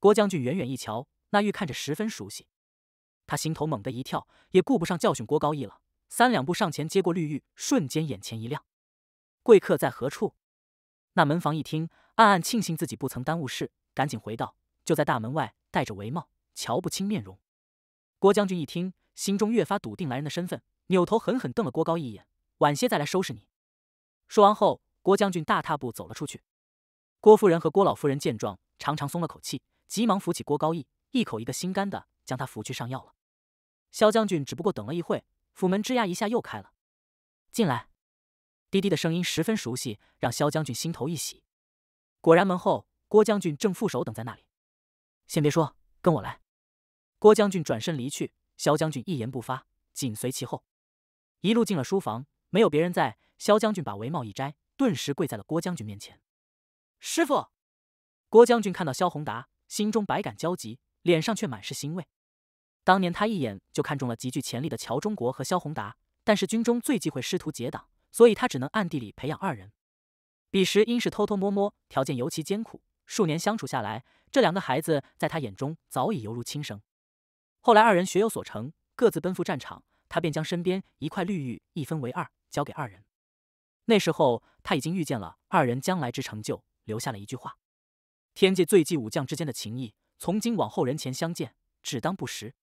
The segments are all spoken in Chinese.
郭将军远远一瞧，那玉看着十分熟悉，他心头猛地一跳，也顾不上教训郭高义了，三两步上前接过绿玉，瞬间眼前一亮。贵客在何处？那门房一听，暗暗庆幸自己不曾耽误事，赶紧回道：“就在大门外，戴着帷帽，瞧不清面容。”郭将军一听，心中越发笃定来人的身份，扭头狠狠瞪了郭高义一眼：“晚些再来收拾你。”说完后，郭将军大踏步走了出去。郭夫人和郭老夫人见状，长长松了口气。急忙扶起郭高义，一口一个心肝的将他扶去上药了。萧将军只不过等了一会，府门吱呀一下又开了，进来，滴滴的声音十分熟悉，让萧将军心头一喜。果然，门后郭将军正负手等在那里。先别说，跟我来。郭将军转身离去，萧将军一言不发，紧随其后，一路进了书房，没有别人在。萧将军把围帽一摘，顿时跪在了郭将军面前。师傅，郭将军看到萧宏达。心中百感交集，脸上却满是欣慰。当年他一眼就看中了极具潜力的乔中国和萧宏达，但是军中最忌讳师徒结党，所以他只能暗地里培养二人。彼时因是偷偷摸摸，条件尤其艰苦，数年相处下来，这两个孩子在他眼中早已犹如亲生。后来二人学有所成，各自奔赴战场，他便将身边一块绿玉一分为二，交给二人。那时候他已经预见了二人将来之成就，留下了一句话。天界最忌武将之间的情谊，从今往后，人前相见只当不识。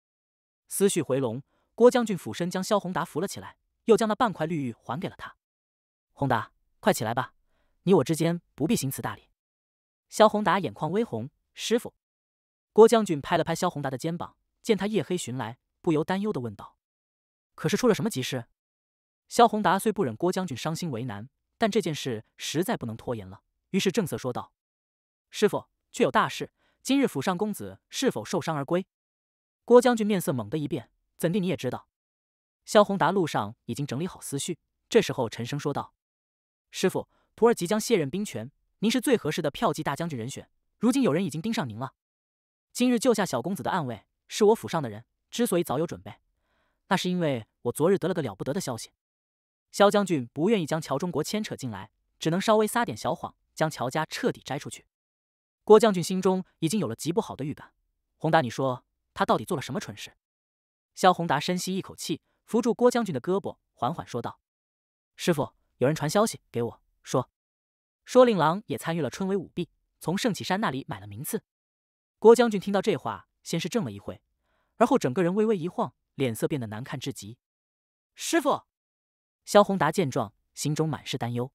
思绪回笼，郭将军俯身将萧宏达扶了起来，又将那半块绿玉还给了他。宏达，快起来吧，你我之间不必行此大礼。萧宏达眼眶微红，师傅。郭将军拍了拍萧宏达的肩膀，见他夜黑寻来，不由担忧地问道：“可是出了什么急事？”萧宏达虽不忍郭将军伤心为难，但这件事实在不能拖延了，于是正色说道。师傅，却有大事。今日府上公子是否受伤而归？郭将军面色猛地一变，怎地你也知道？萧宏达路上已经整理好思绪，这时候沉声说道：“师傅，徒儿即将卸任兵权，您是最合适的票骑大将军人选。如今有人已经盯上您了。今日救下小公子的暗卫是我府上的人，之所以早有准备，那是因为我昨日得了个了不得的消息。萧将军不愿意将乔中国牵扯进来，只能稍微撒点小谎，将乔家彻底摘出去。”郭将军心中已经有了极不好的预感。洪达，你说他到底做了什么蠢事？萧洪达深吸一口气，扶住郭将军的胳膊，缓缓说道：“师傅，有人传消息给我，说说令郎也参与了春闱舞弊，从盛启山那里买了名次。”郭将军听到这话，先是怔了一会，而后整个人微微一晃，脸色变得难看至极。师傅，萧洪达见状，心中满是担忧。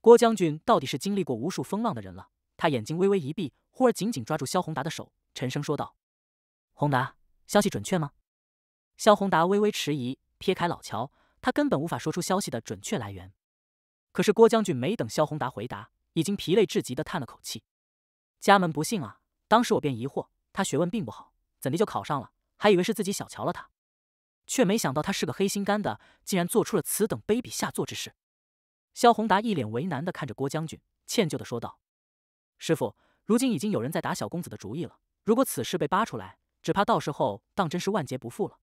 郭将军到底是经历过无数风浪的人了。他眼睛微微一闭，忽而紧紧抓住萧宏达的手，沉声说道：“宏达，消息准确吗？”萧宏达微微迟疑，撇开老乔，他根本无法说出消息的准确来源。可是郭将军没等萧宏达回答，已经疲累至极的叹了口气：“家门不幸啊！当时我便疑惑，他学问并不好，怎地就考上了？还以为是自己小瞧了他，却没想到他是个黑心肝的，竟然做出了此等卑鄙下作之事。”萧宏达一脸为难的看着郭将军，歉疚的说道。师傅，如今已经有人在打小公子的主意了。如果此事被扒出来，只怕到时候当真是万劫不复了。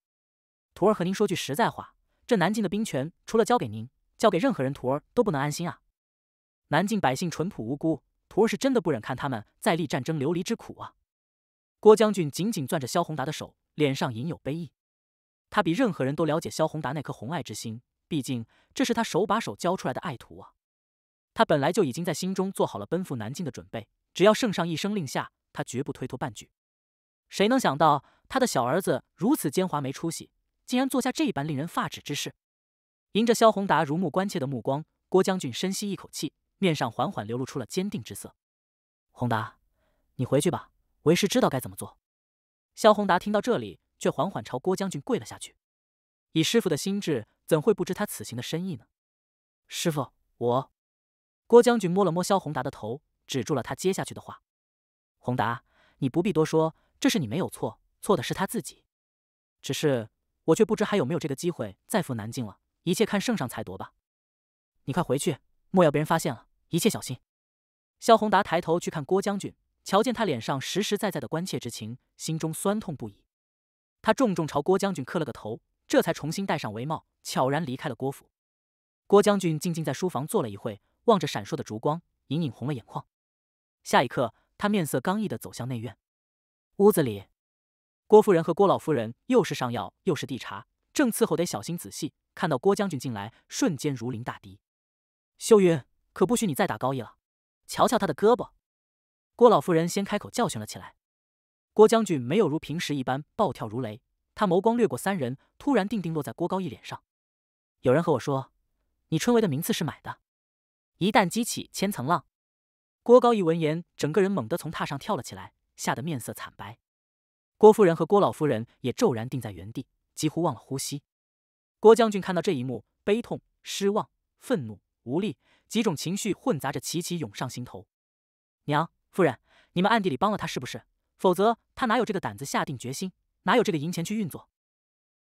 徒儿和您说句实在话，这南境的兵权除了交给您，交给任何人，徒儿都不能安心啊。南境百姓淳朴无辜，徒儿是真的不忍看他们再历战争流离之苦啊。郭将军紧紧攥着萧宏达的手，脸上隐有悲意。他比任何人都了解萧宏达那颗红爱之心，毕竟这是他手把手教出来的爱徒啊。他本来就已经在心中做好了奔赴南京的准备，只要圣上一声令下，他绝不推脱半句。谁能想到他的小儿子如此奸猾没出息，竟然做下这般令人发指之事？迎着萧宏达如目关切的目光，郭将军深吸一口气，面上缓缓流露出了坚定之色。宏达，你回去吧，为师知道该怎么做。萧宏达听到这里，却缓缓朝郭将军跪了下去。以师傅的心智，怎会不知他此行的深意呢？师傅，我。郭将军摸了摸萧宏达的头，止住了他接下去的话：“宏达，你不必多说，这是你没有错，错的是他自己。只是我却不知还有没有这个机会再赴南境了，一切看圣上裁夺吧。你快回去，莫要被人发现了，一切小心。”萧宏达抬头去看郭将军，瞧见他脸上实实在在的关切之情，心中酸痛不已。他重重朝郭将军磕了个头，这才重新戴上帷帽，悄然离开了郭府。郭将军静静在书房坐了一会。望着闪烁的烛光，隐隐红了眼眶。下一刻，他面色刚毅的走向内院。屋子里，郭夫人和郭老夫人又是上药又是递茶，正伺候得小心仔细。看到郭将军进来，瞬间如临大敌。秀云，可不许你再打高义了！瞧瞧他的胳膊。郭老夫人先开口教训了起来。郭将军没有如平时一般暴跳如雷，他眸光掠过三人，突然定定落在郭高义脸上。有人和我说，你春闱的名次是买的。一旦激起千层浪，郭高义闻言，整个人猛地从榻上跳了起来，吓得面色惨白。郭夫人和郭老夫人也骤然定在原地，几乎忘了呼吸。郭将军看到这一幕，悲痛、失望、愤怒、无力几种情绪混杂着齐齐涌上心头。娘、夫人，你们暗地里帮了他是不是？否则他哪有这个胆子下定决心？哪有这个银钱去运作？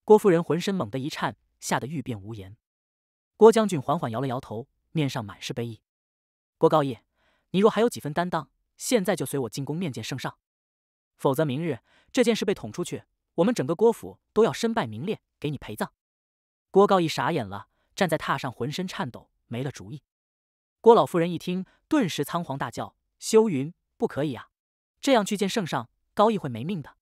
郭夫人浑身猛地一颤，吓得欲辩无言。郭将军缓缓摇了摇头。面上满是悲意，郭高义，你若还有几分担当，现在就随我进宫面见圣上，否则明日这件事被捅出去，我们整个郭府都要身败名裂，给你陪葬。郭高义傻眼了，站在榻上浑身颤抖，没了主意。郭老夫人一听，顿时仓皇大叫：“修云，不可以啊！这样去见圣上，高义会没命的。”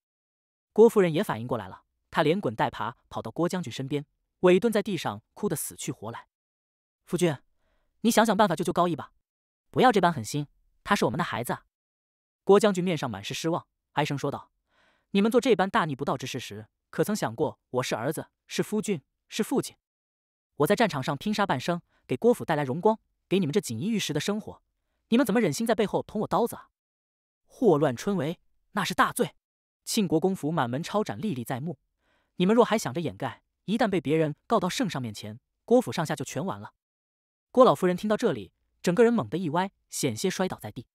郭夫人也反应过来了，她连滚带爬跑到郭将军身边，委蹲在地上哭得死去活来，夫君。你想想办法救救高义吧，不要这般狠心。他是我们的孩子。郭将军面上满是失望，哀声说道：“你们做这般大逆不道之事时，可曾想过我是儿子，是夫君，是父亲？我在战场上拼杀半生，给郭府带来荣光，给你们这锦衣玉食的生活，你们怎么忍心在背后捅我刀子啊？祸乱春闱，那是大罪。庆国公府满门抄斩，历历在目。你们若还想着掩盖，一旦被别人告到圣上面前，郭府上下就全完了。”郭老夫人听到这里，整个人猛地一歪，险些摔倒在地。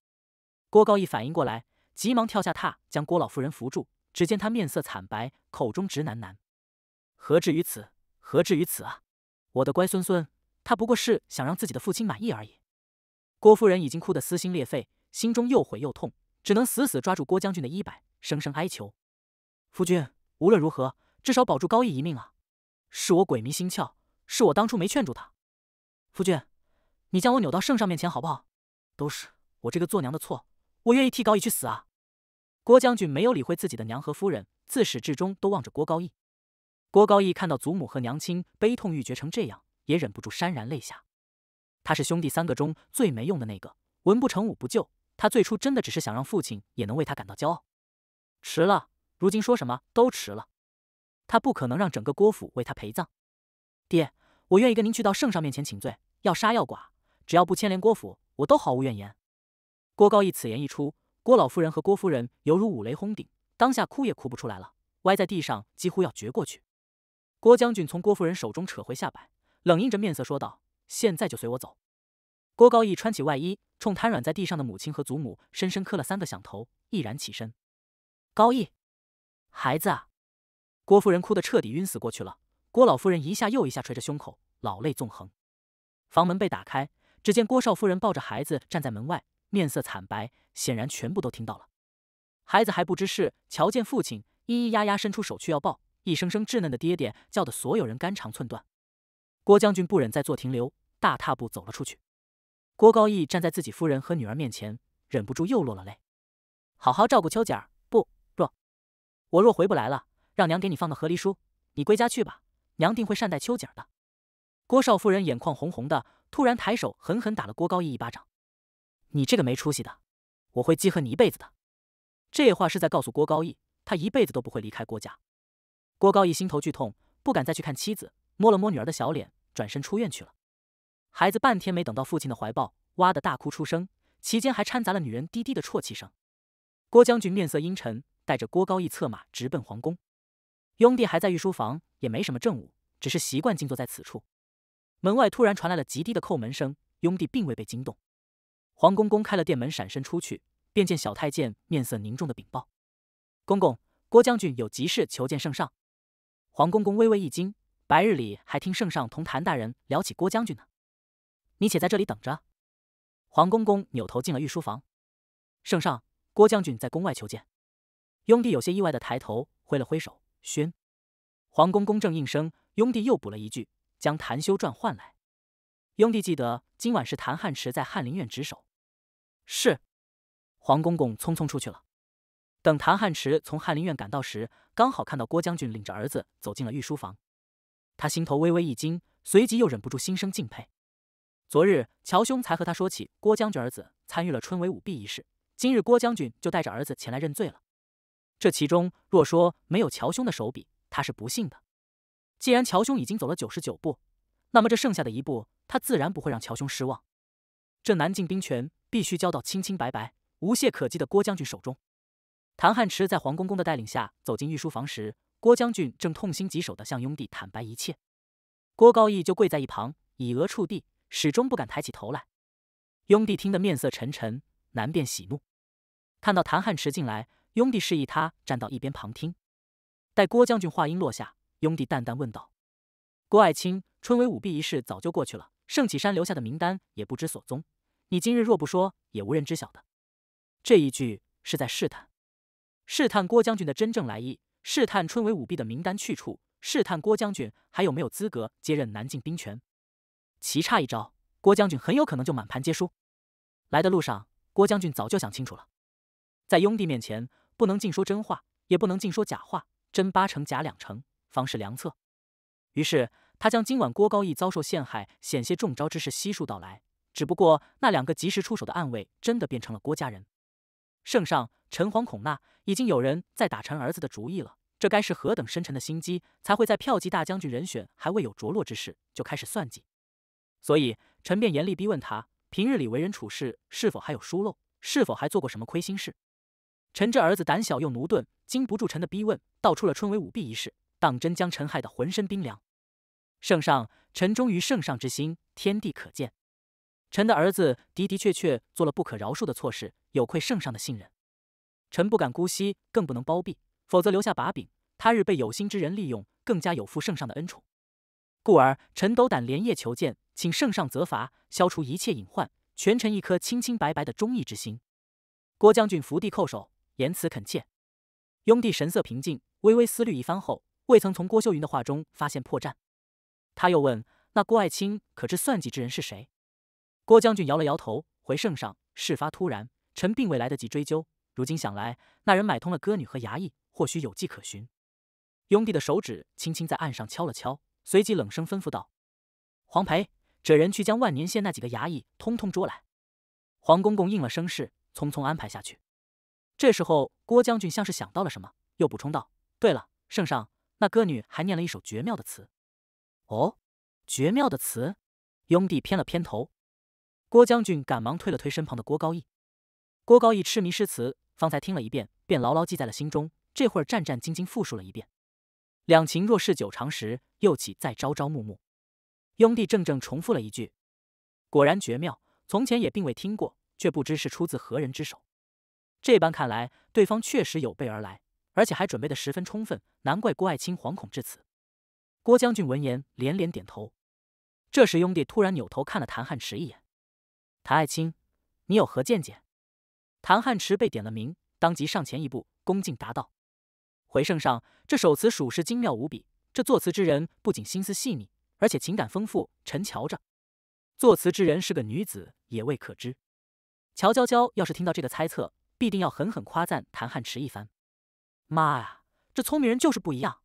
郭高义反应过来，急忙跳下榻，将郭老夫人扶住。只见他面色惨白，口中直喃喃：“何至于此？何至于此啊！我的乖孙孙，他不过是想让自己的父亲满意而已。”郭夫人已经哭得撕心裂肺，心中又悔又痛，只能死死抓住郭将军的衣摆，声声哀求：“夫君，无论如何，至少保住高义一命啊！是我鬼迷心窍，是我当初没劝住他。”夫君，你将我扭到圣上面前好不好？都是我这个做娘的错，我愿意替高义去死啊！郭将军没有理会自己的娘和夫人，自始至终都望着郭高义。郭高义看到祖母和娘亲悲痛欲绝成这样，也忍不住潸然泪下。他是兄弟三个中最没用的那个，文不成武不就。他最初真的只是想让父亲也能为他感到骄傲。迟了，如今说什么都迟了。他不可能让整个郭府为他陪葬。爹，我愿意跟您去到圣上面前请罪。要杀要剐，只要不牵连郭府，我都毫无怨言。郭高义此言一出，郭老夫人和郭夫人犹如五雷轰顶，当下哭也哭不出来了，歪在地上几乎要绝过去。郭将军从郭夫人手中扯回下摆，冷硬着面色说道：“现在就随我走。”郭高义穿起外衣，冲瘫软在地上的母亲和祖母深深磕了三个响头，毅然起身。高义，孩子！啊，郭夫人哭得彻底晕死过去了。郭老夫人一下又一下捶着胸口，老泪纵横。房门被打开，只见郭少夫人抱着孩子站在门外，面色惨白，显然全部都听到了。孩子还不知事，瞧见父亲，咿咿呀呀伸出手去要抱，一声声稚嫩的“爹爹”叫得所有人肝肠寸断。郭将军不忍再做停留，大踏步走了出去。郭高义站在自己夫人和女儿面前，忍不住又落了泪。好好照顾秋姐儿，不若我若回不来了，让娘给你放个和离书，你归家去吧，娘定会善待秋姐儿的。郭少夫人眼眶红红的，突然抬手狠狠打了郭高义一巴掌：“你这个没出息的，我会记恨你一辈子的。”这话是在告诉郭高义，他一辈子都不会离开郭家。郭高义心头剧痛，不敢再去看妻子，摸了摸女儿的小脸，转身出院去了。孩子半天没等到父亲的怀抱，哇的大哭出声，其间还掺杂了女人低低的啜泣声。郭将军面色阴沉，带着郭高义策马直奔皇宫。雍帝还在御书房，也没什么政务，只是习惯静坐在此处。门外突然传来了极低的叩门声，雍帝并未被惊动。黄公公开了殿门，闪身出去，便见小太监面色凝重的禀报：“公公，郭将军有急事求见圣上。”黄公公微微一惊，白日里还听圣上同谭大人聊起郭将军呢。你且在这里等着。黄公公扭头进了御书房。圣上，郭将军在宫外求见。雍帝有些意外的抬头，挥了挥手，宣。黄公公正应声，雍帝又补了一句。将谭修传换来，雍帝记得今晚是谭汉池在翰林院值守。是，黄公公匆匆出去了。等谭汉池从翰林院赶到时，刚好看到郭将军领着儿子走进了御书房。他心头微微一惊，随即又忍不住心生敬佩。昨日乔兄才和他说起郭将军儿子参与了春闱舞弊一事，今日郭将军就带着儿子前来认罪了。这其中若说没有乔兄的手笔，他是不信的。既然乔兄已经走了九十九步，那么这剩下的一步，他自然不会让乔兄失望。这南晋兵权必须交到清清白白、无懈可击的郭将军手中。谭汉池在黄公公的带领下走进御书房时，郭将军正痛心疾首的向雍帝坦白一切，郭高义就跪在一旁，以额触地，始终不敢抬起头来。雍帝听得面色沉沉，难辨喜怒。看到谭汉池进来，雍帝示意他站到一边旁听。待郭将军话音落下。雍帝淡淡问道：“郭爱卿，春闱舞弊一事早就过去了，盛启山留下的名单也不知所踪。你今日若不说，也无人知晓的。”这一句是在试探，试探郭将军的真正来意，试探春闱舞弊的名单去处，试探郭将军还有没有资格接任南晋兵权。棋差一招，郭将军很有可能就满盘皆输。来的路上，郭将军早就想清楚了，在雍帝面前，不能尽说真话，也不能尽说假话，真八成，假两成。方是良策。于是他将今晚郭高义遭受陷害、险些中招之事悉数道来。只不过那两个及时出手的暗卫，真的变成了郭家人。圣上，臣惶恐。那已经有人在打臣儿子的主意了。这该是何等深沉的心机，才会在票籍大将军人选还未有着落之时就开始算计？所以臣便严厉逼问他：平日里为人处事是否还有疏漏？是否还做过什么亏心事？臣这儿子胆小又奴钝，经不住臣的逼问，道出了春为舞弊一事。当真将臣害得浑身冰凉，圣上，臣忠于圣上之心，天地可见。臣的儿子的的确确做了不可饶恕的错事，有愧圣上的信任，臣不敢姑息，更不能包庇，否则留下把柄，他日被有心之人利用，更加有负圣上的恩宠。故而，臣斗胆连夜求见，请圣上责罚，消除一切隐患，全臣一颗清清白白的忠义之心。郭将军伏地叩首，言辞恳切。雍帝神色平静，微微思虑一番后。未曾从郭秀云的话中发现破绽，他又问：“那郭爱卿可知算计之人是谁？”郭将军摇了摇头，回圣上：“事发突然，臣并未来得及追究。如今想来，那人买通了歌女和衙役，或许有迹可循。”雍帝的手指轻轻在案上敲了敲，随即冷声吩咐道：“黄培，这人去将万年县那几个衙役通通捉来。”黄公公应了声“是”，匆匆安排下去。这时候，郭将军像是想到了什么，又补充道：“对了，圣上。”那歌女还念了一首绝妙的词，哦，绝妙的词，雍帝偏了偏头，郭将军赶忙推了推身旁的郭高义，郭高义痴迷诗词，方才听了一遍，便牢牢记在了心中，这会儿战战兢兢复述了一遍：“两情若是久长时，又岂在朝朝暮暮。”雍帝怔正重复了一句，果然绝妙，从前也并未听过，却不知是出自何人之手。这般看来，对方确实有备而来，而且还准备的十分充分。难怪郭爱卿惶恐至此。郭将军闻言连连点头。这时，兄弟突然扭头看了谭汉池一眼：“谭爱卿，你有何见解？”谭汉池被点了名，当即上前一步，恭敬答道：“回圣上，这首词属实精妙无比。这作词之人不仅心思细腻，而且情感丰富。臣瞧着，作词之人是个女子，也未可知。”乔娇娇要是听到这个猜测，必定要狠狠夸赞谭汉池一番。“妈呀！”这聪明人就是不一样。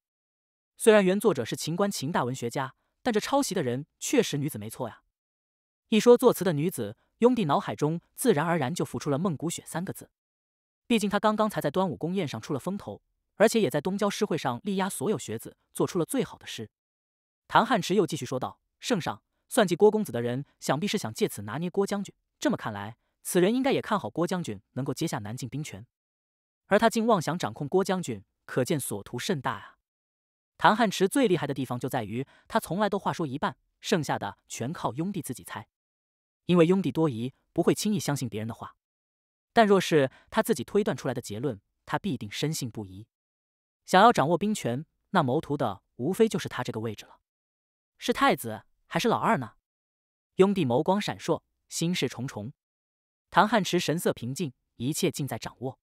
虽然原作者是秦观秦大文学家，但这抄袭的人确实女子没错呀。一说作词的女子，雍帝脑海中自然而然就浮出了孟古雪三个字。毕竟他刚刚才在端午宫宴上出了风头，而且也在东郊诗会上力压所有学子，做出了最好的诗。谭汉池又继续说道：“圣上，算计郭公子的人，想必是想借此拿捏郭将军。这么看来，此人应该也看好郭将军能够接下南晋兵权，而他竟妄想掌控郭将军。”可见所图甚大啊！唐汉池最厉害的地方就在于，他从来都话说一半，剩下的全靠雍帝自己猜。因为雍帝多疑，不会轻易相信别人的话。但若是他自己推断出来的结论，他必定深信不疑。想要掌握兵权，那谋图的无非就是他这个位置了。是太子还是老二呢？雍帝眸光闪烁，心事重重。唐汉池神色平静，一切尽在掌握。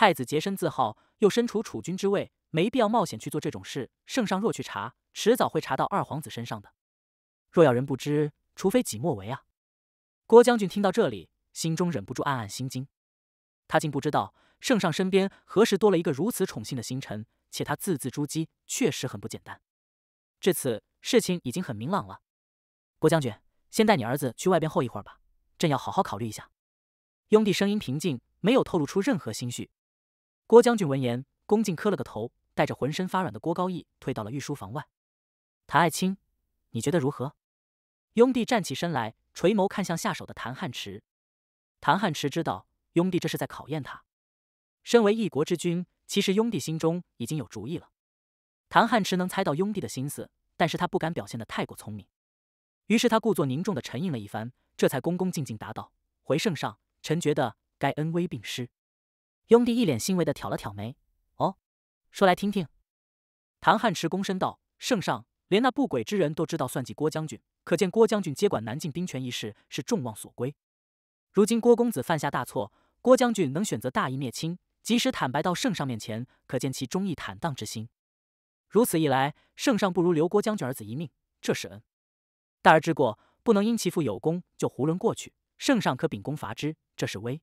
太子洁身自好，又身处储君之位，没必要冒险去做这种事。圣上若去查，迟早会查到二皇子身上的。若要人不知，除非己莫为啊！郭将军听到这里，心中忍不住暗暗心惊。他竟不知道圣上身边何时多了一个如此宠幸的星辰，且他字字珠玑，确实很不简单。至此，事情已经很明朗了。郭将军，先带你儿子去外边候一会儿吧，朕要好好考虑一下。雍帝声音平静，没有透露出任何心绪。郭将军闻言，恭敬磕了个头，带着浑身发软的郭高义退到了御书房外。谭爱卿，你觉得如何？雍帝站起身来，垂眸看向下手的谭汉池。谭汉池知道雍帝这是在考验他。身为一国之君，其实雍帝心中已经有主意了。谭汉池能猜到雍帝的心思，但是他不敢表现的太过聪明。于是他故作凝重的沉吟了一番，这才恭恭敬敬答道：“回圣上，臣觉得该恩威并施。”雍帝一脸欣慰地挑了挑眉：“哦，说来听听。”唐汉池躬身道：“圣上，连那不轨之人都知道算计郭将军，可见郭将军接管南境兵权一事是众望所归。如今郭公子犯下大错，郭将军能选择大义灭亲，及时坦白到圣上面前，可见其忠义坦荡之心。如此一来，圣上不如留郭将军儿子一命，这是恩。大儿之过，不能因其父有功就胡囵过去。圣上可秉公罚之，这是威。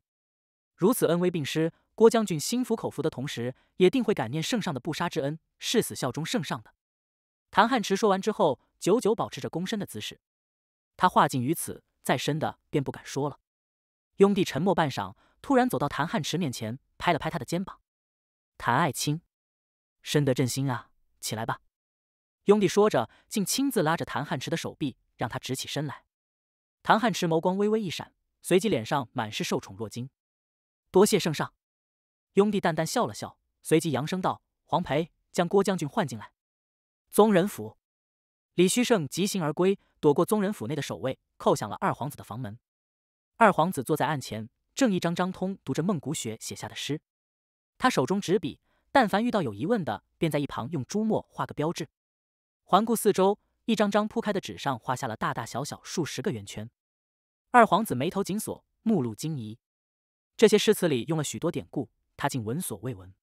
如此恩威并施。”郭将军心服口服的同时，也定会感念圣上的不杀之恩，誓死效忠圣上的。谭汉池说完之后，久久保持着躬身的姿势。他话尽于此，再深的便不敢说了。雍帝沉默半晌，突然走到谭汉池面前，拍了拍他的肩膀：“谭爱卿，深得朕心啊！起来吧。”雍帝说着，竟亲自拉着谭汉池的手臂，让他直起身来。谭汉池眸光微微一闪，随即脸上满是受宠若惊：“多谢圣上。”雍帝淡淡笑了笑，随即扬声道：“黄培，将郭将军唤进来。”宗人府，李虚胜急行而归，躲过宗人府内的守卫，叩响了二皇子的房门。二皇子坐在案前，正一张张通读着孟古雪写下的诗。他手中执笔，但凡遇到有疑问的，便在一旁用朱墨画个标志。环顾四周，一张张铺开的纸上画下了大大小小数十个圆圈。二皇子眉头紧锁，目露惊疑。这些诗词里用了许多典故。他竟闻所未闻，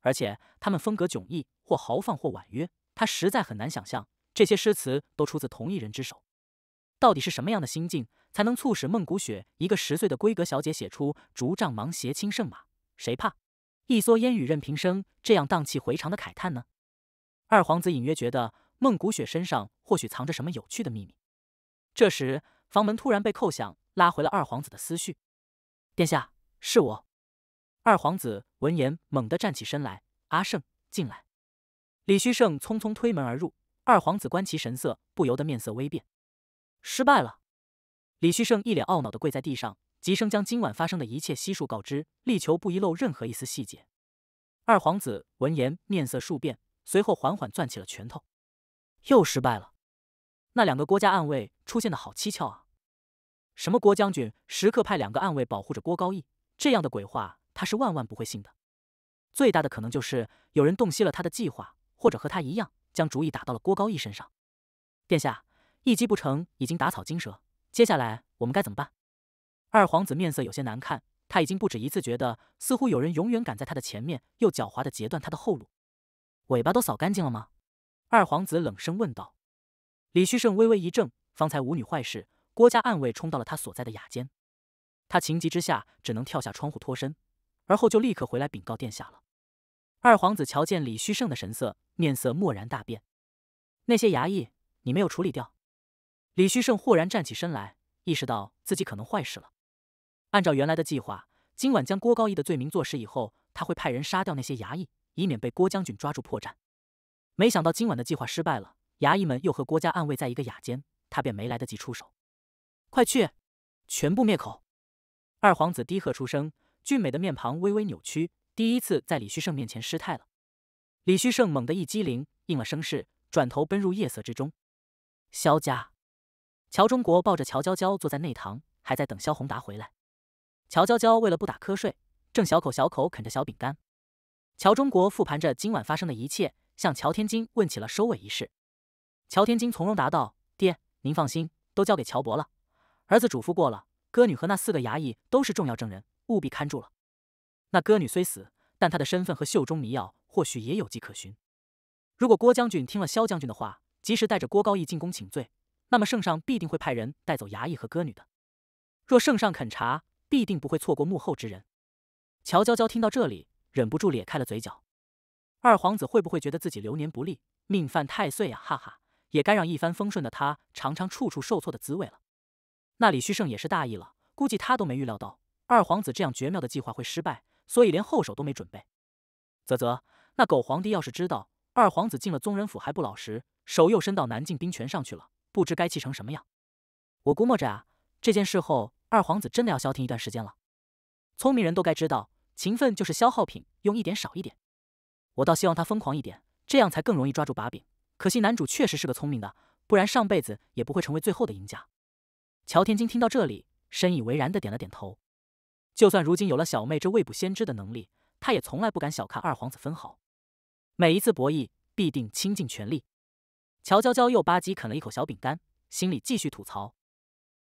而且他们风格迥异，或豪放，或婉约，他实在很难想象这些诗词都出自同一人之手。到底是什么样的心境，才能促使孟古雪一个十岁的闺阁小姐写出“竹杖芒鞋轻胜马，谁怕？一蓑烟雨任平生”这样荡气回肠的慨叹呢？二皇子隐约觉得孟古雪身上或许藏着什么有趣的秘密。这时，房门突然被叩响，拉回了二皇子的思绪。殿下，是我。二皇子闻言猛地站起身来：“阿胜，进来。”李虚胜匆匆推门而入。二皇子观其神色，不由得面色微变：“失败了。”李虚胜一脸懊恼地跪在地上，急声将今晚发生的一切悉数告知，力求不遗漏任何一丝细节。二皇子闻言面色数变，随后缓缓攥起了拳头：“又失败了！那两个郭家暗卫出现的好蹊跷啊！什么郭将军时刻派两个暗卫保护着郭高义，这样的鬼话！”他是万万不会信的，最大的可能就是有人洞悉了他的计划，或者和他一样，将主意打到了郭高义身上。殿下，一击不成，已经打草惊蛇，接下来我们该怎么办？二皇子面色有些难看，他已经不止一次觉得，似乎有人永远赶在他的前面，又狡猾的截断他的后路。尾巴都扫干净了吗？二皇子冷声问道。李旭胜微微一怔，方才舞女坏事，郭家暗卫冲到了他所在的雅间，他情急之下只能跳下窗户脱身。而后就立刻回来禀告殿下了。二皇子瞧见李旭胜的神色，面色蓦然大变。那些衙役，你没有处理掉？李旭胜豁然站起身来，意识到自己可能坏事了。按照原来的计划，今晚将郭高义的罪名坐实以后，他会派人杀掉那些衙役，以免被郭将军抓住破绽。没想到今晚的计划失败了，衙役们又和郭家暗卫在一个雅间，他便没来得及出手。快去，全部灭口！二皇子低喝出声。俊美的面庞微微扭曲，第一次在李旭胜面前失态了。李旭胜猛地一激灵，应了声“势，转头奔入夜色之中。萧家，乔中国抱着乔娇娇坐在内堂，还在等萧宏达回来。乔娇娇为了不打瞌睡，正小口小口啃着小饼干。乔中国复盘着今晚发生的一切，向乔天金问起了收尾一事。乔天金从容答道：“爹，您放心，都交给乔伯了。儿子嘱咐过了，歌女和那四个衙役都是重要证人。”务必看住了。那歌女虽死，但她的身份和袖中迷药或许也有迹可循。如果郭将军听了萧将军的话，及时带着郭高义进宫请罪，那么圣上必定会派人带走衙役和歌女的。若圣上肯查，必定不会错过幕后之人。乔娇娇听到这里，忍不住咧开了嘴角。二皇子会不会觉得自己流年不利，命犯太岁呀？哈哈，也该让一帆风顺的他尝尝处处受挫的滋味了。那李旭胜也是大意了，估计他都没预料到。二皇子这样绝妙的计划会失败，所以连后手都没准备。啧啧，那狗皇帝要是知道二皇子进了宗人府还不老实，手又伸到南境兵权上去了，不知该气成什么样。我估摸着啊，这件事后，二皇子真的要消停一段时间了。聪明人都该知道，勤奋就是消耗品，用一点少一点。我倒希望他疯狂一点，这样才更容易抓住把柄。可惜男主确实是个聪明的，不然上辈子也不会成为最后的赢家。乔天金听到这里，深以为然的点了点头。就算如今有了小妹这未卜先知的能力，他也从来不敢小看二皇子分毫，每一次博弈必定倾尽全力。乔娇娇又吧唧啃了一口小饼干，心里继续吐槽：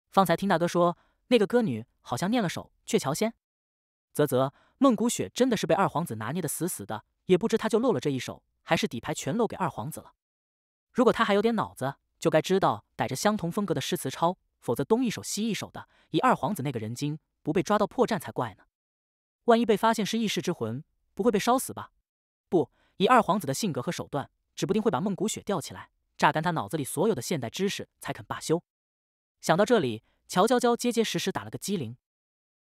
方才听大哥说，那个歌女好像念了首《鹊桥仙》。啧啧，孟古雪真的是被二皇子拿捏的死死的，也不知他就漏了这一手，还是底牌全露给二皇子了。如果他还有点脑子，就该知道逮着相同风格的诗词抄，否则东一首西一首的，以二皇子那个人精。不被抓到破绽才怪呢！万一被发现是异世之魂，不会被烧死吧？不，以二皇子的性格和手段，指不定会把孟古雪吊起来，榨干他脑子里所有的现代知识才肯罢休。想到这里，乔娇娇结结实实打了个激灵，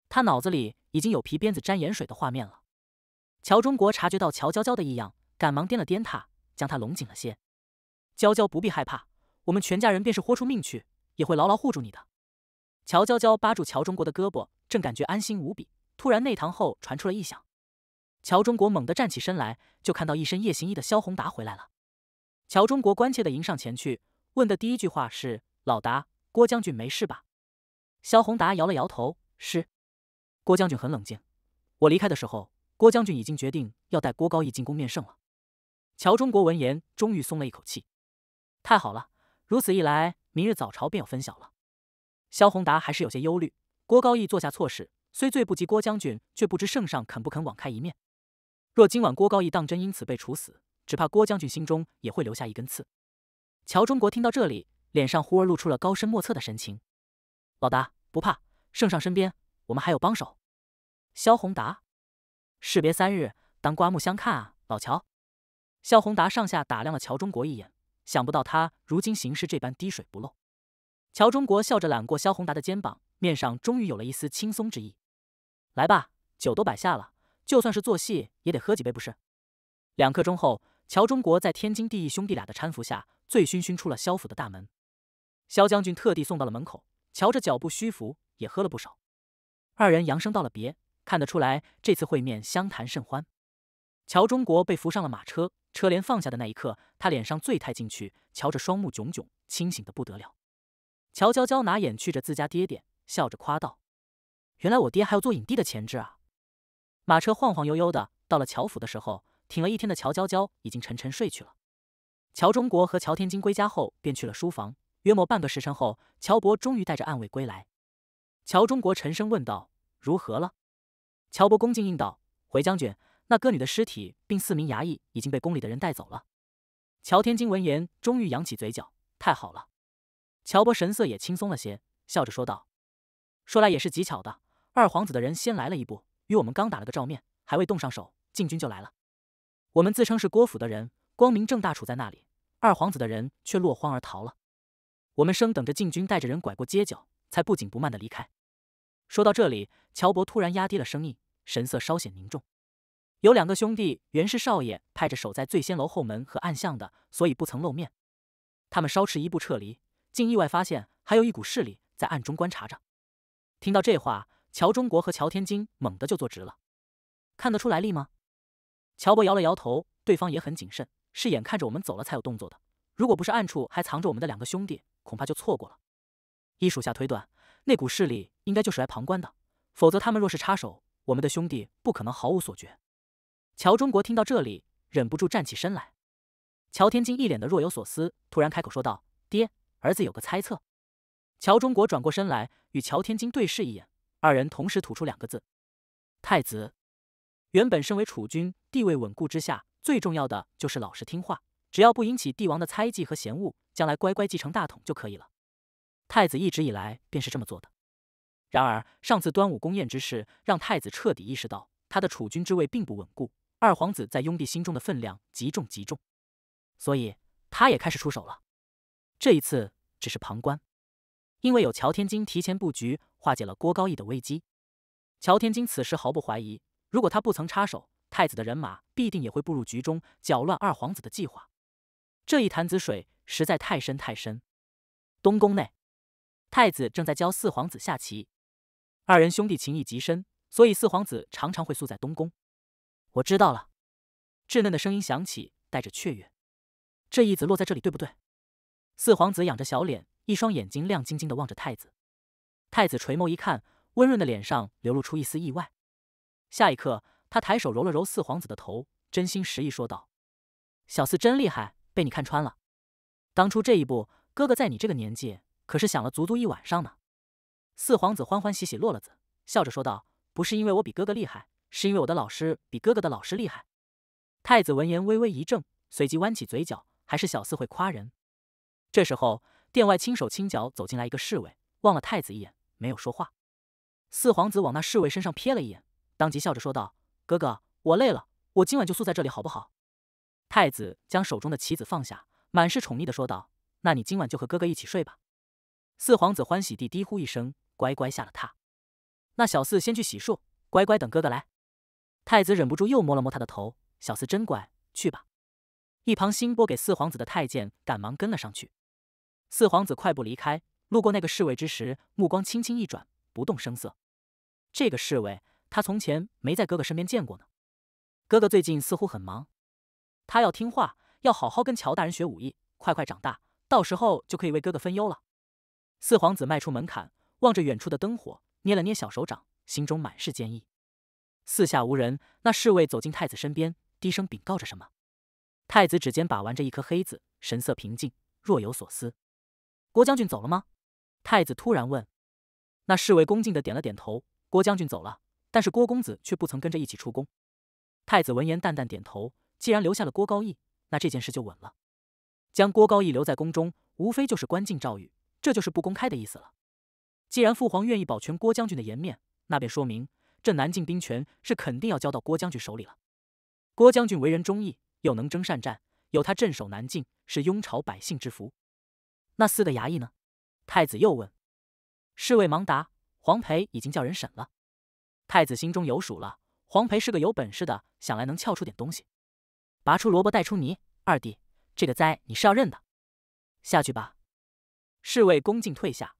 她脑子里已经有皮鞭子沾盐水的画面了。乔中国察觉到乔娇娇的异样，赶忙颠了颠她，将她拢紧了些。娇娇不必害怕，我们全家人便是豁出命去，也会牢牢护住你的。乔娇娇扒住乔中国的胳膊，正感觉安心无比，突然内堂后传出了异响。乔中国猛地站起身来，就看到一身夜行衣的肖宏达回来了。乔中国关切地迎上前去，问的第一句话是：“老达，郭将军没事吧？”肖宏达摇了摇头：“是，郭将军很冷静。我离开的时候，郭将军已经决定要带郭高义进宫面圣了。”乔中国闻言，终于松了一口气：“太好了，如此一来，明日早朝便有分晓了。”萧宏达还是有些忧虑。郭高义做下错事，虽罪不及郭将军，却不知圣上肯不肯网开一面。若今晚郭高义当真因此被处死，只怕郭将军心中也会留下一根刺。乔中国听到这里，脸上忽而露出了高深莫测的神情。老大不怕，圣上身边我们还有帮手。萧宏达，士别三日，当刮目相看啊，老乔。萧宏达上下打量了乔中国一眼，想不到他如今行事这般滴水不漏。乔中国笑着揽过萧宏达的肩膀，面上终于有了一丝轻松之意。来吧，酒都摆下了，就算是做戏也得喝几杯不是？两刻钟后，乔中国在天经地义兄弟俩的搀扶下，醉醺醺出了萧府的大门。萧将军特地送到了门口，瞧着脚步虚浮，也喝了不少。二人扬声道了别，看得出来这次会面相谈甚欢。乔中国被扶上了马车，车帘放下的那一刻，他脸上醉态尽去，瞧着双目炯炯，清醒的不得了。乔娇娇拿眼觑着自家爹爹，笑着夸道：“原来我爹还有做影帝的潜质啊！”马车晃晃悠悠的到了乔府的时候，挺了一天的乔娇娇已经沉沉睡去了。乔中国和乔天金归家后便去了书房，约莫半个时辰后，乔伯终于带着暗卫归来。乔中国沉声问道：“如何了？”乔伯恭敬应道：“回将军，那歌女的尸体并四名衙役已经被宫里的人带走了。”乔天金闻言，终于扬起嘴角：“太好了。”乔伯神色也轻松了些，笑着说道：“说来也是极巧的，二皇子的人先来了一步，与我们刚打了个照面，还未动上手，禁军就来了。我们自称是郭府的人，光明正大处在那里，二皇子的人却落荒而逃了。我们生等着禁军带着人拐过街角，才不紧不慢的离开。”说到这里，乔伯突然压低了声音，神色稍显凝重：“有两个兄弟原是少爷派着守在醉仙楼后门和暗巷的，所以不曾露面。他们稍迟一步撤离。”竟意外发现还有一股势力在暗中观察着。听到这话，乔中国和乔天金猛地就坐直了。看得出来力吗？乔伯摇了摇头。对方也很谨慎，是眼看着我们走了才有动作的。如果不是暗处还藏着我们的两个兄弟，恐怕就错过了。依属下推断，那股势力应该就是来旁观的。否则，他们若是插手，我们的兄弟不可能毫无所觉。乔中国听到这里，忍不住站起身来。乔天金一脸的若有所思，突然开口说道：“爹。”儿子有个猜测，乔中国转过身来，与乔天金对视一眼，二人同时吐出两个字：“太子。”原本身为储君，地位稳固之下，最重要的就是老实听话，只要不引起帝王的猜忌和嫌恶，将来乖乖继承大统就可以了。太子一直以来便是这么做的。然而上次端午宫宴之事，让太子彻底意识到他的储君之位并不稳固，二皇子在雍帝心中的分量极重极重，所以他也开始出手了。这一次。只是旁观，因为有乔天金提前布局，化解了郭高义的危机。乔天金此时毫不怀疑，如果他不曾插手，太子的人马必定也会步入局中，搅乱二皇子的计划。这一潭子水实在太深太深。东宫内，太子正在教四皇子下棋。二人兄弟情谊极深，所以四皇子常常会宿在东宫。我知道了，稚嫩的声音响起，带着雀跃。这子落在这里，对不对？四皇子仰着小脸，一双眼睛亮晶晶的望着太子。太子垂眸一看，温润的脸上流露出一丝意外。下一刻，他抬手揉了揉四皇子的头，真心实意说道：“小四真厉害，被你看穿了。当初这一步，哥哥在你这个年纪可是想了足足一晚上呢。”四皇子欢欢喜喜落了子，笑着说道：“不是因为我比哥哥厉害，是因为我的老师比哥哥的老师厉害。”太子闻言微微一怔，随即弯起嘴角，还是小四会夸人。这时候，殿外轻手轻脚走进来一个侍卫，望了太子一眼，没有说话。四皇子往那侍卫身上瞥了一眼，当即笑着说道：“哥哥，我累了，我今晚就宿在这里，好不好？”太子将手中的棋子放下，满是宠溺的说道：“那你今晚就和哥哥一起睡吧。”四皇子欢喜地低呼一声，乖乖下了榻。那小四先去洗漱，乖乖等哥哥来。太子忍不住又摸了摸他的头：“小四真乖，去吧。”一旁新拨给四皇子的太监赶忙跟了上去。四皇子快步离开，路过那个侍卫之时，目光轻轻一转，不动声色。这个侍卫，他从前没在哥哥身边见过呢。哥哥最近似乎很忙，他要听话，要好好跟乔大人学武艺，快快长大，到时候就可以为哥哥分忧了。四皇子迈出门槛，望着远处的灯火，捏了捏小手掌，心中满是坚毅。四下无人，那侍卫走进太子身边，低声禀告着什么。太子指尖把玩着一颗黑子，神色平静，若有所思。郭将军走了吗？太子突然问。那侍卫恭敬的点了点头。郭将军走了，但是郭公子却不曾跟着一起出宫。太子闻言淡淡点头。既然留下了郭高义，那这件事就稳了。将郭高义留在宫中，无非就是关进诏狱，这就是不公开的意思了。既然父皇愿意保全郭将军的颜面，那便说明这南境兵权是肯定要交到郭将军手里了。郭将军为人忠义，又能征善战，有他镇守南境，是雍朝百姓之福。那四个衙役呢？太子又问。侍卫忙答：“黄培已经叫人审了。”太子心中有数了。黄培是个有本事的，想来能撬出点东西。拔出萝卜带出泥。二弟，这个灾你是要认的。下去吧。侍卫恭敬退下。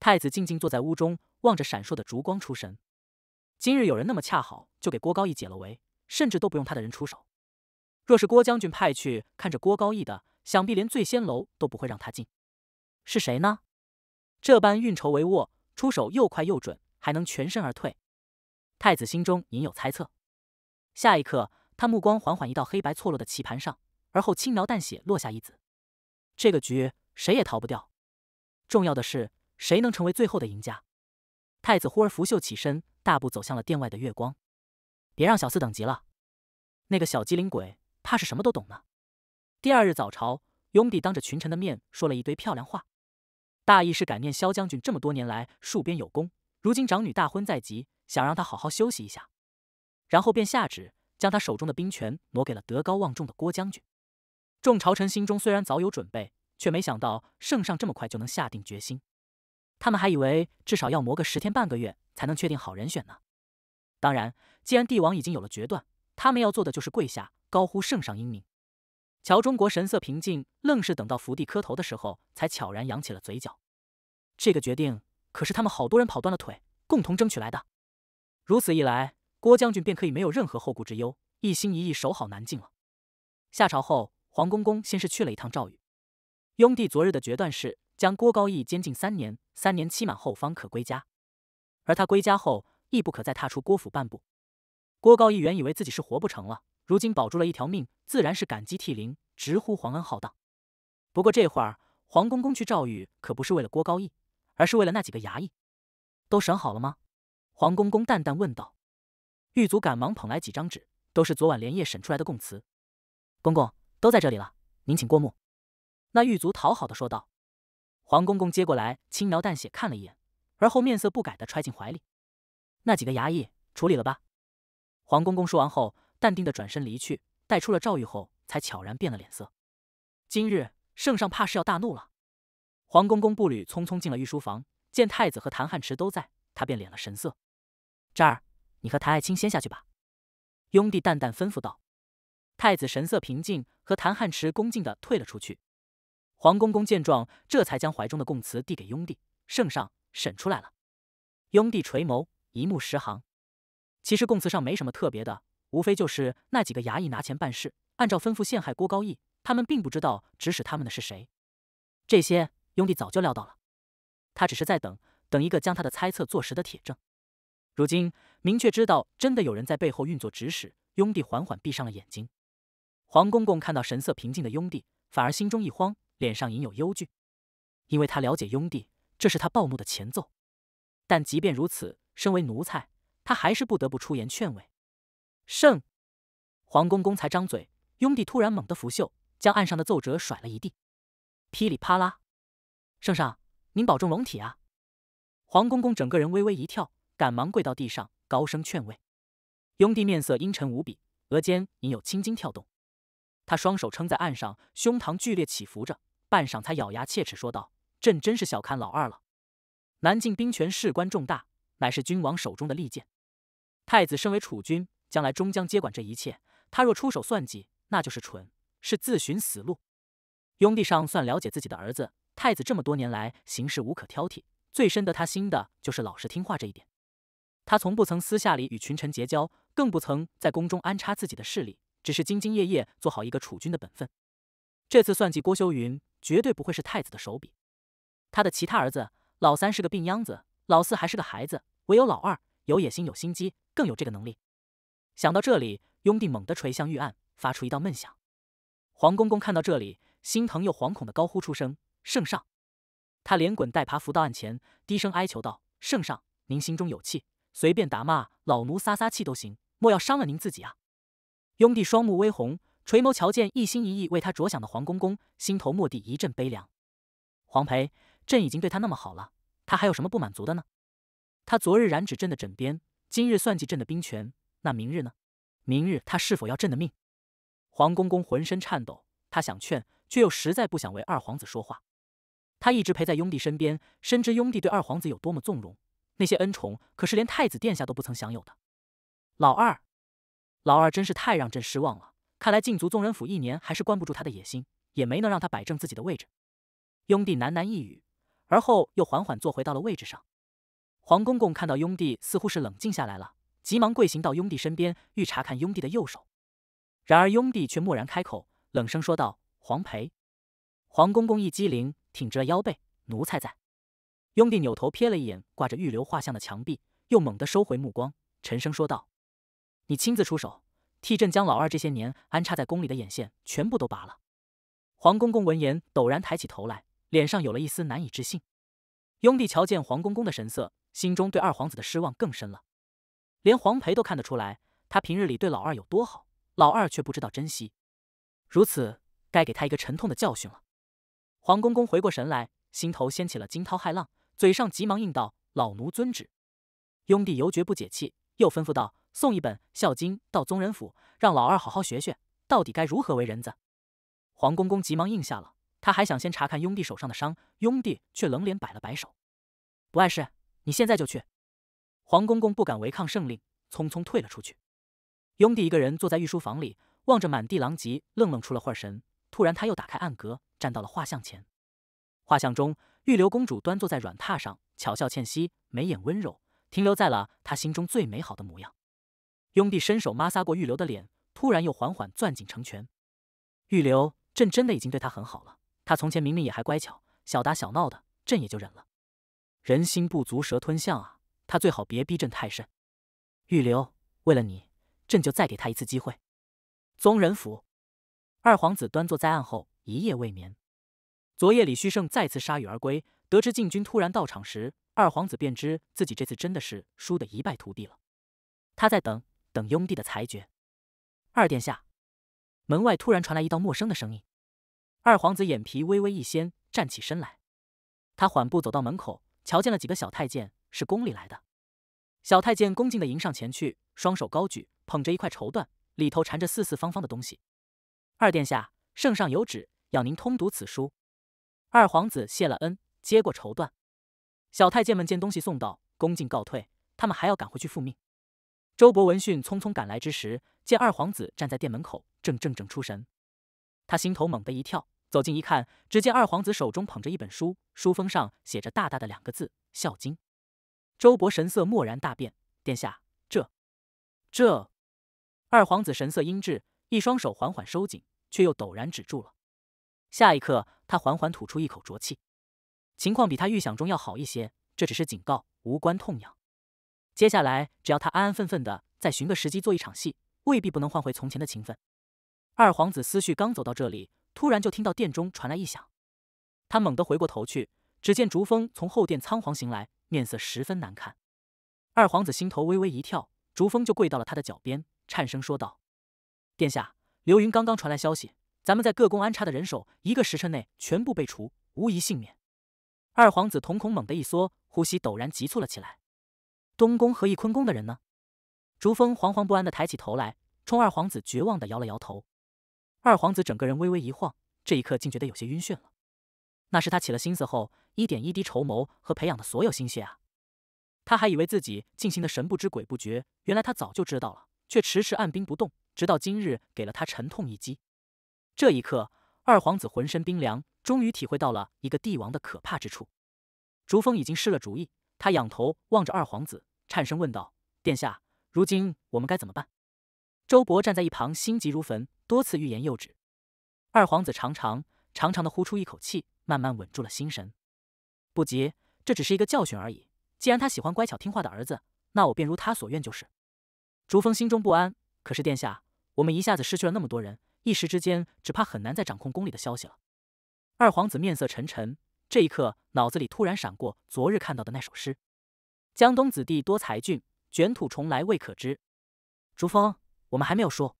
太子静静坐在屋中，望着闪烁的烛光出神。今日有人那么恰好，就给郭高义解了围，甚至都不用他的人出手。若是郭将军派去看着郭高义的，想必连醉仙楼都不会让他进，是谁呢？这般运筹帷幄，出手又快又准，还能全身而退。太子心中隐有猜测。下一刻，他目光缓缓移到黑白错落的棋盘上，而后轻描淡写落下一子。这个局谁也逃不掉。重要的是，谁能成为最后的赢家？太子忽而拂袖起身，大步走向了殿外的月光。别让小四等急了，那个小机灵鬼，怕是什么都懂呢。第二日早朝，雍帝当着群臣的面说了一堆漂亮话，大意是感念萧将军这么多年来戍边有功，如今长女大婚在即，想让他好好休息一下。然后便下旨将他手中的兵权挪给了德高望重的郭将军。众朝臣心中虽然早有准备，却没想到圣上这么快就能下定决心。他们还以为至少要磨个十天半个月才能确定好人选呢。当然，既然帝王已经有了决断，他们要做的就是跪下高呼圣上英明。乔忠国神色平静，愣是等到福地磕头的时候，才悄然扬起了嘴角。这个决定可是他们好多人跑断了腿，共同争取来的。如此一来，郭将军便可以没有任何后顾之忧，一心一意守好南境了。下朝后，黄公公先是去了一趟赵宇。雍帝昨日的决断是将郭高义监禁三年，三年期满后方可归家，而他归家后亦不可再踏出郭府半步。郭高义原以为自己是活不成了。如今保住了一条命，自然是感激涕零，直呼皇恩浩荡。不过这会儿，黄公公去赵宇可不是为了郭高义，而是为了那几个衙役。都审好了吗？黄公公淡淡问道。狱卒赶忙捧来几张纸，都是昨晚连夜审出来的供词。公公都在这里了，您请过目。那狱卒讨好的说道。黄公公接过来，轻描淡写看了一眼，而后面色不改的揣进怀里。那几个衙役处理了吧？黄公公说完后。淡定的转身离去，带出了赵玉后，才悄然变了脸色。今日圣上怕是要大怒了。黄公公步履匆匆进了御书房，见太子和谭汉池都在，他便敛了神色。这儿，你和谭爱卿先下去吧。雍帝淡淡吩咐道。太子神色平静，和谭汉池恭敬的退了出去。黄公公见状，这才将怀中的供词递给雍帝。圣上审出来了。雍帝垂眸，一目十行。其实供词上没什么特别的。无非就是那几个衙役拿钱办事，按照吩咐陷害郭高义。他们并不知道指使他们的是谁。这些兄弟早就料到了，他只是在等等一个将他的猜测坐实的铁证。如今明确知道真的有人在背后运作指使，雍弟缓缓闭上了眼睛。黄公公看到神色平静的雍弟，反而心中一慌，脸上隐有忧惧，因为他了解雍弟，这是他暴怒的前奏。但即便如此，身为奴才，他还是不得不出言劝慰。圣，黄公公才张嘴，雍帝突然猛地拂袖，将案上的奏折甩了一地，噼里啪啦。圣上，您保重龙体啊！黄公公整个人微微一跳，赶忙跪到地上，高声劝慰。雍帝面色阴沉无比，额间隐有青筋跳动，他双手撑在案上，胸膛剧烈起伏着，半晌才咬牙切齿说道：“朕真是小看老二了。南境兵权事关重大，乃是君王手中的利剑。太子身为储君。”将来终将接管这一切。他若出手算计，那就是蠢，是自寻死路。雍帝尚算了解自己的儿子太子，这么多年来行事无可挑剔，最深得他心的就是老实听话这一点。他从不曾私下里与群臣结交，更不曾在宫中安插自己的势力，只是兢兢业业做好一个储君的本分。这次算计郭修云，绝对不会是太子的手笔。他的其他儿子，老三是个病秧子，老四还是个孩子，唯有老二有野心、有心机，更有这个能力。想到这里，雍帝猛地捶向玉案，发出一道闷响。黄公公看到这里，心疼又惶恐地高呼出声：“圣上！”他连滚带爬扶到案前，低声哀求道：“圣上，您心中有气，随便打骂老奴撒撒气都行，莫要伤了您自己啊！”雍帝双目微红，垂眸瞧见一心一意为他着想的黄公公，心头蓦地一阵悲凉。黄培，朕已经对他那么好了，他还有什么不满足的呢？他昨日染指朕的枕边，今日算计朕的兵权。那明日呢？明日他是否要朕的命？黄公公浑身颤抖，他想劝，却又实在不想为二皇子说话。他一直陪在雍帝身边，深知雍帝对二皇子有多么纵容，那些恩宠可是连太子殿下都不曾享有的。老二，老二真是太让朕失望了。看来禁足宗人府一年，还是关不住他的野心，也没能让他摆正自己的位置。雍帝喃喃一语，而后又缓缓坐回到了位置上。黄公公看到雍帝似乎是冷静下来了。急忙跪行到雍帝身边，欲查看雍帝的右手，然而雍帝却蓦然开口，冷声说道：“黄培，黄公公！”一激灵，挺直了腰背，奴才在。雍帝扭头瞥了一眼挂着御留画像的墙壁，又猛地收回目光，沉声说道：“你亲自出手，替朕将老二这些年安插在宫里的眼线全部都拔了。”黄公公闻言，陡然抬起头来，脸上有了一丝难以置信。雍帝瞧见黄公公的神色，心中对二皇子的失望更深了。连黄培都看得出来，他平日里对老二有多好，老二却不知道珍惜。如此，该给他一个沉痛的教训了。黄公公回过神来，心头掀起了惊涛骇浪，嘴上急忙应道：“老奴遵旨。”雍帝犹觉不解气，又吩咐道：“送一本《孝经》到宗人府，让老二好好学学，到底该如何为人子。”黄公公急忙应下了。他还想先查看雍帝手上的伤，雍帝却冷脸摆了摆手：“不碍事，你现在就去。”黄公公不敢违抗圣令，匆匆退了出去。雍帝一个人坐在御书房里，望着满地狼藉，愣愣出了会儿神。突然，他又打开暗格，站到了画像前。画像中，玉流公主端坐在软榻上，巧笑倩兮，眉眼温柔，停留在了他心中最美好的模样。雍帝伸手摩挲过玉流的脸，突然又缓缓攥紧成拳。玉流，朕真的已经对她很好了。她从前明明也还乖巧，小打小闹的，朕也就忍了。人心不足蛇吞象啊！他最好别逼朕太甚。玉留，为了你，朕就再给他一次机会。宗人府，二皇子端坐在案后，一夜未眠。昨夜李旭胜再次铩羽而归，得知禁军突然到场时，二皇子便知自己这次真的是输得一败涂地了。他在等，等雍帝的裁决。二殿下，门外突然传来一道陌生的声音。二皇子眼皮微微一掀，站起身来。他缓步走到门口，瞧见了几个小太监。是宫里来的，小太监恭敬地迎上前去，双手高举，捧着一块绸缎，里头缠着四四方方的东西。二殿下，圣上有旨，要您通读此书。二皇子谢了恩，接过绸缎。小太监们见东西送到，恭敬告退，他们还要赶回去复命。周伯闻讯匆匆赶来之时，见二皇子站在殿门口，正怔怔出神。他心头猛地一跳，走近一看，只见二皇子手中捧着一本书，书封上写着大大的两个字《孝经》。周伯神色蓦然大变，殿下，这、这……二皇子神色阴鸷，一双手缓缓收紧，却又陡然止住了。下一刻，他缓缓吐出一口浊气。情况比他预想中要好一些，这只是警告，无关痛痒。接下来，只要他安安分分的，再寻个时机做一场戏，未必不能换回从前的情分。二皇子思绪刚走到这里，突然就听到殿中传来异响，他猛地回过头去，只见竹峰从后殿仓皇行来。面色十分难看，二皇子心头微微一跳，竹峰就跪到了他的脚边，颤声说道：“殿下，刘云刚刚传来消息，咱们在各宫安插的人手，一个时辰内全部被除，无一幸免。”二皇子瞳孔猛地一缩，呼吸陡然急促了起来。“东宫和翊坤宫的人呢？”竹峰惶惶不安的抬起头来，冲二皇子绝望的摇了摇头。二皇子整个人微微一晃，这一刻竟觉得有些晕眩了。那是他起了心思后。一点一滴筹谋和培养的所有心血啊！他还以为自己进行的神不知鬼不觉，原来他早就知道了，却迟迟按兵不动，直到今日给了他沉痛一击。这一刻，二皇子浑身冰凉，终于体会到了一个帝王的可怕之处。竹峰已经失了主意，他仰头望着二皇子，颤声问道：“殿下，如今我们该怎么办？”周伯站在一旁，心急如焚，多次欲言又止。二皇子长长长长的呼出一口气，慢慢稳住了心神。不急，这只是一个教训而已。既然他喜欢乖巧听话的儿子，那我便如他所愿就是。竹峰心中不安，可是殿下，我们一下子失去了那么多人，一时之间只怕很难再掌控宫里的消息了。二皇子面色沉沉，这一刻脑子里突然闪过昨日看到的那首诗：“江东子弟多才俊，卷土重来未可知。”竹峰，我们还没有输，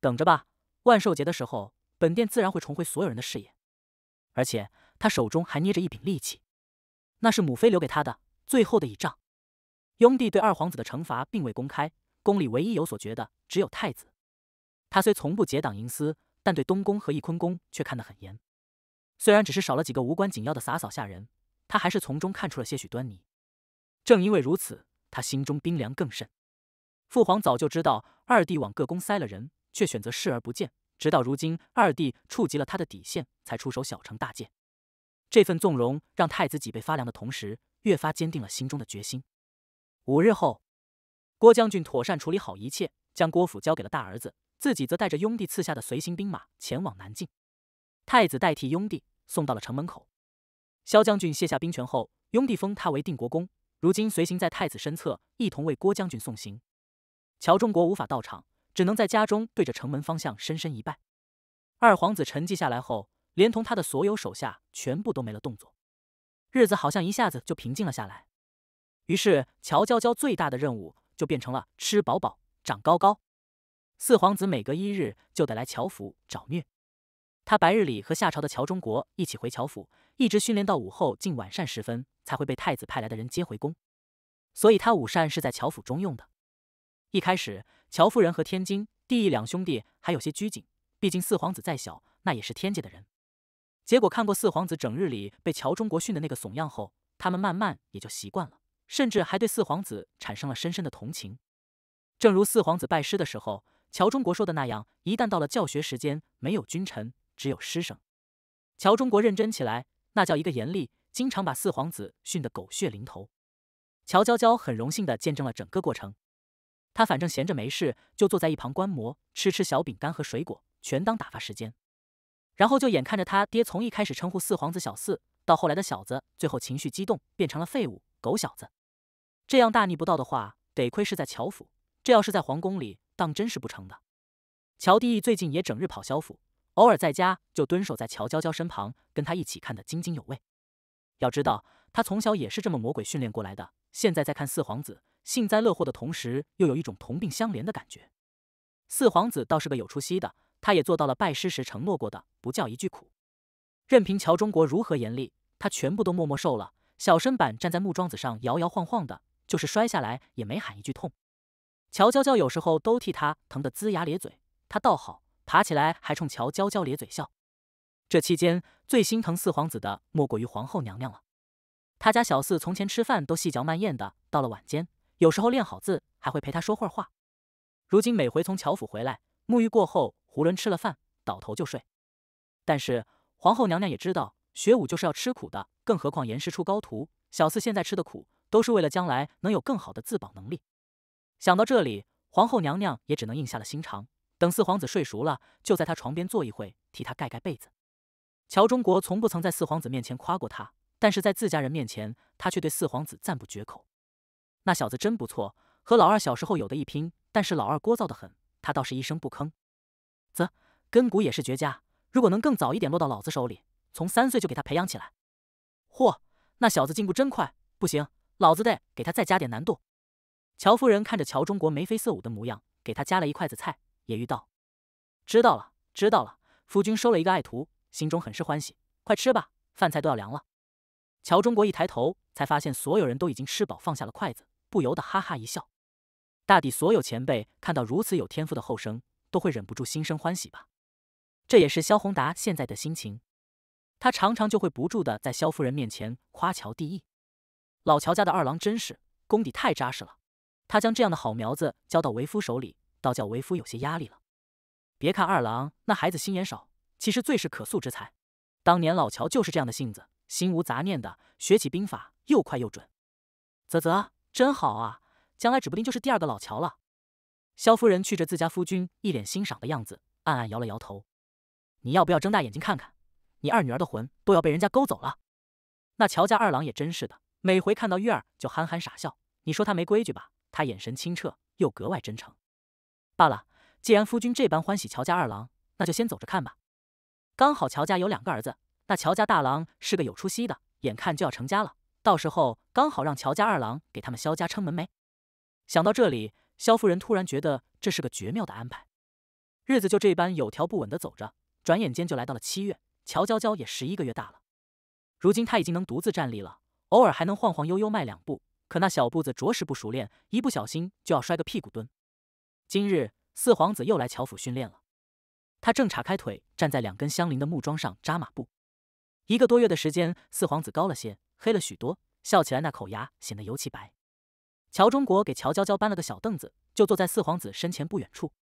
等着吧。万寿节的时候，本殿自然会重回所有人的视野。而且他手中还捏着一柄利器。那是母妃留给他的最后的倚仗。雍帝对二皇子的惩罚并未公开，宫里唯一有所觉的只有太子。他虽从不结党营私，但对东宫和翊坤宫却看得很严。虽然只是少了几个无关紧要的洒扫下人，他还是从中看出了些许端倪。正因为如此，他心中冰凉更甚。父皇早就知道二弟往各宫塞了人，却选择视而不见，直到如今二弟触及了他的底线，才出手小惩大戒。这份纵容让太子脊背发凉的同时，越发坚定了心中的决心。五日后，郭将军妥善处理好一切，将郭府交给了大儿子，自己则带着雍帝赐下的随行兵马前往南境。太子代替雍帝送到了城门口。萧将军卸下兵权后，雍帝封他为定国公，如今随行在太子身侧，一同为郭将军送行。乔忠国无法到场，只能在家中对着城门方向深深一拜。二皇子沉寂下来后。连同他的所有手下全部都没了动作，日子好像一下子就平静了下来。于是乔娇娇最大的任务就变成了吃饱饱、长高高。四皇子每隔一日就得来乔府找虐。他白日里和夏朝的乔忠国一起回乔府，一直训练到午后近晚膳时分，才会被太子派来的人接回宫。所以他午膳是在乔府中用的。一开始，乔夫人和天津地义两兄弟还有些拘谨，毕竟四皇子再小，那也是天界的人。结果看过四皇子整日里被乔中国训的那个怂样后，他们慢慢也就习惯了，甚至还对四皇子产生了深深的同情。正如四皇子拜师的时候，乔中国说的那样，一旦到了教学时间，没有君臣，只有师生。乔中国认真起来，那叫一个严厉，经常把四皇子训得狗血淋头。乔娇娇很荣幸的见证了整个过程，她反正闲着没事，就坐在一旁观摩，吃吃小饼干和水果，全当打发时间。然后就眼看着他爹从一开始称呼四皇子小四，到后来的小子，最后情绪激动变成了废物狗小子，这样大逆不道的话，得亏是在乔府，这要是在皇宫里，当真是不成的。乔帝最近也整日跑萧府，偶尔在家就蹲守在乔娇娇身旁，跟她一起看得津津有味。要知道他从小也是这么魔鬼训练过来的，现在在看四皇子幸灾乐祸的同时，又有一种同病相怜的感觉。四皇子倒是个有出息的。他也做到了拜师时承诺过的，不叫一句苦。任凭乔中国如何严厉，他全部都默默受了。小身板站在木桩子上摇摇晃晃的，就是摔下来也没喊一句痛。乔娇娇有时候都替他疼得龇牙咧嘴，他倒好，爬起来还冲乔娇娇咧嘴笑。这期间最心疼四皇子的莫过于皇后娘娘了。他家小四从前吃饭都细嚼慢咽的，到了晚间，有时候练好字还会陪他说会话。如今每回从乔府回来，沐浴过后。胡伦吃了饭，倒头就睡。但是皇后娘娘也知道，学武就是要吃苦的，更何况严师出高徒。小四现在吃的苦，都是为了将来能有更好的自保能力。想到这里，皇后娘娘也只能硬下了心肠。等四皇子睡熟了，就在他床边坐一会，替他盖盖被子。乔忠国从不曾在四皇子面前夸过他，但是在自家人面前，他却对四皇子赞不绝口。那小子真不错，和老二小时候有的一拼。但是老二聒噪的很，他倒是一声不吭。啧，根骨也是绝佳。如果能更早一点落到老子手里，从三岁就给他培养起来。嚯，那小子进步真快！不行，老子得给他再加点难度。乔夫人看着乔中国眉飞色舞的模样，给他夹了一筷子菜，也欲道：“知道了，知道了，夫君收了一个爱徒，心中很是欢喜。快吃吧，饭菜都要凉了。”乔中国一抬头，才发现所有人都已经吃饱，放下了筷子，不由得哈哈一笑。大抵所有前辈看到如此有天赋的后生。都会忍不住心生欢喜吧，这也是萧宏达现在的心情。他常常就会不住的在萧夫人面前夸乔第一，老乔家的二郎真是功底太扎实了。他将这样的好苗子交到为夫手里，倒叫为夫有些压力了。别看二郎那孩子心眼少，其实最是可塑之才。当年老乔就是这样的性子，心无杂念的学起兵法又快又准。啧啧，真好啊，将来指不定就是第二个老乔了。萧夫人去着自家夫君一脸欣赏的样子，暗暗摇了摇头：“你要不要睁大眼睛看看？你二女儿的魂都要被人家勾走了。”那乔家二郎也真是的，每回看到月儿就憨憨傻笑。你说他没规矩吧？他眼神清澈又格外真诚。罢了，既然夫君这般欢喜乔家二郎，那就先走着看吧。刚好乔家有两个儿子，那乔家大郎是个有出息的，眼看就要成家了，到时候刚好让乔家二郎给他们萧家撑门楣。想到这里。萧夫人突然觉得这是个绝妙的安排，日子就这般有条不紊的走着，转眼间就来到了七月。乔娇娇也十一个月大了，如今她已经能独自站立了，偶尔还能晃晃悠悠迈两步，可那小步子着实不熟练，一不小心就要摔个屁股蹲。今日四皇子又来乔府训练了，他正叉开腿站在两根相邻的木桩上扎马步。一个多月的时间，四皇子高了些，黑了许多，笑起来那口牙显得尤其白。乔中国给乔娇娇搬了个小凳子，就坐在四皇子身前不远处。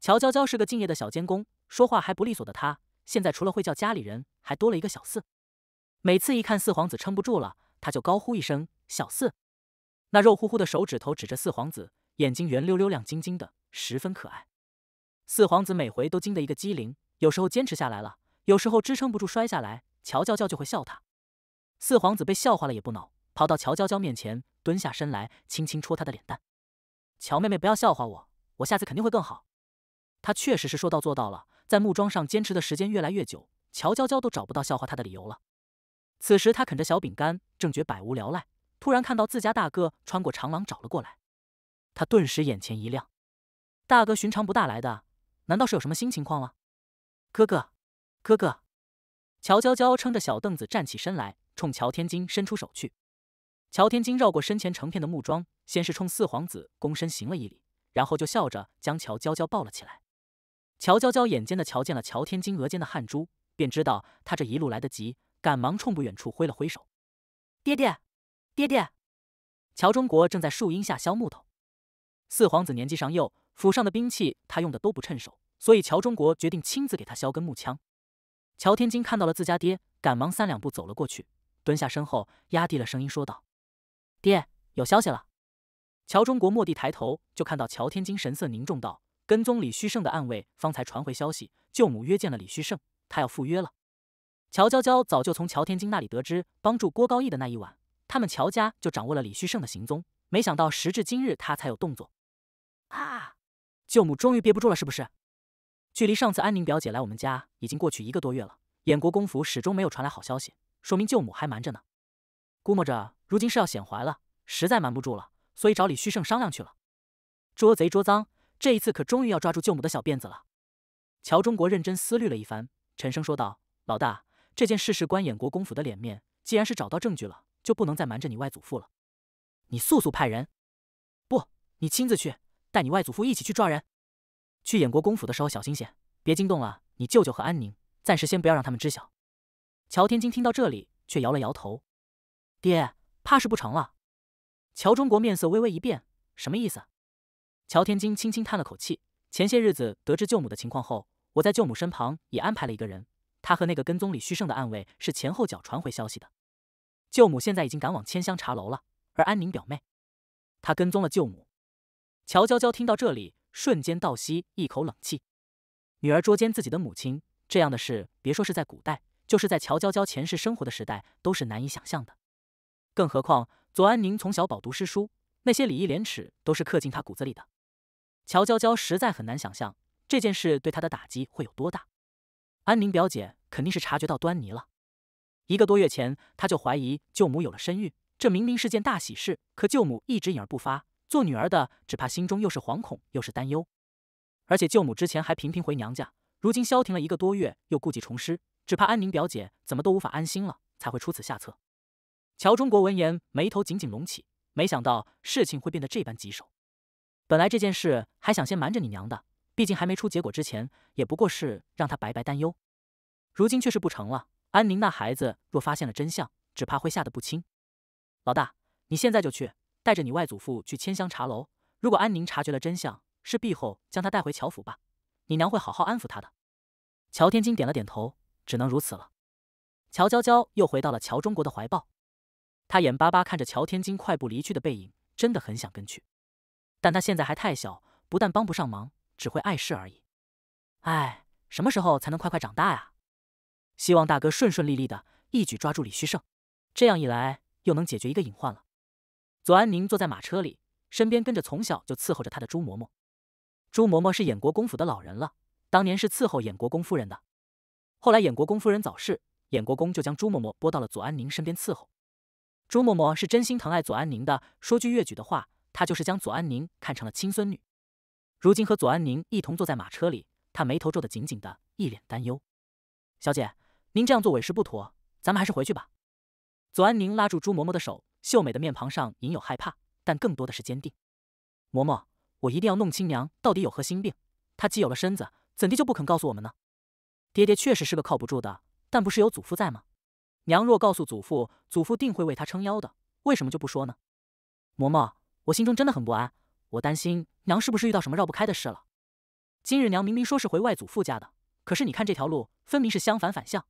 乔娇娇是个敬业的小监工，说话还不利索的她，现在除了会叫家里人，还多了一个小四。每次一看四皇子撑不住了，他就高呼一声“小四”，那肉乎乎的手指头指着四皇子，眼睛圆溜溜、亮晶晶的，十分可爱。四皇子每回都惊得一个机灵，有时候坚持下来了，有时候支撑不住摔下来，乔娇娇就会笑他。四皇子被笑话了也不恼，跑到乔娇娇面前。蹲下身来，轻轻戳她的脸蛋。乔妹妹，不要笑话我，我下次肯定会更好。他确实是说到做到了，在木桩上坚持的时间越来越久，乔娇娇都找不到笑话他的理由了。此时，他啃着小饼干，正觉百无聊赖，突然看到自家大哥穿过长廊找了过来，他顿时眼前一亮。大哥，寻常不大来的，难道是有什么新情况了？哥哥，哥哥！乔娇娇撑着小凳子站起身来，冲乔天金伸出手去。乔天金绕过身前成片的木桩，先是冲四皇子躬身行了一礼，然后就笑着将乔娇娇抱了起来。乔娇娇眼尖的瞧见了乔天金额间的汗珠，便知道他这一路来得急，赶忙冲不远处挥了挥手：“爹爹，爹爹！”乔忠国正在树荫下削木头。四皇子年纪尚幼，府上的兵器他用的都不趁手，所以乔忠国决定亲自给他削根木枪。乔天金看到了自家爹，赶忙三两步走了过去，蹲下身后，压低了声音说道。爹，有消息了。乔中国蓦地抬头，就看到乔天金神色凝重道：“跟踪李虚胜的暗卫方才传回消息，舅母约见了李虚胜，他要赴约了。”乔娇娇早就从乔天金那里得知，帮助郭高义的那一晚，他们乔家就掌握了李虚胜的行踪。没想到时至今日，他才有动作。啊！舅母终于憋不住了，是不是？距离上次安宁表姐来我们家已经过去一个多月了，燕国公府始终没有传来好消息，说明舅母还瞒着呢。估摸着如今是要显怀了，实在瞒不住了，所以找李旭胜商量去了。捉贼捉赃，这一次可终于要抓住舅母的小辫子了。乔忠国认真思虑了一番，沉声说道：“老大，这件事事关衍国公府的脸面，既然是找到证据了，就不能再瞒着你外祖父了。你速速派人，不，你亲自去，带你外祖父一起去抓人。去衍国公府的时候小心些，别惊动了你舅舅和安宁，暂时先不要让他们知晓。”乔天金听到这里，却摇了摇头。爹，怕是不成了。乔中国面色微微一变，什么意思？乔天金轻轻叹了口气。前些日子得知舅母的情况后，我在舅母身旁也安排了一个人，他和那个跟踪李旭胜的暗卫是前后脚传回消息的。舅母现在已经赶往千香茶楼了，而安宁表妹，她跟踪了舅母。乔娇娇听到这里，瞬间倒吸一口冷气。女儿捉奸自己的母亲，这样的事，别说是在古代，就是在乔娇娇前世生活的时代，都是难以想象的。更何况，左安宁从小饱读诗书，那些礼义廉耻都是刻进他骨子里的。乔娇娇实在很难想象这件事对她的打击会有多大。安宁表姐肯定是察觉到端倪了，一个多月前，她就怀疑舅母有了身孕。这明明是件大喜事，可舅母一直隐而不发，做女儿的只怕心中又是惶恐又是担忧。而且舅母之前还频频回娘家，如今消停了一个多月，又故技重施，只怕安宁表姐怎么都无法安心了，才会出此下策。乔中国闻言，眉头紧紧隆起，没想到事情会变得这般棘手。本来这件事还想先瞒着你娘的，毕竟还没出结果之前，也不过是让他白白担忧。如今却是不成了。安宁那孩子若发现了真相，只怕会吓得不轻。老大，你现在就去，带着你外祖父去千香茶楼。如果安宁察觉了真相，势必后将他带回乔府吧。你娘会好好安抚他的。乔天金点了点头，只能如此了。乔娇娇又回到了乔中国的怀抱。他眼巴巴看着乔天金快步离去的背影，真的很想跟去，但他现在还太小，不但帮不上忙，只会碍事而已。哎，什么时候才能快快长大呀？希望大哥顺顺利利的一举抓住李虚胜，这样一来又能解决一个隐患了。左安宁坐在马车里，身边跟着从小就伺候着他的朱嬷嬷。朱嬷嬷是衍国公府的老人了，当年是伺候衍国公夫人的，后来衍国公夫人早逝，衍国公就将朱嬷嬷拨到了左安宁身边伺候。朱嬷嬷是真心疼爱左安宁的，说句越举的话，她就是将左安宁看成了亲孙女。如今和左安宁一同坐在马车里，她眉头皱得紧紧的，一脸担忧。小姐，您这样做委实不妥，咱们还是回去吧。左安宁拉住朱嬷嬷的手，秀美的面庞上隐有害怕，但更多的是坚定。嬷嬷，我一定要弄清娘到底有何心病。她既有了身子，怎地就不肯告诉我们呢？爹爹确实是个靠不住的，但不是有祖父在吗？娘若告诉祖父，祖父定会为她撑腰的。为什么就不说呢？嬷嬷，我心中真的很不安，我担心娘是不是遇到什么绕不开的事了。今日娘明明说是回外祖父家的，可是你看这条路分明是相反反向。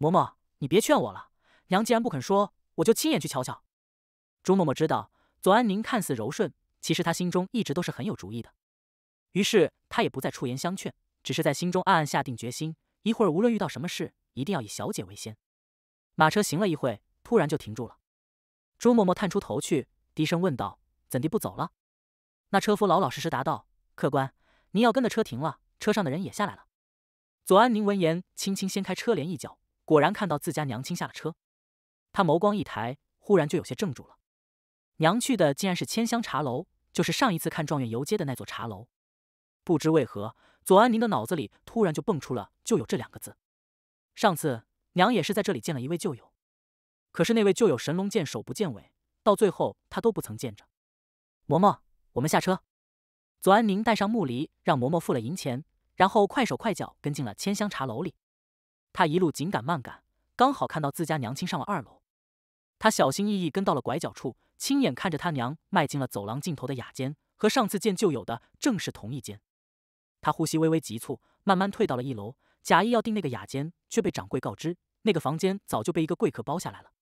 嬷嬷，你别劝我了，娘既然不肯说，我就亲眼去瞧瞧。朱嬷嬷知道左安宁看似柔顺，其实她心中一直都是很有主意的，于是她也不再出言相劝，只是在心中暗暗下定决心，一会儿无论遇到什么事，一定要以小姐为先。马车行了一会，突然就停住了。朱嬷嬷探出头去，低声问道：“怎地不走了？”那车夫老老实实答道：“客官，您要跟的车停了，车上的人也下来了。”左安宁闻言，轻轻掀开车帘一角，果然看到自家娘亲下了车。他眸光一抬，忽然就有些怔住了。娘去的竟然是千香茶楼，就是上一次看状元游街的那座茶楼。不知为何，左安宁的脑子里突然就蹦出了就有这两个字。上次。娘也是在这里见了一位旧友，可是那位旧友神龙见首不见尾，到最后他都不曾见着。嬷嬷，我们下车。左安宁带上木犁，让嬷嬷付了银钱，然后快手快脚跟进了千香茶楼里。他一路紧赶慢赶，刚好看到自家娘亲上了二楼。他小心翼翼跟到了拐角处，亲眼看着他娘迈进了走廊尽头的雅间，和上次见旧友的正是同一间。他呼吸微微急促，慢慢退到了一楼。假意要订那个雅间，却被掌柜告知，那个房间早就被一个贵客包下来了。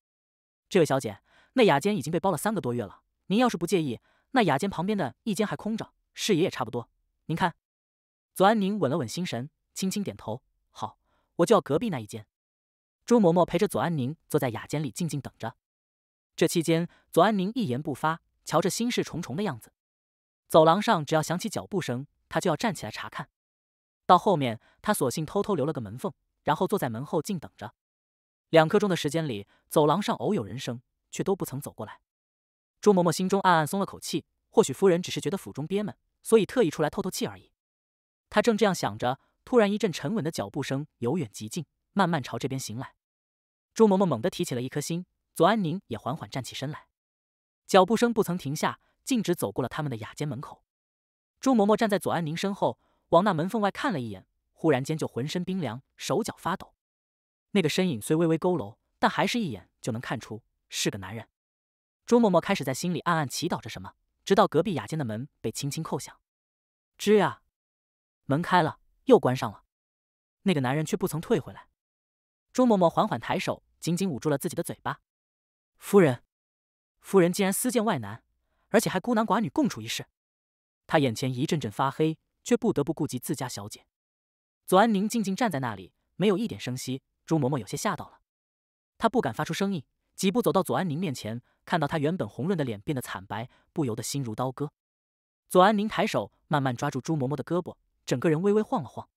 这位小姐，那雅间已经被包了三个多月了。您要是不介意，那雅间旁边的一间还空着，视野也差不多。您看。左安宁稳了稳心神，轻轻点头。好，我就要隔壁那一间。朱嬷嬷陪着左安宁坐在雅间里静静等着。这期间，左安宁一言不发，瞧着心事重重的样子。走廊上只要响起脚步声，他就要站起来查看。到后面，他索性偷偷留了个门缝，然后坐在门后静等着。两刻钟的时间里，走廊上偶有人声，却都不曾走过来。朱嬷嬷心中暗暗松了口气，或许夫人只是觉得府中憋闷，所以特意出来透透气而已。她正这样想着，突然一阵沉稳的脚步声由远及近，慢慢朝这边行来。朱嬷嬷猛地提起了一颗心，左安宁也缓缓站起身来。脚步声不曾停下，径直走过了他们的雅间门口。朱嬷嬷站在左安宁身后。往那门缝外看了一眼，忽然间就浑身冰凉，手脚发抖。那个身影虽微微佝偻，但还是一眼就能看出是个男人。朱嬷嬷开始在心里暗暗祈祷着什么，直到隔壁雅间的门被轻轻叩响。吱呀，门开了，又关上了。那个男人却不曾退回来。朱嬷嬷缓缓抬手，紧紧捂住了自己的嘴巴。夫人，夫人竟然私见外男，而且还孤男寡女共处一室。她眼前一阵阵发黑。却不得不顾及自家小姐，左安宁静静站在那里，没有一点声息。朱嬷嬷有些吓到了，她不敢发出声音，几步走到左安宁面前，看到她原本红润的脸变得惨白，不由得心如刀割。左安宁抬手，慢慢抓住朱嬷嬷的胳膊，整个人微微晃了晃。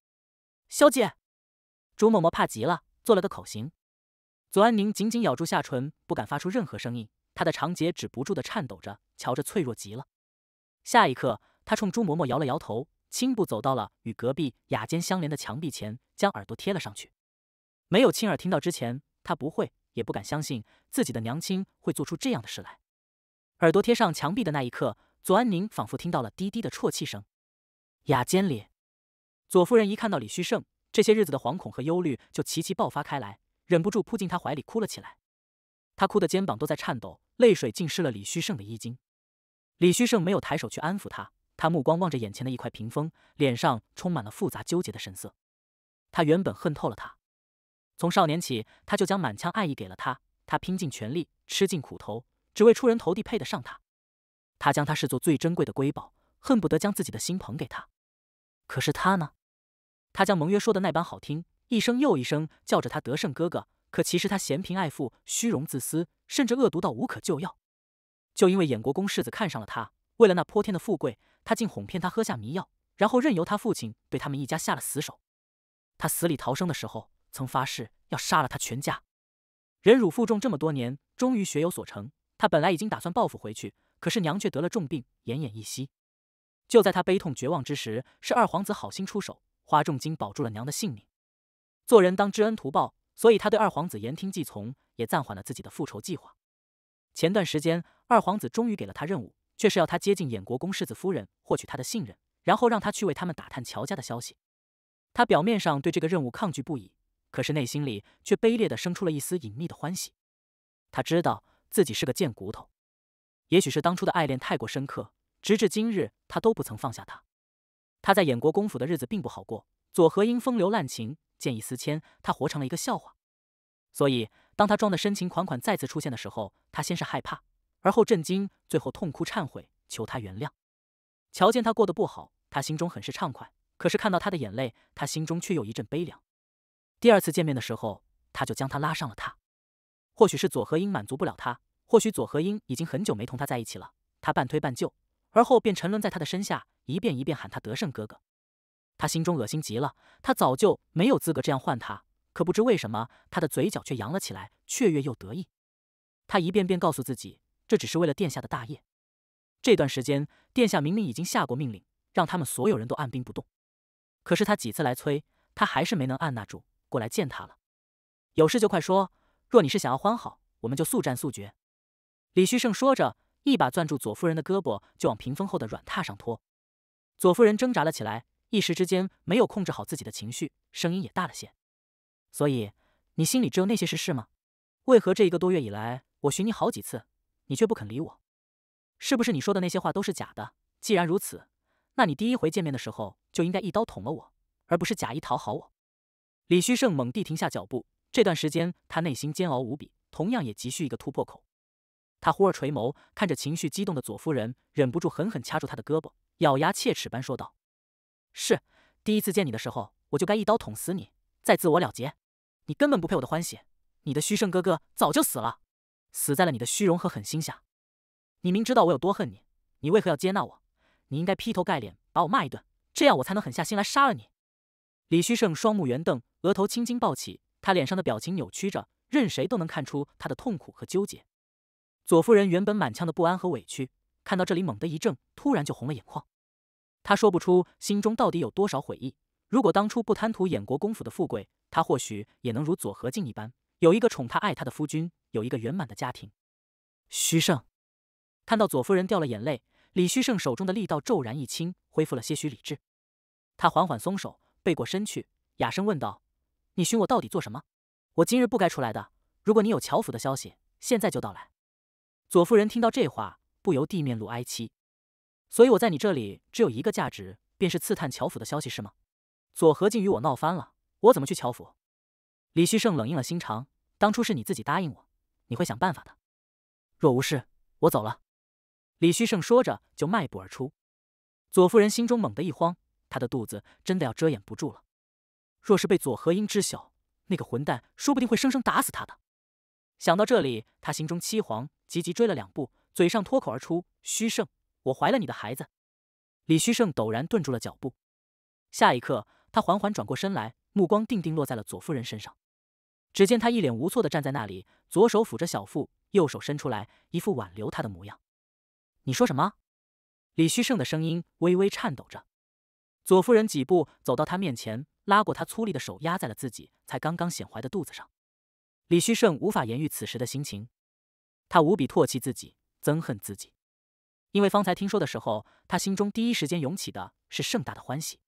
小姐，朱嬷嬷怕极了，做了个口型。左安宁紧紧咬住下唇，不敢发出任何声音，她的长睫止不住的颤抖着，瞧着脆弱极了。下一刻，她冲朱嬷嬷摇了摇头。轻步走到了与隔壁雅间相连的墙壁前，将耳朵贴了上去。没有亲耳听到之前，他不会也不敢相信自己的娘亲会做出这样的事来。耳朵贴上墙壁的那一刻，左安宁仿佛听到了滴滴的啜泣声。雅间里，左夫人一看到李旭胜，这些日子的惶恐和忧虑就齐齐爆发开来，忍不住扑进他怀里哭了起来。他哭的肩膀都在颤抖，泪水浸湿了李旭胜的衣襟。李旭胜没有抬手去安抚他。他目光望着眼前的一块屏风，脸上充满了复杂纠结的神色。他原本恨透了他，从少年起，他就将满腔爱意给了他。他拼尽全力，吃尽苦头，只为出人头地，配得上他。他将他视作最珍贵的瑰宝，恨不得将自己的心捧给他。可是他呢？他将盟约说的那般好听，一声又一声叫着他得胜哥哥。可其实他嫌贫爱富，虚荣自私，甚至恶毒到无可救药。就因为衍国公世子看上了他，为了那泼天的富贵。他竟哄骗他喝下迷药，然后任由他父亲对他们一家下了死手。他死里逃生的时候，曾发誓要杀了他全家。忍辱负重这么多年，终于学有所成。他本来已经打算报复回去，可是娘却得了重病，奄奄一息。就在他悲痛绝望之时，是二皇子好心出手，花重金保住了娘的性命。做人当知恩图报，所以他对二皇子言听计从，也暂缓了自己的复仇计划。前段时间，二皇子终于给了他任务。却是要他接近衍国公世子夫人，获取他的信任，然后让他去为他们打探乔家的消息。他表面上对这个任务抗拒不已，可是内心里却卑劣的生出了一丝隐秘的欢喜。他知道自己是个贱骨头，也许是当初的爱恋太过深刻，直至今日他都不曾放下他。他在衍国公府的日子并不好过，左和因风流滥情，见异思迁，他活成了一个笑话。所以，当他装的深情款款再次出现的时候，他先是害怕。而后震惊，最后痛哭忏悔，求他原谅。瞧见他过得不好，他心中很是畅快。可是看到他的眼泪，他心中却又一阵悲凉。第二次见面的时候，他就将他拉上了榻。或许是左和英满足不了他，或许左和英已经很久没同他在一起了。他半推半就，而后便沉沦在他的身下，一遍一遍喊他德胜哥哥。他心中恶心极了，他早就没有资格这样唤他。可不知为什么，他的嘴角却扬了起来，雀跃又得意。他一遍遍告诉自己。这只是为了殿下的大业。这段时间，殿下明明已经下过命令，让他们所有人都按兵不动。可是他几次来催，他还是没能按捺住，过来见他了。有事就快说。若你是想要欢好，我们就速战速决。李旭胜说着，一把攥住左夫人的胳膊，就往屏风后的软榻上拖。左夫人挣扎了起来，一时之间没有控制好自己的情绪，声音也大了些。所以你心里只有那些事是吗？为何这一个多月以来，我寻你好几次？你却不肯理我，是不是你说的那些话都是假的？既然如此，那你第一回见面的时候就应该一刀捅了我，而不是假意讨好我。李旭胜猛地停下脚步，这段时间他内心煎熬无比，同样也急需一个突破口。他忽而垂眸，看着情绪激动的左夫人，忍不住狠狠掐住她的胳膊，咬牙切齿般说道：“是第一次见你的时候，我就该一刀捅死你，再自我了结。你根本不配我的欢喜，你的虚胜哥哥早就死了。”死在了你的虚荣和狠心下。你明知道我有多恨你，你为何要接纳我？你应该劈头盖脸把我骂一顿，这样我才能狠下心来杀了你。李旭胜双目圆瞪，额头青筋暴起，他脸上的表情扭曲着，任谁都能看出他的痛苦和纠结。左夫人原本满腔的不安和委屈，看到这里猛地一怔，突然就红了眼眶。她说不出心中到底有多少悔意。如果当初不贪图衍国公府的富贵，她或许也能如左和敬一般，有一个宠她爱她的夫君。有一个圆满的家庭。徐胜看到左夫人掉了眼泪，李徐胜手中的力道骤然一轻，恢复了些许理智。他缓缓松手，背过身去，哑声问道：“你寻我到底做什么？我今日不该出来的。如果你有乔府的消息，现在就到来。”左夫人听到这话，不由地面露哀戚。所以我在你这里只有一个价值，便是刺探乔府的消息，是吗？左和竟与我闹翻了，我怎么去乔府？李旭胜冷硬了心肠，当初是你自己答应我。你会想办法的。若无事，我走了。李旭胜说着就迈步而出。左夫人心中猛地一慌，她的肚子真的要遮掩不住了。若是被左和英知晓，那个混蛋说不定会生生打死他的。想到这里，他心中凄惶，急急追了两步，嘴上脱口而出：“虚胜，我怀了你的孩子。”李旭胜陡然顿住了脚步，下一刻他缓缓转过身来，目光定定落在了左夫人身上。只见他一脸无措的站在那里，左手抚着小腹，右手伸出来，一副挽留他的模样。你说什么？李旭胜的声音微微颤抖着。左夫人几步走到他面前，拉过他粗粝的手，压在了自己才刚刚显怀的肚子上。李旭胜无法言喻此时的心情，他无比唾弃自己，憎恨自己，因为方才听说的时候，他心中第一时间涌起的是盛大的欢喜。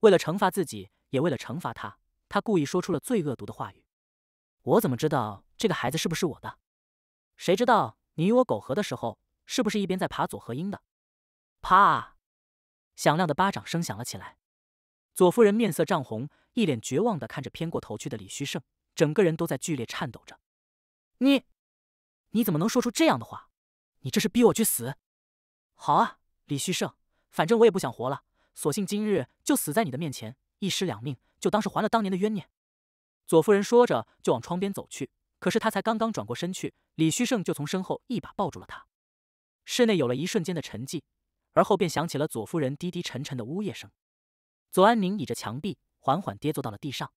为了惩罚自己，也为了惩罚他，他故意说出了最恶毒的话语。我怎么知道这个孩子是不是我的？谁知道你与我苟合的时候，是不是一边在爬左和英的？啪！响亮的巴掌声响了起来。左夫人面色涨红，一脸绝望的看着偏过头去的李旭胜，整个人都在剧烈颤抖着。你你怎么能说出这样的话？你这是逼我去死！好啊，李旭胜，反正我也不想活了，索性今日就死在你的面前，一尸两命，就当是还了当年的冤孽。左夫人说着，就往窗边走去。可是她才刚刚转过身去，李旭胜就从身后一把抱住了她。室内有了一瞬间的沉寂，而后便响起了左夫人低低沉沉的呜咽声。左安宁倚着墙壁，缓缓跌坐到了地上。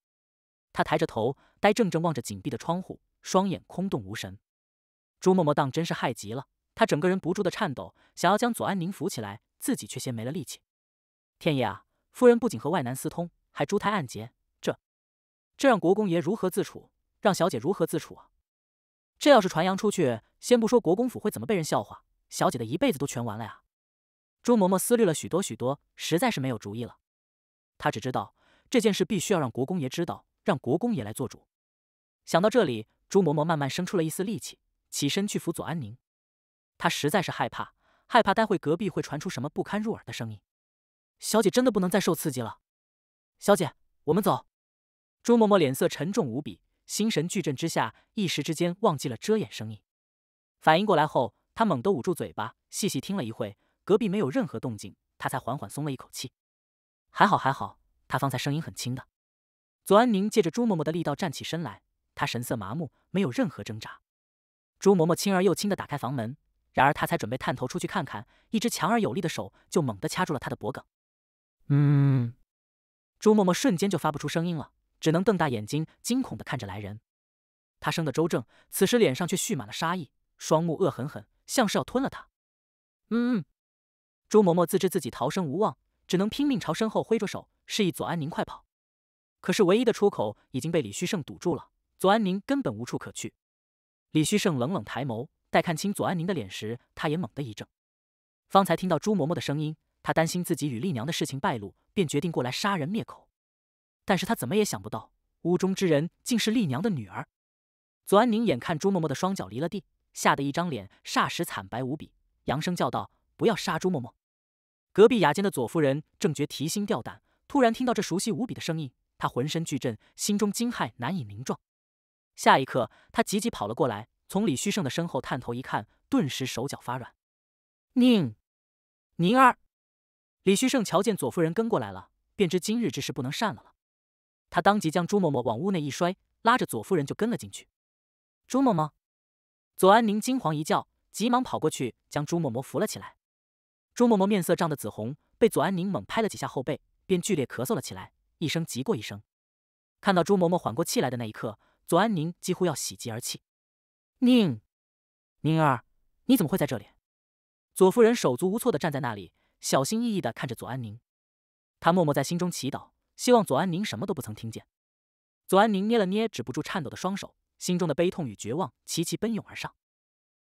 他抬着头，呆怔怔望着紧闭的窗户，双眼空洞无神。朱嬷嬷当真是害极了，她整个人不住的颤抖，想要将左安宁扶起来，自己却先没了力气。天爷啊！夫人不仅和外男私通，还珠胎暗结。这让国公爷如何自处？让小姐如何自处啊？这要是传扬出去，先不说国公府会怎么被人笑话，小姐的一辈子都全完了呀！朱嬷嬷思虑了许多许多，实在是没有主意了。她只知道这件事必须要让国公爷知道，让国公爷来做主。想到这里，朱嬷嬷慢慢生出了一丝力气，起身去辅佐安宁。她实在是害怕，害怕待会隔壁会传出什么不堪入耳的声音。小姐真的不能再受刺激了。小姐，我们走。朱嬷嬷脸色沉重无比，心神俱振之下，一时之间忘记了遮掩声音。反应过来后，她猛地捂住嘴巴，细细听了一会，隔壁没有任何动静，她才缓缓松了一口气。还好，还好，她方才声音很轻的。左安宁借着朱嬷嬷的力道站起身来，她神色麻木，没有任何挣扎。朱嬷嬷轻而又轻地打开房门，然而她才准备探头出去看看，一只强而有力的手就猛地掐住了她的脖颈。嗯，朱嬷嬷瞬间就发不出声音了。只能瞪大眼睛，惊恐的看着来人。他生的周正，此时脸上却蓄满了杀意，双目恶狠狠，像是要吞了他。嗯嗯。朱嬷嬷自知自己逃生无望，只能拼命朝身后挥着手，示意左安宁快跑。可是唯一的出口已经被李旭胜堵住了，左安宁根本无处可去。李旭胜冷冷抬眸，待看清左安宁的脸时，他也猛地一怔。方才听到朱嬷嬷的声音，他担心自己与丽娘的事情败露，便决定过来杀人灭口。但是他怎么也想不到，屋中之人竟是丽娘的女儿。左安宁眼看朱嬷嬷的双脚离了地，吓得一张脸霎时惨白无比，扬声叫道：“不要杀朱嬷嬷！”隔壁雅间的左夫人正觉提心吊胆，突然听到这熟悉无比的声音，她浑身剧震，心中惊骇难以名状。下一刻，她急急跑了过来，从李旭胜的身后探头一看，顿时手脚发软。“宁，宁儿！”李旭胜瞧见左夫人跟过来了，便知今日之事不能善了了。他当即将朱嬷嬷往屋内一摔，拉着左夫人就跟了进去。朱嬷嬷，左安宁惊慌一叫，急忙跑过去将朱嬷嬷扶了起来。朱嬷嬷面色涨得紫红，被左安宁猛拍了几下后背，便剧烈咳嗽了起来，一声急过一声。看到朱嬷嬷缓过气来的那一刻，左安宁几乎要喜极而泣。宁，宁儿，你怎么会在这里？左夫人手足无措的站在那里，小心翼翼的看着左安宁。他默默在心中祈祷。希望左安宁什么都不曾听见。左安宁捏了捏止不住颤抖的双手，心中的悲痛与绝望齐齐奔涌而上。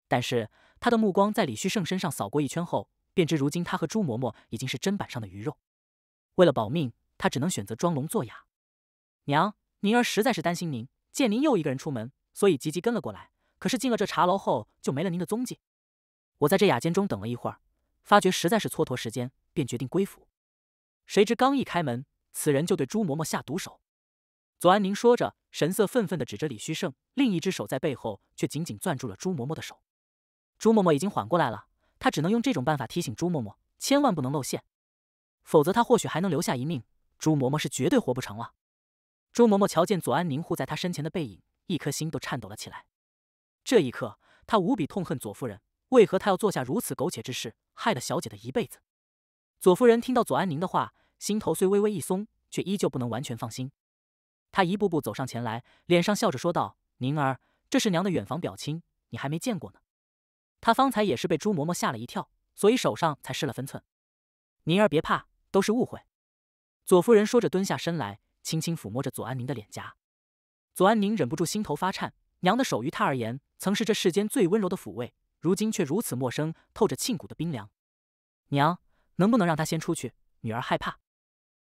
但是他的目光在李旭胜身上扫过一圈后，便知如今他和朱嬷嬷已经是砧板上的鱼肉。为了保命，他只能选择装聋作哑。娘，宁儿实在是担心您，见您又一个人出门，所以急急跟了过来。可是进了这茶楼后，就没了您的踪迹。我在这雅间中等了一会儿，发觉实在是蹉跎时间，便决定归府。谁知刚一开门。此人就对朱嬷嬷下毒手。左安宁说着，神色愤愤地指着李虚胜，另一只手在背后却紧紧攥住了朱嬷嬷的手。朱嬷嬷已经缓过来了，他只能用这种办法提醒朱嬷嬷，千万不能露馅，否则他或许还能留下一命。朱嬷嬷是绝对活不成了。朱嬷嬷瞧见左安宁护在她身前的背影，一颗心都颤抖了起来。这一刻，她无比痛恨左夫人，为何她要做下如此苟且之事，害了小姐的一辈子？左夫人听到左安宁的话。心头虽微微一松，却依旧不能完全放心。他一步步走上前来，脸上笑着说道：“宁儿，这是娘的远房表亲，你还没见过呢。”他方才也是被朱嬷嬷吓了一跳，所以手上才失了分寸。宁儿别怕，都是误会。”左夫人说着，蹲下身来，轻轻抚摸着左安宁的脸颊。左安宁忍不住心头发颤，娘的手于她而言，曾是这世间最温柔的抚慰，如今却如此陌生，透着沁骨的冰凉。娘，能不能让他先出去？女儿害怕。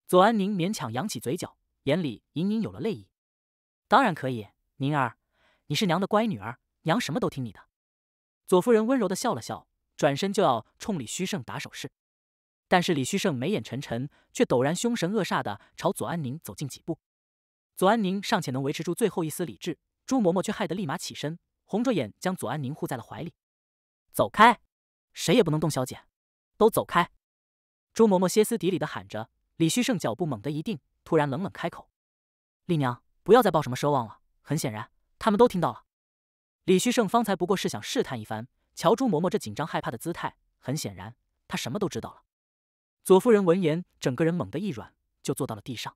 左安宁勉强扬起嘴角，眼里隐隐有了泪意。当然可以，宁儿，你是娘的乖女儿，娘什么都听你的。左夫人温柔的笑了笑，转身就要冲李虚盛打手势，但是李虚盛眉眼沉沉，却陡然凶神恶煞的朝左安宁走近几步。左安宁尚且能维持住最后一丝理智，朱嬷嬷却害得立马起身，红着眼将左安宁护在了怀里。走开，谁也不能动小姐，都走开！朱嬷嬷歇斯底里的喊着。李旭胜脚步猛地一定，突然冷冷开口：“丽娘，不要再抱什么奢望了。”很显然，他们都听到了。李旭胜方才不过是想试探一番，瞧朱嬷嬷这紧张害怕的姿态，很显然他什么都知道了。左夫人闻言，整个人猛地一软，就坐到了地上。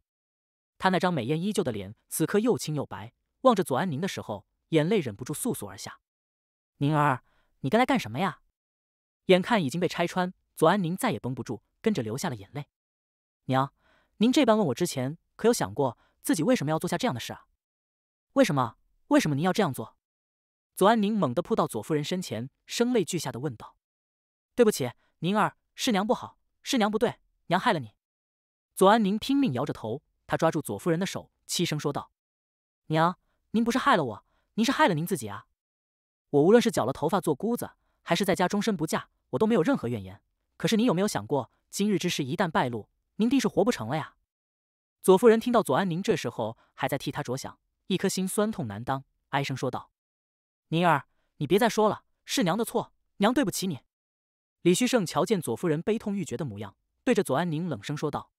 她那张美艳依旧的脸，此刻又青又白，望着左安宁的时候，眼泪忍不住簌簌而下。“宁儿，你刚才干什么呀？”眼看已经被拆穿，左安宁再也绷不住，跟着流下了眼泪。娘，您这般问我之前，可有想过自己为什么要做下这样的事啊？为什么？为什么您要这样做？左安宁猛地扑到左夫人身前，声泪俱下的问道：“对不起，宁儿，是娘不好，是娘不对，娘害了你。”左安宁拼命摇着头，他抓住左夫人的手，凄声说道：“娘，您不是害了我，您是害了您自己啊！我无论是绞了头发做姑子，还是在家终身不嫁，我都没有任何怨言。可是您有没有想过，今日之事一旦败露？”您弟是活不成了呀！左夫人听到左安宁这时候还在替他着想，一颗心酸痛难当，哀声说道：“宁儿，你别再说了，是娘的错，娘对不起你。”李旭胜瞧见左夫人悲痛欲绝的模样，对着左安宁冷声说道：“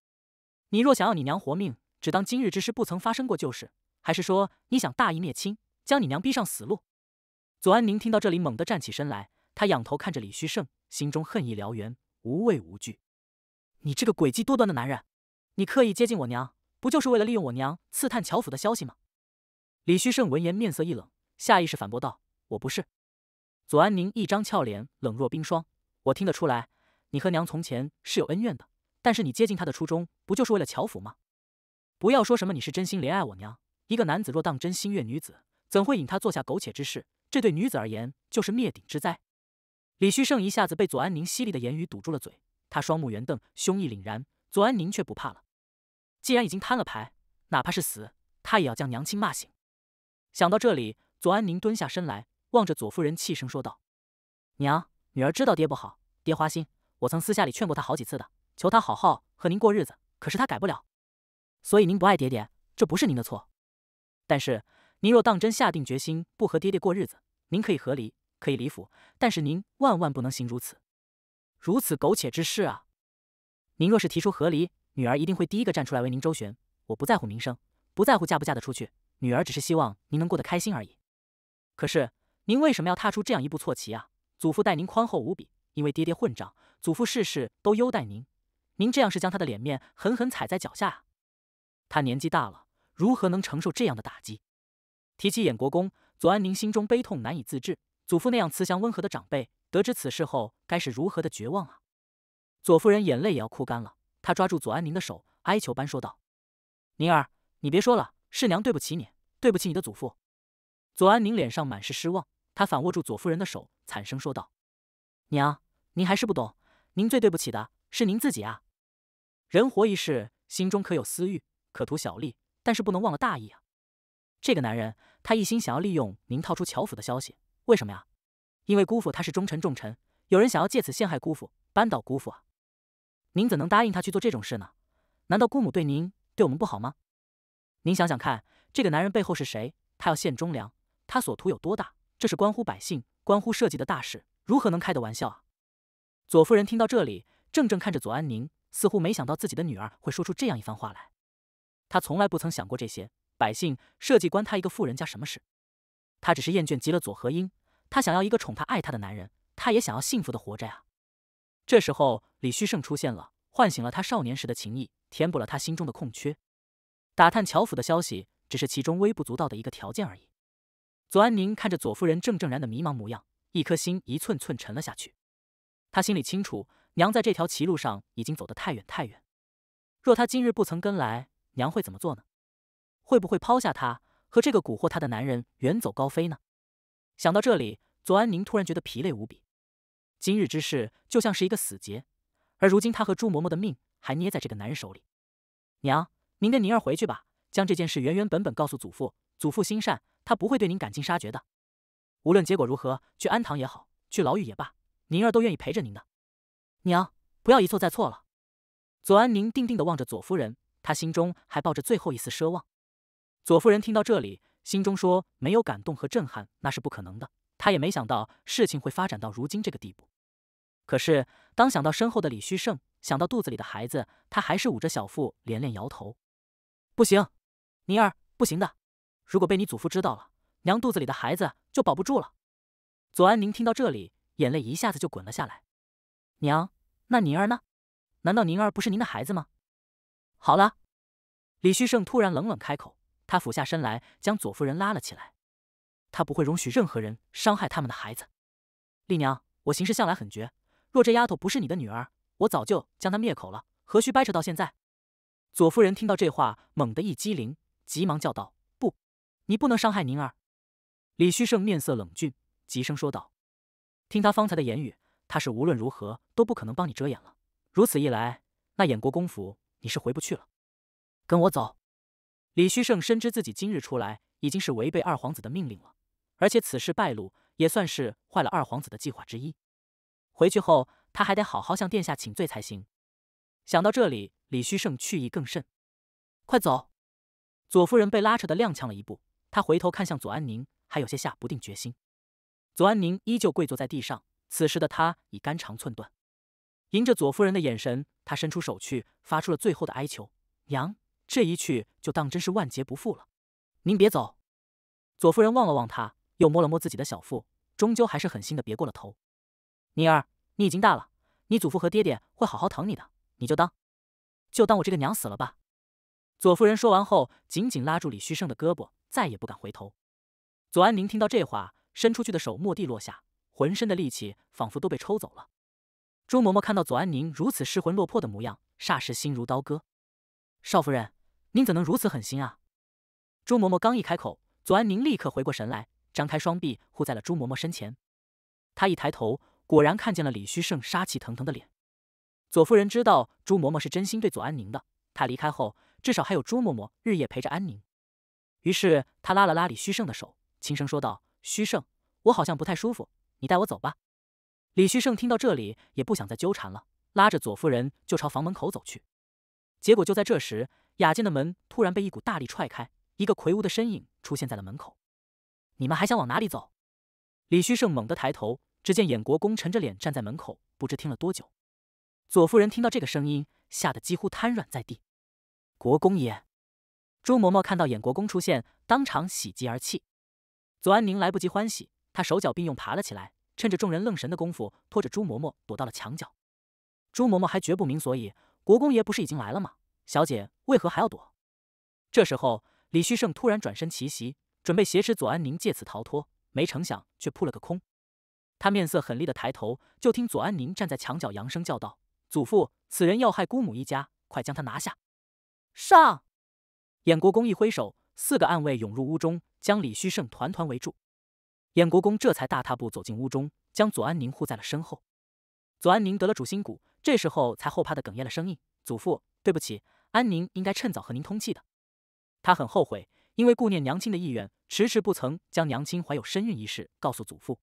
你若想要你娘活命，只当今日之事不曾发生过就是；还是说你想大义灭亲，将你娘逼上死路？”左安宁听到这里，猛地站起身来，他仰头看着李旭胜，心中恨意燎原，无畏无惧。你这个诡计多端的男人，你刻意接近我娘，不就是为了利用我娘刺探乔府的消息吗？李旭胜闻言面色一冷，下意识反驳道：“我不是。”左安宁一张俏脸冷若冰霜：“我听得出来，你和娘从前是有恩怨的，但是你接近她的初衷，不就是为了乔府吗？不要说什么你是真心怜爱我娘，一个男子若当真心悦女子，怎会引她做下苟且之事？这对女子而言，就是灭顶之灾。”李旭胜一下子被左安宁犀利的言语堵住了嘴。他双目圆瞪，凶意凛然。左安宁却不怕了，既然已经摊了牌，哪怕是死，他也要将娘亲骂醒。想到这里，左安宁蹲下身来，望着左夫人，气声说道：“娘，女儿知道爹不好，爹花心，我曾私下里劝过他好几次的，求他好好和您过日子，可是他改不了。所以您不爱爹爹，这不是您的错。但是您若当真下定决心不和爹爹过日子，您可以和离，可以离府，但是您万万不能行如此。”如此苟且之事啊！您若是提出和离，女儿一定会第一个站出来为您周旋。我不在乎名声，不在乎嫁不嫁得出去，女儿只是希望您能过得开心而已。可是您为什么要踏出这样一步错棋啊？祖父待您宽厚无比，因为爹爹混账，祖父事事都优待您，您这样是将他的脸面狠狠踩在脚下啊！他年纪大了，如何能承受这样的打击？提起衍国公左安宁，心中悲痛难以自制。祖父那样慈祥温和的长辈。得知此事后，该是如何的绝望啊！左夫人眼泪也要哭干了，她抓住左安宁的手，哀求般说道：“宁儿，你别说了，是娘对不起你，对不起你的祖父。”左安宁脸上满是失望，他反握住左夫人的手，惨声说道：“娘，您还是不懂，您最对不起的是您自己啊！人活一世，心中可有私欲，可图小利，但是不能忘了大义啊！这个男人，他一心想要利用您套出乔府的消息，为什么呀？”因为姑父他是忠臣重臣，有人想要借此陷害姑父，扳倒姑父啊！您怎能答应他去做这种事呢？难道姑母对您对我们不好吗？您想想看，这个男人背后是谁？他要献忠良，他所图有多大？这是关乎百姓、关乎社稷的大事，如何能开得玩笑啊？左夫人听到这里，怔怔看着左安宁，似乎没想到自己的女儿会说出这样一番话来。她从来不曾想过这些百姓、社稷关她一个富人家什么事？她只是厌倦极了左和英。她想要一个宠她爱她的男人，她也想要幸福的活着呀。这时候，李旭胜出现了，唤醒了她少年时的情谊，填补了她心中的空缺。打探乔府的消息，只是其中微不足道的一个条件而已。左安宁看着左夫人怔怔然的迷茫模样，一颗心一寸寸沉了下去。他心里清楚，娘在这条歧路上已经走得太远太远。若他今日不曾跟来，娘会怎么做呢？会不会抛下他，和这个蛊惑他的男人远走高飞呢？想到这里，左安宁突然觉得疲累无比。今日之事就像是一个死结，而如今他和朱嬷嬷的命还捏在这个男人手里。娘，您跟宁儿回去吧，将这件事原原本本告诉祖父。祖父心善，他不会对您赶尽杀绝的。无论结果如何，去安堂也好，去牢狱也罢，宁儿都愿意陪着您的。娘，不要一错再错了。左安宁定定的望着左夫人，他心中还抱着最后一丝奢望。左夫人听到这里。心中说：“没有感动和震撼，那是不可能的。”他也没想到事情会发展到如今这个地步。可是，当想到身后的李旭盛，想到肚子里的孩子，他还是捂着小腹连连摇头：“不行，宁儿不行的。如果被你祖父知道了，娘肚子里的孩子就保不住了。”左安宁听到这里，眼泪一下子就滚了下来：“娘，那宁儿呢？难道宁儿不是您的孩子吗？”好了，李旭盛突然冷冷开口。他俯下身来，将左夫人拉了起来。他不会容许任何人伤害他们的孩子。丽娘，我行事向来很绝，若这丫头不是你的女儿，我早就将她灭口了，何须掰扯到现在？左夫人听到这话，猛地一激灵，急忙叫道：“不，你不能伤害宁儿！”李旭胜面色冷峻，急声说道：“听他方才的言语，他是无论如何都不可能帮你遮掩了。如此一来，那燕国公府你是回不去了，跟我走。”李虚盛深知自己今日出来已经是违背二皇子的命令了，而且此事败露也算是坏了二皇子的计划之一。回去后他还得好好向殿下请罪才行。想到这里，李虚盛去意更甚。快走！左夫人被拉扯的踉跄了一步，她回头看向左安宁，还有些下不定决心。左安宁依旧跪坐在地上，此时的他已肝肠寸断。迎着左夫人的眼神，他伸出手去，发出了最后的哀求：“娘。”这一去就当真是万劫不复了。您别走。左夫人望了望他，又摸了摸自己的小腹，终究还是狠心的别过了头。宁儿，你已经大了，你祖父和爹爹会好好疼你的，你就当，就当我这个娘死了吧。左夫人说完后，紧紧拉住李旭胜的胳膊，再也不敢回头。左安宁听到这话，伸出去的手蓦地落下，浑身的力气仿佛都被抽走了。朱嬷嬷看到左安宁如此失魂落魄的模样，霎时心如刀割。少夫人。您怎能如此狠心啊！朱嬷嬷刚一开口，左安宁立刻回过神来，张开双臂护在了朱嬷嬷身前。他一抬头，果然看见了李虚盛杀气腾腾的脸。左夫人知道朱嬷嬷是真心对左安宁的，她离开后至少还有朱嬷嬷日夜陪着安宁。于是她拉了拉李虚盛的手，轻声说道：“虚盛，我好像不太舒服，你带我走吧。”李虚盛听到这里，也不想再纠缠了，拉着左夫人就朝房门口走去。结果就在这时。雅间的门突然被一股大力踹开，一个魁梧的身影出现在了门口。你们还想往哪里走？李旭胜猛地抬头，只见衍国公沉着脸站在门口，不知听了多久。左夫人听到这个声音，吓得几乎瘫软在地。国公爷，朱嬷嬷看到衍国公出现，当场喜极而泣。左安宁来不及欢喜，他手脚并用爬了起来，趁着众人愣神的功夫，拖着朱嬷嬷躲到了墙角。朱嬷嬷还觉不明所以，国公爷不是已经来了吗？小姐。为何还要躲？这时候，李旭胜突然转身奇袭，准备挟持左安宁，借此逃脱。没成想，却扑了个空。他面色狠厉的抬头，就听左安宁站在墙角，扬声叫道：“祖父，此人要害姑母一家，快将他拿下！”上。衍国公一挥手，四个暗卫涌入屋中，将李旭胜团团围住。衍国公这才大踏步走进屋中，将左安宁护在了身后。左安宁得了主心骨，这时候才后怕的哽咽了声音：“祖父，对不起。”安宁应该趁早和您通气的，他很后悔，因为顾念娘亲的意愿，迟迟不曾将娘亲怀有身孕一事告诉祖父。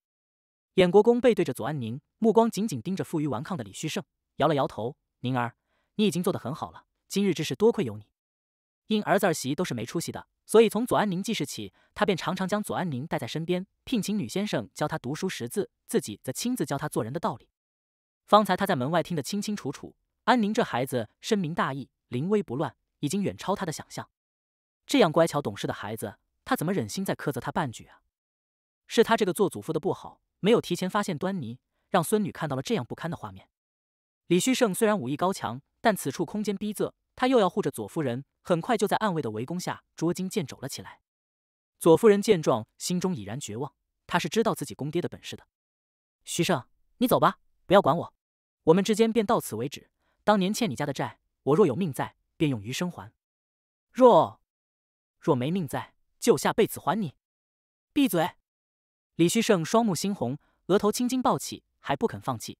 衍国公背对着左安宁，目光紧紧盯着负隅顽抗的李旭胜，摇了摇头。宁儿，你已经做得很好了，今日之事多亏有你。因儿子儿媳都是没出息的，所以从左安宁记事起，他便常常将左安宁带在身边，聘请女先生教他读书识字，自己则亲自教他做人的道理。方才他在门外听得清清楚楚，安宁这孩子深明大义。临危不乱，已经远超他的想象。这样乖巧懂事的孩子，他怎么忍心再苛责他半句啊？是他这个做祖父的不好，没有提前发现端倪，让孙女看到了这样不堪的画面。李旭胜虽然武艺高强，但此处空间逼仄，他又要护着左夫人，很快就在暗卫的围攻下捉襟见肘了起来。左夫人见状，心中已然绝望。她是知道自己公爹的本事的。徐胜，你走吧，不要管我，我们之间便到此为止。当年欠你家的债。我若有命在，便用余生还；若若没命在，就下辈子还你。闭嘴！李旭胜双目猩红，额头青筋暴起，还不肯放弃。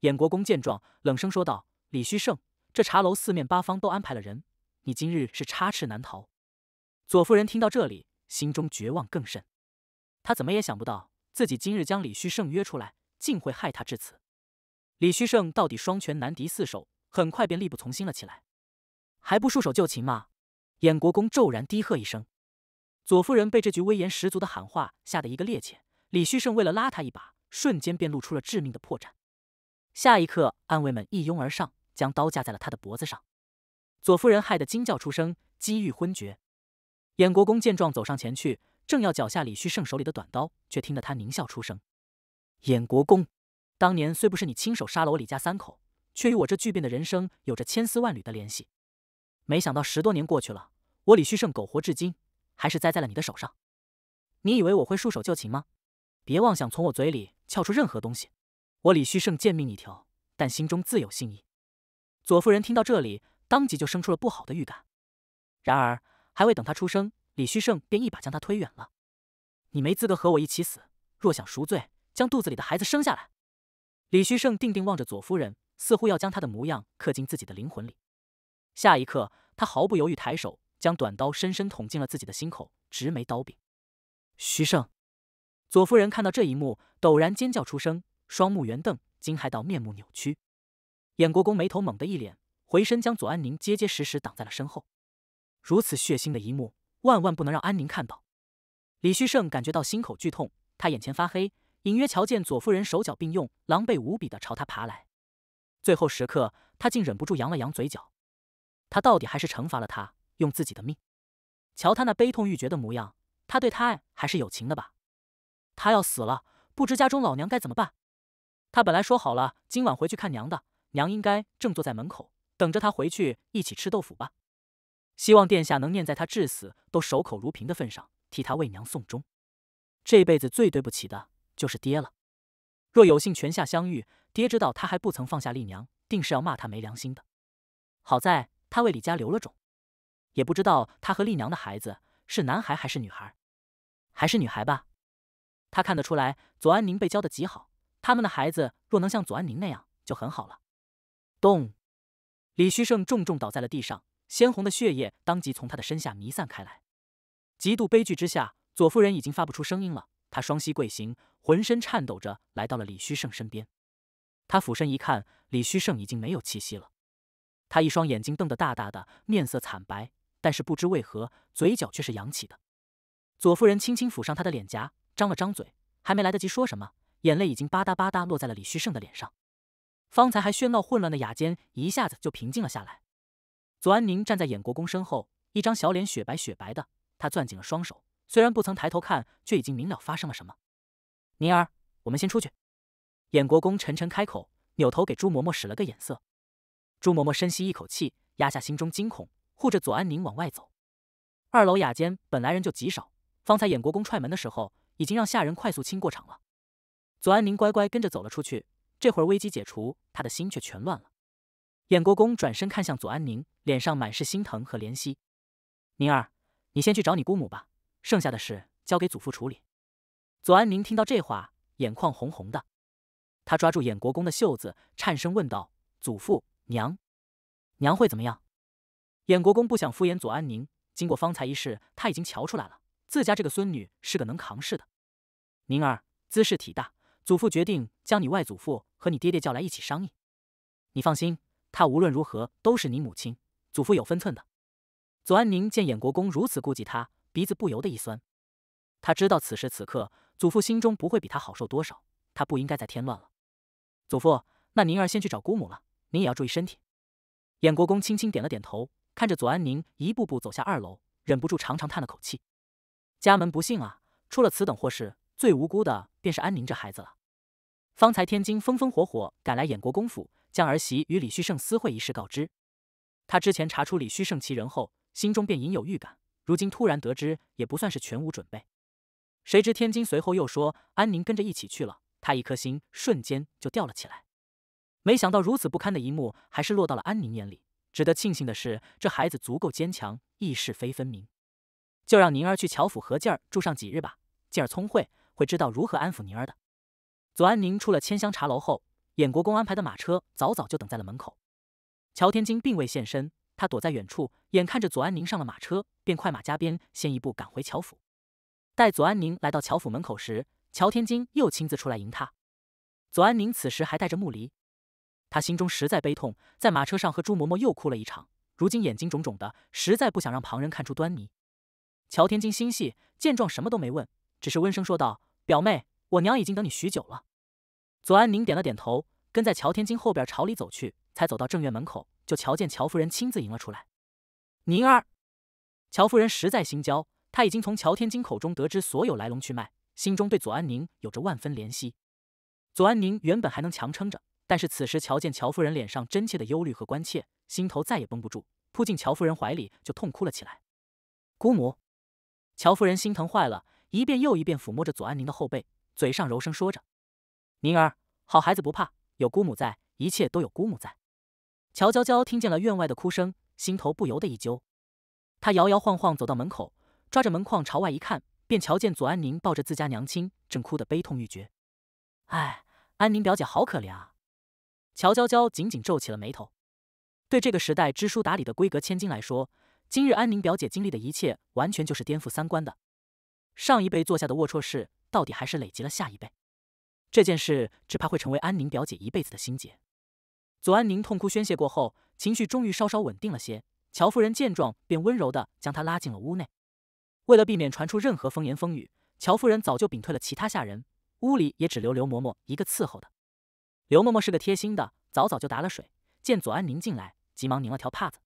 燕国公见状，冷声说道：“李旭胜，这茶楼四面八方都安排了人，你今日是插翅难逃。”左夫人听到这里，心中绝望更甚。她怎么也想不到，自己今日将李旭胜约出来，竟会害他至此。李旭胜到底双拳难敌四手。很快便力不从心了起来，还不束手就擒吗？燕国公骤然低喝一声，左夫人被这句威严十足的喊话吓得一个趔趄。李旭胜为了拉他一把，瞬间便露出了致命的破绽。下一刻，暗卫们一拥而上，将刀架在了他的脖子上。左夫人害得惊叫出声，几欲昏厥。燕国公见状走上前去，正要脚下李旭胜手里的短刀，却听得他狞笑出声：“燕国公，当年虽不是你亲手杀了我李家三口。”却与我这巨变的人生有着千丝万缕的联系。没想到十多年过去了，我李旭胜苟活至今，还是栽在了你的手上。你以为我会束手就擒吗？别妄想从我嘴里撬出任何东西。我李旭胜贱命一条，但心中自有信意。左夫人听到这里，当即就生出了不好的预感。然而，还未等她出声，李旭胜便一把将她推远了。你没资格和我一起死。若想赎罪，将肚子里的孩子生下来。李旭胜定定望着左夫人。似乎要将他的模样刻进自己的灵魂里。下一刻，他毫不犹豫抬手，将短刀深深捅进了自己的心口，直眉刀柄。徐胜、左夫人看到这一幕，陡然尖叫出声，双目圆瞪，惊骇到面目扭曲。燕国公眉头猛地一敛，回身将左安宁结结实实挡在了身后。如此血腥的一幕，万万不能让安宁看到。李旭胜感觉到心口剧痛，他眼前发黑，隐约瞧见左夫人手脚并用，狼狈无比的朝他爬来。最后时刻，他竟忍不住扬了扬嘴角。他到底还是惩罚了他，用自己的命。瞧他那悲痛欲绝的模样，他对他还是有情的吧？他要死了，不知家中老娘该怎么办。他本来说好了今晚回去看娘的，娘应该正坐在门口等着他回去一起吃豆腐吧。希望殿下能念在他至死都守口如瓶的份上，替他为娘送终。这辈子最对不起的就是爹了。若有幸泉下相遇。爹知道他还不曾放下丽娘，定是要骂他没良心的。好在他为李家留了种，也不知道他和丽娘的孩子是男孩还是女孩，还是女孩吧。他看得出来，左安宁被教的极好，他们的孩子若能像左安宁那样，就很好了。咚！李旭胜重重倒在了地上，鲜红的血液当即从他的身下弥散开来。极度悲剧之下，左夫人已经发不出声音了，她双膝跪行，浑身颤抖着来到了李旭胜身边。他俯身一看，李虚盛已经没有气息了。他一双眼睛瞪得大大的，面色惨白，但是不知为何，嘴角却是扬起的。左夫人轻轻抚上他的脸颊，张了张嘴，还没来得及说什么，眼泪已经吧嗒吧嗒落在了李虚盛的脸上。方才还喧闹混乱的雅间一下子就平静了下来。左安宁站在衍国公身后，一张小脸雪白雪白的，他攥紧了双手，虽然不曾抬头看，却已经明了发生了什么。宁儿，我们先出去。燕国公沉沉开口，扭头给朱嬷嬷使了个眼色。朱嬷嬷深吸一口气，压下心中惊恐，护着左安宁往外走。二楼雅间本来人就极少，方才燕国公踹门的时候，已经让下人快速清过场了。左安宁乖乖跟着走了出去。这会儿危机解除，他的心却全乱了。燕国公转身看向左安宁，脸上满是心疼和怜惜：“宁儿，你先去找你姑母吧，剩下的事交给祖父处理。”左安宁听到这话，眼眶红红的。他抓住燕国公的袖子，颤声问道：“祖父，娘娘会怎么样？”燕国公不想敷衍左安宁，经过方才一事，他已经瞧出来了，自家这个孙女是个能扛事的。宁儿，姿事体大，祖父决定将你外祖父和你爹爹叫来一起商议。你放心，他无论如何都是你母亲，祖父有分寸的。左安宁见燕国公如此顾忌他，鼻子不由得一酸，他知道此时此刻祖父心中不会比他好受多少，他不应该再添乱了。祖父，那宁儿先去找姑母了，您也要注意身体。衍国公轻轻点了点头，看着左安宁一步步走下二楼，忍不住长长叹了口气。家门不幸啊，出了此等祸事，最无辜的便是安宁这孩子了。方才天津风风火火赶来衍国公府，将儿媳与李旭盛私会一事告知。他之前查出李旭盛其人后，心中便隐有预感，如今突然得知，也不算是全无准备。谁知天津随后又说安宁跟着一起去了。他一颗心瞬间就吊了起来，没想到如此不堪的一幕还是落到了安宁眼里。值得庆幸的是，这孩子足够坚强，意识非分明。就让宁儿去乔府和静儿住上几日吧，静儿聪慧，会知道如何安抚宁儿的。左安宁出了千香茶楼后，衍国公安排的马车早早就等在了门口。乔天金并未现身，他躲在远处，眼看着左安宁上了马车，便快马加鞭，先一步赶回乔府。待左安宁来到乔府门口时，乔天金又亲自出来迎他，左安宁此时还带着木犁，他心中实在悲痛，在马车上和朱嬷嬷又哭了一场，如今眼睛肿肿的，实在不想让旁人看出端倪。乔天金心细，见状什么都没问，只是温声说道：“表妹，我娘已经等你许久了。”左安宁点了点头，跟在乔天金后边朝里走去，才走到正院门口，就瞧见乔夫人亲自迎了出来。宁儿，乔夫人实在心焦，她已经从乔天金口中得知所有来龙去脉。心中对左安宁有着万分怜惜。左安宁原本还能强撑着，但是此时瞧见乔夫人脸上真切的忧虑和关切，心头再也绷不住，扑进乔夫人怀里就痛哭了起来。姑母，乔夫人心疼坏了，一遍又一遍抚摸着左安宁的后背，嘴上柔声说着：“宁儿，好孩子，不怕，有姑母在，一切都有姑母在。”乔娇娇听见了院外的哭声，心头不由得一揪，她摇摇晃晃走到门口，抓着门框朝外一看。便瞧见左安宁抱着自家娘亲，正哭得悲痛欲绝。哎，安宁表姐好可怜啊！乔娇娇紧紧皱起了眉头。对这个时代知书达理的闺阁千金来说，今日安宁表姐经历的一切，完全就是颠覆三观的。上一辈做下的龌龊事，到底还是累积了下一辈。这件事只怕会成为安宁表姐一辈子的心结。左安宁痛哭宣泄过后，情绪终于稍稍稳定了些。乔夫人见状，便温柔的将她拉进了屋内。为了避免传出任何风言风语，乔夫人早就屏退了其他下人，屋里也只留刘嬷嬷一个伺候的。刘嬷嬷是个贴心的，早早就打了水，见左安宁进来，急忙拧了条帕子。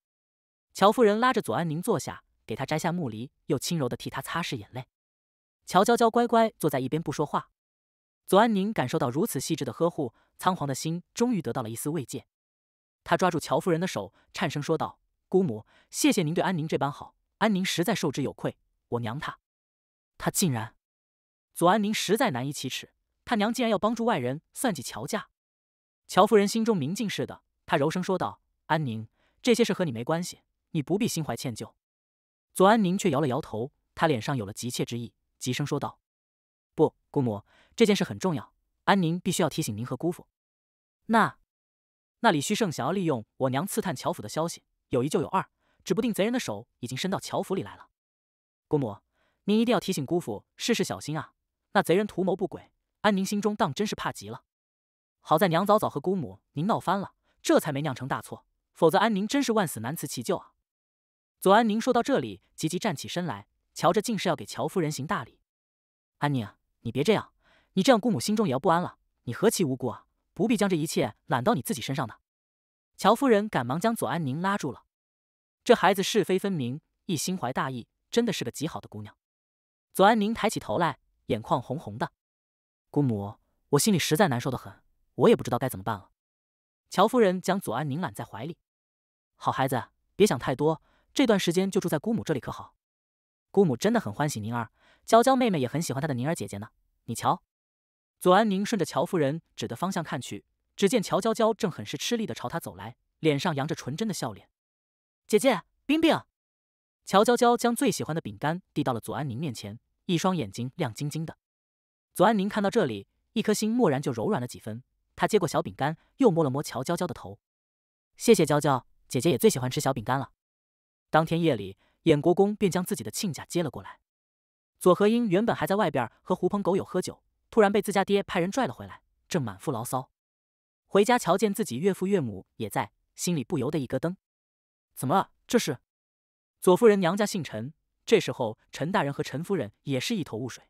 乔夫人拉着左安宁坐下，给她摘下木梨，又轻柔的替她擦拭眼泪。乔娇娇乖乖坐在一边不说话。左安宁感受到如此细致的呵护，仓皇的心终于得到了一丝慰藉。他抓住乔夫人的手，颤声说道：“姑母，谢谢您对安宁这般好，安宁实在受之有愧。”我娘她，她竟然！左安宁实在难以启齿，他娘竟然要帮助外人算计乔家。乔夫人心中明镜似的，他柔声说道：“安宁，这些事和你没关系，你不必心怀歉疚。”左安宁却摇了摇头，他脸上有了急切之意，急声说道：“不，姑母，这件事很重要，安宁必须要提醒您和姑父。那……那李旭胜想要利用我娘刺探乔府的消息，有一就有二，指不定贼人的手已经伸到乔府里来了。”姑母，您一定要提醒姑父事事小心啊！那贼人图谋不轨，安宁心中当真是怕极了。好在娘早早和姑母您闹翻了，这才没酿成大错，否则安宁真是万死难辞其咎啊！左安宁说到这里，急急站起身来，瞧着竟是要给乔夫人行大礼。安宁，你别这样，你这样姑母心中也要不安了。你何其无辜啊！不必将这一切揽到你自己身上的。乔夫人赶忙将左安宁拉住了，这孩子是非分明，一心怀大义。真的是个极好的姑娘，左安宁抬起头来，眼眶红红的。姑母，我心里实在难受的很，我也不知道该怎么办了。乔夫人将左安宁揽在怀里，好孩子，别想太多，这段时间就住在姑母这里可好？姑母真的很欢喜宁儿，娇娇妹妹也很喜欢她的宁儿姐姐呢。你瞧，左安宁顺着乔夫人指的方向看去，只见乔娇娇正很是吃力的朝他走来，脸上扬着纯真的笑脸。姐姐，冰冰。乔娇娇将最喜欢的饼干递到了左安宁面前，一双眼睛亮晶晶的。左安宁看到这里，一颗心蓦然就柔软了几分。他接过小饼干，又摸了摸乔娇娇的头，谢谢娇娇姐姐，也最喜欢吃小饼干了。当天夜里，衍国公便将自己的亲家接了过来。左和英原本还在外边和狐朋狗友喝酒，突然被自家爹派人拽了回来，正满腹牢骚。回家瞧见自己岳父岳母也在，心里不由得一咯噔。怎么了？这是？左夫人娘家姓陈，这时候陈大人和陈夫人也是一头雾水。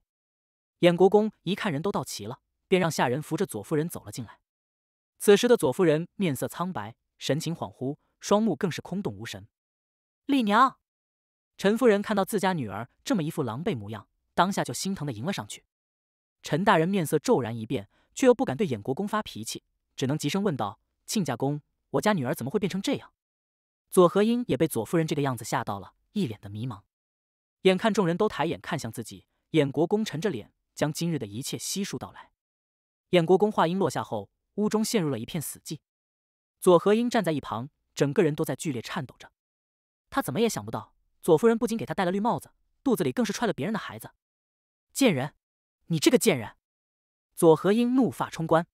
衍国公一看人都到齐了，便让下人扶着左夫人走了进来。此时的左夫人面色苍白，神情恍惚，双目更是空洞无神。丽娘，陈夫人看到自家女儿这么一副狼狈模样，当下就心疼的迎了上去。陈大人面色骤然一变，却又不敢对衍国公发脾气，只能急声问道：“亲家公，我家女儿怎么会变成这样？”左和英也被左夫人这个样子吓到了，一脸的迷茫。眼看众人都抬眼看向自己，衍国公沉着脸将今日的一切悉数道来。衍国公话音落下后，屋中陷入了一片死寂。左和英站在一旁，整个人都在剧烈颤抖着。他怎么也想不到，左夫人不仅给他戴了绿帽子，肚子里更是踹了别人的孩子。贱人！你这个贱人！左和英怒发冲冠，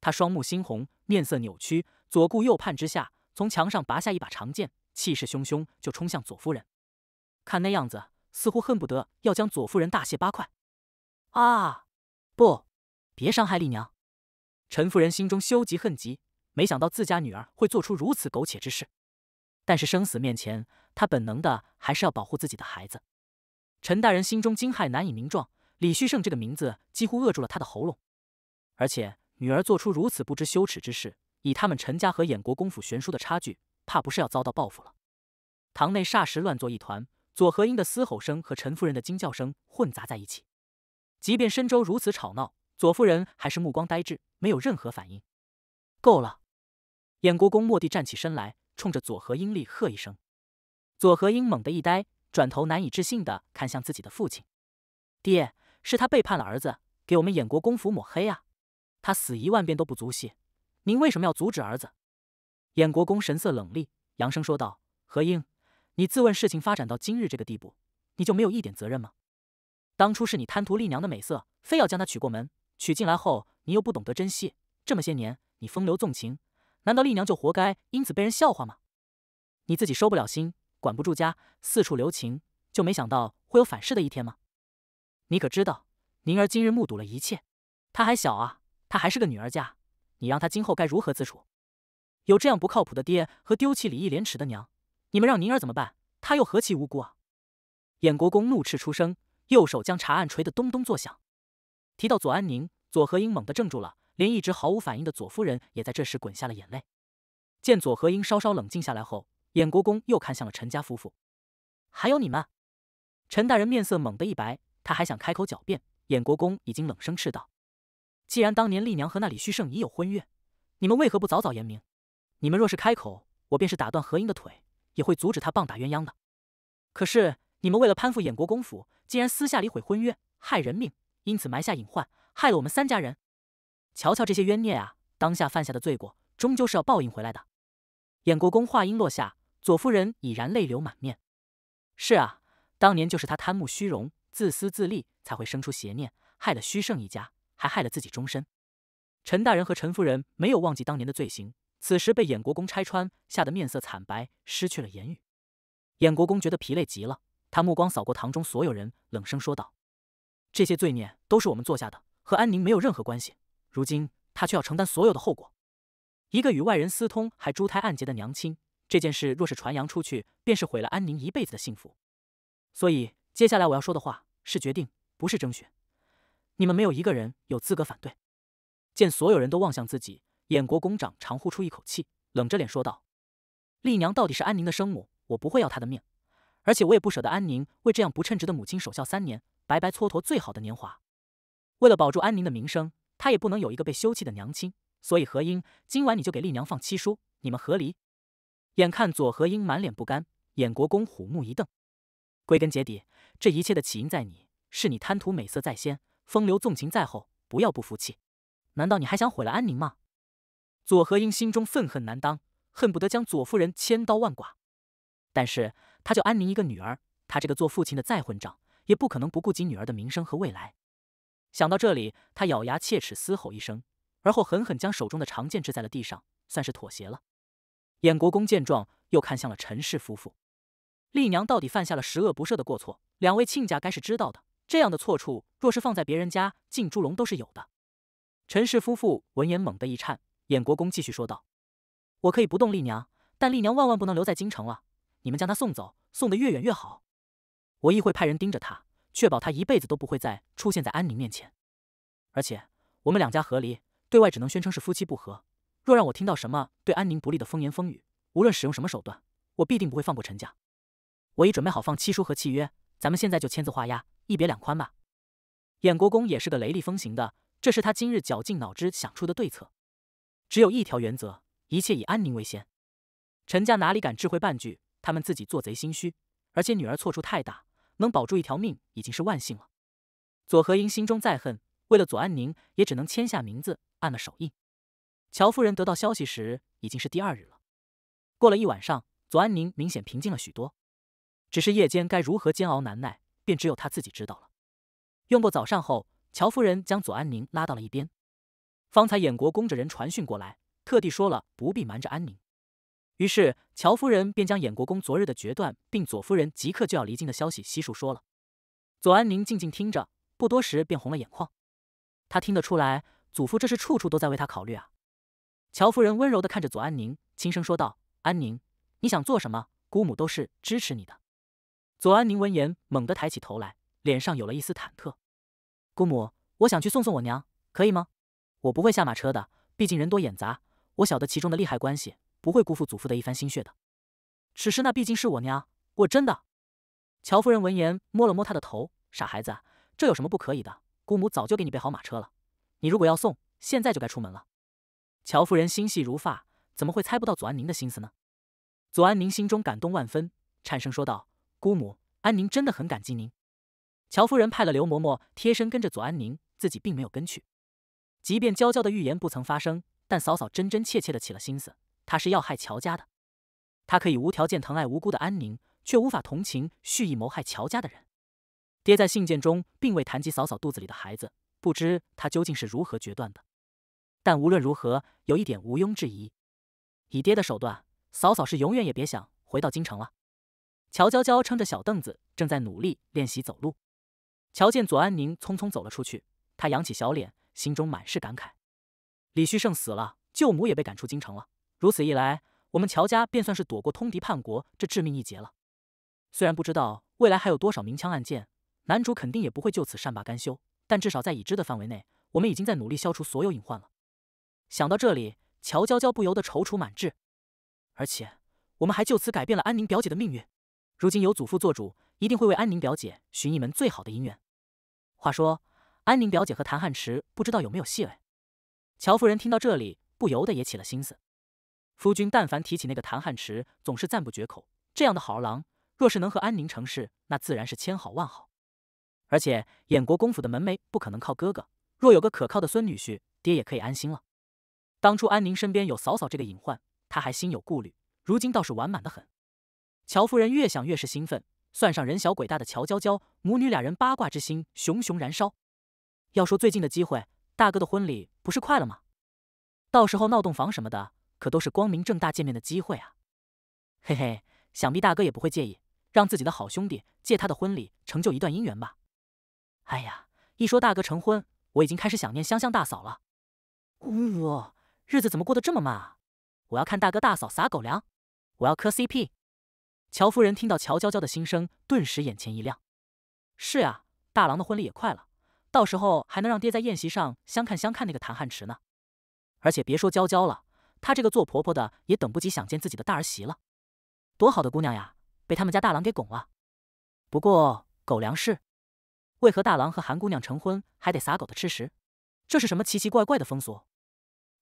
他双目猩红，面色扭曲，左顾右盼之下。从墙上拔下一把长剑，气势汹汹就冲向左夫人。看那样子，似乎恨不得要将左夫人大卸八块。啊！不，别伤害丽娘！陈夫人心中羞极恨极，没想到自家女儿会做出如此苟且之事。但是生死面前，他本能的还是要保护自己的孩子。陈大人心中惊骇难以名状，李旭胜这个名字几乎扼住了他的喉咙。而且女儿做出如此不知羞耻之事。以他们陈家和燕国公府悬殊的差距，怕不是要遭到报复了。堂内霎时乱作一团，左和英的嘶吼声和陈夫人的惊叫声混杂在一起。即便深州如此吵闹，左夫人还是目光呆滞，没有任何反应。够了！燕国公蓦地站起身来，冲着左和英厉喝一声。左和英猛地一呆，转头难以置信地看向自己的父亲：“爹，是他背叛了儿子，给我们燕国公府抹黑啊！他死一万遍都不足惜。”您为什么要阻止儿子？燕国公神色冷厉，扬声说道：“何英，你自问，事情发展到今日这个地步，你就没有一点责任吗？当初是你贪图丽娘的美色，非要将她娶过门。娶进来后，你又不懂得珍惜。这么些年，你风流纵情，难道丽娘就活该因此被人笑话吗？你自己收不了心，管不住家，四处留情，就没想到会有反噬的一天吗？你可知道，宁儿今日目睹了一切，她还小啊，她还是个女儿家。”你让他今后该如何自处？有这样不靠谱的爹和丢弃礼义廉耻的娘，你们让宁儿怎么办？他又何其无辜啊！衍国公怒斥出声，右手将茶案捶得咚咚作响。提到左安宁，左和英猛地怔住了，连一直毫无反应的左夫人也在这时滚下了眼泪。见左和英稍稍冷静下来后，衍国公又看向了陈家夫妇，还有你们。陈大人面色猛地一白，他还想开口狡辩，衍国公已经冷声斥道。既然当年丽娘和那李虚盛已有婚约，你们为何不早早言明？你们若是开口，我便是打断何英的腿，也会阻止他棒打鸳鸯的。可是你们为了攀附衍国公府，竟然私下里毁婚约、害人命，因此埋下隐患，害了我们三家人。瞧瞧这些冤孽啊！当下犯下的罪过，终究是要报应回来的。衍国公话音落下，左夫人已然泪流满面。是啊，当年就是他贪慕虚荣、自私自利，才会生出邪念，害了虚盛一家。还害了自己终身。陈大人和陈夫人没有忘记当年的罪行，此时被衍国公拆穿，吓得面色惨白，失去了言语。衍国公觉得疲累极了，他目光扫过堂中所有人，冷声说道：“这些罪孽都是我们做下的，和安宁没有任何关系。如今他却要承担所有的后果。一个与外人私通还珠胎暗结的娘亲，这件事若是传扬出去，便是毁了安宁一辈子的幸福。所以接下来我要说的话是决定，不是征选。”你们没有一个人有资格反对。见所有人都望向自己，燕国公长长呼出一口气，冷着脸说道：“丽娘到底是安宁的生母，我不会要她的命。而且我也不舍得安宁为这样不称职的母亲守孝三年，白白蹉跎最好的年华。为了保住安宁的名声，她也不能有一个被休弃的娘亲。所以何英，今晚你就给丽娘放七叔，你们和离。”眼看左何英满脸不甘，燕国公虎目一瞪：“归根结底，这一切的起因在你，是你贪图美色在先。”风流纵情在后，不要不服气。难道你还想毁了安宁吗？左和英心中愤恨难当，恨不得将左夫人千刀万剐。但是，他就安宁一个女儿，他这个做父亲的再混账，也不可能不顾及女儿的名声和未来。想到这里，他咬牙切齿，嘶吼一声，而后狠狠将手中的长剑掷在了地上，算是妥协了。燕国公见状，又看向了陈氏夫妇。丽娘到底犯下了十恶不赦的过错，两位亲家该是知道的。这样的错处，若是放在别人家，进猪笼都是有的。陈氏夫妇闻言猛地一颤。衍国公继续说道：“我可以不动丽娘，但丽娘万万不能留在京城了。你们将她送走，送得越远越好。我亦会派人盯着她，确保她一辈子都不会再出现在安宁面前。而且，我们两家和离，对外只能宣称是夫妻不和。若让我听到什么对安宁不利的风言风语，无论使用什么手段，我必定不会放过陈家。我已准备好放七叔和契约，咱们现在就签字画押。”一别两宽吧，衍国公也是个雷厉风行的，这是他今日绞尽脑汁想出的对策。只有一条原则，一切以安宁为先。陈家哪里敢智慧半句？他们自己做贼心虚，而且女儿错处太大，能保住一条命已经是万幸了。左和英心中再恨，为了左安宁，也只能签下名字，按了手印。乔夫人得到消息时，已经是第二日了。过了一晚上，左安宁明显平静了许多，只是夜间该如何煎熬难耐。便只有他自己知道了。用过早膳后，乔夫人将左安宁拉到了一边。方才衍国公着人传讯过来，特地说了不必瞒着安宁。于是乔夫人便将衍国公昨日的决断，并左夫人即刻就要离京的消息悉数说了。左安宁静静听着，不多时便红了眼眶。他听得出来，祖父这是处处都在为他考虑啊。乔夫人温柔的看着左安宁，轻声说道：“安宁，你想做什么？姑母都是支持你的。”左安宁闻言，猛地抬起头来，脸上有了一丝忐忑。姑母，我想去送送我娘，可以吗？我不会下马车的，毕竟人多眼杂，我晓得其中的利害关系，不会辜负祖父的一番心血的。只是那毕竟是我娘，我真的……乔夫人闻言，摸了摸她的头：“傻孩子，这有什么不可以的？姑母早就给你备好马车了，你如果要送，现在就该出门了。”乔夫人心细如发，怎么会猜不到左安宁的心思呢？左安宁心中感动万分，颤声说道。姑母，安宁真的很感激您。乔夫人派了刘嬷嬷贴身跟着左安宁，自己并没有跟去。即便娇娇的预言不曾发生，但嫂嫂真真切切的起了心思，她是要害乔家的。她可以无条件疼爱无辜的安宁，却无法同情蓄意谋害乔家的人。爹在信件中并未谈及嫂嫂肚子里的孩子，不知他究竟是如何决断的。但无论如何，有一点毋庸置疑：以爹的手段，嫂嫂是永远也别想回到京城了。乔娇娇撑着小凳子，正在努力练习走路。瞧见左安宁匆匆走了出去，她扬起小脸，心中满是感慨。李旭胜死了，舅母也被赶出京城了。如此一来，我们乔家便算是躲过通敌叛国这致命一劫了。虽然不知道未来还有多少明枪暗箭，男主肯定也不会就此善罢甘休。但至少在已知的范围内，我们已经在努力消除所有隐患了。想到这里，乔娇娇不由得踌躇满志。而且，我们还就此改变了安宁表姐的命运。如今有祖父做主，一定会为安宁表姐寻一门最好的姻缘。话说，安宁表姐和谭汉池不知道有没有戏嘞？乔夫人听到这里，不由得也起了心思。夫君但凡提起那个谭汉池，总是赞不绝口。这样的好儿郎，若是能和安宁成事，那自然是千好万好。而且，燕国公府的门楣不可能靠哥哥，若有个可靠的孙女婿，爹也可以安心了。当初安宁身边有嫂嫂这个隐患，他还心有顾虑，如今倒是完满的很。乔夫人越想越是兴奋，算上人小鬼大的乔娇娇，母女俩人八卦之心熊熊燃烧。要说最近的机会，大哥的婚礼不是快了吗？到时候闹洞房什么的，可都是光明正大见面的机会啊！嘿嘿，想必大哥也不会介意，让自己的好兄弟借他的婚礼成就一段姻缘吧？哎呀，一说大哥成婚，我已经开始想念香香大嫂了。呜呜，日子怎么过得这么慢啊？我要看大哥大嫂撒狗粮，我要磕 CP。乔夫人听到乔娇娇的心声，顿时眼前一亮。是呀，大郎的婚礼也快了，到时候还能让爹在宴席上相看相看那个谭汉池呢。而且别说娇娇了，她这个做婆婆的也等不及想见自己的大儿媳了。多好的姑娘呀，被他们家大郎给拱了。不过狗粮是，为何大郎和韩姑娘成婚还得撒狗的吃食？这是什么奇奇怪怪的风俗？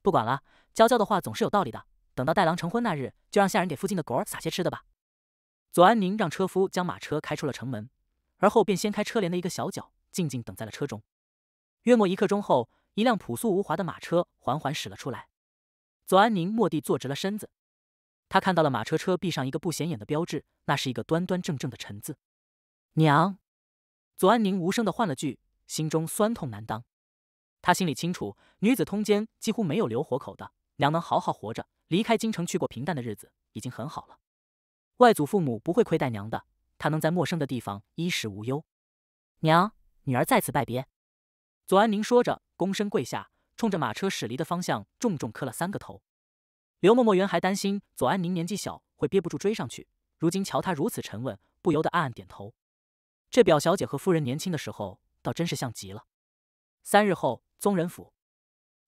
不管了，娇娇的话总是有道理的。等到大郎成婚那日，就让下人给附近的狗儿撒些吃的吧。左安宁让车夫将马车开出了城门，而后便掀开车帘的一个小角，静静等在了车中。约莫一刻钟后，一辆朴素无华的马车缓缓驶了出来。左安宁蓦地坐直了身子，他看到了马车车壁上一个不显眼的标志，那是一个端端正正的“陈”字。娘，左安宁无声的换了句，心中酸痛难当。他心里清楚，女子通奸几乎没有留活口的，娘能好好活着，离开京城去过平淡的日子，已经很好了。外祖父母不会亏待娘的，她能在陌生的地方衣食无忧。娘，女儿再次拜别。左安宁说着，躬身跪下，冲着马车驶离的方向重重磕了三个头。刘嬷嬷原还担心左安宁年纪小会憋不住追上去，如今瞧她如此沉稳，不由得暗暗点头。这表小姐和夫人年轻的时候，倒真是像极了。三日后，宗人府，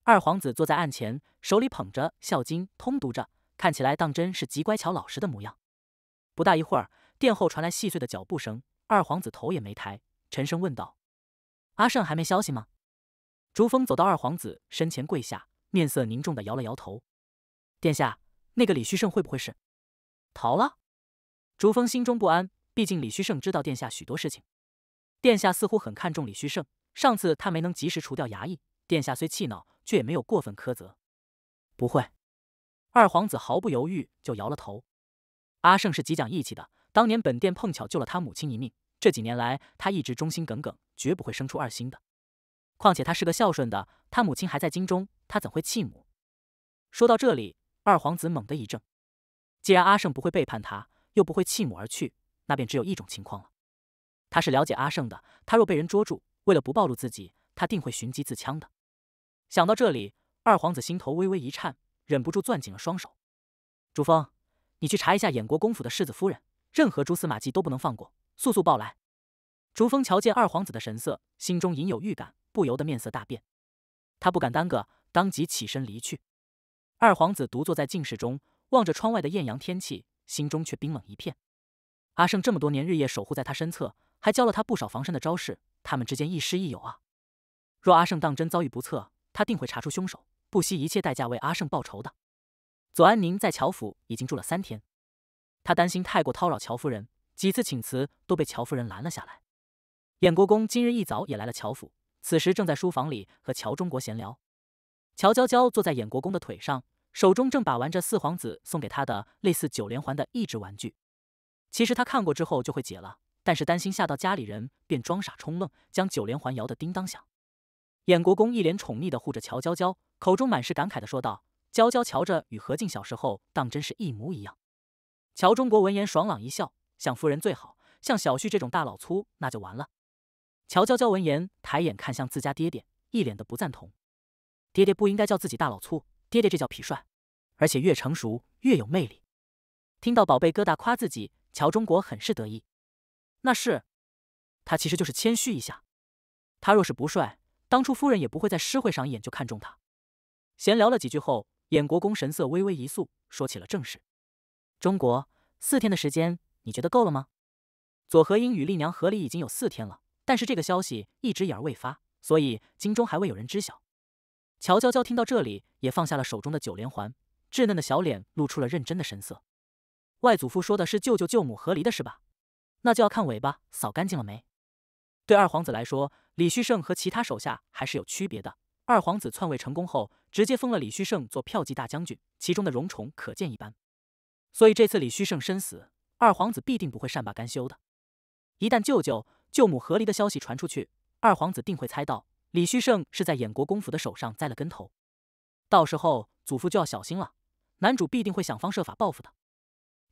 二皇子坐在案前，手里捧着《孝经》，通读着，看起来当真是极乖巧老实的模样。不大一会儿，殿后传来细碎的脚步声。二皇子头也没抬，沉声问道：“阿胜还没消息吗？”竹峰走到二皇子身前跪下，面色凝重地摇了摇头：“殿下，那个李旭胜会不会是逃了？”竹峰心中不安，毕竟李旭胜知道殿下许多事情。殿下似乎很看重李旭胜，上次他没能及时除掉衙役，殿下虽气恼，却也没有过分苛责。不会，二皇子毫不犹豫就摇了头。阿胜是极讲义气的，当年本殿碰巧救了他母亲一命，这几年来他一直忠心耿耿，绝不会生出二心的。况且他是个孝顺的，他母亲还在京中，他怎会弃母？说到这里，二皇子猛地一怔。既然阿胜不会背叛他，又不会弃母而去，那便只有一种情况了：他是了解阿胜的。他若被人捉住，为了不暴露自己，他定会寻机自戕的。想到这里，二皇子心头微微一颤，忍不住攥紧了双手。朱峰。你去查一下燕国公府的世子夫人，任何蛛丝马迹都不能放过，速速报来。竹峰瞧见二皇子的神色，心中隐有预感，不由得面色大变。他不敢耽搁，当即起身离去。二皇子独坐在静室中，望着窗外的艳阳天气，心中却冰冷一片。阿胜这么多年日夜守护在他身侧，还教了他不少防身的招式，他们之间亦师亦友啊。若阿胜当真遭遇不测，他定会查出凶手，不惜一切代价为阿胜报仇的。左安宁在乔府已经住了三天，他担心太过叨扰乔夫人，几次请辞都被乔夫人拦了下来。燕国公今日一早也来了乔府，此时正在书房里和乔中国闲聊。乔娇娇坐在燕国公的腿上，手中正把玩着四皇子送给他的类似九连环的益智玩具。其实他看过之后就会解了，但是担心吓到家里人，便装傻充愣，将九连环摇得叮当响。燕国公一脸宠溺的护着乔娇娇，口中满是感慨的说道。娇娇瞧着与何静小时候当真是一模一样。乔中国闻言爽朗一笑：“像夫人最好，像小旭这种大老粗那就完了。”乔娇娇闻言抬眼看向自家爹爹，一脸的不赞同：“爹爹不应该叫自己大老粗，爹爹这叫痞帅，而且越成熟越有魅力。”听到宝贝疙瘩夸自己，乔中国很是得意：“那是，他其实就是谦虚一下。他若是不帅，当初夫人也不会在诗会上一眼就看中他。”闲聊了几句后。燕国公神色微微一肃，说起了正事：“中国四天的时间，你觉得够了吗？”左和英与丽娘合离已经有四天了，但是这个消息一直掩而未发，所以京中还未有人知晓。乔娇娇听到这里，也放下了手中的九连环，稚嫩的小脸露出了认真的神色：“外祖父说的是舅舅舅母和离的事吧？那就要看尾巴扫干净了没。”对二皇子来说，李旭胜和其他手下还是有区别的。二皇子篡位成功后，直接封了李虚盛做票骑大将军，其中的荣宠可见一斑。所以这次李虚盛身死，二皇子必定不会善罢甘休的。一旦舅舅、舅母和离的消息传出去，二皇子定会猜到李虚盛是在衍国公府的手上栽了跟头。到时候祖父就要小心了，男主必定会想方设法报复的。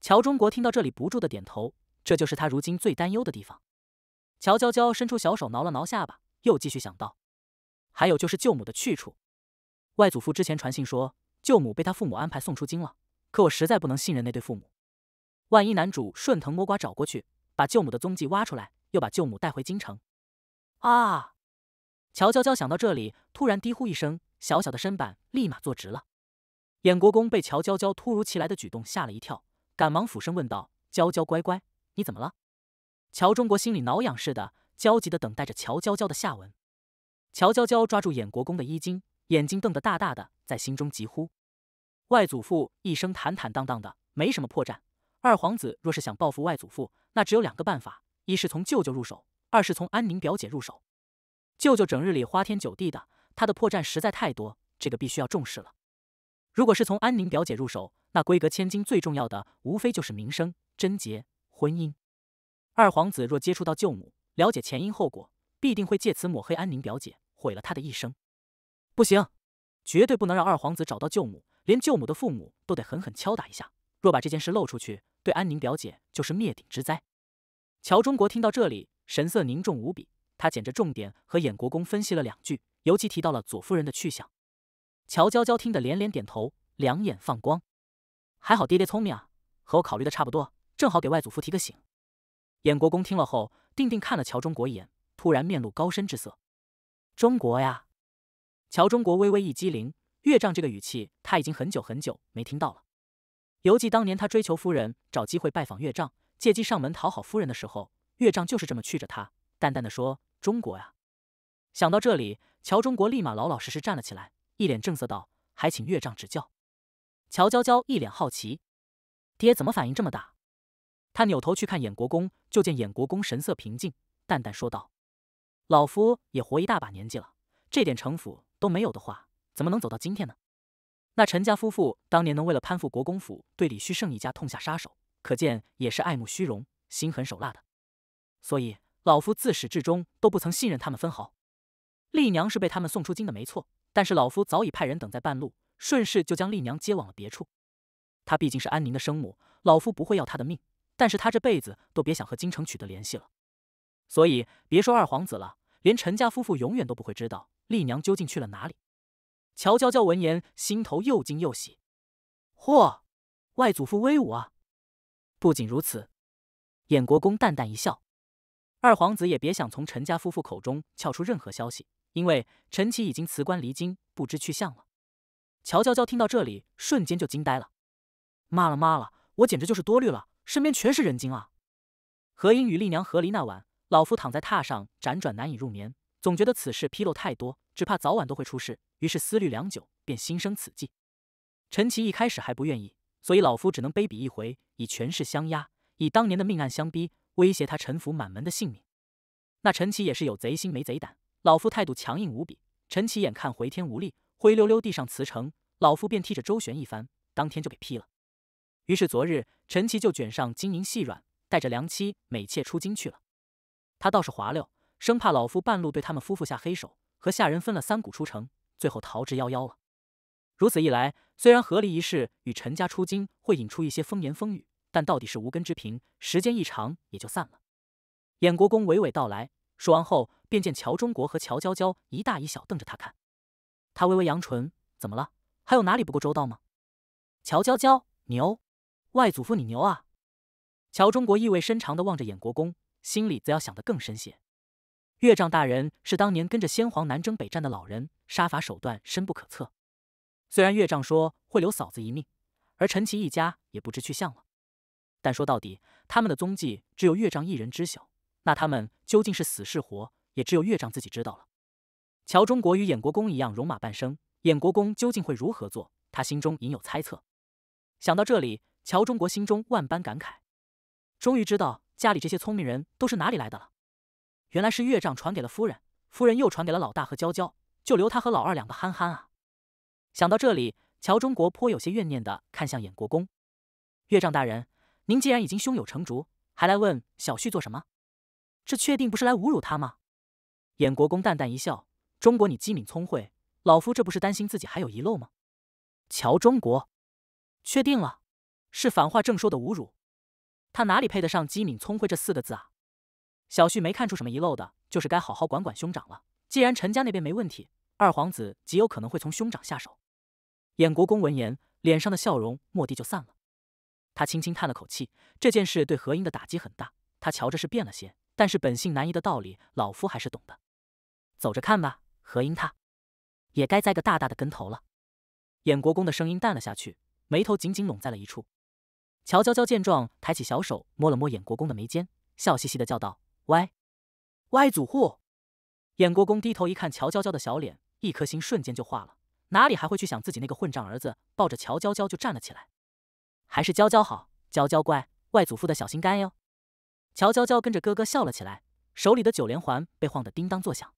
乔中国听到这里，不住的点头，这就是他如今最担忧的地方。乔娇娇伸出小手挠了挠下巴，又继续想到。还有就是舅母的去处，外祖父之前传信说舅母被他父母安排送出京了，可我实在不能信任那对父母，万一男主顺藤摸瓜找过去，把舅母的踪迹挖出来，又把舅母带回京城，啊！乔娇娇想到这里，突然低呼一声，小小的身板立马坐直了。衍国公被乔娇娇突如其来的举动吓了一跳，赶忙俯身问道：“娇娇乖乖，你怎么了？”乔中国心里挠痒似的，焦急的等待着乔娇娇的下文。乔娇娇抓住衍国公的衣襟，眼睛瞪得大大的，在心中疾呼：“外祖父一生坦坦荡荡的，没什么破绽。二皇子若是想报复外祖父，那只有两个办法：一是从舅舅入手，二是从安宁表姐入手。舅舅整日里花天酒地的，他的破绽实在太多，这个必须要重视了。如果是从安宁表姐入手，那闺阁千金最重要的无非就是名声、贞洁、婚姻。二皇子若接触到舅母，了解前因后果，必定会借此抹黑安宁表姐。”毁了他的一生，不行，绝对不能让二皇子找到舅母，连舅母的父母都得狠狠敲打一下。若把这件事露出去，对安宁表姐就是灭顶之灾。乔中国听到这里，神色凝重无比，他捡着重点和衍国公分析了两句，尤其提到了左夫人的去向。乔娇娇听得连连点头，两眼放光，还好爹爹聪明啊，和我考虑的差不多，正好给外祖父提个醒。衍国公听了后，定定看了乔中国一眼，突然面露高深之色。中国呀，乔中国微微一激灵，岳丈这个语气他已经很久很久没听到了。犹记当年他追求夫人，找机会拜访岳丈，借机上门讨好夫人的时候，岳丈就是这么去着他，淡淡的说：“中国呀。”想到这里，乔中国立马老老实实站了起来，一脸正色道：“还请岳丈指教。”乔娇娇一脸好奇：“爹怎么反应这么大？”他扭头去看衍国公，就见衍国公神色平静，淡淡说道。老夫也活一大把年纪了，这点城府都没有的话，怎么能走到今天呢？那陈家夫妇当年能为了攀附国公府，对李旭胜一家痛下杀手，可见也是爱慕虚荣、心狠手辣的。所以老夫自始至终都不曾信任他们分毫。丽娘是被他们送出京的，没错。但是老夫早已派人等在半路，顺势就将丽娘接往了别处。她毕竟是安宁的生母，老夫不会要她的命，但是她这辈子都别想和京城取得联系了。所以，别说二皇子了，连陈家夫妇永远都不会知道丽娘究竟去了哪里。乔娇娇闻言，心头又惊又喜：“嚯，外祖父威武啊！”不仅如此，衍国公淡淡一笑：“二皇子也别想从陈家夫妇口中撬出任何消息，因为陈奇已经辞官离京，不知去向了。”乔娇娇听到这里，瞬间就惊呆了：“妈了妈了，我简直就是多虑了，身边全是人精啊！”何英与丽娘和离那晚。老夫躺在榻上，辗转难以入眠，总觉得此事纰漏太多，只怕早晚都会出事。于是思虑良久，便心生此计。陈奇一开始还不愿意，所以老夫只能卑鄙一回，以权势相压，以当年的命案相逼，威胁他陈府满门的性命。那陈奇也是有贼心没贼胆，老夫态度强硬无比。陈奇眼看回天无力，灰溜溜地上辞呈，老夫便替着周旋一番，当天就给批了。于是昨日，陈奇就卷上金银细软，带着良妻美妾出京去了。他倒是滑溜，生怕老夫半路对他们夫妇下黑手，和下人分了三股出城，最后逃之夭夭了。如此一来，虽然和离一事与陈家出京会引出一些风言风语，但到底是无根之萍，时间一长也就散了。衍国公娓娓道来，说完后便见乔中国和乔娇娇一大一小瞪着他看，他微微扬唇：“怎么了？还有哪里不够周到吗？”乔娇娇，牛，外祖父你牛啊！乔中国意味深长地望着衍国公。心里则要想得更深些。岳丈大人是当年跟着先皇南征北战的老人，杀伐手段深不可测。虽然岳丈说会留嫂子一命，而陈琦一家也不知去向了，但说到底，他们的踪迹只有岳丈一人知晓。那他们究竟是死是活，也只有岳丈自己知道了。乔忠国与衍国公一样，戎马半生，衍国公究竟会如何做？他心中隐有猜测。想到这里，乔忠国心中万般感慨，终于知道。家里这些聪明人都是哪里来的了？原来是岳丈传给了夫人，夫人又传给了老大和娇娇，就留他和老二两个憨憨啊。想到这里，乔中国颇有些怨念的看向衍国公：“岳丈大人，您既然已经胸有成竹，还来问小婿做什么？这确定不是来侮辱他吗？”衍国公淡淡一笑：“中国，你机敏聪慧，老夫这不是担心自己还有遗漏吗？”乔中国：“确定了，是反话正说的侮辱。”他哪里配得上机敏聪慧这四个字啊！小旭没看出什么遗漏的，就是该好好管管兄长了。既然陈家那边没问题，二皇子极有可能会从兄长下手。燕国公闻言，脸上的笑容蓦地就散了，他轻轻叹了口气。这件事对何英的打击很大，他瞧着是变了些，但是本性难移的道理，老夫还是懂的。走着看吧，何英他也该栽个大大的跟头了。燕国公的声音淡了下去，眉头紧紧拢在了一处。乔娇娇见状，抬起小手摸了摸演国公的眉间，笑嘻嘻的叫道：“歪，歪祖父！”演国公低头一看乔娇娇的小脸，一颗心瞬间就化了，哪里还会去想自己那个混账儿子？抱着乔娇娇就站了起来。还是娇娇好，娇娇乖，外祖父的小心肝哟！乔娇娇跟着哥哥笑了起来，手里的九连环被晃得叮当作响。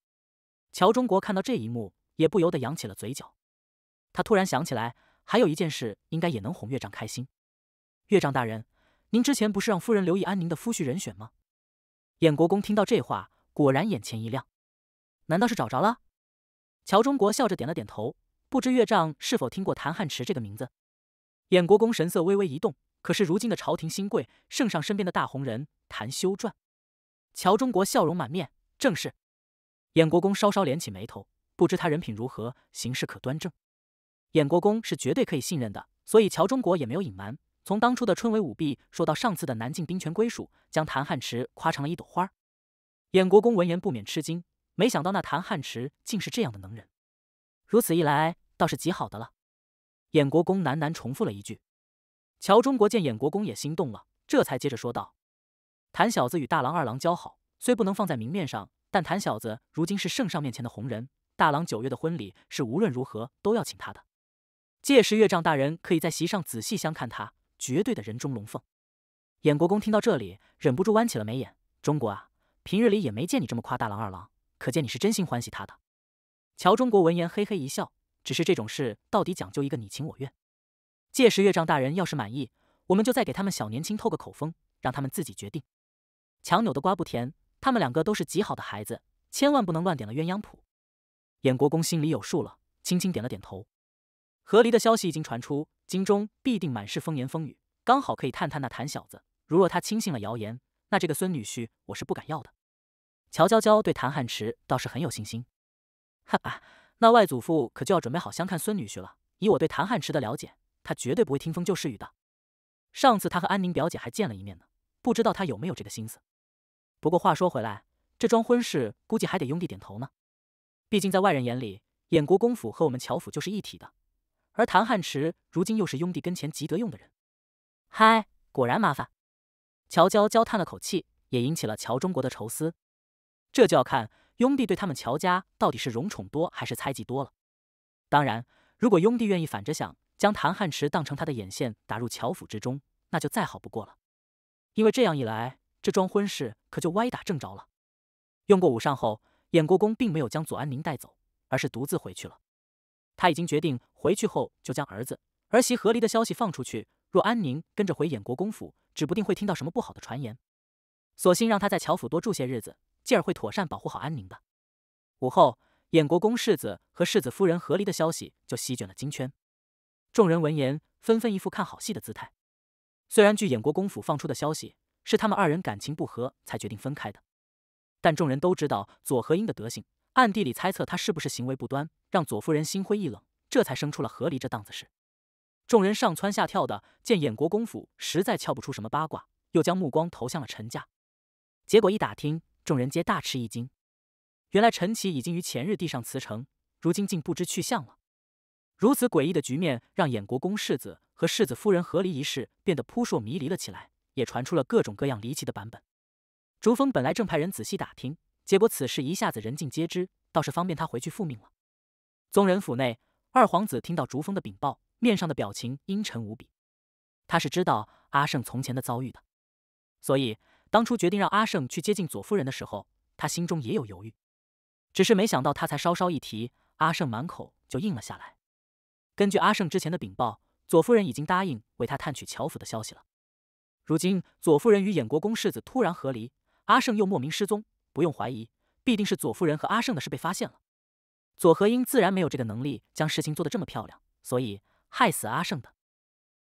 乔中国看到这一幕，也不由得扬起了嘴角。他突然想起来，还有一件事应该也能哄岳丈开心。岳丈大人，您之前不是让夫人留意安宁的夫婿人选吗？衍国公听到这话，果然眼前一亮，难道是找着了？乔中国笑着点了点头。不知岳丈是否听过谭汉池这个名字？衍国公神色微微一动。可是如今的朝廷新贵，圣上身边的大红人谭修传。乔中国笑容满面，正是。衍国公稍稍敛起眉头，不知他人品如何，行事可端正？衍国公是绝对可以信任的，所以乔中国也没有隐瞒。从当初的春闱舞弊说到上次的南境兵权归属，将谭汉池夸成了一朵花。燕国公闻言不免吃惊，没想到那谭汉池竟是这样的能人，如此一来倒是极好的了。燕国公喃喃重复了一句。乔忠国见燕国公也心动了，这才接着说道：“谭小子与大郎二郎交好，虽不能放在明面上，但谭小子如今是圣上面前的红人，大郎九月的婚礼是无论如何都要请他的。届时岳丈大人可以在席上仔细相看他。”绝对的人中龙凤，衍国公听到这里，忍不住弯起了眉眼。中国啊，平日里也没见你这么夸大郎二郎，可见你是真心欢喜他的。乔中国闻言嘿嘿一笑，只是这种事到底讲究一个你情我愿。届时岳丈大人要是满意，我们就再给他们小年轻透个口风，让他们自己决定。强扭的瓜不甜，他们两个都是极好的孩子，千万不能乱点了鸳鸯谱。衍国公心里有数了，轻轻点了点头。和离的消息已经传出，京中必定满是风言风语，刚好可以探探那谭小子。如若他轻信了谣言，那这个孙女婿我是不敢要的。乔娇娇对谭汉池倒是很有信心。哈哈，那外祖父可就要准备好相看孙女婿了。以我对谭汉池的了解，他绝对不会听风就是雨的。上次他和安宁表姐还见了一面呢，不知道他有没有这个心思。不过话说回来，这桩婚事估计还得兄弟点头呢。毕竟在外人眼里，衍国公府和我们乔府就是一体的。而谭汉池如今又是雍帝跟前极得用的人，嗨，果然麻烦。乔娇娇叹了口气，也引起了乔中国的愁思。这就要看雍帝对他们乔家到底是荣宠多还是猜忌多了。当然，如果雍帝愿意反着想，将谭汉池当成他的眼线打入乔府之中，那就再好不过了。因为这样一来，这桩婚事可就歪打正着了。用过午膳后，燕国公并没有将左安宁带走，而是独自回去了。他已经决定回去后就将儿子儿媳和离的消息放出去。若安宁跟着回衍国公府，指不定会听到什么不好的传言，索性让他在乔府多住些日子，继而会妥善保护好安宁的。午后，衍国公世子和世子夫人和离的消息就席卷了京圈，众人闻言纷纷一副看好戏的姿态。虽然据衍国公府放出的消息是他们二人感情不和才决定分开的，但众人都知道左和英的德性，暗地里猜测他是不是行为不端。让左夫人心灰意冷，这才生出了和离这档子事。众人上蹿下跳的，见衍国公府实在撬不出什么八卦，又将目光投向了陈家。结果一打听，众人皆大吃一惊，原来陈琦已经于前日递上辞呈，如今竟不知去向了。如此诡异的局面，让衍国公世子和世子夫人和离一事变得扑朔迷离了起来，也传出了各种各样离奇的版本。竹峰本来正派人仔细打听，结果此事一下子人尽皆知，倒是方便他回去复命了。宗人府内，二皇子听到竹峰的禀报，面上的表情阴沉无比。他是知道阿胜从前的遭遇的，所以当初决定让阿胜去接近左夫人的时候，他心中也有犹豫。只是没想到，他才稍稍一提，阿胜满口就应了下来。根据阿胜之前的禀报，左夫人已经答应为他探取乔府的消息了。如今左夫人与衍国公世子突然合离，阿胜又莫名失踪，不用怀疑，必定是左夫人和阿胜的事被发现了。左和英自然没有这个能力将事情做得这么漂亮，所以害死阿胜的，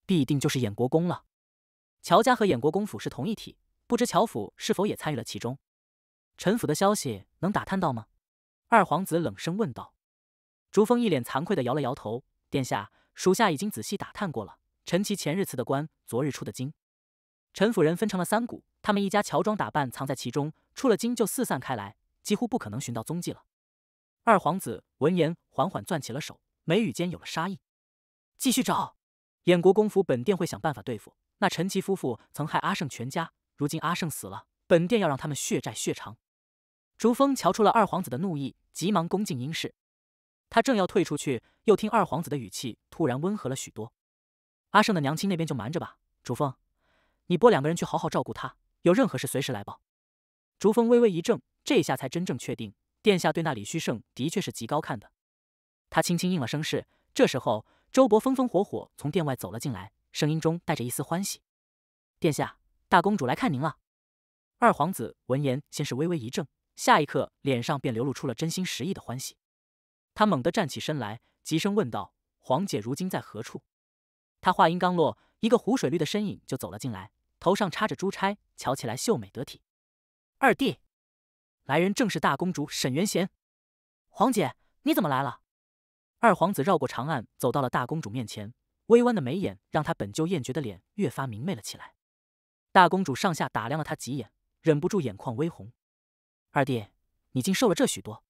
必定就是衍国公了。乔家和衍国公府是同一体，不知乔府是否也参与了其中？陈府的消息能打探到吗？二皇子冷声问道。竹峰一脸惭愧的摇了摇头。殿下，属下已经仔细打探过了。陈琦前日辞的官，昨日出的京，陈府人分成了三股，他们一家乔装打扮藏在其中，出了京就四散开来，几乎不可能寻到踪迹了。二皇子闻言，缓缓攥起了手，眉宇间有了杀意。继续找，燕国公府，本殿会想办法对付那陈奇夫妇。曾害阿胜全家，如今阿胜死了，本殿要让他们血债血偿。竹峰瞧出了二皇子的怒意，急忙恭敬应是。他正要退出去，又听二皇子的语气突然温和了许多。阿胜的娘亲那边就瞒着吧，竹峰，你拨两个人去好好照顾他，有任何事随时来报。竹峰微微一怔，这下才真正确定。殿下对那李虚盛的确是极高看的，他轻轻应了声“是”。这时候，周伯风风火火从殿外走了进来，声音中带着一丝欢喜：“殿下，大公主来看您了。”二皇子闻言先是微微一怔，下一刻脸上便流露出了真心实意的欢喜。他猛地站起身来，急声问道：“皇姐如今在何处？”他话音刚落，一个湖水绿的身影就走了进来，头上插着珠钗，瞧起来秀美得体。“二弟。”来人正是大公主沈元贤，皇姐，你怎么来了？二皇子绕过长案，走到了大公主面前，微弯的眉眼让她本就艳绝的脸越发明媚了起来。大公主上下打量了他几眼，忍不住眼眶微红。二弟，你竟瘦了这许多。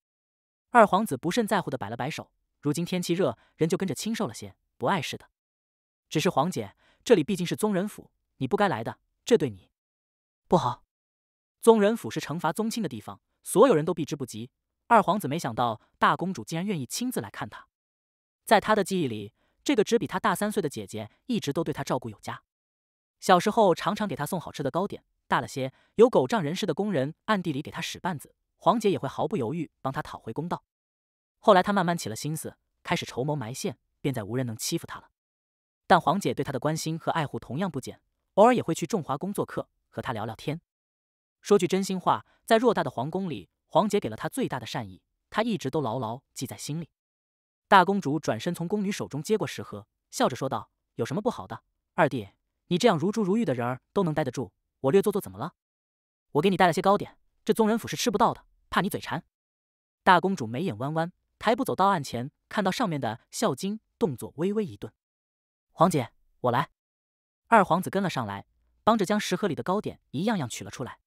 二皇子不甚在乎的摆了摆手，如今天气热，人就跟着清瘦了些，不碍事的。只是皇姐，这里毕竟是宗人府，你不该来的，这对你不好。宗人府是惩罚宗亲的地方，所有人都避之不及。二皇子没想到大公主竟然愿意亲自来看他，在他的记忆里，这个只比他大三岁的姐姐一直都对他照顾有加，小时候常常给他送好吃的糕点，大了些有狗仗人势的工人暗地里给他使绊子，黄姐也会毫不犹豫帮他讨回公道。后来他慢慢起了心思，开始筹谋埋线，便再无人能欺负他了。但黄姐对他的关心和爱护同样不减，偶尔也会去仲华宫做客，和他聊聊天。说句真心话，在偌大的皇宫里，皇姐给了他最大的善意，他一直都牢牢记在心里。大公主转身从宫女手中接过食盒，笑着说道：“有什么不好的？二弟，你这样如珠如玉的人儿都能待得住，我略做做怎么了？我给你带了些糕点，这宗人府是吃不到的，怕你嘴馋。”大公主眉眼弯弯，抬步走到案前，看到上面的《孝经》，动作微微一顿。皇姐，我来。二皇子跟了上来，帮着将食盒里的糕点一样样取了出来。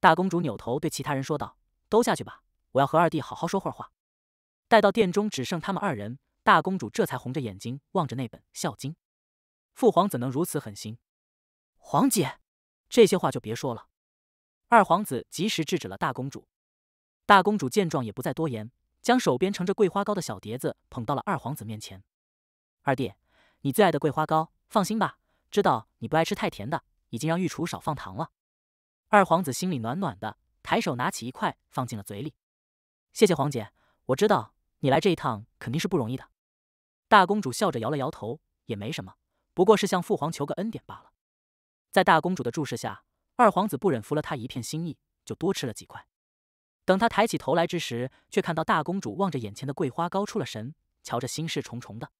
大公主扭头对其他人说道：“都下去吧，我要和二弟好好说会儿话。”待到殿中只剩他们二人，大公主这才红着眼睛望着那本《孝经》。父皇怎能如此狠心？皇姐，这些话就别说了。二皇子及时制止了大公主。大公主见状也不再多言，将手边盛着桂花糕的小碟子捧到了二皇子面前：“二弟，你最爱的桂花糕，放心吧，知道你不爱吃太甜的，已经让御厨少放糖了。”二皇子心里暖暖的，抬手拿起一块放进了嘴里。谢谢皇姐，我知道你来这一趟肯定是不容易的。大公主笑着摇了摇头，也没什么，不过是向父皇求个恩典罢了。在大公主的注视下，二皇子不忍拂了她一片心意，就多吃了几块。等他抬起头来之时，却看到大公主望着眼前的桂花糕出了神，瞧着心事重重的。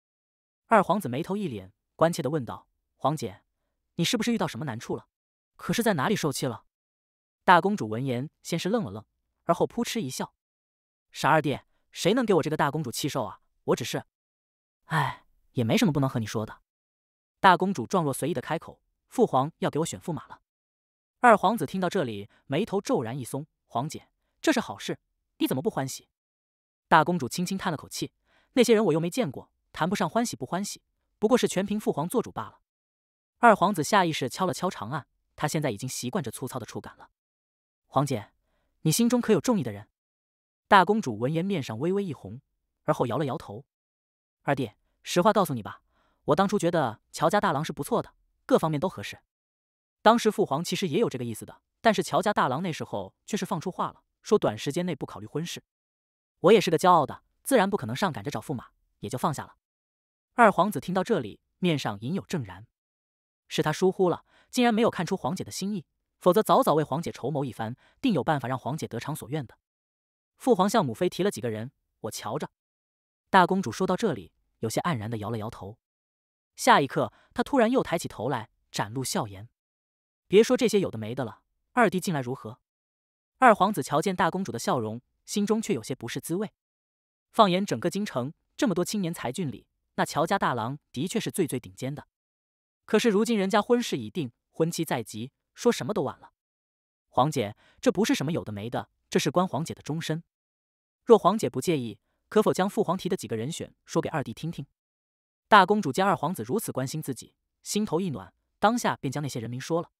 二皇子眉头一敛，关切的问道：“皇姐，你是不是遇到什么难处了？可是在哪里受气了？”大公主闻言，先是愣了愣，而后扑哧一笑：“傻二弟，谁能给我这个大公主气受啊？我只是……哎，也没什么不能和你说的。”大公主状若随意的开口：“父皇要给我选驸马了。”二皇子听到这里，眉头骤然一松：“皇姐，这是好事，你怎么不欢喜？”大公主轻轻叹了口气：“那些人我又没见过，谈不上欢喜不欢喜，不过是全凭父皇做主罢了。”二皇子下意识敲了敲长案，他现在已经习惯这粗糙的触感了。黄姐，你心中可有中意的人？大公主闻言面上微微一红，而后摇了摇头。二弟，实话告诉你吧，我当初觉得乔家大郎是不错的，各方面都合适。当时父皇其实也有这个意思的，但是乔家大郎那时候却是放出话了，说短时间内不考虑婚事。我也是个骄傲的，自然不可能上赶着找驸马，也就放下了。二皇子听到这里，面上隐有正然，是他疏忽了，竟然没有看出皇姐的心意。否则，早早为皇姐筹谋一番，定有办法让皇姐得偿所愿的。父皇向母妃提了几个人，我瞧着。大公主说到这里，有些黯然的摇了摇头。下一刻，她突然又抬起头来，展露笑颜。别说这些有的没的了，二弟近来如何？二皇子瞧见大公主的笑容，心中却有些不是滋味。放眼整个京城，这么多青年才俊里，那乔家大郎的确是最最顶尖的。可是如今人家婚事已定，婚期在即。说什么都晚了，皇姐，这不是什么有的没的，这是关皇姐的终身。若皇姐不介意，可否将父皇提的几个人选说给二弟听听？大公主见二皇子如此关心自己，心头一暖，当下便将那些人名说了。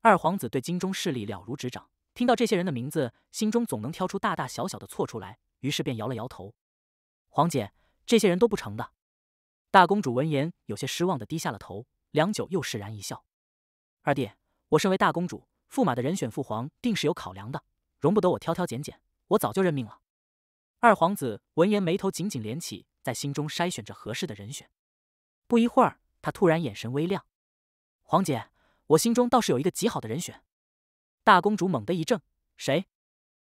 二皇子对京中势力了如指掌，听到这些人的名字，心中总能挑出大大小小的错处来，于是便摇了摇头。皇姐，这些人都不成的。大公主闻言有些失望的低下了头，良久又释然一笑。二弟。我身为大公主，驸马的人选，父皇定是有考量的，容不得我挑挑拣拣。我早就认命了。二皇子闻言，眉头紧紧连起，在心中筛选着合适的人选。不一会儿，他突然眼神微亮：“皇姐，我心中倒是有一个极好的人选。”大公主猛地一怔：“谁？”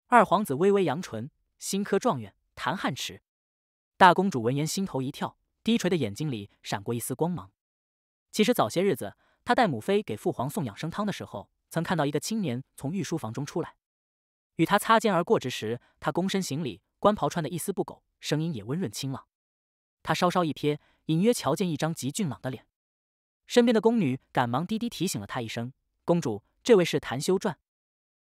二皇子微微扬唇：“新科状元谭汉池。”大公主闻言，心头一跳，低垂的眼睛里闪过一丝光芒。其实早些日子。他带母妃给父皇送养生汤的时候，曾看到一个青年从御书房中出来，与他擦肩而过之时，他躬身行礼，官袍穿得一丝不苟，声音也温润清朗。他稍稍一瞥，隐约瞧见一张极俊朗的脸。身边的宫女赶忙低低提醒了他一声：“公主，这位是谭修传。”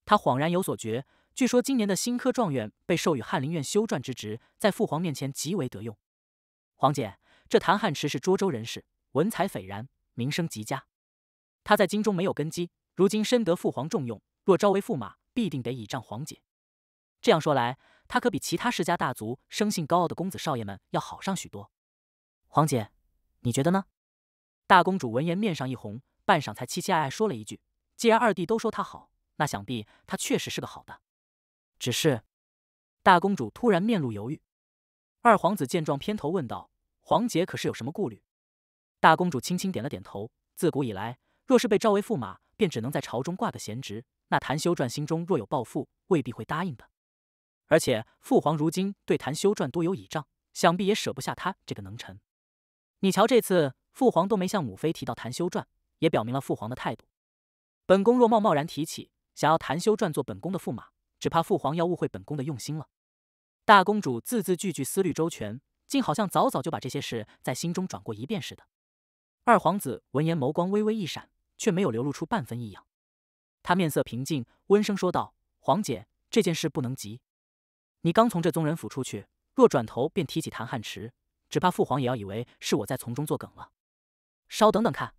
他恍然有所觉，据说今年的新科状元被授予翰林院修撰之职，在父皇面前极为得用。皇姐，这谭汉池是涿州人士，文采斐然，名声极佳。他在京中没有根基，如今深得父皇重用。若招为驸马，必定得倚仗皇姐。这样说来，他可比其他世家大族生性高傲的公子少爷们要好上许多。皇姐，你觉得呢？大公主闻言面上一红，半晌才凄凄哀哀说了一句：“既然二弟都说他好，那想必他确实是个好的。”只是，大公主突然面露犹豫。二皇子见状，偏头问道：“皇姐，可是有什么顾虑？”大公主轻轻点了点头。自古以来。若是被召为驸马，便只能在朝中挂个闲职。那谭修传心中若有抱负，未必会答应的。而且父皇如今对谭修传多有倚仗，想必也舍不下他这个能臣。你瞧，这次父皇都没向母妃提到谭修传，也表明了父皇的态度。本宫若贸贸然提起，想要谭修传做本宫的驸马，只怕父皇要误会本宫的用心了。大公主字字句句思虑周全，竟好像早早就把这些事在心中转过一遍似的。二皇子闻言，眸光微微一闪。却没有流露出半分异样，他面色平静，温声说道：“皇姐，这件事不能急。你刚从这宗人府出去，若转头便提起谭汉池，只怕父皇也要以为是我在从中作梗了。稍等等看。”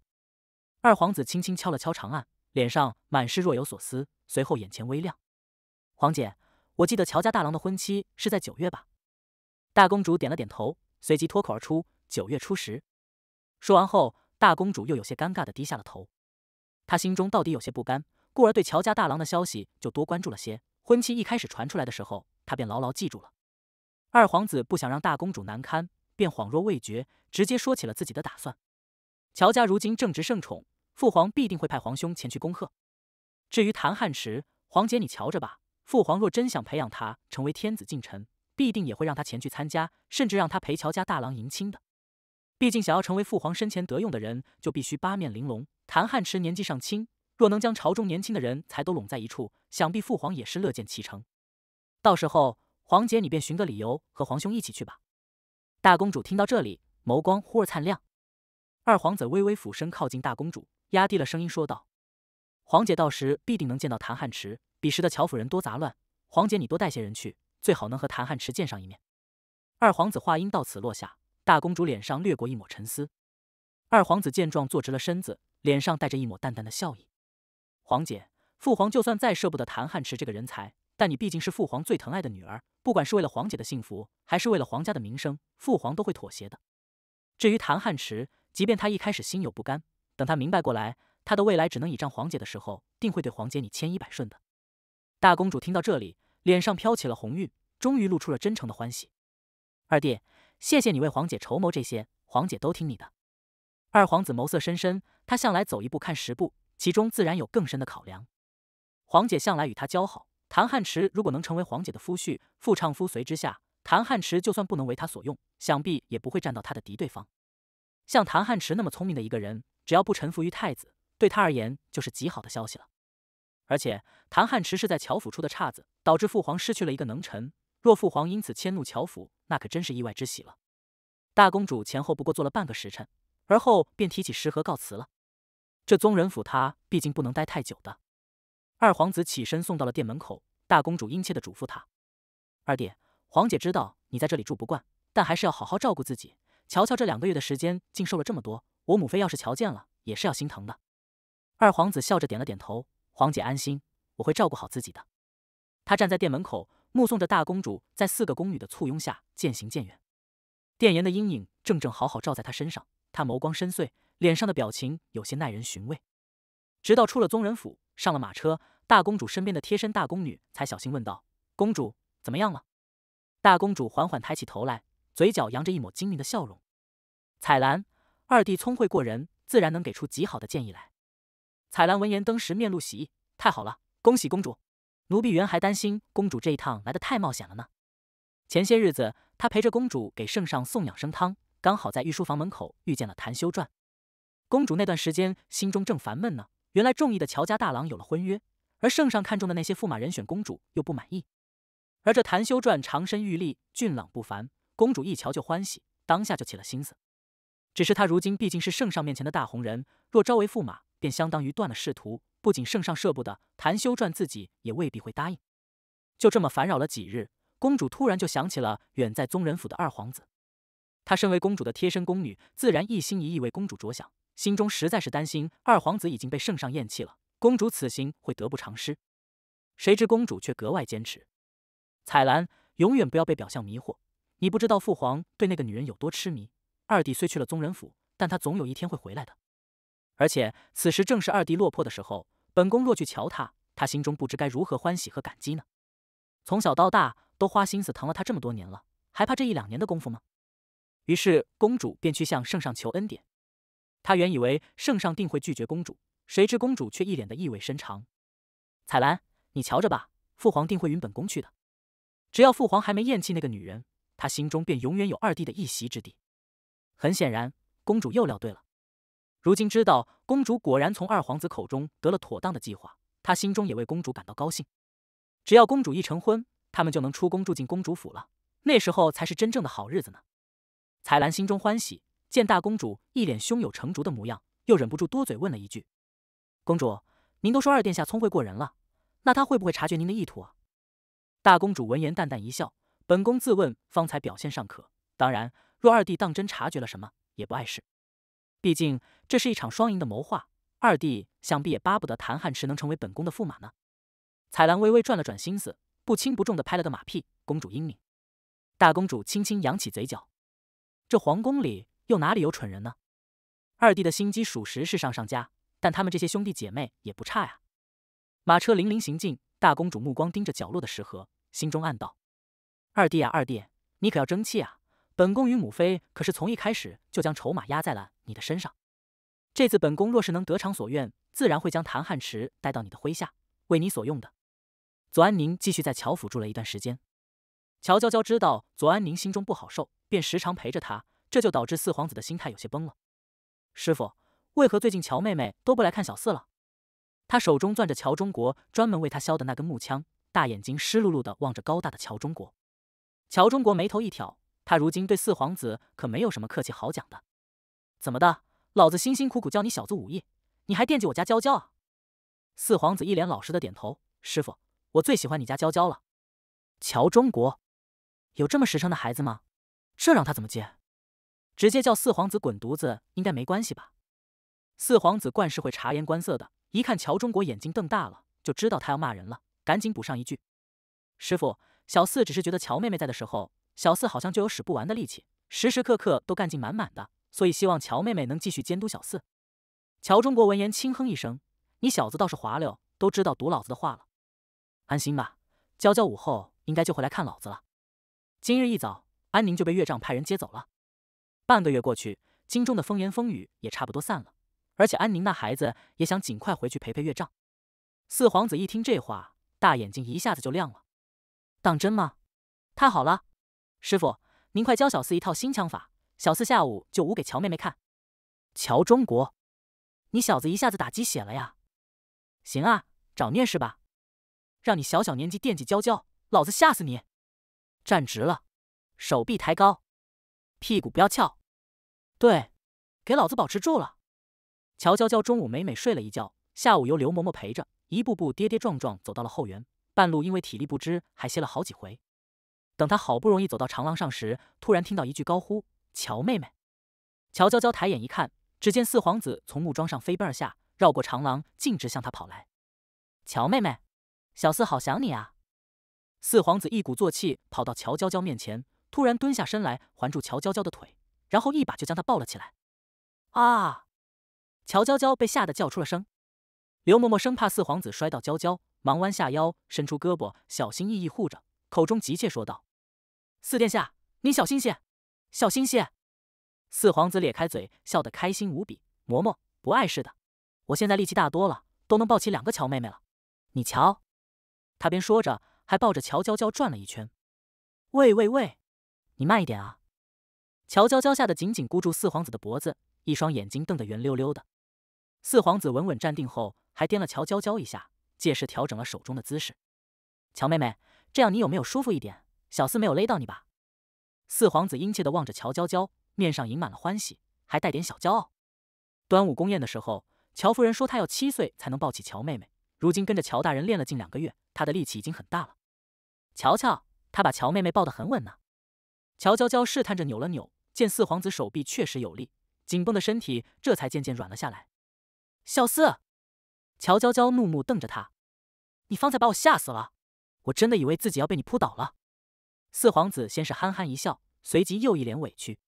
二皇子轻轻敲了敲长案，脸上满是若有所思，随后眼前微亮。皇姐，我记得乔家大郎的婚期是在九月吧？大公主点了点头，随即脱口而出：“九月初十。”说完后，大公主又有些尴尬的低下了头。他心中到底有些不甘，故而对乔家大郎的消息就多关注了些。婚期一开始传出来的时候，他便牢牢记住了。二皇子不想让大公主难堪，便恍若未觉，直接说起了自己的打算。乔家如今正值盛宠，父皇必定会派皇兄前去恭贺。至于谭汉池，皇姐你瞧着吧。父皇若真想培养他成为天子近臣，必定也会让他前去参加，甚至让他陪乔家大郎迎亲的。毕竟想要成为父皇身前得用的人，就必须八面玲珑。谭汉池年纪尚轻，若能将朝中年轻的人才都拢在一处，想必父皇也是乐见其成。到时候，皇姐你便寻个理由和皇兄一起去吧。大公主听到这里，眸光忽而灿亮。二皇子微微俯身靠近大公主，压低了声音说道：“皇姐，到时必定能见到谭汉池。彼时的乔府人多杂乱，皇姐你多带些人去，最好能和谭汉池见上一面。”二皇子话音到此落下，大公主脸上掠过一抹沉思。二皇子见状，坐直了身子。脸上带着一抹淡淡的笑意，黄姐，父皇就算再舍不得谭汉池这个人才，但你毕竟是父皇最疼爱的女儿，不管是为了黄姐的幸福，还是为了皇家的名声，父皇都会妥协的。至于谭汉池，即便他一开始心有不甘，等他明白过来，他的未来只能倚仗黄姐的时候，定会对黄姐你千依百顺的。大公主听到这里，脸上飘起了红晕，终于露出了真诚的欢喜。二弟，谢谢你为黄姐筹谋这些，黄姐都听你的。二皇子眸色深深。他向来走一步看十步，其中自然有更深的考量。黄姐向来与他交好，谭汉池如果能成为黄姐的夫婿，妇唱夫随之下，谭汉池就算不能为他所用，想必也不会站到他的敌对方。像谭汉池那么聪明的一个人，只要不臣服于太子，对他而言就是极好的消息了。而且谭汉池是在乔府出的岔子，导致父皇失去了一个能臣。若父皇因此迁怒乔府，那可真是意外之喜了。大公主前后不过坐了半个时辰。而后便提起食盒告辞了。这宗人府他毕竟不能待太久的。二皇子起身送到了殿门口，大公主殷切的嘱咐他：“二弟，皇姐知道你在这里住不惯，但还是要好好照顾自己。瞧瞧这两个月的时间，竟瘦了这么多，我母妃要是瞧见了，也是要心疼的。”二皇子笑着点了点头：“皇姐安心，我会照顾好自己的。”他站在店门口，目送着大公主在四个宫女的簇拥下渐行渐远，殿檐的阴影正正好好照在他身上。他眸光深邃，脸上的表情有些耐人寻味。直到出了宗人府，上了马车，大公主身边的贴身大宫女才小心问道：“公主怎么样了？”大公主缓缓抬起头来，嘴角扬着一抹精明的笑容：“彩兰，二弟聪慧过人，自然能给出极好的建议来。”彩兰闻言，登时面露喜意：“太好了，恭喜公主！奴婢原还担心公主这一趟来得太冒险了呢。前些日子，她陪着公主给圣上送养生汤。”刚好在御书房门口遇见了谭修传，公主那段时间心中正烦闷呢。原来中意的乔家大郎有了婚约，而圣上看中的那些驸马人选，公主又不满意。而这谭修传长身玉立，俊朗不凡，公主一瞧就欢喜，当下就起了心思。只是他如今毕竟是圣上面前的大红人，若招为驸马，便相当于断了仕途，不仅圣上舍不得，谭修传自己也未必会答应。就这么烦扰了几日，公主突然就想起了远在宗人府的二皇子。她身为公主的贴身宫女，自然一心一意为公主着想，心中实在是担心二皇子已经被圣上厌弃了，公主此行会得不偿失。谁知公主却格外坚持，彩兰，永远不要被表象迷惑。你不知道父皇对那个女人有多痴迷。二弟虽去了宗人府，但他总有一天会回来的。而且此时正是二弟落魄的时候，本宫若去瞧他，他心中不知该如何欢喜和感激呢？从小到大都花心思疼了他这么多年了，还怕这一两年的功夫吗？于是公主便去向圣上求恩典，她原以为圣上定会拒绝公主，谁知公主却一脸的意味深长：“彩兰，你瞧着吧，父皇定会允本宫去的。只要父皇还没厌弃那个女人，他心中便永远有二弟的一席之地。”很显然，公主又料对了。如今知道公主果然从二皇子口中得了妥当的计划，他心中也为公主感到高兴。只要公主一成婚，他们就能出宫住进公主府了。那时候才是真正的好日子呢。彩兰心中欢喜，见大公主一脸胸有成竹的模样，又忍不住多嘴问了一句：“公主，您都说二殿下聪慧过人了，那他会不会察觉您的意图啊？”大公主闻言淡淡一笑：“本宫自问方才表现尚可，当然，若二弟当真察觉了什么，也不碍事。毕竟这是一场双赢的谋划，二弟想必也巴不得谭汉池能成为本宫的驸马呢。”彩兰微微转了转心思，不轻不重的拍了个马屁：“公主英明。”大公主轻轻扬起嘴角。这皇宫里又哪里有蠢人呢？二弟的心机属实是上上佳，但他们这些兄弟姐妹也不差呀。马车零零行进，大公主目光盯着角落的石盒，心中暗道：二弟呀，二弟，你可要争气啊！本宫与母妃可是从一开始就将筹码压在了你的身上。这次本宫若是能得偿所愿，自然会将谭汉池带到你的麾下，为你所用的。左安宁继续在乔府住了一段时间。乔娇娇知道左安宁心中不好受，便时常陪着他，这就导致四皇子的心态有些崩了。师傅，为何最近乔妹妹都不来看小四了？他手中攥着乔中国专门为他削的那根木枪，大眼睛湿漉漉的望着高大的乔中国。乔中国眉头一挑，他如今对四皇子可没有什么客气好讲的。怎么的，老子辛辛苦苦教你小子武艺，你还惦记我家娇娇啊？四皇子一脸老实的点头。师傅，我最喜欢你家娇娇了。乔中国。有这么实诚的孩子吗？这让他怎么接？直接叫四皇子滚犊子应该没关系吧？四皇子惯是会察言观色的，一看乔中国眼睛瞪大了，就知道他要骂人了，赶紧补上一句：“师傅，小四只是觉得乔妹妹在的时候，小四好像就有使不完的力气，时时刻刻都干劲满满的，所以希望乔妹妹能继续监督小四。”乔中国闻言轻哼一声：“你小子倒是滑溜，都知道读老子的话了。安心吧，教教午后应该就会来看老子了。”今日一早，安宁就被岳丈派人接走了。半个月过去，京中的风言风语也差不多散了。而且安宁那孩子也想尽快回去陪陪岳丈。四皇子一听这话，大眼睛一下子就亮了：“当真吗？太好了！师傅，您快教小四一套新枪法，小四下午就舞给乔妹妹看。”乔忠国，你小子一下子打鸡血了呀？行啊，找虐是吧？让你小小年纪惦记娇娇，老子吓死你！站直了，手臂抬高，屁股不要翘。对，给老子保持住了！乔娇娇中午美美睡了一觉，下午由刘嬷嬷陪着，一步步跌跌撞撞走到了后园。半路因为体力不支，还歇了好几回。等她好不容易走到长廊上时，突然听到一句高呼：“乔妹妹！”乔娇娇抬眼一看，只见四皇子从木桩上飞奔而下，绕过长廊，径直向她跑来。“乔妹妹，小四好想你啊！”四皇子一鼓作气跑到乔娇娇面前，突然蹲下身来，环住乔娇娇的腿，然后一把就将她抱了起来。啊！乔娇娇被吓得叫出了声。刘嬷嬷生怕四皇子摔到娇娇，忙弯下腰，伸出胳膊，小心翼翼护着，口中急切说道：“四殿下，你小心些，小心些。”四皇子咧开嘴，笑得开心无比：“嬷嬷，不碍事的，我现在力气大多了，都能抱起两个乔妹妹了。你瞧。”他边说着。还抱着乔娇娇转了一圈。喂喂喂，你慢一点啊！乔娇娇吓得紧紧箍住四皇子的脖子，一双眼睛瞪得圆溜溜的。四皇子稳稳站定后，还掂了乔娇娇一下，借势调整了手中的姿势。乔妹妹，这样你有没有舒服一点？小四没有勒到你吧？四皇子殷切的望着乔娇娇，面上盈满了欢喜，还带点小骄傲。端午宫宴的时候，乔夫人说她要七岁才能抱起乔妹妹。如今跟着乔大人练了近两个月，她的力气已经很大了。瞧瞧，他把乔妹妹抱得很稳呢。乔娇娇试探着扭了扭，见四皇子手臂确实有力，紧绷的身体这才渐渐软了下来。小四，乔娇娇怒目瞪着他：“你方才把我吓死了，我真的以为自己要被你扑倒了。”四皇子先是憨憨一笑，随即又一脸委屈：“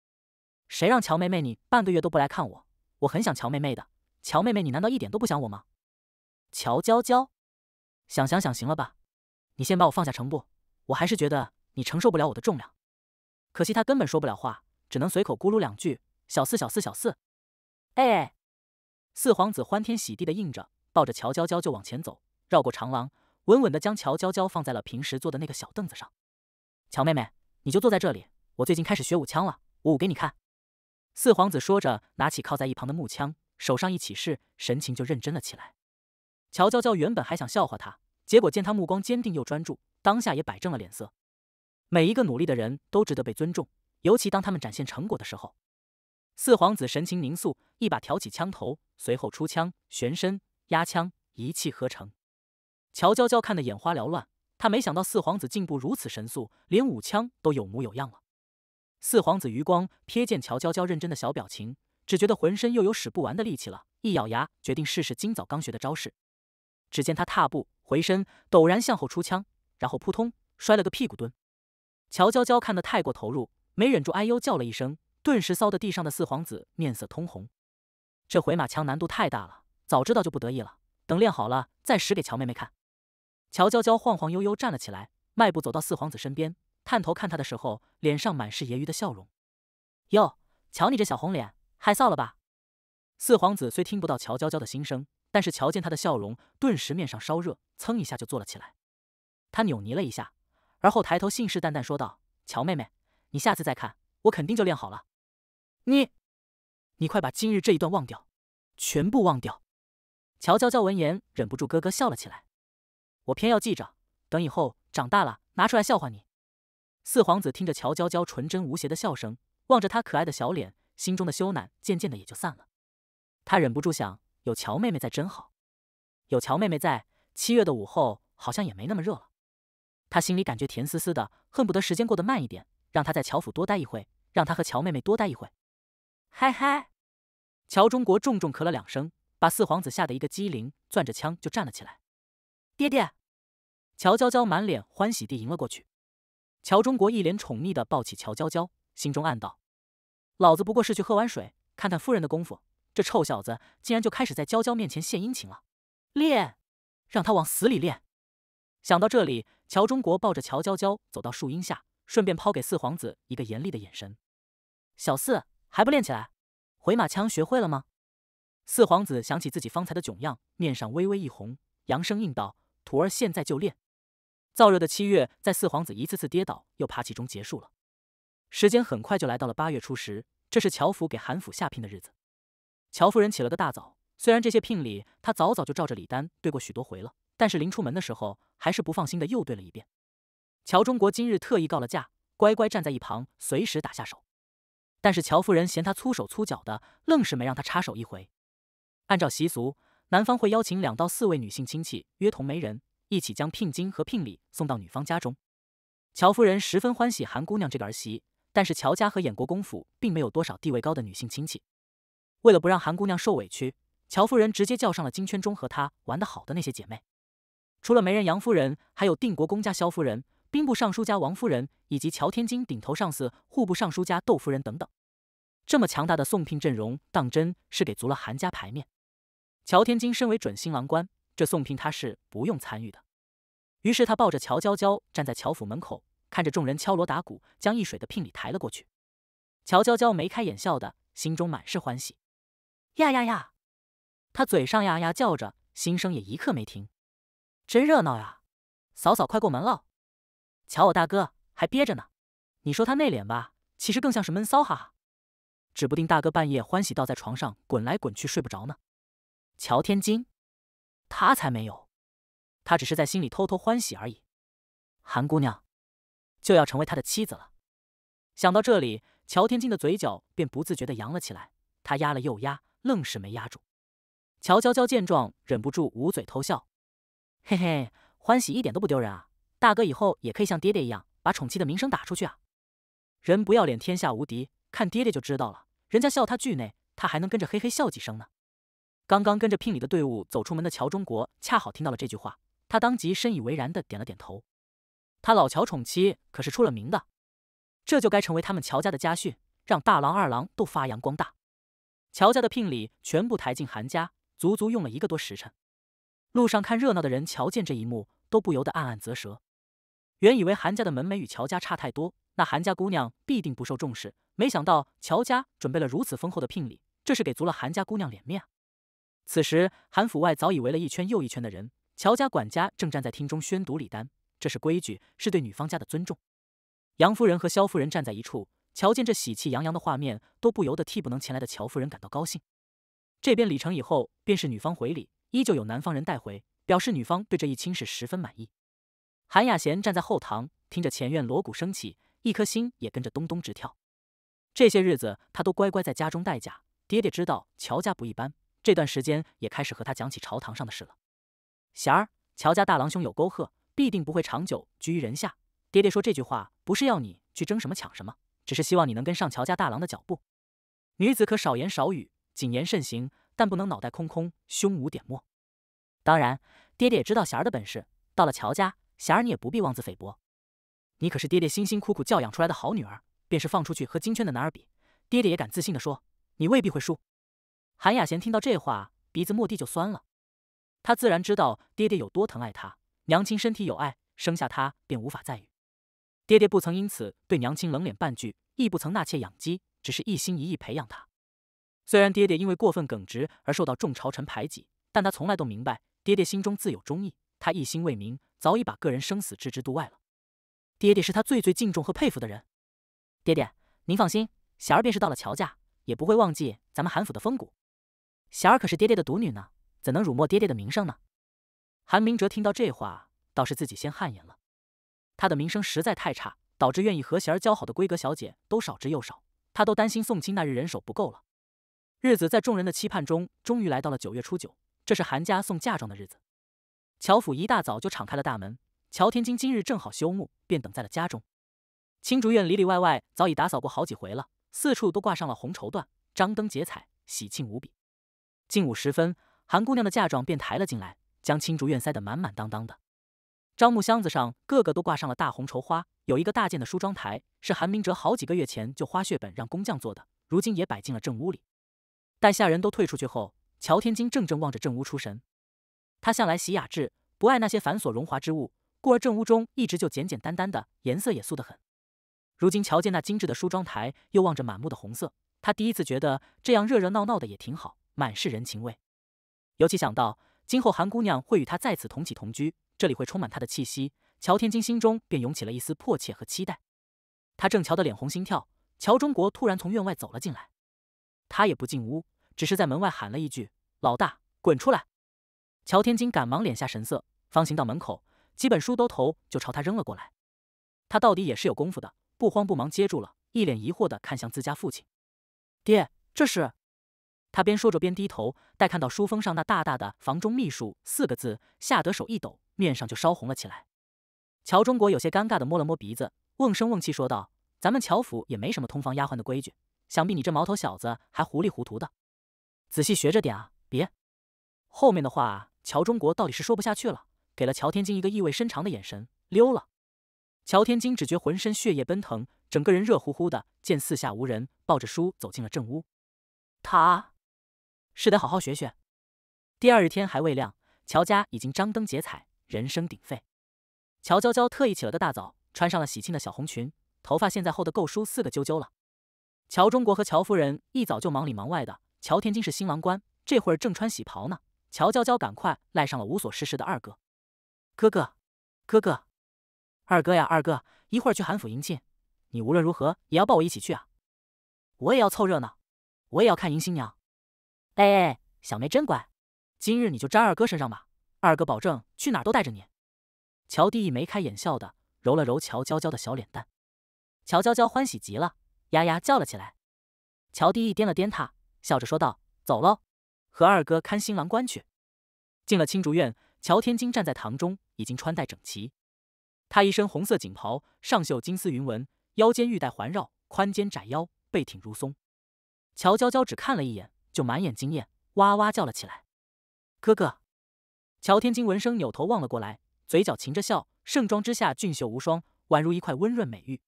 谁让乔妹妹你半个月都不来看我？我很想乔妹妹的。乔妹妹，你难道一点都不想我吗？”乔娇娇，想想想行了吧？你先把我放下成不？我还是觉得你承受不了我的重量，可惜他根本说不了话，只能随口咕噜两句：“小四，小四，小四。”哎，四皇子欢天喜地的应着，抱着乔娇娇就往前走，绕过长廊，稳稳的将乔娇娇放在了平时坐的那个小凳子上。乔妹妹，你就坐在这里。我最近开始学舞枪了，舞给你看。四皇子说着，拿起靠在一旁的木枪，手上一起势，神情就认真了起来。乔娇娇原本还想笑话他，结果见他目光坚定又专注。当下也摆正了脸色，每一个努力的人都值得被尊重，尤其当他们展现成果的时候。四皇子神情凝肃，一把挑起枪头，随后出枪，旋身压枪，一气呵成。乔娇娇看得眼花缭乱，她没想到四皇子进步如此神速，连舞枪都有模有样了。四皇子余光瞥见乔娇娇认真的小表情，只觉得浑身又有使不完的力气了，一咬牙决定试试今早刚学的招式。只见他踏步回身，陡然向后出枪。然后扑通摔了个屁股蹲，乔娇娇看得太过投入，没忍住，哎呦叫了一声，顿时臊得地上的四皇子面色通红。这回马枪难度太大了，早知道就不得意了。等练好了再使给乔妹妹看。乔娇娇晃晃悠悠站了起来，迈步走到四皇子身边，探头看他的时候，脸上满是揶揄的笑容。哟，瞧你这小红脸，害臊了吧？四皇子虽听不到乔娇娇的心声，但是瞧见她的笑容，顿时面上烧热，噌一下就坐了起来。他扭捏了一下，而后抬头信誓旦旦说道：“乔妹妹，你下次再看，我肯定就练好了。你，你快把今日这一段忘掉，全部忘掉。”乔娇娇闻言忍不住咯咯笑了起来：“我偏要记着，等以后长大了拿出来笑话你。”四皇子听着乔娇娇纯真无邪的笑声，望着她可爱的小脸，心中的羞赧渐渐的也就散了。他忍不住想：有乔妹妹在真好，有乔妹妹在，七月的午后好像也没那么热了。他心里感觉甜丝丝的，恨不得时间过得慢一点，让他在乔府多待一会，让他和乔妹妹多待一会。嗨嗨！乔中国重重咳了两声，把四皇子吓得一个机灵，攥着枪就站了起来。爹爹！乔娇娇满脸欢喜地迎了过去。乔中国一脸宠溺地抱起乔娇娇，心中暗道：老子不过是去喝碗水，看看夫人的功夫，这臭小子竟然就开始在娇娇面前献殷勤了。练，让他往死里练！想到这里，乔中国抱着乔娇娇走到树荫下，顺便抛给四皇子一个严厉的眼神：“小四还不练起来？回马枪学会了吗？”四皇子想起自己方才的窘样，面上微微一红，扬声应道：“徒儿现在就练。”燥热的七月，在四皇子一次次跌倒又爬起中结束了。时间很快就来到了八月初十，这是乔府给韩府下聘的日子。乔夫人起了个大早，虽然这些聘礼她早早就照着礼单对过许多回了，但是临出门的时候。还是不放心的，又对了一遍。乔中国今日特意告了假，乖乖站在一旁，随时打下手。但是乔夫人嫌他粗手粗脚的，愣是没让他插手一回。按照习俗，男方会邀请两到四位女性亲戚约同媒人，一起将聘金和聘礼送到女方家中。乔夫人十分欢喜韩姑娘这个儿媳，但是乔家和演国公府并没有多少地位高的女性亲戚，为了不让韩姑娘受委屈，乔夫人直接叫上了金圈中和她玩得好的那些姐妹。除了媒人杨夫人，还有定国公家萧夫人、兵部尚书家王夫人，以及乔天金顶头上司户部尚书家窦夫人等等。这么强大的送聘阵容，当真是给足了韩家排面。乔天金身为准新郎官，这送聘他是不用参与的。于是他抱着乔娇娇站在乔府门口，看着众人敲锣打鼓，将易水的聘礼抬了过去。乔娇娇眉开眼笑的，心中满是欢喜。呀呀呀！他嘴上呀呀叫着，心声也一刻没停。真热闹呀！嫂嫂快过门了，瞧我大哥还憋着呢。你说他内敛吧，其实更像是闷骚哈。哈。指不定大哥半夜欢喜倒在床上滚来滚去睡不着呢。乔天金，他才没有，他只是在心里偷偷欢喜而已。韩姑娘就要成为他的妻子了。想到这里，乔天金的嘴角便不自觉的扬了起来。他压了又压，愣是没压住。乔娇娇见状，忍不住捂嘴偷笑。嘿嘿，欢喜一点都不丢人啊！大哥以后也可以像爹爹一样，把宠妻的名声打出去啊！人不要脸，天下无敌，看爹爹就知道了。人家笑他惧内，他还能跟着嘿嘿笑几声呢。刚刚跟着聘礼的队伍走出门的乔中国恰好听到了这句话，他当即深以为然的点了点头。他老乔宠妻可是出了名的，这就该成为他们乔家的家训，让大郎、二郎都发扬光大。乔家的聘礼全部抬进韩家，足足用了一个多时辰。路上看热闹的人瞧见这一幕，都不由得暗暗啧舌。原以为韩家的门楣与乔家差太多，那韩家姑娘必定不受重视。没想到乔家准备了如此丰厚的聘礼，这是给足了韩家姑娘脸面。此时，韩府外早已围了一圈又一圈的人。乔家管家正站在厅中宣读礼单，这是规矩，是对女方家的尊重。杨夫人和萧夫人站在一处，瞧见这喜气洋洋的画面，都不由得替不能前来的乔夫人感到高兴。这边礼成以后，便是女方回礼。依旧有南方人带回，表示女方对这一亲事十分满意。韩雅贤站在后堂，听着前院锣鼓升起，一颗心也跟着咚咚直跳。这些日子，他都乖乖在家中待嫁。爹爹知道乔家不一般，这段时间也开始和他讲起朝堂上的事了。贤儿，乔家大郎兄有沟壑，必定不会长久居于人下。爹爹说这句话，不是要你去争什么抢什么，只是希望你能跟上乔家大郎的脚步。女子可少言少语，谨言慎行。但不能脑袋空空，胸无点墨。当然，爹爹也知道贤儿的本事。到了乔家，贤儿你也不必妄自菲薄。你可是爹爹辛辛苦苦教养出来的好女儿，便是放出去和京圈的男儿比，爹爹也敢自信的说，你未必会输。韩雅贤听到这话，鼻子蓦地就酸了。他自然知道爹爹有多疼爱他。娘亲身体有碍，生下他便无法再育，爹爹不曾因此对娘亲冷脸半句，亦不曾纳妾养鸡，只是一心一意培养他。虽然爹爹因为过分耿直而受到众朝臣排挤，但他从来都明白爹爹心中自有忠义。他一心为民，早已把个人生死置之度外了。爹爹是他最最敬重和佩服的人。爹爹，您放心，贤儿便是到了乔家，也不会忘记咱们韩府的风骨。贤儿可是爹爹的独女呢，怎能辱没爹爹的名声呢？韩明哲听到这话，倒是自己先汗颜了。他的名声实在太差，导致愿意和贤儿交好的闺阁小姐都少之又少，他都担心宋清那日人手不够了。日子在众人的期盼中，终于来到了九月初九，这是韩家送嫁妆的日子。乔府一大早就敞开了大门。乔天金今日正好休沐，便等在了家中。青竹院里里外外早已打扫过好几回了，四处都挂上了红绸缎，张灯结彩，喜庆无比。近午时分，韩姑娘的嫁妆便抬了进来，将青竹院塞得满满当当的。樟木箱子上个个都挂上了大红绸花，有一个大件的梳妆台，是韩明哲好几个月前就花血本让工匠做的，如今也摆进了正屋里。待下人都退出去后，乔天金怔怔望着正屋出神。他向来喜雅致，不爱那些繁琐荣华之物，故而正屋中一直就简简单单的，颜色也素得很。如今瞧见那精致的梳妆台，又望着满目的红色，他第一次觉得这样热热闹闹的也挺好，满是人情味。尤其想到今后韩姑娘会与他再次同起同居，这里会充满她的气息，乔天金心中便涌起了一丝迫切和期待。他正瞧得脸红心跳，乔中国突然从院外走了进来，他也不进屋。只是在门外喊了一句：“老大，滚出来！”乔天金赶忙敛下神色，方行到门口，几本书兜头就朝他扔了过来。他到底也是有功夫的，不慌不忙接住了，一脸疑惑地看向自家父亲：“爹，这是？”他边说着边低头，待看到书封上那大大的“房中秘书”四个字，吓得手一抖，面上就烧红了起来。乔中国有些尴尬地摸了摸鼻子，瓮声瓮气说道：“咱们乔府也没什么通房丫鬟的规矩，想必你这毛头小子还糊里糊涂的。”仔细学着点啊！别，后面的话乔中国到底是说不下去了，给了乔天金一个意味深长的眼神，溜了。乔天金只觉浑身血液奔腾，整个人热乎乎的。见四下无人，抱着书走进了正屋。他是得好好学学。第二日天还未亮，乔家已经张灯结彩，人声鼎沸。乔娇娇特意起了个大早，穿上了喜庆的小红裙，头发现在厚的够梳四个揪揪了。乔中国和乔夫人一早就忙里忙外的。乔天金是新郎官，这会儿正穿喜袍呢。乔娇娇赶快赖上了无所事事的二哥，哥哥，哥哥，二哥呀，二哥，一会儿去韩府迎亲，你无论如何也要抱我一起去啊！我也要凑热闹，我也要看迎新娘。哎，小梅真乖，今日你就沾二哥身上吧，二哥保证去哪儿都带着你。乔天意眉开眼笑的揉了揉乔娇娇的小脸蛋，乔娇娇欢喜极了，丫丫叫了起来。乔天意掂了掂他。笑着说道：“走喽，和二哥看新郎官去。”进了青竹院，乔天金站在堂中，已经穿戴整齐。他一身红色锦袍，上绣金丝云纹，腰间玉带环绕，宽肩窄腰，背挺如松。乔娇娇只看了一眼，就满眼惊艳，哇哇叫了起来：“哥哥！”乔天金闻声扭头望了过来，嘴角噙着笑，盛装之下俊秀无双，宛如一块温润美玉。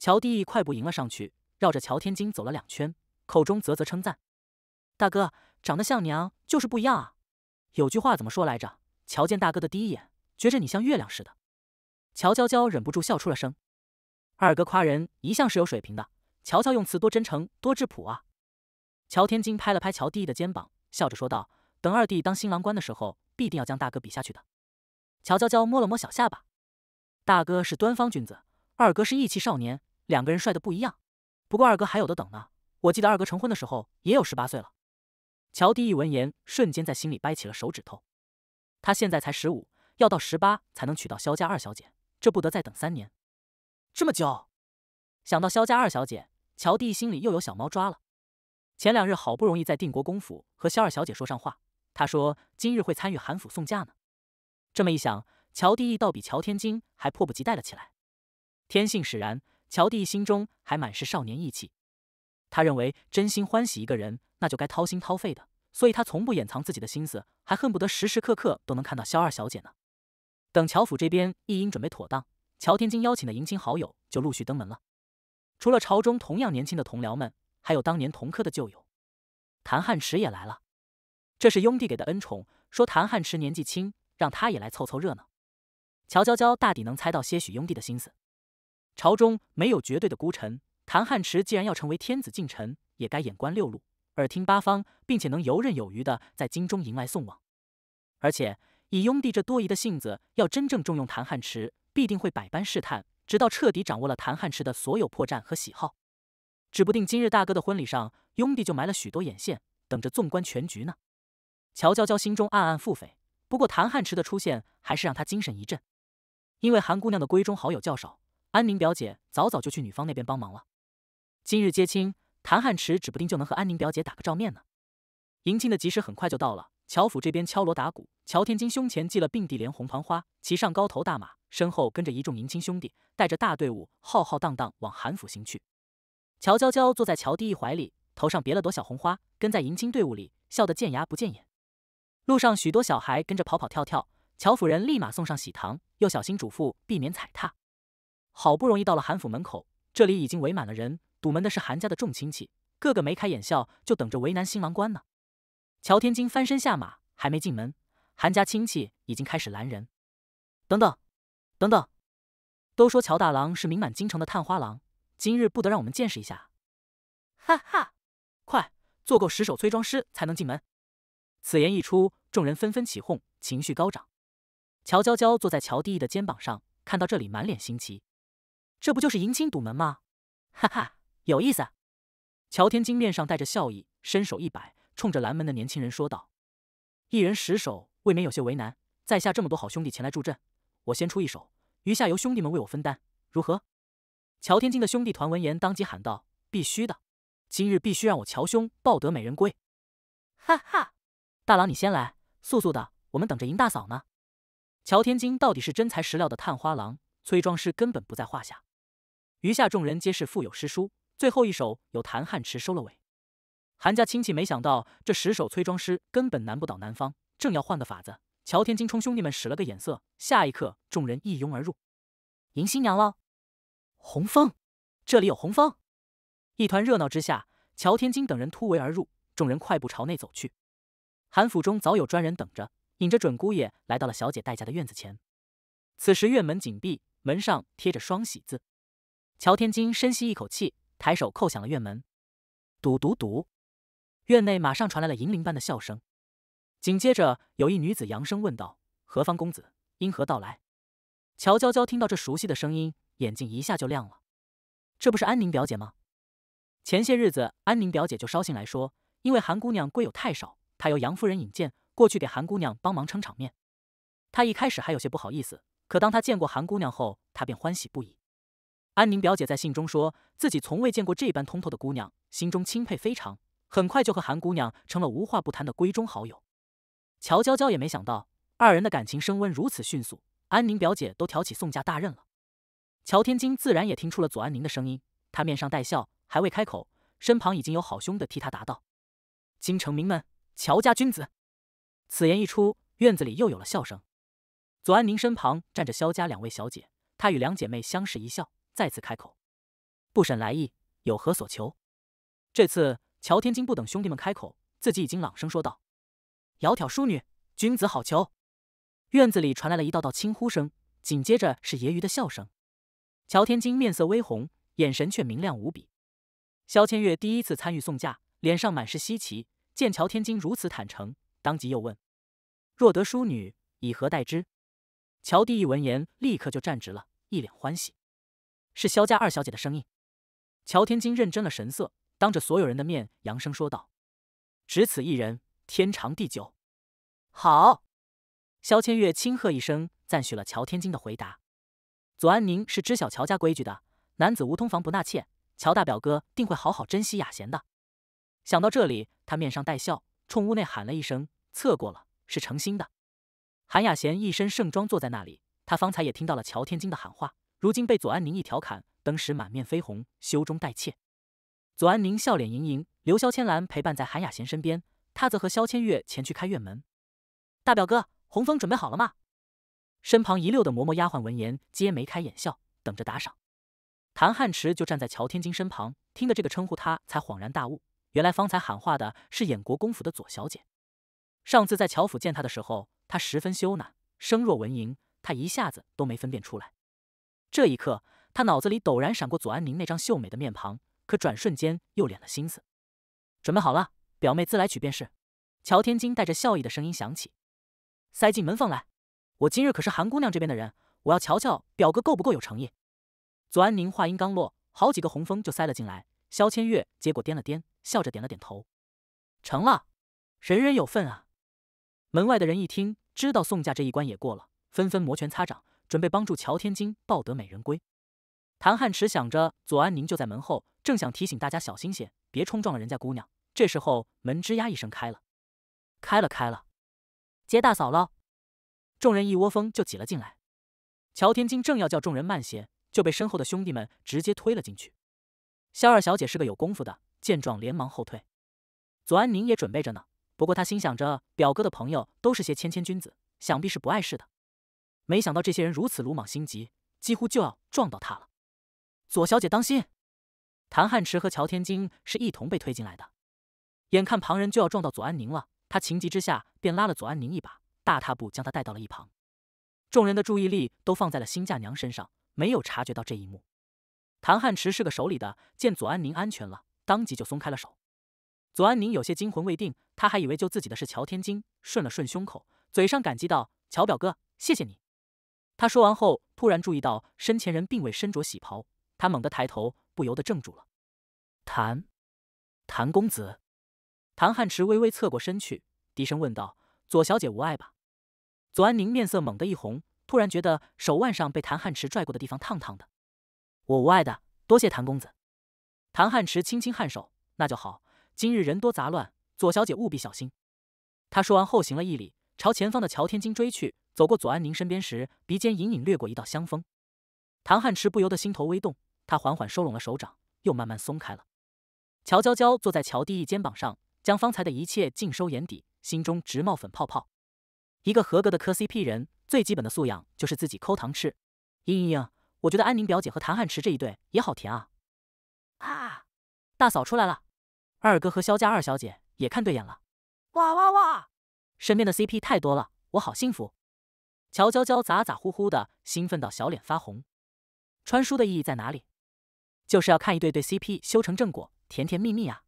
乔地快步迎了上去，绕着乔天金走了两圈。口中啧啧称赞，大哥长得像娘就是不一样啊！有句话怎么说来着？瞧见大哥的第一眼，觉着你像月亮似的。乔娇娇忍不住笑出了声。二哥夸人一向是有水平的，乔乔用词多真诚多质朴啊！乔天金拍了拍乔弟弟的肩膀，笑着说道：“等二弟当新郎官的时候，必定要将大哥比下去的。”乔娇娇摸了摸小下巴，大哥是端方君子，二哥是义气少年，两个人帅的不一样。不过二哥还有的等呢。我记得二哥成婚的时候也有十八岁了。乔第一闻言，瞬间在心里掰起了手指头。他现在才十五，要到十八才能娶到萧家二小姐，这不得再等三年？这么久？想到萧家二小姐，乔第一心里又有小猫抓了。前两日好不容易在定国公府和萧二小姐说上话，他说今日会参与韩府送嫁呢。这么一想，乔帝一倒比乔天金还迫不及待了起来。天性使然，乔帝一心中还满是少年意气。他认为真心欢喜一个人，那就该掏心掏肺的，所以他从不掩藏自己的心思，还恨不得时时刻刻都能看到萧二小姐呢。等乔府这边一应准备妥当，乔天金邀请的迎亲好友就陆续登门了。除了朝中同样年轻的同僚们，还有当年同科的旧友，谭汉池也来了。这是雍帝给的恩宠，说谭汉池年纪轻，让他也来凑凑热闹。乔娇娇大抵能猜到些许雍帝的心思。朝中没有绝对的孤臣。谭汉池既然要成为天子近臣，也该眼观六路，耳听八方，并且能游刃有余的在京中迎来送往。而且以雍帝这多疑的性子，要真正重用谭汉池，必定会百般试探，直到彻底掌握了谭汉池的所有破绽和喜好。指不定今日大哥的婚礼上，雍帝就埋了许多眼线，等着纵观全局呢。乔娇娇心中暗暗腹诽。不过谭汉池的出现还是让她精神一振，因为韩姑娘的闺中好友较少，安宁表姐早早就去女方那边帮忙了。今日接亲，谭汉池指不定就能和安宁表姐打个照面呢。迎亲的吉时很快就到了，乔府这边敲锣打鼓，乔天金胸前系了并蒂莲红团花，骑上高头大马，身后跟着一众迎亲兄弟，带着大队伍浩浩荡荡往韩府行去。乔娇娇坐在乔第一怀里，头上别了朵小红花，跟在迎亲队伍里，笑得见牙不见眼。路上许多小孩跟着跑跑跳跳，乔府人立马送上喜糖，又小心嘱咐避免踩踏。好不容易到了韩府门口，这里已经围满了人。堵门的是韩家的众亲戚，个个眉开眼笑，就等着为难新郎官呢。乔天金翻身下马，还没进门，韩家亲戚已经开始拦人。等等，等等，都说乔大郎是名满京城的探花郎，今日不得让我们见识一下。哈哈，快做够十首催妆诗才能进门。此言一出，众人纷纷起哄，情绪高涨。乔娇娇坐在乔帝一的肩膀上，看到这里满脸新奇，这不就是迎亲堵门吗？哈哈。有意思，乔天金面上带着笑意，伸手一摆，冲着拦门的年轻人说道：“一人十手，未免有些为难。在下这么多好兄弟前来助阵，我先出一手，余下由兄弟们为我分担，如何？”乔天金的兄弟团闻言，当即喊道：“必须的！今日必须让我乔兄抱得美人归！”哈哈，大郎你先来，速速的，我们等着迎大嫂呢。乔天金到底是真材实料的探花郎，崔庄师根本不在话下。余下众人皆是腹有诗书。最后一首由谭汉池收了尾，韩家亲戚没想到这十首催妆诗根本难不倒男方，正要换个法子，乔天金冲兄弟们使了个眼色，下一刻众人一拥而入，迎新娘喽！红枫，这里有红枫。一团热闹之下，乔天金等人突围而入，众人快步朝内走去。韩府中早有专人等着，引着准姑爷来到了小姐待嫁的院子前。此时院门紧闭，门上贴着双喜字。乔天金深吸一口气。抬手扣响了院门，笃笃笃，院内马上传来了银铃般的笑声。紧接着，有一女子扬声问道：“何方公子，因何到来？”乔娇娇听到这熟悉的声音，眼睛一下就亮了，这不是安宁表姐吗？前些日子，安宁表姐就捎信来说，因为韩姑娘贵友太少，她由杨夫人引荐过去给韩姑娘帮忙撑场面。她一开始还有些不好意思，可当她见过韩姑娘后，她便欢喜不已。安宁表姐在信中说自己从未见过这般通透的姑娘，心中钦佩非常。很快就和韩姑娘成了无话不谈的闺中好友。乔娇娇也没想到，二人的感情升温如此迅速，安宁表姐都挑起宋家大任了。乔天金自然也听出了左安宁的声音，他面上带笑，还未开口，身旁已经有好兄弟替他答道：“京城名门，乔家君子。”此言一出，院子里又有了笑声。左安宁身旁站着萧家两位小姐，她与两姐妹相视一笑。再次开口，不审来意，有何所求？这次乔天金不等兄弟们开口，自己已经朗声说道：“窈窕淑女，君子好逑。”院子里传来了一道道轻呼声，紧接着是揶揄的笑声。乔天金面色微红，眼神却明亮无比。萧千月第一次参与送嫁，脸上满是稀奇。见乔天金如此坦诚，当即又问：“若得淑女，以何待之？”乔帝一闻言，立刻就站直了，一脸欢喜。是萧家二小姐的声音。乔天金认真了神色，当着所有人的面扬声说道：“只此一人，天长地久。”好。萧千月轻喝一声，赞许了乔天金的回答。左安宁是知晓乔家规矩的，男子无通房不纳妾，乔大表哥定会好好珍惜雅贤的。想到这里，他面上带笑，冲屋内喊了一声：“测过了，是诚心的。”韩雅贤一身盛装坐在那里，他方才也听到了乔天金的喊话。如今被左安宁一调侃，登时满面绯红，羞中带怯。左安宁笑脸盈盈，留萧千兰陪伴在韩雅贤身边，他则和萧千月前去开院门。大表哥，红枫准备好了吗？身旁一溜的嬷嬷丫鬟闻言皆眉开眼笑，等着打赏。谭汉池就站在乔天金身旁，听得这个称呼，他才恍然大悟，原来方才喊话的是衍国公府的左小姐。上次在乔府见他的时候，他十分羞赧，声若蚊蝇，他一下子都没分辨出来。这一刻，他脑子里陡然闪过左安宁那张秀美的面庞，可转瞬间又敛了心思。准备好了，表妹自来取便是。乔天金带着笑意的声音响起，塞进门缝来。我今日可是韩姑娘这边的人，我要瞧瞧表哥够不够有诚意。左安宁话音刚落，好几个红枫就塞了进来。萧千月结果掂了掂，笑着点了点头。成了，人人有份啊！门外的人一听，知道宋家这一关也过了，纷纷摩拳擦掌。准备帮助乔天金抱得美人归。谭汉池想着，左安宁就在门后，正想提醒大家小心些，别冲撞了人家姑娘。这时候门吱呀一声开了，开了，开了，接大嫂了。众人一窝蜂就挤了进来。乔天金正要叫众人慢些，就被身后的兄弟们直接推了进去。萧二小姐是个有功夫的，见状连忙后退。左安宁也准备着呢，不过他心想着，表哥的朋友都是些谦谦君子，想必是不碍事的。没想到这些人如此鲁莽心急，几乎就要撞到他了。左小姐，当心！谭汉池和乔天金是一同被推进来的，眼看旁人就要撞到左安宁了，他情急之下便拉了左安宁一把，大踏步将他带到了一旁。众人的注意力都放在了新嫁娘身上，没有察觉到这一幕。谭汉池是个手里的，见左安宁安全了，当即就松开了手。左安宁有些惊魂未定，他还以为救自己的是乔天金，顺了顺胸口，嘴上感激道：“乔表哥，谢谢你。”他说完后，突然注意到身前人并未身着喜袍，他猛地抬头，不由得怔住了。谭，谭公子，谭汉池微微侧过身去，低声问道：“左小姐无碍吧？”左安宁面色猛地一红，突然觉得手腕上被谭汉池拽过的地方烫烫的。我无碍的，多谢谭公子。谭汉池轻轻颔首，那就好。今日人多杂乱，左小姐务必小心。他说完后行了一礼，朝前方的乔天金追去。走过左安宁身边时，鼻尖隐隐掠过一道香风，唐汉池不由得心头微动，他缓缓收拢了手掌，又慢慢松开了。乔娇娇坐在乔第一肩膀上，将方才的一切尽收眼底，心中直冒粉泡泡。一个合格的磕 CP 人最基本的素养就是自己抠糖吃。嘤嘤嘤，我觉得安宁表姐和唐汉池这一对也好甜啊！啊，大嫂出来了，二哥和萧家二小姐也看对眼了。哇哇哇，身边的 CP 太多了，我好幸福。乔娇娇咋咋呼呼的，兴奋到小脸发红。穿书的意义在哪里？就是要看一对对 CP 修成正果，甜甜蜜蜜啊！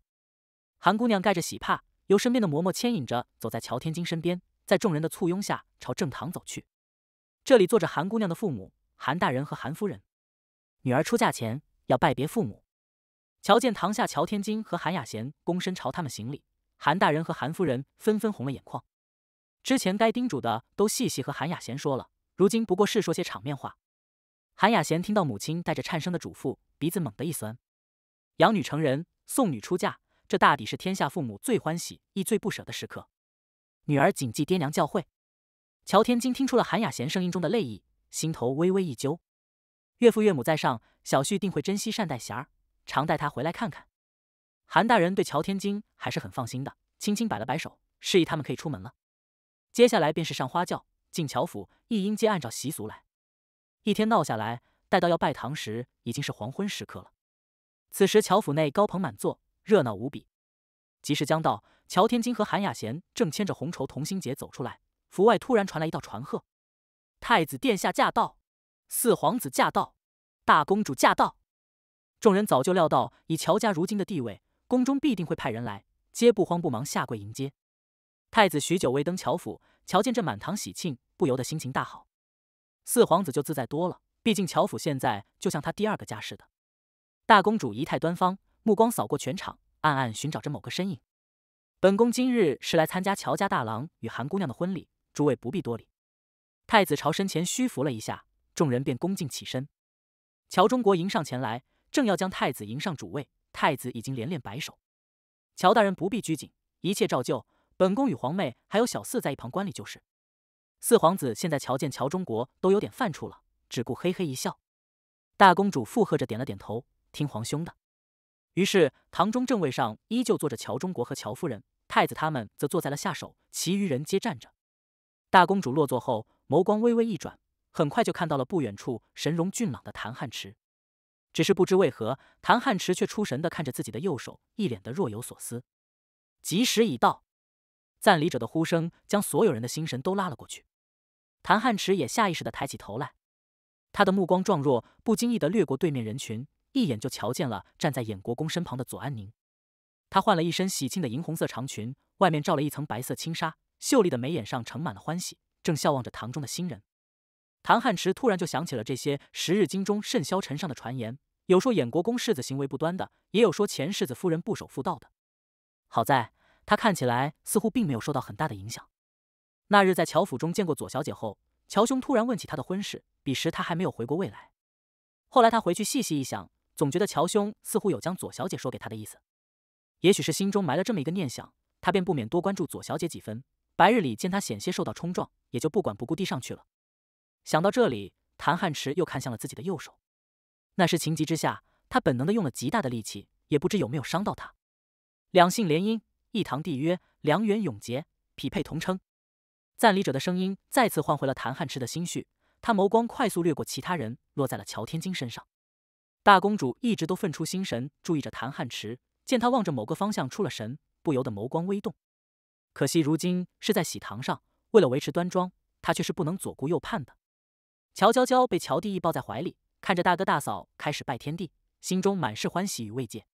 韩姑娘盖着喜帕，由身边的嬷嬷牵引着，走在乔天金身边，在众人的簇拥下朝正堂走去。这里坐着韩姑娘的父母，韩大人和韩夫人。女儿出嫁前要拜别父母。瞧见堂下乔天金和韩雅贤躬身朝他们行礼，韩大人和韩夫人纷纷红了眼眶。之前该叮嘱的都细细和韩雅贤说了，如今不过是说些场面话。韩雅贤听到母亲带着颤声的嘱咐，鼻子猛地一酸。养女成人，送女出嫁，这大抵是天下父母最欢喜、亦最不舍的时刻。女儿谨记爹娘教诲。乔天金听出了韩雅贤声音中的泪意，心头微微一揪。岳父岳母在上，小婿定会珍惜善待贤儿，常带他回来看看。韩大人对乔天金还是很放心的，轻轻摆了摆手，示意他们可以出门了。接下来便是上花轿，进乔府，一应皆按照习俗来。一天闹下来，待到要拜堂时，已经是黄昏时刻了。此时乔府内高朋满座，热闹无比。吉时将到，乔天金和韩雅贤正牵着红绸同心结走出来，府外突然传来一道传贺：“太子殿下驾到，四皇子驾到，大公主驾到。”众人早就料到，以乔家如今的地位，宫中必定会派人来，皆不慌不忙下跪迎接。太子许久未登乔府，瞧见这满堂喜庆，不由得心情大好。四皇子就自在多了，毕竟乔府现在就像他第二个家似的。大公主仪态端方，目光扫过全场，暗暗寻找着某个身影。本宫今日是来参加乔家大郎与韩姑娘的婚礼，诸位不必多礼。太子朝身前虚服了一下，众人便恭敬起身。乔忠国迎上前来，正要将太子迎上主位，太子已经连连摆手：“乔大人不必拘谨，一切照旧。”本宫与皇妹还有小四在一旁观礼就是，四皇子现在瞧见乔忠国都有点犯怵了，只顾嘿嘿一笑。大公主附和着点了点头，听皇兄的。于是堂中正位上依旧坐着乔忠国和乔夫人，太子他们则坐在了下手，其余人皆站着。大公主落座后，眸光微微一转，很快就看到了不远处神容俊朗的谭汉池。只是不知为何，谭汉池却出神的看着自己的右手，一脸的若有所思。吉时已到。赞礼者的呼声将所有人的心神都拉了过去，谭汉池也下意识的抬起头来，他的目光状若不经意的掠过对面人群，一眼就瞧见了站在衍国公身旁的左安宁。他换了一身喜庆的银红色长裙，外面罩了一层白色轻纱，秀丽的眉眼上盛满了欢喜，正笑望着堂中的新人。谭汉池突然就想起了这些时日京中甚嚣尘上的传言，有说衍国公世子行为不端的，也有说前世子夫人不守妇道的。好在。他看起来似乎并没有受到很大的影响。那日在乔府中见过左小姐后，乔兄突然问起她的婚事，彼时他还没有回过味来。后来他回去细细一想，总觉得乔兄似乎有将左小姐说给他的意思。也许是心中埋了这么一个念想，他便不免多关注左小姐几分。白日里见她险些受到冲撞，也就不管不顾地上去了。想到这里，谭汉池又看向了自己的右手。那时情急之下，他本能的用了极大的力气，也不知有没有伤到他。两性联姻。一堂缔约，良缘永结，匹配同称。赞礼者的声音再次唤回了谭汉池的心绪，他眸光快速掠过其他人，落在了乔天金身上。大公主一直都奋出心神注意着谭汉池，见他望着某个方向出了神，不由得眸光微动。可惜如今是在喜堂上，为了维持端庄，她却是不能左顾右盼的。乔娇娇被乔帝义抱在怀里，看着大哥大嫂开始拜天地，心中满是欢喜与慰藉。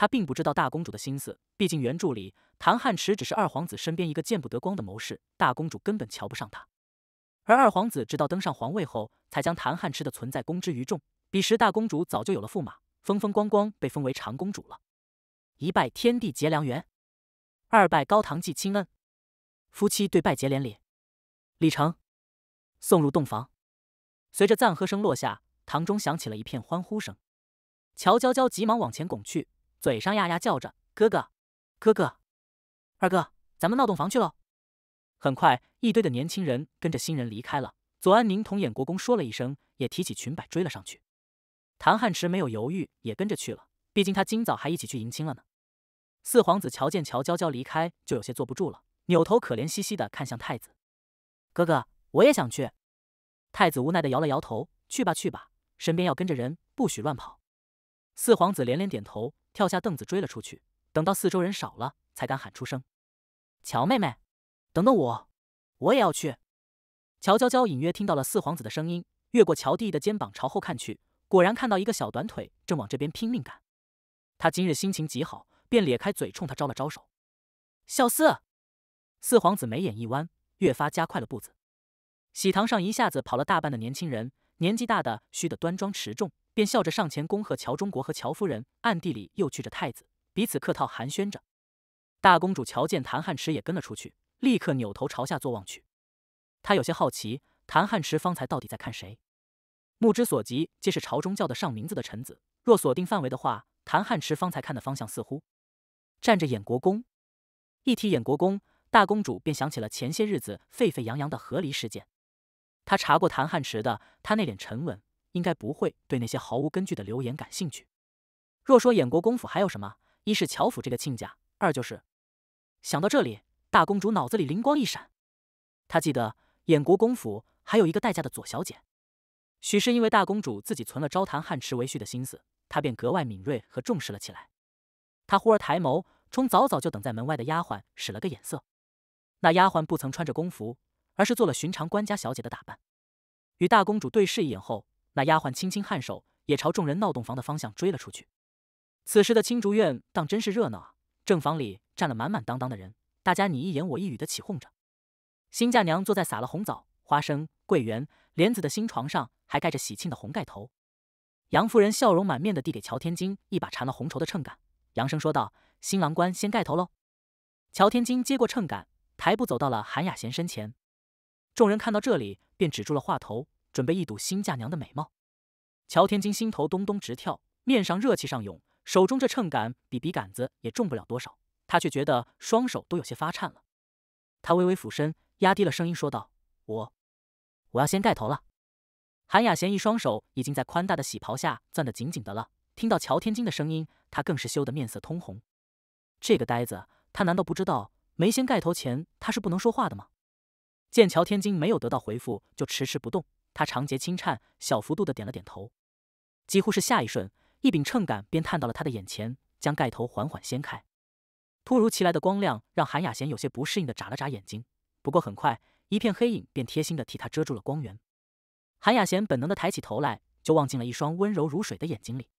他并不知道大公主的心思，毕竟原著里谭汉池只是二皇子身边一个见不得光的谋士，大公主根本瞧不上他。而二皇子直到登上皇位后，才将谭汉池的存在公之于众。彼时大公主早就有了驸马，风风光光被封为长公主了。一拜天地结良缘，二拜高堂记亲恩，夫妻对拜结连理，礼成，送入洞房。随着赞喝声落下，堂中响起了一片欢呼声。乔娇娇急忙往前拱去。嘴上呀呀叫着：“哥哥，哥哥，二哥，咱们闹洞房去喽！”很快，一堆的年轻人跟着新人离开了。左安宁同衍国公说了一声，也提起裙摆追了上去。谭汉池没有犹豫，也跟着去了。毕竟他今早还一起去迎亲了呢。四皇子瞧见乔娇娇离开，就有些坐不住了，扭头可怜兮兮的看向太子：“哥哥，我也想去。”太子无奈的摇了摇头：“去吧去吧，身边要跟着人，不许乱跑。”四皇子连连点头。跳下凳子追了出去，等到四周人少了，才敢喊出声：“乔妹妹，等等我，我也要去。”乔娇娇隐约听到了四皇子的声音，越过乔弟的肩膀朝后看去，果然看到一个小短腿正往这边拼命赶。他今日心情极好，便咧开嘴冲他招了招手：“小四。”四皇子眉眼一弯，越发加快了步子。喜堂上一下子跑了大半的年轻人，年纪大的虚得端庄持重。便笑着上前恭贺乔中国和乔夫人，暗地里又去着太子，彼此客套寒暄着。大公主瞧见谭汉池也跟了出去，立刻扭头朝下坐望去。她有些好奇，谭汉池方才到底在看谁？目之所及，皆是朝中叫得上名字的臣子。若锁定范围的话，谭汉池方才看的方向似乎站着衍国公。一提衍国公，大公主便想起了前些日子沸沸扬扬的和离事件。她查过谭汉池的，他那脸沉稳。应该不会对那些毫无根据的流言感兴趣。若说燕国公府还有什么，一是乔府这个亲家，二就是……想到这里，大公主脑子里灵光一闪，她记得燕国公府还有一个待嫁的左小姐。许是因为大公主自己存了招谭汉池为婿的心思，她便格外敏锐和重视了起来。她忽而抬眸，冲早早就等在门外的丫鬟使了个眼色。那丫鬟不曾穿着宫服，而是做了寻常官家小姐的打扮，与大公主对视一眼后。那丫鬟轻轻颔首，也朝众人闹洞房的方向追了出去。此时的青竹院当真是热闹啊！正房里站了满满当当的人，大家你一言我一语的起哄着。新嫁娘坐在撒了红枣、花生、桂圆、莲子的新床上，还盖着喜庆的红盖头。杨夫人笑容满面的递给乔天金一把缠了红绸的秤杆，扬声说道：“新郎官掀盖头喽！”乔天金接过秤杆，抬步走到了韩雅贤身前。众人看到这里，便止住了话头。准备一睹新嫁娘的美貌，乔天金心头咚咚直跳，面上热气上涌，手中这秤杆比笔杆子也重不了多少，他却觉得双手都有些发颤了。他微微俯身，压低了声音说道：“我，我要掀盖头了。”韩雅贤一双手已经在宽大的喜袍下攥得紧紧的了，听到乔天金的声音，她更是羞得面色通红。这个呆子，他难道不知道没掀盖头前他是不能说话的吗？见乔天金没有得到回复，就迟迟不动。他长睫轻颤，小幅度的点了点头，几乎是下一瞬，一柄秤杆便探到了他的眼前，将盖头缓缓掀开。突如其来的光亮让韩雅贤有些不适应的眨了眨眼睛，不过很快，一片黑影便贴心的替他遮住了光源。韩雅贤本能的抬起头来，就望进了一双温柔如水的眼睛里。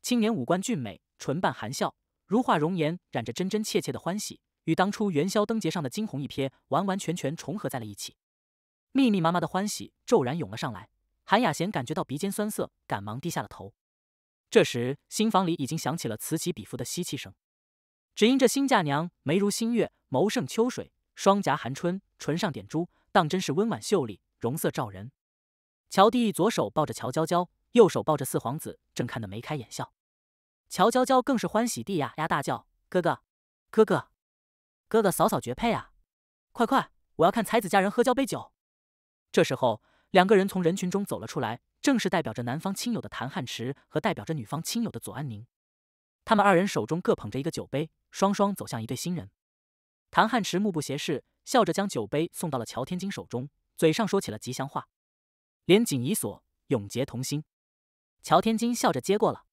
青年五官俊美，唇瓣含笑，如画容颜染着真真切切的欢喜，与当初元宵灯节上的惊鸿一瞥完完全全重合在了一起。密密麻麻的欢喜骤然涌了上来，韩雅贤感觉到鼻尖酸涩，赶忙低下了头。这时新房里已经响起了此起彼伏的吸气声，只因这新嫁娘眉如新月，眸胜秋水，双颊含春，唇上点珠，当真是温婉秀丽，容色照人。乔弟左手抱着乔娇娇，右手抱着四皇子，正看得眉开眼笑。乔娇娇更是欢喜地呀呀大叫：“哥哥，哥哥，哥哥嫂嫂绝配啊！快快，我要看才子佳人喝交杯酒。”这时候，两个人从人群中走了出来，正是代表着男方亲友的谭汉池和代表着女方亲友的左安宁。他们二人手中各捧着一个酒杯，双双走向一对新人。谭汉池目不斜视，笑着将酒杯送到了乔天金手中，嘴上说起了吉祥话：“连锦衣锁，永结同心。”乔天金笑着接过了。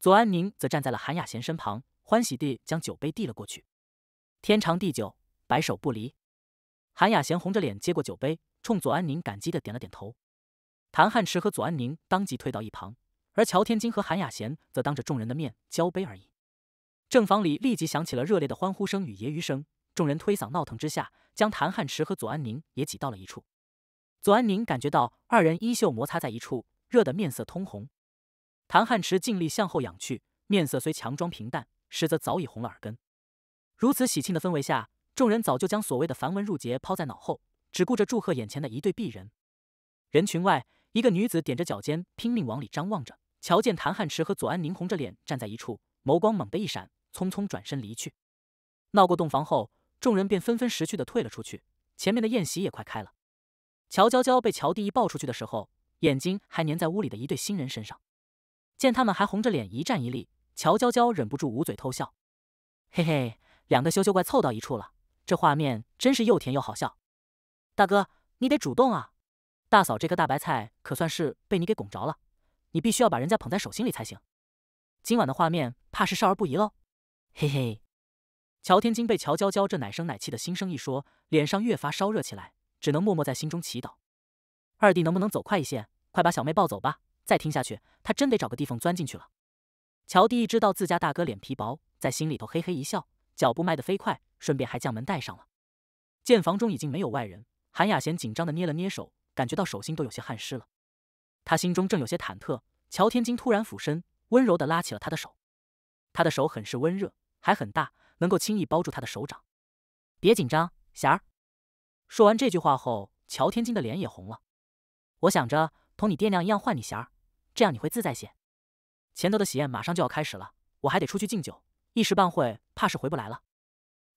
左安宁则站在了韩雅贤身旁，欢喜地将酒杯递了过去：“天长地久，白首不离。”韩雅贤红着脸接过酒杯。冲左安宁感激的点了点头，谭汉池和左安宁当即退到一旁，而乔天金和韩雅贤则当着众人的面交杯而已。正房里立即响起了热烈的欢呼声与揶揄声，众人推搡闹腾之下，将谭汉池和左安宁也挤到了一处。左安宁感觉到二人衣袖摩擦在一处，热得面色通红。谭汉池尽力向后仰去，面色虽强装平淡，实则早已红了耳根。如此喜庆的氛围下，众人早就将所谓的繁文缛节抛在脑后。只顾着祝贺眼前的一对璧人，人群外，一个女子踮着脚尖，拼命往里张望着。瞧见谭汉池和左安宁红着脸站在一处，眸光猛地一闪，匆匆转身离去。闹过洞房后，众人便纷纷识趣的退了出去。前面的宴席也快开了。乔娇娇被乔弟一抱出去的时候，眼睛还粘在屋里的一对新人身上。见他们还红着脸一站一立，乔娇娇忍不住捂嘴偷笑：“嘿嘿，两个羞羞怪凑到一处了，这画面真是又甜又好笑。”大哥，你得主动啊！大嫂这颗大白菜可算是被你给拱着了，你必须要把人家捧在手心里才行。今晚的画面怕是少儿不宜喽。嘿嘿，乔天金被乔娇娇这奶声奶气的心声一说，脸上越发烧热起来，只能默默在心中祈祷：二弟能不能走快一些，快把小妹抱走吧！再听下去，他真得找个地缝钻进去了。乔弟一知道自家大哥脸皮薄，在心里头嘿嘿一笑，脚步迈得飞快，顺便还将门带上了。见房中已经没有外人。韩雅贤紧张的捏了捏手，感觉到手心都有些汗湿了。他心中正有些忐忑，乔天金突然俯身，温柔的拉起了他的手。他的手很是温热，还很大，能够轻易包住他的手掌。别紧张，贤儿。说完这句话后，乔天金的脸也红了。我想着同你爹娘一样唤你贤儿，这样你会自在些。前头的喜宴马上就要开始了，我还得出去敬酒，一时半会怕是回不来了。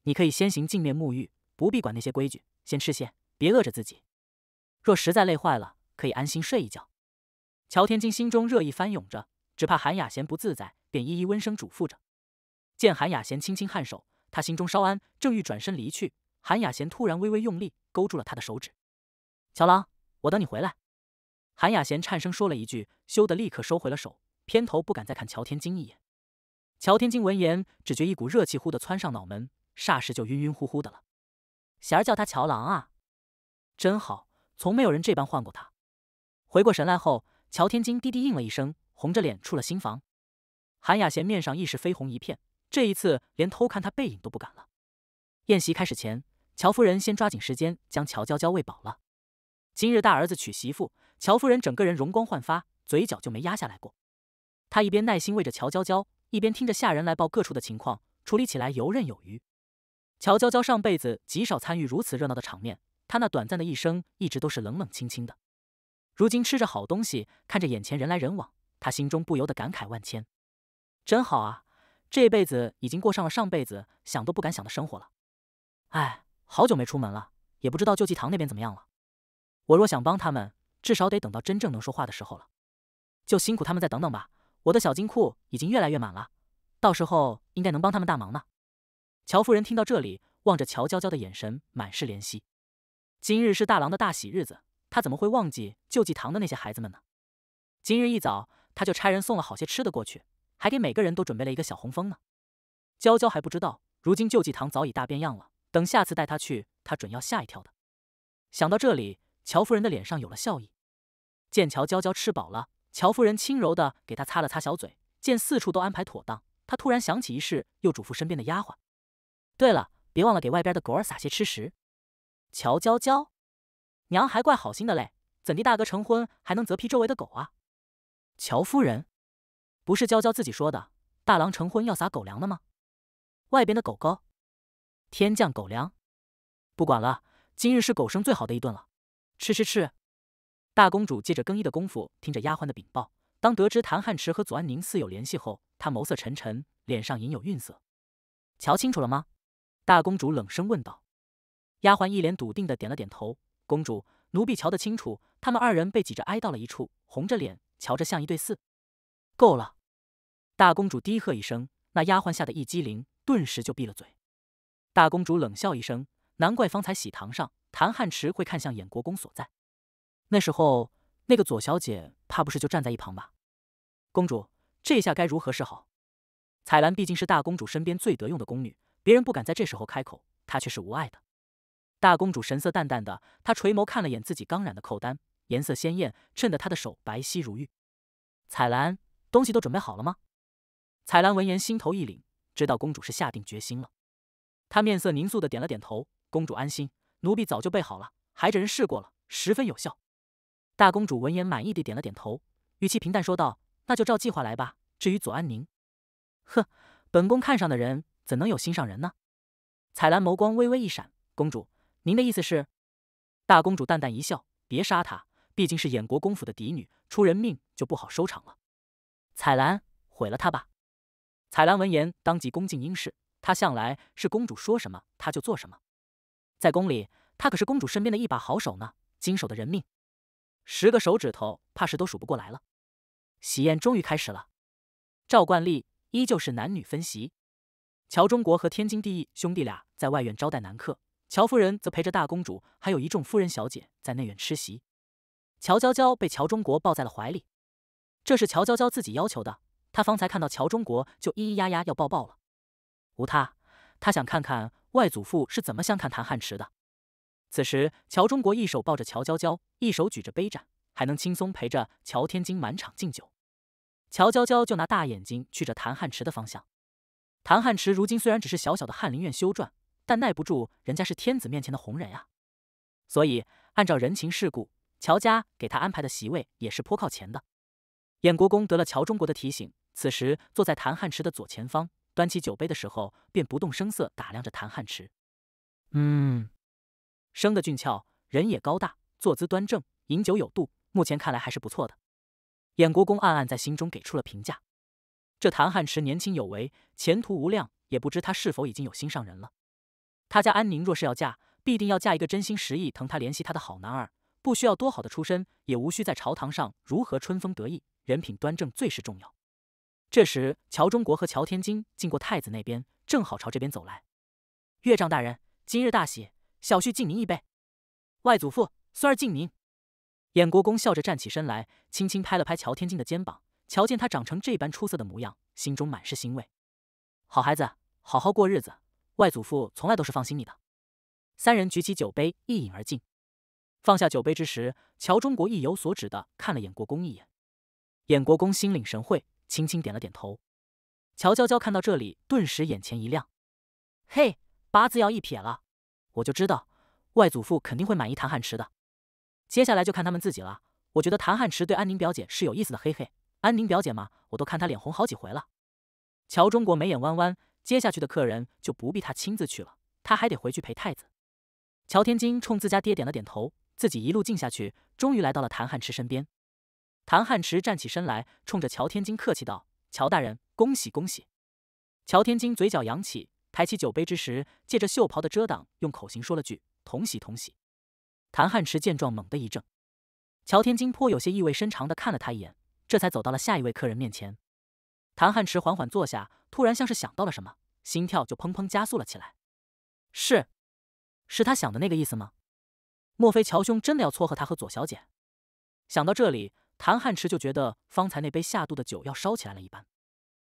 你可以先行进面沐浴，不必管那些规矩，先吃些。别饿着自己，若实在累坏了，可以安心睡一觉。乔天金心中热意翻涌着，只怕韩雅贤不自在，便一一温声嘱咐着。见韩雅贤轻轻颔首，他心中稍安，正欲转身离去，韩雅贤突然微微用力勾住了他的手指：“乔郎，我等你回来。”韩雅贤颤声说了一句，羞得立刻收回了手，偏头不敢再看乔天金一眼。乔天金闻言，只觉一股热气呼的窜上脑门，霎时就晕晕乎乎的了。贤儿叫他乔郎啊！真好，从没有人这般换过他。回过神来后，乔天金低低应了一声，红着脸出了新房。韩雅贤面上一时绯红一片，这一次连偷看他背影都不敢了。宴席开始前，乔夫人先抓紧时间将乔娇娇喂饱了。今日大儿子娶媳妇，乔夫人整个人容光焕发，嘴角就没压下来过。她一边耐心喂着乔娇娇，一边听着下人来报各处的情况，处理起来游刃有余。乔娇娇上辈子极少参与如此热闹的场面。他那短暂的一生一直都是冷冷清清的，如今吃着好东西，看着眼前人来人往，他心中不由得感慨万千，真好啊！这辈子已经过上了上辈子想都不敢想的生活了。哎，好久没出门了，也不知道救济堂那边怎么样了。我若想帮他们，至少得等到真正能说话的时候了，就辛苦他们再等等吧。我的小金库已经越来越满了，到时候应该能帮他们大忙呢。乔夫人听到这里，望着乔娇娇的眼神满是怜惜。今日是大郎的大喜日子，他怎么会忘记救济堂的那些孩子们呢？今日一早，他就差人送了好些吃的过去，还给每个人都准备了一个小红封呢。娇娇还不知道，如今救济堂早已大变样了。等下次带她去，她准要吓一跳的。想到这里，乔夫人的脸上有了笑意。见乔娇娇吃饱了，乔夫人轻柔的给她擦了擦小嘴。见四处都安排妥当，她突然想起一事，又嘱咐身边的丫鬟：“对了，别忘了给外边的狗儿撒些吃食。”乔娇娇，娘还怪好心的嘞，怎地大哥成婚还能责批周围的狗啊？乔夫人，不是娇娇自己说的，大郎成婚要撒狗粮的吗？外边的狗狗，天降狗粮，不管了，今日是狗生最好的一顿了，吃吃吃。大公主借着更衣的功夫，听着丫鬟的禀报，当得知谭汉池和左安宁似有联系后，她眸色沉沉，脸上隐有愠色。瞧清楚了吗？大公主冷声问道。丫鬟一脸笃定的点了点头。公主，奴婢瞧得清楚，他们二人被挤着挨到了一处，红着脸，瞧着像一对四。够了！大公主低喝一声，那丫鬟吓得一激灵，顿时就闭了嘴。大公主冷笑一声，难怪方才喜堂上谭汉池会看向衍国公所在。那时候那个左小姐怕不是就站在一旁吧？公主，这下该如何是好？彩兰毕竟是大公主身边最得用的宫女，别人不敢在这时候开口，她却是无碍的。大公主神色淡淡的，她垂眸看了眼自己刚染的扣丹，颜色鲜艳，衬得她的手白皙如玉。彩兰，东西都准备好了吗？彩兰闻言心头一凛，知道公主是下定决心了。她面色凝肃的点了点头。公主安心，奴婢早就备好了，还这人试过了，十分有效。大公主闻言满意地点了点头，语气平淡说道：“那就照计划来吧。至于左安宁，哼，本宫看上的人怎能有心上人呢？”彩兰眸光微微一闪，公主。您的意思是，大公主淡淡一笑：“别杀她，毕竟是燕国公府的嫡女，出人命就不好收场了。”彩兰，毁了他吧。彩兰闻言，当即恭敬应是。她向来是公主说什么，她就做什么。在宫里，她可是公主身边的一把好手呢，经手的人命，十个手指头怕是都数不过来了。喜宴终于开始了，照惯例，依旧是男女分席。乔中国和天经地义兄弟俩在外院招待男客。乔夫人则陪着大公主，还有一众夫人小姐在内院吃席。乔娇娇被乔中国抱在了怀里，这是乔娇娇自己要求的。她方才看到乔中国，就咿咿呀呀要抱抱了。无他，她想看看外祖父是怎么相看谭汉池的。此时，乔中国一手抱着乔娇娇，一手举着杯盏，还能轻松陪着乔天津满场敬酒。乔娇娇就拿大眼睛去着谭汉池的方向。谭汉池如今虽然只是小小的翰林院修撰。但耐不住人家是天子面前的红人呀，所以按照人情世故，乔家给他安排的席位也是颇靠前的。衍国公得了乔中国的提醒，此时坐在谭汉池的左前方，端起酒杯的时候，便不动声色打量着谭汉池。嗯，生的俊俏，人也高大，坐姿端正，饮酒有度，目前看来还是不错的。衍国公暗暗在心中给出了评价：这谭汉池年轻有为，前途无量，也不知他是否已经有心上人了。他家安宁若是要嫁，必定要嫁一个真心实意疼她、怜惜她的好男儿，不需要多好的出身，也无需在朝堂上如何春风得意，人品端正最是重要。这时，乔忠国和乔天金经过太子那边，正好朝这边走来。岳丈大人，今日大喜，小婿敬您一杯。外祖父，孙儿敬您。燕国公笑着站起身来，轻轻拍了拍乔天金的肩膀，瞧见他长成这般出色的模样，心中满是欣慰。好孩子，好好过日子。外祖父从来都是放心你的。三人举起酒杯，一饮而尽。放下酒杯之时，乔中国意有所指的看了眼国公一眼，眼国公心领神会，轻轻点了点头。乔娇娇看到这里，顿时眼前一亮，嘿，八字要一撇了，我就知道外祖父肯定会满意谭汉池的。接下来就看他们自己了。我觉得谭汉池对安宁表姐是有意思的，嘿嘿，安宁表姐嘛，我都看她脸红好几回了。乔中国眉眼弯弯。接下去的客人就不必他亲自去了，他还得回去陪太子。乔天金冲自家爹点了点头，自己一路进下去，终于来到了谭汉池身边。谭汉池站起身来，冲着乔天金客气道：“乔大人，恭喜恭喜！”乔天金嘴角扬起，抬起酒杯之时，借着袖袍的遮挡，用口型说了句“同喜同喜”。谭汉池见状，猛地一怔。乔天金颇有些意味深长地看了他一眼，这才走到了下一位客人面前。谭汉池缓缓坐下。突然像是想到了什么，心跳就砰砰加速了起来。是，是他想的那个意思吗？莫非乔兄真的要撮合他和左小姐？想到这里，谭汉池就觉得方才那杯下肚的酒要烧起来了一般。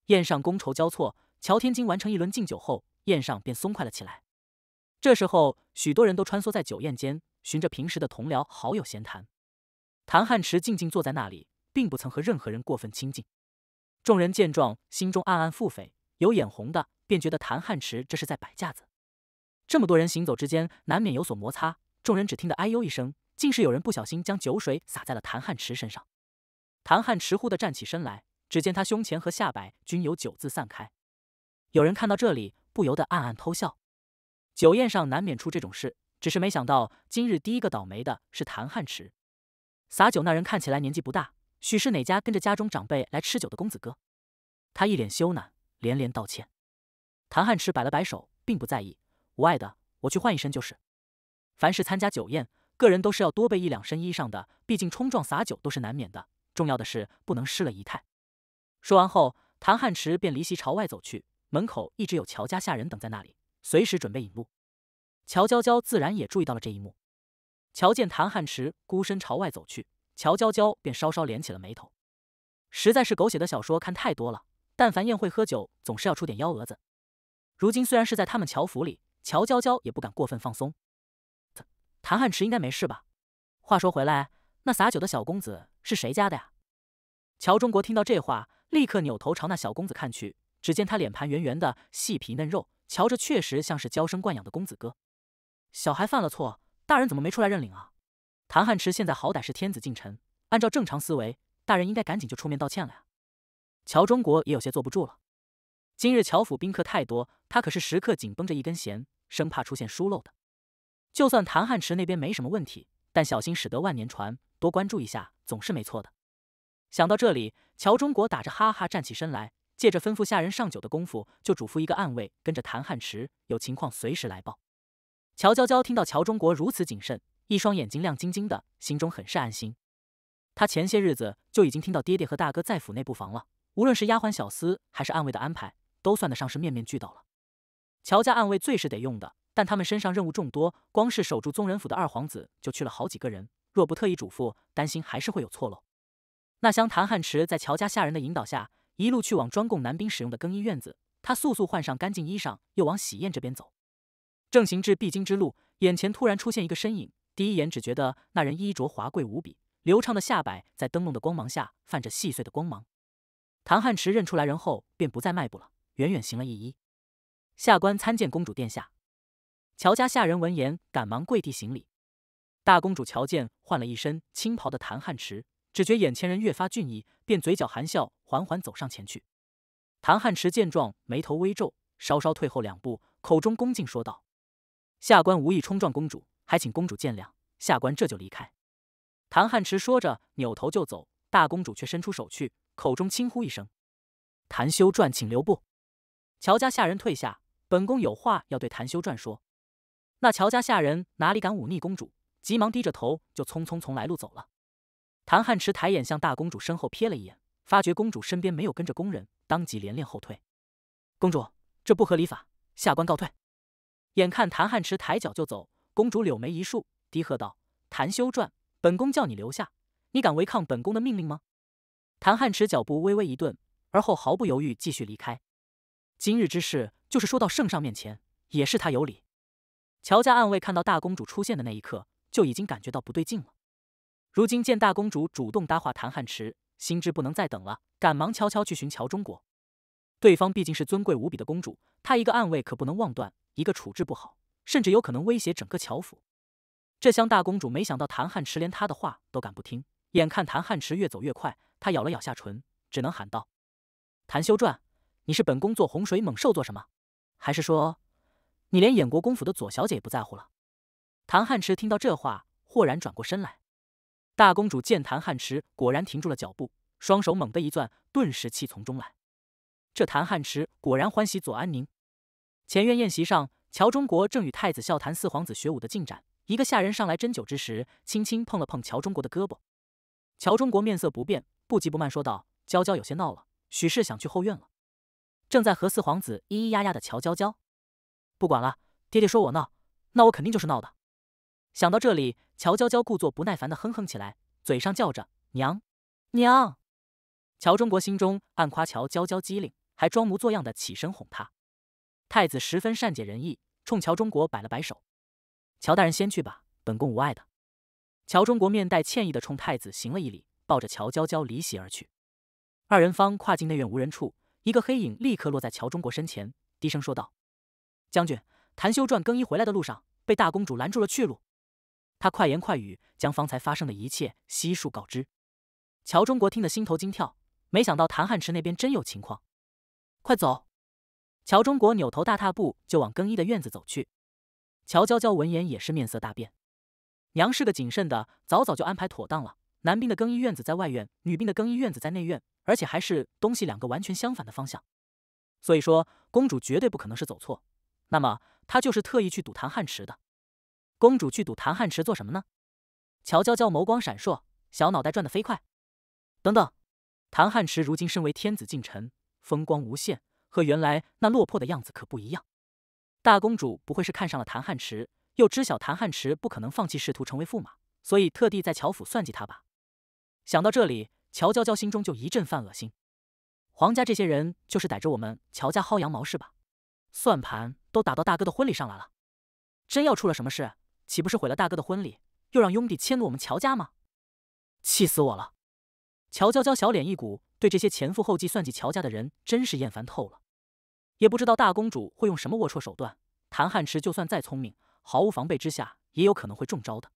宴上觥筹交错，乔天金完成一轮敬酒后，宴上便松快了起来。这时候，许多人都穿梭在酒宴间，寻着平时的同僚好友闲谈。谭汉池静静坐在那里，并不曾和任何人过分亲近。众人见状，心中暗暗腹诽，有眼红的便觉得谭汉池这是在摆架子。这么多人行走之间，难免有所摩擦。众人只听得“哎呦”一声，竟是有人不小心将酒水洒在了谭汉池身上。谭汉池忽地站起身来，只见他胸前和下摆均有酒渍散开。有人看到这里，不由得暗暗偷笑。酒宴上难免出这种事，只是没想到今日第一个倒霉的是谭汉池。洒酒那人看起来年纪不大。许是哪家跟着家中长辈来吃酒的公子哥，他一脸羞赧，连连道歉。谭汉池摆了摆手，并不在意：“无碍的，我去换一身就是。”凡是参加酒宴，个人都是要多备一两身衣裳的，毕竟冲撞洒酒都是难免的，重要的是不能失了仪态。说完后，谭汉池便离席朝外走去。门口一直有乔家下人等在那里，随时准备引路。乔娇娇自然也注意到了这一幕，瞧见谭汉池孤身朝外走去。乔娇娇便稍稍敛起了眉头，实在是狗血的小说看太多了。但凡宴会喝酒，总是要出点幺蛾子。如今虽然是在他们乔府里，乔娇娇也不敢过分放松。谭汉池应该没事吧？话说回来，那洒酒的小公子是谁家的呀？乔中国听到这话，立刻扭头朝那小公子看去。只见他脸盘圆圆的，细皮嫩肉，瞧着确实像是娇生惯养的公子哥。小孩犯了错，大人怎么没出来认领啊？谭汉池现在好歹是天子近臣，按照正常思维，大人应该赶紧就出面道歉了呀。乔中国也有些坐不住了。今日乔府宾客太多，他可是时刻紧绷着一根弦，生怕出现疏漏的。就算谭汉池那边没什么问题，但小心驶得万年船，多关注一下总是没错的。想到这里，乔中国打着哈哈站起身来，借着吩咐下人上酒的功夫，就嘱咐一个暗卫跟着谭汉池，有情况随时来报。乔娇娇听到乔中国如此谨慎。一双眼睛亮晶晶的，心中很是安心。他前些日子就已经听到爹爹和大哥在府内布防了，无论是丫鬟小厮还是暗卫的安排，都算得上是面面俱到了。乔家暗卫最是得用的，但他们身上任务众多，光是守住宗人府的二皇子就去了好几个人，若不特意嘱咐，担心还是会有错漏。那厢谭汉池在乔家下人的引导下，一路去往专供男兵使用的更衣院子，他速速换上干净衣裳，又往喜宴这边走。正行至必经之路，眼前突然出现一个身影。第一眼只觉得那人衣着华贵无比，流畅的下摆在灯笼的光芒下泛着细碎的光芒。谭汉池认出来人后，便不再迈步了，远远行了一揖：“下官参见公主殿下。”乔家下人闻言，赶忙跪地行礼。大公主瞧见换了一身青袍的谭汉池，只觉眼前人越发俊逸，便嘴角含笑，缓缓走上前去。谭汉池见状，眉头微皱，稍稍退后两步，口中恭敬说道：“下官无意冲撞公主。”还请公主见谅，下官这就离开。谭汉池说着，扭头就走。大公主却伸出手去，口中轻呼一声：“谭修传，请留步。”乔家下人退下，本宫有话要对谭修传说。那乔家下人哪里敢忤逆公主，急忙低着头就匆匆从来路走了。谭汉池抬眼向大公主身后瞥了一眼，发觉公主身边没有跟着宫人，当即连连后退。公主，这不合礼法，下官告退。眼看谭汉池抬脚就走。公主柳眉一竖，低喝道：“谭修传，本宫叫你留下，你敢违抗本宫的命令吗？”谭汉池脚步微微一顿，而后毫不犹豫继续离开。今日之事，就是说到圣上面前，也是他有理。乔家暗卫看到大公主出现的那一刻，就已经感觉到不对劲了。如今见大公主主动搭话谭汉池，心知不能再等了，赶忙悄悄去寻乔中国。对方毕竟是尊贵无比的公主，他一个暗卫可不能妄断，一个处置不好。甚至有可能威胁整个乔府。这厢大公主没想到谭汉池连她的话都敢不听，眼看谭汉池越走越快，她咬了咬下唇，只能喊道：“谭修传，你是本宫做洪水猛兽做什么？还是说你连衍国公府的左小姐也不在乎了？”谭汉池听到这话，豁然转过身来。大公主见谭汉池果然停住了脚步，双手猛地一攥，顿时气从中来。这谭汉池果然欢喜左安宁。前院宴席上。乔中国正与太子笑谈四皇子学武的进展，一个下人上来斟酒之时，轻轻碰了碰乔中国的胳膊。乔中国面色不变，不急不慢说道：“娇娇有些闹了，许是想去后院了。”正在和四皇子咿咿呀呀的乔娇娇，不管了，爹爹说我闹，那我肯定就是闹的。想到这里，乔娇娇故作不耐烦的哼哼起来，嘴上叫着“娘娘”。乔中国心中暗夸乔娇娇机灵，还装模作样的起身哄她。太子十分善解人意，冲乔中国摆了摆手：“乔大人先去吧，本宫无碍的。”乔中国面带歉意的冲太子行了一礼，抱着乔娇娇离席而去。二人方跨进内院无人处，一个黑影立刻落在乔中国身前，低声说道：“将军，谭修传更衣回来的路上，被大公主拦住了去路。”他快言快语将方才发生的一切悉数告知。乔中国听得心头惊跳，没想到谭汉池那边真有情况，快走！乔中国扭头大踏步就往更衣的院子走去。乔娇娇闻言也是面色大变。娘是个谨慎的，早早就安排妥当了。男兵的更衣院子在外院，女兵的更衣院子在内院，而且还是东西两个完全相反的方向。所以说，公主绝对不可能是走错。那么，她就是特意去堵谭汉池的。公主去堵谭汉池做什么呢？乔娇娇眸光闪烁，小脑袋转得飞快。等等，谭汉池如今身为天子近臣，风光无限。和原来那落魄的样子可不一样。大公主不会是看上了谭汉池，又知晓谭汉池不可能放弃仕途成为驸马，所以特地在乔府算计他吧？想到这里，乔娇娇心中就一阵犯恶心。皇家这些人就是逮着我们乔家薅羊毛是吧？算盘都打到大哥的婚礼上来了，真要出了什么事，岂不是毁了大哥的婚礼，又让兄弟迁怒我们乔家吗？气死我了！乔娇娇小脸一鼓。对这些前赴后继算计乔家的人真是厌烦透了，也不知道大公主会用什么龌龊手段。谭汉池就算再聪明，毫无防备之下也有可能会中招的。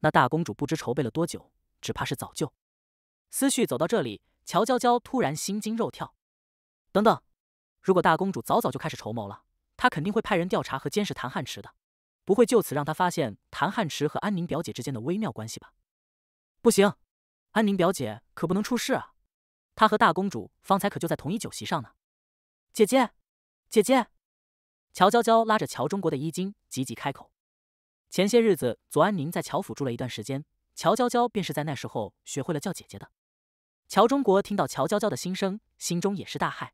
那大公主不知筹备了多久，只怕是早就……思绪走到这里，乔娇娇突然心惊肉跳。等等，如果大公主早早就开始筹谋了，她肯定会派人调查和监视谭汉池的，不会就此让她发现谭汉池和安宁表姐之间的微妙关系吧？不行，安宁表姐可不能出事啊！她和大公主方才可就在同一酒席上呢，姐姐，姐姐！乔娇娇拉着乔中国的衣襟，急急开口。前些日子，左安宁在乔府住了一段时间，乔娇娇便是在那时候学会了叫姐姐的。乔中国听到乔娇娇的心声，心中也是大骇。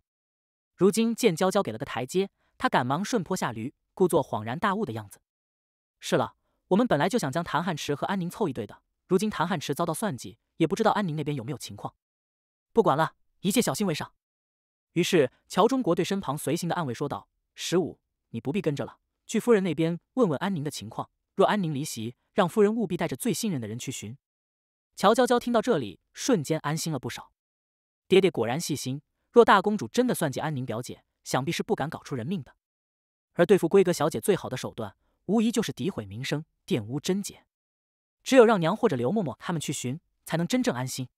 如今见娇娇给了个台阶，他赶忙顺坡下驴，故作恍然大悟的样子。是了，我们本来就想将谭汉池和安宁凑一对的，如今谭汉池遭到算计，也不知道安宁那边有没有情况。不管了，一切小心为上。于是乔忠国对身旁随行的暗卫说道：“十五，你不必跟着了，去夫人那边问问安宁的情况。若安宁离席，让夫人务必带着最信任的人去寻。”乔娇娇听到这里，瞬间安心了不少。爹爹果然细心。若大公主真的算计安宁表姐，想必是不敢搞出人命的。而对付闺阁小姐最好的手段，无疑就是诋毁名声、玷污贞洁。只有让娘或者刘嬷嬷他们去寻，才能真正安心。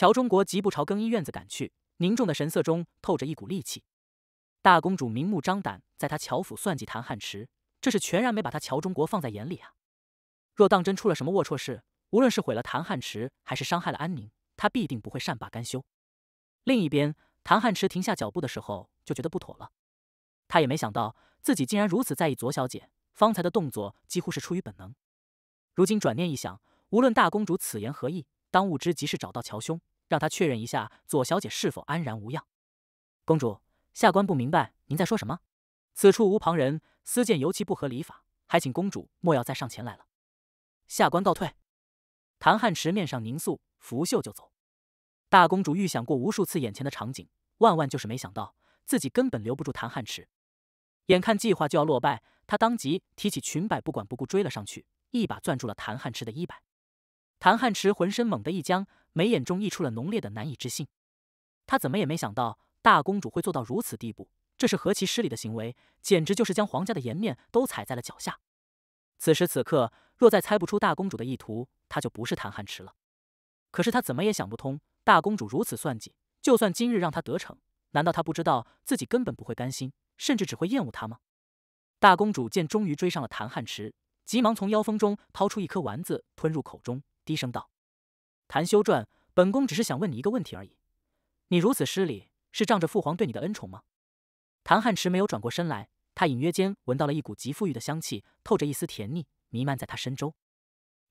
乔中国疾步朝更衣院子赶去，凝重的神色中透着一股戾气。大公主明目张胆在他乔府算计谭汉池，这是全然没把他乔中国放在眼里啊！若当真出了什么龌龊事，无论是毁了谭汉池，还是伤害了安宁，他必定不会善罢甘休。另一边，谭汉池停下脚步的时候就觉得不妥了。他也没想到自己竟然如此在意左小姐，方才的动作几乎是出于本能。如今转念一想，无论大公主此言何意。当务之急是找到乔兄，让他确认一下左小姐是否安然无恙。公主，下官不明白您在说什么。此处无旁人，私见尤其不合礼法，还请公主莫要再上前来了。下官告退。谭汉池面上凝肃，拂袖就走。大公主预想过无数次眼前的场景，万万就是没想到自己根本留不住谭汉池。眼看计划就要落败，她当即提起裙摆，不管不顾追了上去，一把攥住了谭汉池的衣摆。谭汉池浑身猛地一僵，眉眼中溢出了浓烈的难以置信。他怎么也没想到大公主会做到如此地步，这是何其失礼的行为，简直就是将皇家的颜面都踩在了脚下。此时此刻，若再猜不出大公主的意图，他就不是谭汉池了。可是他怎么也想不通，大公主如此算计，就算今日让他得逞，难道她不知道自己根本不会甘心，甚至只会厌恶他吗？大公主见终于追上了谭汉池，急忙从腰封中掏出一颗丸子，吞入口中。低声道：“谭修传，本宫只是想问你一个问题而已。你如此失礼，是仗着父皇对你的恩宠吗？”谭汉池没有转过身来，他隐约间闻到了一股极馥郁的香气，透着一丝甜腻，弥漫在他身周。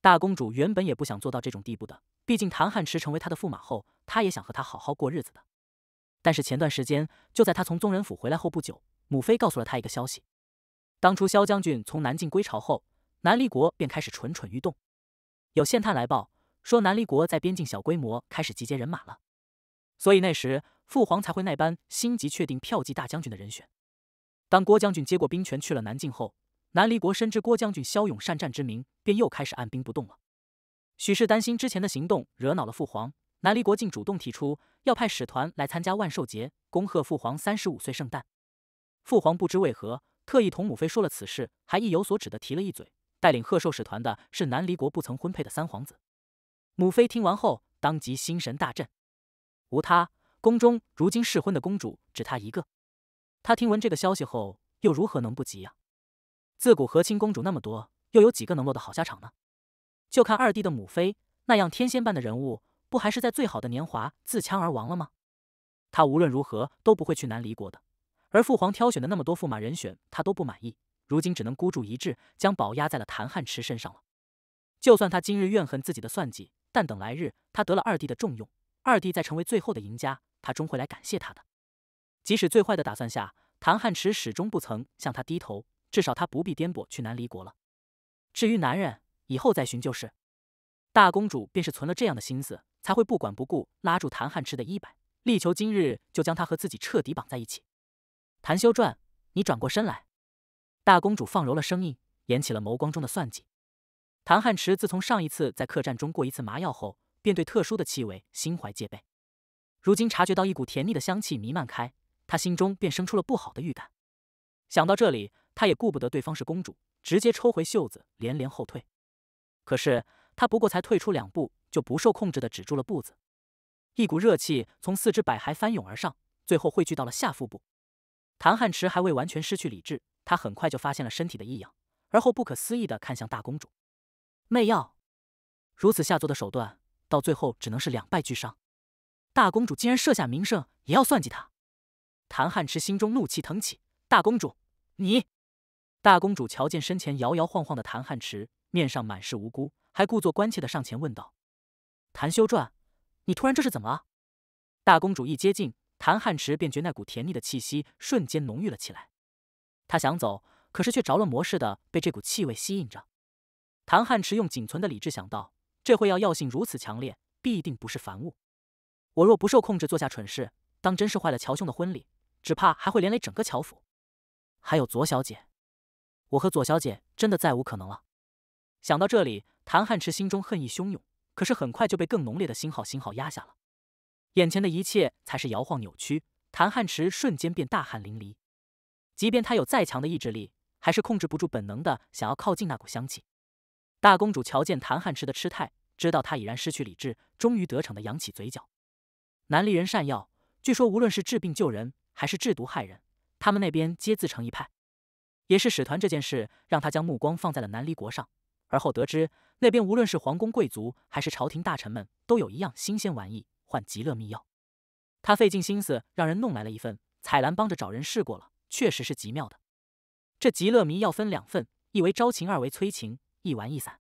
大公主原本也不想做到这种地步的，毕竟谭汉池成为她的驸马后，她也想和他好好过日子的。但是前段时间，就在她从宗人府回来后不久，母妃告诉了她一个消息：当初萧将军从南境归朝后，南离国便开始蠢蠢欲动。有县探来报说，南离国在边境小规模开始集结人马了，所以那时父皇才会那般心急，确定票骑大将军的人选。当郭将军接过兵权去了南境后，南离国深知郭将军骁勇善战之名，便又开始按兵不动了。许是担心之前的行动惹恼了父皇，南离国竟主动提出要派使团来参加万寿节，恭贺父皇三十五岁圣诞。父皇不知为何特意同母妃说了此事，还意有所指的提了一嘴。带领贺寿使团的是南离国不曾婚配的三皇子。母妃听完后，当即心神大震。无他，宫中如今适婚的公主只她一个。她听闻这个消息后，又如何能不急呀？自古和亲公主那么多，又有几个能落得好下场呢？就看二弟的母妃那样天仙般的人物，不还是在最好的年华自戕而亡了吗？他无论如何都不会去南离国的。而父皇挑选的那么多驸马人选，他都不满意。如今只能孤注一掷，将宝压在了谭汉池身上了。就算他今日怨恨自己的算计，但等来日他得了二弟的重用，二弟再成为最后的赢家，他终会来感谢他的。即使最坏的打算下，谭汉池始终不曾向他低头，至少他不必颠簸去南离国了。至于男人，以后再寻就是。大公主便是存了这样的心思，才会不管不顾拉住谭汉池的衣摆，力求今日就将他和自己彻底绑在一起。谭修传，你转过身来。大公主放柔了声音，掩起了眸光中的算计。谭汉池自从上一次在客栈中过一次麻药后，便对特殊的气味心怀戒备。如今察觉到一股甜腻的香气弥漫开，他心中便生出了不好的预感。想到这里，他也顾不得对方是公主，直接抽回袖子，连连后退。可是他不过才退出两步，就不受控制的止住了步子。一股热气从四肢百骸翻涌而上，最后汇聚到了下腹部。谭汉池还未完全失去理智。他很快就发现了身体的异样，而后不可思议的看向大公主。媚药，如此下作的手段，到最后只能是两败俱伤。大公主竟然设下名胜，也要算计他。谭汉池心中怒气腾起。大公主，你……大公主瞧见身前摇摇晃晃的谭汉池，面上满是无辜，还故作关切的上前问道：“谭修传，你突然这是怎么了？”大公主一接近，谭汉池便觉那股甜腻的气息瞬间浓郁了起来。他想走，可是却着了魔似的被这股气味吸引着。谭汉池用仅存的理智想到：这会药药性如此强烈，必定不是凡物。我若不受控制做下蠢事，当真是坏了乔兄的婚礼，只怕还会连累整个乔府。还有左小姐，我和左小姐真的再无可能了。想到这里，谭汉池心中恨意汹涌，可是很快就被更浓烈的星号星号压下了。眼前的一切才是摇晃扭曲，谭汉池瞬间便大汗淋漓。即便他有再强的意志力，还是控制不住本能的想要靠近那股香气。大公主瞧见谭汉池的痴态，知道他已然失去理智，终于得逞的扬起嘴角。南离人善药，据说无论是治病救人，还是制毒害人，他们那边皆自成一派。也是使团这件事，让他将目光放在了南离国上。而后得知，那边无论是皇宫贵族，还是朝廷大臣们，都有一样新鲜玩意换极乐秘药。他费尽心思让人弄来了一份，彩兰帮着找人试过了。确实是极妙的。这极乐迷药分两份，一为招情，二为催情，一丸一散。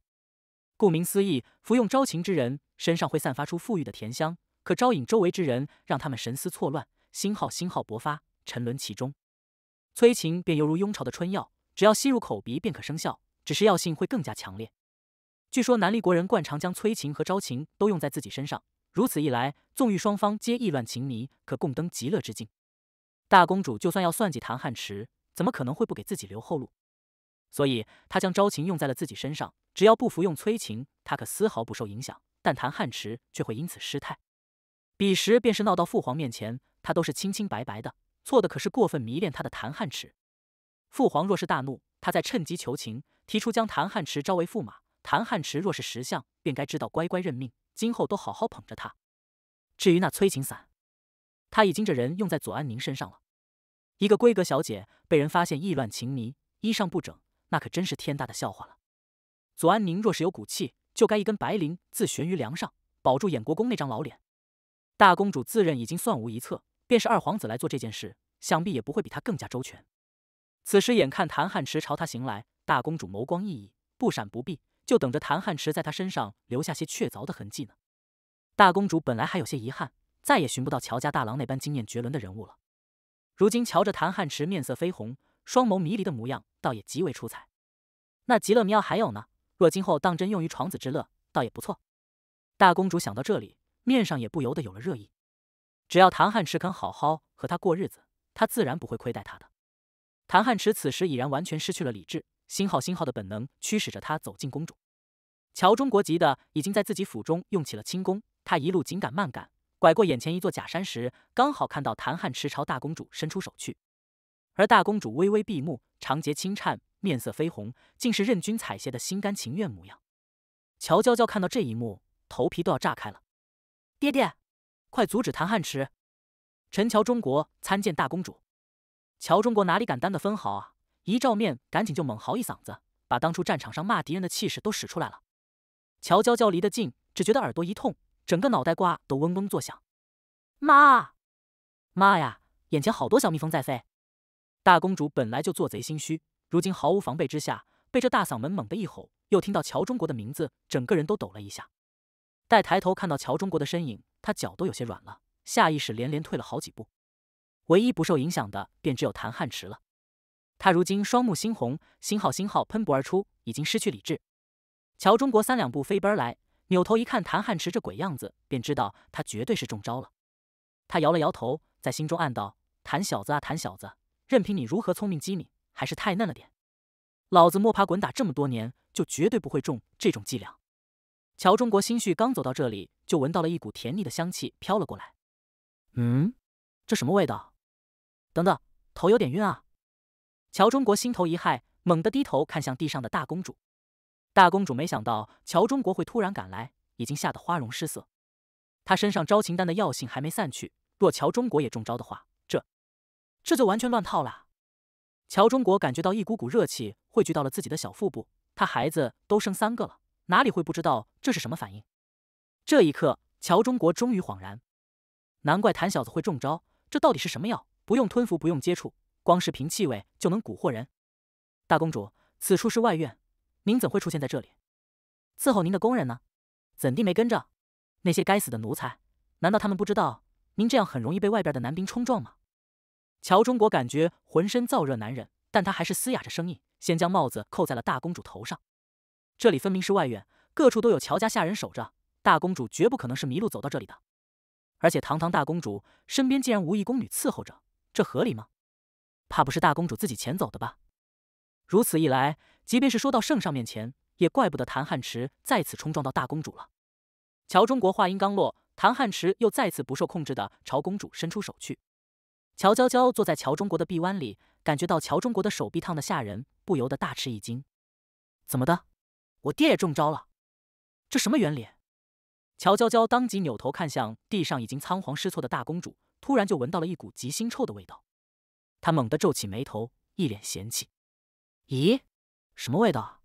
顾名思义，服用招情之人身上会散发出馥郁的甜香，可招引周围之人，让他们神思错乱，心号心号勃发，沉沦其中。催情便犹如雍朝的春药，只要吸入口鼻便可生效，只是药性会更加强烈。据说南丽国人惯常将催情和招情都用在自己身上，如此一来，纵欲双方皆意乱情迷，可共登极乐之境。大公主就算要算计谭汉池，怎么可能会不给自己留后路？所以她将招情用在了自己身上，只要不服用催情，她可丝毫不受影响。但谭汉池却会因此失态，彼时便是闹到父皇面前，她都是清清白白的，错的可是过分迷恋他的谭汉池。父皇若是大怒，她再趁机求情，提出将谭汉池招为驸马。谭汉池若是识相，便该知道乖乖认命，今后都好好捧着他。至于那催情散……他已经这人用在左安宁身上了，一个闺阁小姐被人发现意乱情迷，衣裳不整，那可真是天大的笑话了。左安宁若是有骨气，就该一根白绫自悬于梁上，保住衍国公那张老脸。大公主自认已经算无一策，便是二皇子来做这件事，想必也不会比她更加周全。此时眼看谭汉池朝他行来，大公主眸光熠熠，不闪不避，就等着谭汉池在她身上留下些确凿的痕迹呢。大公主本来还有些遗憾。再也寻不到乔家大郎那般惊艳绝伦的人物了。如今瞧着谭汉池面色绯红、双眸迷离的模样，倒也极为出彩。那极乐妙还有呢？若今后当真用于床子之乐，倒也不错。大公主想到这里，面上也不由得有了热意。只要谭汉池肯好好和她过日子，她自然不会亏待他的。谭汉池此时已然完全失去了理智，星号星号的本能驱使着他走进公主。乔中国急的已经在自己府中用起了轻功，他一路紧赶慢赶。拐过眼前一座假山时，刚好看到谭汉池朝大公主伸出手去，而大公主微微闭目，长睫轻颤，面色绯红，竟是任君采撷的心甘情愿模样。乔娇娇看到这一幕，头皮都要炸开了：“爹爹，快阻止谭汉池！”陈乔中国参见大公主。乔中国哪里敢担的分毫啊？一照面，赶紧就猛嚎一嗓子，把当初战场上骂敌人的气势都使出来了。乔娇娇离得近，只觉得耳朵一痛。整个脑袋瓜都嗡嗡作响，妈，妈呀！眼前好多小蜜蜂在飞。大公主本来就做贼心虚，如今毫无防备之下，被这大嗓门猛地一吼，又听到乔中国的名字，整个人都抖了一下。待抬头看到乔中国的身影，她脚都有些软了，下意识连连退了好几步。唯一不受影响的便只有谭汉池了。他如今双目猩红，星号星号喷薄而出，已经失去理智。乔中国三两步飞奔而来。扭头一看，谭汉池这鬼样子，便知道他绝对是中招了。他摇了摇头，在心中暗道：“谭小子啊，谭小子，任凭你如何聪明机敏，还是太嫩了点。老子摸爬滚打这么多年，就绝对不会中这种伎俩。”乔中国心绪刚走到这里，就闻到了一股甜腻的香气飘了过来。嗯，这什么味道？等等，头有点晕啊！乔中国心头一骇，猛地低头看向地上的大公主。大公主没想到乔中国会突然赶来，已经吓得花容失色。她身上招情丹的药性还没散去，若乔中国也中招的话，这这就完全乱套了。乔中国感觉到一股股热气汇聚到了自己的小腹部，他孩子都生三个了，哪里会不知道这是什么反应？这一刻，乔中国终于恍然，难怪谭小子会中招，这到底是什么药？不用吞服，不用接触，光是凭气味就能蛊惑人。大公主，此处是外院。您怎会出现在这里？伺候您的工人呢？怎地没跟着？那些该死的奴才，难道他们不知道您这样很容易被外边的男兵冲撞吗？乔中国感觉浑身燥热难忍，但他还是嘶哑着声音，先将帽子扣在了大公主头上。这里分明是外院，各处都有乔家下人守着，大公主绝不可能是迷路走到这里的。而且堂堂大公主身边竟然无一宫女伺候着，这合理吗？怕不是大公主自己潜走的吧？如此一来，即便是说到圣上面前，也怪不得谭汉池再次冲撞到大公主了。乔中国话音刚落，谭汉池又再次不受控制的朝公主伸出手去。乔娇娇坐在乔中国的臂弯里，感觉到乔中国的手臂烫的吓人，不由得大吃一惊。怎么的？我爹也中招了？这什么原理？乔娇娇当即扭头看向地上已经仓皇失措的大公主，突然就闻到了一股极腥臭的味道。她猛地皱起眉头，一脸嫌弃。咦，什么味道？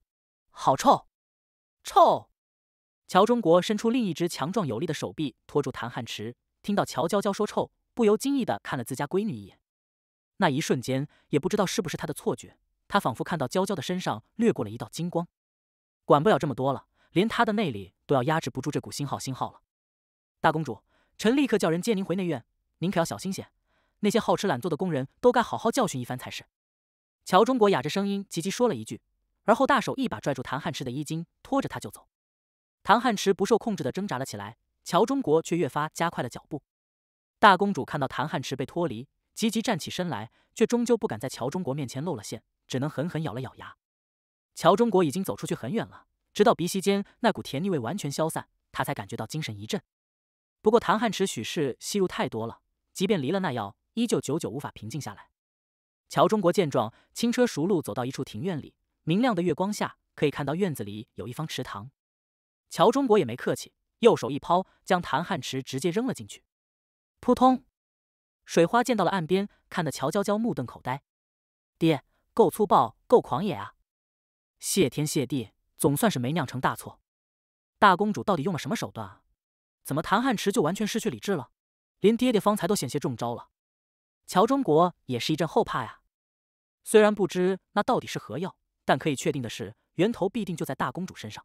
好臭！臭！乔中国伸出另一只强壮有力的手臂托住谭汉池，听到乔娇娇说臭，不由惊异的看了自家闺女一眼。那一瞬间，也不知道是不是他的错觉，他仿佛看到娇娇的身上掠过了一道金光。管不了这么多了，连他的内里都要压制不住这股星号星号了。大公主，臣立刻叫人接您回内院，您可要小心些。那些好吃懒做的工人都该好好教训一番才是。乔中国哑着声音急急说了一句，而后大手一把拽住谭汉池的衣襟，拖着他就走。谭汉池不受控制的挣扎了起来，乔中国却越发加快了脚步。大公主看到谭汉池被脱离，急急站起身来，却终究不敢在乔中国面前露了馅，只能狠狠咬了咬牙。乔中国已经走出去很远了，直到鼻息间那股甜腻味完全消散，他才感觉到精神一振。不过谭汉池许是吸入太多了，即便离了那药，依旧久久无法平静下来。乔中国见状，轻车熟路走到一处庭院里。明亮的月光下，可以看到院子里有一方池塘。乔中国也没客气，右手一抛，将谭汉池直接扔了进去。扑通，水花溅到了岸边，看得乔娇娇目瞪口呆。爹，够粗暴，够狂野啊！谢天谢地，总算是没酿成大错。大公主到底用了什么手段啊？怎么谭汉池就完全失去理智了？连爹爹方才都险些中招了。乔中国也是一阵后怕呀。虽然不知那到底是何药，但可以确定的是，源头必定就在大公主身上。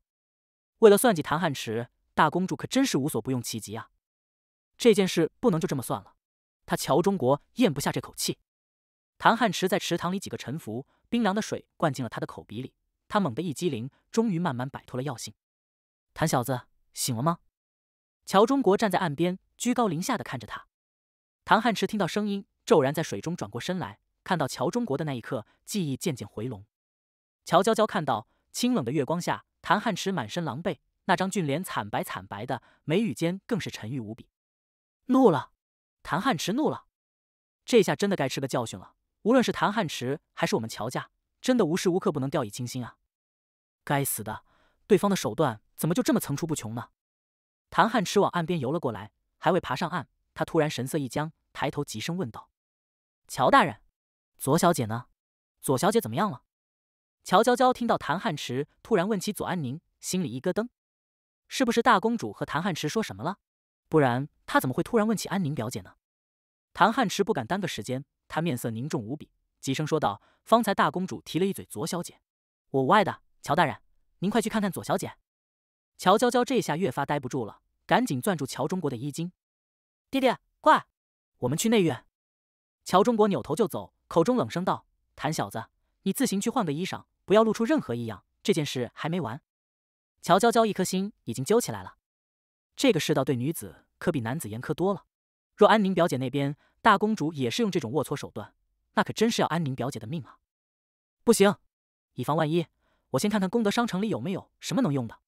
为了算计谭汉池，大公主可真是无所不用其极啊！这件事不能就这么算了，他乔中国咽不下这口气。谭汉池在池塘里几个沉浮，冰凉的水灌进了他的口鼻里，他猛地一激灵，终于慢慢摆脱了药性。谭小子，醒了吗？乔中国站在岸边，居高临下的看着他。谭汉池听到声音，骤然在水中转过身来。看到乔中国的那一刻，记忆渐渐回笼。乔娇娇看到清冷的月光下，谭汉池满身狼狈，那张俊脸惨白惨白的，眉宇间更是沉郁无比。怒了！谭汉池怒了！这下真的该吃个教训了。无论是谭汉池还是我们乔家，真的无时无刻不能掉以轻心啊！该死的，对方的手段怎么就这么层出不穷呢？谭汉池往岸边游了过来，还未爬上岸，他突然神色一僵，抬头急声问道：“乔大人。”左小姐呢？左小姐怎么样了？乔娇娇听到谭汉池突然问起左安宁，心里一咯噔，是不是大公主和谭汉池说什么了？不然她怎么会突然问起安宁表姐呢？谭汉池不敢耽搁时间，他面色凝重无比，急声说道：“方才大公主提了一嘴左小姐，我无碍的。乔大人，您快去看看左小姐。”乔娇娇这下越发待不住了，赶紧攥住乔中国的衣襟：“爹爹，快，我们去内院。”乔中国扭头就走。口中冷声道：“谭小子，你自行去换个衣裳，不要露出任何异样。这件事还没完。”乔娇娇一颗心已经揪起来了，这个世道对女子可比男子严苛多了。若安宁表姐那边大公主也是用这种龌龊手段，那可真是要安宁表姐的命啊！不行，以防万一，我先看看功德商城里有没有什么能用的。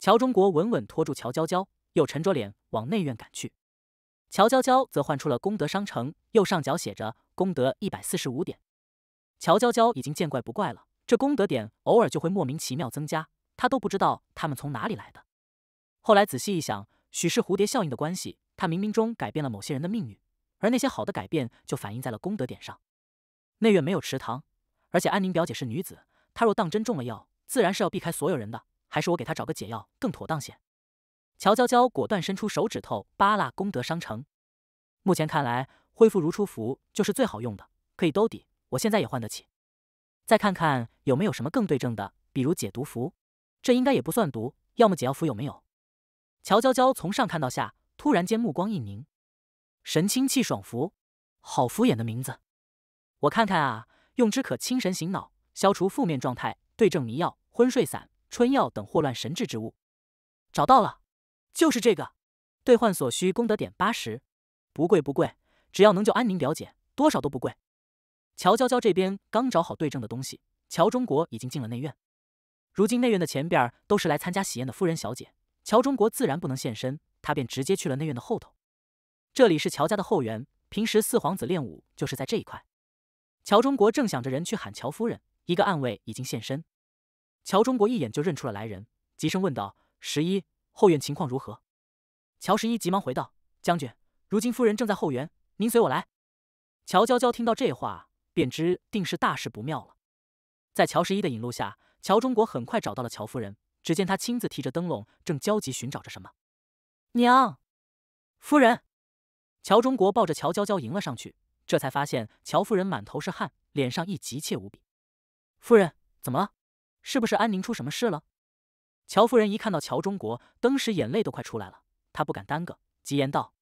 乔中国稳稳拖住乔娇娇，又沉着脸往内院赶去。乔娇娇则换出了功德商城，右上角写着功德一百四十五点。乔娇娇已经见怪不怪了，这功德点偶尔就会莫名其妙增加，她都不知道他们从哪里来的。后来仔细一想，许是蝴蝶效应的关系，她冥冥中改变了某些人的命运，而那些好的改变就反映在了功德点上。内院没有池塘，而且安宁表姐是女子，她若当真中了药，自然是要避开所有人的，还是我给她找个解药更妥当些。乔娇娇果断伸出手指头扒拉功德商城，目前看来恢复如初符就是最好用的，可以兜底，我现在也换得起。再看看有没有什么更对症的，比如解毒符，这应该也不算毒，要么解药符有没有？乔娇娇从上看到下，突然间目光一凝，神清气爽符，好敷衍的名字，我看看啊，用之可清神醒脑，消除负面状态，对症迷药、昏睡散、春药等霍乱神志之物，找到了。就是这个，兑换所需功德点八十，不贵不贵，只要能救安宁表姐，多少都不贵。乔娇娇这边刚找好对证的东西，乔中国已经进了内院。如今内院的前边都是来参加喜宴的夫人小姐，乔中国自然不能现身，他便直接去了内院的后头。这里是乔家的后园，平时四皇子练武就是在这一块。乔中国正想着人去喊乔夫人，一个暗卫已经现身。乔中国一眼就认出了来人，急声问道：“十一。”后院情况如何？乔十一急忙回道：“将军，如今夫人正在后园，您随我来。”乔娇娇听到这话，便知定是大事不妙了。在乔十一的引路下，乔中国很快找到了乔夫人。只见他亲自提着灯笼，正焦急寻找着什么。娘，夫人！乔中国抱着乔娇娇迎了上去，这才发现乔夫人满头是汗，脸上亦急切无比。夫人，怎么了？是不是安宁出什么事了？乔夫人一看到乔中国，登时眼泪都快出来了。她不敢耽搁，急言道：“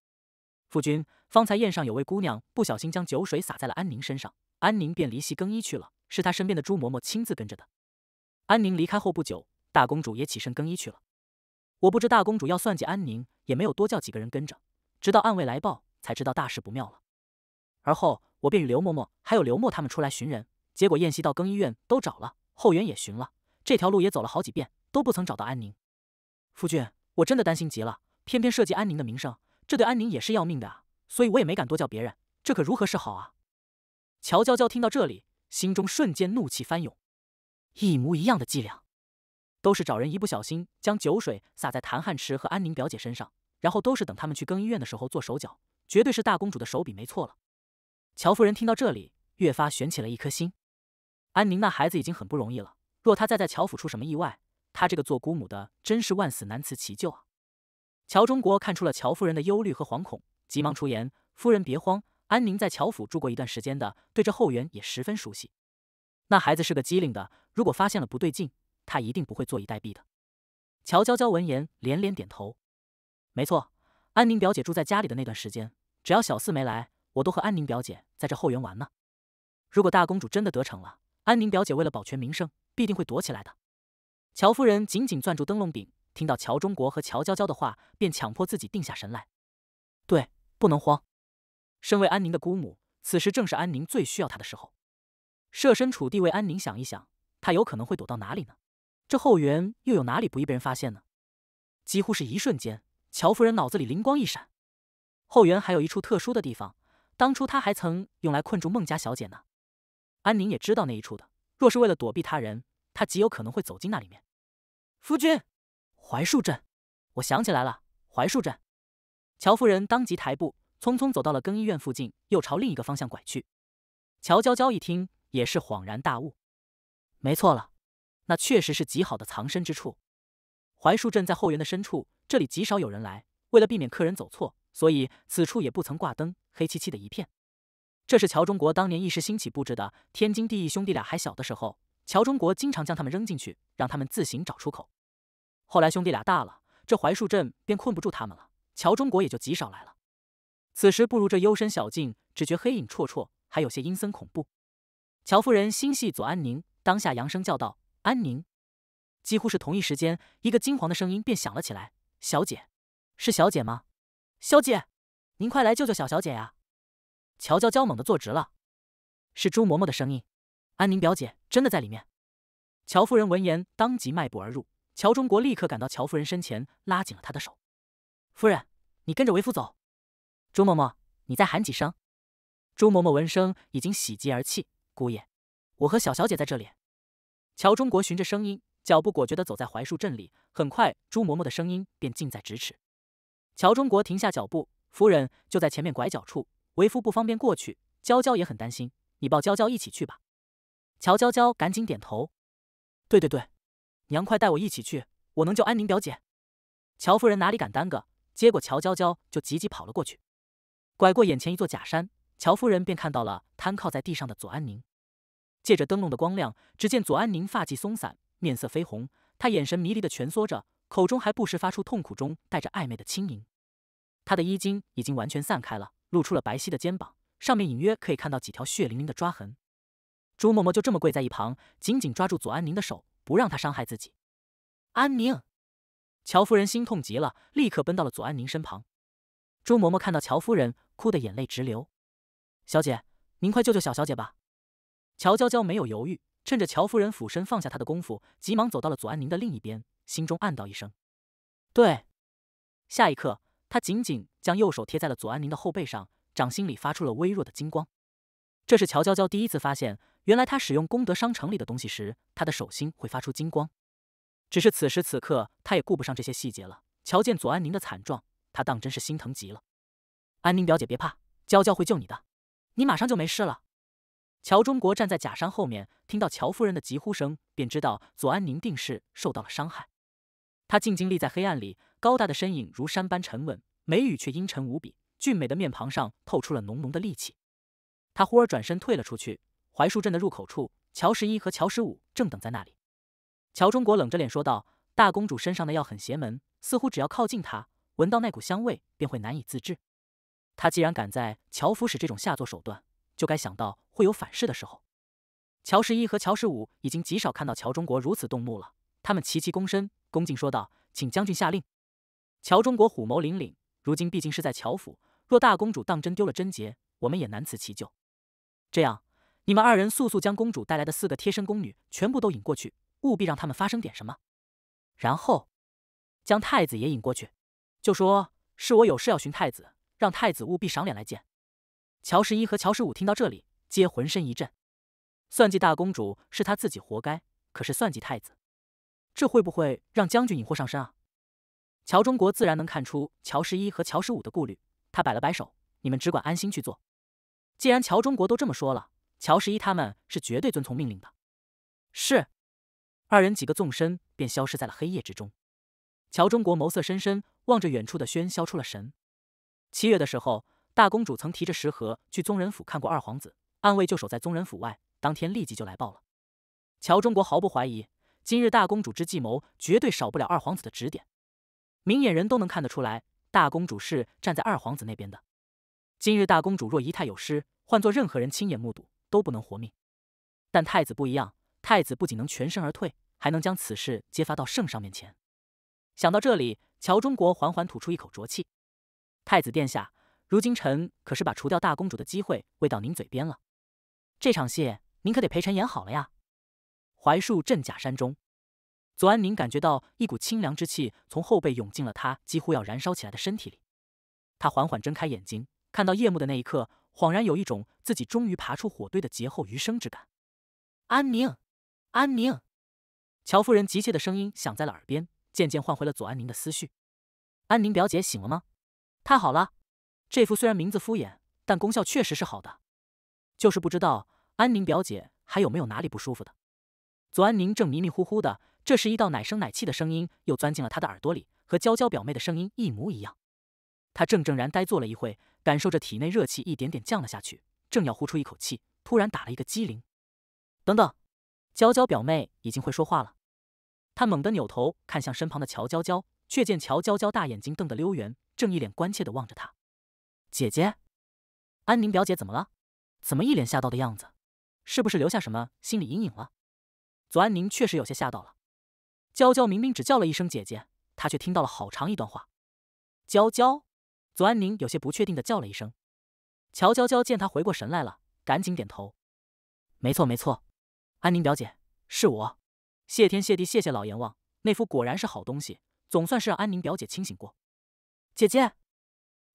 夫君，方才宴上有位姑娘不小心将酒水洒在了安宁身上，安宁便离席更衣去了。是她身边的朱嬷嬷亲自跟着的。安宁离开后不久，大公主也起身更衣去了。我不知大公主要算计安宁，也没有多叫几个人跟着。直到暗卫来报，才知道大事不妙了。而后我便与刘嬷嬷还有刘默他们出来寻人，结果宴席到更衣院都找了，后园也寻了，这条路也走了好几遍。”都不曾找到安宁，夫君，我真的担心极了。偏偏涉及安宁的名声，这对安宁也是要命的啊！所以我也没敢多叫别人，这可如何是好啊？乔娇娇听到这里，心中瞬间怒气翻涌。一模一样的伎俩，都是找人一不小心将酒水洒在谭汉池和安宁表姐身上，然后都是等他们去更衣院的时候做手脚，绝对是大公主的手笔，没错了。乔夫人听到这里，越发悬起了一颗心。安宁那孩子已经很不容易了，若他再在乔府出什么意外，他这个做姑母的，真是万死难辞其咎啊！乔中国看出了乔夫人的忧虑和惶恐，急忙出言：“夫人别慌，安宁在乔府住过一段时间的，对这后园也十分熟悉。那孩子是个机灵的，如果发现了不对劲，他一定不会坐以待毙的。”乔娇娇闻言连连点头：“没错，安宁表姐住在家里的那段时间，只要小四没来，我都和安宁表姐在这后园玩呢。如果大公主真的得逞了，安宁表姐为了保全名声，必定会躲起来的。”乔夫人紧紧攥住灯笼柄，听到乔中国和乔娇娇的话，便强迫自己定下神来。对，不能慌。身为安宁的姑母，此时正是安宁最需要她的时候。设身处地为安宁想一想，她有可能会躲到哪里呢？这后园又有哪里不易被人发现呢？几乎是一瞬间，乔夫人脑子里灵光一闪：后园还有一处特殊的地方，当初她还曾用来困住孟家小姐呢。安宁也知道那一处的。若是为了躲避他人，她极有可能会走进那里面。夫君，槐树镇，我想起来了，槐树镇。乔夫人当即抬步，匆匆走到了更衣院附近，又朝另一个方向拐去。乔娇娇一听，也是恍然大悟，没错了，那确实是极好的藏身之处。槐树镇在后园的深处，这里极少有人来。为了避免客人走错，所以此处也不曾挂灯，黑漆漆的一片。这是乔中国当年一时兴起布置的。天经地义，兄弟俩还小的时候，乔中国经常将他们扔进去，让他们自行找出口。后来兄弟俩大了，这槐树镇便困不住他们了。乔中国也就极少来了。此时步入这幽深小径，只觉黑影绰绰，还有些阴森恐怖。乔夫人心系左安宁，当下扬声叫道：“安宁！”几乎是同一时间，一个金黄的声音便响了起来：“小姐，是小姐吗？小姐，您快来救救小小姐呀！”乔娇娇猛地坐直了，是朱嬷嬷的声音：“安宁表姐真的在里面？”乔夫人闻言，当即迈步而入。乔忠国立刻赶到乔夫人身前，拉紧了他的手。夫人，你跟着为夫走。朱嬷嬷，你再喊几声。朱嬷嬷闻声已经喜极而泣。姑爷，我和小小姐在这里。乔忠国循着声音，脚步果决的走在槐树镇里。很快，朱嬷嬷的声音便近在咫尺。乔忠国停下脚步。夫人就在前面拐角处。为夫不方便过去。娇娇也很担心，你抱娇娇一起去吧。乔娇娇赶紧点头。对对对。娘，快带我一起去！我能救安宁表姐。乔夫人哪里敢耽搁，接过乔娇娇就急急跑了过去。拐过眼前一座假山，乔夫人便看到了瘫靠在地上的左安宁。借着灯笼的光亮，只见左安宁发髻松散，面色绯红，她眼神迷离的蜷缩着，口中还不时发出痛苦中带着暧昧的轻吟。她的衣襟已经完全散开了，露出了白皙的肩膀，上面隐约可以看到几条血淋淋的抓痕。朱嬷嬷就这么跪在一旁，紧紧抓住左安宁的手。不让他伤害自己，安宁。乔夫人心痛极了，立刻奔到了左安宁身旁。朱嬷嬷看到乔夫人，哭得眼泪直流。小姐，您快救救小小姐吧！乔娇娇没有犹豫，趁着乔夫人俯身放下她的功夫，急忙走到了左安宁的另一边，心中暗道一声：“对。”下一刻，她紧紧将右手贴在了左安宁的后背上，掌心里发出了微弱的金光。这是乔娇娇第一次发现。原来他使用功德商城里的东西时，他的手心会发出金光。只是此时此刻，他也顾不上这些细节了。瞧见左安宁的惨状，他当真是心疼极了。安宁表姐，别怕，娇娇会救你的，你马上就没事了。乔中国站在假山后面，听到乔夫人的急呼声，便知道左安宁定是受到了伤害。他静静立在黑暗里，高大的身影如山般沉稳，眉宇却阴沉无比，俊美的面庞上透出了浓浓的戾气。他忽而转身退了出去。槐树镇的入口处，乔十一和乔十五正等在那里。乔中国冷着脸说道：“大公主身上的药很邪门，似乎只要靠近她，闻到那股香味，便会难以自制。他既然敢在乔府使这种下作手段，就该想到会有反噬的时候。”乔十一和乔十五已经极少看到乔中国如此动怒了，他们齐齐躬身，恭敬说道：“请将军下令。”乔中国虎眸凛凛，如今毕竟是在乔府，若大公主当真丢了贞洁，我们也难辞其咎。这样。你们二人速速将公主带来的四个贴身宫女全部都引过去，务必让他们发生点什么，然后将太子也引过去，就说是我有事要寻太子，让太子务必赏脸来见。乔十一和乔十五听到这里，皆浑身一震。算计大公主是他自己活该，可是算计太子，这会不会让将军引祸上身啊？乔中国自然能看出乔十一和乔十五的顾虑，他摆了摆手：“你们只管安心去做。”既然乔中国都这么说了。乔十一他们是绝对遵从命令的，是。二人几个纵身便消失在了黑夜之中。乔中国眸色深深，望着远处的轩，消出了神。七月的时候，大公主曾提着食盒去宗人府看过二皇子，暗卫就守在宗人府外。当天立即就来报了。乔中国毫不怀疑，今日大公主之计谋绝对少不了二皇子的指点。明眼人都能看得出来，大公主是站在二皇子那边的。今日大公主若仪态有失，换做任何人亲眼目睹。都不能活命，但太子不一样。太子不仅能全身而退，还能将此事揭发到圣上面前。想到这里，乔中国缓缓吐出一口浊气。太子殿下，如今臣可是把除掉大公主的机会喂到您嘴边了。这场戏，您可得陪臣演好了呀。槐树镇假山中，左安宁感觉到一股清凉之气从后背涌进了他几乎要燃烧起来的身体里。他缓缓睁开眼睛，看到夜幕的那一刻。恍然有一种自己终于爬出火堆的劫后余生之感。安宁，安宁，乔夫人急切的声音响在了耳边，渐渐换回了左安宁的思绪。安宁表姐醒了吗？太好了，这副虽然名字敷衍，但功效确实是好的。就是不知道安宁表姐还有没有哪里不舒服的。左安宁正迷迷糊糊的，这时一道奶声奶气的声音又钻进了他的耳朵里，和娇娇表妹的声音一模一样。他怔怔然呆坐了一会。感受着体内热气一点点降了下去，正要呼出一口气，突然打了一个激灵。等等，娇娇表妹已经会说话了。他猛地扭头看向身旁的乔娇娇，却见乔娇娇大眼睛瞪得溜圆，正一脸关切地望着他。姐姐，安宁表姐怎么了？怎么一脸吓到的样子？是不是留下什么心理阴影了？左安宁确实有些吓到了。娇娇明明只叫了一声姐姐，她却听到了好长一段话。娇娇。左安宁有些不确定的叫了一声，乔娇娇见他回过神来了，赶紧点头：“没错没错，安宁表姐是我，谢天谢地，谢谢老阎王，那符果然是好东西，总算是让安宁表姐清醒过。”姐姐，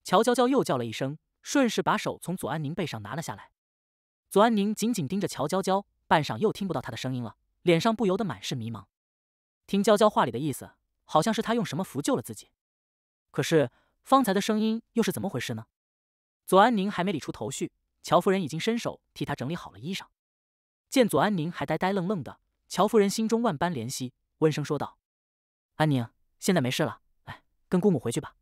乔娇娇又叫了一声，顺势把手从左安宁背上拿了下来。左安宁紧紧盯着乔娇娇，半晌又听不到她的声音了，脸上不由得满是迷茫。听娇娇话里的意思，好像是她用什么符救了自己，可是。方才的声音又是怎么回事呢？左安宁还没理出头绪，乔夫人已经伸手替他整理好了衣裳。见左安宁还呆呆愣愣的，乔夫人心中万般怜惜，温声说道：“安宁，现在没事了，哎，跟姑母回去吧。”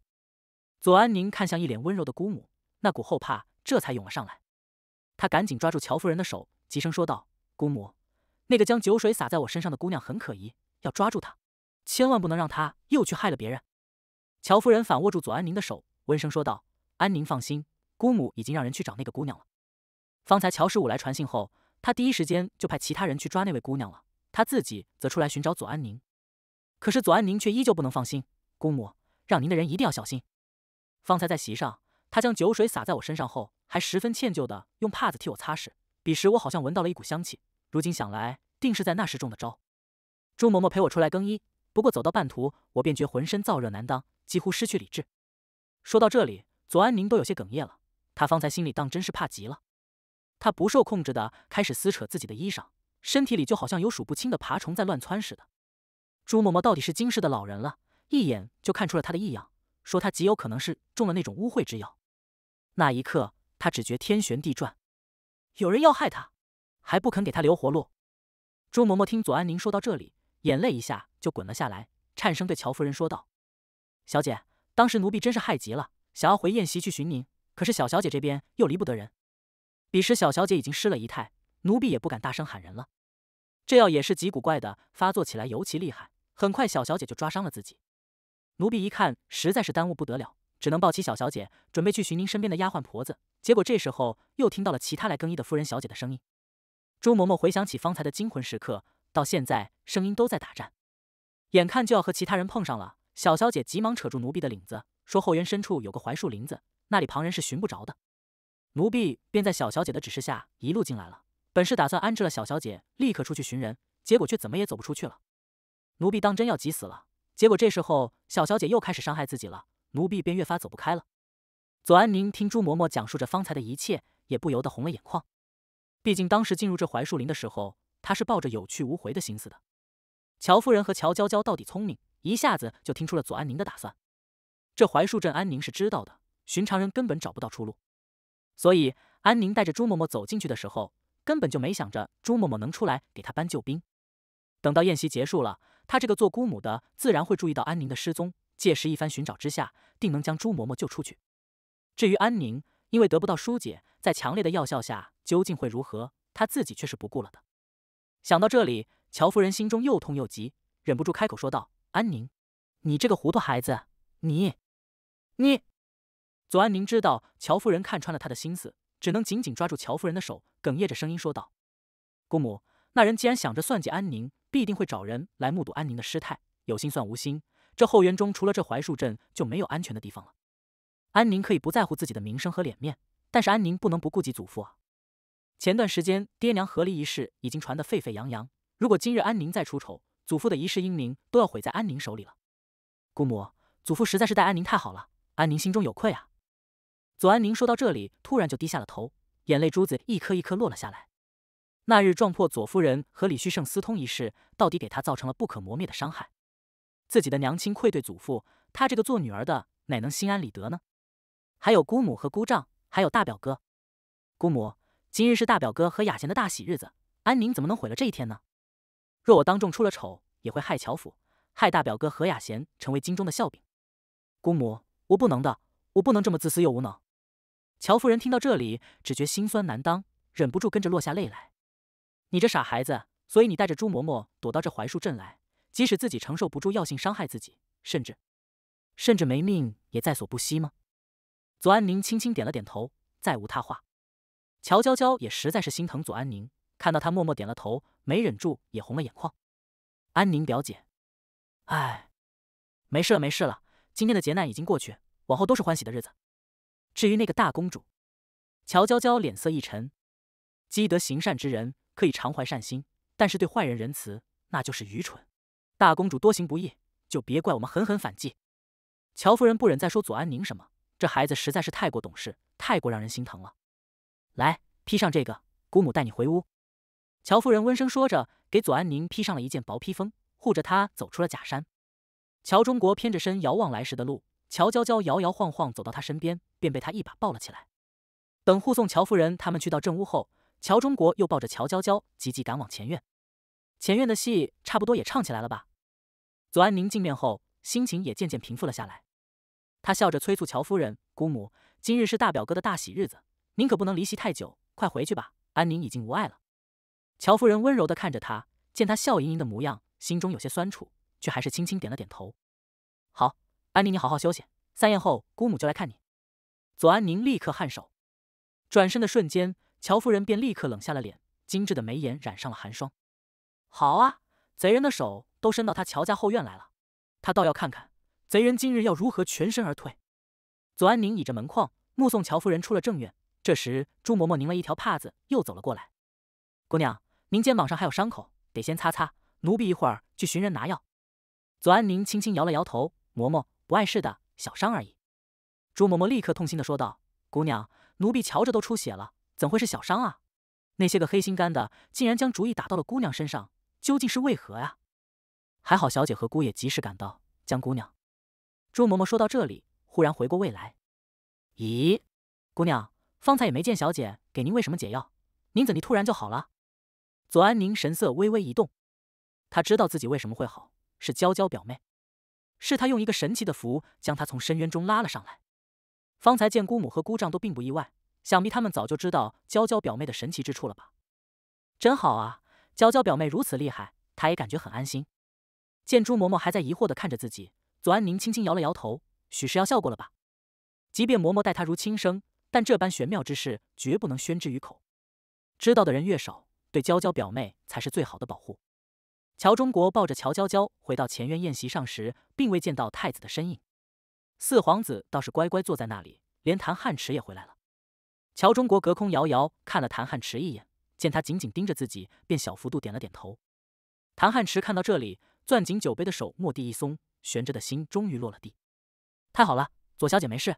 左安宁看向一脸温柔的姑母，那股后怕这才涌了上来。他赶紧抓住乔夫人的手，急声说道：“姑母，那个将酒水洒在我身上的姑娘很可疑，要抓住她，千万不能让她又去害了别人。”乔夫人反握住左安宁的手，温声说道：“安宁，放心，姑母已经让人去找那个姑娘了。方才乔十五来传信后，他第一时间就派其他人去抓那位姑娘了，他自己则出来寻找左安宁。可是左安宁却依旧不能放心，姑母，让您的人一定要小心。方才在席上，他将酒水洒在我身上后，还十分歉疚的用帕子替我擦拭。彼时我好像闻到了一股香气，如今想来，定是在那时中的招。朱嬷嬷陪我出来更衣，不过走到半途，我便觉浑身燥热难当。”几乎失去理智。说到这里，左安宁都有些哽咽了。他方才心里当真是怕极了。他不受控制的开始撕扯自己的衣裳，身体里就好像有数不清的爬虫在乱窜似的。朱嬷嬷到底是经世的老人了，一眼就看出了他的异样，说他极有可能是中了那种污秽之药。那一刻，他只觉天旋地转。有人要害他，还不肯给他留活路。朱嬷嬷听左安宁说到这里，眼泪一下就滚了下来，颤声对乔夫人说道。小姐，当时奴婢真是害极了，想要回宴席去寻您，可是小小姐这边又离不得人。彼时小小姐已经失了仪态，奴婢也不敢大声喊人了。这药也是极古怪的，发作起来尤其厉害。很快小小姐就抓伤了自己，奴婢一看实在是耽误不得了，只能抱起小小姐，准备去寻您身边的丫鬟婆子。结果这时候又听到了其他来更衣的夫人小姐的声音。朱嬷嬷回想起方才的惊魂时刻，到现在声音都在打颤，眼看就要和其他人碰上了。小小姐急忙扯住奴婢的领子，说：“后园深处有个槐树林子，那里旁人是寻不着的。”奴婢便在小小姐的指示下一路进来了。本是打算安置了小小姐，立刻出去寻人，结果却怎么也走不出去了。奴婢当真要急死了。结果这时候，小小姐又开始伤害自己了，奴婢便越发走不开了。左安宁听朱嬷嬷讲述着方才的一切，也不由得红了眼眶。毕竟当时进入这槐树林的时候，她是抱着有去无回的心思的。乔夫人和乔娇娇到底聪明。一下子就听出了左安宁的打算。这槐树镇安宁是知道的，寻常人根本找不到出路。所以安宁带着朱嬷嬷走进去的时候，根本就没想着朱嬷嬷能出来给他搬救兵。等到宴席结束了，他这个做姑母的自然会注意到安宁的失踪。届时一番寻找之下，定能将朱嬷嬷救出去。至于安宁，因为得不到疏解，在强烈的药效下究竟会如何，他自己却是不顾了的。想到这里，乔夫人心中又痛又急，忍不住开口说道。安宁，你这个糊涂孩子，你，你。左安宁知道乔夫人看穿了他的心思，只能紧紧抓住乔夫人的手，哽咽着声音说道：“姑母，那人既然想着算计安宁，必定会找人来目睹安宁的失态。有心算无心，这后园中除了这槐树镇，就没有安全的地方了。安宁可以不在乎自己的名声和脸面，但是安宁不能不顾及祖父啊。前段时间爹娘和离一事已经传得沸沸扬扬，如果今日安宁再出丑……”祖父的一世英名都要毁在安宁手里了，姑母，祖父实在是待安宁太好了，安宁心中有愧啊。左安宁说到这里，突然就低下了头，眼泪珠子一颗一颗落了下来。那日撞破左夫人和李旭胜私通一事，到底给他造成了不可磨灭的伤害。自己的娘亲愧对祖父，他这个做女儿的哪能心安理得呢？还有姑母和姑丈，还有大表哥。姑母，今日是大表哥和雅贤的大喜日子，安宁怎么能毁了这一天呢？若我当众出了丑，也会害乔府，害大表哥何雅贤成为京中的笑柄。姑母，我不能的，我不能这么自私又无能。乔夫人听到这里，只觉心酸难当，忍不住跟着落下泪来。你这傻孩子，所以你带着朱嬷嬷躲到这槐树镇来，即使自己承受不住药性伤害自己，甚至甚至没命也在所不惜吗？左安宁轻轻点了点头，再无他话。乔娇娇也实在是心疼左安宁，看到他默默点了头。没忍住，也红了眼眶。安宁表姐，哎，没事了，没事了，今天的劫难已经过去，往后都是欢喜的日子。至于那个大公主，乔娇娇脸色一沉。积德行善之人可以常怀善心，但是对坏人仁慈那就是愚蠢。大公主多行不义，就别怪我们狠狠反击。乔夫人不忍再说左安宁什么，这孩子实在是太过懂事，太过让人心疼了。来，披上这个，姑母带你回屋。乔夫人温声说着，给左安宁披上了一件薄披风，护着她走出了假山。乔中国偏着身遥望来时的路，乔娇娇摇摇晃晃走到他身边，便被他一把抱了起来。等护送乔夫人他们去到正屋后，乔中国又抱着乔娇娇急急赶往前院。前院的戏差不多也唱起来了吧？左安宁进面后，心情也渐渐平复了下来。他笑着催促乔夫人：“姑母，今日是大表哥的大喜日子，您可不能离席太久，快回去吧。安宁已经无碍了。”乔夫人温柔的看着他，见他笑盈盈的模样，心中有些酸楚，却还是轻轻点了点头。好，安妮，你好好休息，三夜后姑母就来看你。左安宁立刻颔首，转身的瞬间，乔夫人便立刻冷下了脸，精致的眉眼染上了寒霜。好啊，贼人的手都伸到他乔家后院来了，他倒要看看贼人今日要如何全身而退。左安宁倚着门框，目送乔夫人出了正院。这时，朱嬷嬷拧了一条帕子，又走了过来，姑娘。您肩膀上还有伤口，得先擦擦。奴婢一会儿去寻人拿药。左安宁轻轻摇了摇头：“嬷嬷，不碍事的，小伤而已。”朱嬷嬷立刻痛心的说道：“姑娘，奴婢瞧着都出血了，怎会是小伤啊？那些个黑心肝的，竟然将主意打到了姑娘身上，究竟是为何啊？”还好小姐和姑爷及时赶到。江姑娘，朱嬷嬷说到这里，忽然回过味来：“咦，姑娘，方才也没见小姐给您喂什么解药，您怎地突然就好了？”左安宁神色微微一动，他知道自己为什么会好，是娇娇表妹，是他用一个神奇的符将他从深渊中拉了上来。方才见姑母和姑丈都并不意外，想必他们早就知道娇娇表妹的神奇之处了吧？真好啊，娇娇表妹如此厉害，他也感觉很安心。见朱嬷嬷还在疑惑的看着自己，左安宁轻轻摇了摇头，许是要笑过了吧？即便嬷嬷待他如亲生，但这般玄妙之事绝不能宣之于口，知道的人越少。对娇娇表妹才是最好的保护。乔中国抱着乔娇娇回到前院宴席上时，并未见到太子的身影。四皇子倒是乖乖坐在那里，连谭汉池也回来了。乔中国隔空遥遥看了谭汉池一眼，见他紧紧盯着自己，便小幅度点了点头。谭汉池看到这里，攥紧酒杯的手蓦地一松，悬着的心终于落了地。太好了，左小姐没事。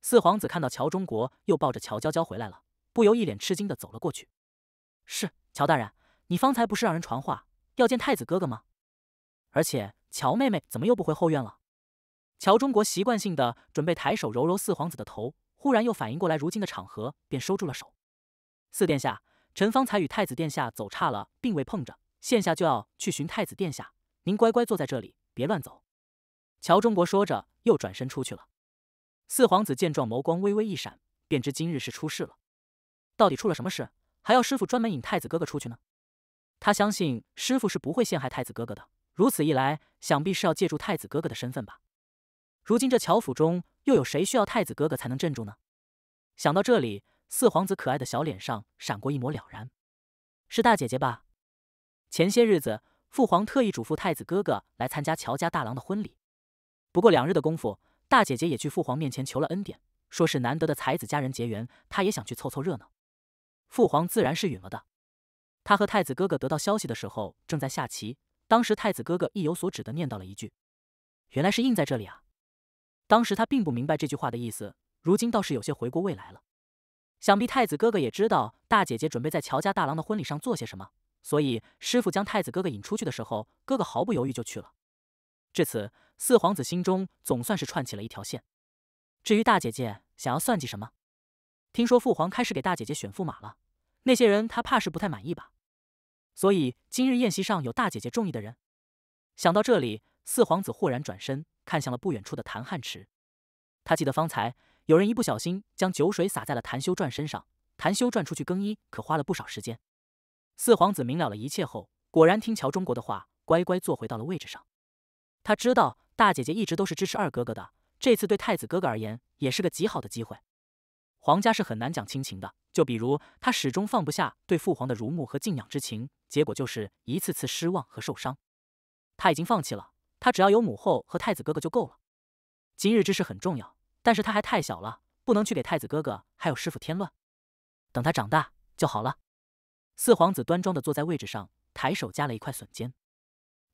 四皇子看到乔中国又抱着乔娇娇回来了，不由一脸吃惊的走了过去。是乔大人，你方才不是让人传话要见太子哥哥吗？而且乔妹妹怎么又不回后院了？乔忠国习惯性的准备抬手揉揉四皇子的头，忽然又反应过来，如今的场合，便收住了手。四殿下，臣方才与太子殿下走岔了，并未碰着，现下就要去寻太子殿下，您乖乖坐在这里，别乱走。乔忠国说着，又转身出去了。四皇子见状，眸光微微一闪，便知今日是出事了。到底出了什么事？还要师傅专门引太子哥哥出去呢。他相信师傅是不会陷害太子哥哥的。如此一来，想必是要借助太子哥哥的身份吧。如今这乔府中，又有谁需要太子哥哥才能镇住呢？想到这里，四皇子可爱的小脸上闪过一抹了然。是大姐姐吧？前些日子，父皇特意嘱咐太子哥哥来参加乔家大郎的婚礼。不过两日的功夫，大姐姐也去父皇面前求了恩典，说是难得的才子佳人结缘，她也想去凑凑热闹。父皇自然是允了的。他和太子哥哥得到消息的时候正在下棋，当时太子哥哥意有所指的念叨了一句：“原来是印在这里啊。”当时他并不明白这句话的意思，如今倒是有些回过味来了。想必太子哥哥也知道大姐姐准备在乔家大郎的婚礼上做些什么，所以师傅将太子哥哥引出去的时候，哥哥毫不犹豫就去了。至此，四皇子心中总算是串起了一条线。至于大姐姐想要算计什么？听说父皇开始给大姐姐选驸马了，那些人他怕是不太满意吧？所以今日宴席上有大姐姐中意的人。想到这里，四皇子豁然转身，看向了不远处的谭汉池。他记得方才有人一不小心将酒水洒在了谭修传身上，谭修传出去更衣可花了不少时间。四皇子明了了一切后，果然听乔中国的话，乖乖坐回到了位置上。他知道大姐姐一直都是支持二哥哥的，这次对太子哥哥而言也是个极好的机会。皇家是很难讲亲情的，就比如他始终放不下对父皇的如沐和敬仰之情，结果就是一次次失望和受伤。他已经放弃了，他只要有母后和太子哥哥就够了。今日之事很重要，但是他还太小了，不能去给太子哥哥还有师傅添乱。等他长大就好了。四皇子端庄地坐在位置上，抬手夹了一块笋尖，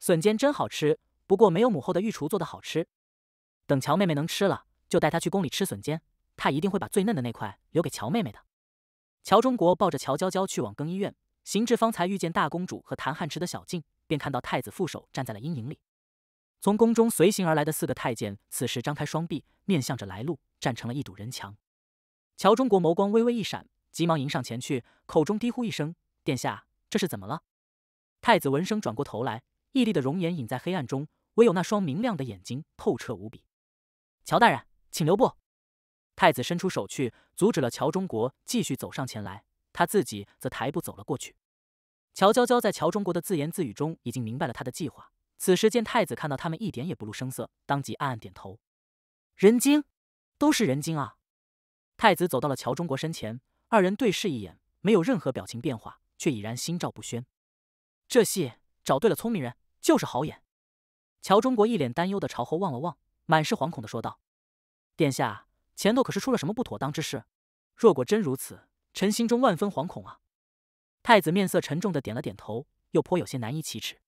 笋尖真好吃，不过没有母后的御厨做的好吃。等乔妹妹能吃了，就带她去宫里吃笋尖。他一定会把最嫩的那块留给乔妹妹的。乔中国抱着乔娇娇去往更衣院，行至方才遇见大公主和谭汉池的小径，便看到太子副手站在了阴影里。从宫中随行而来的四个太监，此时张开双臂，面向着来路，站成了一堵人墙。乔中国眸光微微一闪，急忙迎上前去，口中低呼一声：“殿下，这是怎么了？”太子闻声转过头来，屹立的容颜隐在黑暗中，唯有那双明亮的眼睛透彻无比。“乔大人，请留步。”太子伸出手去，阻止了乔中国继续走上前来，他自己则抬步走了过去。乔娇娇在乔中国的自言自语中已经明白了他的计划，此时见太子看到他们一点也不露声色，当即暗暗点头。人精，都是人精啊！太子走到了乔中国身前，二人对视一眼，没有任何表情变化，却已然心照不宣。这戏找对了聪明人，就是好演。乔中国一脸担忧地朝后望了望，满是惶恐地说道：“殿下。”前头可是出了什么不妥当之事？若果真如此，臣心中万分惶恐啊！太子面色沉重的点了点头，又颇有些难以启齿。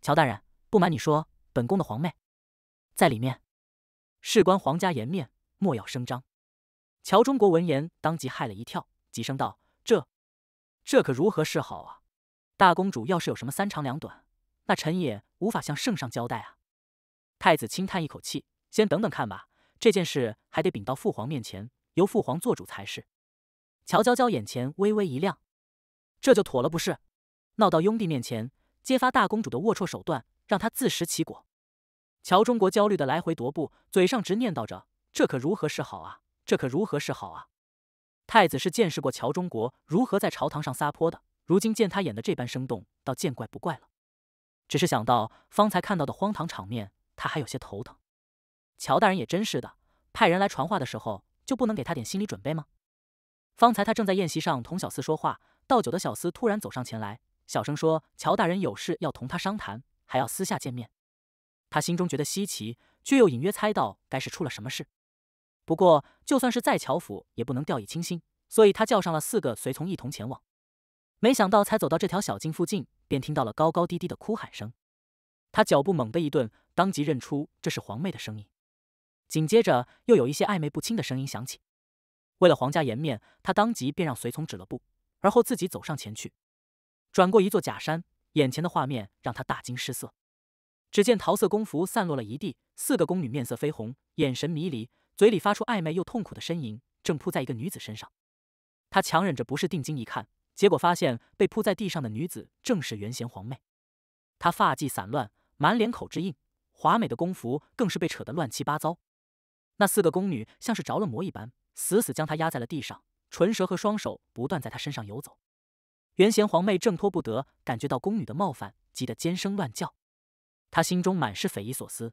乔大人，不瞒你说，本宫的皇妹，在里面，事关皇家颜面，莫要声张。乔忠国闻言，当即害了一跳，急声道：“这，这可如何是好啊？大公主要是有什么三长两短，那臣也无法向圣上交代啊！”太子轻叹一口气：“先等等看吧。”这件事还得禀到父皇面前，由父皇做主才是。乔娇娇眼前微微一亮，这就妥了不是？闹到雍帝面前，揭发大公主的龌龊手段，让她自食其果。乔中国焦虑的来回踱步，嘴上直念叨着：“这可如何是好啊？这可如何是好啊？”太子是见识过乔中国如何在朝堂上撒泼的，如今见他演的这般生动，倒见怪不怪了。只是想到方才看到的荒唐场面，他还有些头疼。乔大人也真是的，派人来传话的时候就不能给他点心理准备吗？方才他正在宴席上同小厮说话，倒酒的小厮突然走上前来，小声说：“乔大人有事要同他商谈，还要私下见面。”他心中觉得稀奇，却又隐约猜到该是出了什么事。不过就算是在乔府，也不能掉以轻心，所以他叫上了四个随从一同前往。没想到才走到这条小径附近，便听到了高高低低的哭喊声。他脚步猛地一顿，当即认出这是皇妹的声音。紧接着又有一些暧昧不清的声音响起，为了皇家颜面，他当即便让随从止了步，而后自己走上前去。转过一座假山，眼前的画面让他大惊失色。只见桃色宫服散落了一地，四个宫女面色绯红，眼神迷离，嘴里发出暧昧又痛苦的呻吟，正扑在一个女子身上。他强忍着不适，定睛一看，结果发现被扑在地上的女子正是原贤皇妹。她发髻散乱，满脸口脂印，华美的宫服更是被扯得乱七八糟。那四个宫女像是着了魔一般，死死将她压在了地上，唇舌和双手不断在她身上游走。原先皇妹挣脱不得，感觉到宫女的冒犯，急得尖声乱叫。她心中满是匪夷所思，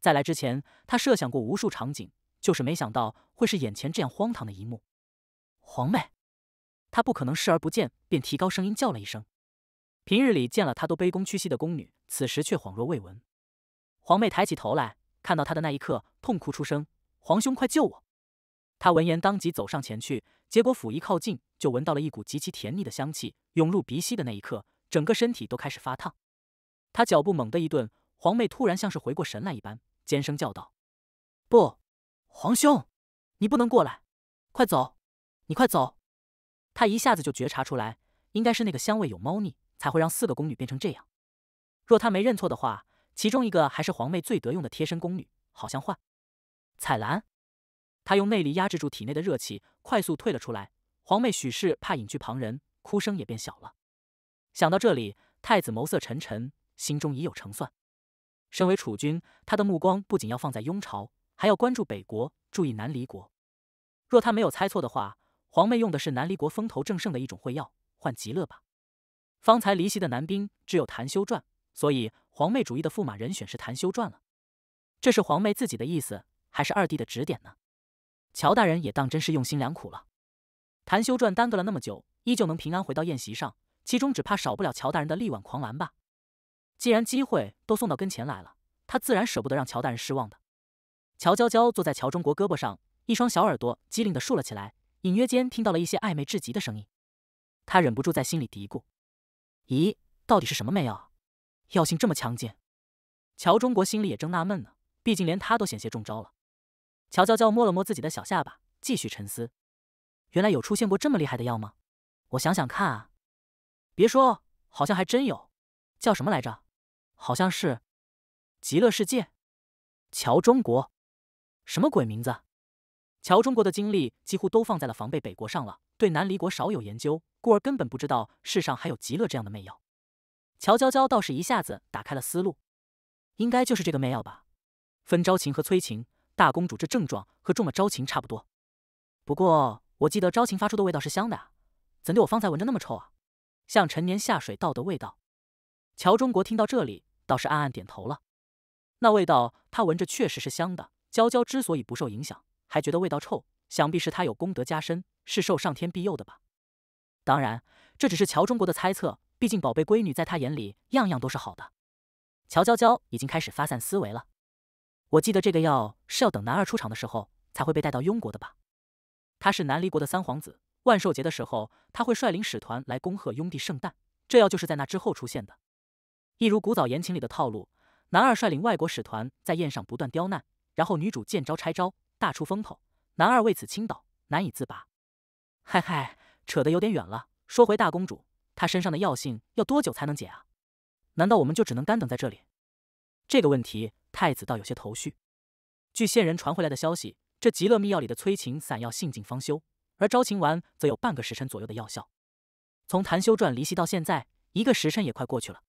在来之前，她设想过无数场景，就是没想到会是眼前这样荒唐的一幕。皇妹，她不可能视而不见，便提高声音叫了一声。平日里见了她都卑躬屈膝的宫女，此时却恍若未闻。皇妹抬起头来。看到他的那一刻，痛哭出声：“皇兄，快救我！”他闻言，当即走上前去。结果甫一靠近，就闻到了一股极其甜腻的香气，涌入鼻息的那一刻，整个身体都开始发烫。他脚步猛地一顿，皇妹突然像是回过神来一般，尖声叫道：“不，皇兄，你不能过来，快走，你快走！”他一下子就觉察出来，应该是那个香味有猫腻，才会让四个宫女变成这样。若他没认错的话。其中一个还是皇妹最得用的贴身宫女，好像换彩兰。她用内力压制住体内的热气，快速退了出来。皇妹许是怕隐居旁人，哭声也变小了。想到这里，太子眸色沉沉，心中已有成算。身为储君，他的目光不仅要放在雍朝，还要关注北国，注意南离国。若他没有猜错的话，皇妹用的是南离国风头正盛的一种会药，换极乐吧。方才离席的男兵只有谭修传，所以。皇妹主义的驸马人选是谭修传了，这是皇妹自己的意思，还是二弟的指点呢？乔大人也当真是用心良苦了。谭修传耽搁了那么久，依旧能平安回到宴席上，其中只怕少不了乔大人的力挽狂澜吧。既然机会都送到跟前来了，他自然舍不得让乔大人失望的。乔娇娇坐在乔中国胳膊上，一双小耳朵机灵的竖了起来，隐约间听到了一些暧昧至极的声音，他忍不住在心里嘀咕：“咦，到底是什么没有？”药性这么强劲，乔中国心里也正纳闷呢。毕竟连他都险些中招了。乔娇娇摸了摸自己的小下巴，继续沉思：原来有出现过这么厉害的药吗？我想想看啊，别说，好像还真有，叫什么来着？好像是《极乐世界》。乔中国，什么鬼名字？乔中国的精力几乎都放在了防备北国上了，对南离国少有研究，故而根本不知道世上还有极乐这样的媚药。乔娇娇倒是一下子打开了思路，应该就是这个媚药吧？分招情和催情，大公主这症状和中了招情差不多。不过我记得招情发出的味道是香的啊，怎的我方才闻着那么臭啊？像陈年下水道的味道。乔中国听到这里倒是暗暗点头了，那味道他闻着确实是香的。娇娇之所以不受影响，还觉得味道臭，想必是她有功德加身，是受上天庇佑的吧？当然，这只是乔中国的猜测。毕竟，宝贝闺女在他眼里样样都是好的。乔娇娇已经开始发散思维了。我记得这个药是要等男二出场的时候才会被带到雍国的吧？他是南离国的三皇子，万寿节的时候他会率领使团来恭贺雍帝圣诞。这药就是在那之后出现的。一如古早言情里的套路，男二率领外国使团在宴上不断刁难，然后女主见招拆招，大出风头，男二为此倾倒，难以自拔。嗨嗨，扯得有点远了，说回大公主。他身上的药性要多久才能解啊？难道我们就只能干等在这里？这个问题，太子倒有些头绪。据仙人传回来的消息，这极乐秘药里的催情散药性尽方休，而招情丸则有半个时辰左右的药效。从谭修传离席到现在，一个时辰也快过去了。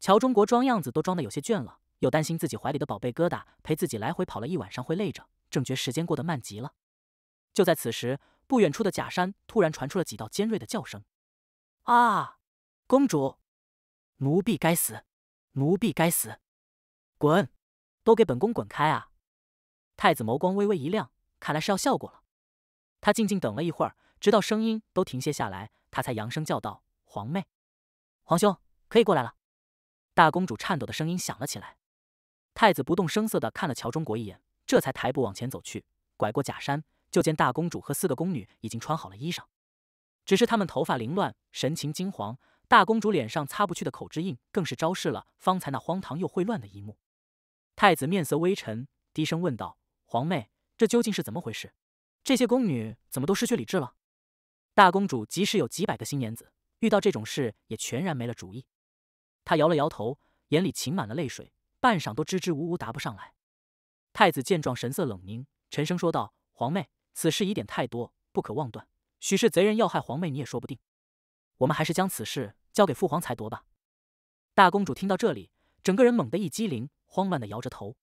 乔中国装样子都装得有些倦了，又担心自己怀里的宝贝疙瘩陪自己来回跑了一晚上会累着，正觉时间过得慢极了。就在此时，不远处的假山突然传出了几道尖锐的叫声。啊！公主，奴婢该死，奴婢该死，滚，都给本宫滚开啊！太子眸光微微一亮，看来是要效果了。他静静等了一会儿，直到声音都停歇下来，他才扬声叫道：“皇妹，皇兄，可以过来了。”大公主颤抖的声音响了起来。太子不动声色的看了乔忠国一眼，这才抬步往前走去。拐过假山，就见大公主和四个宫女已经穿好了衣裳。只是他们头发凌乱，神情惊惶，大公主脸上擦不去的口之印，更是昭示了方才那荒唐又混乱的一幕。太子面色微沉，低声问道：“皇妹，这究竟是怎么回事？这些宫女怎么都失去理智了？”大公主即使有几百个心眼子，遇到这种事也全然没了主意。她摇了摇头，眼里噙满了泪水，半晌都支支吾吾答不上来。太子见状，神色冷凝，沉声说道：“皇妹，此事疑点太多，不可妄断。”许是贼人要害皇妹，你也说不定。我们还是将此事交给父皇裁夺吧。大公主听到这里，整个人猛地一激灵，慌乱的摇着头：“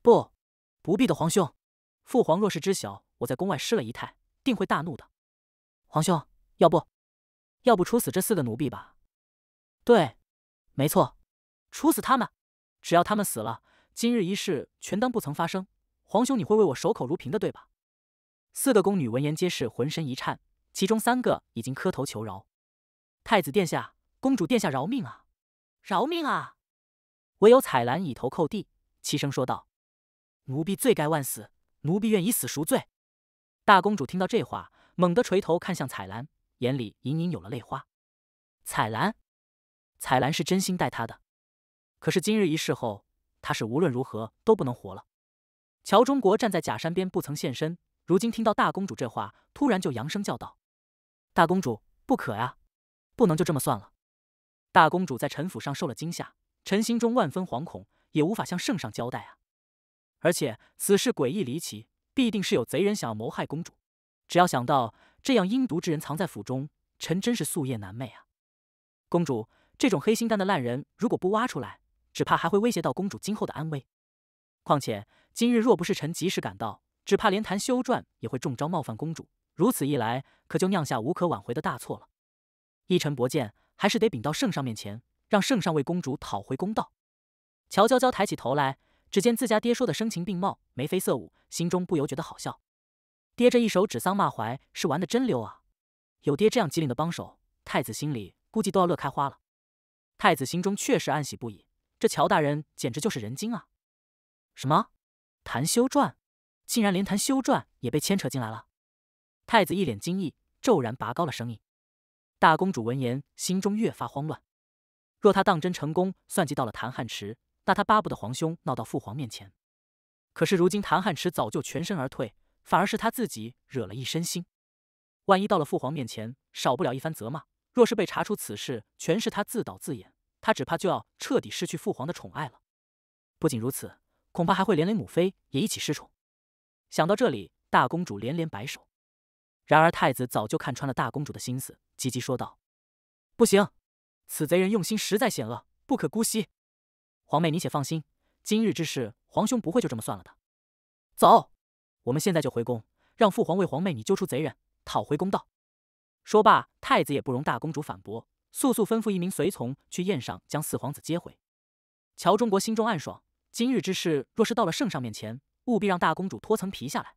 不，不必的，皇兄。父皇若是知晓我在宫外失了仪态，定会大怒的。皇兄，要不，要不处死这四个奴婢吧？对，没错，处死他们。只要他们死了，今日一事全当不曾发生。皇兄，你会为我守口如瓶的，对吧？”四个宫女闻言，皆是浑身一颤，其中三个已经磕头求饶：“太子殿下，公主殿下，饶命啊，饶命啊！”唯有彩兰以头叩地，齐声说道：“奴婢罪该万死，奴婢愿以死赎罪。”大公主听到这话，猛地垂头看向彩兰，眼里隐隐有了泪花。彩兰，彩兰是真心待她的，可是今日一事后，她是无论如何都不能活了。乔忠国站在假山边，不曾现身。如今听到大公主这话，突然就扬声叫道：“大公主，不可呀！不能就这么算了。大公主在臣府上受了惊吓，臣心中万分惶恐，也无法向圣上交代啊。而且此事诡异离奇，必定是有贼人想要谋害公主。只要想到这样阴毒之人藏在府中，臣真是夙夜难寐啊。公主，这种黑心肝的烂人，如果不挖出来，只怕还会威胁到公主今后的安危。况且今日若不是臣及时赶到，只怕连谈修传也会中招冒犯公主，如此一来，可就酿下无可挽回的大错了。一臣薄见还是得禀到圣上面前，让圣上为公主讨回公道。乔娇娇抬起头来，只见自家爹说的声情并茂，眉飞色舞，心中不由觉得好笑。爹这一手指桑骂槐是玩的真溜啊！有爹这样机灵的帮手，太子心里估计都要乐开花了。太子心中确实暗喜不已，这乔大人简直就是人精啊！什么谈修传？竟然连谭修撰也被牵扯进来了。太子一脸惊异，骤然拔高了声音。大公主闻言，心中越发慌乱。若他当真成功算计到了谭汉池，那他巴不得皇兄闹到父皇面前。可是如今谭汉池早就全身而退，反而是他自己惹了一身腥。万一到了父皇面前，少不了一番责骂。若是被查出此事全是他自导自演，他只怕就要彻底失去父皇的宠爱了。不仅如此，恐怕还会连累母妃也一起失宠。想到这里，大公主连连摆手。然而太子早就看穿了大公主的心思，急急说道：“不行，此贼人用心实在险恶，不可姑息。”皇妹，你且放心，今日之事，皇兄不会就这么算了的。走，我们现在就回宫，让父皇为皇妹你揪出贼人，讨回公道。说罢，太子也不容大公主反驳，速速吩咐一名随从去宴上将四皇子接回。乔忠国心中暗爽，今日之事若是到了圣上面前。务必让大公主脱层皮下来。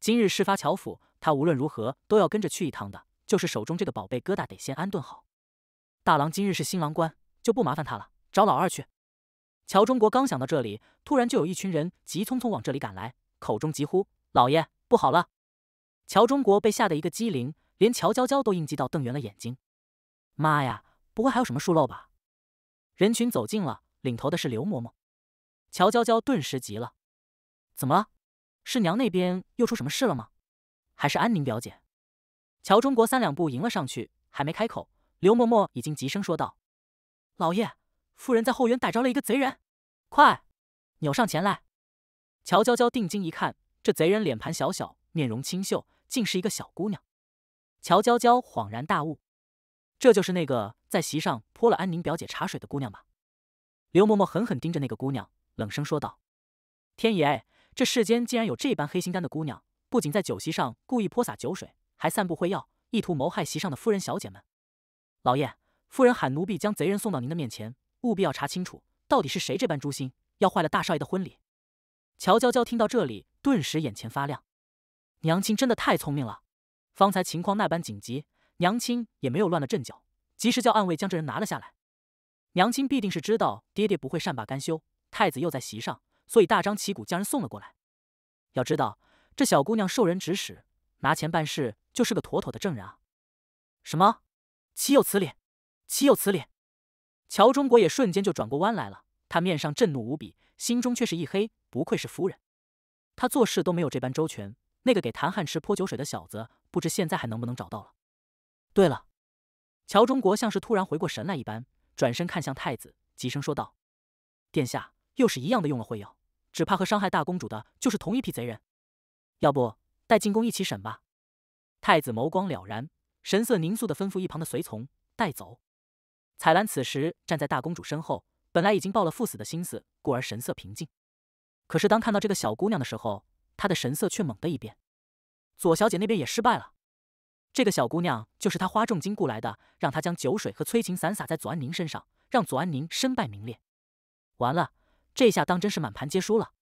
今日事发乔府，他无论如何都要跟着去一趟的。就是手中这个宝贝疙瘩得先安顿好。大郎今日是新郎官，就不麻烦他了，找老二去。乔中国刚想到这里，突然就有一群人急匆匆往这里赶来，口中急呼：“老爷，不好了！”乔中国被吓得一个机灵，连乔娇娇都应激到瞪圆了眼睛：“妈呀，不会还有什么疏漏吧？”人群走近了，领头的是刘嬷嬷。乔娇娇顿时急了。怎么了？是娘那边又出什么事了吗？还是安宁表姐？乔中国三两步迎了上去，还没开口，刘嬷嬷已经急声说道：“老爷，夫人在后园逮着了一个贼人，快扭上前来！”乔娇娇定睛一看，这贼人脸盘小小，面容清秀，竟是一个小姑娘。乔娇娇恍然大悟，这就是那个在席上泼了安宁表姐茶水的姑娘吧？刘嬷嬷狠狠盯着那个姑娘，冷声说道：“天爷！”这世间竟然有这般黑心肝的姑娘，不仅在酒席上故意泼洒酒水，还散布会药，意图谋害席上的夫人、小姐们。老爷，夫人喊奴婢将贼人送到您的面前，务必要查清楚，到底是谁这般诛心，要坏了大少爷的婚礼。乔娇娇听到这里，顿时眼前发亮。娘亲真的太聪明了，方才情况那般紧急，娘亲也没有乱了阵脚，及时叫暗卫将这人拿了下来。娘亲必定是知道爹爹不会善罢甘休，太子又在席上。所以大张旗鼓将人送了过来。要知道，这小姑娘受人指使，拿钱办事，就是个妥妥的证人啊！什么？岂有此理！岂有此理！乔中国也瞬间就转过弯来了，他面上震怒无比，心中却是一黑。不愧是夫人，他做事都没有这般周全。那个给谭汉池泼酒水的小子，不知现在还能不能找到了？对了，乔中国像是突然回过神来一般，转身看向太子，急声说道：“殿下，又是一样的用了会药。”只怕和伤害大公主的就是同一批贼人，要不带进宫一起审吧。太子眸光了然，神色凝肃地吩咐一旁的随从带走。彩兰此时站在大公主身后，本来已经抱了赴死的心思，故而神色平静。可是当看到这个小姑娘的时候，她的神色却猛地一变。左小姐那边也失败了，这个小姑娘就是她花重金雇来的，让她将酒水和催情散洒在左安宁身上，让左安宁身败名裂。完了。这下当真是满盘皆输了。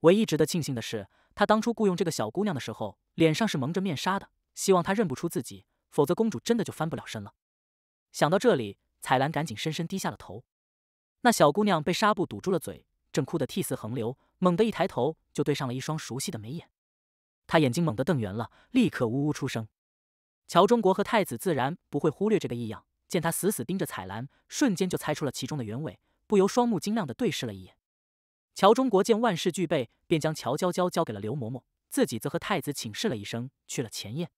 唯一值得庆幸的是，他当初雇佣这个小姑娘的时候，脸上是蒙着面纱的，希望她认不出自己，否则公主真的就翻不了身了。想到这里，彩兰赶紧深深低下了头。那小姑娘被纱布堵住了嘴，正哭得涕泗横流，猛地一抬头，就对上了一双熟悉的眉眼。她眼睛猛地瞪圆了，立刻呜呜出声。乔忠国和太子自然不会忽略这个异样，见他死死盯着彩兰，瞬间就猜出了其中的原委，不由双目晶亮的对视了一眼。乔中国见万事俱备，便将乔娇娇交给了刘嬷嬷，自己则和太子请示了一声，去了前宴。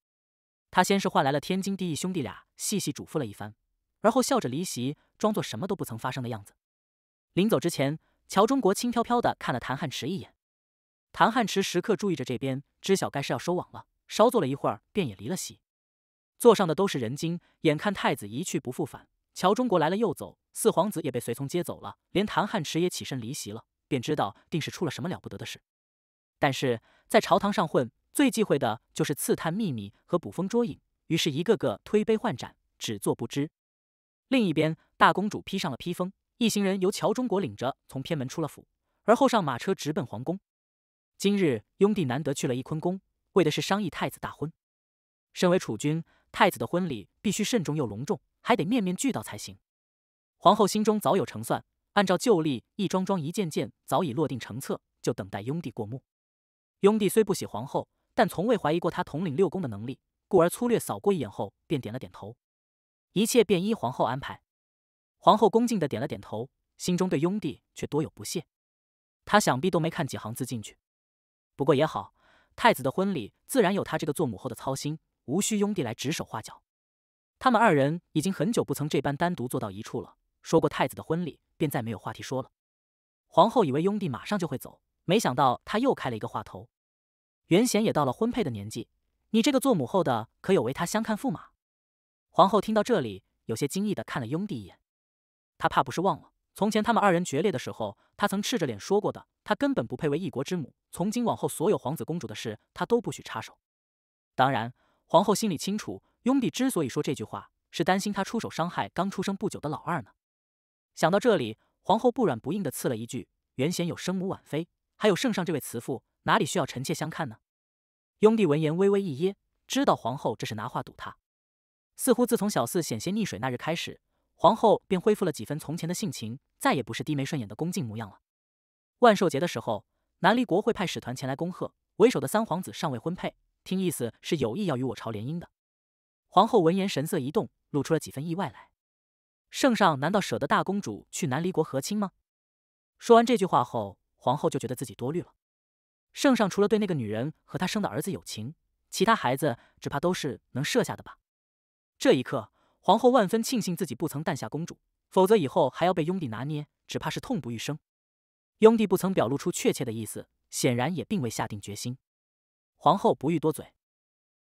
他先是唤来了天经地义兄弟俩，细细嘱咐了一番，而后笑着离席，装作什么都不曾发生的样子。临走之前，乔中国轻飘飘的看了谭汉池一眼。谭汉池时刻注意着这边，知晓该是要收网了。稍坐了一会儿，便也离了席。坐上的都是人精，眼看太子一去不复返，乔中国来了又走，四皇子也被随从接走了，连谭汉池也起身离席了。便知道定是出了什么了不得的事，但是在朝堂上混，最忌讳的就是刺探秘密和捕风捉影，于是一个个推杯换盏，只做不知。另一边，大公主披上了披风，一行人由乔忠国领着，从偏门出了府，而后上马车直奔皇宫。今日雍帝难得去了翊坤宫，为的是商议太子大婚。身为储君，太子的婚礼必须慎重又隆重，还得面面俱到才行。皇后心中早有成算。按照旧例，一桩桩、一件件早已落定成册，就等待雍帝过目。雍帝虽不喜皇后，但从未怀疑过他统领六宫的能力，故而粗略扫过一眼后便点了点头。一切便依皇后安排。皇后恭敬地点了点头，心中对雍帝却多有不屑。他想必都没看几行字进去。不过也好，太子的婚礼自然有他这个做母后的操心，无需雍帝来指手画脚。他们二人已经很久不曾这般单独坐到一处了。说过太子的婚礼，便再没有话题说了。皇后以为雍帝马上就会走，没想到他又开了一个话头。元贤也到了婚配的年纪，你这个做母后的可有为他相看驸马？皇后听到这里，有些惊异的看了雍帝一眼。他怕不是忘了从前他们二人决裂的时候，他曾赤着脸说过的，他根本不配为一国之母。从今往后，所有皇子公主的事，他都不许插手。当然，皇后心里清楚，雍帝之所以说这句话，是担心他出手伤害刚出生不久的老二呢。想到这里，皇后不软不硬的刺了一句：“原先有生母婉妃，还有圣上这位慈父，哪里需要臣妾相看呢？”雍帝闻言微微一噎，知道皇后这是拿话堵他。似乎自从小四险些溺水那日开始，皇后便恢复了几分从前的性情，再也不是低眉顺眼的恭敬模样了。万寿节的时候，南离国会派使团前来恭贺，为首的三皇子尚未婚配，听意思是有意要与我朝联姻的。皇后闻言神色一动，露出了几分意外来。圣上难道舍得大公主去南离国和亲吗？说完这句话后，皇后就觉得自己多虑了。圣上除了对那个女人和她生的儿子有情，其他孩子只怕都是能设下的吧。这一刻，皇后万分庆幸自己不曾诞下公主，否则以后还要被雍帝拿捏，只怕是痛不欲生。雍帝不曾表露出确切的意思，显然也并未下定决心。皇后不欲多嘴，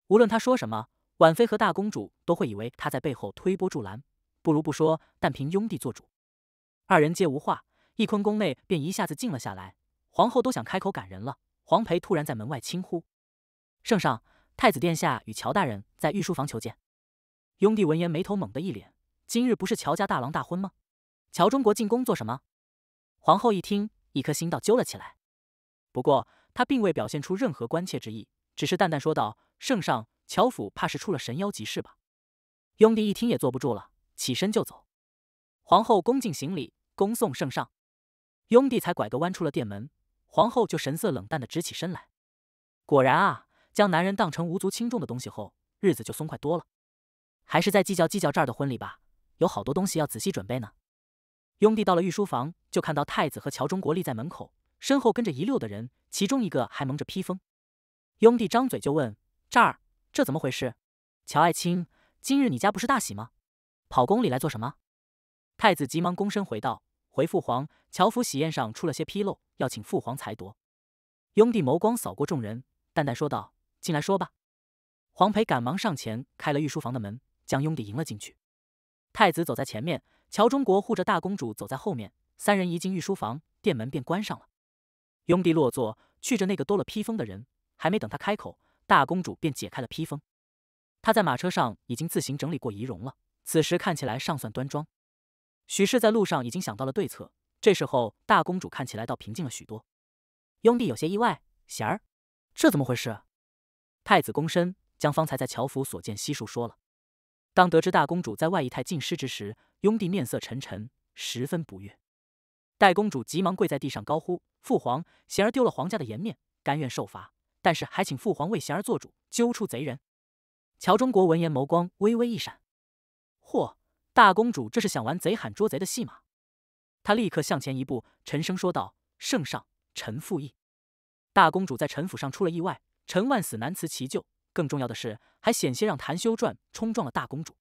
无论他说什么，婉妃和大公主都会以为她在背后推波助澜。不如不说，但凭雍帝做主。二人皆无话，翊坤宫内便一下子静了下来。皇后都想开口赶人了，黄培突然在门外轻呼：“圣上，太子殿下与乔大人在御书房求见。”雍帝闻言，眉头猛地一敛。今日不是乔家大郎大婚吗？乔中国进宫做什么？皇后一听，一颗心倒揪了起来。不过她并未表现出任何关切之意，只是淡淡说道：“圣上，乔府怕是出了神妖急事吧？”雍帝一听，也坐不住了。起身就走，皇后恭敬行礼，恭送圣上。雍帝才拐个弯出了殿门，皇后就神色冷淡的直起身来。果然啊，将男人当成无足轻重的东西后，日子就松快多了。还是在计较计较这儿的婚礼吧，有好多东西要仔细准备呢。雍帝到了御书房，就看到太子和乔忠国立在门口，身后跟着一溜的人，其中一个还蒙着披风。雍帝张嘴就问：“这儿这怎么回事？乔爱卿，今日你家不是大喜吗？”跑宫里来做什么？太子急忙躬身回道：“回父皇，乔府喜宴上出了些纰漏，要请父皇裁夺。”雍帝眸光扫过众人，淡淡说道：“进来说吧。”黄培赶忙上前开了御书房的门，将雍帝迎了进去。太子走在前面，乔忠国护着大公主走在后面。三人一进御书房，殿门便关上了。雍帝落座，去着那个多了披风的人。还没等他开口，大公主便解开了披风。他在马车上已经自行整理过仪容了。此时看起来尚算端庄，许氏在路上已经想到了对策。这时候，大公主看起来倒平静了许多。雍帝有些意外：“贤儿，这怎么回事？”太子躬身将方才在乔府所见悉数说了。当得知大公主在外一太进失之时，雍帝面色沉沉，十分不悦。代公主急忙跪在地上，高呼：“父皇，贤儿丢了皇家的颜面，甘愿受罚。但是还请父皇为贤儿做主，揪出贼人。”乔忠国闻言，眸光微微一闪。嚯！大公主这是想玩贼喊捉贼的戏码。他立刻向前一步，沉声说道：“圣上，臣附议。大公主在臣府上出了意外，臣万死难辞其咎。更重要的是，还险些让谭修传冲撞了大公主。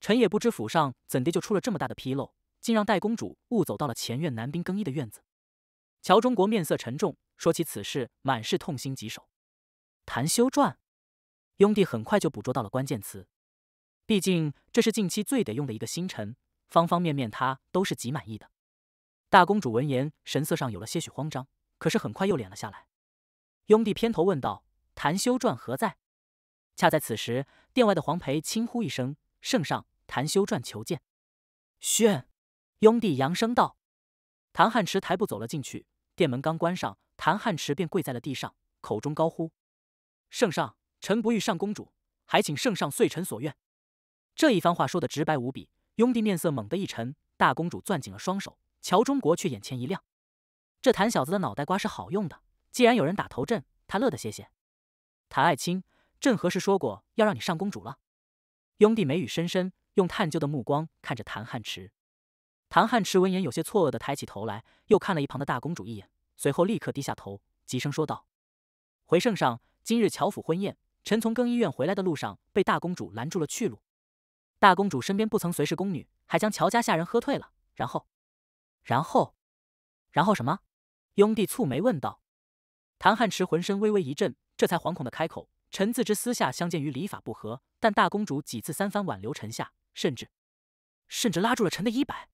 臣也不知府上怎地就出了这么大的纰漏，竟让代公主误走到了前院男兵更衣的院子。”乔忠国面色沉重，说起此事满是痛心疾首。谭修传，雍帝很快就捕捉到了关键词。毕竟这是近期最得用的一个星辰，方方面面他都是极满意的。大公主闻言，神色上有了些许慌张，可是很快又敛了下来。雍帝偏头问道：“谭修传何在？”恰在此时，殿外的黄培轻呼一声：“圣上，谭修传求见。”炫，雍帝扬声道：“谭汉池，抬步走了进去。殿门刚关上，谭汉池便跪在了地上，口中高呼：‘圣上，臣不欲上公主，还请圣上遂臣所愿。’”这一番话说的直白无比，雍帝面色猛地一沉，大公主攥紧了双手，乔忠国却眼前一亮，这谭小子的脑袋瓜是好用的，既然有人打头阵，他乐得谢谢。谭爱卿，朕何时说过要让你上公主了？雍帝眉宇深深，用探究的目光看着谭汉池。谭汉池闻言有些错愕地抬起头来，又看了一旁的大公主一眼，随后立刻低下头，急声说道：“回圣上，今日乔府婚宴，臣从更衣院回来的路上被大公主拦住了去路。”大公主身边不曾随侍宫女，还将乔家下人喝退了。然后，然后，然后什么？雍帝蹙眉问道。谭汉池浑身微微一震，这才惶恐的开口：“臣自知私下相见于礼法不合，但大公主几次三番挽留臣下，甚至甚至拉住了臣的衣摆。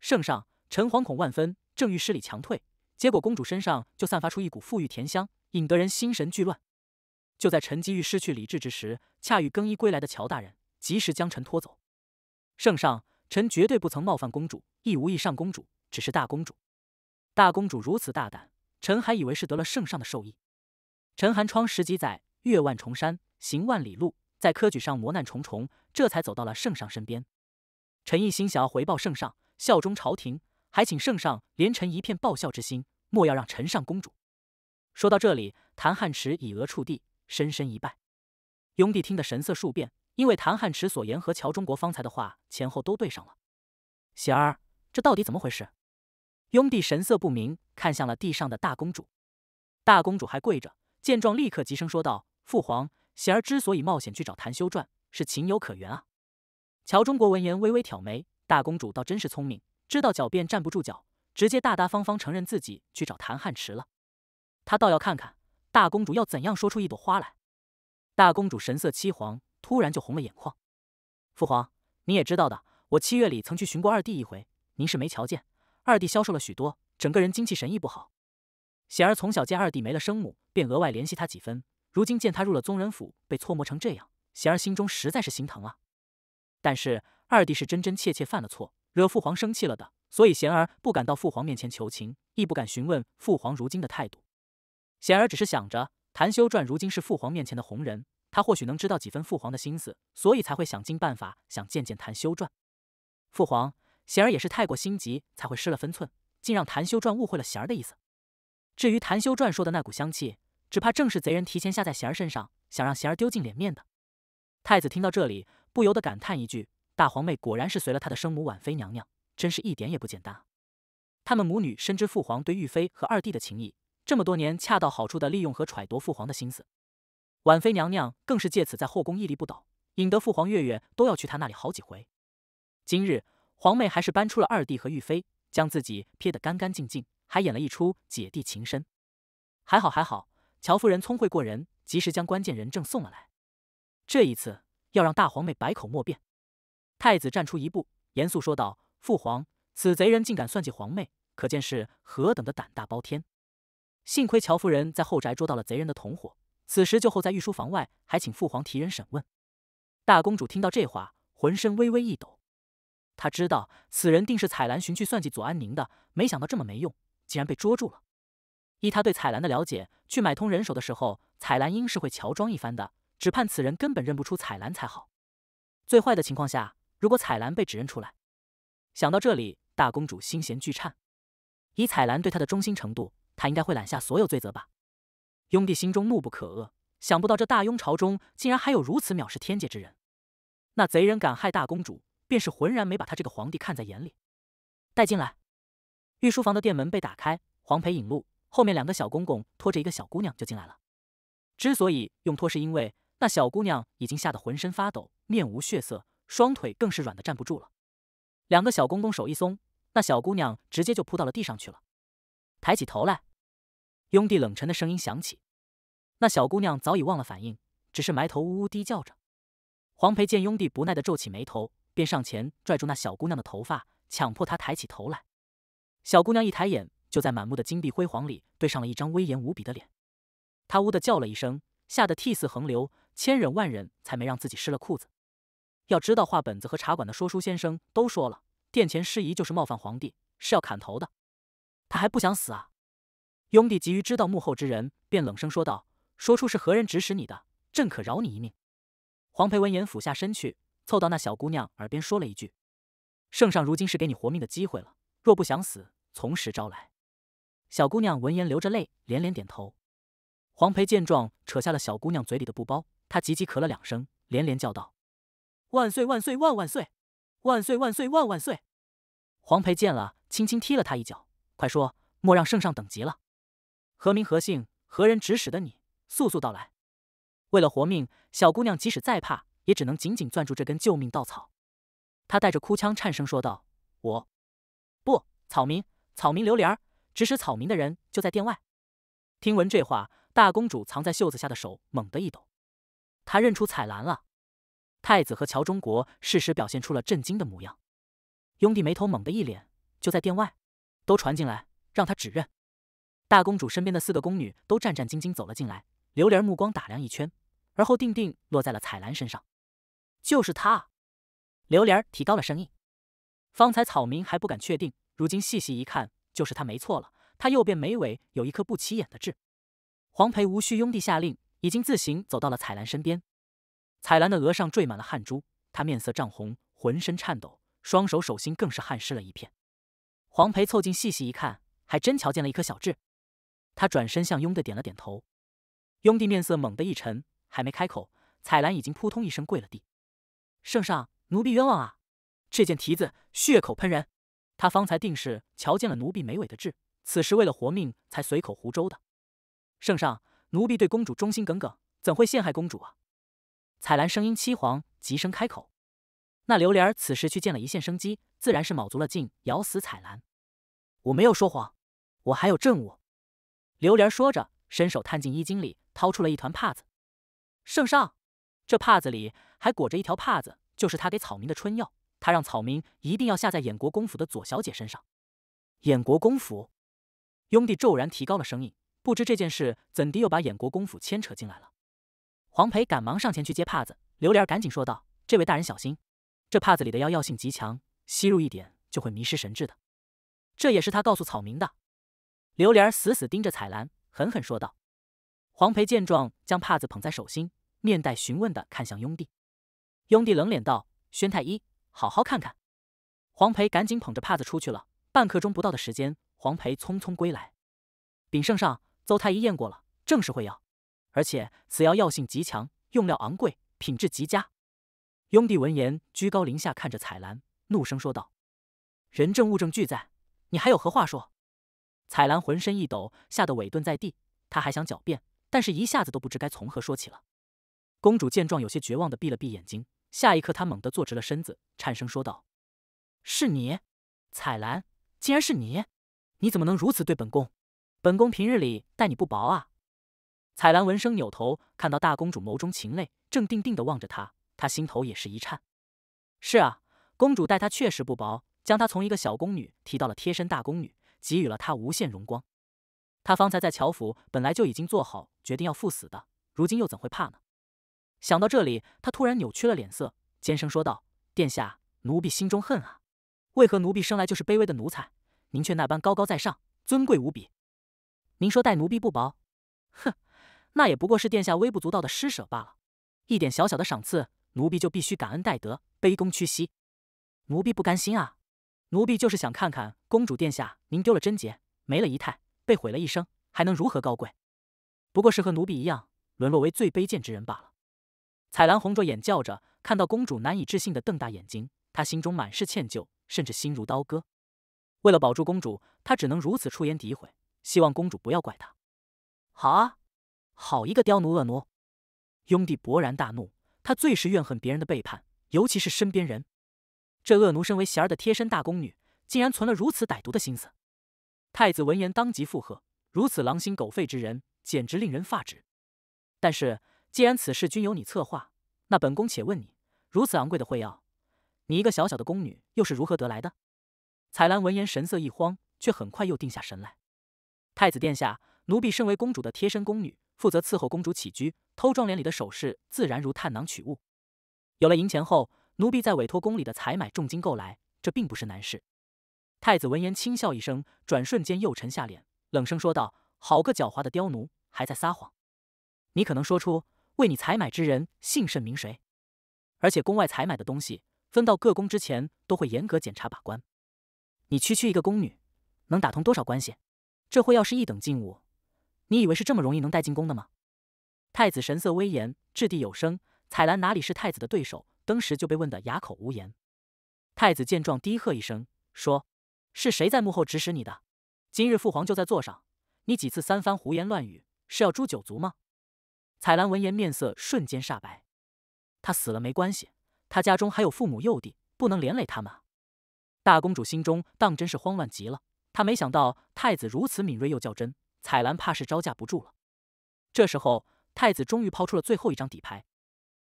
圣上，臣惶恐万分，正欲施礼强退，结果公主身上就散发出一股馥郁甜香，引得人心神俱乱。就在臣几欲失去理智之时，恰遇更衣归来的乔大人。”及时将臣拖走，圣上，臣绝对不曾冒犯公主，亦无意上公主，只是大公主，大公主如此大胆，臣还以为是得了圣上的授意。陈寒窗十几载，越万重山，行万里路，在科举上磨难重重，这才走到了圣上身边。臣一心想要回报圣上，效忠朝廷，还请圣上怜臣一片报效之心，莫要让臣上公主。说到这里，谭汉池以额触地，深深一拜。雍帝听得神色数变。因为谭汉池所言和乔中国方才的话前后都对上了，贤儿，这到底怎么回事？雍帝神色不明，看向了地上的大公主。大公主还跪着，见状立刻急声说道：“父皇，贤儿之所以冒险去找谭修传，是情有可原啊。”乔中国闻言微微挑眉，大公主倒真是聪明，知道狡辩站不住脚，直接大大方方承认自己去找谭汉池了。他倒要看看大公主要怎样说出一朵花来。大公主神色凄惶，突然就红了眼眶，父皇，您也知道的，我七月里曾去寻过二弟一回，您是没瞧见，二弟消瘦了许多，整个人精气神意不好。贤儿从小见二弟没了生母，便额外怜惜他几分，如今见他入了宗人府，被磋磨成这样，贤儿心中实在是心疼啊。但是二弟是真真切切犯了错，惹父皇生气了的，所以贤儿不敢到父皇面前求情，亦不敢询问父皇如今的态度。贤儿只是想着，谭修传如今是父皇面前的红人。他或许能知道几分父皇的心思，所以才会想尽办法想见见谭修传。父皇，贤儿也是太过心急，才会失了分寸，竟让谭修传误会了贤儿的意思。至于谭修传说的那股香气，只怕正是贼人提前下在贤儿身上，想让贤儿丢尽脸面的。太子听到这里，不由得感叹一句：“大皇妹果然是随了他的生母婉妃娘娘，真是一点也不简单。”他们母女深知父皇对玉妃和二弟的情谊，这么多年恰到好处的利用和揣度父皇的心思。婉妃娘娘更是借此在后宫屹立不倒，引得父皇月月都要去她那里好几回。今日皇妹还是搬出了二弟和玉妃，将自己撇得干干净净，还演了一出姐弟情深。还好还好，乔夫人聪慧过人，及时将关键人证送了来。这一次要让大皇妹百口莫辩。太子站出一步，严肃说道：“父皇，此贼人竟敢算计皇妹，可见是何等的胆大包天。幸亏乔夫人在后宅捉到了贼人的同伙。”此时就候在御书房外，还请父皇提人审问。大公主听到这话，浑身微微一抖。她知道此人定是彩兰寻去算计左安宁的，没想到这么没用，竟然被捉住了。依她对彩兰的了解，去买通人手的时候，彩兰应是会乔装一番的，只盼此人根本认不出彩兰才好。最坏的情况下，如果彩兰被指认出来，想到这里，大公主心弦俱颤。以彩兰对她的忠心程度，她应该会揽下所有罪责吧。雍帝心中怒不可遏，想不到这大雍朝中竟然还有如此藐视天界之人。那贼人敢害大公主，便是浑然没把他这个皇帝看在眼里。带进来。御书房的殿门被打开，黄培引路，后面两个小公公拖着一个小姑娘就进来了。之所以用拖，是因为那小姑娘已经吓得浑身发抖，面无血色，双腿更是软的站不住了。两个小公公手一松，那小姑娘直接就扑到了地上去了，抬起头来。雍帝冷沉的声音响起，那小姑娘早已忘了反应，只是埋头呜呜低叫着。黄培见雍帝不耐地皱起眉头，便上前拽住那小姑娘的头发，强迫她抬起头来。小姑娘一抬眼，就在满目的金碧辉煌里对上了一张威严无比的脸。她呜的叫了一声，吓得涕泗横流，千忍万忍才没让自己湿了裤子。要知道，画本子和茶馆的说书先生都说了，殿前失仪就是冒犯皇帝，是要砍头的。他还不想死啊！雍帝急于知道幕后之人，便冷声说道：“说出是何人指使你的，朕可饶你一命。”黄培闻言，俯下身去，凑到那小姑娘耳边说了一句：“圣上如今是给你活命的机会了，若不想死，从实招来。”小姑娘闻言，流着泪，连连点头。黄培见状，扯下了小姑娘嘴里的布包，他急急咳了两声，连连叫道：“万岁万岁万万岁！万岁万岁万万岁！”黄培见了，轻轻踢了他一脚：“快说，莫让圣上等急了。”何名何姓？何人指使的你？速速道来！为了活命，小姑娘即使再怕，也只能紧紧攥住这根救命稻草。她带着哭腔，颤声说道：“我，不，草民，草民刘莲儿。指使草民的人就在殿外。”听闻这话，大公主藏在袖子下的手猛地一抖，她认出彩兰了。太子和乔忠国适时表现出了震惊的模样。雍帝眉头猛地一敛，就在殿外，都传进来，让他指认。大公主身边的四个宫女都战战兢兢走了进来。刘莲目光打量一圈，而后定定落在了彩兰身上。就是她！刘莲提高了声音。方才草民还不敢确定，如今细细一看，就是她没错了。她右边眉尾有一颗不起眼的痣。黄培无需拥帝下令，已经自行走到了彩兰身边。彩兰的额上缀满了汗珠，她面色涨红，浑身颤抖，双手手心更是汗湿了一片。黄培凑近细细一看，还真瞧见了一颗小痣。他转身向雍的点了点头，雍帝面色猛地一沉，还没开口，彩兰已经扑通一声跪了地：“圣上，奴婢冤枉啊！这件蹄子血口喷人，他方才定是瞧见了奴婢眉尾的痣，此时为了活命才随口胡诌的。圣上，奴婢对公主忠心耿耿，怎会陷害公主啊？”彩兰声音凄惶，急声开口：“那刘莲儿此时去见了一线生机，自然是卯足了劲咬死彩兰。我没有说谎，我还有证物。”榴莲说着，伸手探进衣襟里，掏出了一团帕子。圣上，这帕子里还裹着一条帕子，就是他给草民的春药。他让草民一定要下在衍国公府的左小姐身上。衍国公府，雍帝骤然提高了声音，不知这件事怎的又把衍国公府牵扯进来了。黄培赶忙上前去接帕子，榴莲赶紧说道：“这位大人小心，这帕子里的药药性极强，吸入一点就会迷失神智的。这也是他告诉草民的。”刘莲死死盯着彩兰，狠狠说道。黄培见状，将帕子捧在手心，面带询问的看向雍帝。雍帝冷脸道：“宣太医，好好看看。”黄培赶紧捧着帕子出去了。半刻钟不到的时间，黄培匆匆归来，禀圣上：“邹太医验过了，正是会药，而且此药药性极强，用料昂贵，品质极佳。”雍帝闻言，居高临下看着彩兰，怒声说道：“人证物证俱在，你还有何话说？”彩兰浑身一抖，吓得委顿在地。她还想狡辩，但是一下子都不知该从何说起了。公主见状，有些绝望的闭了闭眼睛。下一刻，她猛地坐直了身子，颤声说道：“是你，彩兰，竟然是你！你怎么能如此对本宫？本宫平日里待你不薄啊！”彩兰闻声扭头，看到大公主眸中噙泪，正定定地望着她，她心头也是一颤。是啊，公主待她确实不薄，将她从一个小宫女提到了贴身大宫女。给予了他无限荣光，他方才在乔府本来就已经做好决定要赴死的，如今又怎会怕呢？想到这里，他突然扭曲了脸色，尖声说道：“殿下，奴婢心中恨啊！为何奴婢生来就是卑微的奴才，您却那般高高在上，尊贵无比？您说待奴婢不薄，哼，那也不过是殿下微不足道的施舍罢了。一点小小的赏赐，奴婢就必须感恩戴德，卑躬屈膝。奴婢不甘心啊！”奴婢就是想看看，公主殿下，您丢了贞洁，没了仪态，被毁了一生，还能如何高贵？不过是和奴婢一样，沦落为最卑贱之人罢了。彩兰红着眼叫着，看到公主难以置信的瞪大眼睛，她心中满是歉疚，甚至心如刀割。为了保住公主，她只能如此出言诋毁，希望公主不要怪她。好啊，好一个刁奴恶奴！雍帝勃然大怒，他最是怨恨别人的背叛，尤其是身边人。这恶奴身为贤儿的贴身大宫女，竟然存了如此歹毒的心思。太子闻言，当即附和：“如此狼心狗肺之人，简直令人发指。”但是，既然此事均由你策划，那本宫且问你：如此昂贵的会药，你一个小小的宫女，又是如何得来的？彩兰闻言，神色一慌，却很快又定下神来：“太子殿下，奴婢身为公主的贴身宫女，负责伺候公主起居，偷妆帘里的首饰，自然如探囊取物。有了银钱后，”奴婢在委托宫里的采买，重金购来，这并不是难事。太子闻言轻笑一声，转瞬间又沉下脸，冷声说道：“好个狡猾的刁奴，还在撒谎！你可能说出为你采买之人姓甚名谁？而且宫外采买的东西分到各宫之前，都会严格检查把关。你区区一个宫女，能打通多少关系？这货要是一等进物，你以为是这么容易能带进宫的吗？”太子神色威严，掷地有声。彩兰哪里是太子的对手？当时就被问得哑口无言。太子见状，低喝一声，说：“是谁在幕后指使你的？今日父皇就在座上，你几次三番胡言乱语，是要诛九族吗？”彩兰闻言，面色瞬间煞白。他死了没关系，他家中还有父母幼弟，不能连累他们。大公主心中当真是慌乱极了。她没想到太子如此敏锐又较真，彩兰怕是招架不住了。这时候，太子终于抛出了最后一张底牌。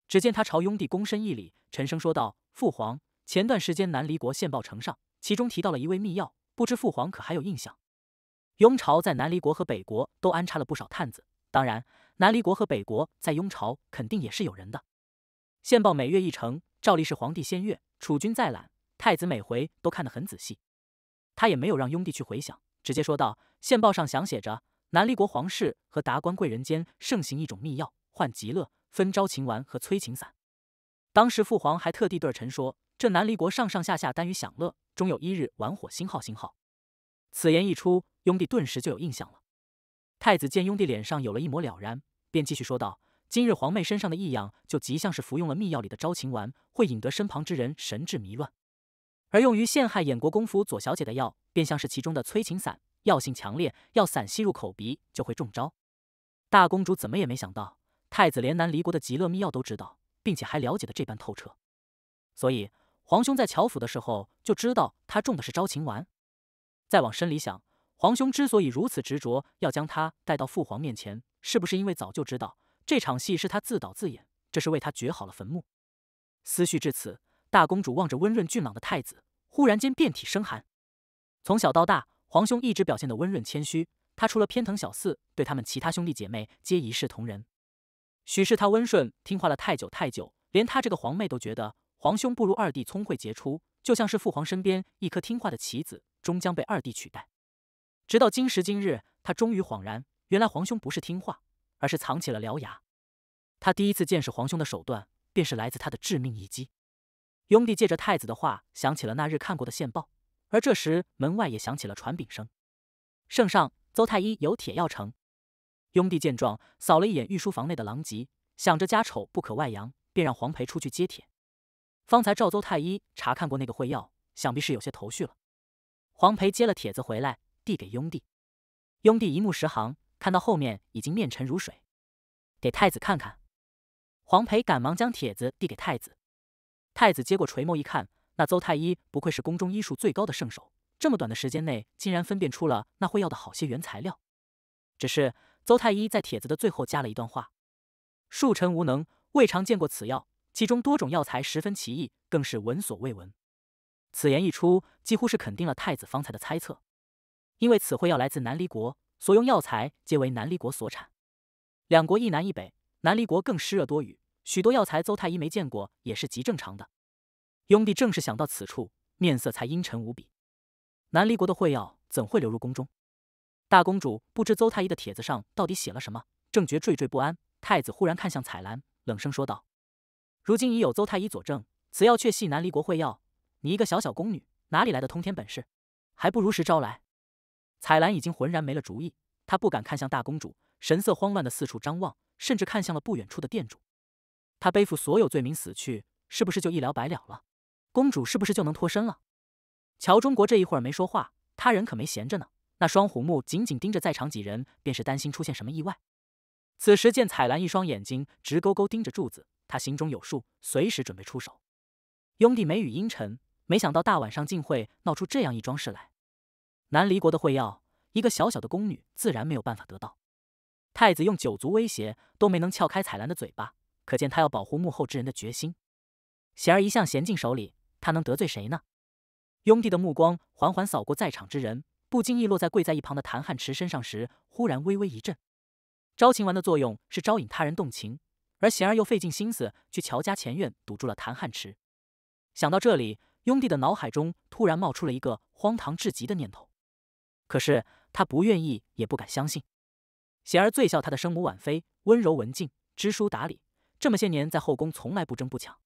只见他朝雍帝躬身一礼，沉声说道：“父皇，前段时间南离国献报呈上，其中提到了一味秘药，不知父皇可还有印象？雍朝在南离国和北国都安插了不少探子，当然，南离国和北国在雍朝肯定也是有人的。献报每月一呈，照例是皇帝先阅，储君再览，太子每回都看得很仔细。他也没有让雍帝去回想，直接说道：献报上详写着，南离国皇室和达官贵人间盛行一种秘药。”换极乐分招情丸和催情散。当时父皇还特地对儿臣说：“这南离国上上下下耽于享乐，终有一日玩火星号星号。”此言一出，雍帝顿时就有印象了。太子见雍帝脸上有了一抹了然，便继续说道：“今日皇妹身上的异样，就极像是服用了秘药里的招情丸，会引得身旁之人神志迷乱。而用于陷害衍国公府左小姐的药，便像是其中的催情散，药性强烈，药散吸入口鼻就会中招。”大公主怎么也没想到。太子连南离国的极乐秘药都知道，并且还了解的这般透彻，所以皇兄在乔府的时候就知道他中的是招情丸。再往深里想，皇兄之所以如此执着要将他带到父皇面前，是不是因为早就知道这场戏是他自导自演？这是为他掘好了坟墓。思绪至此，大公主望着温润俊朗的太子，忽然间遍体生寒。从小到大，皇兄一直表现的温润谦虚，他除了偏疼小四，对他们其他兄弟姐妹皆一视同仁。许是他温顺听话了太久太久，连他这个皇妹都觉得皇兄不如二弟聪慧杰出，就像是父皇身边一颗听话的棋子，终将被二弟取代。直到今时今日，他终于恍然，原来皇兄不是听话，而是藏起了獠牙。他第一次见识皇兄的手段，便是来自他的致命一击。雍帝借着太子的话，想起了那日看过的线报，而这时门外也响起了传禀声：“圣上，邹太医有铁药呈。”雍帝见状，扫了一眼御书房内的狼藉，想着家丑不可外扬，便让黄培出去接帖。方才赵邹太医查看过那个会药，想必是有些头绪了。黄培接了帖子回来，递给雍帝。雍帝一目十行，看到后面已经面沉如水。给太子看看。黄培赶忙将帖子递给太子。太子接过，垂眸一看，那邹太医不愧是宫中医术最高的圣手，这么短的时间内竟然分辨出了那会药的好些原材料。只是。邹太医在帖子的最后加了一段话：“恕臣无能，未尝见过此药，其中多种药材十分奇异，更是闻所未闻。”此言一出，几乎是肯定了太子方才的猜测，因为此会药来自南离国，所用药材皆为南离国所产。两国一南一北，南离国更湿热多雨，许多药材邹太医没见过，也是极正常的。雍帝正是想到此处，面色才阴沉无比。南离国的会药怎会流入宫中？大公主不知邹太医的帖子上到底写了什么，正觉惴惴不安。太子忽然看向彩兰，冷声说道：“如今已有邹太医佐证，此药确系南离国会药。你一个小小宫女，哪里来的通天本事？还不如实招来？”彩兰已经浑然没了主意，她不敢看向大公主，神色慌乱的四处张望，甚至看向了不远处的店主。他背负所有罪名死去，是不是就一了百了了？公主是不是就能脱身了？乔中国这一会儿没说话，他人可没闲着呢。那双虎目紧紧盯着在场几人，便是担心出现什么意外。此时见彩兰一双眼睛直勾勾盯着柱子，他心中有数，随时准备出手。雍帝眉宇阴沉，没想到大晚上竟会闹出这样一桩事来。南离国的会药，一个小小的宫女自然没有办法得到。太子用九族威胁都没能撬开彩兰的嘴巴，可见他要保护幕后之人的决心。贤儿一向娴静守礼，他能得罪谁呢？雍帝的目光缓缓扫过在场之人。不经意落在跪在一旁的谭汉池身上时，忽然微微一震。招情丸的作用是招引他人动情，而贤儿又费尽心思去乔家前院堵住了谭汉池。想到这里，雍帝的脑海中突然冒出了一个荒唐至极的念头。可是他不愿意，也不敢相信。贤儿最孝他的生母婉妃，温柔文静，知书达理。这么些年在后宫从来不争不抢。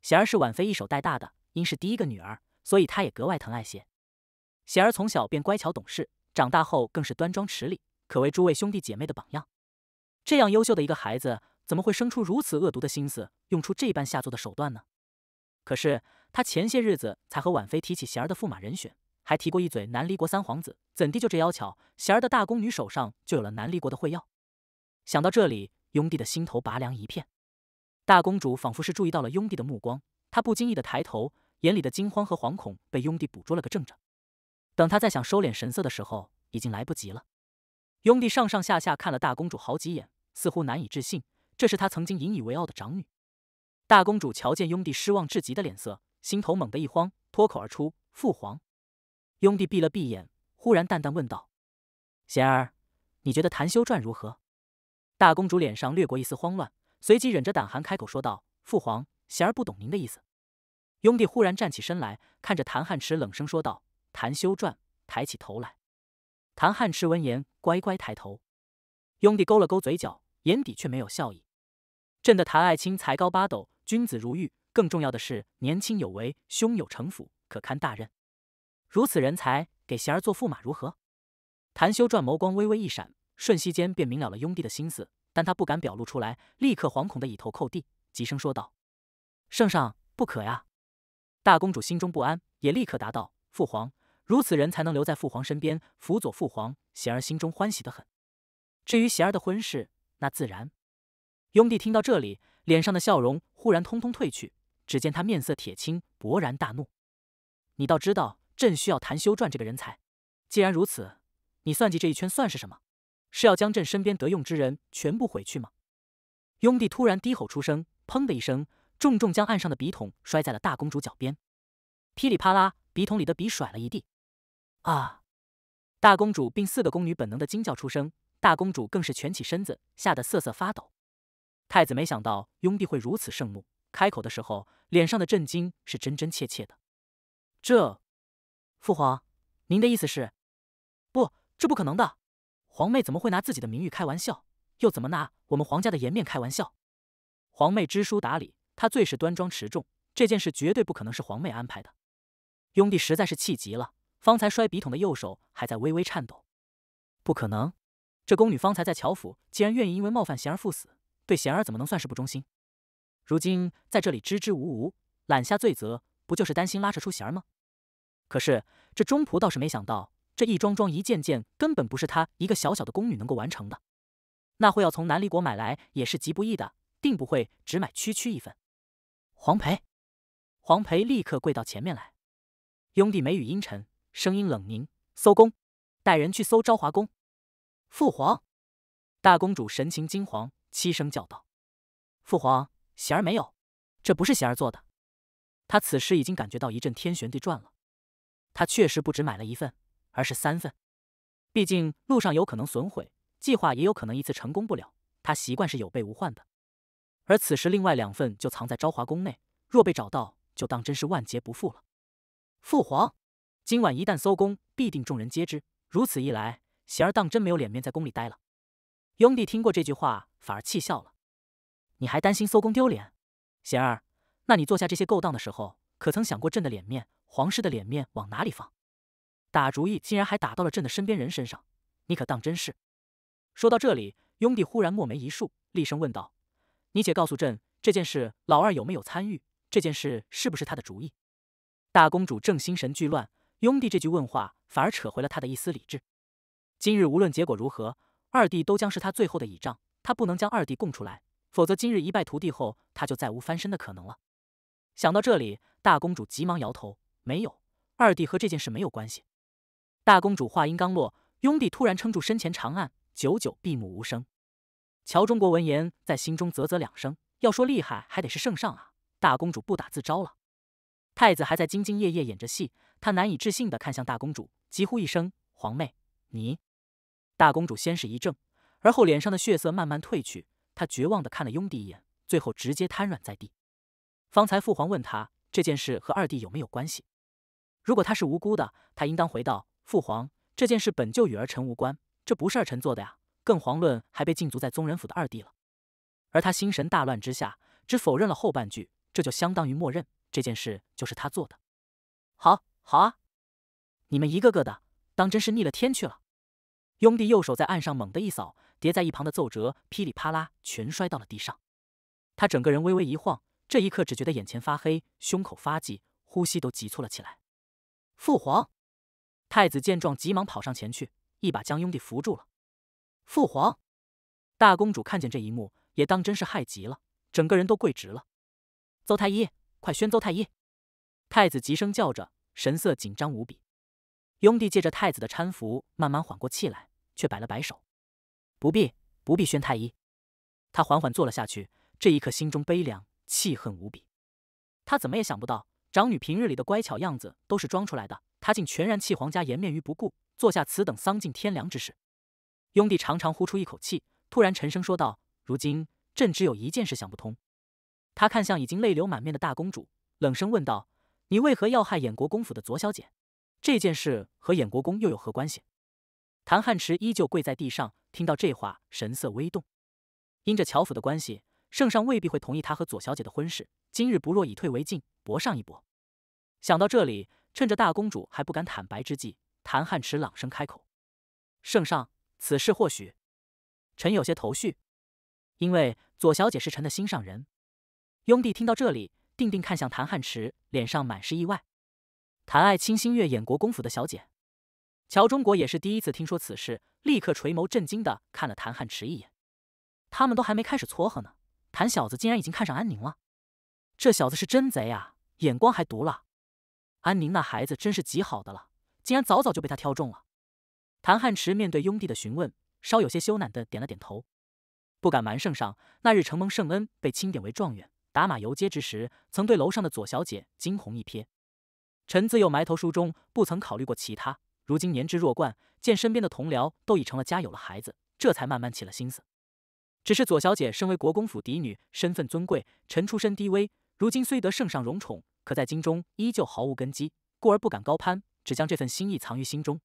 贤儿是婉妃一手带大的，因是第一个女儿，所以她也格外疼爱贤。贤儿从小便乖巧懂事，长大后更是端庄持礼，可谓诸位兄弟姐妹的榜样。这样优秀的一个孩子，怎么会生出如此恶毒的心思，用出这般下作的手段呢？可是他前些日子才和婉妃提起贤儿的驸马人选，还提过一嘴南离国三皇子，怎地就这妖巧？贤儿的大宫女手上就有了南离国的会药。想到这里，雍帝的心头拔凉一片。大公主仿佛是注意到了雍帝的目光，她不经意的抬头，眼里的惊慌和惶恐被雍帝捕捉了个正着。等他再想收敛神色的时候，已经来不及了。雍帝上上下下看了大公主好几眼，似乎难以置信，这是他曾经引以为傲的长女。大公主瞧见雍帝失望至极的脸色，心头猛地一慌，脱口而出：“父皇！”雍帝闭了闭眼，忽然淡淡问道：“贤儿，你觉得谭修传如何？”大公主脸上掠过一丝慌乱，随即忍着胆寒开口说道：“父皇，贤儿不懂您的意思。”雍帝忽然站起身来，看着谭汉池，冷声说道。谭修传抬起头来，谭汉迟闻言乖乖抬头，雍帝勾了勾嘴角，眼底却没有笑意。朕的谭爱卿才高八斗，君子如玉，更重要的是年轻有为，胸有城府，可堪大任。如此人才，给贤儿做驸马如何？谭修传眸光微微一闪，瞬息间便明了了雍帝的心思，但他不敢表露出来，立刻惶恐的以头叩地，急声说道：“圣上不可呀！”大公主心中不安，也立刻答道：“父皇。”如此人才能留在父皇身边辅佐父皇，贤儿心中欢喜的很。至于贤儿的婚事，那自然。雍帝听到这里，脸上的笑容忽然通通褪去，只见他面色铁青，勃然大怒：“你倒知道朕需要谭修传这个人才，既然如此，你算计这一圈算是什么？是要将朕身边得用之人全部毁去吗？”雍帝突然低吼出声，砰的一声，重重将案上的笔筒摔在了大公主脚边，噼里啪啦，笔筒里的笔甩了一地。啊！大公主并四个宫女本能的惊叫出声，大公主更是蜷起身子，吓得瑟瑟发抖。太子没想到雍帝会如此盛怒，开口的时候脸上的震惊是真真切切的。这，父皇，您的意思是？不，这不可能的。皇妹怎么会拿自己的名誉开玩笑？又怎么拿我们皇家的颜面开玩笑？皇妹知书达理，她最是端庄持重，这件事绝对不可能是皇妹安排的。雍帝实在是气极了。方才摔笔筒的右手还在微微颤抖，不可能！这宫女方才在乔府，竟然愿意因为冒犯贤儿赴死，对贤儿怎么能算是不忠心？如今在这里支支吾吾，揽下罪责，不就是担心拉扯出贤儿吗？可是这中仆倒是没想到，这一桩桩一件件，根本不是他一个小小的宫女能够完成的。那会要从南离国买来，也是极不易的，定不会只买区区一份。黄培，黄培立刻跪到前面来。拥弟眉宇阴沉。声音冷凝，搜宫，带人去搜昭华宫。父皇，大公主神情惊惶，凄声叫道：“父皇，贤儿没有，这不是贤儿做的。”他此时已经感觉到一阵天旋地转了。他确实不止买了一份，而是三份。毕竟路上有可能损毁，计划也有可能一次成功不了。他习惯是有备无患的。而此时，另外两份就藏在昭华宫内，若被找到，就当真是万劫不复了。父皇。今晚一旦搜宫，必定众人皆知。如此一来，贤儿当真没有脸面在宫里待了。雍帝听过这句话，反而气笑了。你还担心搜宫丢脸，贤儿？那你做下这些勾当的时候，可曾想过朕的脸面、皇室的脸面往哪里放？打主意竟然还打到了朕的身边人身上，你可当真是？说到这里，雍帝忽然墨眉一竖，厉声问道：“你且告诉朕，这件事老二有没有参与？这件事是不是他的主意？”大公主正心神俱乱。雍帝这句问话反而扯回了他的一丝理智。今日无论结果如何，二弟都将是他最后的倚仗，他不能将二弟供出来，否则今日一败涂地后，他就再无翻身的可能了。想到这里，大公主急忙摇头：“没有，二弟和这件事没有关系。”大公主话音刚落，雍帝突然撑住身前长案，久久闭目无声。乔忠国闻言，在心中啧啧两声：“要说厉害，还得是圣上啊！大公主不打自招了，太子还在兢兢业业演着戏。”他难以置信的看向大公主，急呼一声：“皇妹，你！”大公主先是一怔，而后脸上的血色慢慢褪去，她绝望的看了雍帝一眼，最后直接瘫软在地。方才父皇问他这件事和二弟有没有关系，如果他是无辜的，他应当回道：“父皇，这件事本就与儿臣无关，这不是儿臣做的呀，更遑论还被禁足在宗人府的二弟了。而他心神大乱之下，只否认了后半句，这就相当于默认这件事就是他做的。好。好啊！你们一个个的，当真是逆了天去了。雍帝右手在案上猛地一扫，叠在一旁的奏折噼里啪啦全摔到了地上。他整个人微微一晃，这一刻只觉得眼前发黑，胸口发悸，呼吸都急促了起来。父皇！太子见状，急忙跑上前去，一把将雍帝扶住了。父皇！大公主看见这一幕，也当真是害极了，整个人都跪直了。邹太医，快宣邹太医！太子急声叫着。神色紧张无比，雍帝借着太子的搀扶，慢慢缓过气来，却摆了摆手：“不必，不必宣太医。”他缓缓坐了下去，这一刻心中悲凉，气恨无比。他怎么也想不到，长女平日里的乖巧样子都是装出来的，她竟全然弃皇家颜面于不顾，做下此等丧尽天良之事。雍帝长长呼出一口气，突然沉声说道：“如今朕只有一件事想不通。”他看向已经泪流满面的大公主，冷声问道。你为何要害衍国公府的左小姐？这件事和衍国公又有何关系？谭汉池依旧跪在地上，听到这话，神色微动。因着乔府的关系，圣上未必会同意他和左小姐的婚事。今日不若以退为进，搏上一搏。想到这里，趁着大公主还不敢坦白之际，谭汉池朗声开口：“圣上，此事或许臣有些头绪，因为左小姐是臣的心上人。”雍帝听到这里。定定看向谭汉池，脸上满是意外。谭爱卿，新月演国公府的小姐乔忠国也是第一次听说此事，立刻垂眸震惊的看了谭汉池一眼。他们都还没开始撮合呢，谭小子竟然已经看上安宁了。这小子是真贼啊，眼光还毒辣。安宁那孩子真是极好的了，竟然早早就被他挑中了。谭汉池面对拥弟的询问，稍有些羞赧的点了点头，不敢瞒圣上，那日承蒙圣恩，被钦点为状元。打马游街之时，曾对楼上的左小姐惊鸿一瞥。臣自幼埋头书中，不曾考虑过其他。如今年至弱冠，见身边的同僚都已成了家，有了孩子，这才慢慢起了心思。只是左小姐身为国公府嫡女，身份尊贵，臣出身低微，如今虽得圣上荣宠，可在京中依旧毫无根基，故而不敢高攀，只将这份心意藏于心中。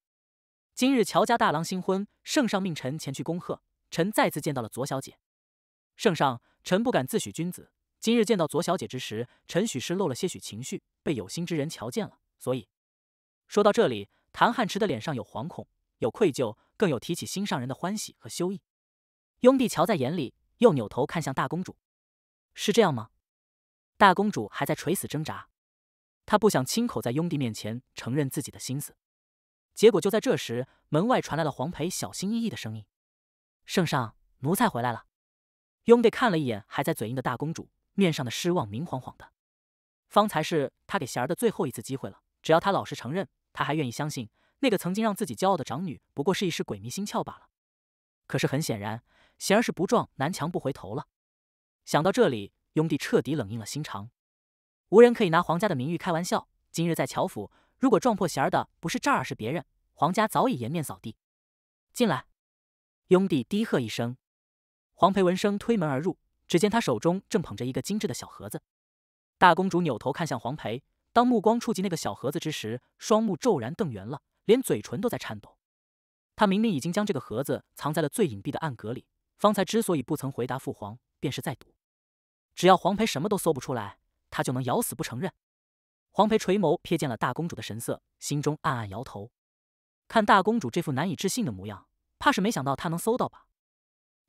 今日乔家大郎新婚，圣上命臣前去恭贺，臣再次见到了左小姐。圣上，臣不敢自诩君子。今日见到左小姐之时，陈许是露了些许情绪，被有心之人瞧见了。所以，说到这里，谭汉池的脸上有惶恐，有愧疚，更有提起心上人的欢喜和羞意。雍帝瞧在眼里，又扭头看向大公主：“是这样吗？”大公主还在垂死挣扎，她不想亲口在雍帝面前承认自己的心思。结果就在这时，门外传来了黄培小心翼翼的声音：“圣上，奴才回来了。”雍帝看了一眼还在嘴硬的大公主。面上的失望明晃晃的，方才是他给贤儿的最后一次机会了。只要他老实承认，他还愿意相信那个曾经让自己骄傲的长女，不过是一时鬼迷心窍罢了。可是很显然，贤儿是不撞南墙不回头了。想到这里，雍帝彻底冷硬了心肠。无人可以拿皇家的名誉开玩笑。今日在乔府，如果撞破贤儿的不是这儿是别人，皇家早已颜面扫地。进来，雍帝低喝一声。黄培闻声推门而入。只见他手中正捧着一个精致的小盒子，大公主扭头看向黄培，当目光触及那个小盒子之时，双目骤然瞪圆了，连嘴唇都在颤抖。他明明已经将这个盒子藏在了最隐蔽的暗格里，方才之所以不曾回答父皇，便是在赌，只要黄培什么都搜不出来，他就能咬死不承认。黄培垂眸瞥见了大公主的神色，心中暗暗摇头，看大公主这副难以置信的模样，怕是没想到他能搜到吧？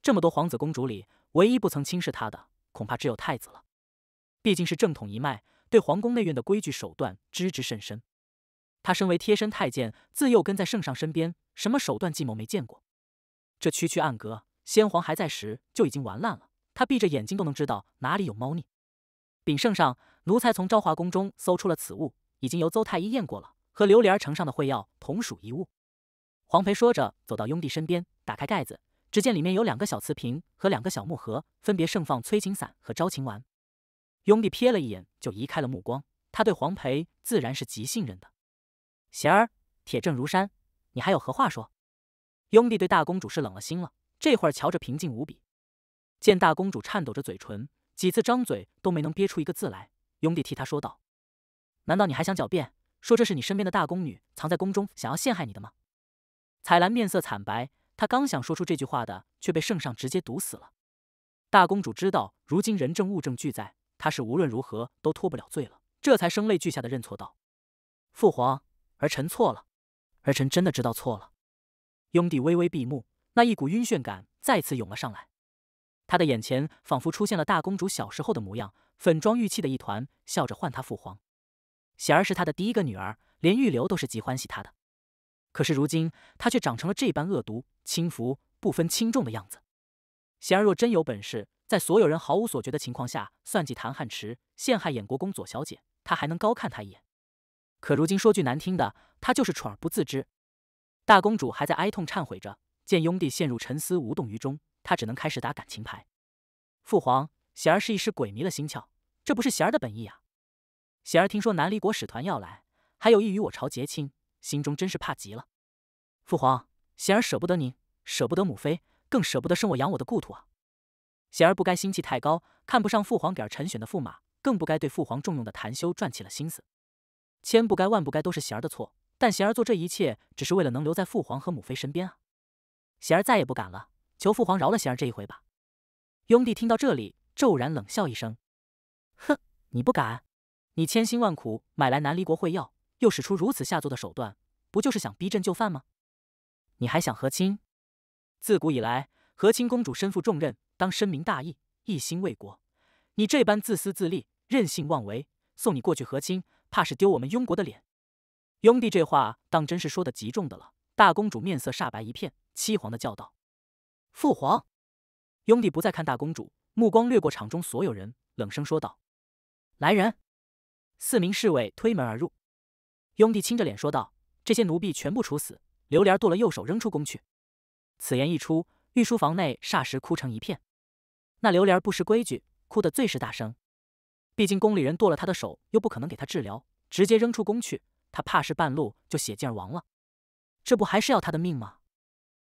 这么多皇子公主里。唯一不曾轻视他的，恐怕只有太子了。毕竟是正统一脉，对皇宫内院的规矩手段知之甚深。他身为贴身太监，自幼跟在圣上身边，什么手段计谋没见过。这区区暗格，先皇还在时就已经玩烂了，他闭着眼睛都能知道哪里有猫腻。禀圣上，奴才从昭华宫中搜出了此物，已经由邹太医验过了，和琉璃儿呈上的会药同属一物。黄培说着，走到雍帝身边，打开盖子。只见里面有两个小瓷瓶和两个小木盒，分别盛放催情散和招情丸。雍帝瞥了一眼，就移开了目光。他对黄培自然是极信任的。贤儿，铁证如山，你还有何话说？雍帝对大公主是冷了心了，这会儿瞧着平静无比。见大公主颤抖着嘴唇，几次张嘴都没能憋出一个字来，雍帝替她说道：“难道你还想狡辩，说这是你身边的大宫女藏在宫中，想要陷害你的吗？”彩兰面色惨白。他刚想说出这句话的，却被圣上直接毒死了。大公主知道，如今人证物证俱在，她是无论如何都脱不了罪了。这才声泪俱下的认错道：“父皇，儿臣错了，儿臣真的知道错了。”雍帝微微闭目，那一股晕眩感再次涌了上来，他的眼前仿佛出现了大公主小时候的模样，粉妆玉砌的一团，笑着唤他父皇。喜儿是他的第一个女儿，连玉流都是极欢喜她的。可是如今，他却长成了这般恶毒、轻浮、不分轻重的样子。贤儿若真有本事，在所有人毫无所觉的情况下算计谭汉池、陷害衍国公左小姐，他还能高看他一眼。可如今说句难听的，他就是蠢而不自知。大公主还在哀痛忏悔着，见雍帝陷入沉思，无动于衷，她只能开始打感情牌。父皇，贤儿是一时鬼迷了心窍，这不是贤儿的本意啊。贤儿听说南离国使团要来，还有意与我朝结亲。心中真是怕极了，父皇，贤儿舍不得您，舍不得母妃，更舍不得生我养我的故土啊！贤儿不该心气太高，看不上父皇给儿臣选的驸马，更不该对父皇重用的谭修转起了心思，千不该万不该都是贤儿的错。但贤儿做这一切只是为了能留在父皇和母妃身边啊！贤儿再也不敢了，求父皇饶了贤儿这一回吧！雍帝听到这里，骤然冷笑一声：“哼，你不敢？你千辛万苦买来南离国会药。”又使出如此下作的手段，不就是想逼朕就范吗？你还想和亲？自古以来，和亲公主身负重任，当深明大义，一心为国。你这般自私自利，任性妄为，送你过去和亲，怕是丢我们雍国的脸。雍帝这话当真是说的极重的了。大公主面色煞白一片，凄惶的叫道：“父皇！”雍帝不再看大公主，目光掠过场中所有人，冷声说道：“来人！”四名侍卫推门而入。雍帝青着脸说道：“这些奴婢全部处死，刘莲剁了右手扔出宫去。”此言一出，御书房内霎时哭成一片。那刘莲不识规矩，哭得最是大声。毕竟宫里人剁了他的手，又不可能给他治疗，直接扔出宫去，他怕是半路就血尽而亡了。这不还是要他的命吗？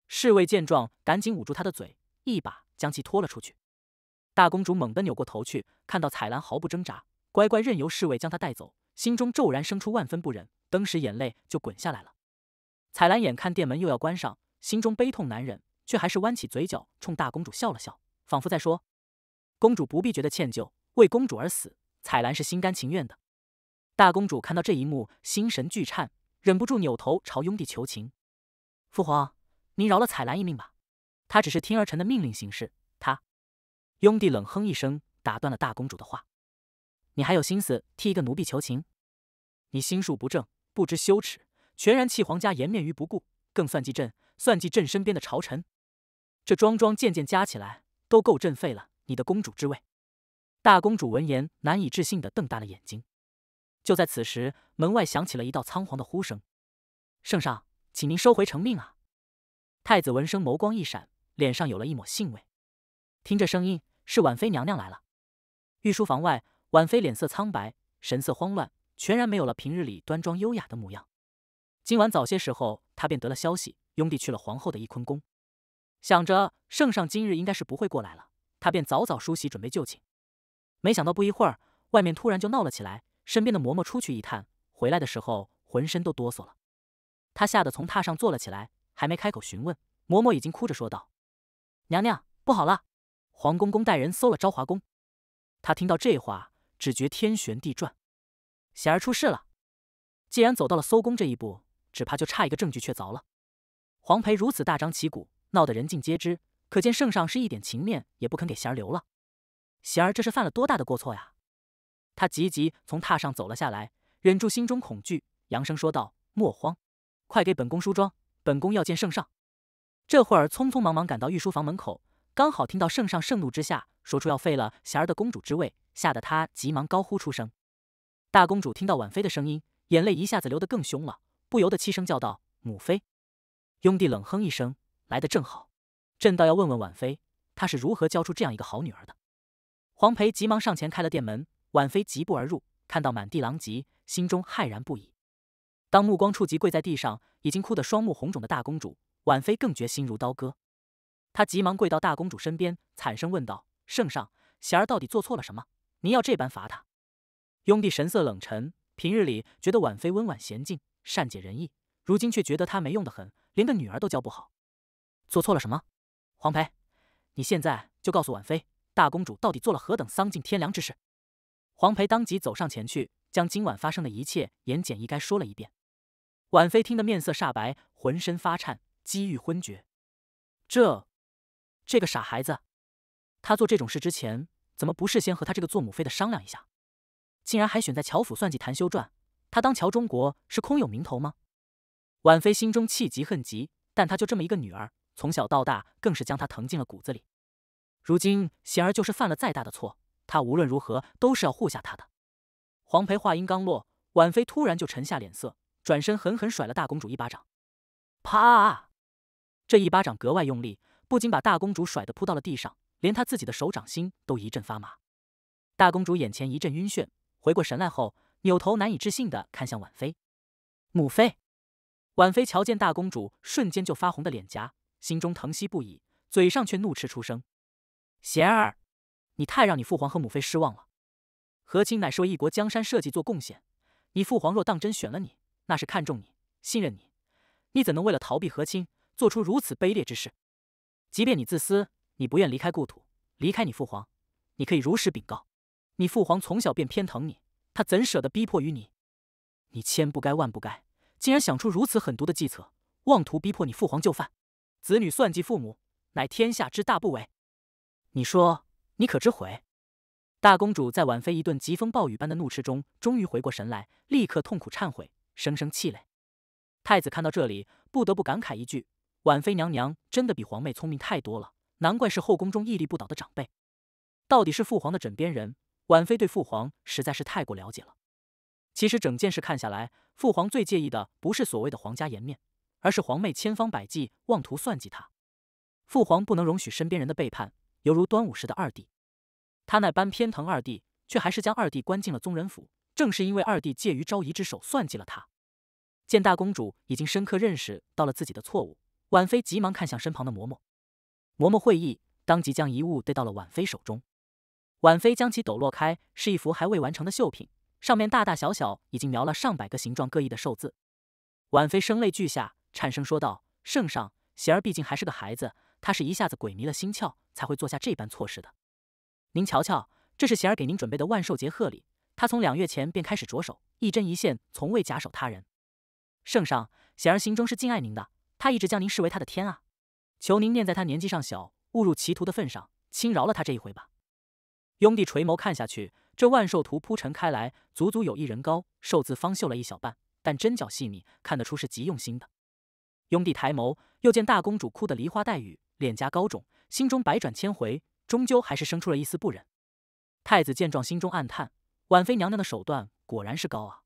侍卫见状，赶紧捂住他的嘴，一把将其拖了出去。大公主猛地扭过头去，看到彩兰毫不挣扎，乖乖任由侍卫将她带走。心中骤然生出万分不忍，登时眼泪就滚下来了。彩兰眼看店门又要关上，心中悲痛难忍，却还是弯起嘴角冲大公主笑了笑，仿佛在说：“公主不必觉得歉疚，为公主而死，彩兰是心甘情愿的。”大公主看到这一幕，心神俱颤，忍不住扭头朝雍帝求情：“父皇，您饶了彩兰一命吧，她只是听儿臣的命令行事。”她，雍帝冷哼一声，打断了大公主的话：“你还有心思替一个奴婢求情？”你心术不正，不知羞耻，全然弃皇家颜面于不顾，更算计朕，算计朕身边的朝臣。这桩桩件件加起来，都够朕废了你的公主之位。大公主闻言，难以置信地瞪大了眼睛。就在此时，门外响起了一道仓皇的呼声：“圣上，请您收回成命啊！”太子闻声，眸光一闪，脸上有了一抹兴味。听这声音，是婉妃娘娘来了。御书房外，婉妃脸色苍白，神色慌乱。全然没有了平日里端庄优雅的模样。今晚早些时候，他便得了消息，雍帝去了皇后的翊坤宫。想着圣上今日应该是不会过来了，他便早早梳洗，准备就寝。没想到不一会儿，外面突然就闹了起来。身边的嬷嬷出去一探，回来的时候浑身都哆嗦了。他吓得从榻上坐了起来，还没开口询问，嬷嬷已经哭着说道：“娘娘不好了，皇公公带人搜了昭华宫。”他听到这话，只觉天旋地转。贤儿出事了，既然走到了搜宫这一步，只怕就差一个证据确凿了。黄培如此大张旗鼓，闹得人尽皆知，可见圣上是一点情面也不肯给贤儿留了。贤儿这是犯了多大的过错呀！他急急从榻上走了下来，忍住心中恐惧，扬声说道：“莫慌，快给本宫梳妆，本宫要见圣上。”这会儿匆匆忙忙赶到御书房门口，刚好听到圣上盛怒之下说出要废了贤儿的公主之位，吓得他急忙高呼出声。大公主听到婉妃的声音，眼泪一下子流得更凶了，不由得凄声叫道：“母妃！”雍帝冷哼一声：“来的正好，朕倒要问问婉妃，她是如何教出这样一个好女儿的。”黄培急忙上前开了殿门，婉妃疾步而入，看到满地狼藉，心中骇然不已。当目光触及跪在地上、已经哭得双目红肿的大公主，婉妃更觉心如刀割。她急忙跪到大公主身边，惨声问道：“圣上，贤儿到底做错了什么？您要这般罚她？”雍帝神色冷沉，平日里觉得婉妃温婉娴静、善解人意，如今却觉得她没用的很，连个女儿都教不好。做错了什么？黄培，你现在就告诉婉妃，大公主到底做了何等丧尽天良之事！黄培当即走上前去，将今晚发生的一切言简意赅说了一遍。婉妃听得面色煞白，浑身发颤，几欲昏厥。这……这个傻孩子，他做这种事之前，怎么不事先和他这个做母妃的商量一下？竟然还选在乔府算计谭修传，他当乔中国是空有名头吗？婉妃心中气急恨极，但她就这么一个女儿，从小到大更是将她疼进了骨子里。如今贤儿就是犯了再大的错，她无论如何都是要护下她的。黄培话音刚落，婉妃突然就沉下脸色，转身狠狠甩了大公主一巴掌，啪！这一巴掌格外用力，不仅把大公主甩得扑到了地上，连她自己的手掌心都一阵发麻。大公主眼前一阵晕眩。回过神来后，扭头难以置信的看向婉妃，母妃。婉妃瞧见大公主瞬间就发红的脸颊，心中疼惜不已，嘴上却怒斥出声：“贤儿，你太让你父皇和母妃失望了。和亲乃是为一国江山社稷做贡献，你父皇若当真选了你，那是看重你，信任你。你怎能为了逃避和亲，做出如此卑劣之事？即便你自私，你不愿离开故土，离开你父皇，你可以如实禀告。”你父皇从小便偏疼你，他怎舍得逼迫于你？你千不该万不该，竟然想出如此狠毒的计策，妄图逼迫你父皇就范。子女算计父母，乃天下之大不韪。你说，你可知悔？大公主在婉妃一顿疾风暴雨般的怒斥中，终于回过神来，立刻痛苦忏悔，声声气泪。太子看到这里，不得不感慨一句：婉妃娘娘真的比皇妹聪明太多了，难怪是后宫中屹立不倒的长辈。到底是父皇的枕边人。婉妃对父皇实在是太过了解了。其实整件事看下来，父皇最介意的不是所谓的皇家颜面，而是皇妹千方百计妄图算计他。父皇不能容许身边人的背叛，犹如端午时的二弟，他那般偏疼二弟，却还是将二弟关进了宗人府。正是因为二弟介于昭仪之手算计了他。见大公主已经深刻认识到了自己的错误，婉妃急忙看向身旁的嬷嬷，嬷嬷会意，当即将遗物递到了婉妃手中。婉妃将其抖落开，是一幅还未完成的绣品，上面大大小小已经描了上百个形状各异的寿字。婉妃声泪俱下，颤声说道：“圣上，贤儿毕竟还是个孩子，她是一下子鬼迷了心窍，才会做下这般错事的。您瞧瞧，这是贤儿给您准备的万寿节贺礼，她从两月前便开始着手，一针一线，从未假手他人。圣上，贤儿心中是敬爱您的，她一直将您视为她的天啊。求您念在她年纪尚小、误入歧途的份上，轻饶了她这一回吧。”雍帝垂眸看下去，这万寿图铺陈开来，足足有一人高，寿字方绣了一小半，但针脚细腻，看得出是极用心的。雍帝抬眸，又见大公主哭得梨花带雨，脸颊高肿，心中百转千回，终究还是生出了一丝不忍。太子见状，心中暗叹：婉妃娘娘的手段果然是高啊！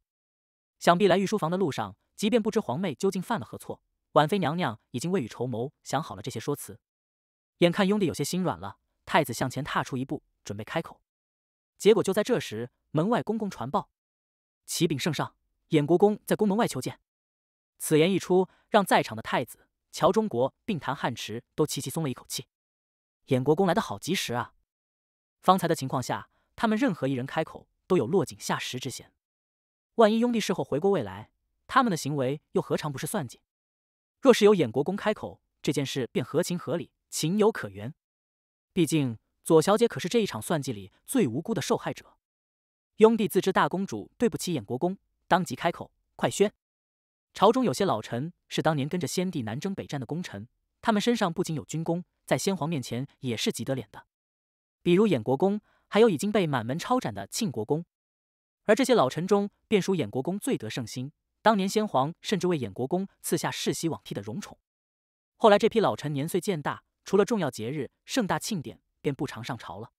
想必来御书房的路上，即便不知皇妹究竟犯了何错，婉妃娘娘已经未雨绸缪，想好了这些说辞。眼看雍帝有些心软了，太子向前踏出一步。准备开口，结果就在这时，门外公公传报：“启禀圣上，衍国公在宫门外求见。”此言一出，让在场的太子乔忠国并谭汉池都齐齐松了一口气。衍国公来的好及时啊！方才的情况下，他们任何一人开口都有落井下石之嫌。万一雍帝事后回国未来，他们的行为又何尝不是算计？若是有衍国公开口，这件事便合情合理，情有可原。毕竟……左小姐可是这一场算计里最无辜的受害者。雍帝自知大公主对不起衍国公，当即开口：“快宣！”朝中有些老臣是当年跟着先帝南征北战的功臣，他们身上不仅有军功，在先皇面前也是极得脸的。比如衍国公，还有已经被满门抄斩的庆国公。而这些老臣中，便属衍国公最得圣心。当年先皇甚至为衍国公赐下世袭罔替的荣宠。后来这批老臣年岁渐大，除了重要节日、盛大庆典。便不常上朝了。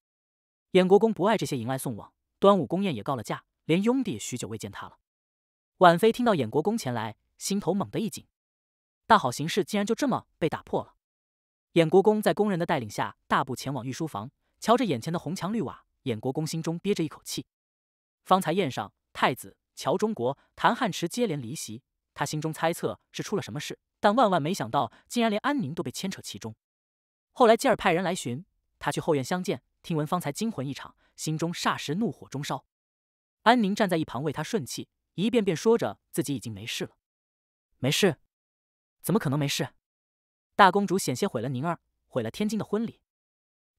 衍国公不爱这些迎来送往，端午宫宴也告了假，连雍帝也许久未见他了。婉妃听到衍国公前来，心头猛地一紧，大好形势竟然就这么被打破了。衍国公在宫人的带领下，大步前往御书房。瞧着眼前的红墙绿瓦，衍国公心中憋着一口气。方才宴上，太子、乔忠国、谭汉池接连离席，他心中猜测是出了什么事，但万万没想到，竟然连安宁都被牵扯其中。后来继而派人来寻。他去后院相见，听闻方才惊魂一场，心中霎时怒火中烧。安宁站在一旁为他顺气，一遍遍说着自己已经没事了，没事，怎么可能没事？大公主险些毁了宁儿，毁了天津的婚礼。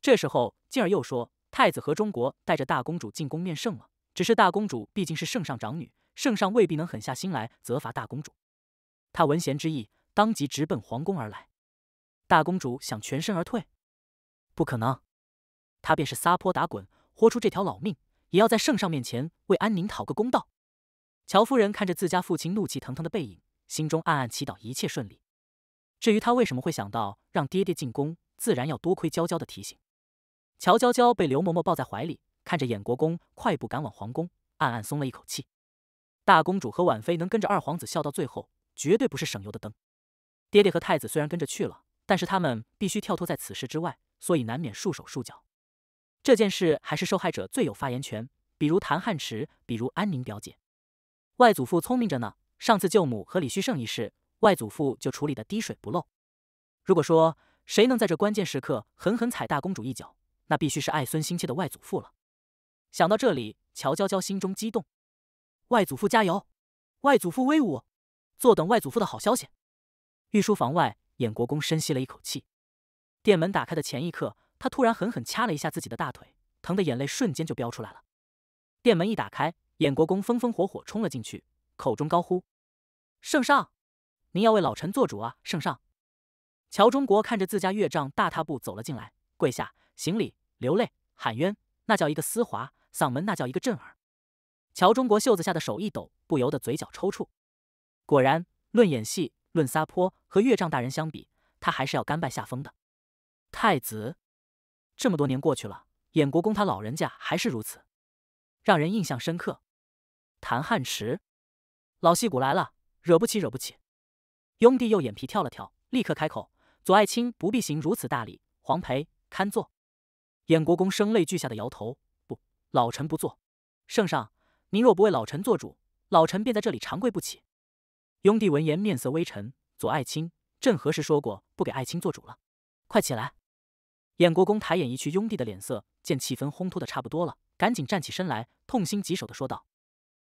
这时候静儿又说，太子和忠国带着大公主进宫面圣了。只是大公主毕竟是圣上长女，圣上未必能狠下心来责罚大公主。他闻贤之意，当即直奔皇宫而来。大公主想全身而退。不可能！他便是撒泼打滚，豁出这条老命，也要在圣上面前为安宁讨个公道。乔夫人看着自家父亲怒气腾腾的背影，心中暗暗祈祷一切顺利。至于他为什么会想到让爹爹进宫，自然要多亏娇娇的提醒。乔娇娇被刘嬷嬷抱在怀里，看着衍国公快步赶往皇宫，暗暗松了一口气。大公主和婉妃能跟着二皇子笑到最后，绝对不是省油的灯。爹爹和太子虽然跟着去了。但是他们必须跳脱在此事之外，所以难免束手束脚。这件事还是受害者最有发言权，比如谭汉池，比如安宁表姐。外祖父聪明着呢，上次舅母和李旭胜一事，外祖父就处理的滴水不漏。如果说谁能在这关键时刻狠狠踩大公主一脚，那必须是爱孙心切的外祖父了。想到这里，乔娇娇心中激动。外祖父加油！外祖父威武！坐等外祖父的好消息。御书房外。燕国公深吸了一口气，殿门打开的前一刻，他突然狠狠掐了一下自己的大腿，疼的眼泪瞬间就飙出来了。殿门一打开，燕国公风风火火冲了进去，口中高呼：“圣上，您要为老臣做主啊！”圣上，乔忠国看着自家岳丈大踏步走了进来，跪下行礼、流泪、喊冤，那叫一个丝滑，嗓门那叫一个震耳。乔忠国袖子下的手一抖，不由得嘴角抽搐。果然，论演戏。论撒泼和岳丈大人相比，他还是要甘拜下风的。太子，这么多年过去了，演国公他老人家还是如此，让人印象深刻。谭汉池，老戏骨来了，惹不起，惹不起。雍帝又眼皮跳了跳，立刻开口：“左爱卿不必行如此大礼，黄培堪坐。”演国公声泪俱下的摇头：“不，老臣不坐。圣上，您若不为老臣做主，老臣便在这里长跪不起。”雍帝闻言，面色微沉。左爱卿，朕何时说过不给爱卿做主了？快起来！燕国公抬眼一觑雍帝的脸色，见气氛烘托的差不多了，赶紧站起身来，痛心疾首的说道：“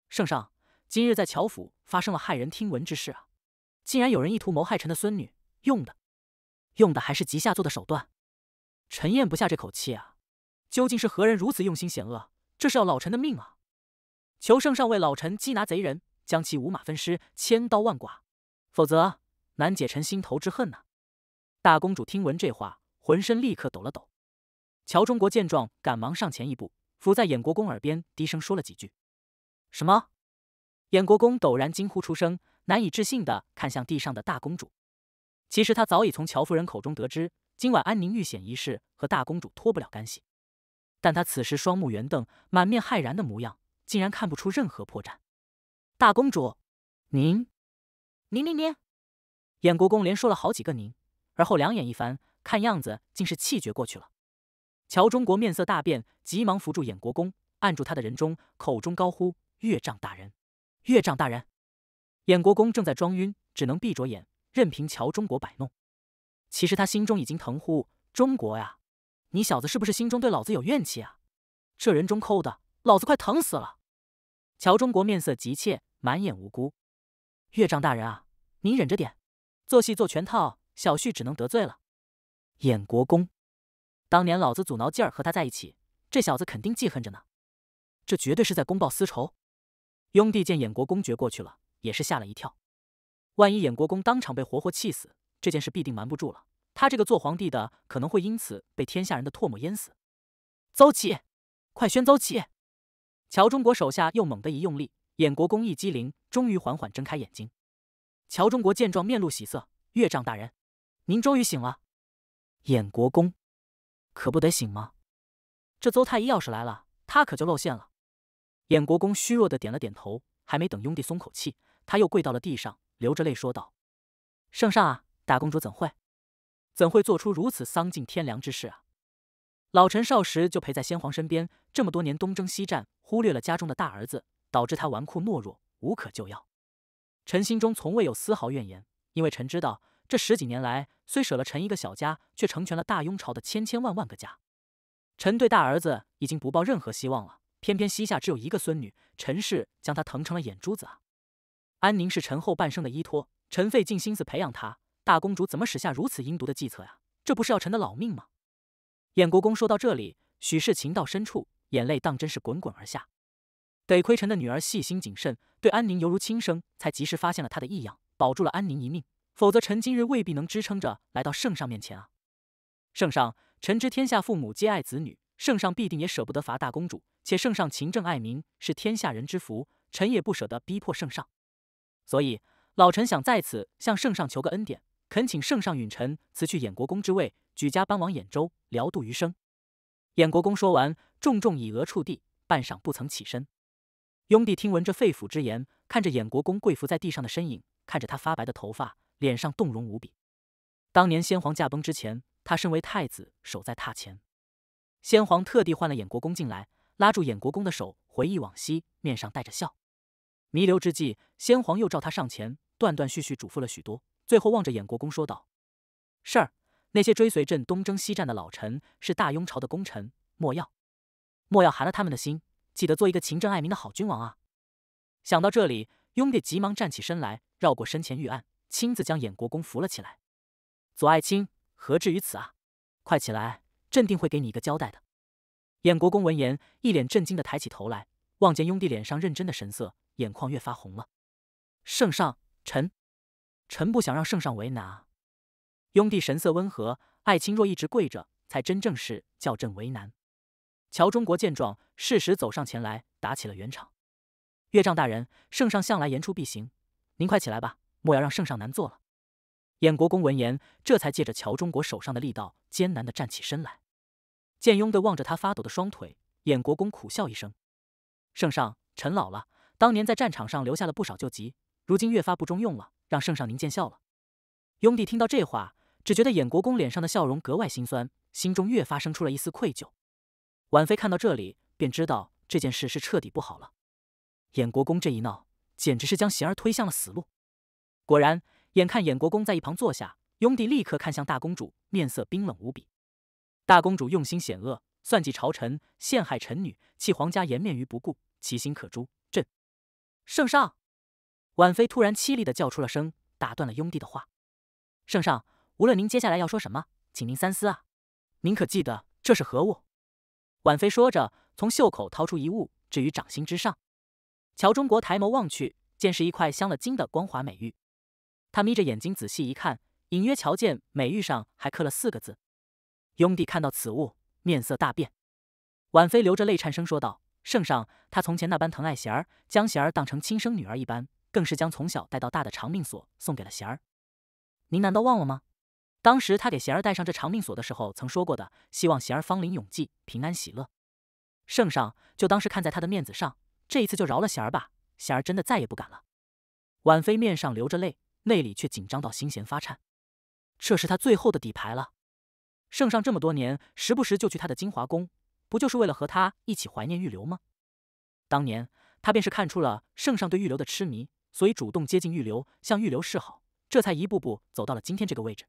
圣上，今日在乔府发生了骇人听闻之事啊！竟然有人意图谋害臣的孙女，用的用的还是极下作的手段。臣咽不下这口气啊！究竟是何人如此用心险恶？这是要老臣的命啊！求圣上为老臣缉拿贼人！”将其五马分尸、千刀万剐，否则难解臣心头之恨呐！大公主听闻这话，浑身立刻抖了抖。乔忠国见状，赶忙上前一步，伏在衍国公耳边低声说了几句。什么？衍国公陡然惊呼出声，难以置信的看向地上的大公主。其实他早已从乔夫人口中得知，今晚安宁遇险一事和大公主脱不了干系。但他此时双目圆瞪，满面骇然的模样，竟然看不出任何破绽。大公主，您，您您您，燕国公连说了好几个“您”，而后两眼一翻，看样子竟是气绝过去了。乔中国面色大变，急忙扶住燕国公，按住他的人中，口中高呼：“岳丈大人，岳丈大人！”燕国公正在装晕，只能闭着眼，任凭乔中国摆弄。其实他心中已经疼呼：“中国呀，你小子是不是心中对老子有怨气啊？这人中抠的，老子快疼死了！”乔中国面色急切。满眼无辜，岳丈大人啊，您忍着点，做戏做全套，小婿只能得罪了。燕国公，当年老子阻挠劲儿和他在一起，这小子肯定记恨着呢，这绝对是在公报私仇。雍帝见燕国公爵过去了，也是吓了一跳，万一燕国公当场被活活气死，这件事必定瞒不住了，他这个做皇帝的可能会因此被天下人的唾沫淹死。走起，快宣走起！乔忠国手下又猛地一用力。衍国公一激灵，终于缓缓睁开眼睛。乔忠国见状，面露喜色：“岳丈大人，您终于醒了！”衍国公可不得醒吗？这邹太医要是来了，他可就露馅了。衍国公虚弱的点了点头，还没等雍帝松口气，他又跪到了地上，流着泪说道：“圣上啊，大公主怎会怎会做出如此丧尽天良之事啊！老臣少时就陪在先皇身边，这么多年东征西战，忽略了家中的大儿子。”导致他纨绔懦弱，无可救药。臣心中从未有丝毫怨言，因为臣知道，这十几年来虽舍了臣一个小家，却成全了大雍朝的千千万万个家。臣对大儿子已经不抱任何希望了，偏偏膝下只有一个孙女，臣氏将她疼成了眼珠子啊！安宁是臣后半生的依托，臣费尽心思培养她。大公主怎么使下如此阴毒的计策呀？这不是要臣的老命吗？燕国公说到这里，许氏情到深处，眼泪当真是滚滚而下。得亏臣的女儿细心谨慎，对安宁犹如亲生，才及时发现了她的异样，保住了安宁一命。否则臣今日未必能支撑着来到圣上面前啊！圣上，臣知天下父母皆爱子女，圣上必定也舍不得罚大公主。且圣上勤政爱民，是天下人之福，臣也不舍得逼迫圣上。所以老臣想在此向圣上求个恩典，恳请圣上允臣辞去衍国公之位，举家搬往兖州，聊度余生。衍国公说完，重重以额触地，半晌不曾起身。雍帝听闻这肺腑之言，看着衍国公跪伏在地上的身影，看着他发白的头发，脸上动容无比。当年先皇驾崩之前，他身为太子守在榻前，先皇特地换了衍国公进来，拉住衍国公的手回忆往昔，面上带着笑。弥留之际，先皇又召他上前，断断续续嘱咐了许多，最后望着衍国公说道：“事儿，那些追随朕东征西战的老臣是大雍朝的功臣，莫要莫要寒了他们的心。”记得做一个勤政爱民的好君王啊！想到这里，雍帝急忙站起身来，绕过身前御案，亲自将衍国公扶了起来。左爱卿，何至于此啊？快起来，朕定会给你一个交代的。衍国公闻言，一脸震惊的抬起头来，望见雍帝脸上认真的神色，眼眶越发红了。圣上，臣，臣不想让圣上为难啊。雍帝神色温和，爱卿若一直跪着，才真正是叫朕为难。乔中国见状，适时走上前来，打起了圆场：“岳丈大人，圣上向来言出必行，您快起来吧，莫要让圣上难做了。”衍国公闻言，这才借着乔中国手上的力道，艰难的站起身来。见雍的望着他发抖的双腿，衍国公苦笑一声：“圣上，臣老了，当年在战场上留下了不少旧疾，如今越发不中用了，让圣上您见笑了。”雍帝听到这话，只觉得衍国公脸上的笑容格外心酸，心中越发生出了一丝愧疚。婉妃看到这里，便知道这件事是彻底不好了。衍国公这一闹，简直是将贤儿推向了死路。果然，眼看衍国公在一旁坐下，雍帝立刻看向大公主，面色冰冷无比。大公主用心险恶，算计朝臣，陷害臣女，弃皇家颜面于不顾，其心可诛。朕，圣上！婉妃突然凄厉地叫出了声，打断了雍帝的话。圣上，无论您接下来要说什么，请您三思啊！您可记得这是何物？婉妃说着，从袖口掏出一物，置于掌心之上。乔忠国抬眸望去，见是一块镶了金的光滑美玉。他眯着眼睛仔细一看，隐约瞧见美玉上还刻了四个字。雍帝看到此物，面色大变。婉妃流着泪颤声说道：“圣上，他从前那般疼爱贤儿，将贤儿当成亲生女儿一般，更是将从小带到大的长命锁送给了贤儿。您难道忘了吗？”当时他给贤儿戴上这长命锁的时候，曾说过的，希望贤儿芳龄永继，平安喜乐。圣上，就当是看在他的面子上，这一次就饶了贤儿吧。贤儿真的再也不敢了。婉妃面上流着泪，内里却紧张到心弦发颤。这是她最后的底牌了。圣上这么多年，时不时就去他的金华宫，不就是为了和他一起怀念玉流吗？当年他便是看出了圣上对玉流的痴迷，所以主动接近玉流，向玉流示好，这才一步步走到了今天这个位置。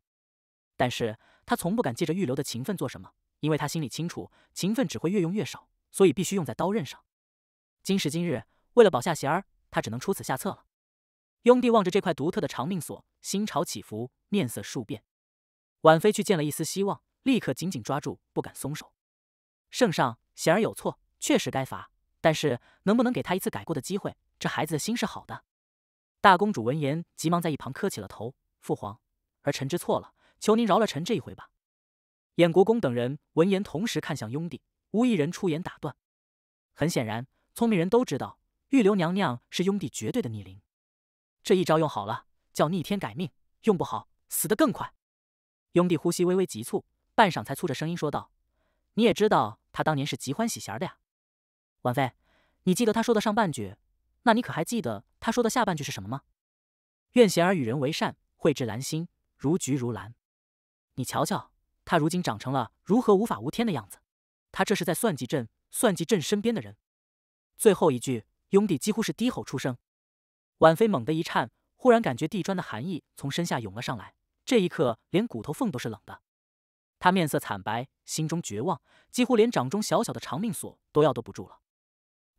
但是他从不敢借着预留的情分做什么，因为他心里清楚，情分只会越用越少，所以必须用在刀刃上。今时今日，为了保下贤儿，他只能出此下策了。雍帝望着这块独特的长命锁，心潮起伏，面色数变。婉妃却见了一丝希望，立刻紧紧抓住，不敢松手。圣上，贤儿有错，确实该罚，但是能不能给他一次改过的机会？这孩子的心是好的。大公主闻言，急忙在一旁磕起了头：“父皇，儿臣知错了。”求您饶了臣这一回吧！衍国公等人闻言，同时看向雍帝，无一人出言打断。很显然，聪明人都知道，玉琉娘娘是雍帝绝对的逆鳞。这一招用好了，叫逆天改命；用不好，死得更快。雍帝呼吸微微急促，半晌才粗着声音说道：“你也知道，他当年是极欢喜贤儿的呀。婉妃，你记得他说的上半句，那你可还记得他说的下半句是什么吗？愿贤儿与人为善，蕙质兰心，如菊如兰。”你瞧瞧，他如今长成了如何无法无天的样子！他这是在算计朕，算计朕身边的人。最后一句，雍帝几乎是低吼出声。婉妃猛地一颤，忽然感觉地砖的寒意从身下涌了上来，这一刻连骨头缝都是冷的。她面色惨白，心中绝望，几乎连掌中小小的长命锁都要兜不住了。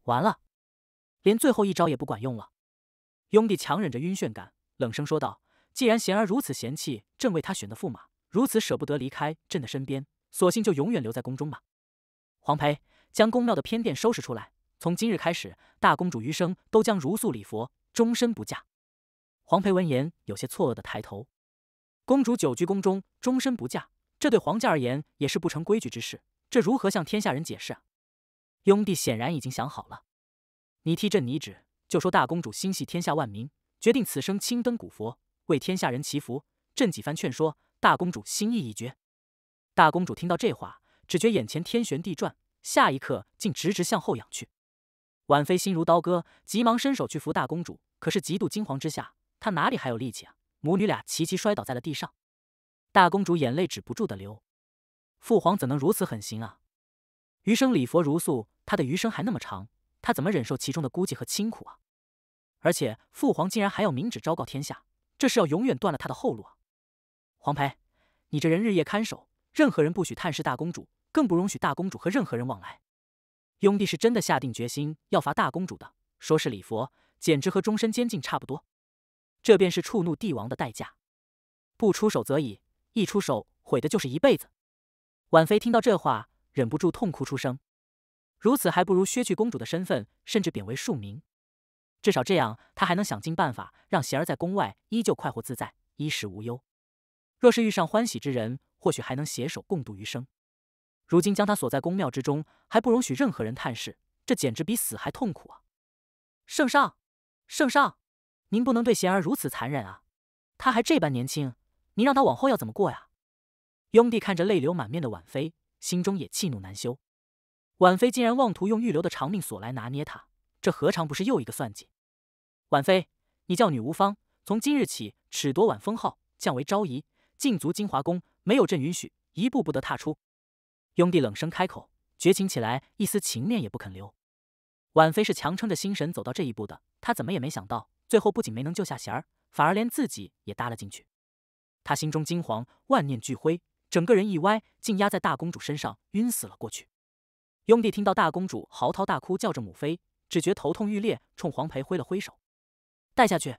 完了，连最后一招也不管用了。雍帝强忍着晕眩感，冷声说道：“既然贤儿如此嫌弃朕为他选的驸马。”如此舍不得离开朕的身边，索性就永远留在宫中吧。黄培，将宫庙的偏殿收拾出来。从今日开始，大公主余生都将如宿礼佛，终身不嫁。黄培闻言有些错愕的抬头。公主久居宫中，终身不嫁，这对皇家而言也是不成规矩之事。这如何向天下人解释？啊？雍帝显然已经想好了。你替朕拟旨，就说大公主心系天下万民，决定此生青灯古佛，为天下人祈福。朕几番劝说。大公主心意已决。大公主听到这话，只觉眼前天旋地转，下一刻竟直直向后仰去。婉妃心如刀割，急忙伸手去扶大公主，可是极度惊慌之下，她哪里还有力气啊？母女俩齐齐摔倒在了地上。大公主眼泪止不住的流，父皇怎能如此狠心啊？余生礼佛如素，她的余生还那么长，她怎么忍受其中的孤寂和清苦啊？而且父皇竟然还要明旨昭告天下，这是要永远断了她的后路啊！黄培，你这人日夜看守，任何人不许探视大公主，更不容许大公主和任何人往来。雍帝是真的下定决心要罚大公主的，说是礼佛，简直和终身监禁差不多。这便是触怒帝王的代价。不出手则已，一出手毁的就是一辈子。婉妃听到这话，忍不住痛哭出声。如此还不如削去公主的身份，甚至贬为庶民，至少这样她还能想尽办法让贤儿在宫外依旧快活自在，衣食无忧。若是遇上欢喜之人，或许还能携手共度余生。如今将他锁在宫庙之中，还不容许任何人探视，这简直比死还痛苦啊！圣上，圣上，您不能对贤儿如此残忍啊！他还这般年轻，您让他往后要怎么过呀？雍帝看着泪流满面的婉妃，心中也气怒难休。婉妃竟然妄图用预留的长命锁来拿捏他，这何尝不是又一个算计？婉妃，你教女无方，从今日起，褫夺婉封号，降为昭仪。禁足金华宫，没有朕允许，一步步的踏出。雍帝冷声开口，绝情起来，一丝情面也不肯留。婉妃是强撑着心神走到这一步的，她怎么也没想到，最后不仅没能救下贤儿，反而连自己也搭了进去。她心中惊惶，万念俱灰，整个人一歪，竟压在大公主身上，晕死了过去。雍帝听到大公主嚎啕大哭，叫着母妃，只觉头痛欲裂，冲黄培挥了挥手，带下去。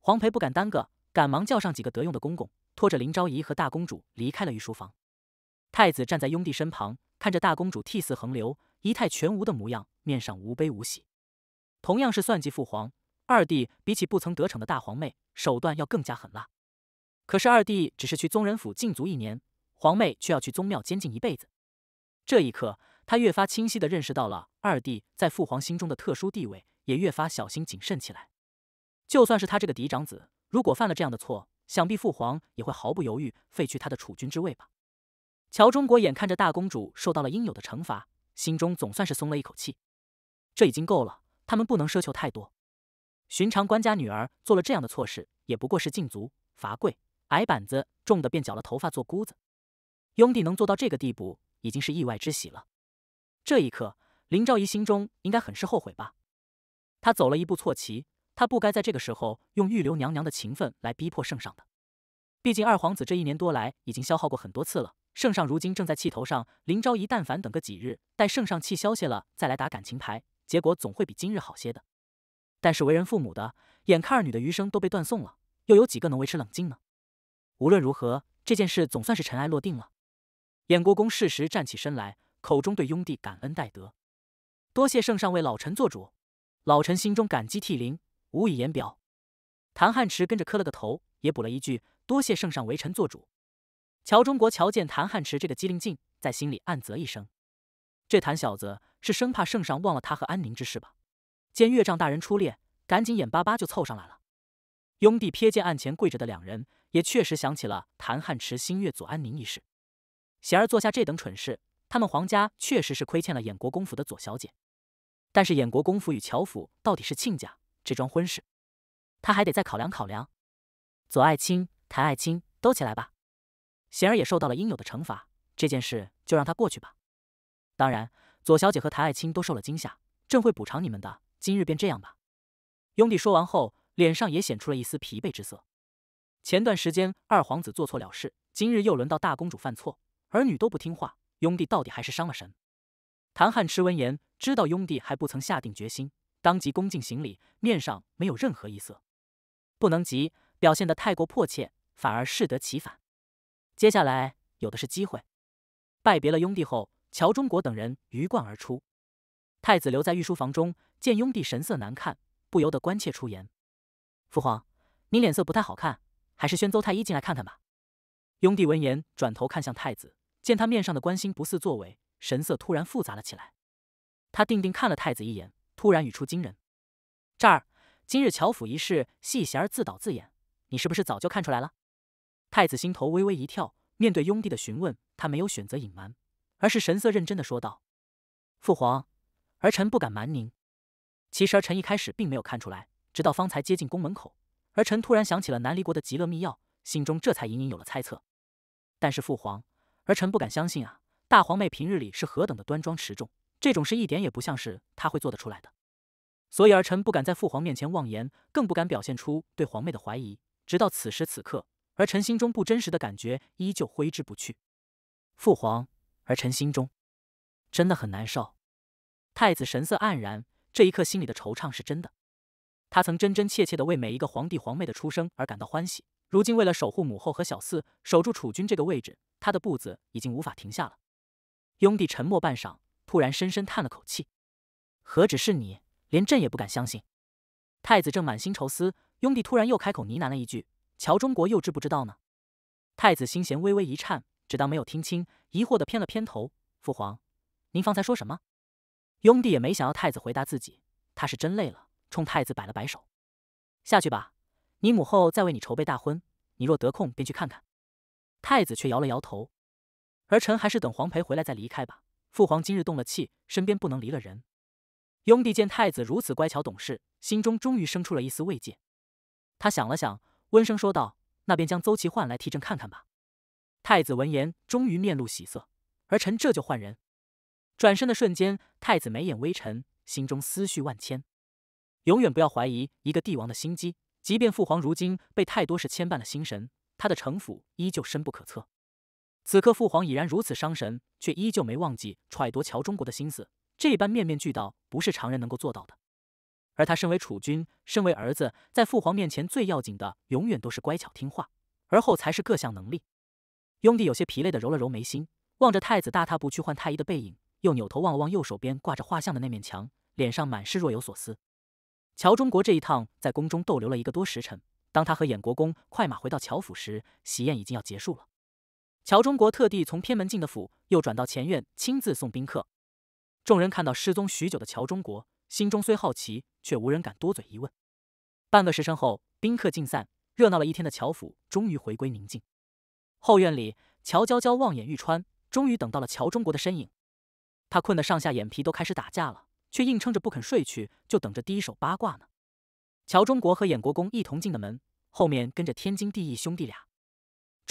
黄培不敢耽搁，赶忙叫上几个得用的公公。拖着林昭仪和大公主离开了御书房，太子站在雍帝身旁，看着大公主涕泗横流、仪态全无的模样，面上无悲无喜。同样是算计父皇，二弟比起不曾得逞的大皇妹，手段要更加狠辣。可是二弟只是去宗人府禁足一年，皇妹却要去宗庙监禁一辈子。这一刻，他越发清晰地认识到了二弟在父皇心中的特殊地位，也越发小心谨慎起来。就算是他这个嫡长子，如果犯了这样的错。想必父皇也会毫不犹豫废去他的储君之位吧。乔忠国眼看着大公主受到了应有的惩罚，心中总算是松了一口气。这已经够了，他们不能奢求太多。寻常官家女儿做了这样的错事，也不过是禁足、罚跪、挨板子，重的便绞了头发做姑子。雍帝能做到这个地步，已经是意外之喜了。这一刻，林昭仪心中应该很是后悔吧？他走了一步错棋。他不该在这个时候用玉留娘娘的情分来逼迫圣上的，毕竟二皇子这一年多来已经消耗过很多次了。圣上如今正在气头上，林昭仪但凡等个几日，待圣上气消歇了再来打感情牌，结果总会比今日好些的。但是为人父母的，眼看儿女的余生都被断送了，又有几个能维持冷静呢？无论如何，这件事总算是尘埃落定了。燕国公适时站起身来，口中对雍帝感恩戴德：“多谢圣上为老臣做主，老臣心中感激涕零。”无以言表，谭汉池跟着磕了个头，也补了一句：“多谢圣上为臣做主。”乔中国瞧见谭汉池这个机灵劲，在心里暗啧一声：“这谭小子是生怕圣上忘了他和安宁之事吧？”见岳丈大人出列，赶紧眼巴巴就凑上来了。雍帝瞥见案前跪着的两人，也确实想起了谭汉池新月左安宁一事。贤儿做下这等蠢事，他们皇家确实是亏欠了燕国公府的左小姐，但是燕国公府与乔府到底是亲家。这桩婚事，他还得再考量考量。左爱卿、谭爱卿都起来吧。贤儿也受到了应有的惩罚，这件事就让他过去吧。当然，左小姐和谭爱卿都受了惊吓，朕会补偿你们的。今日便这样吧。雍帝说完后，脸上也显出了一丝疲惫之色。前段时间二皇子做错了事，今日又轮到大公主犯错，儿女都不听话，雍帝到底还是伤了神。谭汉迟闻言，知道雍帝还不曾下定决心。当即恭敬行礼，面上没有任何异色。不能急，表现得太过迫切，反而适得其反。接下来有的是机会。拜别了雍帝后，乔忠国等人鱼贯而出。太子留在御书房中，见雍帝神色难看，不由得关切出言：“父皇，您脸色不太好看，还是宣邹太医进来看看吧。”雍帝闻言，转头看向太子，见他面上的关心不似作伪，神色突然复杂了起来。他定定看了太子一眼。突然语出惊人，这儿今日乔府一事，系贤儿自导自演，你是不是早就看出来了？太子心头微微一跳，面对雍帝的询问，他没有选择隐瞒，而是神色认真的说道：“父皇，儿臣不敢瞒您，其实儿臣一开始并没有看出来，直到方才接近宫门口，儿臣突然想起了南离国的极乐秘药，心中这才隐隐有了猜测。但是父皇，儿臣不敢相信啊，大皇妹平日里是何等的端庄持重。”这种事一点也不像是他会做得出来的，所以儿臣不敢在父皇面前妄言，更不敢表现出对皇妹的怀疑。直到此时此刻，儿臣心中不真实的感觉依旧挥之不去。父皇，儿臣心中真的很难受。太子神色黯然，这一刻心里的惆怅是真的。他曾真真切切的为每一个皇帝皇妹的出生而感到欢喜，如今为了守护母后和小四，守住储君这个位置，他的步子已经无法停下了。雍帝沉默半晌。突然，深深叹了口气。何止是你，连朕也不敢相信。太子正满心愁思，雍帝突然又开口呢喃了一句：“乔忠国又知不知道呢？”太子心弦微微一颤，只当没有听清，疑惑的偏了偏头：“父皇，您方才说什么？”雍帝也没想要太子回答自己，他是真累了，冲太子摆了摆手：“下去吧，你母后再为你筹备大婚，你若得空便去看看。”太子却摇了摇头：“儿臣还是等黄培回来再离开吧。”父皇今日动了气，身边不能离了人。雍帝见太子如此乖巧懂事，心中终于生出了一丝慰藉。他想了想，温声说道：“那便将邹齐换来替朕看看吧。”太子闻言，终于面露喜色：“儿臣这就换人。”转身的瞬间，太子眉眼微沉，心中思绪万千。永远不要怀疑一个帝王的心机，即便父皇如今被太多事牵绊了心神，他的城府依旧深不可测。此刻父皇已然如此伤神，却依旧没忘记揣度乔中国的心思，这般面面俱到，不是常人能够做到的。而他身为储君，身为儿子，在父皇面前最要紧的，永远都是乖巧听话，而后才是各项能力。雍帝有些疲累的揉了揉眉心，望着太子大踏步去换太医的背影，又扭头望了望右手边挂着画像的那面墙，脸上满是若有所思。乔中国这一趟在宫中逗留了一个多时辰，当他和衍国公快马回到乔府时，喜宴已经要结束了。乔中国特地从偏门进的府，又转到前院亲自送宾客。众人看到失踪许久的乔中国，心中虽好奇，却无人敢多嘴一问。半个时辰后，宾客尽散，热闹了一天的乔府终于回归宁静。后院里，乔娇娇望眼欲穿，终于等到了乔中国的身影。他困得上下眼皮都开始打架了，却硬撑着不肯睡去，就等着第一手八卦呢。乔中国和衍国公一同进的门，后面跟着天经地义兄弟俩。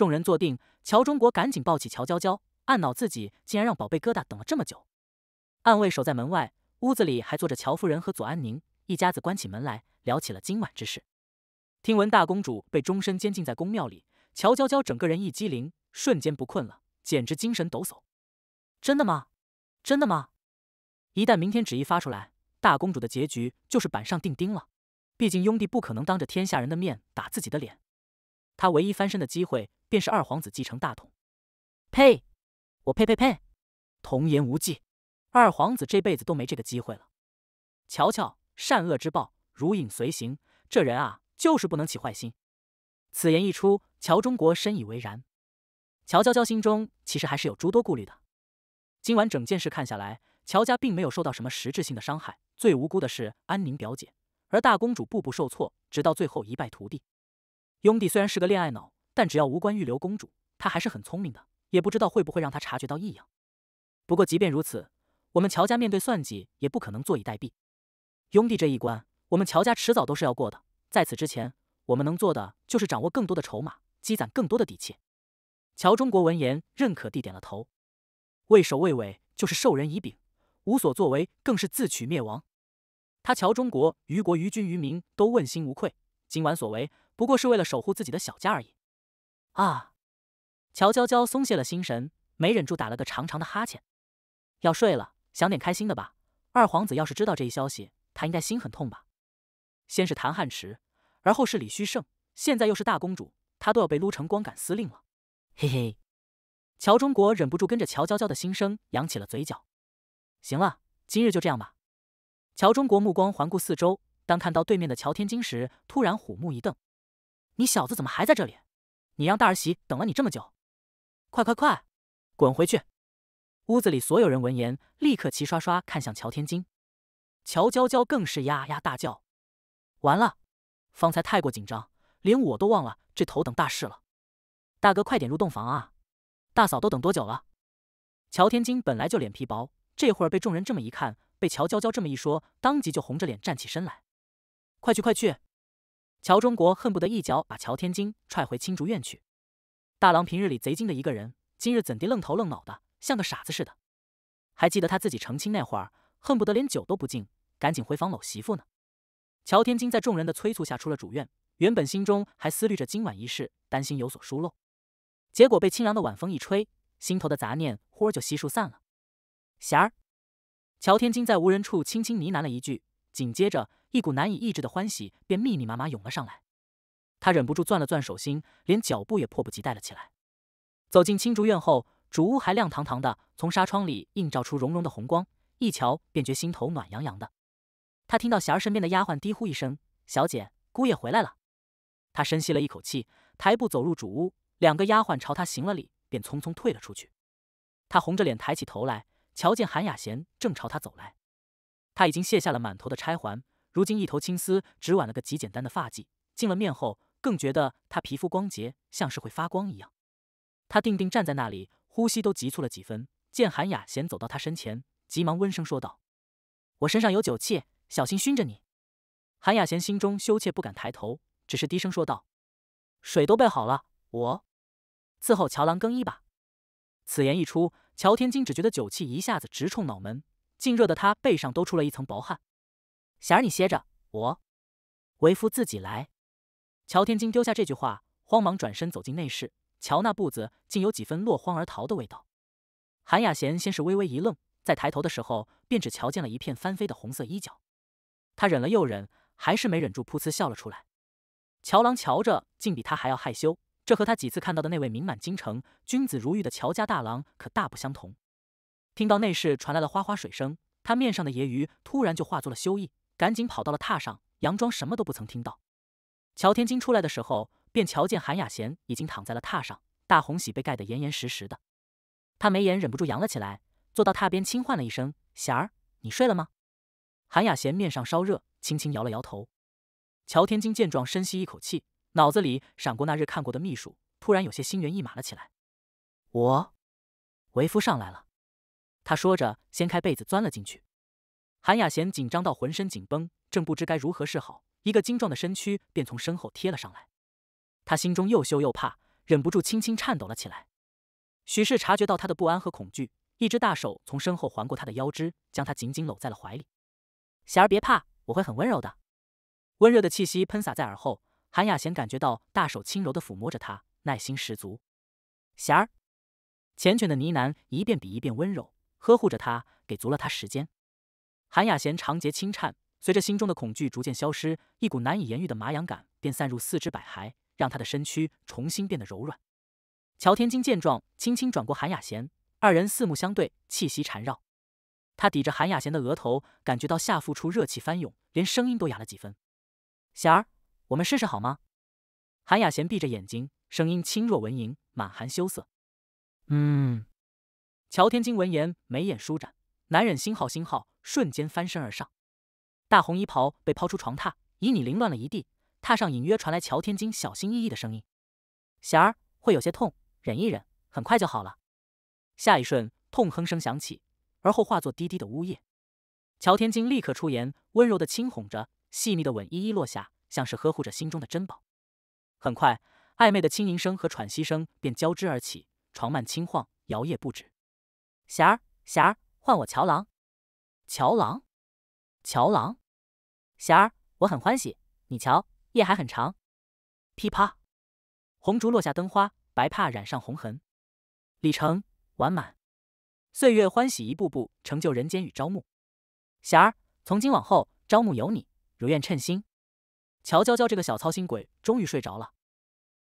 众人坐定，乔中国赶紧抱起乔娇娇，暗恼自己竟然让宝贝疙瘩等了这么久。暗卫守在门外，屋子里还坐着乔夫人和左安宁一家子，关起门来聊起了今晚之事。听闻大公主被终身监禁在宫庙里，乔娇娇整个人一激灵，瞬间不困了，简直精神抖擞。真的吗？真的吗？一旦明天旨意发出来，大公主的结局就是板上钉钉了。毕竟雍帝不可能当着天下人的面打自己的脸。他唯一翻身的机会，便是二皇子继承大统。呸！我呸呸呸！童言无忌，二皇子这辈子都没这个机会了。瞧瞧，善恶之报如影随形，这人啊，就是不能起坏心。此言一出，乔中国深以为然。乔娇娇心中其实还是有诸多顾虑的。今晚整件事看下来，乔家并没有受到什么实质性的伤害，最无辜的是安宁表姐，而大公主步步受挫，直到最后一败涂地。雍帝虽然是个恋爱脑，但只要无关玉留公主，他还是很聪明的。也不知道会不会让他察觉到异样。不过即便如此，我们乔家面对算计也不可能坐以待毙。雍帝这一关，我们乔家迟早都是要过的。在此之前，我们能做的就是掌握更多的筹码，积攒更多的底气。乔中国闻言，认可地点了头。畏首畏尾就是授人以柄，无所作为更是自取灭亡。他乔中国于国于君于民都问心无愧，今晚所为。不过是为了守护自己的小家而已，啊！乔娇娇松懈了心神，没忍住打了个长长的哈欠，要睡了，想点开心的吧。二皇子要是知道这一消息，他应该心很痛吧。先是谭汉池，而后是李虚盛，现在又是大公主，他都要被撸成光杆司令了。嘿嘿，乔中国忍不住跟着乔娇娇的心声，扬起了嘴角。行了，今日就这样吧。乔中国目光环顾四周，当看到对面的乔天金时，突然虎目一瞪。你小子怎么还在这里？你让大儿媳等了你这么久！快快快，滚回去！屋子里所有人闻言，立刻齐刷刷看向乔天金，乔娇娇更是呀呀大叫。完了，方才太过紧张，连我都忘了这头等大事了。大哥，快点入洞房啊！大嫂都等多久了？乔天金本来就脸皮薄，这会儿被众人这么一看，被乔娇娇这么一说，当即就红着脸站起身来。快去，快去！乔中国恨不得一脚把乔天金踹回青竹院去。大郎平日里贼精的一个人，今日怎地愣头愣脑的，像个傻子似的？还记得他自己成亲那会儿，恨不得连酒都不敬，赶紧回房搂媳妇呢。乔天金在众人的催促下出了主院，原本心中还思虑着今晚一事，担心有所疏漏，结果被清凉的晚风一吹，心头的杂念忽儿就悉数散了。霞儿，乔天金在无人处轻轻呢喃了一句，紧接着。一股难以抑制的欢喜便密密麻麻涌了上来，他忍不住攥了攥手心，连脚步也迫不及待了起来。走进青竹院后，主屋还亮堂堂的，从纱窗里映照出融融的红光，一瞧便觉心头暖洋洋的。他听到霞儿身边的丫鬟低呼一声：“小姐，姑爷回来了。”他深吸了一口气，抬步走入主屋，两个丫鬟朝他行了礼，便匆匆退了出去。他红着脸抬起头来，瞧见韩雅贤正朝他走来，他已经卸下了满头的钗环。如今一头青丝只挽了个极简单的发髻，进了面后更觉得她皮肤光洁，像是会发光一样。他定定站在那里，呼吸都急促了几分。见韩雅贤走到他身前，急忙温声说道：“我身上有酒气，小心熏着你。”韩雅贤心中羞怯，不敢抬头，只是低声说道：“水都备好了，我伺候乔郎更衣吧。”此言一出，乔天金只觉得酒气一下子直冲脑门，劲热的他背上都出了一层薄汗。贤儿，你歇着，我为夫自己来。乔天金丢下这句话，慌忙转身走进内室，瞧那步子竟有几分落荒而逃的味道。韩雅贤先是微微一愣，在抬头的时候，便只瞧见了一片翻飞的红色衣角。他忍了又忍，还是没忍住，噗呲笑了出来。乔郎瞧着竟比他还要害羞，这和他几次看到的那位名满京城、君子如玉的乔家大郎可大不相同。听到内室传来了哗哗水声，他面上的揶揄突然就化作了羞意。赶紧跑到了榻上，佯装什么都不曾听到。乔天金出来的时候，便瞧见韩雅贤已经躺在了榻上，大红喜被盖得严严实实的。他眉眼忍不住扬了起来，坐到榻边轻唤了一声：“贤儿，你睡了吗？”韩雅贤面上烧热，轻轻摇了摇头。乔天金见状，深吸一口气，脑子里闪过那日看过的秘书，突然有些心猿意马了起来。我，为夫上来了。他说着，掀开被子钻了进去。韩雅贤紧张到浑身紧绷，正不知该如何是好，一个精壮的身躯便从身后贴了上来。她心中又羞又怕，忍不住轻轻颤抖了起来。许氏察觉到她的不安和恐惧，一只大手从身后环过她的腰肢，将她紧紧搂在了怀里。“霞儿，别怕，我会很温柔的。”温热的气息喷洒在耳后，韩雅贤感觉到大手轻柔地抚摸着她，耐心十足。霞儿，缱绻的呢喃一遍比一遍温柔，呵护着她，给足了她时间。韩雅贤长睫轻颤，随着心中的恐惧逐渐消失，一股难以言喻的麻痒感便散入四肢百骸，让她的身躯重新变得柔软。乔天金见状，轻轻转过韩雅贤，二人四目相对，气息缠绕。他抵着韩雅贤的额头，感觉到下腹处热气翻涌，连声音都哑了几分。“贤儿，我们试试好吗？”韩雅贤闭着眼睛，声音轻若蚊蝇，满含羞涩。“嗯。”乔天金闻言，眉眼舒展，男人心好心好。瞬间翻身而上，大红衣袍被抛出床榻，旖你凌乱了一地。榻上隐约传来乔天金小心翼翼的声音：“霞儿会有些痛，忍一忍，很快就好了。”下一瞬，痛哼声响起，而后化作低低的呜咽。乔天金立刻出言，温柔的轻哄着，细腻的吻一一落下，像是呵护着心中的珍宝。很快，暧昧的轻吟声和喘息声便交织而起，床幔轻晃，摇曳不止。“霞儿，霞儿，唤我乔郎。”乔郎，乔郎，霞儿，我很欢喜。你瞧，夜还很长。噼啪，红烛落下灯花，白帕染上红痕。里程完满，岁月欢喜，一步步成就人间与朝暮。霞儿，从今往后，朝暮有你，如愿称心。乔娇娇这个小操心鬼终于睡着了。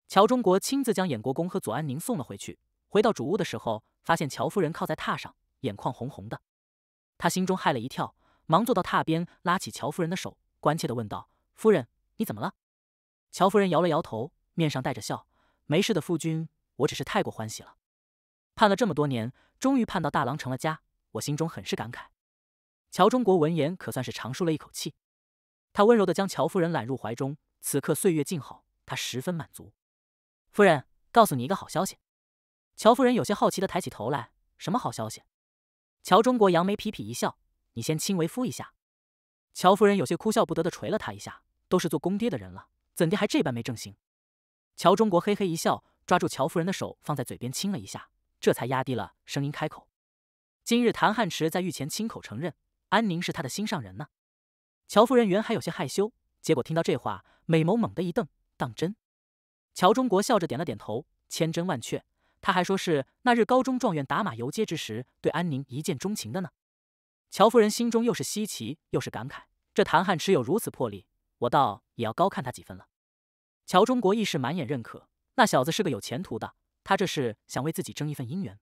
乔中国亲自将衍国公和左安宁送了回去。回到主屋的时候，发现乔夫人靠在榻上，眼眶红红的。他心中骇了一跳，忙坐到榻边，拉起乔夫人的手，关切的问道：“夫人，你怎么了？”乔夫人摇了摇头，面上带着笑：“没事的，夫君，我只是太过欢喜了。盼了这么多年，终于盼到大郎成了家，我心中很是感慨。”乔中国闻言，可算是长舒了一口气。他温柔的将乔夫人揽入怀中，此刻岁月静好，他十分满足。夫人，告诉你一个好消息。乔夫人有些好奇的抬起头来：“什么好消息？”乔中国扬眉痞痞一笑：“你先亲为夫一下。”乔夫人有些哭笑不得的捶了他一下：“都是做公爹的人了，怎地还这般没正形？”乔中国嘿嘿一笑，抓住乔夫人的手放在嘴边亲了一下，这才压低了声音开口：“今日谭汉池在御前亲口承认，安宁是他的心上人呢。”乔夫人原还有些害羞，结果听到这话，美眸猛地一瞪：“当真？”乔中国笑着点了点头：“千真万确。”他还说是那日高中状元打马游街之时，对安宁一见钟情的呢。乔夫人心中又是稀奇又是感慨，这谭汉池有如此魄力，我倒也要高看他几分了。乔中国亦是满眼认可，那小子是个有前途的。他这是想为自己争一份姻缘，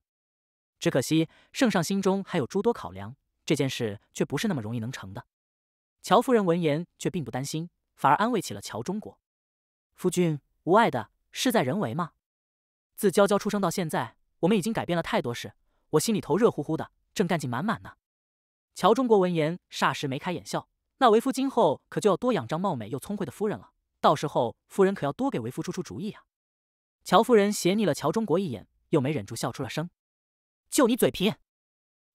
只可惜圣上心中还有诸多考量，这件事却不是那么容易能成的。乔夫人闻言却并不担心，反而安慰起了乔中国：“夫君无碍的，事在人为嘛。”自娇娇出生到现在，我们已经改变了太多事，我心里头热乎乎的，正干劲满满呢。乔中国闻言，霎时眉开眼笑，那为夫今后可就要多仰仗貌美又聪慧的夫人了，到时候夫人可要多给为夫出出主意啊。乔夫人斜睨了乔中国一眼，又没忍住笑出了声，就你嘴贫！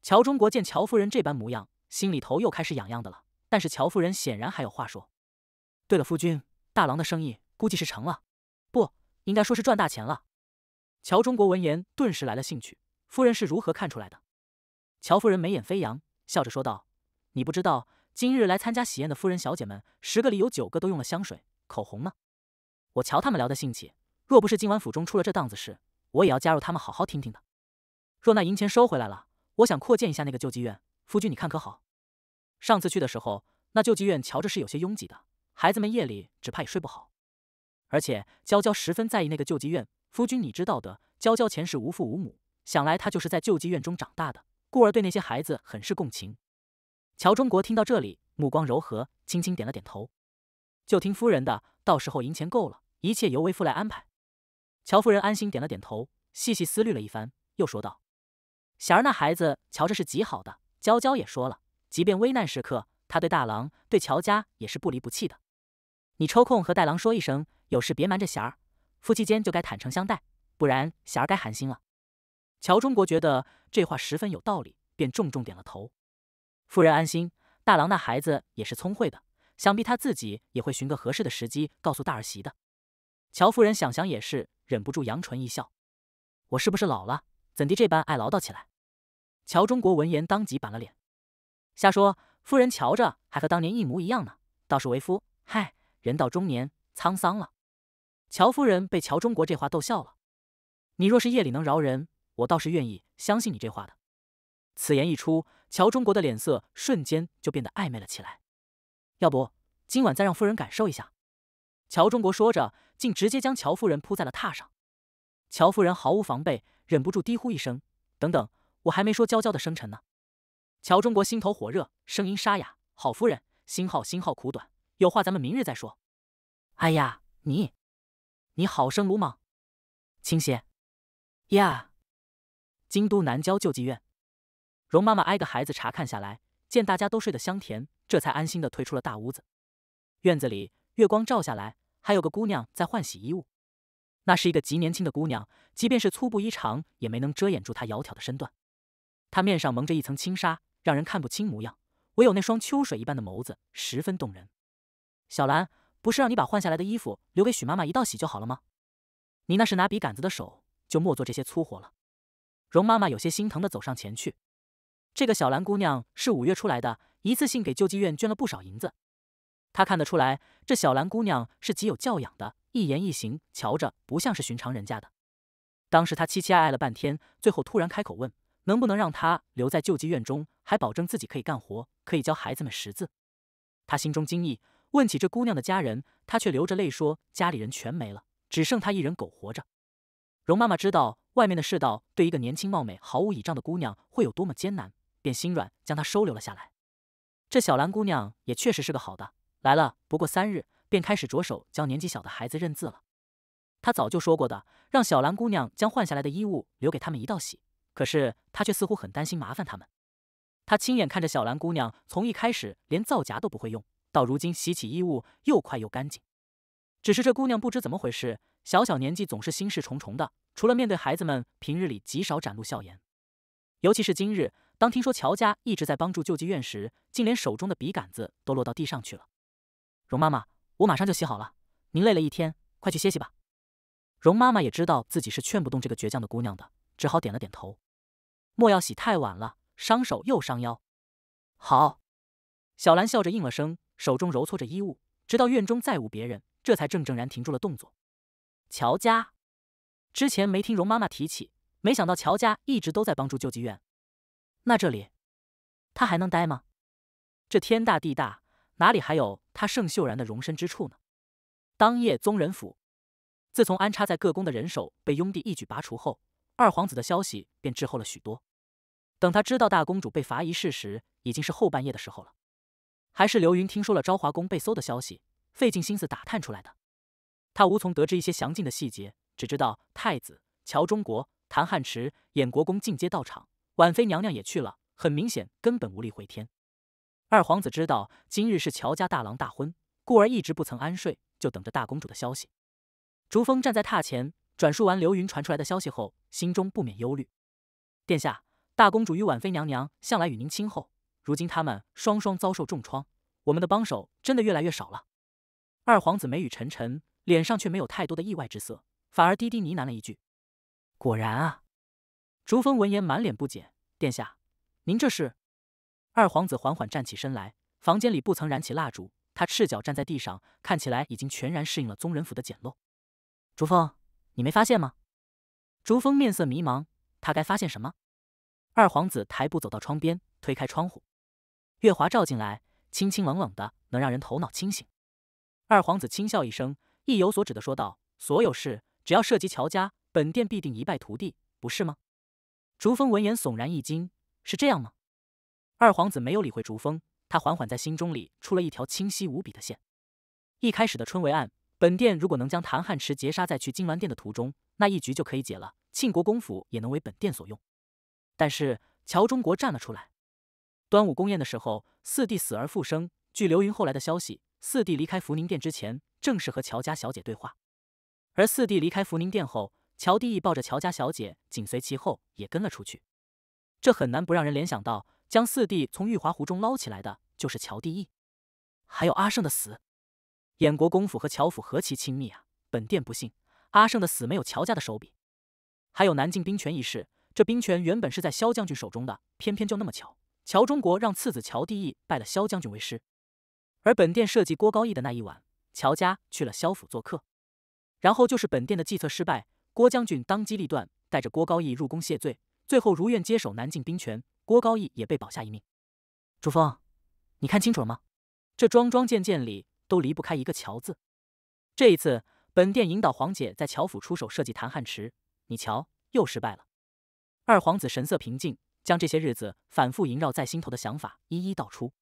乔中国见乔夫人这般模样，心里头又开始痒痒的了，但是乔夫人显然还有话说。对了，夫君，大郎的生意估计是成了，不应该说是赚大钱了。乔中国闻言顿时来了兴趣。夫人是如何看出来的？乔夫人眉眼飞扬，笑着说道：“你不知道，今日来参加喜宴的夫人小姐们，十个里有九个都用了香水、口红呢。我瞧他们聊得兴起，若不是今晚府中出了这档子事，我也要加入他们，好好听听的。若那银钱收回来了，我想扩建一下那个救济院。夫君你看可好？上次去的时候，那救济院瞧着是有些拥挤的，孩子们夜里只怕也睡不好。而且娇娇十分在意那个救济院。”夫君，你知道的，娇娇前世无父无母，想来她就是在救济院中长大的，故而对那些孩子很是共情。乔中国听到这里，目光柔和，轻轻点了点头。就听夫人的，到时候银钱够了，一切由为夫来安排。乔夫人安心点了点头，细细思虑了一番，又说道：“贤儿那孩子，瞧着是极好的。娇娇也说了，即便危难时刻，他对大郎、对乔家也是不离不弃的。你抽空和大郎说一声，有事别瞒着贤儿。”夫妻间就该坦诚相待，不然霞儿该寒心了。乔中国觉得这话十分有道理，便重重点了头。夫人安心，大郎那孩子也是聪慧的，想必他自己也会寻个合适的时机告诉大儿媳的。乔夫人想想也是，忍不住扬唇一笑：“我是不是老了？怎地这般爱唠叨起来？”乔中国闻言当即板了脸：“瞎说，夫人瞧着还和当年一模一样呢。倒是为夫，嗨，人到中年沧桑了。”乔夫人被乔中国这话逗笑了。你若是夜里能饶人，我倒是愿意相信你这话的。此言一出，乔中国的脸色瞬间就变得暧昧了起来。要不今晚再让夫人感受一下？乔中国说着，竟直接将乔夫人扑在了榻上。乔夫人毫无防备，忍不住低呼一声：“等等，我还没说娇娇的生辰呢。”乔中国心头火热，声音沙哑：“好夫人，辛号辛号苦短，有话咱们明日再说。”哎呀，你！你好生鲁莽，清邪呀！京都南郊救济院，容妈妈挨个孩子查看下来，见大家都睡得香甜，这才安心的退出了大屋子。院子里月光照下来，还有个姑娘在换洗衣物。那是一个极年轻的姑娘，即便是粗布衣裳，也没能遮掩住她窈窕的身段。她面上蒙着一层轻纱，让人看不清模样，唯有那双秋水一般的眸子，十分动人。小兰。不是让你把换下来的衣服留给许妈妈一道洗就好了吗？你那是拿笔杆子的手，就莫做这些粗活了。容妈妈有些心疼的走上前去。这个小兰姑娘是五月出来的，一次性给救济院捐了不少银子。她看得出来，这小兰姑娘是极有教养的，一言一行瞧着不像是寻常人家的。当时她凄凄哀哀了半天，最后突然开口问能不能让她留在救济院中，还保证自己可以干活，可以教孩子们识字。她心中惊异。问起这姑娘的家人，她却流着泪说：“家里人全没了，只剩她一人苟活着。”容妈妈知道外面的世道对一个年轻貌美、毫无倚仗的姑娘会有多么艰难，便心软将她收留了下来。这小兰姑娘也确实是个好的，来了不过三日，便开始着手教年纪小的孩子认字了。她早就说过的，让小兰姑娘将换下来的衣物留给他们一道洗，可是她却似乎很担心麻烦他们。她亲眼看着小兰姑娘从一开始连皂荚都不会用。到如今洗起衣物又快又干净，只是这姑娘不知怎么回事，小小年纪总是心事重重的。除了面对孩子们，平日里极少展露笑颜。尤其是今日，当听说乔家一直在帮助救济院时，竟连手中的笔杆子都落到地上去了。容妈妈，我马上就洗好了，您累了一天，快去歇息吧。容妈妈也知道自己是劝不动这个倔强的姑娘的，只好点了点头。莫要洗太晚了，伤手又伤腰。好，小兰笑着应了声。手中揉搓着衣物，直到院中再无别人，这才正正然停住了动作。乔家，之前没听容妈妈提起，没想到乔家一直都在帮助救济院。那这里，他还能待吗？这天大地大，哪里还有他盛秀然的容身之处呢？当夜，宗人府，自从安插在各宫的人手被雍帝一举拔除后，二皇子的消息便滞后了许多。等他知道大公主被罚一事时，已经是后半夜的时候了。还是刘云听说了昭华宫被搜的消息，费尽心思打探出来的。他无从得知一些详尽的细节，只知道太子乔忠国、谭汉池、燕国公进阶到场，婉妃娘娘也去了。很明显，根本无力回天。二皇子知道今日是乔家大郎大婚，故而一直不曾安睡，就等着大公主的消息。竹峰站在榻前，转述完刘云传出来的消息后，心中不免忧虑。殿下，大公主与婉妃娘娘向来与您亲厚。如今他们双双遭受重创，我们的帮手真的越来越少了。二皇子眉宇沉沉，脸上却没有太多的意外之色，反而低低呢喃了一句：“果然啊。”竹峰闻言满脸不解：“殿下，您这是？”二皇子缓缓站起身来，房间里不曾燃起蜡烛，他赤脚站在地上，看起来已经全然适应了宗人府的简陋。竹峰，你没发现吗？竹峰面色迷茫，他该发现什么？二皇子抬步走到窗边，推开窗户。月华照进来，清清冷冷的，能让人头脑清醒。二皇子轻笑一声，意有所指的说道：“所有事只要涉及乔家，本殿必定一败涂地，不是吗？”竹峰闻言悚然一惊：“是这样吗？”二皇子没有理会竹峰，他缓缓在心中里出了一条清晰无比的线。一开始的春闱案，本殿如果能将谭汉池截杀在去金銮殿的途中，那一局就可以解了，庆国公府也能为本殿所用。但是乔忠国站了出来。端午宫宴的时候，四弟死而复生。据刘云后来的消息，四弟离开福宁殿之前，正是和乔家小姐对话。而四弟离开福宁殿后，乔帝义抱着乔家小姐紧随其后，也跟了出去。这很难不让人联想到，将四弟从玉华湖中捞起来的，就是乔帝义。还有阿胜的死，燕国公府和乔府何其亲密啊！本殿不信，阿胜的死没有乔家的手笔。还有南境兵权一事，这兵权原本是在萧将军手中的，偏偏就那么巧。乔忠国让次子乔地义拜了萧将军为师，而本殿设计郭高义的那一晚，乔家去了萧府做客，然后就是本殿的计策失败。郭将军当机立断，带着郭高义入宫谢罪，最后如愿接手南晋兵权，郭高义也被保下一命。朱峰，你看清楚了吗？这桩桩件件里都离不开一个“乔”字。这一次，本殿引导皇姐在乔府出手设计弹汉池，你瞧，又失败了。二皇子神色平静。将这些日子反复萦绕在心头的想法一一道出。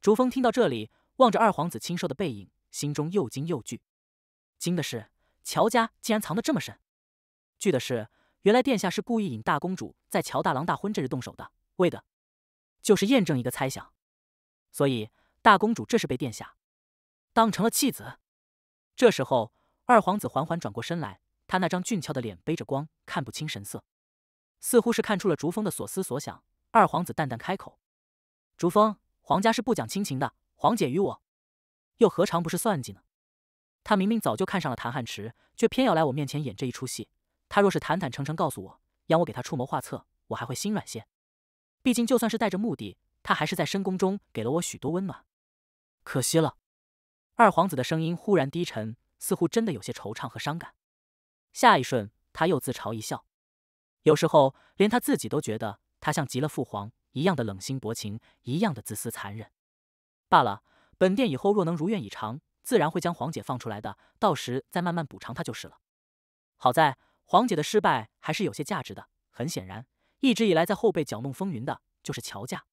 竹峰听到这里，望着二皇子清瘦的背影，心中又惊又惧。惊的是，乔家竟然藏得这么深；惧的是，原来殿下是故意引大公主在乔大郎大婚这日动手的，为的就是验证一个猜想。所以，大公主这是被殿下当成了弃子。这时候，二皇子缓缓转过身来，他那张俊俏的脸背着光，看不清神色。似乎是看出了竹峰的所思所想，二皇子淡淡开口：“竹峰，皇家是不讲亲情的。皇姐与我，又何尝不是算计呢？他明明早就看上了谭汉池，却偏要来我面前演这一出戏。他若是坦坦诚诚告诉我，让我给他出谋划策，我还会心软些。毕竟，就算是带着目的，他还是在深宫中给了我许多温暖。可惜了。”二皇子的声音忽然低沉，似乎真的有些惆怅和伤感。下一瞬，他又自嘲一笑。有时候，连他自己都觉得他像极了父皇一样的冷心薄情，一样的自私残忍。罢了，本殿以后若能如愿以偿，自然会将皇姐放出来的，到时再慢慢补偿她就是了。好在皇姐的失败还是有些价值的。很显然，一直以来在后背搅弄风云的就是乔家。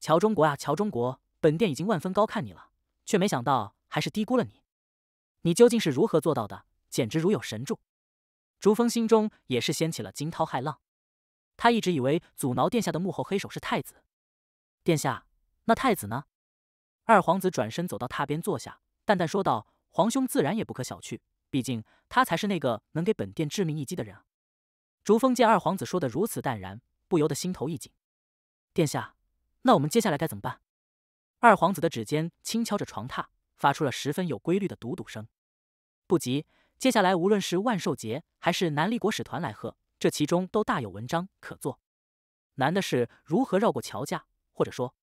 乔中国啊，乔中国，本殿已经万分高看你了，却没想到还是低估了你。你究竟是如何做到的？简直如有神助！竹峰心中也是掀起了惊涛骇浪，他一直以为阻挠殿下的幕后黑手是太子。殿下，那太子呢？二皇子转身走到榻边坐下，淡淡说道：“皇兄自然也不可小觑，毕竟他才是那个能给本殿致命一击的人。”竹峰见二皇子说的如此淡然，不由得心头一紧。殿下，那我们接下来该怎么办？二皇子的指尖轻敲着床榻，发出了十分有规律的嘟嘟声。不急。接下来，无论是万寿节还是南离国使团来贺，这其中都大有文章可做。难的是如何绕过乔家，或者说，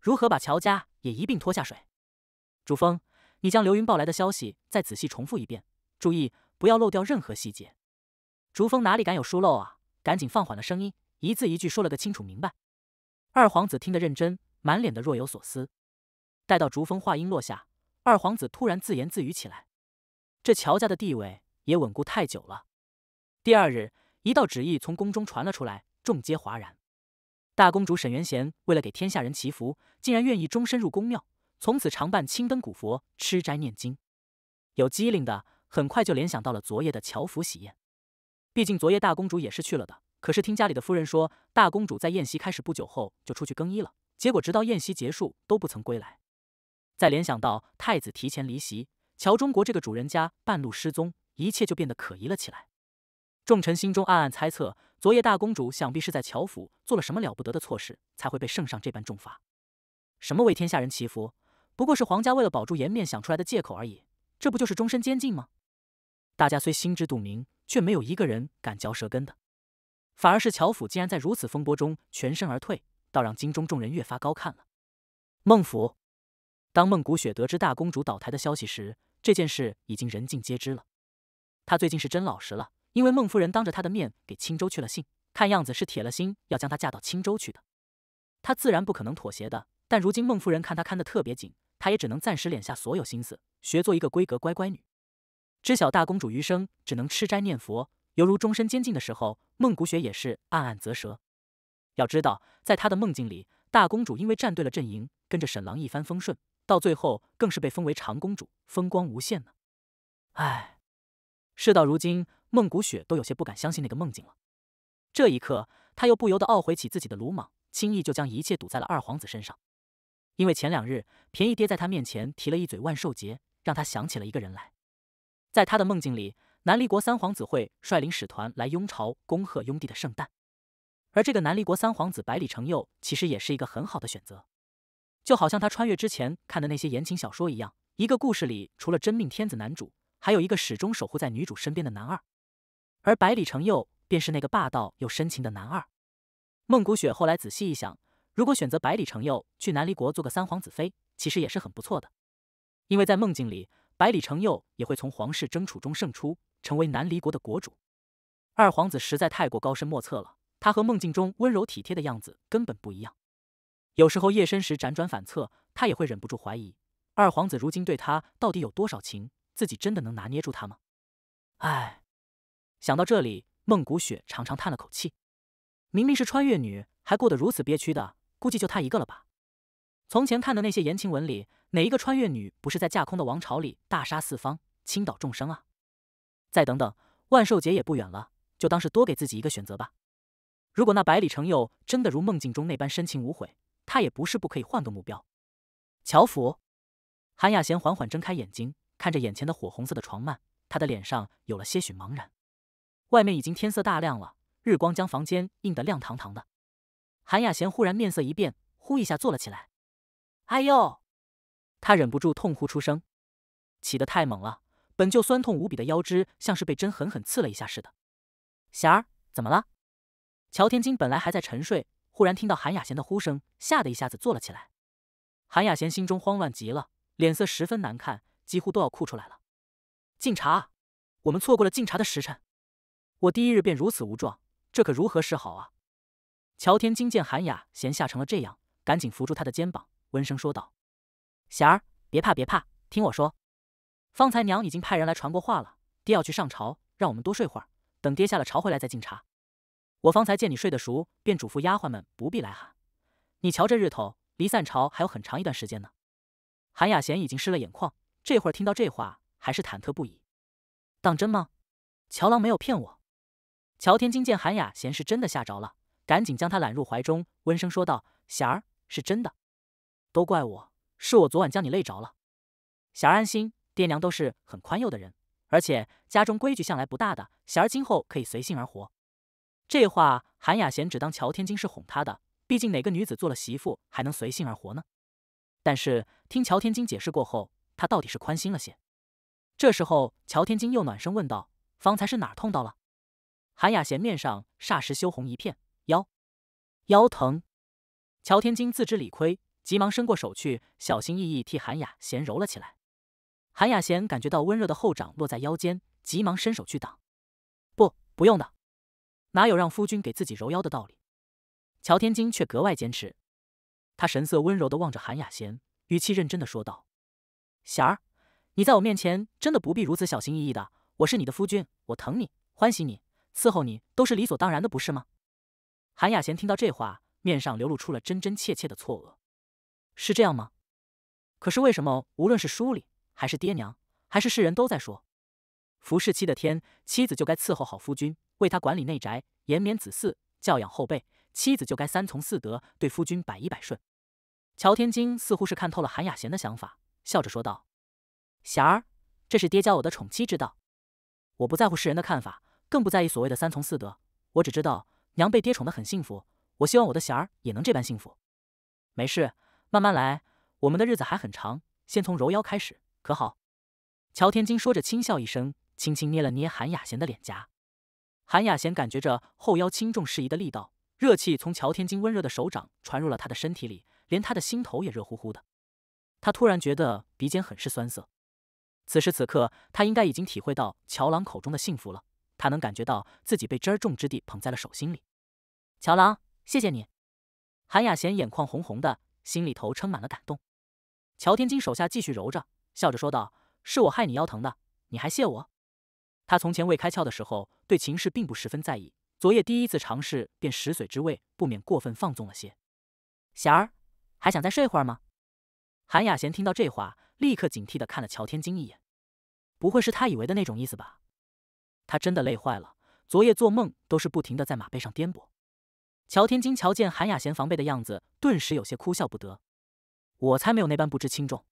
如何把乔家也一并拖下水。竹峰，你将刘云报来的消息再仔细重复一遍，注意不要漏掉任何细节。竹峰哪里敢有疏漏啊？赶紧放缓了声音，一字一句说了个清楚明白。二皇子听得认真，满脸的若有所思。待到竹峰话音落下，二皇子突然自言自语起来。这乔家的地位也稳固太久了。第二日，一道旨意从宫中传了出来，众皆哗然。大公主沈元贤为了给天下人祈福，竟然愿意终身入宫庙，从此常伴青灯古佛，吃斋念经。有机灵的很快就联想到了昨夜的乔府喜宴，毕竟昨夜大公主也是去了的。可是听家里的夫人说，大公主在宴席开始不久后就出去更衣了，结果直到宴席结束都不曾归来。再联想到太子提前离席。乔中国这个主人家半路失踪，一切就变得可疑了起来。众臣心中暗暗猜测：昨夜大公主想必是在乔府做了什么了不得的错事，才会被圣上这般重罚。什么为天下人祈福，不过是皇家为了保住颜面想出来的借口而已。这不就是终身监禁吗？大家虽心知肚明，却没有一个人敢嚼舌根的。反而是乔府竟然在如此风波中全身而退，倒让京中众人越发高看了孟府。当孟古雪得知大公主倒台的消息时，这件事已经人尽皆知了。他最近是真老实了，因为孟夫人当着他的面给青州去了信，看样子是铁了心要将她嫁到青州去的。他自然不可能妥协的，但如今孟夫人看他看得特别紧，他也只能暂时敛下所有心思，学做一个闺阁乖乖女。知晓大公主余生只能吃斋念佛，犹如终身监禁的时候，孟古雪也是暗暗啧舌。要知道，在她的梦境里，大公主因为站对了阵营，跟着沈郎一帆风顺。到最后，更是被封为长公主，风光无限呢。唉，事到如今，孟古雪都有些不敢相信那个梦境了。这一刻，他又不由得懊悔起自己的鲁莽，轻易就将一切赌在了二皇子身上。因为前两日，便宜爹在他面前提了一嘴万寿节，让他想起了一个人来。在他的梦境里，南离国三皇子会率领使团来雍朝恭贺雍帝的圣诞，而这个南离国三皇子百里承佑，其实也是一个很好的选择。就好像他穿越之前看的那些言情小说一样，一个故事里除了真命天子男主，还有一个始终守护在女主身边的男二，而百里成佑便是那个霸道又深情的男二。孟古雪后来仔细一想，如果选择百里成佑去南离国做个三皇子妃，其实也是很不错的，因为在梦境里，百里成佑也会从皇室争储中胜出，成为南离国的国主。二皇子实在太过高深莫测了，他和梦境中温柔体贴的样子根本不一样。有时候夜深时辗转反侧，他也会忍不住怀疑，二皇子如今对他到底有多少情？自己真的能拿捏住他吗？唉，想到这里，孟古雪长长叹了口气。明明是穿越女，还过得如此憋屈的，估计就她一个了吧。从前看的那些言情文里，哪一个穿越女不是在架空的王朝里大杀四方、倾倒众生啊？再等等，万寿节也不远了，就当是多给自己一个选择吧。如果那百里成佑真的如梦境中那般深情无悔，他也不是不可以换个目标。乔府，韩雅贤缓缓睁开眼睛，看着眼前的火红色的床幔，她的脸上有了些许茫然。外面已经天色大亮了，日光将房间映得亮堂堂的。韩雅贤忽然面色一变，呼一下坐了起来，“哎呦！”她忍不住痛呼出声，起得太猛了，本就酸痛无比的腰肢像是被针狠狠刺了一下似的。“霞儿，怎么了？”乔天金本来还在沉睡。忽然听到韩雅贤的呼声，吓得一下子坐了起来。韩雅贤心中慌乱极了，脸色十分难看，几乎都要哭出来了。敬茶，我们错过了敬茶的时辰。我第一日便如此无状，这可如何是好啊？乔天金见韩雅贤吓成了这样，赶紧扶住她的肩膀，温声说道：“贤儿，别怕，别怕，听我说。方才娘已经派人来传过话了，爹要去上朝，让我们多睡会儿，等爹下了朝回来再敬茶。”我方才见你睡得熟，便嘱咐丫鬟们不必来喊。你瞧这日头，离散朝还有很长一段时间呢。韩雅贤已经湿了眼眶，这会儿听到这话，还是忐忑不已。当真吗？乔郎没有骗我。乔天金见韩雅贤是真的吓着了，赶紧将她揽入怀中，温声说道：“贤儿，是真的。都怪我，是我昨晚将你累着了。贤儿安心，爹娘都是很宽宥的人，而且家中规矩向来不大的，贤儿今后可以随性而活。”这话韩雅贤只当乔天金是哄她的，毕竟哪个女子做了媳妇还能随性而活呢？但是听乔天金解释过后，她到底是宽心了些。这时候乔天金又暖声问道：“方才是哪儿痛到了？”韩雅贤面上霎时羞红一片，腰腰疼。乔天金自知理亏，急忙伸过手去，小心翼翼替韩雅贤揉了起来。韩雅贤感觉到温热的后掌落在腰间，急忙伸手去挡，不，不用的。哪有让夫君给自己揉腰的道理？乔天金却格外坚持，他神色温柔的望着韩雅贤，语气认真的说道：“贤儿，你在我面前真的不必如此小心翼翼的。我是你的夫君，我疼你、欢喜你、伺候你，都是理所当然的，不是吗？”韩雅贤听到这话，面上流露出了真真切切的错愕：“是这样吗？可是为什么，无论是书里，还是爹娘，还是世人都在说？”服侍妻的天，妻子就该伺候好夫君，为他管理内宅，延绵子嗣，教养后辈。妻子就该三从四德，对夫君百依百顺。乔天金似乎是看透了韩雅贤的想法，笑着说道：“贤儿，这是爹教我的宠妻之道。我不在乎世人的看法，更不在意所谓的三从四德。我只知道娘被爹宠得很幸福，我希望我的贤儿也能这般幸福。没事，慢慢来，我们的日子还很长，先从揉腰开始，可好？”乔天金说着，轻笑一声。轻轻捏了捏韩雅贤的脸颊，韩雅贤感觉着后腰轻重适宜的力道，热气从乔天金温热的手掌传入了他的身体里，连他的心头也热乎乎的。他突然觉得鼻尖很是酸涩。此时此刻，他应该已经体会到乔郎口中的幸福了。他能感觉到自己被珍儿重之地捧在了手心里。乔郎，谢谢你。韩雅贤眼眶红红的，心里头充满了感动。乔天金手下继续揉着，笑着说道：“是我害你腰疼的，你还谢我？”他从前未开窍的时候，对情事并不十分在意。昨夜第一次尝试，便食髓之味，不免过分放纵了些。霞儿，还想再睡会儿吗？韩雅贤听到这话，立刻警惕的看了乔天金一眼，不会是他以为的那种意思吧？他真的累坏了，昨夜做梦都是不停的在马背上颠簸。乔天金瞧见韩雅贤防备的样子，顿时有些哭笑不得。我才没有那般不知轻重。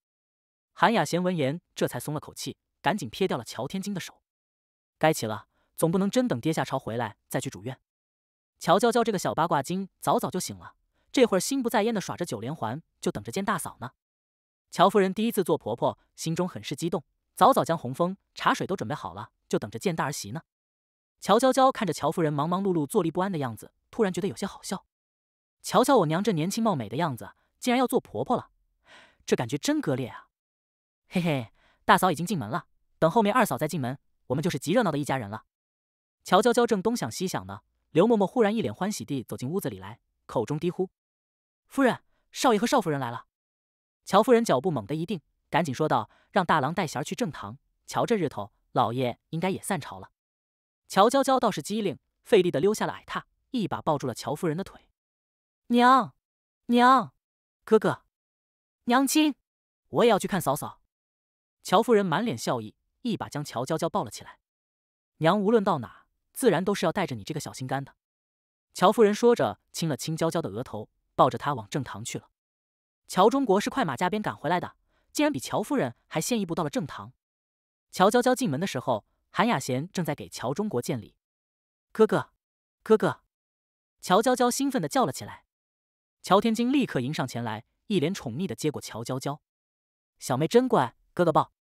韩雅贤闻言，这才松了口气，赶紧撇掉了乔天金的手。该起了，总不能真等爹下朝回来再去主院。乔娇娇这个小八卦精早早就醒了，这会儿心不在焉的耍着九连环，就等着见大嫂呢。乔夫人第一次做婆婆，心中很是激动，早早将红枫茶水都准备好了，就等着见大儿媳呢。乔娇娇看着乔夫人忙忙碌碌、坐立不安的样子，突然觉得有些好笑。瞧瞧我娘这年轻貌美的样子，竟然要做婆婆了，这感觉真割裂啊！嘿嘿，大嫂已经进门了，等后面二嫂再进门。我们就是极热闹的一家人了。乔娇娇正东想西想呢，刘嬷嬷忽然一脸欢喜地走进屋子里来，口中低呼：“夫人，少爷和少夫人来了。”乔夫人脚步猛地一定，赶紧说道：“让大郎带贤儿去正堂，瞧这日头，老爷应该也散朝了。”乔娇娇倒是机灵，费力的溜下了矮榻，一把抱住了乔夫人的腿：“娘，娘，哥哥，娘亲，我也要去看嫂嫂。”乔夫人满脸笑意。一把将乔娇娇抱了起来，娘无论到哪，自然都是要带着你这个小心肝的。乔夫人说着，亲了亲娇娇的额头，抱着她往正堂去了。乔中国是快马加鞭赶回来的，竟然比乔夫人还先一步到了正堂。乔娇娇进门的时候，韩雅贤正在给乔中国见礼，哥哥，哥哥！乔娇娇兴奋的叫了起来。乔天津立刻迎上前来，一脸宠溺的接过乔娇娇，小妹真乖，哥哥抱。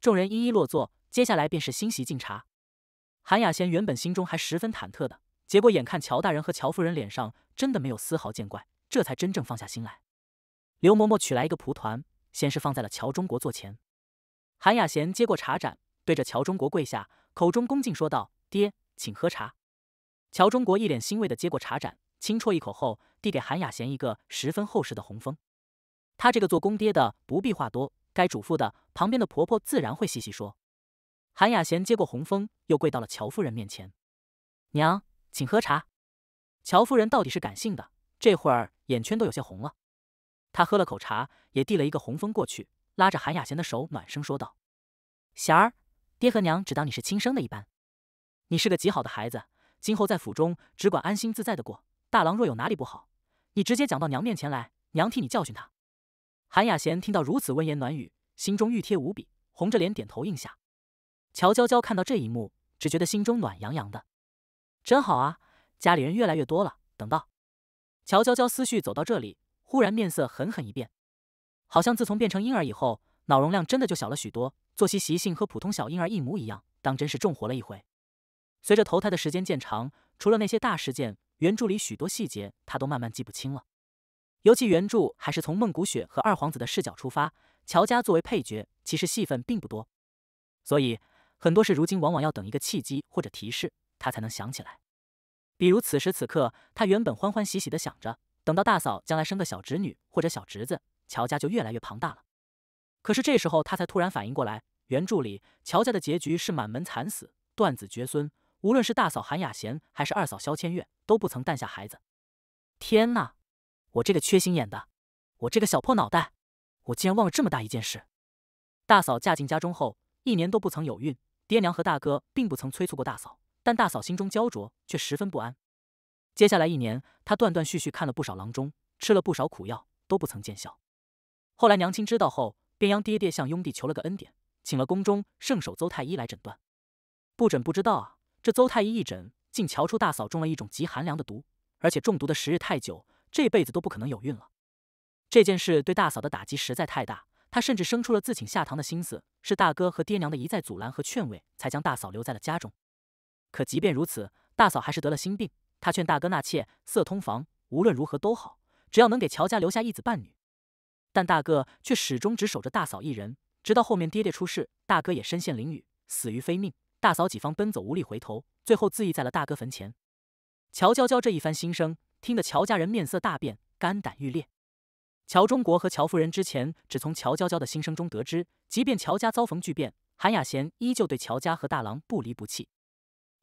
众人一一落座，接下来便是新席敬茶。韩雅贤原本心中还十分忐忑的，结果眼看乔大人和乔夫人脸上真的没有丝毫见怪，这才真正放下心来。刘嬷嬷取来一个蒲团，先是放在了乔中国座前。韩雅贤接过茶盏，对着乔中国跪下，口中恭敬说道：“爹，请喝茶。”乔中国一脸欣慰的接过茶盏，轻啜一口后，递给韩雅贤一个十分厚实的红封。他这个做公爹的不必话多。该嘱咐的，旁边的婆婆自然会细细说。韩雅贤接过红封，又跪到了乔夫人面前：“娘，请喝茶。”乔夫人到底是感性的，这会儿眼圈都有些红了。她喝了口茶，也递了一个红封过去，拉着韩雅贤的手，暖声说道：“贤儿，爹和娘只当你是亲生的一般，你是个极好的孩子，今后在府中只管安心自在的过。大郎若有哪里不好，你直接讲到娘面前来，娘替你教训他。”韩雅贤听到如此温言暖语，心中欲贴无比，红着脸点头应下。乔娇娇看到这一幕，只觉得心中暖洋洋的，真好啊！家里人越来越多了。等到乔娇娇思绪走到这里，忽然面色狠狠一变，好像自从变成婴儿以后，脑容量真的就小了许多，作息习性和普通小婴儿一模一样，当真是重活了一回。随着投胎的时间渐长，除了那些大事件，原著里许多细节他都慢慢记不清了。尤其原著还是从孟古雪和二皇子的视角出发，乔家作为配角，其实戏份并不多，所以很多事如今往往要等一个契机或者提示，他才能想起来。比如此时此刻，他原本欢欢喜喜的想着，等到大嫂将来生个小侄女或者小侄子，乔家就越来越庞大了。可是这时候他才突然反应过来，原著里乔家的结局是满门惨死，断子绝孙。无论是大嫂韩雅贤还是二嫂萧千月，都不曾诞下孩子。天哪！我这个缺心眼的，我这个小破脑袋，我竟然忘了这么大一件事。大嫂嫁进家中后，一年都不曾有孕。爹娘和大哥并不曾催促过大嫂，但大嫂心中焦灼，却十分不安。接下来一年，她断断续续看了不少郎中，吃了不少苦药，都不曾见效。后来娘亲知道后，便央爹爹向雍帝求了个恩典，请了宫中圣手邹太医来诊断。不诊不知道啊，这邹太医一诊，竟瞧出大嫂中了一种极寒凉的毒，而且中毒的时日太久。这辈子都不可能有孕了。这件事对大嫂的打击实在太大，她甚至生出了自请下堂的心思。是大哥和爹娘的一再阻拦和劝慰，才将大嫂留在了家中。可即便如此，大嫂还是得了心病。她劝大哥纳妾、色通房，无论如何都好，只要能给乔家留下一子半女。但大哥却始终只守着大嫂一人。直到后面爹爹出事，大哥也身陷囹圄，死于非命。大嫂几方奔走，无力回头，最后自缢在了大哥坟前。乔娇娇这一番心声。听得乔家人面色大变，肝胆欲裂。乔忠国和乔夫人之前只从乔娇娇的心声中得知，即便乔家遭逢巨变，韩雅贤依旧对乔家和大郎不离不弃，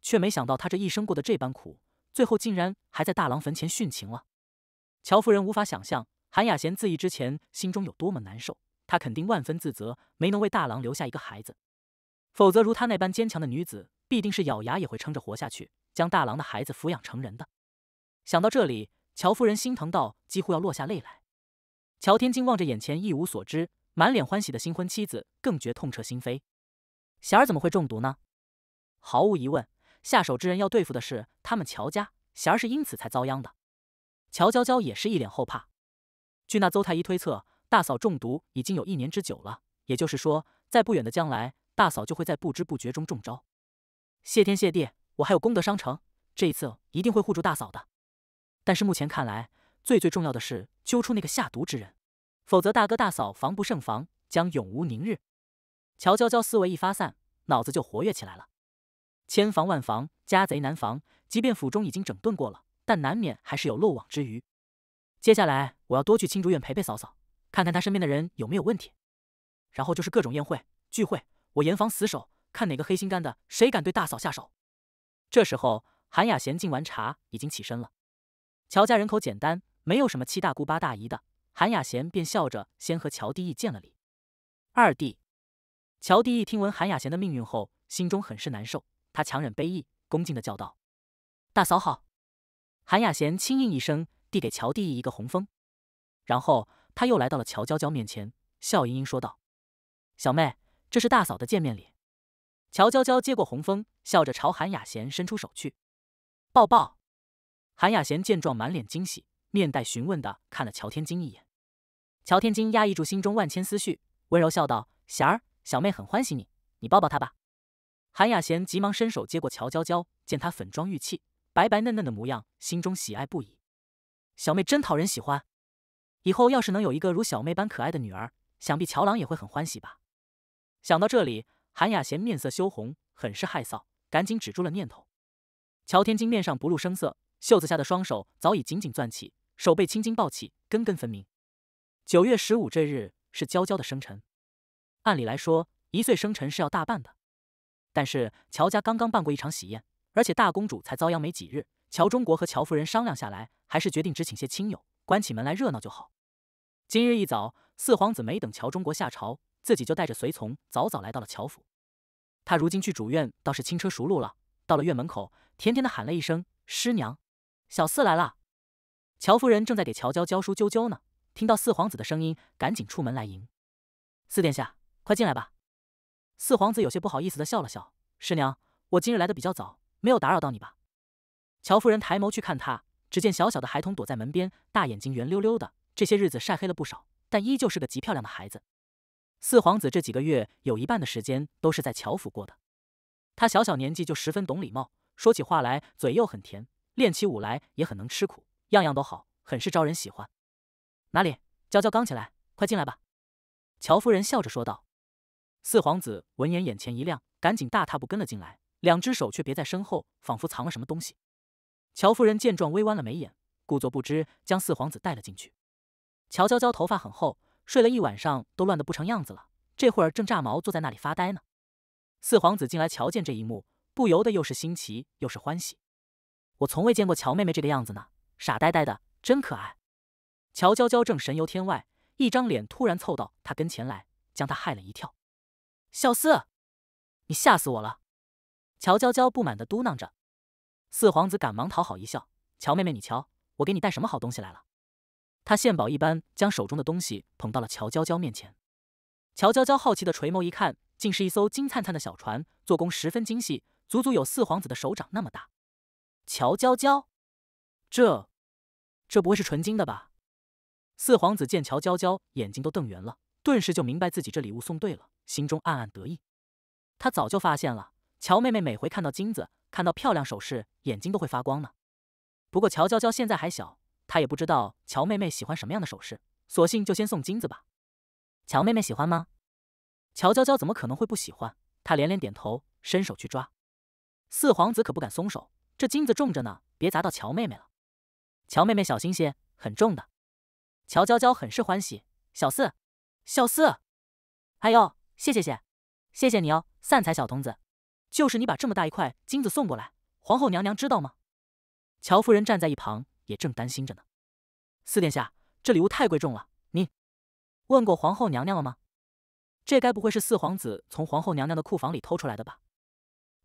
却没想到他这一生过得这般苦，最后竟然还在大郎坟前殉情了。乔夫人无法想象韩雅贤自缢之前心中有多么难受，她肯定万分自责，没能为大郎留下一个孩子，否则如她那般坚强的女子，必定是咬牙也会撑着活下去，将大郎的孩子抚养成人的。想到这里，乔夫人心疼到几乎要落下泪来。乔天金望着眼前一无所知、满脸欢喜的新婚妻子，更觉痛彻心扉。霞儿怎么会中毒呢？毫无疑问，下手之人要对付的是他们乔家。霞儿是因此才遭殃的。乔娇娇也是一脸后怕。据那邹太医推测，大嫂中毒已经有一年之久了，也就是说，在不远的将来，大嫂就会在不知不觉中中招。谢天谢地，我还有功德商城，这一次一定会护住大嫂的。但是目前看来，最最重要的是揪出那个下毒之人，否则大哥大嫂防不胜防，将永无宁日。乔娇娇思维一发散，脑子就活跃起来了。千防万防，家贼难防。即便府中已经整顿过了，但难免还是有漏网之鱼。接下来我要多去青竹院陪陪嫂嫂，看看她身边的人有没有问题。然后就是各种宴会聚会，我严防死守，看哪个黑心肝的谁敢对大嫂下手。这时候，韩雅娴敬完茶已经起身了。乔家人口简单，没有什么七大姑八大姨的。韩雅贤便笑着先和乔第一见了礼。二弟，乔第一听闻韩雅贤的命运后，心中很是难受。他强忍悲意，恭敬的叫道：“大嫂好。”韩雅贤轻应一声，递给乔第一一个红封，然后他又来到了乔娇娇面前，笑盈盈说道：“小妹，这是大嫂的见面礼。”乔娇娇接过红封，笑着朝韩雅贤伸出手去，抱抱。韩雅贤见状，满脸惊喜，面带询问的看了乔天金一眼。乔天金压抑住心中万千思绪，温柔笑道：“贤儿，小妹很欢喜你，你抱抱她吧。”韩雅贤急忙伸手接过乔娇娇，见她粉妆玉砌、白白嫩嫩的模样，心中喜爱不已。小妹真讨人喜欢，以后要是能有一个如小妹般可爱的女儿，想必乔郎也会很欢喜吧。想到这里，韩雅贤面色羞红，很是害臊，赶紧止住了念头。乔天金面上不露声色。袖子下的双手早已紧紧攥起，手背青筋暴起，根根分明。九月十五这日是娇娇的生辰，按理来说一岁生辰是要大办的，但是乔家刚刚办过一场喜宴，而且大公主才遭殃没几日，乔中国和乔夫人商量下来，还是决定只请些亲友，关起门来热闹就好。今日一早，四皇子没等乔中国下朝，自己就带着随从早早来到了乔府。他如今去主院倒是轻车熟路了，到了院门口，甜甜的喊了一声“师娘”。小四来了，乔夫人正在给乔娇教书啾啾呢。听到四皇子的声音，赶紧出门来迎。四殿下，快进来吧。四皇子有些不好意思的笑了笑：“师娘，我今日来的比较早，没有打扰到你吧？”乔夫人抬眸去看他，只见小小的孩童躲在门边，大眼睛圆溜溜的，这些日子晒黑了不少，但依旧是个极漂亮的孩子。四皇子这几个月有一半的时间都是在乔府过的，他小小年纪就十分懂礼貌，说起话来嘴又很甜。练起舞来也很能吃苦，样样都好，很是招人喜欢。哪里，娇娇刚起来，快进来吧。”乔夫人笑着说道。四皇子闻言眼前一亮，赶紧大踏步跟了进来，两只手却别在身后，仿佛藏了什么东西。乔夫人见状微弯了眉眼，故作不知，将四皇子带了进去。乔娇娇头发很厚，睡了一晚上都乱得不成样子了，这会儿正炸毛坐在那里发呆呢。四皇子进来瞧见这一幕，不由得又是新奇又是欢喜。我从未见过乔妹妹这个样子呢，傻呆呆的，真可爱。乔娇娇正神游天外，一张脸突然凑到她跟前来，将她害了一跳。小四，你吓死我了！乔娇娇不满的嘟囔着。四皇子赶忙讨好一笑：“乔妹妹，你瞧，我给你带什么好东西来了。”他献宝一般将手中的东西捧到了乔娇娇面前。乔娇娇好奇的垂眸一看，竟是一艘金灿灿的小船，做工十分精细，足足有四皇子的手掌那么大。乔娇娇，这，这不会是纯金的吧？四皇子见乔娇娇眼睛都瞪圆了，顿时就明白自己这礼物送对了，心中暗暗得意。他早就发现了，乔妹妹每回看到金子，看到漂亮首饰，眼睛都会发光呢。不过乔娇娇现在还小，她也不知道乔妹妹喜欢什么样的首饰，索性就先送金子吧。乔妹妹喜欢吗？乔娇娇怎么可能会不喜欢？她连连点头，伸手去抓。四皇子可不敢松手。这金子重着呢，别砸到乔妹妹了。乔妹妹小心些，很重的。乔娇娇很是欢喜。小四，小四，哎呦，谢谢谢，谢谢你哦，散财小童子。就是你把这么大一块金子送过来，皇后娘娘知道吗？乔夫人站在一旁也正担心着呢。四殿下，这礼物太贵重了，你问过皇后娘娘了吗？这该不会是四皇子从皇后娘娘的库房里偷出来的吧？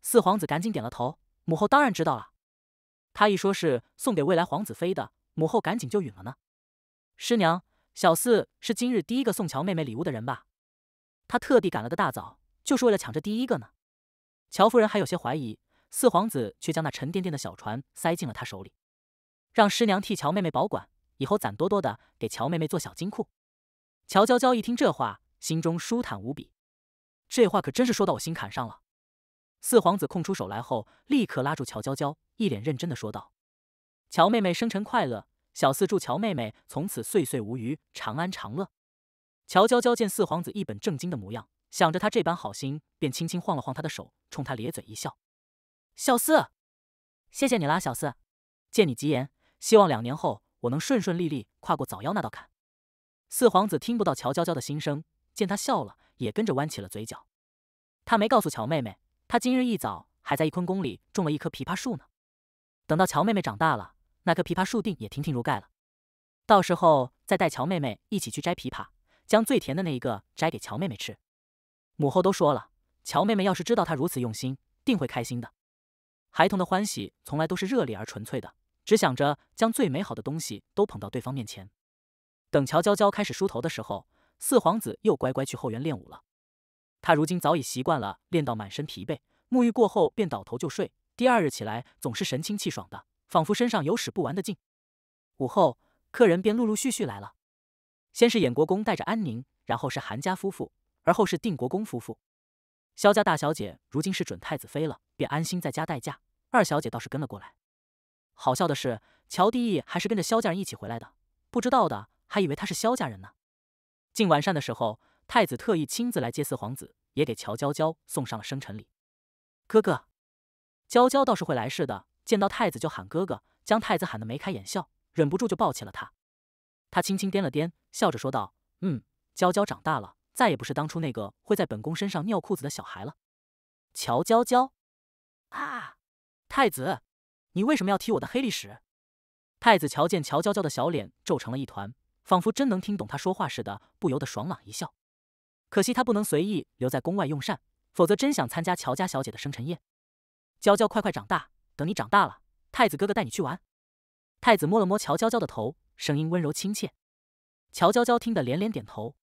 四皇子赶紧点了头。母后当然知道了，他一说是送给未来皇子妃的，母后赶紧就允了呢。师娘，小四是今日第一个送乔妹妹礼物的人吧？他特地赶了个大早，就是为了抢这第一个呢。乔夫人还有些怀疑，四皇子却将那沉甸甸的小船塞进了他手里，让师娘替乔妹妹保管，以后攒多多的给乔妹妹做小金库。乔娇娇一听这话，心中舒坦无比，这话可真是说到我心坎上了。四皇子空出手来后，立刻拉住乔娇娇，一脸认真的说道：“乔妹妹，生辰快乐！小四祝乔妹妹从此岁岁无虞，长安长乐。”乔娇娇见四皇子一本正经的模样，想着他这般好心，便轻轻晃了晃他的手，冲他咧嘴一笑：“小四，谢谢你啦！小四，借你吉言，希望两年后我能顺顺利利跨过早夭那道坎。”四皇子听不到乔娇娇的心声，见她笑了，也跟着弯起了嘴角。他没告诉乔妹妹。他今日一早还在一坤宫里种了一棵枇杷树呢，等到乔妹妹长大了，那棵枇杷树定也亭亭如盖了。到时候再带乔妹妹一起去摘枇杷，将最甜的那一个摘给乔妹妹吃。母后都说了，乔妹妹要是知道她如此用心，定会开心的。孩童的欢喜从来都是热烈而纯粹的，只想着将最美好的东西都捧到对方面前。等乔娇娇开始梳头的时候，四皇子又乖乖去后园练武了。他如今早已习惯了练到满身疲惫，沐浴过后便倒头就睡。第二日起来总是神清气爽的，仿佛身上有使不完的劲。午后，客人便陆陆续续来了。先是衍国公带着安宁，然后是韩家夫妇，而后是定国公夫妇。萧家大小姐如今是准太子妃了，便安心在家待嫁。二小姐倒是跟了过来。好笑的是，乔第一还是跟着萧家人一起回来的，不知道的还以为他是萧家人呢。进晚膳的时候。太子特意亲自来接四皇子，也给乔娇娇送上了生辰礼。哥哥，娇娇倒是会来事的，见到太子就喊哥哥，将太子喊得眉开眼笑，忍不住就抱起了他。他轻轻颠了颠，笑着说道：“嗯，娇娇长大了，再也不是当初那个会在本宫身上尿裤子的小孩了。”乔娇娇，啊，太子，你为什么要提我的黑历史？太子瞧见乔娇娇的小脸皱成了一团，仿佛真能听懂她说话似的，不由得爽朗一笑。可惜他不能随意留在宫外用膳，否则真想参加乔家小姐的生辰宴。娇娇，快快长大，等你长大了，太子哥哥带你去玩。太子摸了摸乔娇娇的头，声音温柔亲切。乔娇娇听得连连点头。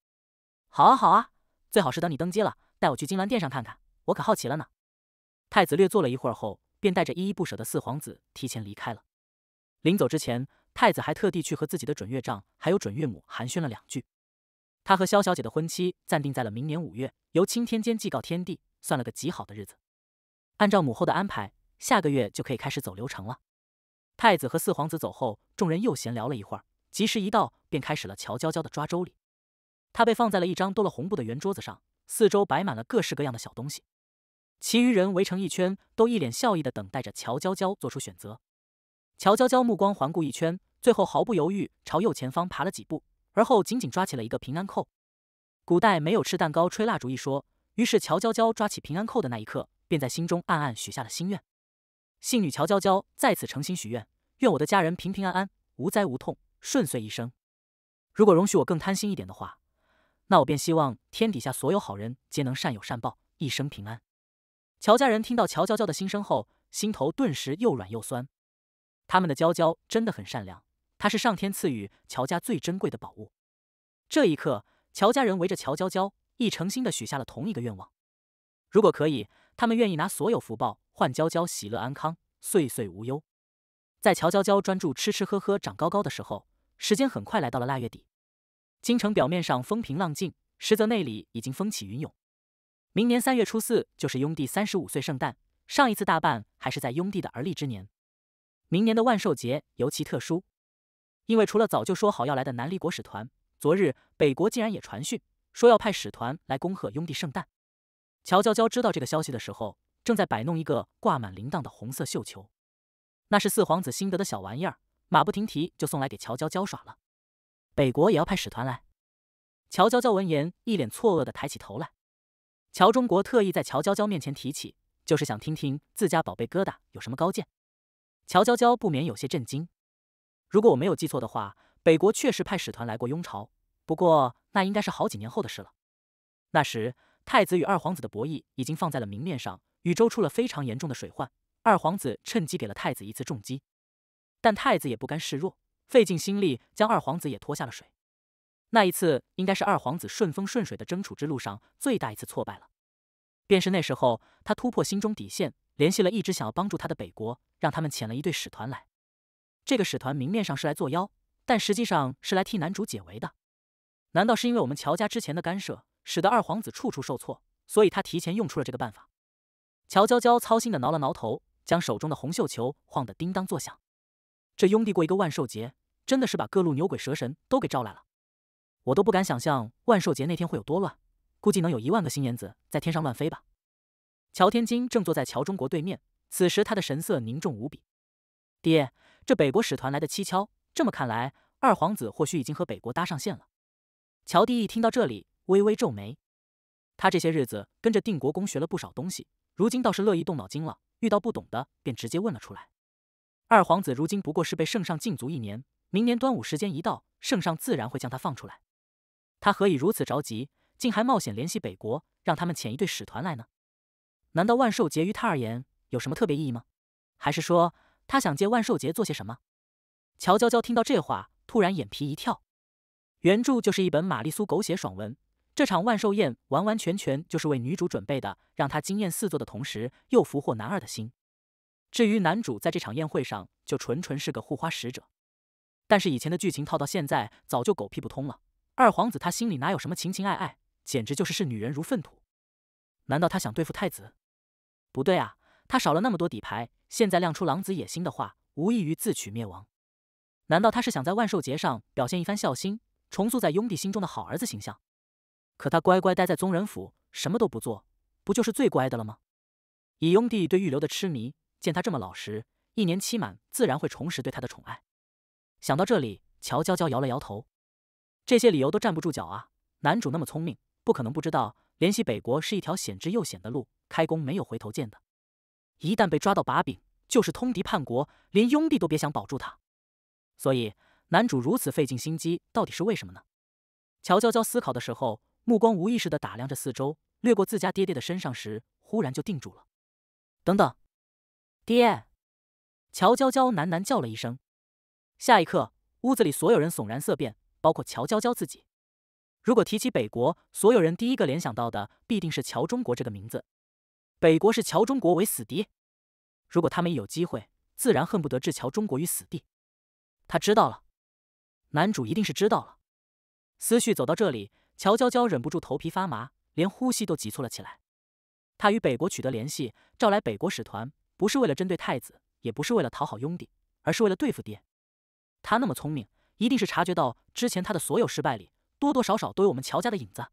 好啊，好啊，最好是等你登基了，带我去金銮殿上看看，我可好奇了呢。太子略坐了一会儿后，便带着依依不舍的四皇子提前离开了。临走之前，太子还特地去和自己的准岳丈还有准岳母寒暄了两句。他和萧小姐的婚期暂定在了明年五月，由青天监祭告天地，算了个极好的日子。按照母后的安排，下个月就可以开始走流程了。太子和四皇子走后，众人又闲聊了一会儿，吉时一到，便开始了乔娇娇的抓周礼。她被放在了一张多了红布的圆桌子上，四周摆满了各式各样的小东西。其余人围成一圈，都一脸笑意的等待着乔娇娇做出选择。乔娇娇目光环顾一圈，最后毫不犹豫朝右前方爬了几步。而后紧紧抓起了一个平安扣。古代没有吃蛋糕、吹蜡烛一说，于是乔娇娇抓起平安扣的那一刻，便在心中暗暗许下了心愿。信女乔娇娇再次诚心许愿，愿我的家人平平安安，无灾无痛，顺遂一生。如果容许我更贪心一点的话，那我便希望天底下所有好人皆能善有善报，一生平安。乔家人听到乔娇娇的心声后，心头顿时又软又酸。他们的娇娇真的很善良。他是上天赐予乔家最珍贵的宝物。这一刻，乔家人围着乔娇娇，一诚心的许下了同一个愿望：如果可以，他们愿意拿所有福报换娇娇喜乐安康、岁岁无忧。在乔娇娇专注吃吃喝喝、长高高的时候，时间很快来到了腊月底。京城表面上风平浪静，实则内里已经风起云涌。明年三月初四就是雍帝三十五岁圣诞，上一次大办还是在雍帝的而立之年。明年的万寿节尤其特殊。因为除了早就说好要来的南离国使团，昨日北国竟然也传讯说要派使团来恭贺雍帝圣诞。乔娇娇知道这个消息的时候，正在摆弄一个挂满铃铛的红色绣球，那是四皇子新得的小玩意儿，马不停蹄就送来给乔娇娇耍了。北国也要派使团来？乔娇娇闻言，一脸错愕的抬起头来。乔中国特意在乔娇娇面前提起，就是想听听自家宝贝疙瘩有什么高见。乔娇娇不免有些震惊。如果我没有记错的话，北国确实派使团来过雍朝，不过那应该是好几年后的事了。那时太子与二皇子的博弈已经放在了明面上，禹州出了非常严重的水患，二皇子趁机给了太子一次重击，但太子也不甘示弱，费尽心力将二皇子也拖下了水。那一次应该是二皇子顺风顺水的争储之路上最大一次挫败了，便是那时候他突破心中底线，联系了一直想要帮助他的北国，让他们遣了一队使团来。这个使团明面上是来作妖，但实际上是来替男主解围的。难道是因为我们乔家之前的干涉，使得二皇子处处受挫，所以他提前用出了这个办法？乔娇娇操心的挠了挠头，将手中的红绣球晃得叮当作响。这拥弟过一个万寿节，真的是把各路牛鬼蛇神都给招来了。我都不敢想象万寿节那天会有多乱，估计能有一万个心眼子在天上乱飞吧。乔天金正坐在乔中国对面，此时他的神色凝重无比。爹。这北国使团来的蹊跷，这么看来，二皇子或许已经和北国搭上线了。乔帝一听到这里，微微皱眉。他这些日子跟着定国公学了不少东西，如今倒是乐意动脑筋了。遇到不懂的，便直接问了出来。二皇子如今不过是被圣上禁足一年，明年端午时间一到，圣上自然会将他放出来。他何以如此着急，竟还冒险联系北国，让他们遣一队使团来呢？难道万寿节于他而言有什么特别意义吗？还是说？他想借万寿节做些什么？乔娇娇听到这话，突然眼皮一跳。原著就是一本玛丽苏狗血爽文，这场万寿宴完完全全就是为女主准备的，让她惊艳四座的同时，又俘获男二的心。至于男主，在这场宴会上就纯纯是个护花使者。但是以前的剧情套到现在，早就狗屁不通了。二皇子他心里哪有什么情情爱爱，简直就是视女人如粪土。难道他想对付太子？不对啊！他少了那么多底牌，现在亮出狼子野心的话，无异于自取灭亡。难道他是想在万寿节上表现一番孝心，重塑在雍帝心中的好儿子形象？可他乖乖待在宗人府，什么都不做，不就是最乖的了吗？以雍帝对玉流的痴迷，见他这么老实，一年期满自然会重拾对他的宠爱。想到这里，乔娇娇摇了摇头，这些理由都站不住脚啊！男主那么聪明，不可能不知道联系北国是一条险之又险的路，开弓没有回头箭的。一旦被抓到把柄，就是通敌叛国，连拥帝都别想保住他。所以，男主如此费尽心机，到底是为什么呢？乔娇娇思考的时候，目光无意识地打量着四周，掠过自家爹爹的身上时，忽然就定住了。等等，爹！乔娇娇喃喃叫了一声。下一刻，屋子里所有人悚然色变，包括乔娇娇自己。如果提起北国，所有人第一个联想到的必定是乔中国这个名字。北国是乔中国为死敌，如果他们一有机会，自然恨不得置乔中国于死地。他知道了，男主一定是知道了。思绪走到这里，乔娇娇忍不住头皮发麻，连呼吸都急促了起来。他与北国取得联系，召来北国使团，不是为了针对太子，也不是为了讨好兄弟，而是为了对付爹。他那么聪明，一定是察觉到之前他的所有失败里，多多少少都有我们乔家的影子。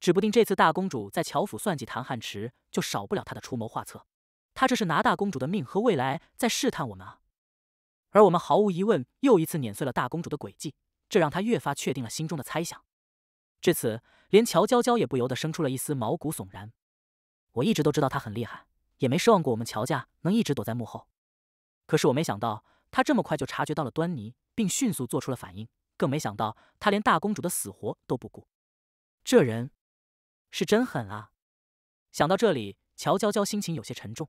指不定这次大公主在乔府算计谭汉池，就少不了他的出谋划策。他这是拿大公主的命和未来在试探我们啊！而我们毫无疑问又一次碾碎了大公主的诡计，这让他越发确定了心中的猜想。至此，连乔娇娇也不由得生出了一丝毛骨悚然。我一直都知道她很厉害，也没奢望过我们乔家能一直躲在幕后。可是我没想到，她这么快就察觉到了端倪，并迅速做出了反应。更没想到，她连大公主的死活都不顾。这人……是真狠啊！想到这里，乔娇娇心情有些沉重。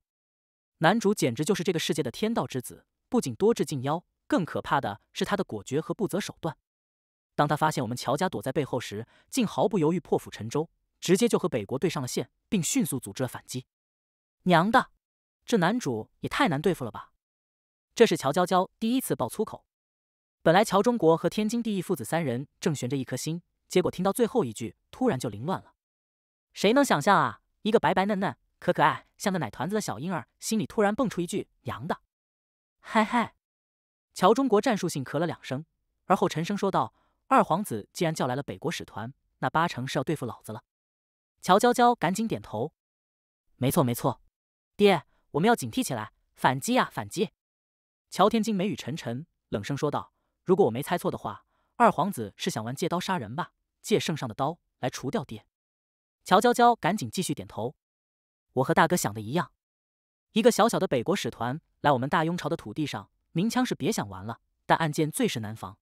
男主简直就是这个世界的天道之子，不仅多智近妖，更可怕的是他的果决和不择手段。当他发现我们乔家躲在背后时，竟毫不犹豫破釜沉舟，直接就和北国对上了线，并迅速组织了反击。娘的，这男主也太难对付了吧！这是乔娇娇第一次爆粗口。本来乔中国和天经地义父子三人正悬着一颗心，结果听到最后一句，突然就凌乱了。谁能想象啊！一个白白嫩嫩、可可爱、像个奶团子的小婴儿，心里突然蹦出一句“娘的”！嗨嗨！乔中国战术性咳了两声，而后沉声说道：“二皇子既然叫来了北国使团，那八成是要对付老子了。”乔娇娇赶紧点头：“没错没错，爹，我们要警惕起来，反击呀反击！”乔天津眉宇沉沉，冷声说道：“如果我没猜错的话，二皇子是想玩借刀杀人吧？借圣上的刀来除掉爹。”乔娇娇赶紧继续点头。我和大哥想的一样，一个小小的北国使团来我们大雍朝的土地上，明枪是别想完了，但暗箭最是难防。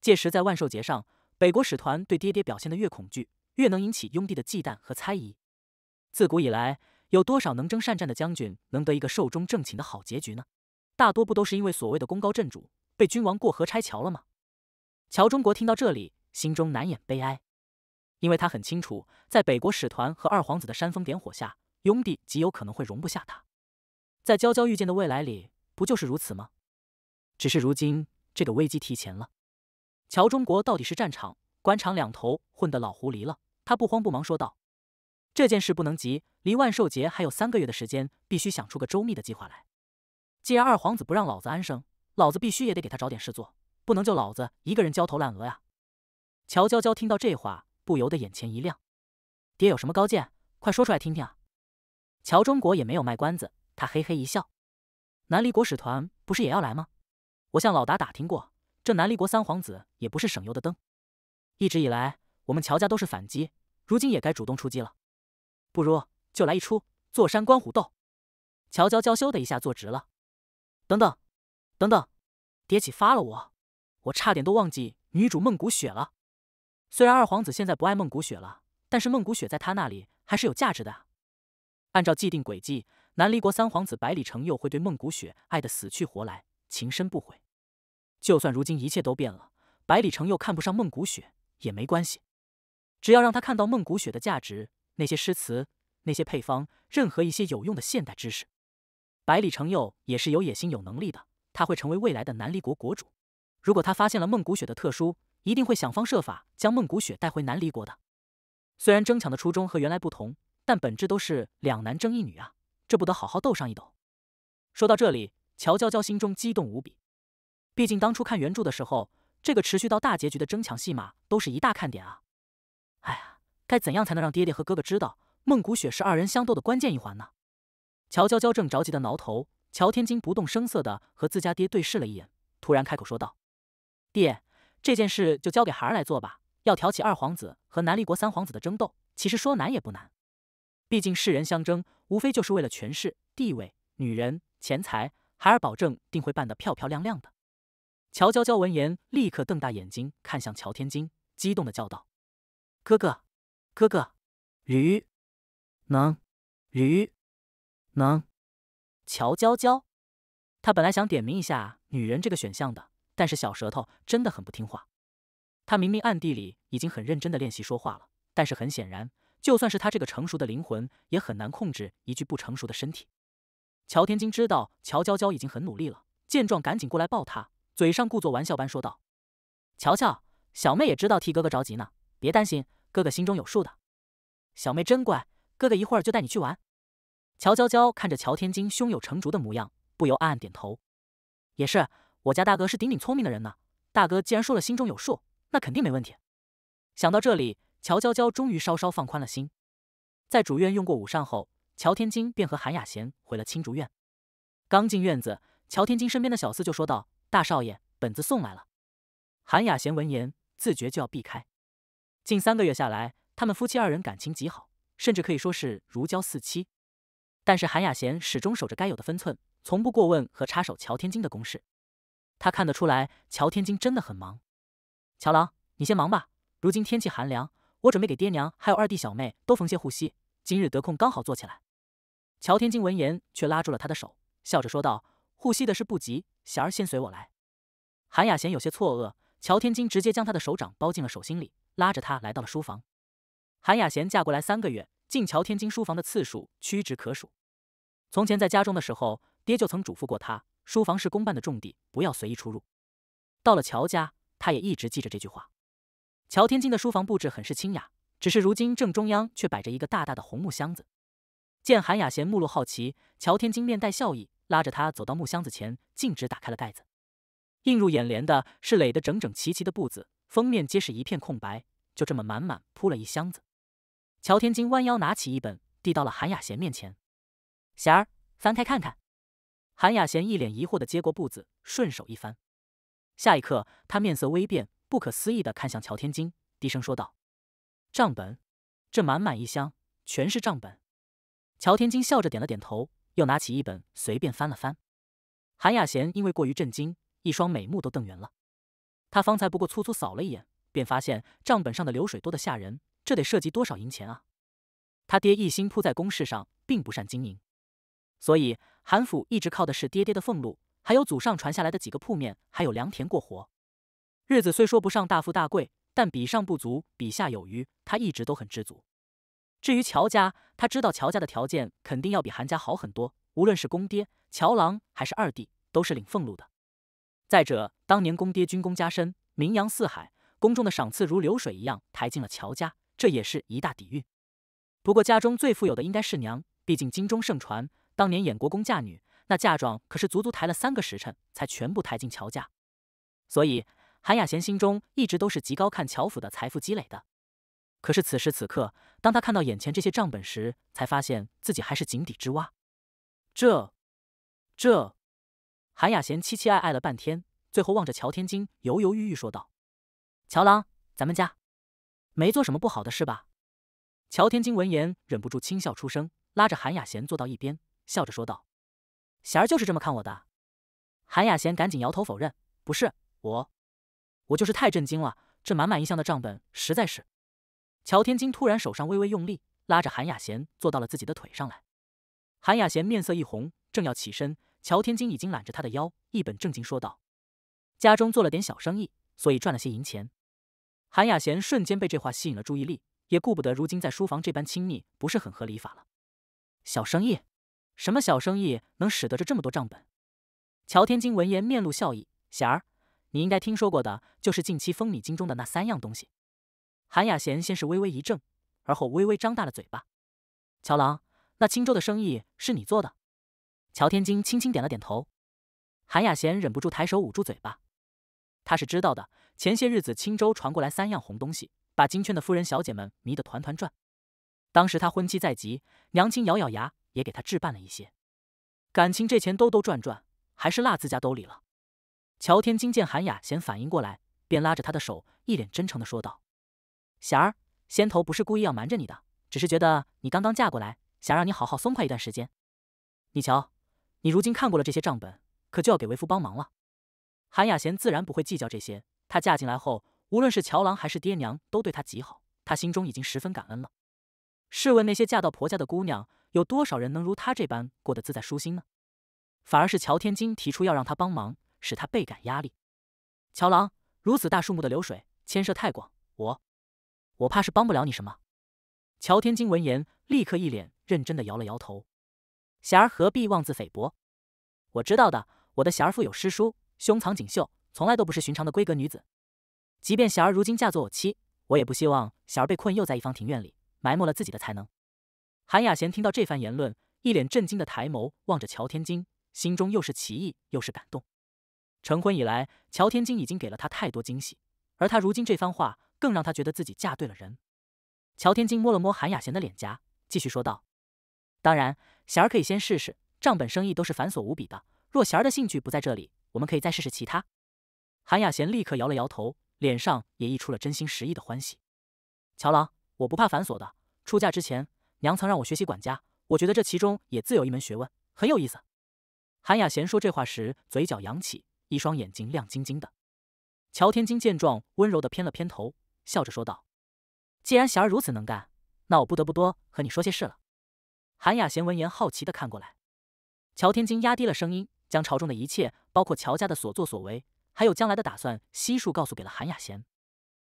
届时在万寿节上，北国使团对爹爹表现的越恐惧，越能引起雍帝的忌惮和猜疑。自古以来，有多少能征善战的将军能得一个寿终正寝的好结局呢？大多不都是因为所谓的功高震主，被君王过河拆桥了吗？乔中国听到这里，心中难掩悲哀。因为他很清楚，在北国使团和二皇子的煽风点火下，雍帝极有可能会容不下他。在娇娇遇见的未来里，不就是如此吗？只是如今这个危机提前了。乔中国到底是战场、官场两头混的老狐狸了，他不慌不忙说道：“这件事不能急，离万寿节还有三个月的时间，必须想出个周密的计划来。既然二皇子不让老子安生，老子必须也得给他找点事做，不能就老子一个人焦头烂额呀。”乔娇娇听到这话。不由得眼前一亮，爹有什么高见，快说出来听听啊！乔中国也没有卖关子，他嘿嘿一笑：“南离国使团不是也要来吗？我向老达打听过，这南离国三皇子也不是省油的灯。一直以来，我们乔家都是反击，如今也该主动出击了。不如就来一出坐山观虎斗。”乔娇娇羞的一下坐直了：“等等，等等，爹启发了我，我差点都忘记女主孟古雪了。”虽然二皇子现在不爱孟古雪了，但是孟古雪在他那里还是有价值的啊。按照既定轨迹，南离国三皇子百里成佑会对孟古雪爱得死去活来，情深不悔。就算如今一切都变了，百里成佑看不上孟古雪也没关系，只要让他看到孟古雪的价值，那些诗词，那些配方，任何一些有用的现代知识，百里成佑也是有野心有能力的，他会成为未来的南离国国主。如果他发现了孟古雪的特殊，一定会想方设法将孟古雪带回南离国的。虽然争抢的初衷和原来不同，但本质都是两男争一女啊，这不得好好斗上一斗？说到这里，乔娇娇心中激动无比。毕竟当初看原著的时候，这个持续到大结局的争抢戏码都是一大看点啊。哎呀，该怎样才能让爹爹和哥哥知道孟古雪是二人相斗的关键一环呢？乔娇娇正着急的挠头，乔天金不动声色的和自家爹对视了一眼，突然开口说道：“爹。”这件事就交给孩儿来做吧。要挑起二皇子和南离国三皇子的争斗，其实说难也不难。毕竟世人相争，无非就是为了权势、地位、女人、钱财。孩儿保证定会办得漂漂亮亮的。乔娇娇闻言，立刻瞪大眼睛看向乔天金，激动的叫道：“哥哥，哥哥！”驴能，驴能。乔娇娇，他本来想点名一下女人这个选项的。但是小舌头真的很不听话，他明明暗地里已经很认真的练习说话了，但是很显然，就算是他这个成熟的灵魂，也很难控制一具不成熟的身体。乔天金知道乔娇娇已经很努力了，见状赶紧过来抱她，嘴上故作玩笑般说道：“乔乔，小妹也知道替哥哥着急呢，别担心，哥哥心中有数的。小妹真乖，哥哥一会儿就带你去玩。”乔娇娇看着乔天金胸有成竹的模样，不由暗暗点头。也是。我家大哥是顶顶聪明的人呢，大哥既然说了心中有数，那肯定没问题。想到这里，乔娇娇终于稍稍放宽了心。在主院用过午膳后，乔天金便和韩雅贤回了青竹院。刚进院子，乔天金身边的小厮就说道：“大少爷，本子送来了。”韩雅贤闻言，自觉就要避开。近三个月下来，他们夫妻二人感情极好，甚至可以说是如胶似漆。但是韩雅贤始终守着该有的分寸，从不过问和插手乔天金的公事。他看得出来，乔天津真的很忙。乔郎，你先忙吧。如今天气寒凉，我准备给爹娘还有二弟小妹都缝些护膝。今日得空，刚好做起来。乔天津闻言，却拉住了他的手，笑着说道：“护膝的事不急，贤儿先随我来。”韩雅贤有些错愕，乔天金直接将他的手掌包进了手心里，拉着他来到了书房。韩雅贤嫁过来三个月，进乔天津书房的次数屈指可数。从前在家中的时候，爹就曾嘱咐过他。书房是公办的重地，不要随意出入。到了乔家，他也一直记着这句话。乔天金的书房布置很是清雅，只是如今正中央却摆着一个大大的红木箱子。见韩雅贤目露好奇，乔天金面带笑意，拉着他走到木箱子前，径直打开了盖子。映入眼帘的是垒得整整齐齐的布子，封面皆是一片空白，就这么满满铺了一箱子。乔天金弯腰拿起一本，递到了韩雅贤面前：“贤儿，翻开看看。”韩雅贤一脸疑惑地接过布子，顺手一翻，下一刻他面色微变，不可思议地看向乔天金，低声说道：“账本，这满满一箱全是账本。”乔天金笑着点了点头，又拿起一本随便翻了翻。韩雅贤因为过于震惊，一双美目都瞪圆了。他方才不过粗粗扫了一眼，便发现账本上的流水多得吓人，这得涉及多少银钱啊！他爹一心扑在公事上，并不善经营，所以。韩府一直靠的是爹爹的俸禄，还有祖上传下来的几个铺面，还有良田过活。日子虽说不上大富大贵，但比上不足，比下有余。他一直都很知足。至于乔家，他知道乔家的条件肯定要比韩家好很多。无论是公爹乔郎，还是二弟，都是领俸禄的。再者，当年公爹军功加身，名扬四海，宫中的赏赐如流水一样抬进了乔家，这也是一大底蕴。不过，家中最富有的应该是娘，毕竟京中盛传。当年演国公嫁女，那嫁妆可是足足抬了三个时辰才全部抬进乔家，所以韩雅贤心中一直都是极高看乔府的财富积累的。可是此时此刻，当他看到眼前这些账本时，才发现自己还是井底之蛙。这这，韩雅贤期期艾艾了半天，最后望着乔天金，犹犹豫豫说道：“乔郎，咱们家没做什么不好的事吧？”乔天金闻言忍不住轻笑出声，拉着韩雅贤坐到一边。笑着说道：“贤儿就是这么看我的。”韩雅贤赶紧摇头否认：“不是我，我就是太震惊了。这满满一箱的账本，实在是……”乔天金突然手上微微用力，拉着韩雅贤坐到了自己的腿上来。韩雅贤面色一红，正要起身，乔天金已经揽着他的腰，一本正经说道：“家中做了点小生意，所以赚了些银钱。”韩雅贤瞬间被这话吸引了注意力，也顾不得如今在书房这般亲密不是很合理法了。小生意。什么小生意能使得这这么多账本？乔天金闻言面露笑意：“贤儿，你应该听说过的，就是近期风靡京中的那三样东西。”韩雅贤先是微微一怔，而后微微张大了嘴巴：“乔郎，那青州的生意是你做的？”乔天金轻轻点了点头。韩雅贤忍不住抬手捂住嘴巴，他是知道的。前些日子青州传过来三样红东西，把京圈的夫人小姐们迷得团团转。当时他婚期在即，娘亲咬咬牙。也给他置办了一些，感情这钱兜兜转转还是落自家兜里了。乔天金见韩雅贤反应过来，便拉着她的手，一脸真诚地说道：“贤儿，先头不是故意要瞒着你的，只是觉得你刚刚嫁过来，想让你好好松快一段时间。你瞧，你如今看过了这些账本，可就要给为夫帮忙了。”韩雅贤自然不会计较这些，她嫁进来后，无论是乔郎还是爹娘都对她极好，她心中已经十分感恩了。试问那些嫁到婆家的姑娘？有多少人能如他这般过得自在舒心呢？反而是乔天金提出要让他帮忙，使他倍感压力。乔郎，如此大数目的流水，牵涉太广，我我怕是帮不了你什么。乔天金闻言，立刻一脸认真的摇了摇头。霞儿何必妄自菲薄？我知道的，我的霞儿腹有诗书，胸藏锦绣，从来都不是寻常的闺阁女子。即便霞儿如今嫁作我妻，我也不希望霞儿被困又在一方庭院里埋没了自己的才能。韩雅贤听到这番言论，一脸震惊的抬眸望着乔天金，心中又是奇异又是感动。成婚以来，乔天金已经给了他太多惊喜，而他如今这番话更让他觉得自己嫁对了人。乔天金摸了摸韩雅贤的脸颊，继续说道：“当然，贤儿可以先试试账本生意，都是繁琐无比的。若贤儿的兴趣不在这里，我们可以再试试其他。”韩雅贤立刻摇了摇头，脸上也溢出了真心实意的欢喜。乔郎，我不怕繁琐的。出嫁之前。娘曾让我学习管家，我觉得这其中也自有一门学问，很有意思。韩雅贤说这话时，嘴角扬起，一双眼睛亮晶晶的。乔天金见状，温柔地偏了偏头，笑着说道：“既然贤儿如此能干，那我不得不多和你说些事了。”韩雅贤闻言，好奇地看过来。乔天金压低了声音，将朝中的一切，包括乔家的所作所为，还有将来的打算，悉数告诉给了韩雅贤。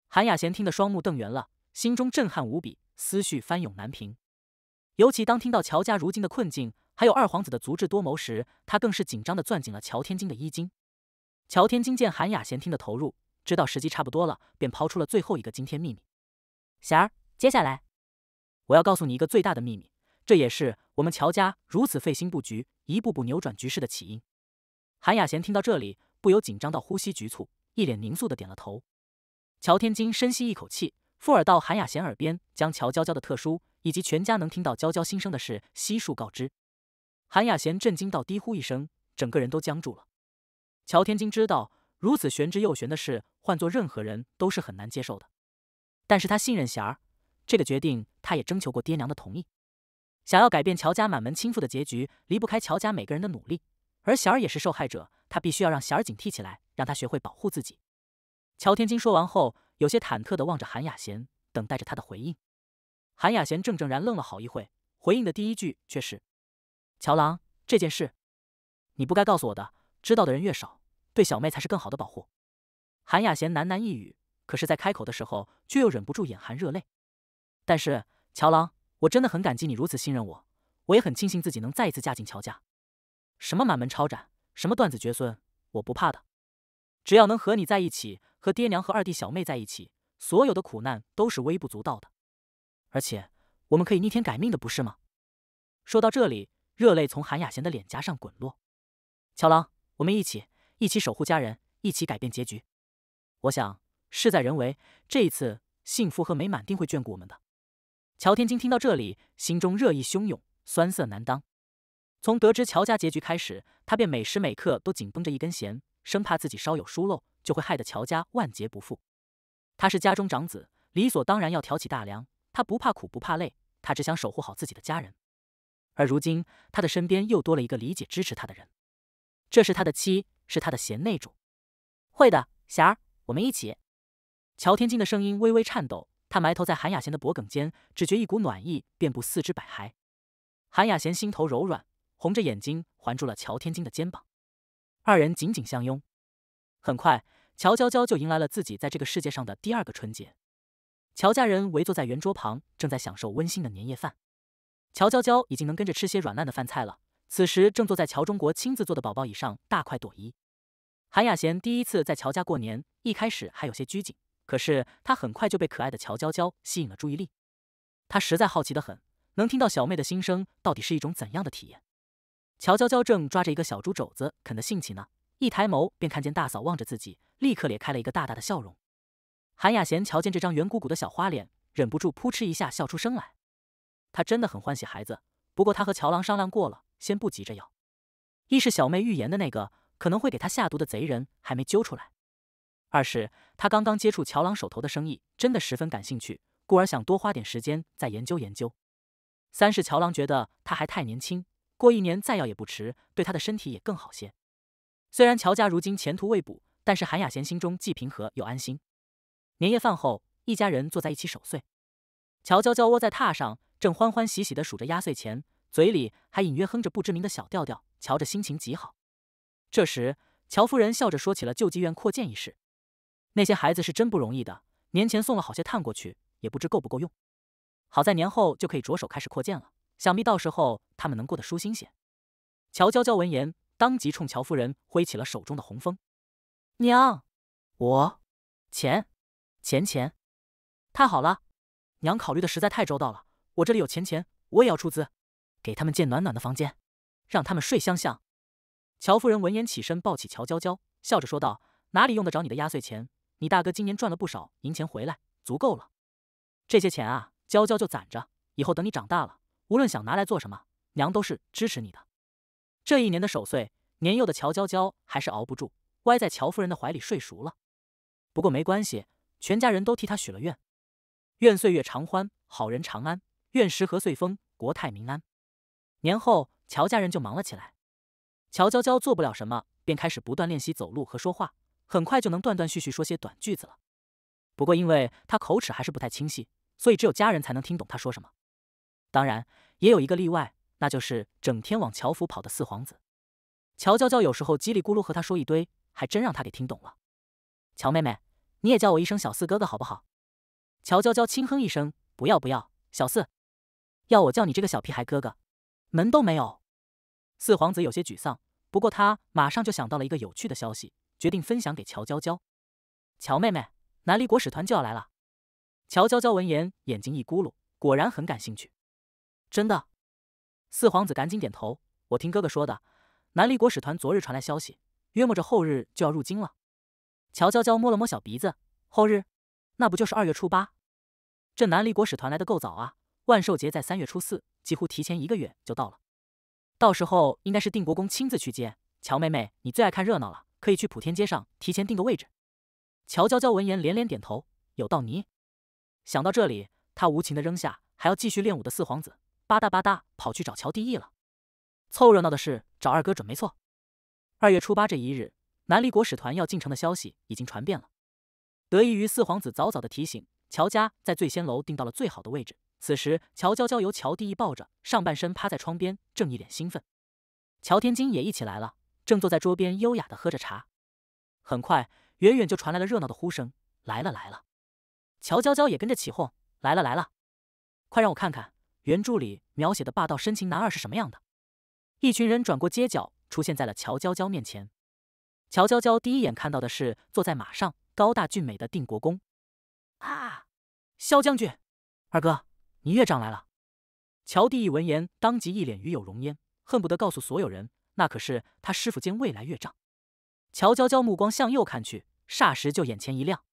韩雅贤听得双目瞪圆了，心中震撼无比，思绪翻涌难平。尤其当听到乔家如今的困境，还有二皇子的足智多谋时，他更是紧张地攥紧了乔天金的衣襟。乔天金见韩雅贤听得投入，知道时机差不多了，便抛出了最后一个惊天秘密：“贤儿，接下来我要告诉你一个最大的秘密，这也是我们乔家如此费心布局，一步步扭转局势的起因。”韩雅贤听到这里，不由紧张到呼吸局促，一脸凝肃的点了头。乔天金深吸一口气，附耳到韩雅贤耳边，将乔娇娇的特殊。以及全家能听到娇娇心声的事，悉数告知。韩雅贤震惊到低呼一声，整个人都僵住了。乔天金知道，如此玄之又玄的事，换做任何人都是很难接受的。但是他信任贤儿，这个决定他也征求过爹娘的同意。想要改变乔家满门倾覆的结局，离不开乔家每个人的努力。而贤儿也是受害者，他必须要让贤儿警惕起来，让他学会保护自己。乔天金说完后，有些忐忑的望着韩雅贤，等待着他的回应。韩雅贤怔怔然，愣了好一会，回应的第一句却是：“乔郎，这件事你不该告诉我的，知道的人越少，对小妹才是更好的保护。”韩雅贤喃喃一语，可是，在开口的时候，却又忍不住眼含热泪。但是，乔郎，我真的很感激你如此信任我，我也很庆幸自己能再一次嫁进乔家。什么满门抄斩，什么断子绝孙，我不怕的。只要能和你在一起，和爹娘和二弟小妹在一起，所有的苦难都是微不足道的。而且，我们可以逆天改命的，不是吗？说到这里，热泪从韩雅贤的脸颊上滚落。乔郎，我们一起，一起守护家人，一起改变结局。我想，事在人为，这一次幸福和美满定会眷顾我们的。乔天金听到这里，心中热意汹涌，酸涩难当。从得知乔家结局开始，他便每时每刻都紧绷着一根弦，生怕自己稍有疏漏，就会害得乔家万劫不复。他是家中长子，理所当然要挑起大梁。他不怕苦不怕累，他只想守护好自己的家人。而如今，他的身边又多了一个理解支持他的人，这是他的妻，是他的贤内助。会的，霞儿，我们一起。乔天金的声音微微颤抖，他埋头在韩雅贤的脖颈间，只觉一股暖意遍布四肢百骸。韩雅贤心头柔软，红着眼睛环住了乔天金的肩膀，二人紧紧相拥。很快，乔娇娇就迎来了自己在这个世界上的第二个春节。乔家人围坐在圆桌旁，正在享受温馨的年夜饭。乔娇娇已经能跟着吃些软烂的饭菜了，此时正坐在乔中国亲自做的宝宝椅上大快朵颐。韩雅贤第一次在乔家过年，一开始还有些拘谨，可是她很快就被可爱的乔娇娇吸引了注意力。她实在好奇的很，能听到小妹的心声到底是一种怎样的体验？乔娇娇正抓着一个小猪肘子啃得兴起呢，一抬眸便看见大嫂望着自己，立刻咧开了一个大大的笑容。韩雅贤瞧见这张圆鼓鼓的小花脸，忍不住扑哧一下笑出声来。她真的很欢喜孩子，不过她和乔郎商量过了，先不急着要。一是小妹预言的那个可能会给他下毒的贼人还没揪出来；二是她刚刚接触乔郎手头的生意，真的十分感兴趣，故而想多花点时间再研究研究。三是乔郎觉得他还太年轻，过一年再要也不迟，对他的身体也更好些。虽然乔家如今前途未卜，但是韩雅贤心中既平和又安心。年夜饭后，一家人坐在一起守岁。乔娇娇窝在榻上，正欢欢喜喜地数着压岁钱，嘴里还隐约哼着不知名的小调调，瞧着心情极好。这时，乔夫人笑着说起了救济院扩建一事：“那些孩子是真不容易的，年前送了好些炭过去，也不知够不够用。好在年后就可以着手开始扩建了，想必到时候他们能过得舒心些。”乔娇娇闻言，当即冲乔夫人挥起了手中的红封：“娘，我钱。”钱钱，太好了！娘考虑的实在太周到了。我这里有钱钱，我也要出资，给他们建暖暖的房间，让他们睡香香。乔夫人闻言起身，抱起乔娇娇，笑着说道：“哪里用得着你的压岁钱？你大哥今年赚了不少银钱回来，足够了。这些钱啊，娇娇就攒着，以后等你长大了，无论想拿来做什么，娘都是支持你的。”这一年的守岁，年幼的乔娇娇还是熬不住，歪在乔夫人的怀里睡熟了。不过没关系。全家人都替他许了愿：愿岁月长欢，好人长安；愿时和岁丰，国泰民安。年后，乔家人就忙了起来。乔娇娇做不了什么，便开始不断练习走路和说话，很快就能断断续续说些短句子了。不过，因为她口齿还是不太清晰，所以只有家人才能听懂她说什么。当然，也有一个例外，那就是整天往乔府跑的四皇子。乔娇娇有时候叽里咕噜和他说一堆，还真让他给听懂了。乔妹妹。你也叫我一声小四哥哥好不好？乔娇娇轻哼一声：“不要不要，小四，要我叫你这个小屁孩哥哥，门都没有。”四皇子有些沮丧，不过他马上就想到了一个有趣的消息，决定分享给乔娇娇：“乔妹妹，南离国使团就要来了。”乔娇娇闻言，眼睛一咕噜，果然很感兴趣。真的？四皇子赶紧点头：“我听哥哥说的，南离国使团昨日传来消息，约莫着后日就要入京了。”乔娇娇摸了摸小鼻子，后日，那不就是二月初八？这南离国使团来的够早啊！万寿节在三月初四，几乎提前一个月就到了。到时候应该是定国公亲自去接乔妹妹，你最爱看热闹了，可以去普天街上提前定个位置。乔娇娇闻言连连点头，有道理。想到这里，她无情的扔下还要继续练武的四皇子，吧嗒吧嗒跑去找乔地义了。凑热闹的事找二哥准没错。二月初八这一日。南离国使团要进城的消息已经传遍了。得益于四皇子早早的提醒，乔家在醉仙楼订到了最好的位置。此时，乔娇娇由乔天一抱着，上半身趴在窗边，正一脸兴奋。乔天金也一起来了，正坐在桌边优雅的喝着茶。很快，远远就传来了热闹的呼声：“来了，来了！”乔娇娇也跟着起哄：“来了，来了！”快让我看看原著里描写的霸道深情男二是什么样的。一群人转过街角，出现在了乔娇娇面前。乔娇娇第一眼看到的是坐在马上高大俊美的定国公，啊，萧将军，二哥，你岳丈来了！乔弟一闻言，当即一脸与有容焉，恨不得告诉所有人，那可是他师傅兼未来岳丈。乔娇娇目光向右看去，霎时就眼前一亮，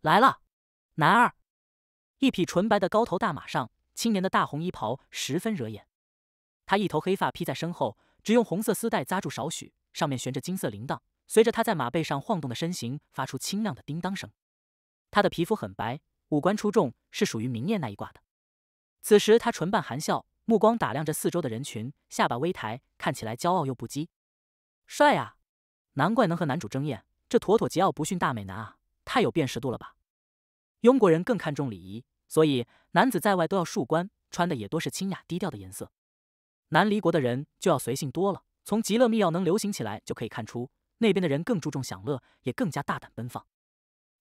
来了，男二，一匹纯白的高头大马上，青年的大红衣袍十分惹眼，他一头黑发披在身后，只用红色丝带扎住少许，上面悬着金色铃铛。随着他在马背上晃动的身形发出清亮的叮当声，他的皮肤很白，五官出众，是属于明艳那一挂的。此时他唇瓣含笑，目光打量着四周的人群，下巴微抬，看起来骄傲又不羁，帅啊！难怪能和男主争艳，这妥妥桀骜不驯大美男啊！太有辨识度了吧！庸国人更看重礼仪，所以男子在外都要束冠，穿的也多是清雅低调的颜色。南离国的人就要随性多了，从《极乐秘药》能流行起来就可以看出。那边的人更注重享乐，也更加大胆奔放。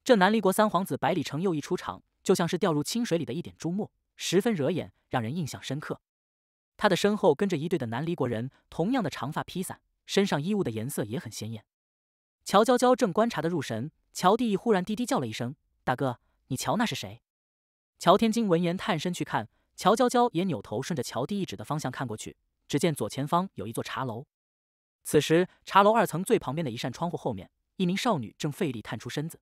这南离国三皇子百里城又一出场，就像是掉入清水里的一点朱墨，十分惹眼，让人印象深刻。他的身后跟着一队的南离国人，同样的长发披散，身上衣物的颜色也很鲜艳。乔娇娇正观察的入神，乔地忽然低低叫了一声：“大哥，你瞧那是谁？”乔天金闻言探身去看，乔娇娇也扭头顺着乔地一指的方向看过去，只见左前方有一座茶楼。此时，茶楼二层最旁边的一扇窗户后面，一名少女正费力探出身子。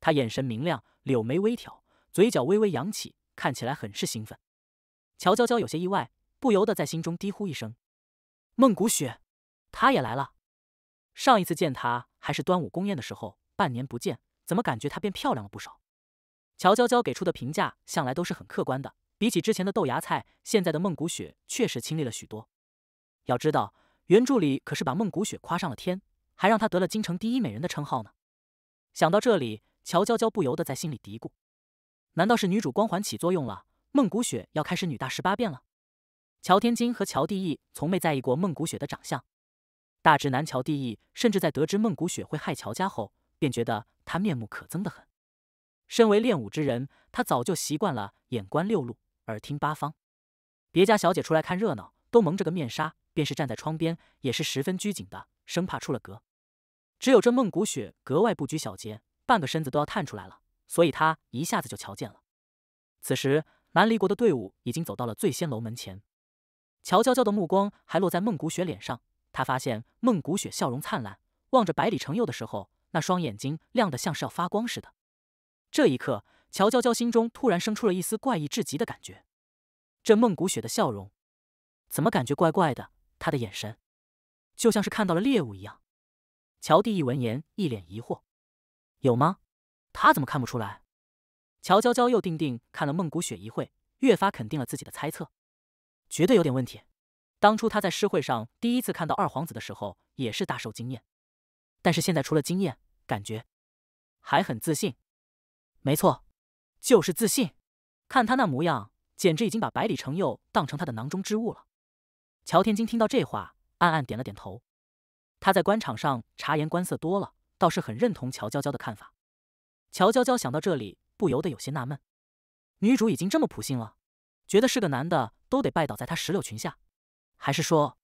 她眼神明亮，柳眉微挑，嘴角微微扬起，看起来很是兴奋。乔娇娇有些意外，不由得在心中低呼一声：“孟古雪，她也来了！”上一次见她还是端午宫宴的时候，半年不见，怎么感觉她变漂亮了不少？乔娇娇给出的评价向来都是很客观的。比起之前的豆芽菜，现在的孟古雪确实清丽了许多。要知道。原著里可是把孟古雪夸上了天，还让她得了京城第一美人的称号呢。想到这里，乔娇娇不由得在心里嘀咕：难道是女主光环起作用了？孟古雪要开始女大十八变了？乔天金和乔地义从没在意过孟古雪的长相，大直男乔地义甚至在得知孟古雪会害乔家后，便觉得她面目可憎的很。身为练武之人，他早就习惯了眼观六路，耳听八方。别家小姐出来看热闹，都蒙着个面纱。便是站在窗边，也是十分拘谨的，生怕出了格。只有这孟古雪格外不拘小节，半个身子都要探出来了，所以她一下子就瞧见了。此时，南离国的队伍已经走到了醉仙楼门前。乔娇娇的目光还落在孟古雪脸上，她发现孟古雪笑容灿烂，望着百里成佑的时候，那双眼睛亮得像是要发光似的。这一刻，乔娇娇心中突然生出了一丝怪异至极的感觉。这孟古雪的笑容，怎么感觉怪怪的？他的眼神，就像是看到了猎物一样。乔帝一闻言，一脸疑惑：“有吗？他怎么看不出来？”乔娇娇又定定看了孟古雪一会，越发肯定了自己的猜测：“绝对有点问题。当初他在诗会上第一次看到二皇子的时候，也是大受惊艳。但是现在，除了惊艳，感觉还很自信。没错，就是自信。看他那模样，简直已经把百里成佑当成他的囊中之物了。”乔天金听到这话，暗暗点了点头。他在官场上察言观色多了，倒是很认同乔娇娇的看法。乔娇娇想到这里，不由得有些纳闷：女主已经这么普信了，觉得是个男的都得拜倒在她石榴裙下，还是说……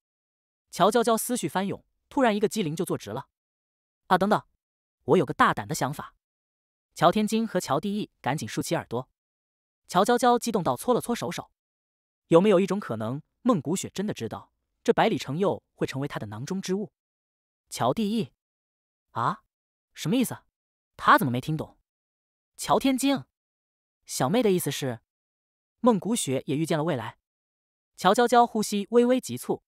乔娇娇思绪翻涌，突然一个机灵就坐直了。啊，等等，我有个大胆的想法！乔天金和乔地义赶紧竖起耳朵。乔娇娇激动到搓了搓手手，有没有一种可能？孟古雪真的知道，这百里成佑会成为他的囊中之物。乔地义，啊，什么意思？他怎么没听懂？乔天经，小妹的意思是，孟古雪也遇见了未来。乔娇娇呼吸微微急促，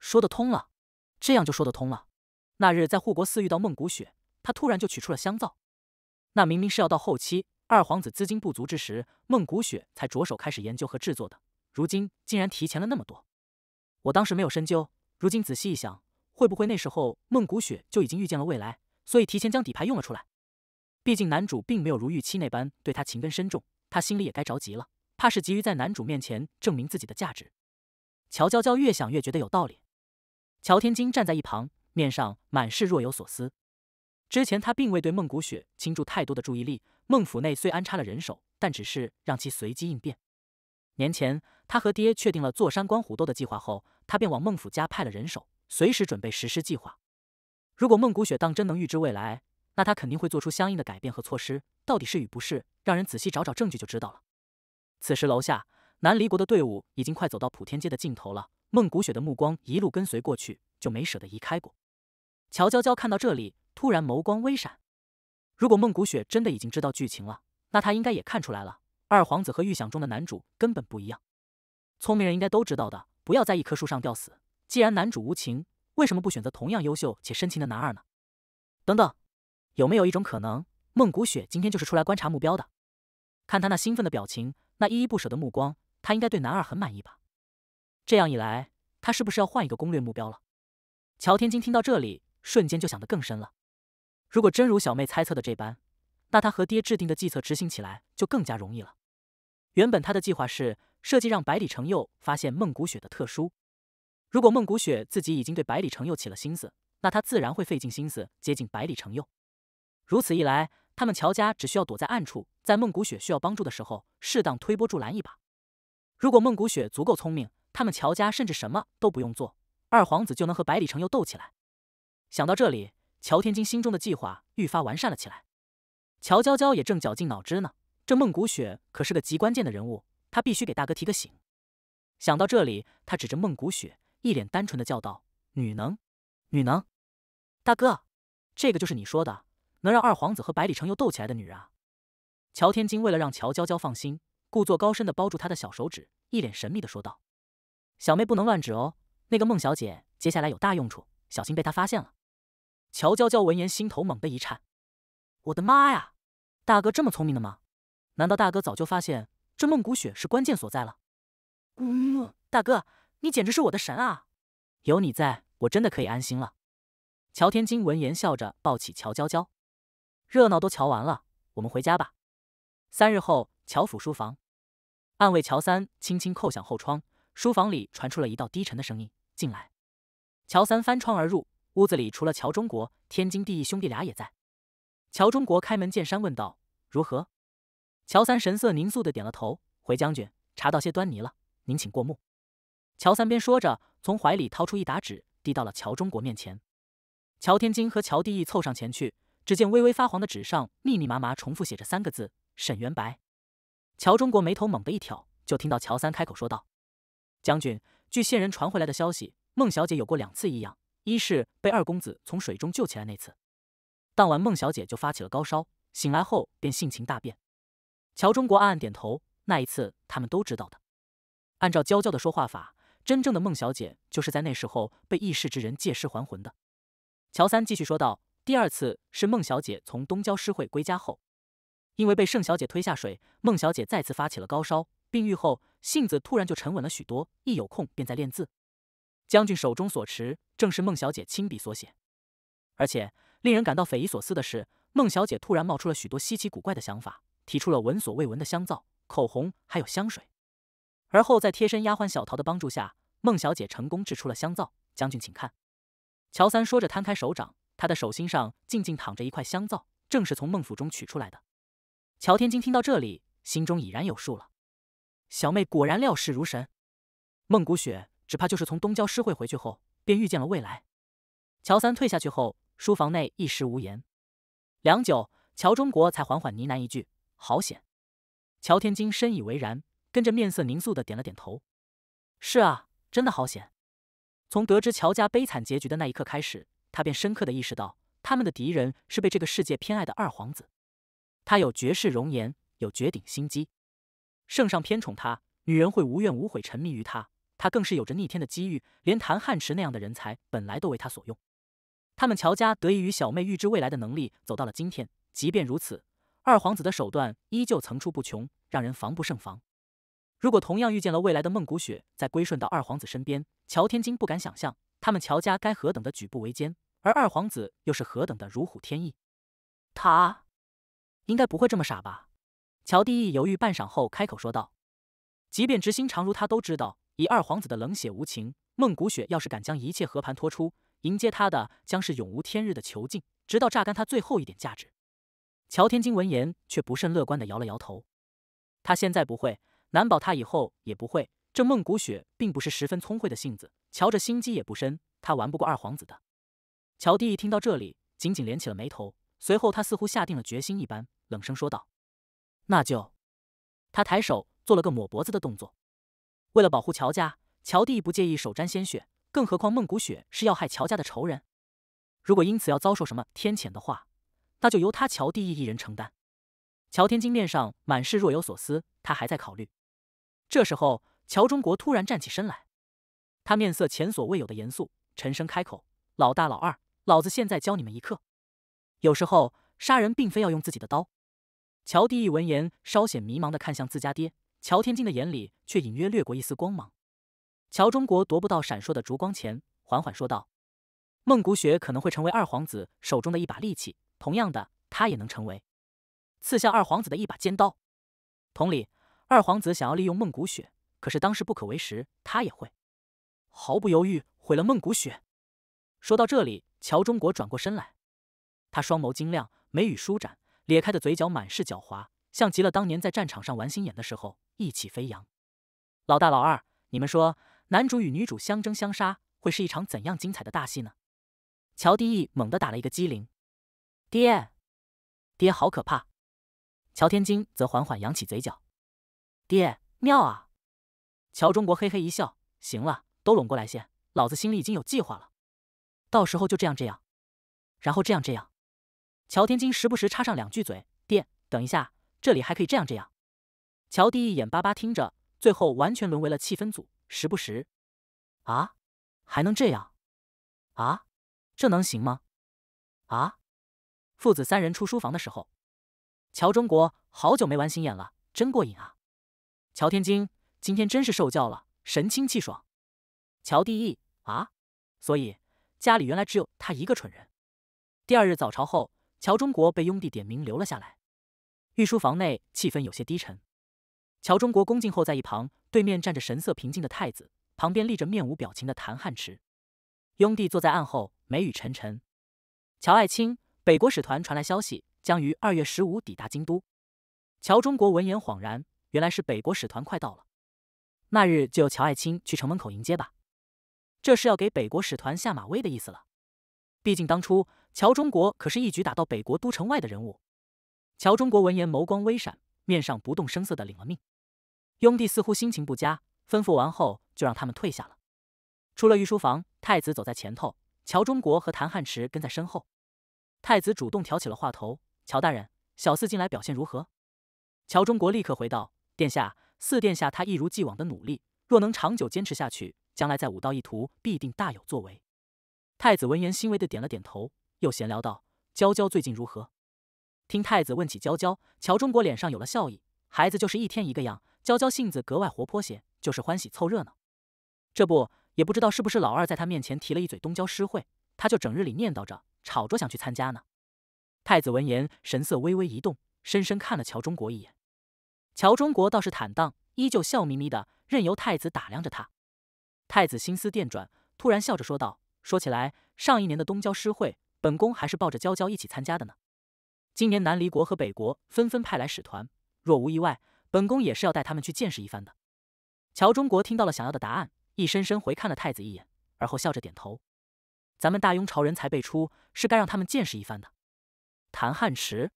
说得通了，这样就说得通了。那日在护国寺遇到孟古雪，她突然就取出了香皂，那明明是要到后期二皇子资金不足之时，孟古雪才着手开始研究和制作的。如今竟然提前了那么多，我当时没有深究，如今仔细一想，会不会那时候孟古雪就已经预见了未来，所以提前将底牌用了出来？毕竟男主并没有如预期那般对他情根深重，他心里也该着急了，怕是急于在男主面前证明自己的价值。乔娇娇越想越觉得有道理。乔天金站在一旁，面上满是若有所思。之前他并未对孟古雪倾注太多的注意力，孟府内虽安插了人手，但只是让其随机应变。年前。他和爹确定了坐山观虎斗的计划后，他便往孟府家派了人手，随时准备实施计划。如果孟古雪当真能预知未来，那他肯定会做出相应的改变和措施。到底是与不是，让人仔细找找证据就知道了。此时楼下南离国的队伍已经快走到普天街的尽头了，孟古雪的目光一路跟随过去，就没舍得移开过。乔娇娇看到这里，突然眸光微闪。如果孟古雪真的已经知道剧情了，那他应该也看出来了，二皇子和预想中的男主根本不一样。聪明人应该都知道的，不要在一棵树上吊死。既然男主无情，为什么不选择同样优秀且深情的男二呢？等等，有没有一种可能，孟古雪今天就是出来观察目标的？看他那兴奋的表情，那依依不舍的目光，他应该对男二很满意吧？这样一来，他是不是要换一个攻略目标了？乔天金听到这里，瞬间就想得更深了。如果真如小妹猜测的这般，那他和爹制定的计策执行起来就更加容易了。原本他的计划是。设计让百里成佑发现孟古雪的特殊。如果孟古雪自己已经对百里成佑起了心思，那他自然会费尽心思接近百里成佑。如此一来，他们乔家只需要躲在暗处，在孟古雪需要帮助的时候，适当推波助澜一把。如果孟古雪足够聪明，他们乔家甚至什么都不用做，二皇子就能和百里成佑斗起来。想到这里，乔天金心中的计划愈发完善了起来。乔娇娇也正绞尽脑汁呢。这孟古雪可是个极关键的人物。他必须给大哥提个醒。想到这里，他指着孟古雪，一脸单纯的叫道：“女能，女能，大哥，这个就是你说的能让二皇子和百里城又斗起来的女人啊。”乔天金为了让乔娇娇放心，故作高深的包住她的小手指，一脸神秘的说道：“小妹不能乱指哦，那个孟小姐接下来有大用处，小心被她发现了。”乔娇娇闻言，心头猛地一颤：“我的妈呀，大哥这么聪明的吗？难道大哥早就发现？”这梦骨雪是关键所在了。呜，大哥，你简直是我的神啊！有你在我真的可以安心了。乔天金闻言笑着抱起乔娇娇，热闹都瞧完了，我们回家吧。三日后，乔府书房，暗卫乔三轻轻叩响后窗，书房里传出了一道低沉的声音：“进来。”乔三翻窗而入，屋子里除了乔中国，天经地义兄弟俩也在。乔中国开门见山问道：“如何？”乔三神色凝肃的点了头，回将军查到些端倪了，您请过目。乔三边说着，从怀里掏出一沓纸，递到了乔中国面前。乔天金和乔地义凑上前去，只见微微发黄的纸上，密密麻麻重复写着三个字：沈元白。乔中国眉头猛地一挑，就听到乔三开口说道：“将军，据线人传回来的消息，孟小姐有过两次异样，一是被二公子从水中救起来那次，当晚孟小姐就发起了高烧，醒来后便性情大变。”乔中国暗暗点头。那一次，他们都知道的。按照娇娇的说话法，真正的孟小姐就是在那时候被异世之人借尸还魂的。乔三继续说道：“第二次是孟小姐从东郊诗会归家后，因为被盛小姐推下水，孟小姐再次发起了高烧。病愈后，性子突然就沉稳了许多。一有空便在练字。将军手中所持正是孟小姐亲笔所写。而且令人感到匪夷所思的是，孟小姐突然冒出了许多稀奇古怪的想法。”提出了闻所未闻的香皂、口红，还有香水。而后，在贴身丫鬟小桃的帮助下，孟小姐成功制出了香皂。将军，请看。乔三说着，摊开手掌，他的手心上静静躺着一块香皂，正是从孟府中取出来的。乔天金听到这里，心中已然有数了。小妹果然料事如神。孟古雪只怕就是从东郊诗会回去后，便遇见了未来。乔三退下去后，书房内一时无言。良久，乔中国才缓缓呢喃一句。好险！乔天金深以为然，跟着面色凝肃的点了点头。是啊，真的好险！从得知乔家悲惨结局的那一刻开始，他便深刻的意识到，他们的敌人是被这个世界偏爱的二皇子。他有绝世容颜，有绝顶心机，圣上偏宠他，女人会无怨无悔沉迷于他，他更是有着逆天的机遇，连谭汉池那样的人才，本来都为他所用。他们乔家得益于小妹预知未来的能力，走到了今天。即便如此。二皇子的手段依旧层出不穷，让人防不胜防。如果同样遇见了未来的孟古雪，再归顺到二皇子身边，乔天金不敢想象他们乔家该何等的举步维艰，而二皇子又是何等的如虎添翼。他应该不会这么傻吧？乔帝意犹豫半晌后开口说道：“即便执心长如他都知道，以二皇子的冷血无情，孟古雪要是敢将一切和盘托出，迎接他的将是永无天日的囚禁，直到榨干他最后一点价值。”乔天金闻言却不甚乐观的摇了摇头，他现在不会，难保他以后也不会。这孟古雪并不是十分聪慧的性子，瞧着心机也不深，他玩不过二皇子的。乔弟一听到这里，紧紧连起了眉头，随后他似乎下定了决心一般，冷声说道：“那就。”他抬手做了个抹脖子的动作。为了保护乔家，乔弟不介意手沾鲜血，更何况孟古雪是要害乔家的仇人，如果因此要遭受什么天谴的话。那就由他乔地一一人承担。乔天金面上满是若有所思，他还在考虑。这时候，乔中国突然站起身来，他面色前所未有的严肃，沉声开口：“老大、老二，老子现在教你们一课。有时候杀人并非要用自己的刀。”乔地一闻言，稍显迷茫的看向自家爹乔天金的眼里，却隐约掠过一丝光芒。乔中国踱步到闪烁的烛光前，缓缓说道：“孟古雪可能会成为二皇子手中的一把利器。”同样的，他也能成为刺向二皇子的一把尖刀。同理，二皇子想要利用孟古雪，可是当时不可为时，他也会毫不犹豫毁了孟古雪。说到这里，乔中国转过身来，他双眸晶亮，眉宇舒展，咧开的嘴角满是狡猾，像极了当年在战场上玩心眼的时候，意气飞扬。老大、老二，你们说，男主与女主相争相杀，会是一场怎样精彩的大戏呢？乔第一猛地打了一个激灵。爹，爹好可怕。乔天金则缓缓扬起嘴角。爹，妙啊！乔中国嘿嘿一笑，行了，都拢过来先，老子心里已经有计划了，到时候就这样这样，然后这样这样。乔天金时不时插上两句嘴。爹，等一下，这里还可以这样这样。乔弟一眼巴巴听着，最后完全沦为了气氛组，时不时，啊，还能这样？啊，这能行吗？啊？父子三人出书房的时候，乔中国好久没玩心眼了，真过瘾啊！乔天金今天真是受教了，神清气爽。乔地义啊，所以家里原来只有他一个蠢人。第二日早朝后，乔中国被雍帝点名留了下来。御书房内气氛有些低沉，乔中国恭敬后在一旁，对面站着神色平静的太子，旁边立着面无表情的谭汉池。雍帝坐在案后，眉宇沉沉。乔爱卿。北国使团传来消息，将于二月十五抵达京都。乔中国闻言恍然，原来是北国使团快到了。那日就由乔爱卿去城门口迎接吧，这是要给北国使团下马威的意思了。毕竟当初乔中国可是一举打到北国都城外的人物。乔中国闻言眸光微闪，面上不动声色的领了命。雍帝似乎心情不佳，吩咐完后就让他们退下了。出了御书房，太子走在前头，乔中国和谭汉池跟在身后。太子主动挑起了话头：“乔大人，小四近来表现如何？”乔忠国立刻回道：“殿下，四殿下他一如既往的努力，若能长久坚持下去，将来在武道一途必定大有作为。”太子闻言欣慰的点了点头，又闲聊道：“娇娇最近如何？”听太子问起娇娇，乔忠国脸上有了笑意：“孩子就是一天一个样，娇娇性子格外活泼些，就是欢喜凑热闹。这不，也不知道是不是老二在他面前提了一嘴东郊诗会。”他就整日里念叨着、吵着想去参加呢。太子闻言，神色微微一动，深深看了乔中国一眼。乔中国倒是坦荡，依旧笑眯眯的，任由太子打量着他。太子心思电转，突然笑着说道：“说起来，上一年的东郊诗会，本宫还是抱着娇娇一起参加的呢。今年南离国和北国纷纷派来使团，若无意外，本宫也是要带他们去见识一番的。”乔中国听到了想要的答案，一深深回看了太子一眼，而后笑着点头。咱们大雍朝人才辈出，是该让他们见识一番的。谭汉池，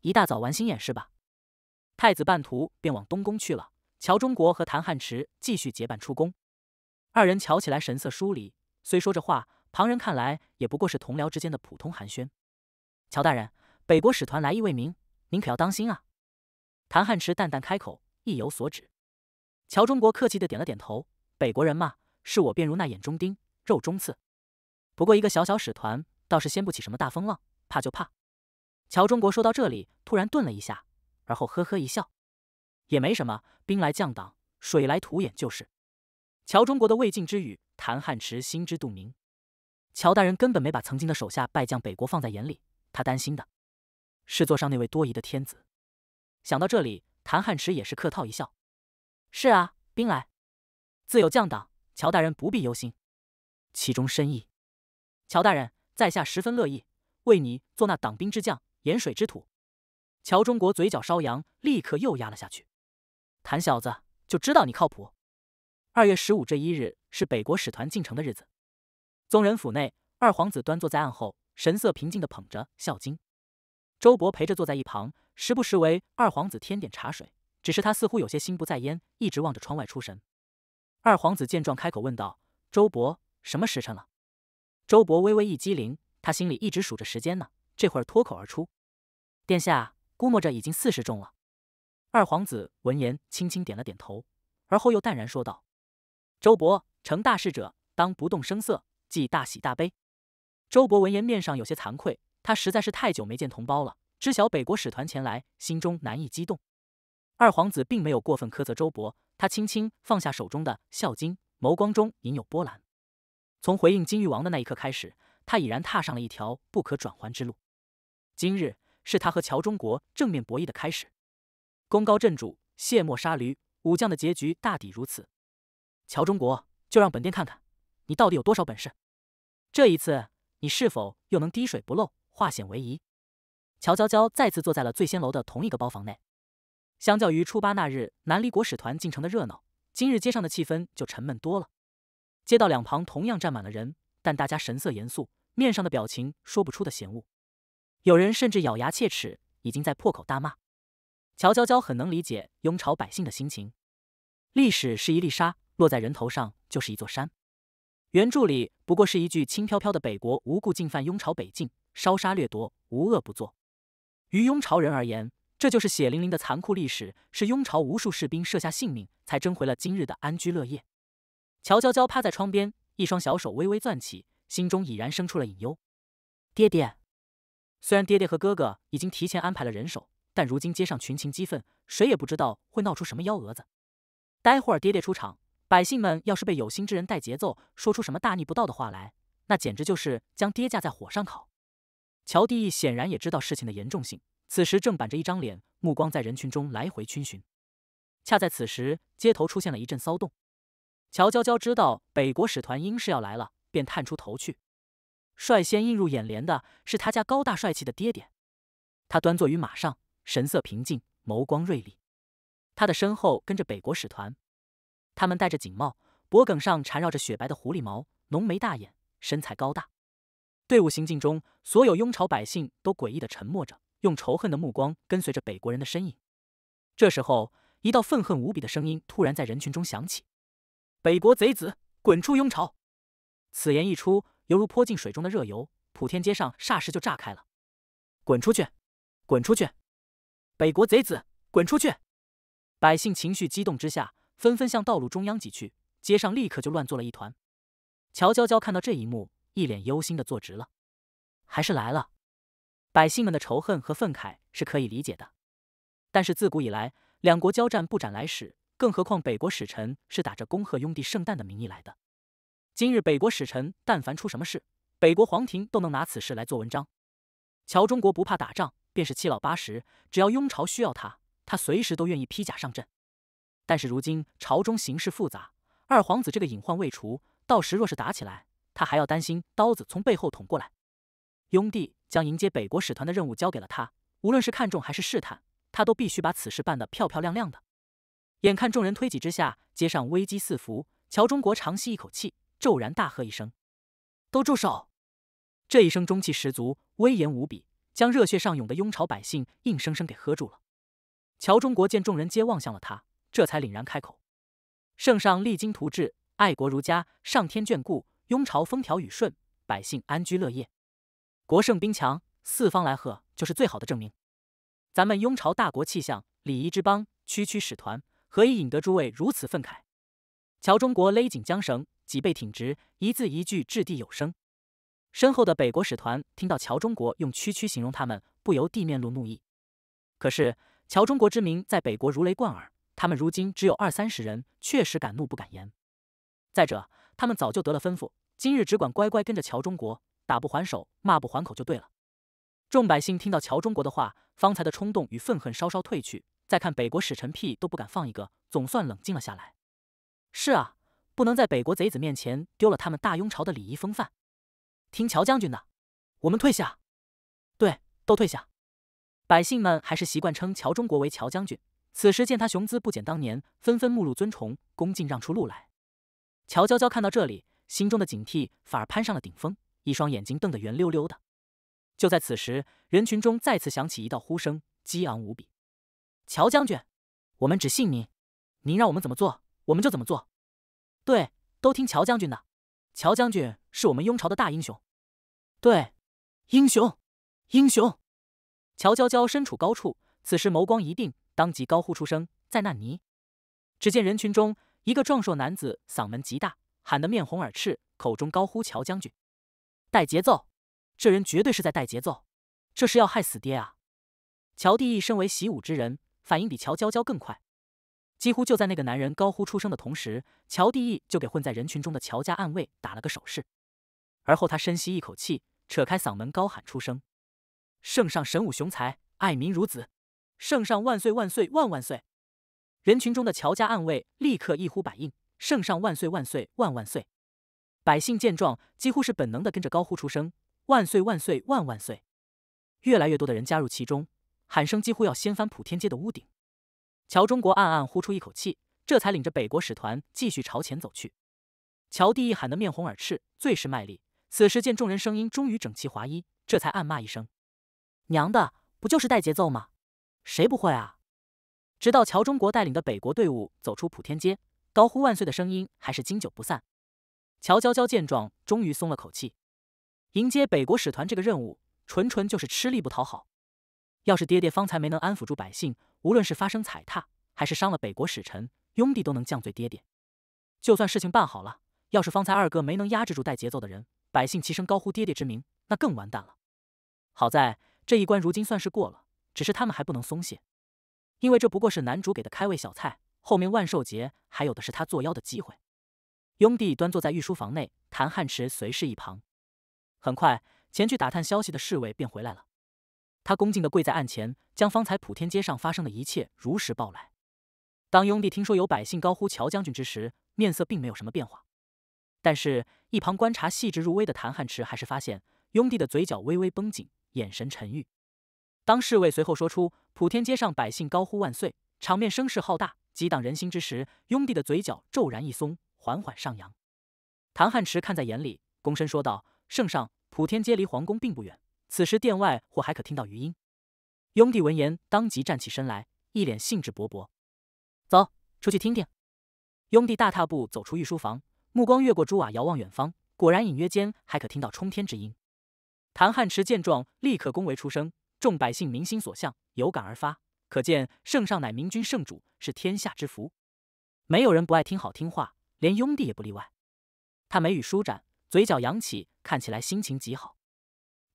一大早玩心眼是吧？太子半途便往东宫去了。乔忠国和谭汉池继续结伴出宫，二人瞧起来神色疏离。虽说这话，旁人看来也不过是同僚之间的普通寒暄。乔大人，北国使团来意未明，您可要当心啊。谭汉池淡淡开口，意有所指。乔忠国客气的点了点头。北国人嘛，视我便如那眼中钉，肉中刺。不过一个小小使团，倒是掀不起什么大风浪。怕就怕，乔中国说到这里，突然顿了一下，而后呵呵一笑，也没什么，兵来将挡，水来土掩就是。乔中国的未尽之语，谭汉池心知肚明。乔大人根本没把曾经的手下败将北国放在眼里，他担心的是座上那位多疑的天子。想到这里，谭汉池也是客套一笑：“是啊，兵来自有将挡，乔大人不必忧心。”其中深意。乔大人，在下十分乐意为你做那挡兵之将，盐水之土。乔中国嘴角稍扬，立刻又压了下去。谭小子，就知道你靠谱。二月十五这一日是北国使团进城的日子。宗人府内，二皇子端坐在案后，神色平静地捧着《孝经》，周伯陪着坐在一旁，时不时为二皇子添点茶水。只是他似乎有些心不在焉，一直望着窗外出神。二皇子见状，开口问道：“周伯，什么时辰了？”周伯微微一激灵，他心里一直数着时间呢，这会儿脱口而出：“殿下，估摸着已经四十钟了。”二皇子闻言轻轻点了点头，而后又淡然说道：“周伯，成大事者当不动声色，即大喜大悲。”周伯闻言面上有些惭愧，他实在是太久没见同胞了，知晓北国使团前来，心中难以激动。二皇子并没有过分苛责周伯，他轻轻放下手中的《孝经》，眸光中隐有波澜。从回应金玉王的那一刻开始，他已然踏上了一条不可转还之路。今日是他和乔中国正面博弈的开始。功高震主，卸磨杀驴，武将的结局大抵如此。乔中国，就让本殿看看，你到底有多少本事？这一次，你是否又能滴水不漏，化险为夷？乔娇娇再次坐在了醉仙楼的同一个包房内。相较于初八那日南离国使团进城的热闹，今日街上的气氛就沉闷多了。街道两旁同样站满了人，但大家神色严肃，面上的表情说不出的嫌恶。有人甚至咬牙切齿，已经在破口大骂。乔娇娇很能理解拥朝百姓的心情。历史是一粒沙，落在人头上就是一座山。原著里不过是一句轻飘飘的“北国无故进犯雍朝北境，烧杀掠夺，无恶不作”。于雍朝人而言，这就是血淋淋的残酷历史，是雍朝无数士兵设下性命才争回了今日的安居乐业。乔娇娇趴在窗边，一双小手微微攥起，心中已然生出了隐忧。爹爹，虽然爹爹和哥哥已经提前安排了人手，但如今街上群情激愤，谁也不知道会闹出什么幺蛾子。待会儿爹爹出场，百姓们要是被有心之人带节奏，说出什么大逆不道的话来，那简直就是将爹架在火上烤。乔帝义显然也知道事情的严重性，此时正板着一张脸，目光在人群中来回逡巡。恰在此时，街头出现了一阵骚动。乔娇娇知道北国使团应是要来了，便探出头去。率先映入眼帘的是他家高大帅气的爹爹，他端坐于马上，神色平静，眸光锐利。他的身后跟着北国使团，他们戴着锦帽，脖梗上缠绕着雪白的狐狸毛，浓眉大眼，身材高大。队伍行进中，所有雍朝百姓都诡异的沉默着，用仇恨的目光跟随着北国人的身影。这时候，一道愤恨无比的声音突然在人群中响起。北国贼子，滚出雍朝！此言一出，犹如泼进水中的热油，普天街上霎时就炸开了。滚出去！滚出去！北国贼子，滚出去！百姓情绪激动之下，纷纷向道路中央挤去，街上立刻就乱作了一团。乔娇娇看到这一幕，一脸忧心的坐直了。还是来了，百姓们的仇恨和愤慨是可以理解的，但是自古以来，两国交战不斩来使。更何况北国使臣是打着恭贺雍帝圣诞的名义来的。今日北国使臣但凡出什么事，北国皇庭都能拿此事来做文章。乔中国不怕打仗，便是七老八十，只要雍朝需要他，他随时都愿意披甲上阵。但是如今朝中形势复杂，二皇子这个隐患未除，到时若是打起来，他还要担心刀子从背后捅过来。雍帝将迎接北国使团的任务交给了他，无论是看重还是试探，他都必须把此事办得漂漂亮亮的。眼看众人推挤之下，街上危机四伏。乔中国长吸一口气，骤然大喝一声：“都住手！”这一声中气十足，威严无比，将热血上涌的雍朝百姓硬生生给喝住了。乔中国见众人皆望向了他，这才凛然开口：“圣上励精图治，爱国如家，上天眷顾，雍朝风调雨顺，百姓安居乐业，国盛兵强，四方来贺，就是最好的证明。咱们雍朝大国气象，礼仪之邦，区区使团。”何以引得诸位如此愤慨？乔中国勒紧缰绳，脊背挺直，一字一句掷地有声。身后的北国使团听到乔中国用“区区”形容他们，不由地面露怒意。可是乔中国之名在北国如雷贯耳，他们如今只有二三十人，确实敢怒不敢言。再者，他们早就得了吩咐，今日只管乖乖跟着乔中国，打不还手，骂不还口就对了。众百姓听到乔中国的话，方才的冲动与愤恨稍稍退去。再看北国使臣，屁都不敢放一个，总算冷静了下来。是啊，不能在北国贼子面前丢了他们大雍朝的礼仪风范。听乔将军的，我们退下。对，都退下。百姓们还是习惯称乔中国为乔将军。此时见他雄姿不减当年，纷纷目露尊崇，恭敬让出路来。乔娇娇看到这里，心中的警惕反而攀上了顶峰，一双眼睛瞪得圆溜溜的。就在此时，人群中再次响起一道呼声，激昂无比。乔将军，我们只信您，您让我们怎么做，我们就怎么做。对，都听乔将军的。乔将军是我们雍朝的大英雄。对，英雄，英雄。乔娇娇身处高处，此时眸光一定，当即高呼出声：“在那尼！”只见人群中一个壮硕男子，嗓门极大，喊得面红耳赤，口中高呼：“乔将军！”带节奏！这人绝对是在带节奏，这是要害死爹啊！乔帝义身为习武之人。反应比乔娇娇更快，几乎就在那个男人高呼出声的同时，乔地义就给混在人群中的乔家暗卫打了个手势。而后他深吸一口气，扯开嗓门高喊出声：“圣上神武雄才，爱民如子，圣上万岁万岁万万岁！”人群中的乔家暗卫立刻一呼百应：“圣上万岁万岁万万岁！”百姓见状，几乎是本能的跟着高呼出声：“万岁万岁万万岁！”越来越多的人加入其中。喊声几乎要掀翻普天街的屋顶，乔中国暗暗呼出一口气，这才领着北国使团继续朝前走去。乔弟一喊得面红耳赤，最是卖力。此时见众人声音终于整齐划一，这才暗骂一声：“娘的，不就是带节奏吗？谁不会啊？”直到乔中国带领的北国队伍走出普天街，高呼万岁的声音还是经久不散。乔娇娇见状，终于松了口气。迎接北国使团这个任务，纯纯就是吃力不讨好。要是爹爹方才没能安抚住百姓，无论是发生踩踏，还是伤了北国使臣，拥帝都能降罪爹爹。就算事情办好了，要是方才二哥没能压制住带节奏的人，百姓齐声高呼爹爹之名，那更完蛋了。好在这一关如今算是过了，只是他们还不能松懈，因为这不过是男主给的开胃小菜，后面万寿节还有的是他作妖的机会。拥帝端坐在御书房内，谭汉池随侍一旁。很快，前去打探消息的侍卫便回来了。他恭敬的跪在案前，将方才普天街上发生的一切如实报来。当雍帝听说有百姓高呼乔将军之时，面色并没有什么变化。但是，一旁观察细致入微的谭汉池还是发现，雍帝的嘴角微微绷紧，眼神沉郁。当侍卫随后说出普天街上百姓高呼万岁，场面声势浩大，激荡人心之时，雍帝的嘴角骤然一松，缓缓上扬。谭汉池看在眼里，躬身说道：“圣上，普天街离皇宫并不远。”此时殿外或还可听到余音。雍帝闻言，当即站起身来，一脸兴致勃勃，走出去听听。雍帝大踏步走出御书房，目光越过朱瓦，遥望远方，果然隐约间还可听到冲天之音。谭汉池见状，立刻恭维出声：“众百姓民心所向，有感而发，可见圣上乃明君圣主，是天下之福。”没有人不爱听好听话，连雍帝也不例外。他眉宇舒展，嘴角扬起，看起来心情极好。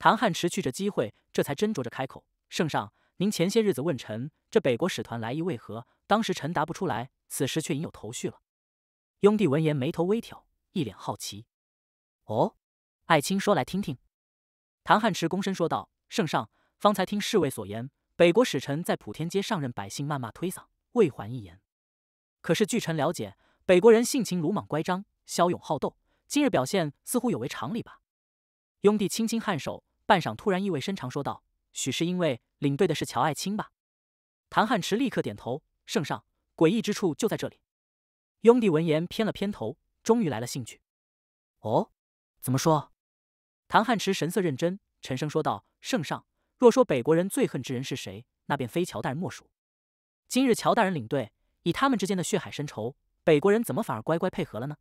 唐汉池去着机会，这才斟酌着开口：“圣上，您前些日子问臣，这北国使团来意为何？当时臣答不出来，此时却隐有头绪了。”雍帝闻言，眉头微挑，一脸好奇：“哦，爱卿说来听听。”唐汉池躬身说道：“圣上，方才听侍卫所言，北国使臣在普天街上任百姓谩骂推搡，未还一言。可是据臣了解，北国人性情鲁莽乖张，骁勇好斗，今日表现似乎有违常理吧？”雍帝轻轻颔首。半晌，突然意味深长说道：“许是因为领队的是乔爱卿吧？”谭汉池立刻点头：“圣上，诡异之处就在这里。”雍帝闻言偏了偏头，终于来了兴趣：“哦，怎么说？”谭汉池神色认真，沉声说道：“圣上，若说北国人最恨之人是谁，那便非乔大人莫属。今日乔大人领队，以他们之间的血海深仇，北国人怎么反而乖乖配合了呢？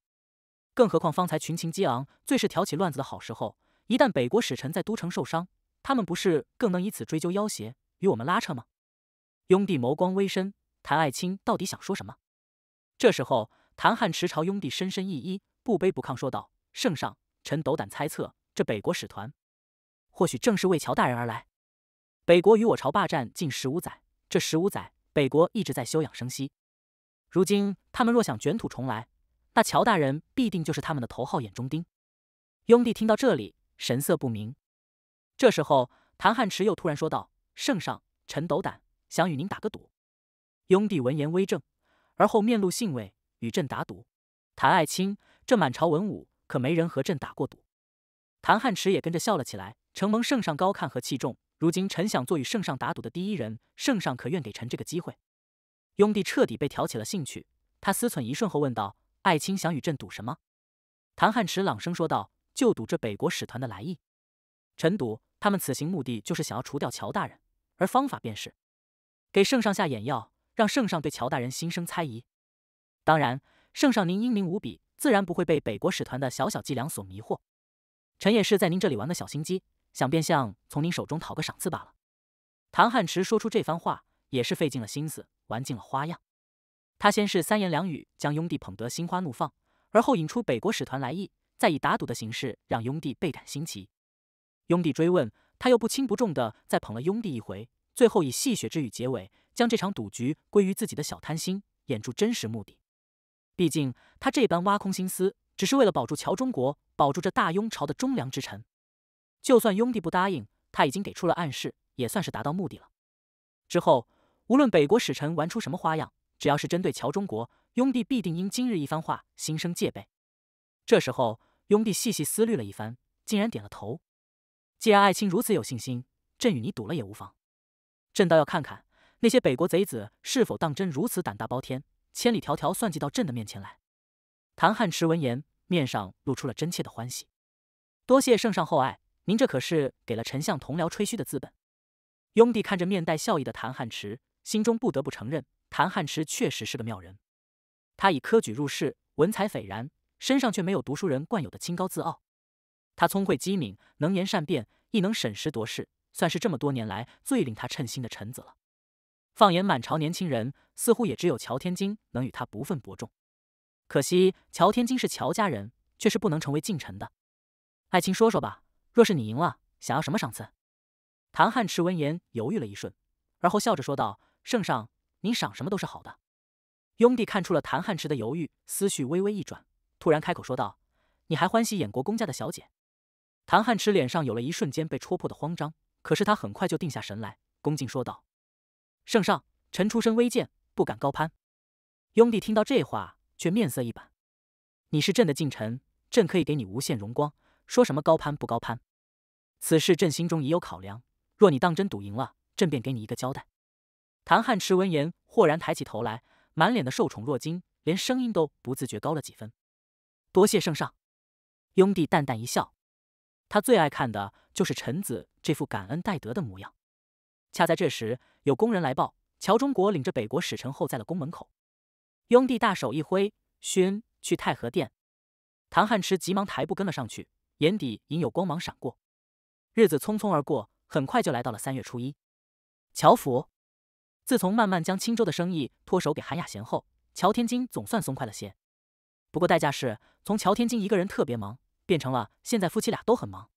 更何况方才群情激昂，最是挑起乱子的好时候。”一旦北国使臣在都城受伤，他们不是更能以此追究要挟，与我们拉扯吗？雍帝眸光微深，谭爱卿到底想说什么？这时候，谭汉池朝雍帝深深一揖，不卑不亢说道：“圣上，臣斗胆猜测，这北国使团，或许正是为乔大人而来。北国与我朝霸战近十五载，这十五载，北国一直在休养生息。如今他们若想卷土重来，那乔大人必定就是他们的头号眼中钉。”雍帝听到这里。神色不明，这时候，谭汉池又突然说道：“圣上，臣斗胆想与您打个赌。”雍帝闻言微怔，而后面露兴味：“与朕打赌？”谭爱卿，这满朝文武可没人和朕打过赌。谭汉池也跟着笑了起来：“承蒙圣上高看和器重，如今臣想做与圣上打赌的第一人，圣上可愿给臣这个机会？”雍帝彻底被挑起了兴趣，他思忖一瞬后问道：“爱卿想与朕赌什么？”谭汉池朗声说道。就赌这北国使团的来意。臣赌他们此行目的就是想要除掉乔大人，而方法便是给圣上下眼药，让圣上对乔大人心生猜疑。当然，圣上您英明无比，自然不会被北国使团的小小伎俩所迷惑。臣也是在您这里玩个小心机，想变相从您手中讨个赏赐罢了。唐汉池说出这番话，也是费尽了心思，玩尽了花样。他先是三言两语将雍帝捧得心花怒放，而后引出北国使团来意。再以打赌的形式让雍帝倍感新奇，雍帝追问，他又不轻不重的再捧了雍帝一回，最后以戏谑之语结尾，将这场赌局归于自己的小贪心，掩住真实目的。毕竟他这般挖空心思，只是为了保住乔中国，保住这大雍朝的忠良之臣。就算雍帝不答应，他已经给出了暗示，也算是达到目的了。之后无论北国使臣玩出什么花样，只要是针对乔中国，雍帝必定因今日一番话心生戒备。这时候。雍帝细细思虑了一番，竟然点了头。既然爱卿如此有信心，朕与你赌了也无妨。朕倒要看看那些北国贼子是否当真如此胆大包天，千里迢迢算计到朕的面前来。谭汉池闻言，面上露出了真切的欢喜。多谢圣上厚爱，您这可是给了丞相同僚吹嘘的资本。雍帝看着面带笑意的谭汉池，心中不得不承认，谭汉池确实是个妙人。他以科举入仕，文采斐然。身上却没有读书人惯有的清高自傲，他聪慧机敏，能言善辩，亦能审时度势，算是这么多年来最令他称心的臣子了。放眼满朝年轻人，似乎也只有乔天金能与他不分伯仲。可惜乔天金是乔家人，却是不能成为近臣的。爱卿说说吧，若是你赢了，想要什么赏赐？谭汉池闻言犹豫了一瞬，而后笑着说道：“圣上，您赏什么都是好的。”雍帝看出了谭汉池的犹豫，思绪微微一转。突然开口说道：“你还欢喜演国公家的小姐？”谭汉池脸上有了一瞬间被戳破的慌张，可是他很快就定下神来，恭敬说道：“圣上，臣出身微贱，不敢高攀。”雍帝听到这话，却面色一板：“你是朕的近臣，朕可以给你无限荣光，说什么高攀不高攀？此事朕心中已有考量，若你当真赌赢了，朕便给你一个交代。”谭汉池闻言豁然抬起头来，满脸的受宠若惊，连声音都不自觉高了几分。多谢圣上，雍帝淡淡一笑，他最爱看的就是臣子这副感恩戴德的模样。恰在这时，有工人来报，乔忠国领着北国使臣候在了宫门口。雍帝大手一挥，宣去太和殿。唐汉池急忙抬步跟了上去，眼底隐有光芒闪过。日子匆匆而过，很快就来到了三月初一。乔府，自从慢慢将青州的生意脱手给韩雅贤后，乔天金总算松快了些。不过代价是从乔天金一个人特别忙，变成了现在夫妻俩都很忙。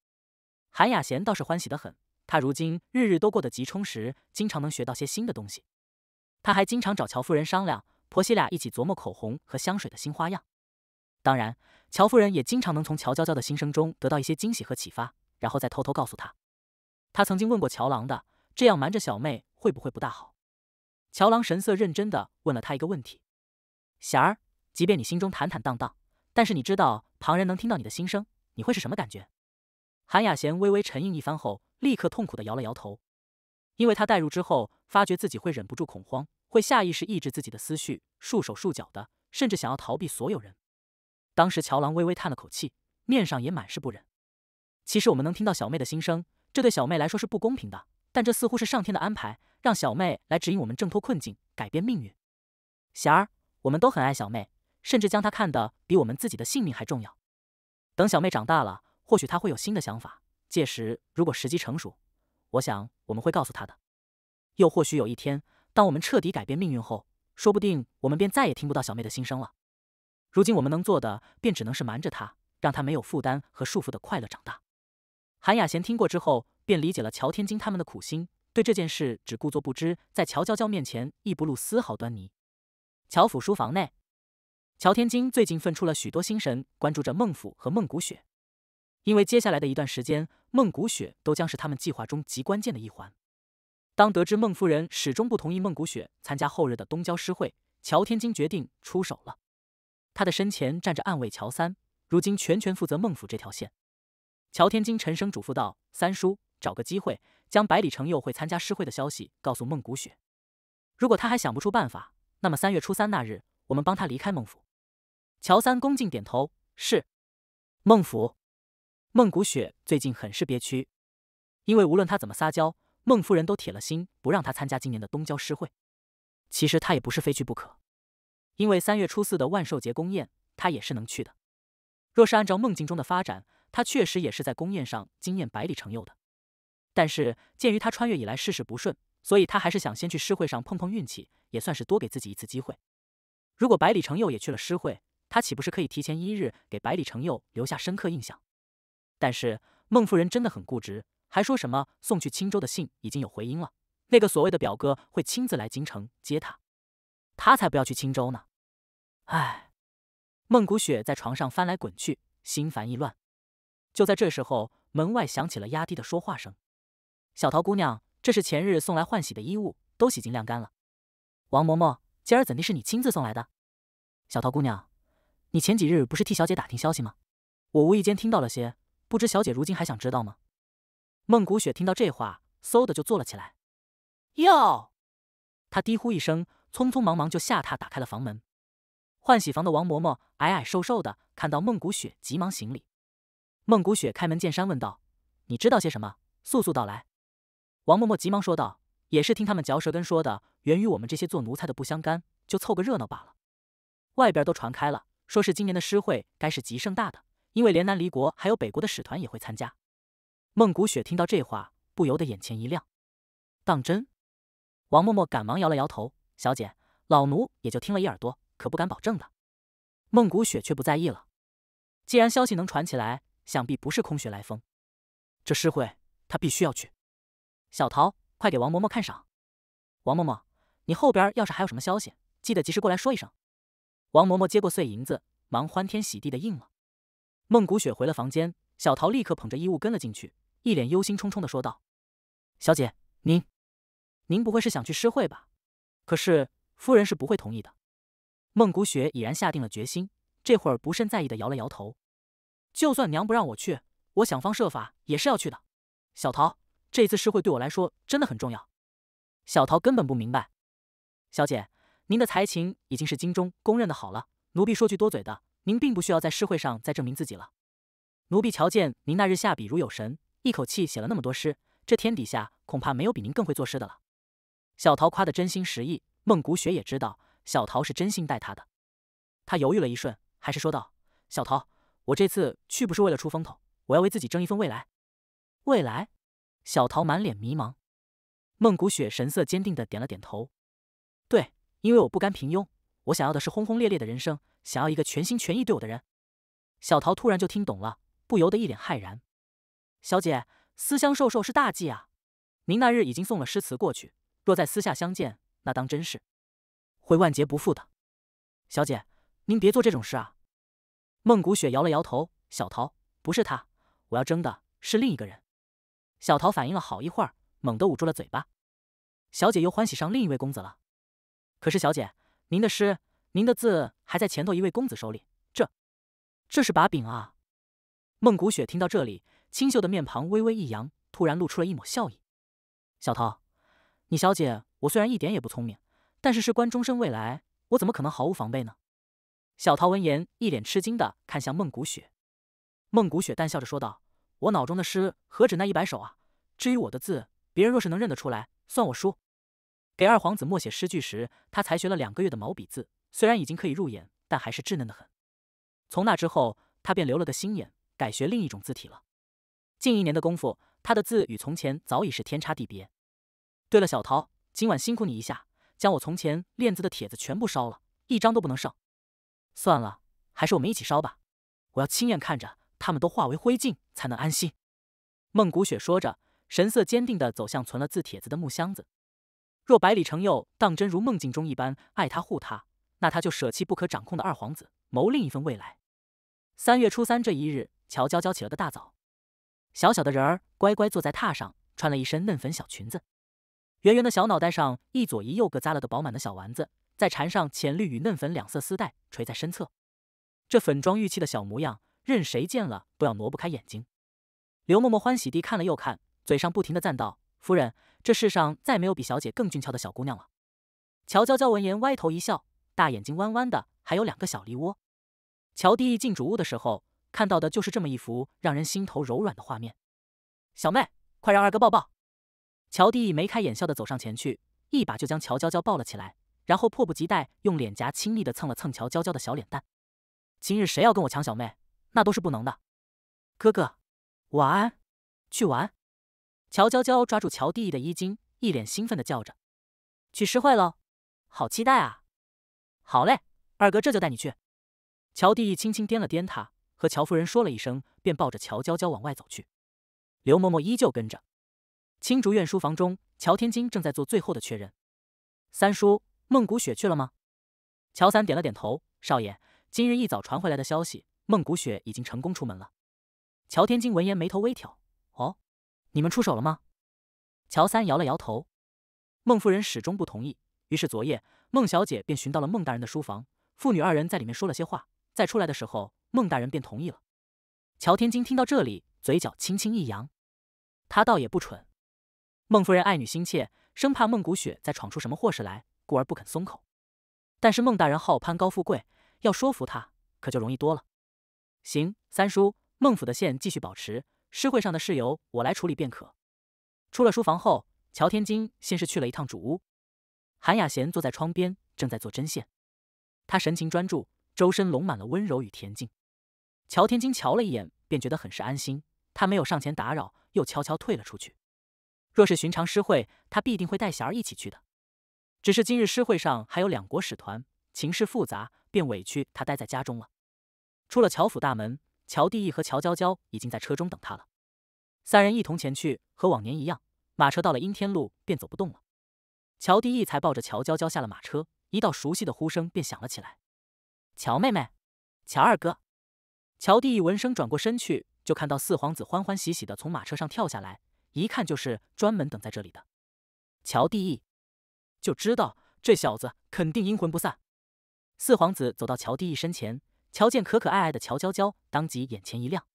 韩雅贤倒是欢喜的很，她如今日日都过得极充实，经常能学到些新的东西。她还经常找乔夫人商量，婆媳俩一起琢磨口红和香水的新花样。当然，乔夫人也经常能从乔娇娇的心声中得到一些惊喜和启发，然后再偷偷告诉她。她曾经问过乔郎的，这样瞒着小妹会不会不大好？乔郎神色认真的问了她一个问题：“霞儿。”即便你心中坦坦荡荡，但是你知道旁人能听到你的心声，你会是什么感觉？韩雅贤微微沉吟一番后，立刻痛苦的摇了摇头，因为他带入之后发觉自己会忍不住恐慌，会下意识抑制自己的思绪，束手束脚的，甚至想要逃避所有人。当时乔郎微微叹了口气，面上也满是不忍。其实我们能听到小妹的心声，这对小妹来说是不公平的，但这似乎是上天的安排，让小妹来指引我们挣脱困境，改变命运。贤儿，我们都很爱小妹。甚至将他看得比我们自己的性命还重要。等小妹长大了，或许她会有新的想法。届时，如果时机成熟，我想我们会告诉她的。又或许有一天，当我们彻底改变命运后，说不定我们便再也听不到小妹的心声了。如今我们能做的，便只能是瞒着她，让她没有负担和束缚的快乐长大。韩雅贤听过之后，便理解了乔天金他们的苦心，对这件事只故作不知，在乔娇娇面前亦不露丝毫端倪。乔府书房内。乔天金最近分出了许多心神，关注着孟府和孟古雪，因为接下来的一段时间，孟古雪都将是他们计划中极关键的一环。当得知孟夫人始终不同意孟古雪参加后日的东郊诗会，乔天金决定出手了。他的身前站着暗卫乔三，如今全权负责孟府这条线。乔天金沉声嘱咐道：“三叔，找个机会将百里城佑会参加诗会的消息告诉孟古雪。如果他还想不出办法，那么三月初三那日，我们帮他离开孟府。”乔三恭敬点头：“是。”孟府，孟古雪最近很是憋屈，因为无论她怎么撒娇，孟夫人都铁了心不让她参加今年的东郊诗会。其实她也不是非去不可，因为三月初四的万寿节宫宴，她也是能去的。若是按照梦境中的发展，她确实也是在宫宴上惊艳百里成佑的。但是鉴于她穿越以来事事不顺，所以她还是想先去诗会上碰碰运气，也算是多给自己一次机会。如果百里成佑也去了诗会，他岂不是可以提前一日给百里成佑留下深刻印象？但是孟夫人真的很固执，还说什么送去青州的信已经有回音了，那个所谓的表哥会亲自来京城接他。他才不要去青州呢！唉，孟古雪在床上翻来滚去，心烦意乱。就在这时候，门外响起了压低的说话声：“小桃姑娘，这是前日送来换洗的衣物，都洗净晾干了。”王嬷嬷，今儿怎地是你亲自送来的？小桃姑娘。你前几日不是替小姐打听消息吗？我无意间听到了些，不知小姐如今还想知道吗？孟古雪听到这话，嗖的就坐了起来，哟！他低呼一声，匆匆忙忙就下榻打开了房门。换洗房的王嬷嬷矮矮瘦瘦的，看到孟古雪，急忙行礼。孟古雪开门见山问道：“你知道些什么？速速道来。”王嬷嬷急忙说道：“也是听他们嚼舌根说的，源于我们这些做奴才的不相干，就凑个热闹罢了。外边都传开了。”说是今年的诗会该是极盛大的，因为连南离国还有北国的使团也会参加。孟古雪听到这话，不由得眼前一亮。当真？王嬷嬷赶忙摇了摇头：“小姐，老奴也就听了一耳朵，可不敢保证的。”孟古雪却不在意了。既然消息能传起来，想必不是空穴来风。这诗会，他必须要去。小桃，快给王嬷嬷看赏。王嬷嬷，你后边要是还有什么消息，记得及时过来说一声。王嬷嬷接过碎银子，忙欢天喜地的应了。孟古雪回了房间，小桃立刻捧着衣物跟了进去，一脸忧心忡忡的说道：“小姐，您，您不会是想去诗会吧？可是夫人是不会同意的。”孟古雪已然下定了决心，这会儿不甚在意的摇了摇头：“就算娘不让我去，我想方设法也是要去的。小桃，这次诗会对我来说真的很重要。”小桃根本不明白，小姐。您的才情已经是京中公认的好了。奴婢说句多嘴的，您并不需要在诗会上再证明自己了。奴婢瞧见您那日下笔如有神，一口气写了那么多诗，这天底下恐怕没有比您更会作诗的了。小桃夸的真心实意，孟古雪也知道小桃是真心待他的。他犹豫了一瞬，还是说道：“小桃，我这次去不是为了出风头，我要为自己争一份未来。”未来？小桃满脸迷茫。孟古雪神色坚定的点了点头：“对。”因为我不甘平庸，我想要的是轰轰烈烈的人生，想要一个全心全意对我的人。小桃突然就听懂了，不由得一脸骇然。小姐，私相授受是大忌啊！您那日已经送了诗词过去，若在私下相见，那当真是会万劫不复的。小姐，您别做这种事啊！孟古雪摇了摇头。小桃，不是他，我要争的是另一个人。小桃反应了好一会儿，猛地捂住了嘴巴。小姐又欢喜上另一位公子了。可是，小姐，您的诗、您的字还在前头一位公子手里，这，这是把柄啊！孟古雪听到这里，清秀的面庞微微一扬，突然露出了一抹笑意。小桃，你小姐，我虽然一点也不聪明，但是事关终身未来，我怎么可能毫无防备呢？小桃闻言，一脸吃惊的看向孟古雪。孟古雪淡笑着说道：“我脑中的诗何止那一百首啊！至于我的字，别人若是能认得出来，算我输。”给二皇子默写诗句时，他才学了两个月的毛笔字，虽然已经可以入眼，但还是稚嫩的很。从那之后，他便留了个心眼，改学另一种字体了。近一年的功夫，他的字与从前早已是天差地别。对了，小桃，今晚辛苦你一下，将我从前练字的帖子全部烧了，一张都不能剩。算了，还是我们一起烧吧，我要亲眼看着他们都化为灰烬，才能安心。孟古雪说着，神色坚定地走向存了字帖子的木箱子。若百里成佑当真如梦境中一般爱他护他，那他就舍弃不可掌控的二皇子，谋另一份未来。三月初三这一日，乔娇娇起了个大早，小小的人儿乖乖坐在榻上，穿了一身嫩粉小裙子，圆圆的小脑袋上一左一右各扎了个饱满的小丸子，再缠上浅绿与嫩粉两色丝带垂在身侧，这粉妆玉砌的小模样，任谁见了都要挪不开眼睛。刘嬷嬷欢喜地看了又看，嘴上不停的赞道：“夫人。”这世上再没有比小姐更俊俏的小姑娘了。乔娇娇闻言歪头一笑，大眼睛弯弯的，还有两个小梨窝。乔弟一进主屋的时候，看到的就是这么一幅让人心头柔软的画面。小妹，快让二哥抱抱！乔弟眉开眼笑的走上前去，一把就将乔娇娇抱了起来，然后迫不及待用脸颊亲昵的蹭了蹭乔娇娇的小脸蛋。今日谁要跟我抢小妹，那都是不能的。哥哥，晚安，去玩。乔娇娇抓住乔弟弟的衣襟，一脸兴奋的叫着：“去诗会喽，好期待啊！”“好嘞，二哥这就带你去。”乔弟弟轻轻掂了掂他，和乔夫人说了一声，便抱着乔娇娇往外走去。刘嬷嬷依旧跟着。青竹院书房中，乔天金正在做最后的确认：“三叔，孟古雪去了吗？”乔三点了点头：“少爷，今日一早传回来的消息，孟古雪已经成功出门了。”乔天金闻言，眉头微挑。你们出手了吗？乔三摇了摇头。孟夫人始终不同意，于是昨夜孟小姐便寻到了孟大人的书房，父女二人在里面说了些话。再出来的时候，孟大人便同意了。乔天金听到这里，嘴角轻轻一扬。他倒也不蠢。孟夫人爱女心切，生怕孟古雪再闯出什么祸事来，故而不肯松口。但是孟大人好攀高富贵，要说服他，可就容易多了。行，三叔，孟府的线继续保持。诗会上的事由我来处理便可。出了书房后，乔天金先是去了一趟主屋。韩雅贤坐在窗边，正在做针线，他神情专注，周身笼满了温柔与恬静。乔天金瞧了一眼，便觉得很是安心，他没有上前打扰，又悄悄退了出去。若是寻常诗会，他必定会带贤儿一起去的，只是今日诗会上还有两国使团，情势复杂，便委屈他待在家中了。出了乔府大门。乔地义和乔娇娇已经在车中等他了，三人一同前去，和往年一样，马车到了阴天路便走不动了，乔地义才抱着乔娇娇下了马车，一道熟悉的呼声便响了起来：“乔妹妹，乔二哥。”乔地义闻声转过身去，就看到四皇子欢欢喜喜的从马车上跳下来，一看就是专门等在这里的。乔地义就知道这小子肯定阴魂不散，四皇子走到乔地义身前。瞧见可可爱爱的乔娇娇，当即眼前一亮。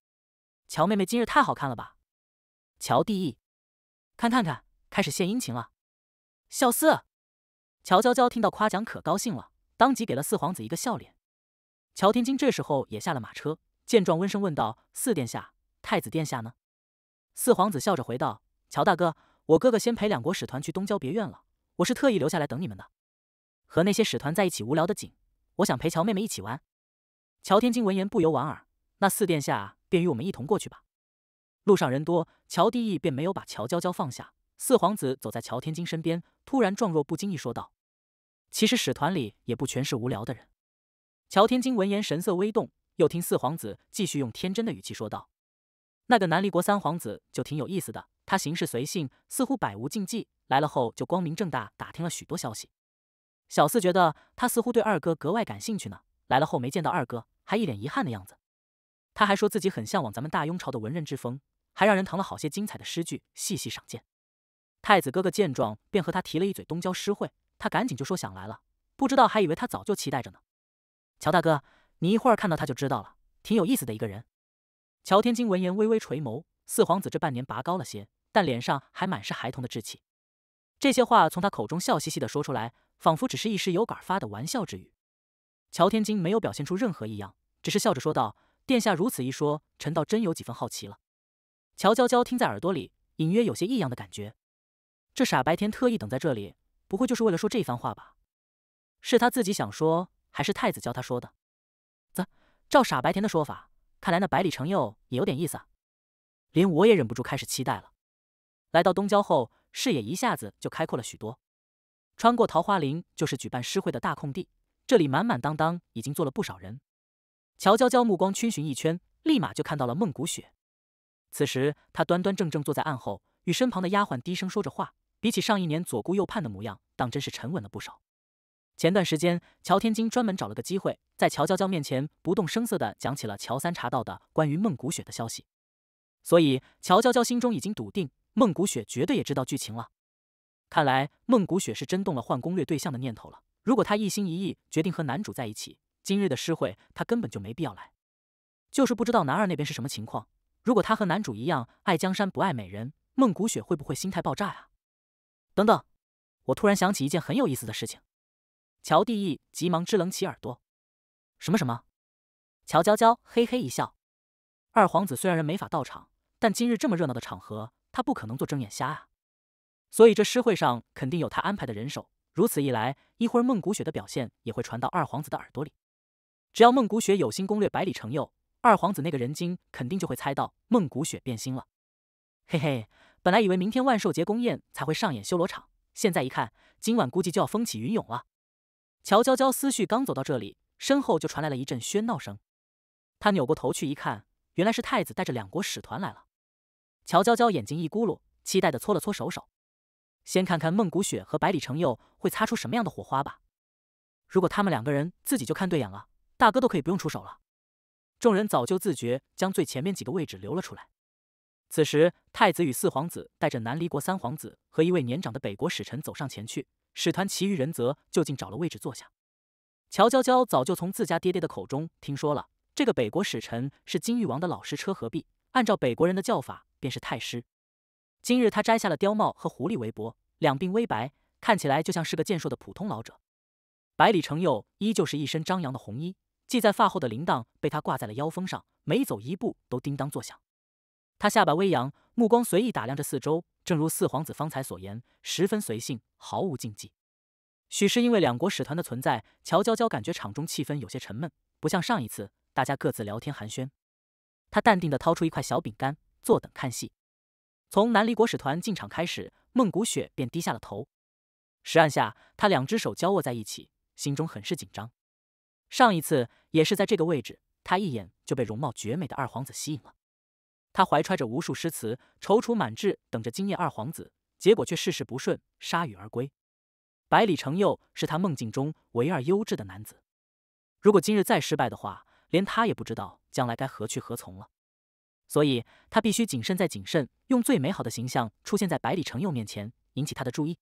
乔妹妹今日太好看了吧？乔第一，看看看，开始献殷勤了。小四，乔娇娇听到夸奖可高兴了，当即给了四皇子一个笑脸。乔天金这时候也下了马车，见状温声问道：“四殿下，太子殿下呢？”四皇子笑着回道：“乔大哥，我哥哥先陪两国使团去东郊别院了，我是特意留下来等你们的。和那些使团在一起无聊的紧，我想陪乔妹妹一起玩。”乔天金闻言不由莞尔，那四殿下便与我们一同过去吧。路上人多，乔帝意便没有把乔娇娇放下。四皇子走在乔天金身边，突然状若不经意说道：“其实使团里也不全是无聊的人。”乔天金闻言神色微动，又听四皇子继续用天真的语气说道：“那个南离国三皇子就挺有意思的，他行事随性，似乎百无禁忌。来了后就光明正大打听了许多消息。小四觉得他似乎对二哥格外感兴趣呢。”来了后没见到二哥，还一脸遗憾的样子。他还说自己很向往咱们大雍朝的文人之风，还让人誊了好些精彩的诗句细细赏鉴。太子哥哥见状便和他提了一嘴东郊诗会，他赶紧就说想来了，不知道还以为他早就期待着呢。乔大哥，你一会儿看到他就知道了，挺有意思的一个人。乔天金闻言微微垂眸，四皇子这半年拔高了些，但脸上还满是孩童的稚气。这些话从他口中笑嘻嘻地说出来，仿佛只是一时有感发的玩笑之语。乔天金没有表现出任何异样，只是笑着说道：“殿下如此一说，臣倒真有几分好奇了。”乔娇娇听在耳朵里，隐约有些异样的感觉。这傻白甜特意等在这里，不会就是为了说这番话吧？是他自己想说，还是太子教他说的？啧，照傻白甜的说法，看来那百里成佑也有点意思啊！连我也忍不住开始期待了。来到东郊后，视野一下子就开阔了许多。穿过桃花林，就是举办诗会的大空地。这里满满当当，已经坐了不少人。乔娇娇目光逡巡一圈，立马就看到了孟古雪。此时，她端端正正坐在案后，与身旁的丫鬟低声说着话。比起上一年左顾右盼的模样，当真是沉稳了不少。前段时间，乔天金专门找了个机会，在乔娇娇面前不动声色地讲起了乔三查到的关于孟古雪的消息。所以，乔娇娇心中已经笃定，孟古雪绝对也知道剧情了。看来，孟古雪是真动了换攻略对象的念头了。如果他一心一意决定和男主在一起，今日的诗会他根本就没必要来。就是不知道男二那边是什么情况。如果他和男主一样爱江山不爱美人，孟古雪会不会心态爆炸呀？等等，我突然想起一件很有意思的事情。乔帝义急忙支棱起耳朵。什么什么？乔娇娇嘿嘿一笑。二皇子虽然人没法到场，但今日这么热闹的场合，他不可能做睁眼瞎啊。所以这诗会上肯定有他安排的人手。如此一来，一会儿孟古雪的表现也会传到二皇子的耳朵里。只要孟古雪有心攻略百里城佑，二皇子那个人精肯定就会猜到孟古雪变心了。嘿嘿，本来以为明天万寿节宫宴才会上演修罗场，现在一看，今晚估计就要风起云涌了。乔娇娇思绪刚走到这里，身后就传来了一阵喧闹声。她扭过头去一看，原来是太子带着两国使团来了。乔娇娇眼睛一咕噜，期待的搓了搓手手。先看看孟古雪和百里成佑会擦出什么样的火花吧。如果他们两个人自己就看对眼了，大哥都可以不用出手了。众人早就自觉将最前面几个位置留了出来。此时，太子与四皇子带着南离国三皇子和一位年长的北国使臣走上前去，使团其余人则就近找了位置坐下。乔娇娇早就从自家爹爹的口中听说了，这个北国使臣是金玉王的老师车和璧，按照北国人的叫法便是太师。今日他摘下了貂帽和狐狸围脖。两鬓微白，看起来就像是个健硕的普通老者。百里承佑依旧是一身张扬的红衣，系在发后的铃铛被他挂在了腰封上，每走一步都叮当作响。他下巴微扬，目光随意打量着四周，正如四皇子方才所言，十分随性，毫无禁忌。许是因为两国使团的存在，乔娇娇感觉场中气氛有些沉闷，不像上一次大家各自聊天寒暄。他淡定地掏出一块小饼干，坐等看戏。从南离国使团进场开始。孟古雪便低下了头，石岸下，他两只手交握在一起，心中很是紧张。上一次也是在这个位置，他一眼就被容貌绝美的二皇子吸引了。他怀揣着无数诗词，踌躇满志，等着惊艳二皇子，结果却事事不顺，铩羽而归。百里成佑是他梦境中唯二优质的男子，如果今日再失败的话，连他也不知道将来该何去何从了。所以他必须谨慎再谨慎，用最美好的形象出现在百里成佑面前，引起他的注意。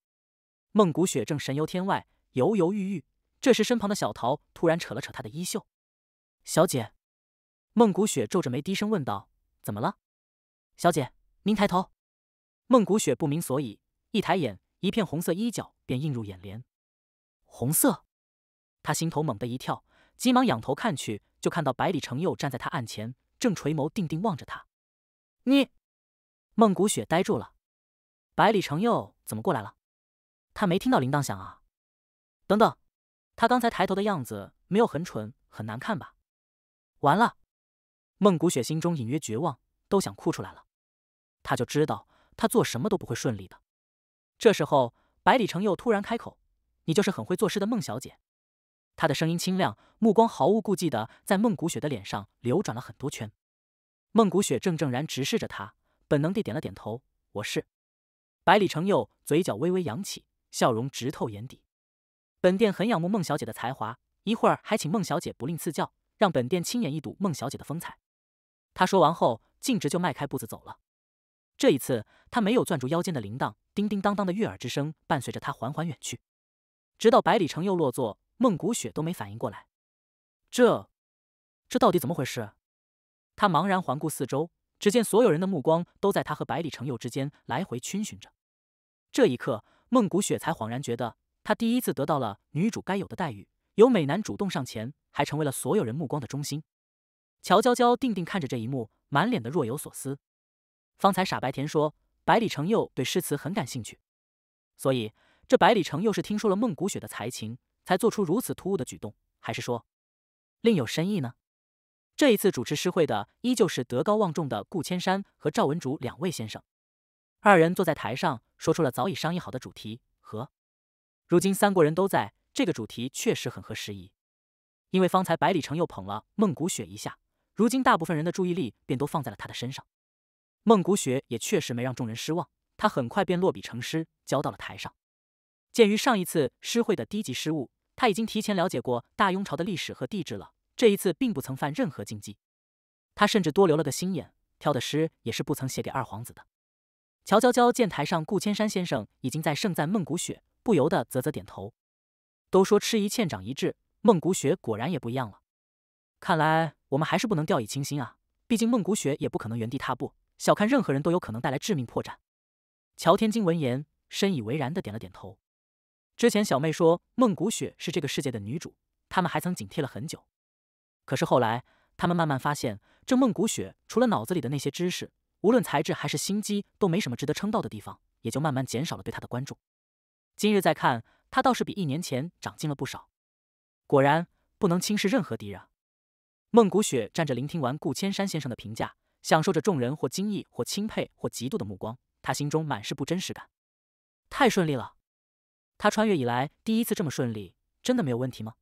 孟古雪正神游天外，犹犹豫豫。这时，身旁的小桃突然扯了扯她的衣袖。“小姐。”孟古雪皱着眉低声问道：“怎么了？”“小姐，您抬头。”孟古雪不明所以，一抬眼，一片红色衣角便映入眼帘。红色，她心头猛地一跳，急忙仰头看去，就看到百里成佑站在她案前。正垂眸定定望着他，你，孟古雪呆住了。百里成佑怎么过来了？他没听到铃铛响啊！等等，他刚才抬头的样子没有很蠢很难看吧？完了，孟古雪心中隐约绝望，都想哭出来了。他就知道他做什么都不会顺利的。这时候，百里成佑突然开口：“你就是很会作诗的孟小姐。”他的声音清亮，目光毫无顾忌的在孟古雪的脸上流转了很多圈。孟古雪正正然直视着他，本能地点了点头：“我是。”百里成佑嘴角微微扬起，笑容直透眼底。本店很仰慕孟小姐的才华，一会儿还请孟小姐不吝赐教，让本店亲眼一睹孟小姐的风采。他说完后，径直就迈开步子走了。这一次，他没有攥住腰间的铃铛，叮叮当当的悦耳之声伴随着他缓缓远去，直到百里成佑落座。孟古雪都没反应过来，这，这到底怎么回事？他茫然环顾四周，只见所有人的目光都在他和百里成佑之间来回逡巡着。这一刻，孟古雪才恍然觉得，他第一次得到了女主该有的待遇，有美男主动上前，还成为了所有人目光的中心。乔娇娇定定看着这一幕，满脸的若有所思。方才傻白甜说，百里成佑对诗词很感兴趣，所以这百里成佑是听说了孟古雪的才情。才做出如此突兀的举动，还是说另有深意呢？这一次主持诗会的依旧是德高望重的顾千山和赵文竹两位先生，二人坐在台上说出了早已商议好的主题。和如今三国人都在这个主题确实很合时宜，因为方才百里城又捧了孟古雪一下，如今大部分人的注意力便都放在了他的身上。孟古雪也确实没让众人失望，他很快便落笔成诗，交到了台上。鉴于上一次诗会的低级失误，他已经提前了解过大雍朝的历史和地质了，这一次并不曾犯任何禁忌。他甚至多留了个心眼，挑的诗也是不曾写给二皇子的。乔娇娇见台上顾千山先生已经在盛赞孟古雪，不由得啧啧点头。都说吃一堑长一智，孟古雪果然也不一样了。看来我们还是不能掉以轻心啊！毕竟孟古雪也不可能原地踏步，小看任何人都有可能带来致命破绽。乔天金闻言，深以为然的点了点头。之前小妹说孟古雪是这个世界的女主，他们还曾警惕了很久。可是后来他们慢慢发现，这孟古雪除了脑子里的那些知识，无论才智还是心机都没什么值得称道的地方，也就慢慢减少了对她的关注。今日再看她，倒是比一年前长进了不少。果然，不能轻视任何敌人。孟古雪站着聆听完顾千山先生的评价，享受着众人或惊异、或钦佩、或嫉妒的目光，她心中满是不真实感。太顺利了。他穿越以来第一次这么顺利，真的没有问题吗？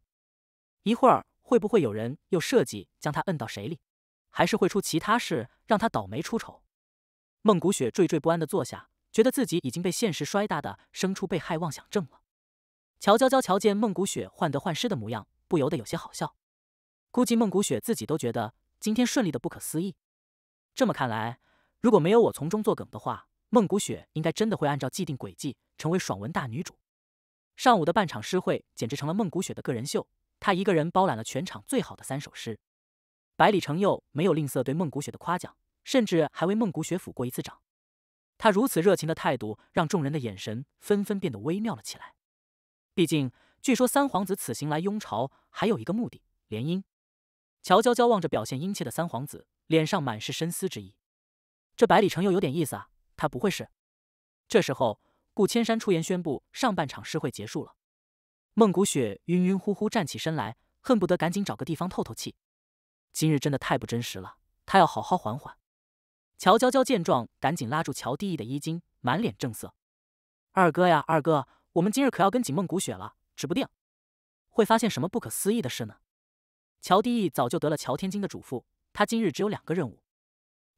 一会儿会不会有人又设计将他摁到水里，还是会出其他事让他倒霉出丑？孟古雪惴惴不安的坐下，觉得自己已经被现实摔大的，生出被害妄想症了。乔娇娇瞧见孟古雪患得患失的模样，不由得有些好笑。估计孟古雪自己都觉得今天顺利的不可思议。这么看来，如果没有我从中作梗的话，孟古雪应该真的会按照既定轨迹成为爽文大女主。上午的半场诗会简直成了孟古雪的个人秀，他一个人包揽了全场最好的三首诗。百里成佑没有吝啬对孟古雪的夸奖，甚至还为孟古雪抚过一次掌。他如此热情的态度，让众人的眼神纷纷变得微妙了起来。毕竟，据说三皇子此行来雍朝还有一个目的——联姻。乔娇娇望着表现殷切的三皇子，脸上满是深思之意。这百里成佑有点意思啊，他不会是这时候？顾千山出言宣布上半场诗会结束了。孟古雪晕晕乎乎站起身来，恨不得赶紧找个地方透透气。今日真的太不真实了，他要好好缓缓。乔娇娇见状，赶紧拉住乔第一的衣襟，满脸正色：“二哥呀，二哥，我们今日可要跟紧孟古雪了，指不定会发现什么不可思议的事呢。”乔第一早就得了乔天金的嘱咐，他今日只有两个任务：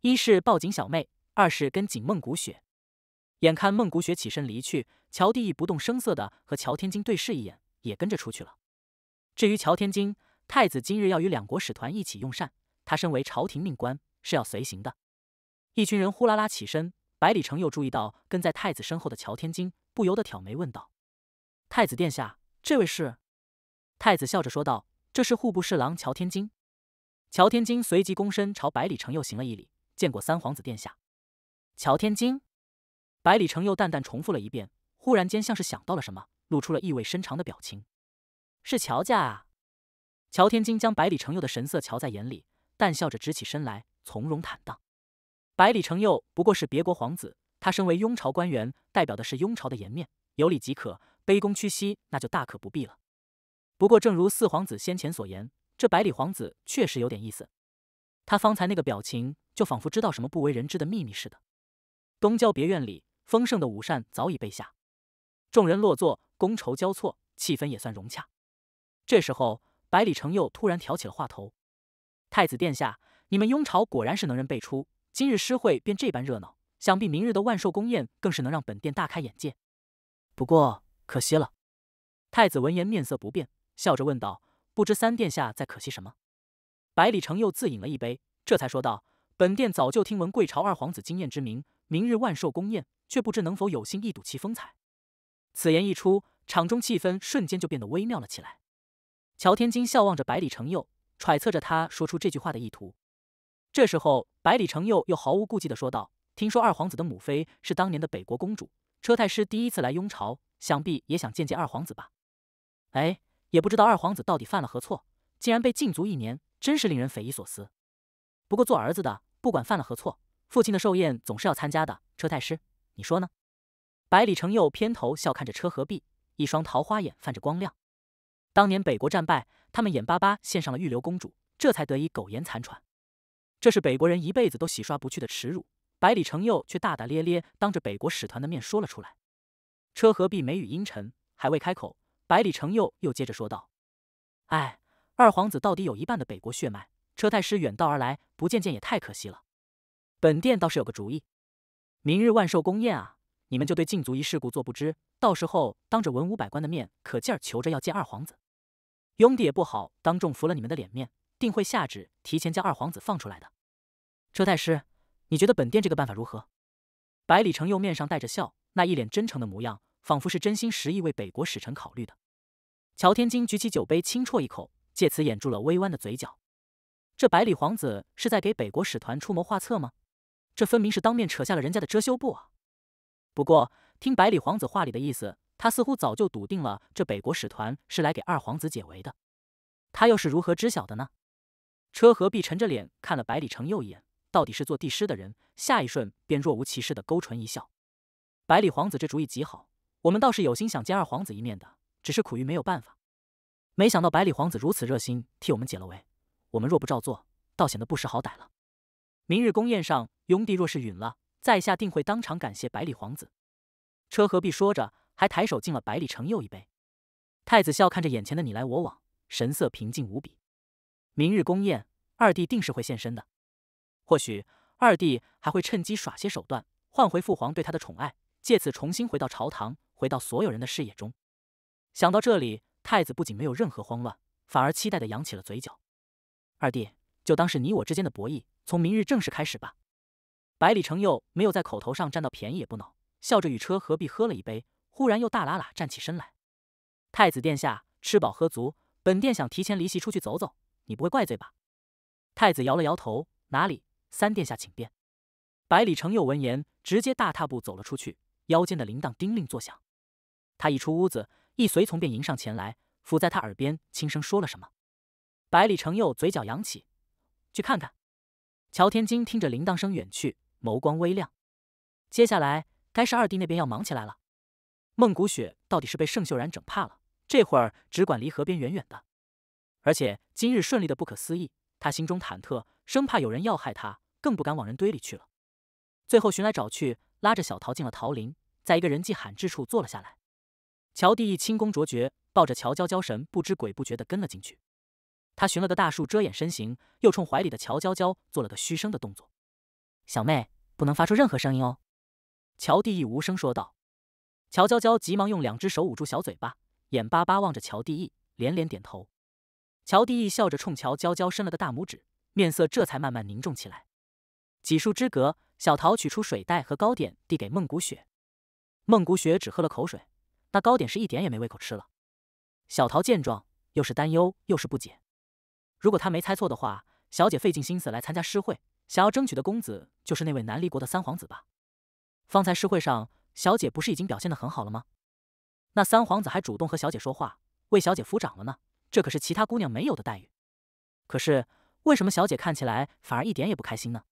一是抱紧小妹，二是跟紧孟古雪。眼看孟古雪起身离去，乔帝义不动声色地和乔天金对视一眼，也跟着出去了。至于乔天金，太子今日要与两国使团一起用膳，他身为朝廷命官，是要随行的。一群人呼啦啦起身，百里城又注意到跟在太子身后的乔天金，不由得挑眉问道：“太子殿下，这位是？”太子笑着说道：“这是户部侍郎乔天金。”乔天金随即躬身朝百里城又行了一礼：“见过三皇子殿下。”乔天金。百里成佑淡淡重复了一遍，忽然间像是想到了什么，露出了意味深长的表情。是乔家啊。乔天金将百里成佑的神色瞧在眼里，淡笑着直起身来，从容坦荡。百里成佑不过是别国皇子，他身为雍朝官员，代表的是雍朝的颜面，有礼即可，卑躬屈膝那就大可不必了。不过，正如四皇子先前所言，这百里皇子确实有点意思。他方才那个表情，就仿佛知道什么不为人知的秘密似的。东郊别院里。丰盛的午膳早已备下，众人落座，觥筹交错，气氛也算融洽。这时候，百里成佑突然挑起了话头：“太子殿下，你们雍朝果然是能人辈出，今日诗会便这般热闹，想必明日的万寿宫宴更是能让本殿大开眼界。不过可惜了。”太子闻言面色不变，笑着问道：“不知三殿下在可惜什么？”百里成佑自饮了一杯，这才说道：“本殿早就听闻贵朝二皇子惊艳之名，明日万寿宫宴。”却不知能否有幸一睹其风采。此言一出，场中气氛瞬间就变得微妙了起来。乔天金笑望着百里成佑，揣测着他说出这句话的意图。这时候，百里成佑又毫无顾忌的说道：“听说二皇子的母妃是当年的北国公主，车太师第一次来雍朝，想必也想见见二皇子吧？哎，也不知道二皇子到底犯了何错，竟然被禁足一年，真是令人匪夷所思。不过做儿子的，不管犯了何错，父亲的寿宴总是要参加的，车太师。”你说呢？百里成佑偏头笑看着车和璧，一双桃花眼泛着光亮。当年北国战败，他们眼巴巴献上了玉留公主，这才得以苟延残喘。这是北国人一辈子都洗刷不去的耻辱。百里成佑却大大咧咧当着北国使团的面说了出来。车和璧眉宇阴沉，还未开口，百里成佑又接着说道：“哎，二皇子到底有一半的北国血脉，车太师远道而来，不见见也太可惜了。本殿倒是有个主意。”明日万寿宫宴啊，你们就对禁足一事故作不知，到时候当着文武百官的面，可劲儿求着要见二皇子。雍帝也不好当众服了你们的脸面，定会下旨提前将二皇子放出来的。车太师，你觉得本殿这个办法如何？百里城又面上带着笑，那一脸真诚的模样，仿佛是真心实意为北国使臣考虑的。乔天金举起酒杯，轻啜一口，借此掩住了微弯的嘴角。这百里皇子是在给北国使团出谋划策吗？这分明是当面扯下了人家的遮羞布啊！不过听百里皇子话里的意思，他似乎早就笃定了这北国使团是来给二皇子解围的。他又是如何知晓的呢？车何必沉着脸看了百里城右一眼，到底是做帝师的人，下一瞬便若无其事的勾唇一笑。百里皇子这主意极好，我们倒是有心想见二皇子一面的，只是苦于没有办法。没想到百里皇子如此热心替我们解了围，我们若不照做，倒显得不识好歹了。明日宫宴上，雍帝若是允了，在下定会当场感谢百里皇子。车和璧说着，还抬手敬了百里城又一杯。太子笑看着眼前的你来我往，神色平静无比。明日宫宴，二弟定是会现身的。或许二弟还会趁机耍些手段，换回父皇对他的宠爱，借此重新回到朝堂，回到所有人的视野中。想到这里，太子不仅没有任何慌乱，反而期待的扬起了嘴角。二弟，就当是你我之间的博弈。从明日正式开始吧。百里成佑没有在口头上占到便宜，也不恼，笑着与车何必喝了一杯。忽然又大喇喇站起身来：“太子殿下，吃饱喝足，本殿想提前离席出去走走，你不会怪罪吧？”太子摇了摇头：“哪里，三殿下请便。”百里成佑闻言，直接大踏步走了出去，腰间的铃铛叮铃作响。他一出屋子，一随从便迎上前来，伏在他耳边轻声说了什么。百里成佑嘴角扬起：“去看看。”乔天金听着铃铛声远去，眸光微亮。接下来该是二弟那边要忙起来了。孟古雪到底是被盛秀然整怕了，这会儿只管离河边远远的。而且今日顺利的不可思议，他心中忐忑，生怕有人要害他，更不敢往人堆里去了。最后寻来找去，拉着小桃进了桃林，在一个人迹罕至处坐了下来。乔天一轻功卓绝，抱着乔娇娇神不知鬼不觉的跟了进去。他寻了个大树遮掩身形，又冲怀里的乔娇娇做了个嘘声的动作：“小妹，不能发出任何声音哦。”乔地义无声说道。乔娇娇急忙用两只手捂住小嘴巴，眼巴巴望着乔地义，连连点头。乔地义笑着冲乔娇娇伸了个大拇指，面色这才慢慢凝重起来。几树之隔，小桃取出水袋和糕点递给孟古雪。孟古雪只喝了口水，那糕点是一点也没胃口吃了。小桃见状，又是担忧又是不解。如果他没猜错的话，小姐费尽心思来参加诗会，想要争取的公子就是那位南离国的三皇子吧？方才诗会上，小姐不是已经表现得很好了吗？那三皇子还主动和小姐说话，为小姐抚掌了呢，这可是其他姑娘没有的待遇。可是为什么小姐看起来反而一点也不开心呢？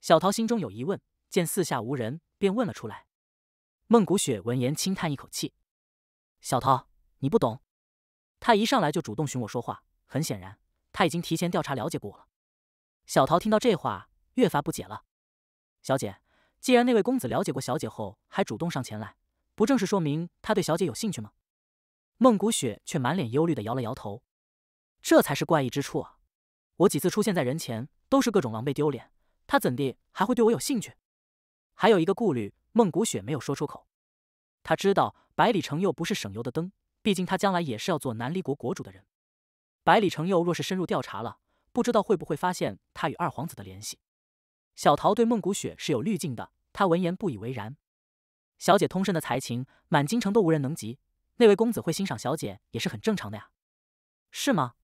小桃心中有疑问，见四下无人，便问了出来。孟古雪闻言轻叹一口气：“小桃，你不懂。他一上来就主动寻我说话，很显然。”他已经提前调查了解过了。小桃听到这话，越发不解了。小姐，既然那位公子了解过小姐后，还主动上前来，不正是说明他对小姐有兴趣吗？孟古雪却满脸忧虑的摇了摇头。这才是怪异之处啊！我几次出现在人前，都是各种狼狈丢脸，他怎地还会对我有兴趣？还有一个顾虑，孟古雪没有说出口。他知道百里城又不是省油的灯，毕竟他将来也是要做南离国国主的人。百里承佑若是深入调查了，不知道会不会发现他与二皇子的联系。小桃对孟古雪是有滤镜的，她闻言不以为然。小姐通身的才情，满京城都无人能及，那位公子会欣赏小姐也是很正常的呀，是吗？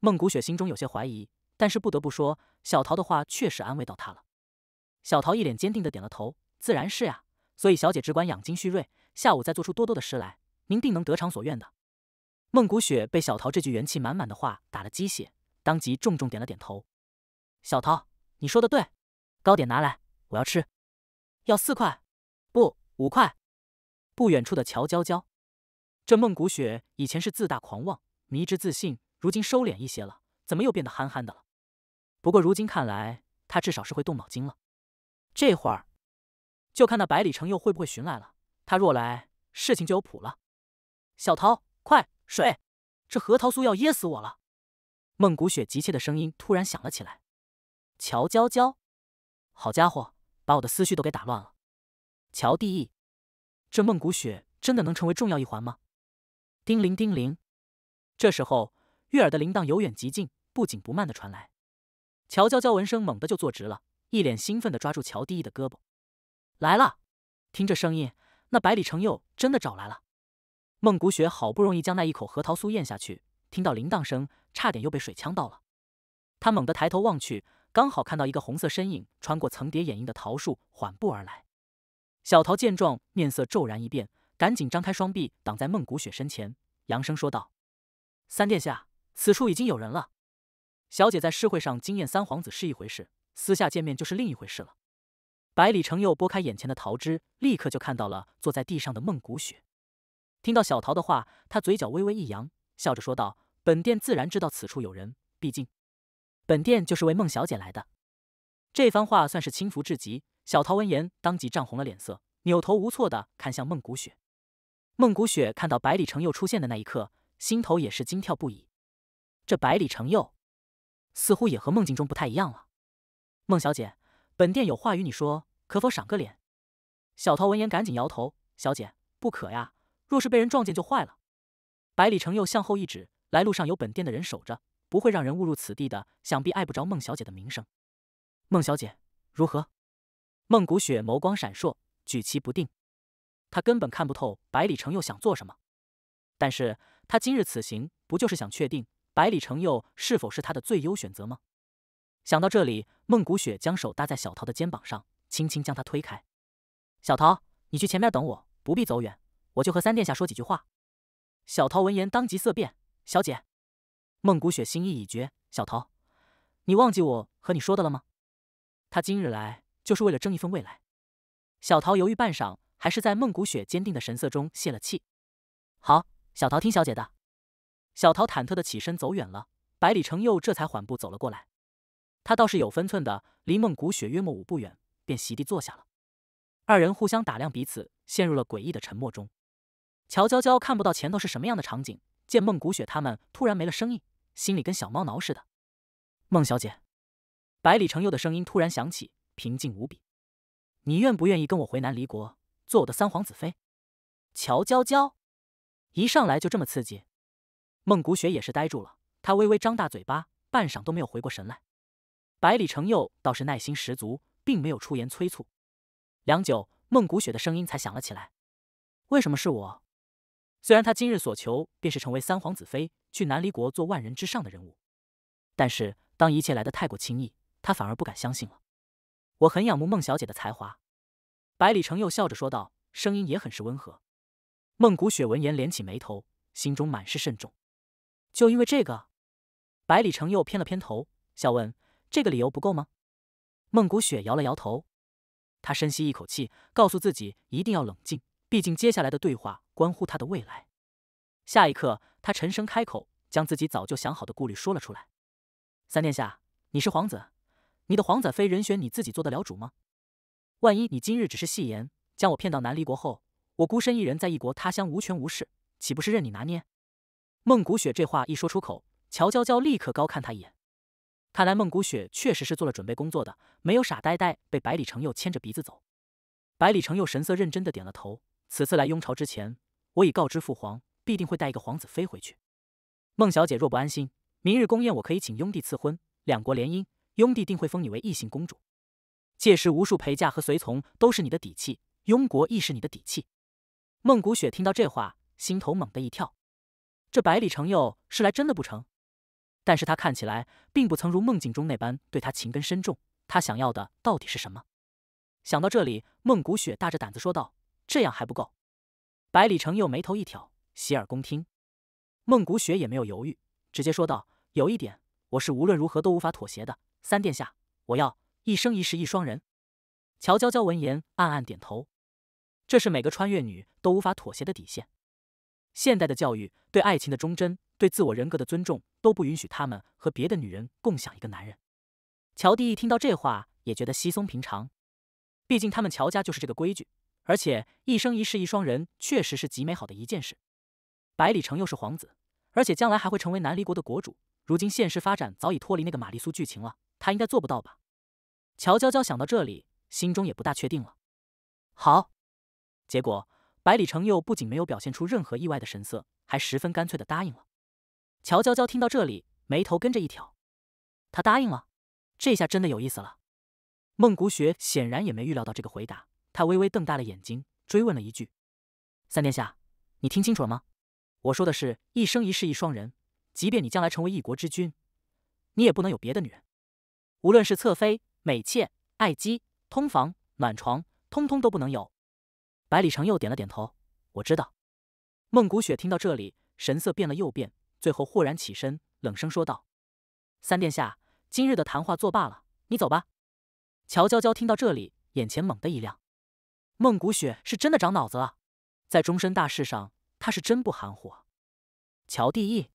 孟古雪心中有些怀疑，但是不得不说，小桃的话确实安慰到她了。小桃一脸坚定的点了头，自然是呀，所以小姐只管养精蓄锐，下午再做出多多的事来，您定能得偿所愿的。孟古雪被小桃这句元气满满的话打了鸡血，当即重重点了点头。小桃，你说的对，糕点拿来，我要吃。要四块？不，五块。不远处的乔娇娇，这孟古雪以前是自大狂妄、迷之自信，如今收敛一些了，怎么又变得憨憨的了？不过如今看来，他至少是会动脑筋了。这会儿，就看那百里城又会不会寻来了。他若来，事情就有谱了。小桃，快！水，这核桃酥要噎死我了！孟古雪急切的声音突然响了起来。乔娇娇，好家伙，把我的思绪都给打乱了。乔帝意，这孟古雪真的能成为重要一环吗？叮铃叮铃，这时候悦耳的铃铛由远及近，不紧不慢的传来。乔娇娇闻声猛地就坐直了，一脸兴奋的抓住乔帝意的胳膊。来了，听这声音，那百里成佑真的找来了。孟古雪好不容易将那一口核桃酥咽下去，听到铃铛声，差点又被水呛到了。他猛地抬头望去，刚好看到一个红色身影穿过层叠掩映的桃树，缓步而来。小桃见状，面色骤然一变，赶紧张开双臂挡在孟古雪身前，扬声说道：“三殿下，此处已经有人了。小姐在诗会上惊艳三皇子是一回事，私下见面就是另一回事了。”百里成佑拨开眼前的桃枝，立刻就看到了坐在地上的孟古雪。听到小桃的话，他嘴角微微一扬，笑着说道：“本店自然知道此处有人，毕竟本店就是为孟小姐来的。”这番话算是轻浮至极。小桃闻言，当即涨红了脸色，扭头无措地看向孟古雪。孟古雪看到百里城佑出现的那一刻，心头也是惊跳不已。这百里城佑似乎也和梦境中不太一样了。孟小姐，本店有话与你说，可否赏个脸？小桃闻言，赶紧摇头：“小姐，不可呀。”若是被人撞见就坏了。百里城又向后一指，来路上有本店的人守着，不会让人误入此地的。想必碍不着孟小姐的名声。孟小姐，如何？孟古雪眸光闪烁，举棋不定。他根本看不透百里城又想做什么。但是他今日此行，不就是想确定百里城又是否是他的最优选择吗？想到这里，孟古雪将手搭在小桃的肩膀上，轻轻将她推开。小桃，你去前面等我，不必走远。我就和三殿下说几句话。小桃闻言当即色变。小姐，孟古雪心意已决。小桃，你忘记我和你说的了吗？他今日来就是为了争一份未来。小桃犹豫半晌，还是在孟古雪坚定的神色中泄了气。好，小桃听小姐的。小桃忐忑的起身走远了。百里成又这才缓步走了过来。他倒是有分寸的，离孟古雪约莫五步远，便席地坐下了。二人互相打量彼此，陷入了诡异的沉默中。乔娇娇看不到前头是什么样的场景，见孟古雪他们突然没了声音，心里跟小猫挠似的。孟小姐，百里成佑的声音突然响起，平静无比：“你愿不愿意跟我回南离国，做我的三皇子妃？”乔娇娇一上来就这么刺激，孟古雪也是呆住了，她微微张大嘴巴，半晌都没有回过神来。百里成佑倒是耐心十足，并没有出言催促。良久，孟古雪的声音才响了起来：“为什么是我？”虽然他今日所求便是成为三皇子妃，去南离国做万人之上的人物，但是当一切来得太过轻易，他反而不敢相信了。我很仰慕孟小姐的才华，百里城又笑着说道，声音也很是温和。孟古雪闻言，敛起眉头，心中满是慎重。就因为这个？百里城又偏了偏头，笑问：“这个理由不够吗？”孟古雪摇了摇头，她深吸一口气，告诉自己一定要冷静。毕竟接下来的对话关乎他的未来。下一刻，他沉声开口，将自己早就想好的顾虑说了出来：“三殿下，你是皇子，你的皇子妃人选你自己做得了主吗？万一你今日只是戏言，将我骗到南离国后，我孤身一人在异国他乡无权无势，岂不是任你拿捏？”孟古雪这话一说出口，乔娇娇立刻高看他一眼。看来孟古雪确实是做了准备工作的，没有傻呆呆被百里成佑牵着鼻子走。百里成佑神色认真的点了头。此次来雍朝之前，我已告知父皇，必定会带一个皇子妃回去。孟小姐若不安心，明日宫宴我可以请雍帝赐婚，两国联姻，雍帝定会封你为异姓公主。届时无数陪嫁和随从都是你的底气，雍国亦是你的底气。孟古雪听到这话，心头猛地一跳，这百里成佑是来真的不成？但是他看起来并不曾如梦境中那般对他情根深重。他想要的到底是什么？想到这里，孟古雪大着胆子说道。这样还不够，百里城又眉头一挑，洗耳恭听。孟古雪也没有犹豫，直接说道：“有一点，我是无论如何都无法妥协的，三殿下，我要一生一世一双人。”乔娇娇闻言暗暗点头，这是每个穿越女都无法妥协的底线。现代的教育对爱情的忠贞，对自我人格的尊重，都不允许他们和别的女人共享一个男人。乔弟一听到这话，也觉得稀松平常，毕竟他们乔家就是这个规矩。而且一生一世一双人确实是极美好的一件事。百里城又是皇子，而且将来还会成为南离国的国主。如今现实发展早已脱离那个玛丽苏剧情了，他应该做不到吧？乔娇娇想到这里，心中也不大确定了。好，结果百里城又不仅没有表现出任何意外的神色，还十分干脆的答应了。乔娇娇听到这里，眉头跟着一挑，他答应了，这下真的有意思了。孟古雪显然也没预料到这个回答。他微微瞪大了眼睛，追问了一句：“三殿下，你听清楚了吗？我说的是一生一世一双人，即便你将来成为一国之君，你也不能有别的女人，无论是侧妃、美妾、爱姬、通房、暖床，通通都不能有。”百里城又点了点头，我知道。孟古雪听到这里，神色变了又变，最后豁然起身，冷声说道：“三殿下，今日的谈话作罢了，你走吧。”乔娇娇听到这里，眼前猛地一亮。孟古雪是真的长脑子了，在终身大事上，他是真不含糊啊！乔地义，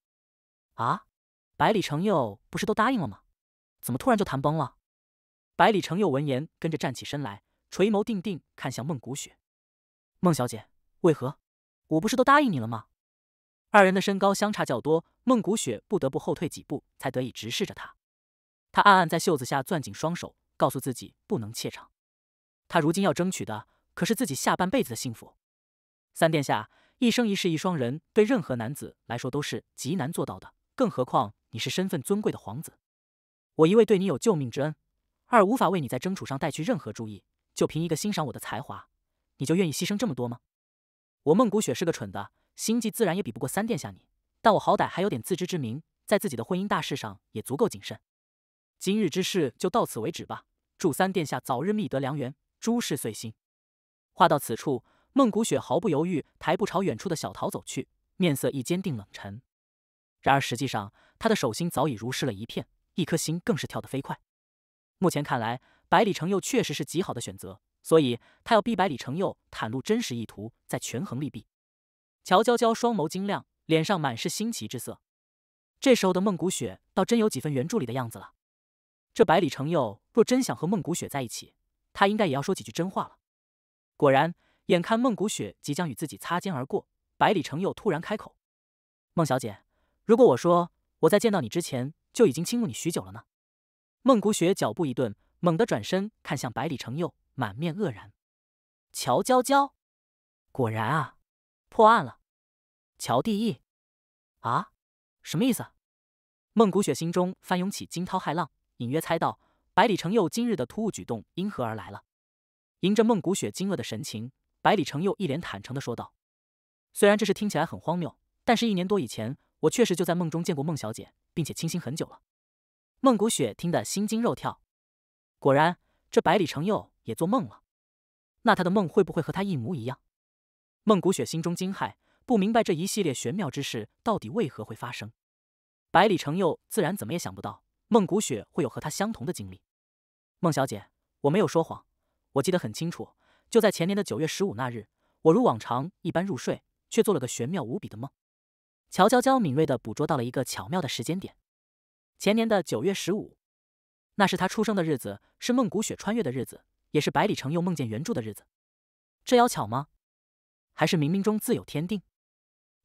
啊，百里成佑不是都答应了吗？怎么突然就谈崩了？百里成佑闻言，跟着站起身来，垂眸定定看向孟古雪：“孟小姐，为何？我不是都答应你了吗？”二人的身高相差较多，孟古雪不得不后退几步，才得以直视着他。他暗暗在袖子下攥紧双手，告诉自己不能怯场。他如今要争取的。可是自己下半辈子的幸福，三殿下一生一世一双人，对任何男子来说都是极难做到的，更何况你是身份尊贵的皇子。我一为对你有救命之恩，二无法为你在争储上带去任何注意，就凭一个欣赏我的才华，你就愿意牺牲这么多吗？我孟古雪是个蠢的，心计自然也比不过三殿下你，但我好歹还有点自知之明，在自己的婚姻大事上也足够谨慎。今日之事就到此为止吧，祝三殿下早日觅得良缘，诸事遂心。话到此处，孟古雪毫不犹豫，抬步朝远处的小桃走去，面色一坚定冷沉。然而实际上，他的手心早已如湿了一片，一颗心更是跳得飞快。目前看来，百里成佑确实是极好的选择，所以他要逼百里成佑袒露真实意图，再权衡利弊。乔娇娇双眸晶亮，脸上满是新奇之色。这时候的孟古雪倒真有几分原著里的样子了。这百里成佑若真想和孟古雪在一起，他应该也要说几句真话了。果然，眼看孟古雪即将与自己擦肩而过，百里成佑突然开口：“孟小姐，如果我说我在见到你之前就已经倾慕你许久了呢？”孟古雪脚步一顿，猛地转身看向百里成佑，满面愕然。乔娇娇，果然啊，破案了。乔地义，啊，什么意思？孟古雪心中翻涌起惊涛骇浪，隐约猜到百里成佑今日的突兀举动因何而来了。迎着孟古雪惊愕的神情，百里成佑一脸坦诚地说道：“虽然这事听起来很荒谬，但是一年多以前，我确实就在梦中见过孟小姐，并且倾心很久了。”孟古雪听得心惊肉跳，果然，这百里成佑也做梦了。那他的梦会不会和他一模一样？孟古雪心中惊骇，不明白这一系列玄妙之事到底为何会发生。百里成佑自然怎么也想不到，孟古雪会有和他相同的经历。孟小姐，我没有说谎。我记得很清楚，就在前年的九月十五那日，我如往常一般入睡，却做了个玄妙无比的梦。乔娇娇敏锐的捕捉到了一个巧妙的时间点：前年的九月十五，那是她出生的日子，是孟古雪穿越的日子，也是百里城又梦见原著的日子。这妖巧吗？还是冥冥中自有天定？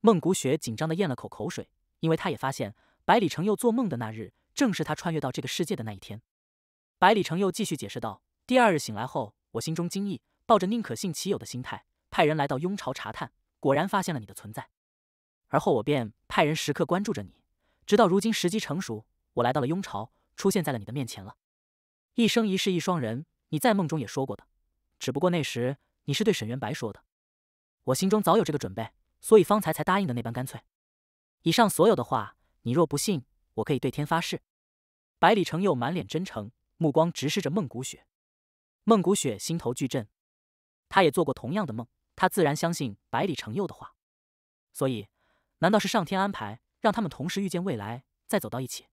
孟古雪紧张的咽了口口水，因为她也发现，百里城又做梦的那日，正是她穿越到这个世界的那一天。百里城又继续解释道：“第二日醒来后。”我心中惊异，抱着宁可信其有的心态，派人来到雍朝查探，果然发现了你的存在。而后我便派人时刻关注着你，直到如今时机成熟，我来到了雍朝，出现在了你的面前了。一生一世一双人，你在梦中也说过的，只不过那时你是对沈元白说的。我心中早有这个准备，所以方才才答应的那般干脆。以上所有的话，你若不信，我可以对天发誓。百里成佑满脸真诚，目光直视着孟古雪。孟古雪心头巨震，他也做过同样的梦，他自然相信百里成佑的话。所以，难道是上天安排，让他们同时遇见未来，再走到一起？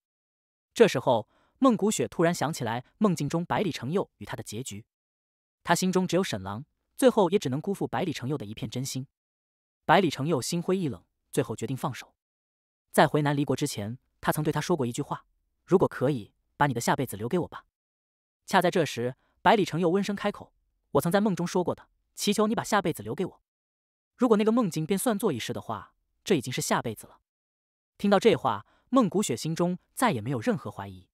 这时候，孟古雪突然想起来，梦境中百里成佑与他的结局。他心中只有沈郎，最后也只能辜负百里成佑的一片真心。百里成佑心灰意冷，最后决定放手。在回南离国之前，他曾对他说过一句话：“如果可以把你的下辈子留给我吧。”恰在这时。百里城佑温声开口：“我曾在梦中说过的，祈求你把下辈子留给我。如果那个梦境便算作一世的话，这已经是下辈子了。”听到这话，孟古雪心中再也没有任何怀疑。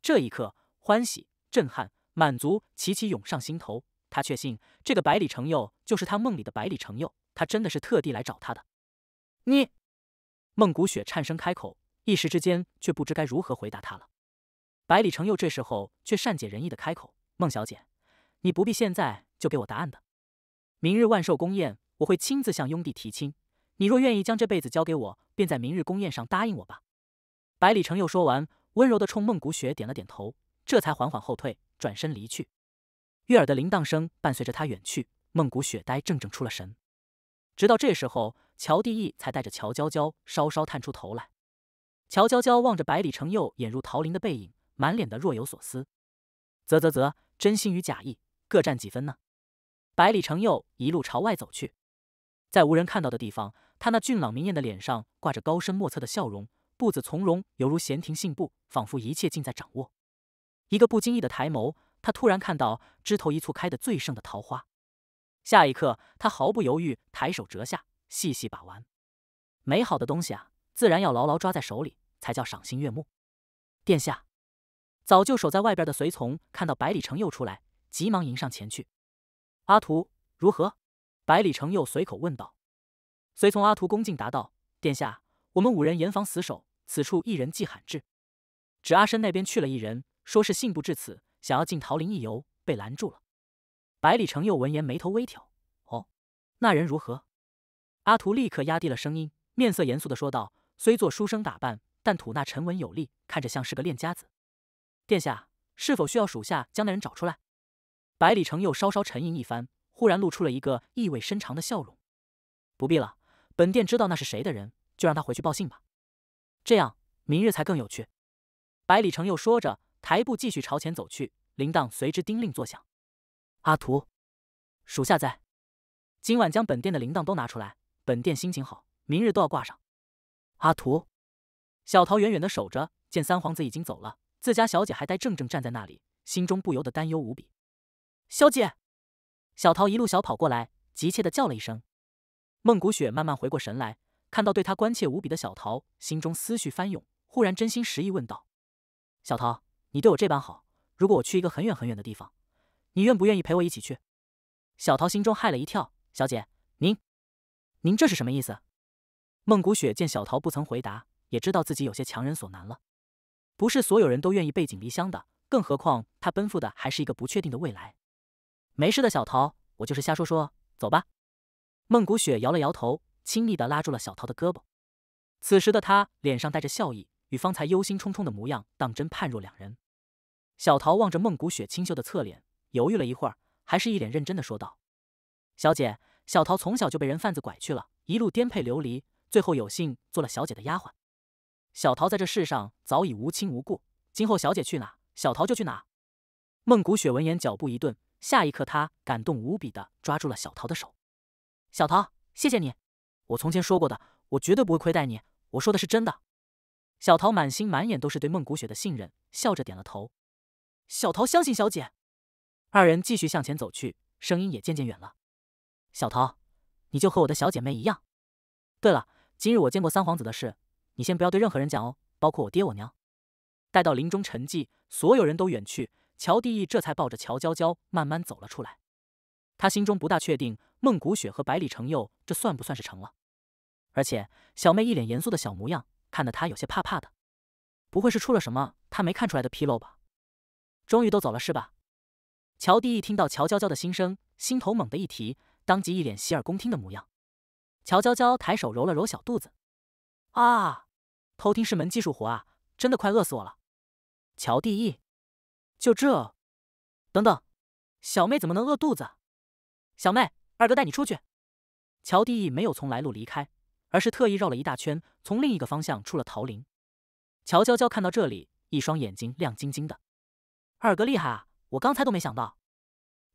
这一刻，欢喜、震撼、满足齐齐涌上心头。他确信，这个百里城佑就是他梦里的百里城佑，他真的是特地来找他的。你，孟古雪颤声开口，一时之间却不知该如何回答他了。百里城佑这时候却善解人意的开口。孟小姐，你不必现在就给我答案的。明日万寿宫宴，我会亲自向雍帝提亲。你若愿意将这辈子交给我，便在明日宫宴上答应我吧。百里城又说完，温柔的冲孟古雪点了点头，这才缓缓后退，转身离去。悦耳的铃铛声伴随着他远去，孟古雪呆怔怔出了神。直到这时候，乔帝义才带着乔娇娇稍稍探出头来。乔娇娇望着百里成又掩入桃林的背影，满脸的若有所思。啧啧啧。真心与假意各占几分呢？百里承佑一路朝外走去，在无人看到的地方，他那俊朗明艳的脸上挂着高深莫测的笑容，步子从容，犹如闲庭信步，仿佛一切尽在掌握。一个不经意的抬眸，他突然看到枝头一簇开得最盛的桃花。下一刻，他毫不犹豫抬手折下，细细把玩。美好的东西啊，自然要牢牢抓在手里，才叫赏心悦目。殿下。早就守在外边的随从看到百里成佑出来，急忙迎上前去。阿图如何？百里成佑随口问道。随从阿图恭敬答道：“殿下，我们五人严防死守，此处一人忌罕至，只阿深那边去了一人，说是信步至此，想要进桃林一游，被拦住了。”百里成佑闻言眉头微挑：“哦，那人如何？”阿图立刻压低了声音，面色严肃的说道：“虽做书生打扮，但吐纳沉稳有力，看着像是个练家子。”殿下，是否需要属下将那人找出来？百里城又稍稍沉吟一番，忽然露出了一个意味深长的笑容。不必了，本殿知道那是谁的人，就让他回去报信吧。这样，明日才更有趣。百里城又说着，抬步继续朝前走去，铃铛随之叮铃作响。阿图，属下在。今晚将本殿的铃铛都拿出来，本殿心情好，明日都要挂上。阿图，小桃远远的守着，见三皇子已经走了。自家小姐还呆怔怔站在那里，心中不由得担忧无比。小姐，小桃一路小跑过来，急切的叫了一声。孟古雪慢慢回过神来，看到对她关切无比的小桃，心中思绪翻涌，忽然真心实意问道：“小桃，你对我这般好，如果我去一个很远很远的地方，你愿不愿意陪我一起去？”小桃心中害了一跳，小姐，您，您这是什么意思？孟古雪见小桃不曾回答，也知道自己有些强人所难了。不是所有人都愿意背井离乡的，更何况他奔赴的还是一个不确定的未来。没事的，小桃，我就是瞎说说。走吧。孟古雪摇了摇头，轻昵地拉住了小桃的胳膊。此时的她脸上带着笑意，与方才忧心忡忡的模样当真判若两人。小桃望着孟古雪清秀的侧脸，犹豫了一会儿，还是一脸认真的说道：“小姐，小桃从小就被人贩子拐去了，一路颠沛流离，最后有幸做了小姐的丫鬟。”小桃在这世上早已无亲无故，今后小姐去哪，小桃就去哪。孟古雪闻言脚步一顿，下一刻她感动无比的抓住了小桃的手。小桃，谢谢你，我从前说过的，我绝对不会亏待你，我说的是真的。小桃满心满眼都是对孟古雪的信任，笑着点了头。小桃相信小姐。二人继续向前走去，声音也渐渐远了。小桃，你就和我的小姐妹一样。对了，今日我见过三皇子的事。你先不要对任何人讲哦，包括我爹我娘。待到林中沉寂，所有人都远去，乔地义这才抱着乔娇娇慢慢走了出来。他心中不大确定，孟古雪和百里成佑这算不算是成了？而且小妹一脸严肃的小模样，看得他有些怕怕的。不会是出了什么他没看出来的纰漏吧？终于都走了是吧？乔地义听到乔娇娇的心声，心头猛地一提，当即一脸洗耳恭听的模样。乔娇娇抬手揉了揉小肚子，啊！偷听是门技术活啊，真的快饿死我了。乔地义，就这，等等，小妹怎么能饿肚子？小妹，二哥带你出去。乔地义没有从来路离开，而是特意绕了一大圈，从另一个方向出了桃林。乔娇娇看到这里，一双眼睛亮晶晶的。二哥厉害啊，我刚才都没想到。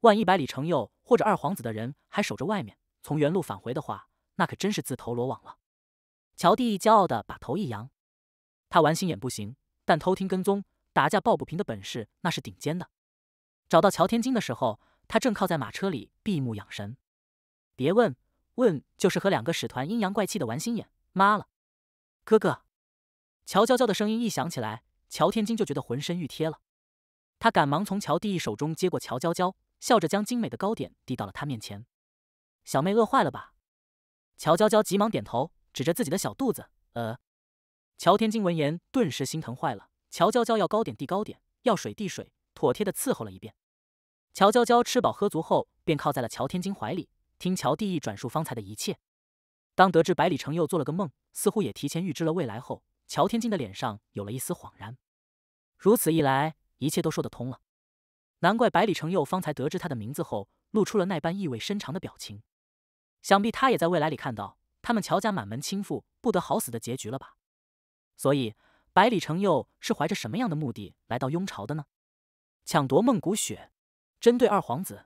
万一百里成佑或者二皇子的人还守着外面，从原路返回的话，那可真是自投罗网了。乔地义骄傲的把头一扬。他玩心眼不行，但偷听、跟踪、打架、抱不平的本事那是顶尖的。找到乔天金的时候，他正靠在马车里闭目养神。别问问，就是和两个使团阴阳怪气的玩心眼。妈了，哥哥，乔娇娇的声音一响起来，乔天金就觉得浑身欲贴了。他赶忙从乔第一手中接过乔娇娇，笑着将精美的糕点递到了她面前。小妹饿坏了吧？乔娇娇急忙点头，指着自己的小肚子，呃。乔天金闻言，顿时心疼坏了。乔娇娇要糕点递糕点，要水递水，妥帖地伺候了一遍。乔娇娇吃饱喝足后，便靠在了乔天金怀里，听乔帝意转述方才的一切。当得知百里成佑做了个梦，似乎也提前预知了未来后，乔天金的脸上有了一丝恍然。如此一来，一切都说得通了。难怪百里成佑方才得知他的名字后，露出了那般意味深长的表情。想必他也在未来里看到他们乔家满门倾覆、不得好死的结局了吧？所以，百里成佑是怀着什么样的目的来到雍朝的呢？抢夺孟古雪，针对二皇子，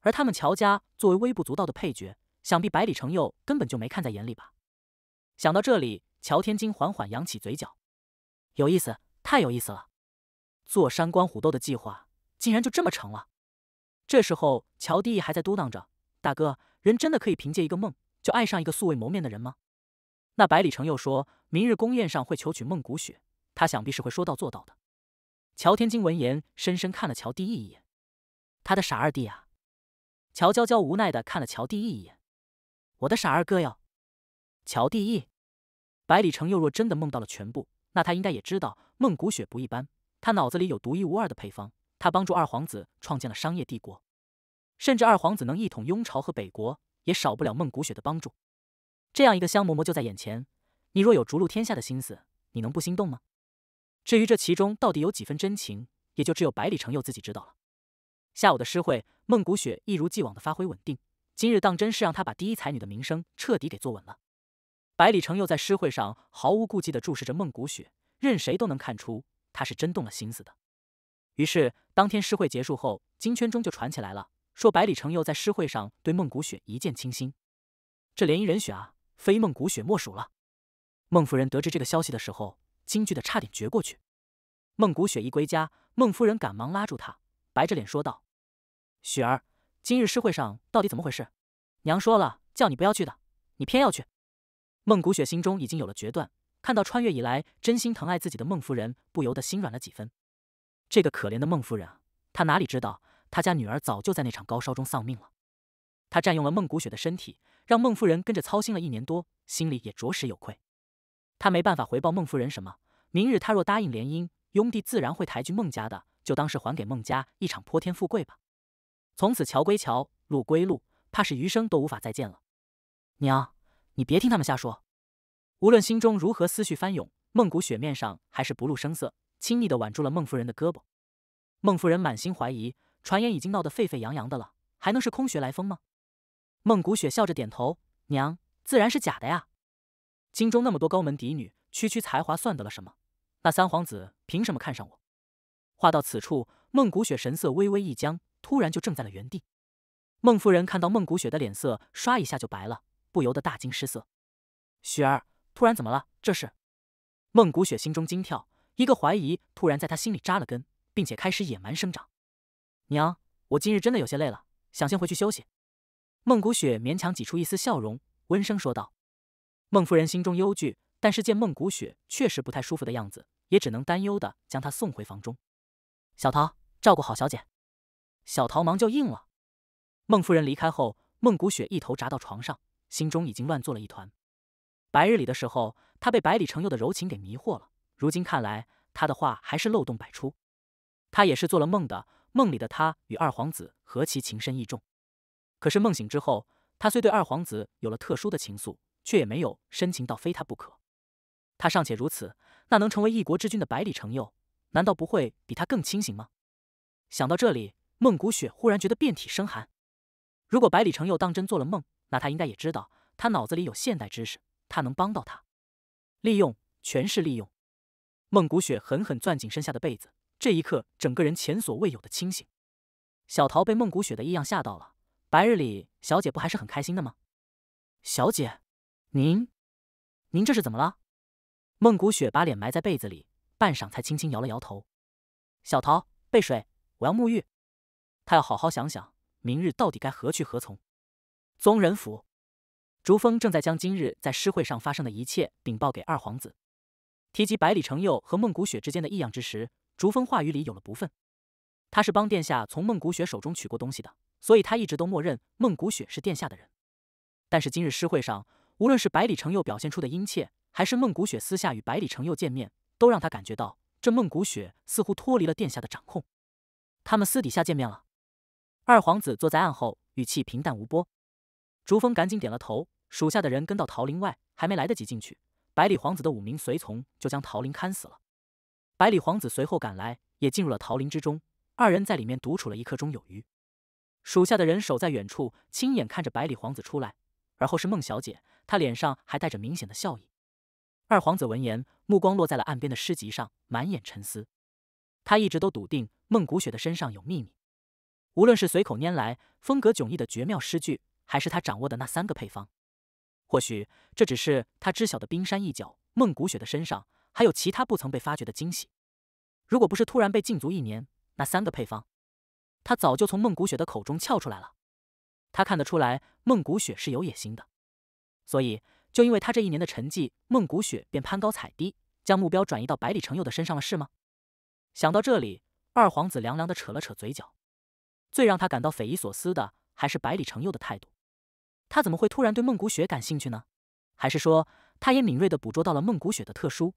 而他们乔家作为微不足道的配角，想必百里成佑根本就没看在眼里吧？想到这里，乔天金缓缓扬起嘴角，有意思，太有意思了！坐山观虎斗的计划竟然就这么成了。这时候，乔天意还在嘟囔着：“大哥，人真的可以凭借一个梦就爱上一个素未谋面的人吗？”那百里成佑说。明日宫宴上会求取孟古雪，他想必是会说到做到的。乔天金闻言，深深看了乔帝意一眼，他的傻二弟呀。乔娇娇无奈的看了乔帝意一眼，我的傻二哥哟。乔帝意，百里城又若真的梦到了全部，那他应该也知道孟古雪不一般，他脑子里有独一无二的配方。他帮助二皇子创建了商业帝国，甚至二皇子能一统雍朝和北国，也少不了孟古雪的帮助。这样一个香馍馍就在眼前。你若有逐鹿天下的心思，你能不心动吗？至于这其中到底有几分真情，也就只有百里成佑自己知道了。下午的诗会，孟古雪一如既往的发挥稳定，今日当真是让她把第一才女的名声彻底给坐稳了。百里成佑在诗会上毫无顾忌的注视着孟古雪，任谁都能看出他是真动了心思的。于是，当天诗会结束后，金圈中就传起来了，说百里成佑在诗会上对孟古雪一见倾心，这联姻人选啊，非孟古雪莫属了。孟夫人得知这个消息的时候，惊惧的差点绝过去。孟古雪一归家，孟夫人赶忙拉住她，白着脸说道：“雪儿，今日诗会上到底怎么回事？娘说了，叫你不要去的，你偏要去。”孟古雪心中已经有了决断，看到穿越以来真心疼爱自己的孟夫人，不由得心软了几分。这个可怜的孟夫人啊，她哪里知道，她家女儿早就在那场高烧中丧命了。她占用了孟古雪的身体，让孟夫人跟着操心了一年多，心里也着实有愧。他没办法回报孟夫人什么。明日他若答应联姻，雍帝自然会抬举孟家的，就当是还给孟家一场泼天富贵吧。从此桥归桥，路归路，怕是余生都无法再见了。娘，你别听他们瞎说。无论心中如何思绪翻涌，孟古雪面上还是不露声色，亲昵地挽住了孟夫人的胳膊。孟夫人满心怀疑，传言已经闹得沸沸扬扬的了，还能是空穴来风吗？孟古雪笑着点头：“娘，自然是假的呀。”京中那么多高门嫡女，区区才华算得了什么？那三皇子凭什么看上我？话到此处，孟古雪神色微微一僵，突然就怔在了原地。孟夫人看到孟古雪的脸色，刷一下就白了，不由得大惊失色。雪儿，突然怎么了？这是？孟古雪心中惊跳，一个怀疑突然在她心里扎了根，并且开始野蛮生长。娘，我今日真的有些累了，想先回去休息。孟古雪勉强挤出一丝笑容，温声说道。孟夫人心中忧惧，但是见孟古雪确实不太舒服的样子，也只能担忧的将她送回房中。小桃，照顾好小姐。小桃忙就应了。孟夫人离开后，孟古雪一头扎到床上，心中已经乱作了一团。白日里的时候，她被百里成佑的柔情给迷惑了。如今看来，她的话还是漏洞百出。她也是做了梦的，梦里的她与二皇子何其情深意重。可是梦醒之后，她虽对二皇子有了特殊的情愫。却也没有深情到非他不可。他尚且如此，那能成为一国之君的百里成佑，难道不会比他更清醒吗？想到这里，孟古雪忽然觉得遍体生寒。如果百里成佑当真做了梦，那他应该也知道他脑子里有现代知识，他能帮到他。利用，全是利用。孟古雪狠狠攥紧身下的被子，这一刻整个人前所未有的清醒。小桃被孟古雪的异样吓到了。白日里，小姐不还是很开心的吗？小姐。您，您这是怎么了？孟古雪把脸埋在被子里，半晌才轻轻摇了摇头。小桃，备水，我要沐浴。他要好好想想，明日到底该何去何从。宗人府，竹峰正在将今日在诗会上发生的一切禀报给二皇子。提及百里承佑和孟古雪之间的异样之时，竹峰话语里有了不忿。他是帮殿下从孟古雪手中取过东西的，所以他一直都默认孟古雪是殿下的人。但是今日诗会上。无论是百里承佑表现出的殷切，还是孟古雪私下与百里承佑见面，都让他感觉到这孟古雪似乎脱离了殿下的掌控。他们私底下见面了。二皇子坐在案后，语气平淡无波。竹峰赶紧点了头，属下的人跟到桃林外，还没来得及进去，百里皇子的五名随从就将桃林砍死了。百里皇子随后赶来，也进入了桃林之中。二人在里面独处了一刻钟有余。属下的人守在远处，亲眼看着百里皇子出来，而后是孟小姐。他脸上还带着明显的笑意。二皇子闻言，目光落在了岸边的诗集上，满眼沉思。他一直都笃定孟古雪的身上有秘密，无论是随口拈来、风格迥异的绝妙诗句，还是他掌握的那三个配方。或许这只是他知晓的冰山一角，孟古雪的身上还有其他不曾被发掘的惊喜。如果不是突然被禁足一年，那三个配方，他早就从孟古雪的口中撬出来了。他看得出来，孟古雪是有野心的。所以，就因为他这一年的沉寂，孟古雪便攀高踩低，将目标转移到百里成佑的身上了，是吗？想到这里，二皇子凉凉的扯了扯嘴角。最让他感到匪夷所思的还是百里成佑的态度，他怎么会突然对孟古雪感兴趣呢？还是说，他也敏锐的捕捉到了孟古雪的特殊？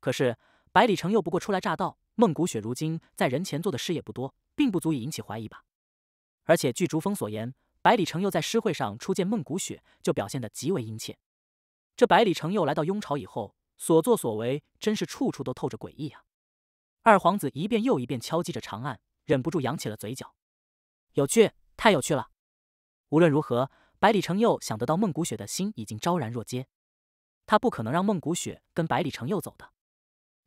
可是，百里成佑不过初来乍到，孟古雪如今在人前做的事也不多，并不足以引起怀疑吧？而且，据竹峰所言。百里成佑在诗会上初见孟古雪，就表现得极为殷切。这百里成佑来到雍朝以后所作所为，真是处处都透着诡异啊！二皇子一遍又一遍敲击着长案，忍不住扬起了嘴角。有趣，太有趣了！无论如何，百里成佑想得到孟古雪的心已经昭然若揭。他不可能让孟古雪跟百里成佑走的，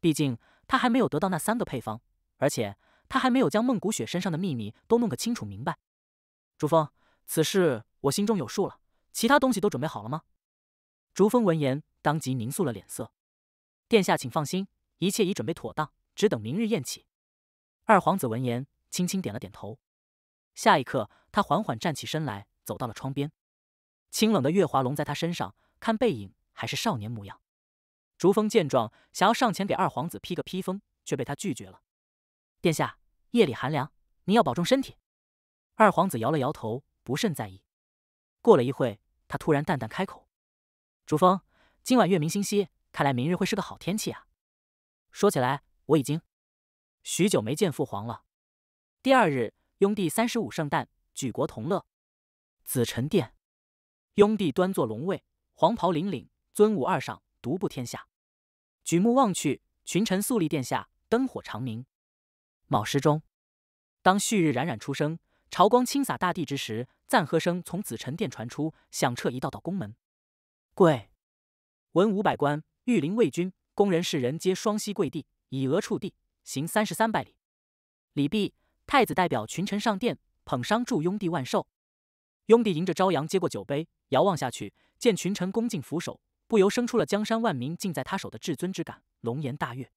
毕竟他还没有得到那三个配方，而且他还没有将孟古雪身上的秘密都弄个清楚明白。朱峰。此事我心中有数了，其他东西都准备好了吗？竹峰闻言，当即凝肃了脸色。殿下，请放心，一切已准备妥当，只等明日宴起。二皇子闻言，轻轻点了点头。下一刻，他缓缓站起身来，走到了窗边。清冷的月华笼在他身上，看背影还是少年模样。竹峰见状，想要上前给二皇子披个披风，却被他拒绝了。殿下，夜里寒凉，您要保重身体。二皇子摇了摇头。不甚在意。过了一会，他突然淡淡开口：“竹峰，今晚月明星稀，看来明日会是个好天气啊。说起来，我已经许久没见父皇了。”第二日，雍帝三十五圣诞，举国同乐。紫宸殿，雍帝端坐龙位，黄袍凛凛，尊武二上，独步天下。举目望去，群臣肃立殿下，灯火长明。卯时中，当旭日冉冉出升。朝光倾洒大地之时，赞和声从紫宸殿传出，响彻一道道宫门。跪，文武百官、御林卫军、宫人士人皆双膝跪地，以额触地，行三十三拜礼。礼毕，太子代表群臣上殿，捧觞祝雍帝万寿。雍帝迎着朝阳，接过酒杯，遥望下去，见群臣恭敬俯首，不由生出了江山万民尽在他手的至尊之感，龙颜大悦。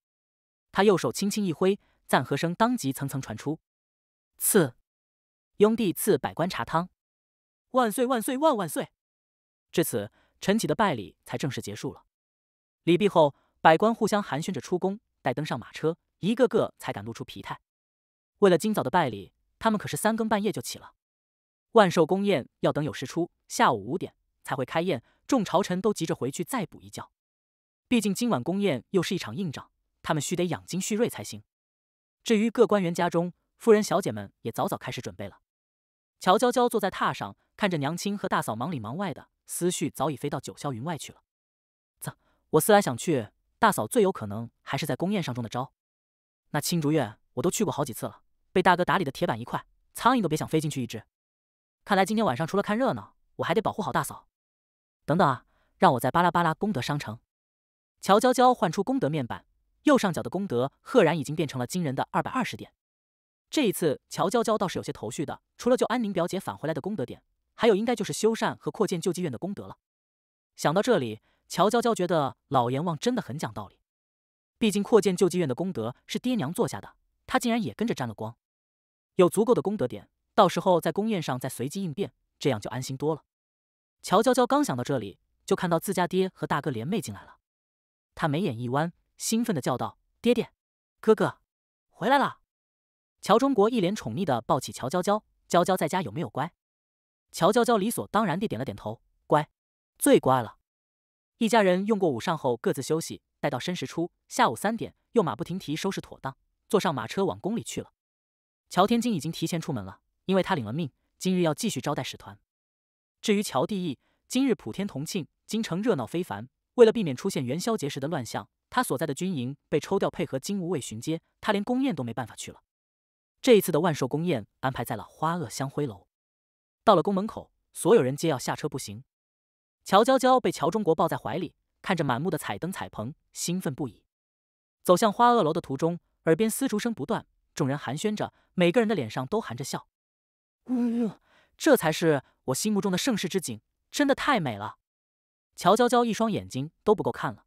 他右手轻轻一挥，赞和声当即层层传出。赐。雍帝赐百官茶汤，万岁万岁万万岁！至此，陈启的拜礼才正式结束了。礼毕后，百官互相寒暄着出宫。待登上马车，一个个才敢露出疲态。为了今早的拜礼，他们可是三更半夜就起了。万寿宫宴要等有事出，下午五点才会开宴。众朝臣都急着回去再补一觉，毕竟今晚宫宴又是一场硬仗，他们需得养精蓄锐才行。至于各官员家中，夫人小姐们也早早开始准备了。乔娇娇坐在榻上，看着娘亲和大嫂忙里忙外的，思绪早已飞到九霄云外去了。啧，我思来想去，大嫂最有可能还是在宫宴上中的招。那青竹院我都去过好几次了，被大哥打理的铁板一块，苍蝇都别想飞进去一只。看来今天晚上除了看热闹，我还得保护好大嫂。等等啊，让我在巴拉巴拉功德商城。乔娇娇唤出功德面板，右上角的功德赫然已经变成了惊人的二百二十点。这一次，乔娇娇倒是有些头绪的。除了救安宁表姐返回来的功德点，还有应该就是修缮和扩建救济院的功德了。想到这里，乔娇娇觉得老阎王真的很讲道理。毕竟扩建救济院的功德是爹娘做下的，他竟然也跟着沾了光。有足够的功德点，到时候在宫宴上再随机应变，这样就安心多了。乔娇娇刚想到这里，就看到自家爹和大哥联袂进来了。他眉眼一弯，兴奋的叫道：“爹爹，哥哥，回来了！”乔忠国一脸宠溺的抱起乔娇娇，娇娇在家有没有乖？乔娇娇理所当然地点了点头，乖，最乖了。一家人用过午膳后各自休息，待到申时初，下午三点又马不停蹄收拾妥当，坐上马车往宫里去了。乔天金已经提前出门了，因为他领了命，今日要继续招待使团。至于乔帝义，今日普天同庆，京城热闹非凡，为了避免出现元宵节时的乱象，他所在的军营被抽调配合金吾卫巡街，他连宫宴都没办法去了。这一次的万寿宫宴安排在了花萼香辉楼。到了宫门口，所有人皆要下车步行。乔娇娇被乔中国抱在怀里，看着满目的彩灯彩棚，兴奋不已。走向花萼楼的途中，耳边丝竹声不断，众人寒暄着，每个人的脸上都含着笑。呜，这才是我心目中的盛世之景，真的太美了！乔娇娇一双眼睛都不够看了。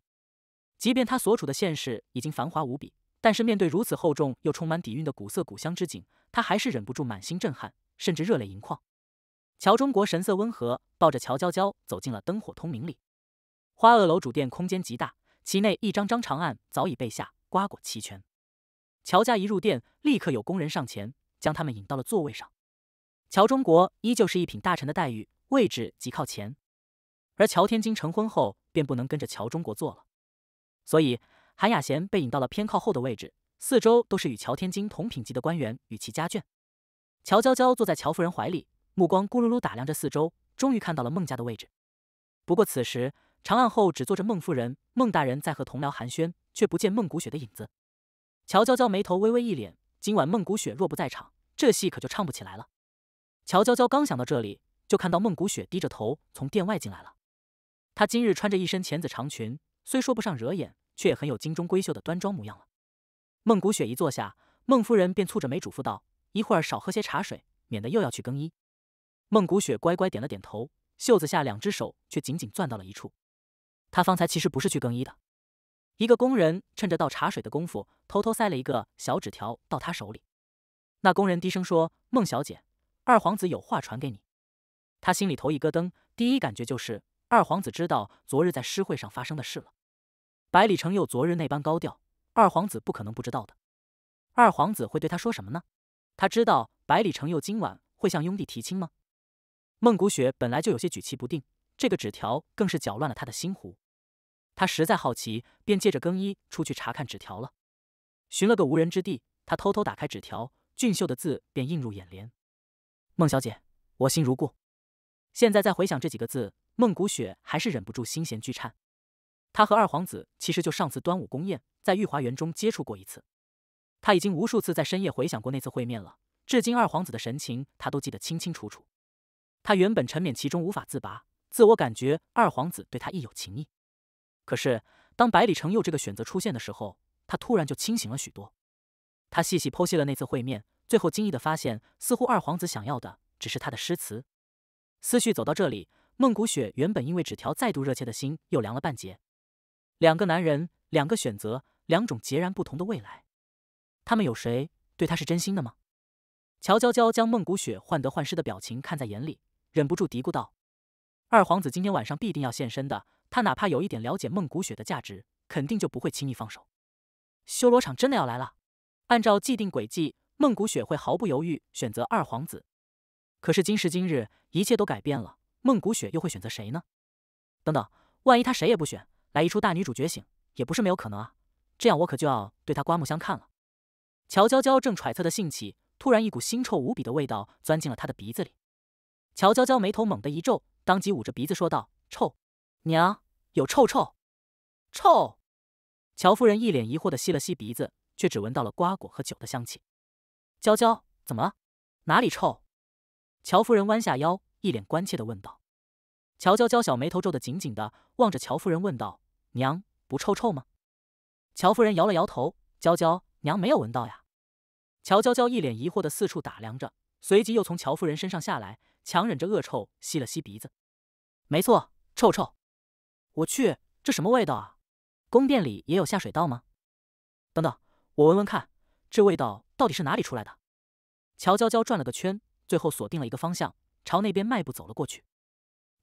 即便她所处的现实已经繁华无比。但是面对如此厚重又充满底蕴的古色古香之景，他还是忍不住满心震撼，甚至热泪盈眶。乔中国神色温和，抱着乔娇娇走进了灯火通明里。花萼楼主殿空间极大，其内一张张长案早已备下瓜果齐全。乔家一入店，立刻有工人上前将他们引到了座位上。乔中国依旧是一品大臣的待遇，位置极靠前，而乔天金成婚后便不能跟着乔中国坐了，所以。韩雅贤被引到了偏靠后的位置，四周都是与乔天金同品级的官员与其家眷。乔娇娇坐在乔夫人怀里，目光咕噜噜打量着四周，终于看到了孟家的位置。不过此时长案后只坐着孟夫人、孟大人在和同僚寒暄，却不见孟古雪的影子。乔娇娇眉头微微一敛，今晚孟古雪若不在场，这戏可就唱不起来了。乔娇娇刚想到这里，就看到孟古雪低着头从殿外进来了。她今日穿着一身浅紫长裙，虽说不上惹眼。却也很有精中闺秀的端庄模样了。孟古雪一坐下，孟夫人便蹙着眉嘱咐道：“一会儿少喝些茶水，免得又要去更衣。”孟古雪乖乖点了点头，袖子下两只手却紧紧攥到了一处。她方才其实不是去更衣的。一个工人趁着倒茶水的功夫，偷偷塞了一个小纸条到她手里。那工人低声说：“孟小姐，二皇子有话传给你。”她心里头一咯噔，第一感觉就是二皇子知道昨日在诗会上发生的事了。百里成佑昨日那般高调，二皇子不可能不知道的。二皇子会对他说什么呢？他知道百里成佑今晚会向雍帝提亲吗？孟古雪本来就有些举棋不定，这个纸条更是搅乱了他的心湖。他实在好奇，便借着更衣出去查看纸条了。寻了个无人之地，他偷偷打开纸条，俊秀的字便映入眼帘。孟小姐，我心如故。现在再回想这几个字，孟古雪还是忍不住心弦俱颤。他和二皇子其实就上次端午宫宴在御花园中接触过一次，他已经无数次在深夜回想过那次会面了，至今二皇子的神情他都记得清清楚楚。他原本沉湎其中无法自拔，自我感觉二皇子对他亦有情意。可是当百里承佑这个选择出现的时候，他突然就清醒了许多。他细细剖析了那次会面，最后惊异的发现，似乎二皇子想要的只是他的诗词。思绪走到这里，孟古雪原本因为纸条再度热切的心又凉了半截。两个男人，两个选择，两种截然不同的未来。他们有谁对他是真心的吗？乔娇娇将孟古雪患得患失的表情看在眼里，忍不住嘀咕道：“二皇子今天晚上必定要现身的，他哪怕有一点了解孟古雪的价值，肯定就不会轻易放手。修罗场真的要来了。按照既定轨迹，孟古雪会毫不犹豫选择二皇子。可是今时今日，一切都改变了，孟古雪又会选择谁呢？等等，万一他谁也不选？”来一出大女主觉醒也不是没有可能啊，这样我可就要对她刮目相看了。乔娇娇正揣测的兴起，突然一股腥臭无比的味道钻进了她的鼻子里。乔娇娇眉头猛地一皱，当即捂着鼻子说道：“臭娘，有臭臭臭！”乔夫人一脸疑惑的吸了吸鼻子，却只闻到了瓜果和酒的香气。娇娇怎么了？哪里臭？乔夫人弯下腰，一脸关切的问道。乔娇娇小眉头皱的紧紧的，望着乔夫人问道。娘不臭臭吗？乔夫人摇了摇头。娇娇，娘没有闻到呀。乔娇娇一脸疑惑的四处打量着，随即又从乔夫人身上下来，强忍着恶臭吸了吸鼻子。没错，臭臭。我去，这什么味道啊？宫殿里也有下水道吗？等等，我闻闻看，这味道到底是哪里出来的？乔娇娇转了个圈，最后锁定了一个方向，朝那边迈步走了过去。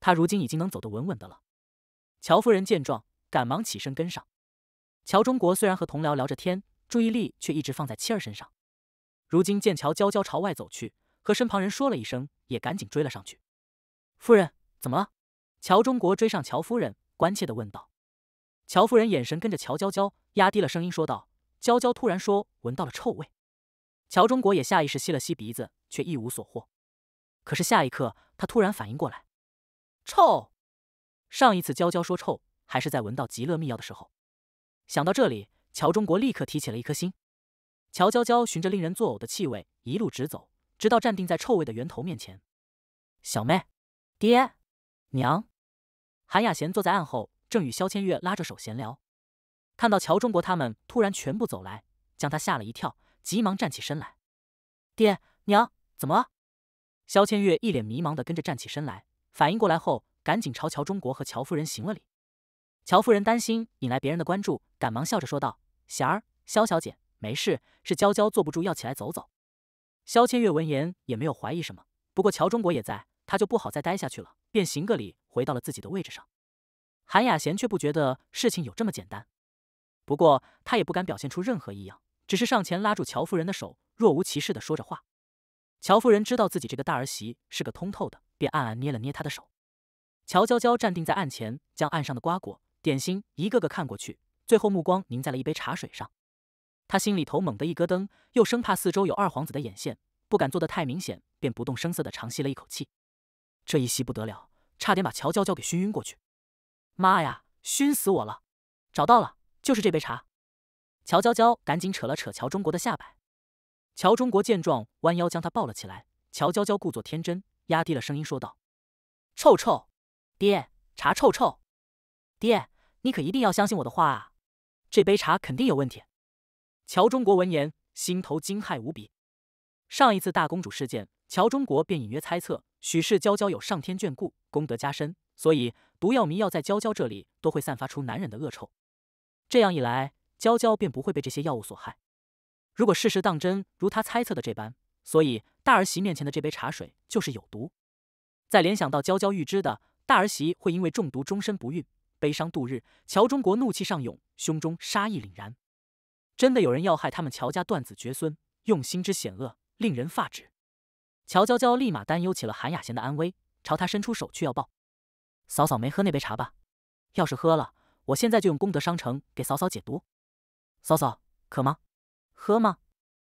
她如今已经能走得稳稳的了。乔夫人见状。赶忙起身跟上。乔中国虽然和同僚聊着天，注意力却一直放在妻儿身上。如今见乔娇娇朝外走去，和身旁人说了一声，也赶紧追了上去。夫人，怎么了？乔中国追上乔夫人，关切的问道。乔夫人眼神跟着乔娇娇，压低了声音说道：“娇娇突然说闻到了臭味。”乔中国也下意识吸了吸鼻子，却一无所获。可是下一刻，他突然反应过来：“臭！上一次娇娇说臭。”还是在闻到极乐秘药的时候，想到这里，乔中国立刻提起了一颗心。乔娇娇循着令人作呕的气味一路直走，直到站定在臭味的源头面前。小妹，爹，娘。韩雅贤坐在案后，正与萧千月拉着手闲聊，看到乔中国他们突然全部走来，将他吓了一跳，急忙站起身来。爹，娘，怎么了？萧千月一脸迷茫地跟着站起身来，反应过来后，赶紧朝乔中国和乔夫人行了礼。乔夫人担心引来别人的关注，赶忙笑着说道：“贤儿，萧小姐，没事，是娇娇坐不住，要起来走走。”萧千月闻言也没有怀疑什么，不过乔中国也在，他就不好再待下去了，便行个礼，回到了自己的位置上。韩雅贤却不觉得事情有这么简单，不过他也不敢表现出任何异样，只是上前拉住乔夫人的手，若无其事的说着话。乔夫人知道自己这个大儿媳是个通透的，便暗暗捏了捏她的手。乔娇娇站定在案前，将案上的瓜果。点心一个个看过去，最后目光凝在了一杯茶水上。他心里头猛地一咯噔，又生怕四周有二皇子的眼线，不敢做得太明显，便不动声色地长吸了一口气。这一吸不得了，差点把乔娇娇给熏晕过去。妈呀，熏死我了！找到了，就是这杯茶。乔娇娇赶紧扯了扯乔中国的下摆。乔中国见状，弯腰将他抱了起来。乔娇娇故作天真，压低了声音说道：“臭臭，爹，茶臭臭，爹。”你可一定要相信我的话啊！这杯茶肯定有问题。乔中国闻言，心头惊骇无比。上一次大公主事件，乔中国便隐约猜测，许是娇娇有上天眷顾，功德加深，所以毒药迷药在娇娇这里都会散发出难忍的恶臭。这样一来，娇娇便不会被这些药物所害。如果事实当真如他猜测的这般，所以大儿媳面前的这杯茶水就是有毒。再联想到娇娇预知的大儿媳会因为中毒终身不孕。悲伤度日，乔中国怒气上涌，胸中杀意凛然。真的有人要害他们乔家断子绝孙，用心之险恶，令人发指。乔娇娇立马担忧起了韩雅贤的安危，朝他伸出手去要抱。嫂嫂没喝那杯茶吧？要是喝了，我现在就用功德商城给嫂嫂解毒。嫂嫂渴吗？喝吗？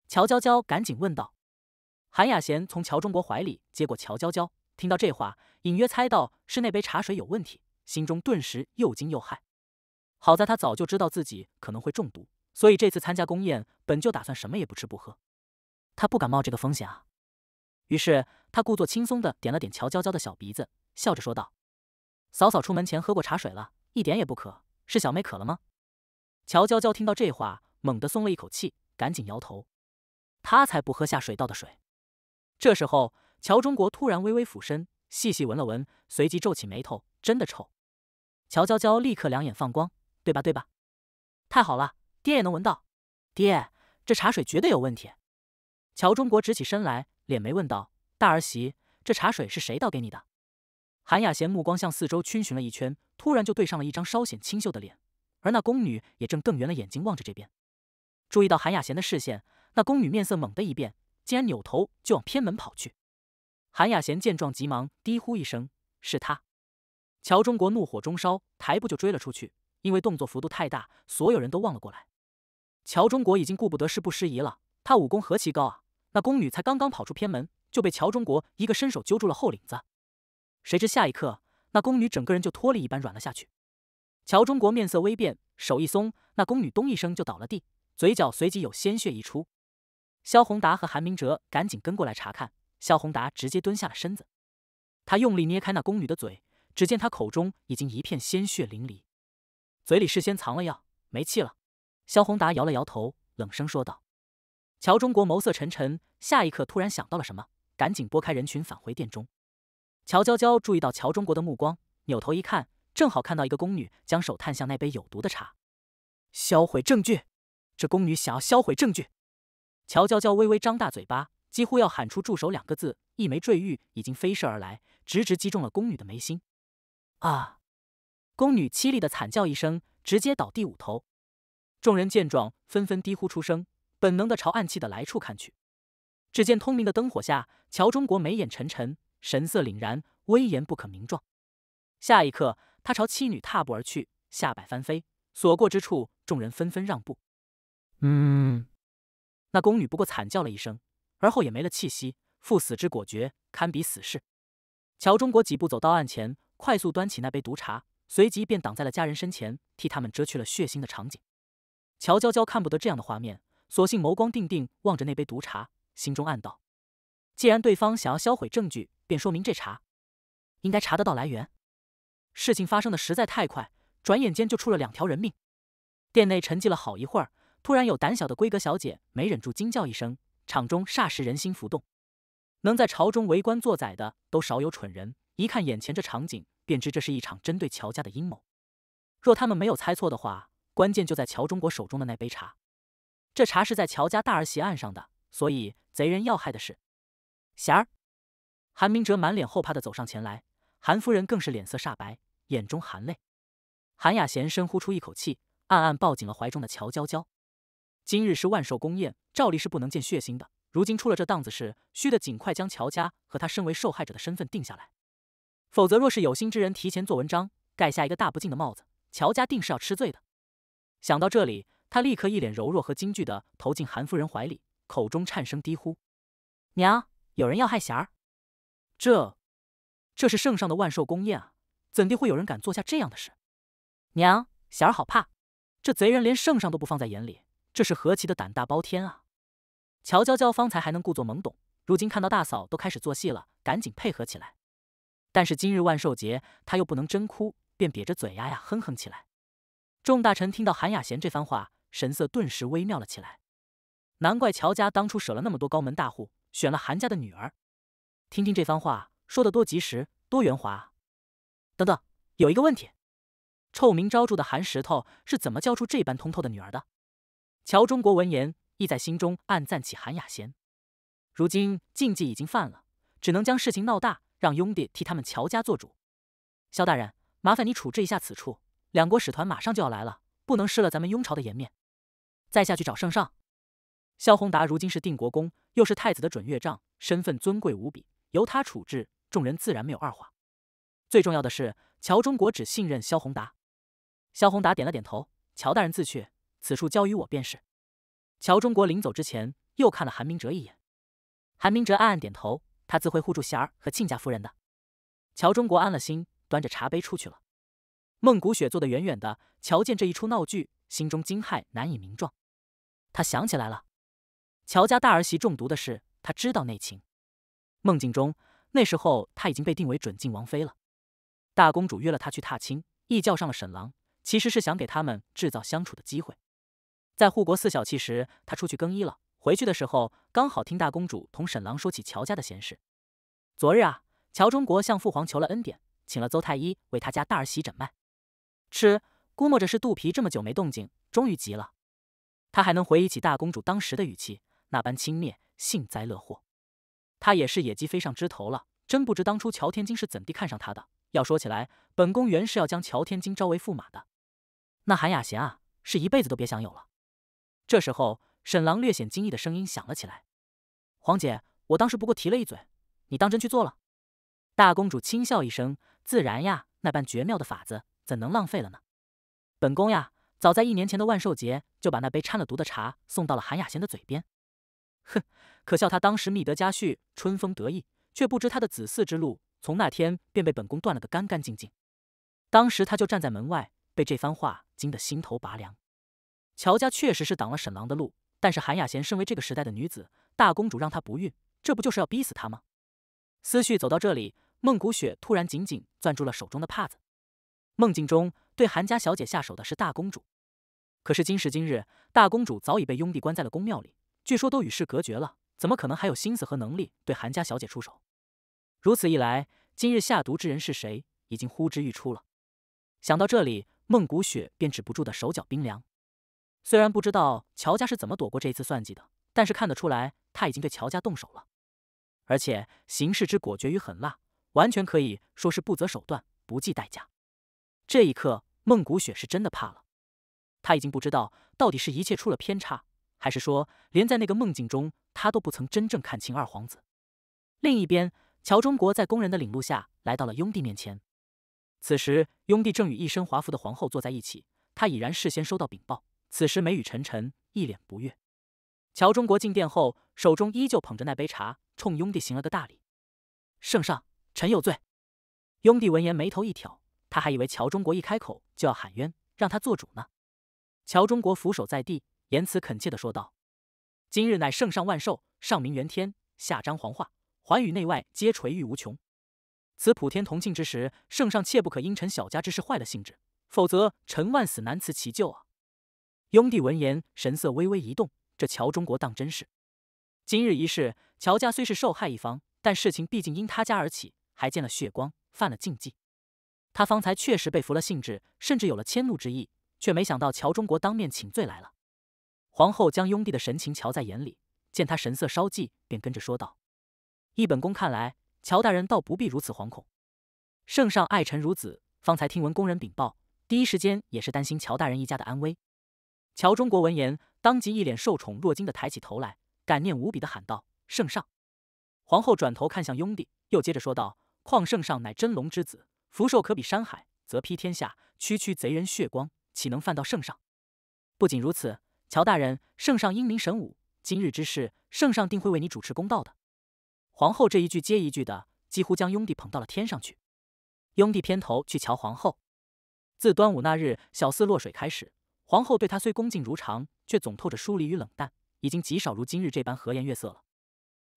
乔娇娇赶紧问道。韩雅贤从乔中国怀里接过乔娇娇，听到这话，隐约猜到是那杯茶水有问题。心中顿时又惊又骇。好在他早就知道自己可能会中毒，所以这次参加宫宴本就打算什么也不吃不喝，他不敢冒这个风险啊。于是他故作轻松的点了点乔娇娇的小鼻子，笑着说道：“嫂嫂出门前喝过茶水了，一点也不渴。是小妹渴了吗？”乔娇娇听到这话，猛地松了一口气，赶紧摇头：“她才不喝下水道的水。”这时候，乔中国突然微微俯身，细细闻了闻，随即皱起眉头：“真的臭。”乔娇娇立刻两眼放光，对吧？对吧？太好了，爹也能闻到。爹，这茶水绝对有问题。乔中国直起身来，脸眉问道：“大儿媳，这茶水是谁倒给你的？”韩雅贤目光向四周逡巡了一圈，突然就对上了一张稍显清秀的脸，而那宫女也正瞪圆了眼睛望着这边。注意到韩雅贤的视线，那宫女面色猛地一变，竟然扭头就往偏门跑去。韩雅贤见状，急忙低呼一声：“是他！”乔中国怒火中烧，抬步就追了出去。因为动作幅度太大，所有人都望了过来。乔中国已经顾不得是不失仪了，他武功何其高啊！那宫女才刚刚跑出偏门，就被乔中国一个伸手揪住了后领子。谁知下一刻，那宫女整个人就脱力一般软了下去。乔中国面色微变，手一松，那宫女咚一声就倒了地，嘴角随即有鲜血溢出。肖宏达和韩明哲赶紧跟过来查看，肖宏达直接蹲下了身子，他用力捏开那宫女的嘴。只见他口中已经一片鲜血淋漓，嘴里事先藏了药，没气了。肖宏达摇了摇头，冷声说道：“乔中国，眸色沉沉。下一刻，突然想到了什么，赶紧拨开人群，返回殿中。”乔娇娇注意到乔中国的目光，扭头一看，正好看到一个宫女将手探向那杯有毒的茶，销毁证据。这宫女想要销毁证据。乔娇娇微微张大嘴巴，几乎要喊出“住手”两个字。一枚坠玉已经飞射而来，直直击中了宫女的眉心。啊！宫女凄厉的惨叫一声，直接倒地五头。众人见状，纷纷低呼出声，本能的朝暗器的来处看去。只见通明的灯火下，乔中国眉眼沉沉，神色凛然，威严不可名状。下一刻，他朝妻女踏步而去，下摆翻飞，所过之处，众人纷纷让步。嗯，那宫女不过惨叫了一声，而后也没了气息，赴死之果决，堪比死士。乔中国几步走到案前。快速端起那杯毒茶，随即便挡在了家人身前，替他们遮去了血腥的场景。乔娇娇看不得这样的画面，索性眸光定定望着那杯毒茶，心中暗道：既然对方想要销毁证据，便说明这茶应该查得到来源。事情发生的实在太快，转眼间就出了两条人命。店内沉寂了好一会儿，突然有胆小的闺阁小姐没忍住惊叫一声，场中霎时人心浮动。能在朝中为官作宰的，都少有蠢人。一看眼前这场景，便知这是一场针对乔家的阴谋。若他们没有猜错的话，关键就在乔中国手中的那杯茶。这茶是在乔家大儿媳案上的，所以贼人要害的是霞儿。韩明哲满脸后怕的走上前来，韩夫人更是脸色煞白，眼中含泪。韩雅贤深呼出一口气，暗暗抱紧了怀中的乔娇娇。今日是万寿宫宴，照例是不能见血腥的。如今出了这档子事，须得尽快将乔家和他身为受害者的身份定下来。否则，若是有心之人提前做文章，盖下一个大不敬的帽子，乔家定是要吃罪的。想到这里，他立刻一脸柔弱和惊惧的投进韩夫人怀里，口中颤声低呼：“娘，有人要害贤儿！这……这是圣上的万寿宫宴啊，怎地会有人敢做下这样的事？”娘，贤儿好怕！这贼人连圣上都不放在眼里，这是何其的胆大包天啊！乔娇娇方才还能故作懵懂，如今看到大嫂都开始做戏了，赶紧配合起来。但是今日万寿节，他又不能真哭，便瘪着嘴呀呀哼哼起来。众大臣听到韩雅贤这番话，神色顿时微妙了起来。难怪乔家当初舍了那么多高门大户，选了韩家的女儿。听听这番话，说的多及时，多圆滑。等等，有一个问题：臭名昭著的韩石头是怎么教出这般通透的女儿的？乔中国闻言，意在心中暗赞起韩雅贤。如今禁忌已经犯了，只能将事情闹大。让雍帝替他们乔家做主，萧大人，麻烦你处置一下此处。两国使团马上就要来了，不能失了咱们雍朝的颜面。再下去找圣上。萧宏达如今是定国公，又是太子的准岳丈，身份尊贵无比，由他处置，众人自然没有二话。最重要的是，乔忠国只信任萧宏达。萧宏达点了点头：“乔大人自去，此处交于我便是。”乔忠国临走之前又看了韩明哲一眼，韩明哲暗暗点头。他自会护住贤儿和亲家夫人的。乔中国安了心，端着茶杯出去了。孟古雪坐得远远的，瞧见这一出闹剧，心中惊骇难以名状。他想起来了，乔家大儿媳中毒的事，他知道内情。梦境中那时候，他已经被定为准晋王妃了。大公主约了他去踏青，亦叫上了沈郎，其实是想给他们制造相处的机会。在护国寺小憩时，他出去更衣了。回去的时候，刚好听大公主同沈郎说起乔家的闲事。昨日啊，乔忠国向父皇求了恩典，请了邹太医为他家大儿媳诊脉。吃，估摸着是肚皮这么久没动静，终于急了。他还能回忆起大公主当时的语气，那般轻蔑、幸灾乐祸。他也是野鸡飞上枝头了，真不知当初乔天金是怎地看上他的。要说起来，本宫原是要将乔天金招为驸马的。那韩雅贤啊，是一辈子都别想有了。这时候。沈郎略显惊异的声音响了起来：“黄姐，我当时不过提了一嘴，你当真去做了？”大公主轻笑一声：“自然呀，那般绝妙的法子，怎能浪费了呢？本宫呀，早在一年前的万寿节，就把那杯掺了毒的茶送到了韩雅贤的嘴边。哼，可笑他当时觅得佳婿，春风得意，却不知他的子嗣之路，从那天便被本宫断了个干干净净。当时他就站在门外，被这番话惊得心头拔凉。乔家确实是挡了沈郎的路。”但是韩雅贤身为这个时代的女子，大公主让她不孕，这不就是要逼死她吗？思绪走到这里，孟古雪突然紧紧攥住了手中的帕子。梦境中对韩家小姐下手的是大公主，可是今时今日，大公主早已被拥帝关在了宫庙里，据说都与世隔绝了，怎么可能还有心思和能力对韩家小姐出手？如此一来，今日下毒之人是谁，已经呼之欲出了。想到这里，孟古雪便止不住的手脚冰凉。虽然不知道乔家是怎么躲过这一次算计的，但是看得出来他已经对乔家动手了，而且行事之果决与狠辣，完全可以说是不择手段、不计代价。这一刻，孟古雪是真的怕了，他已经不知道到底是一切出了偏差，还是说连在那个梦境中他都不曾真正看清二皇子。另一边，乔忠国在工人的领路下来到了雍帝面前。此时，雍帝正与一身华服的皇后坐在一起，他已然事先收到禀报。此时，眉宇沉沉，一脸不悦。乔中国进殿后，手中依旧捧着那杯茶，冲雍帝行了个大礼：“圣上，臣有罪。”雍帝闻言，眉头一挑，他还以为乔中国一开口就要喊冤，让他做主呢。乔中国俯首在地，言辞恳切地说道：“今日乃圣上万寿，上明元天，下彰皇化，寰宇内外皆垂欲无穷。此普天同庆之时，圣上切不可因臣小家之事坏了兴致，否则臣万死难辞其咎啊！”雍帝闻言，神色微微一动。这乔中国当真是今日一事，乔家虽是受害一方，但事情毕竟因他家而起，还见了血光，犯了禁忌。他方才确实被服了兴致，甚至有了迁怒之意，却没想到乔中国当面请罪来了。皇后将雍帝的神情瞧在眼里，见他神色稍霁，便跟着说道：“依本宫看来，乔大人倒不必如此惶恐。圣上爱臣如子，方才听闻宫人禀报，第一时间也是担心乔大人一家的安危。”乔中国闻言，当即一脸受宠若惊的抬起头来，感念无比的喊道：“圣上！”皇后转头看向雍帝，又接着说道：“况圣上乃真龙之子，福寿可比山海，则披天下。区区贼人血光，岂能犯到圣上？不仅如此，乔大人，圣上英明神武，今日之事，圣上定会为你主持公道的。”皇后这一句接一句的，几乎将雍帝捧到了天上去。雍帝偏头去瞧皇后，自端午那日小厮落水开始。皇后对她虽恭敬如常，却总透着疏离与冷淡，已经极少如今日这般和颜悦色了。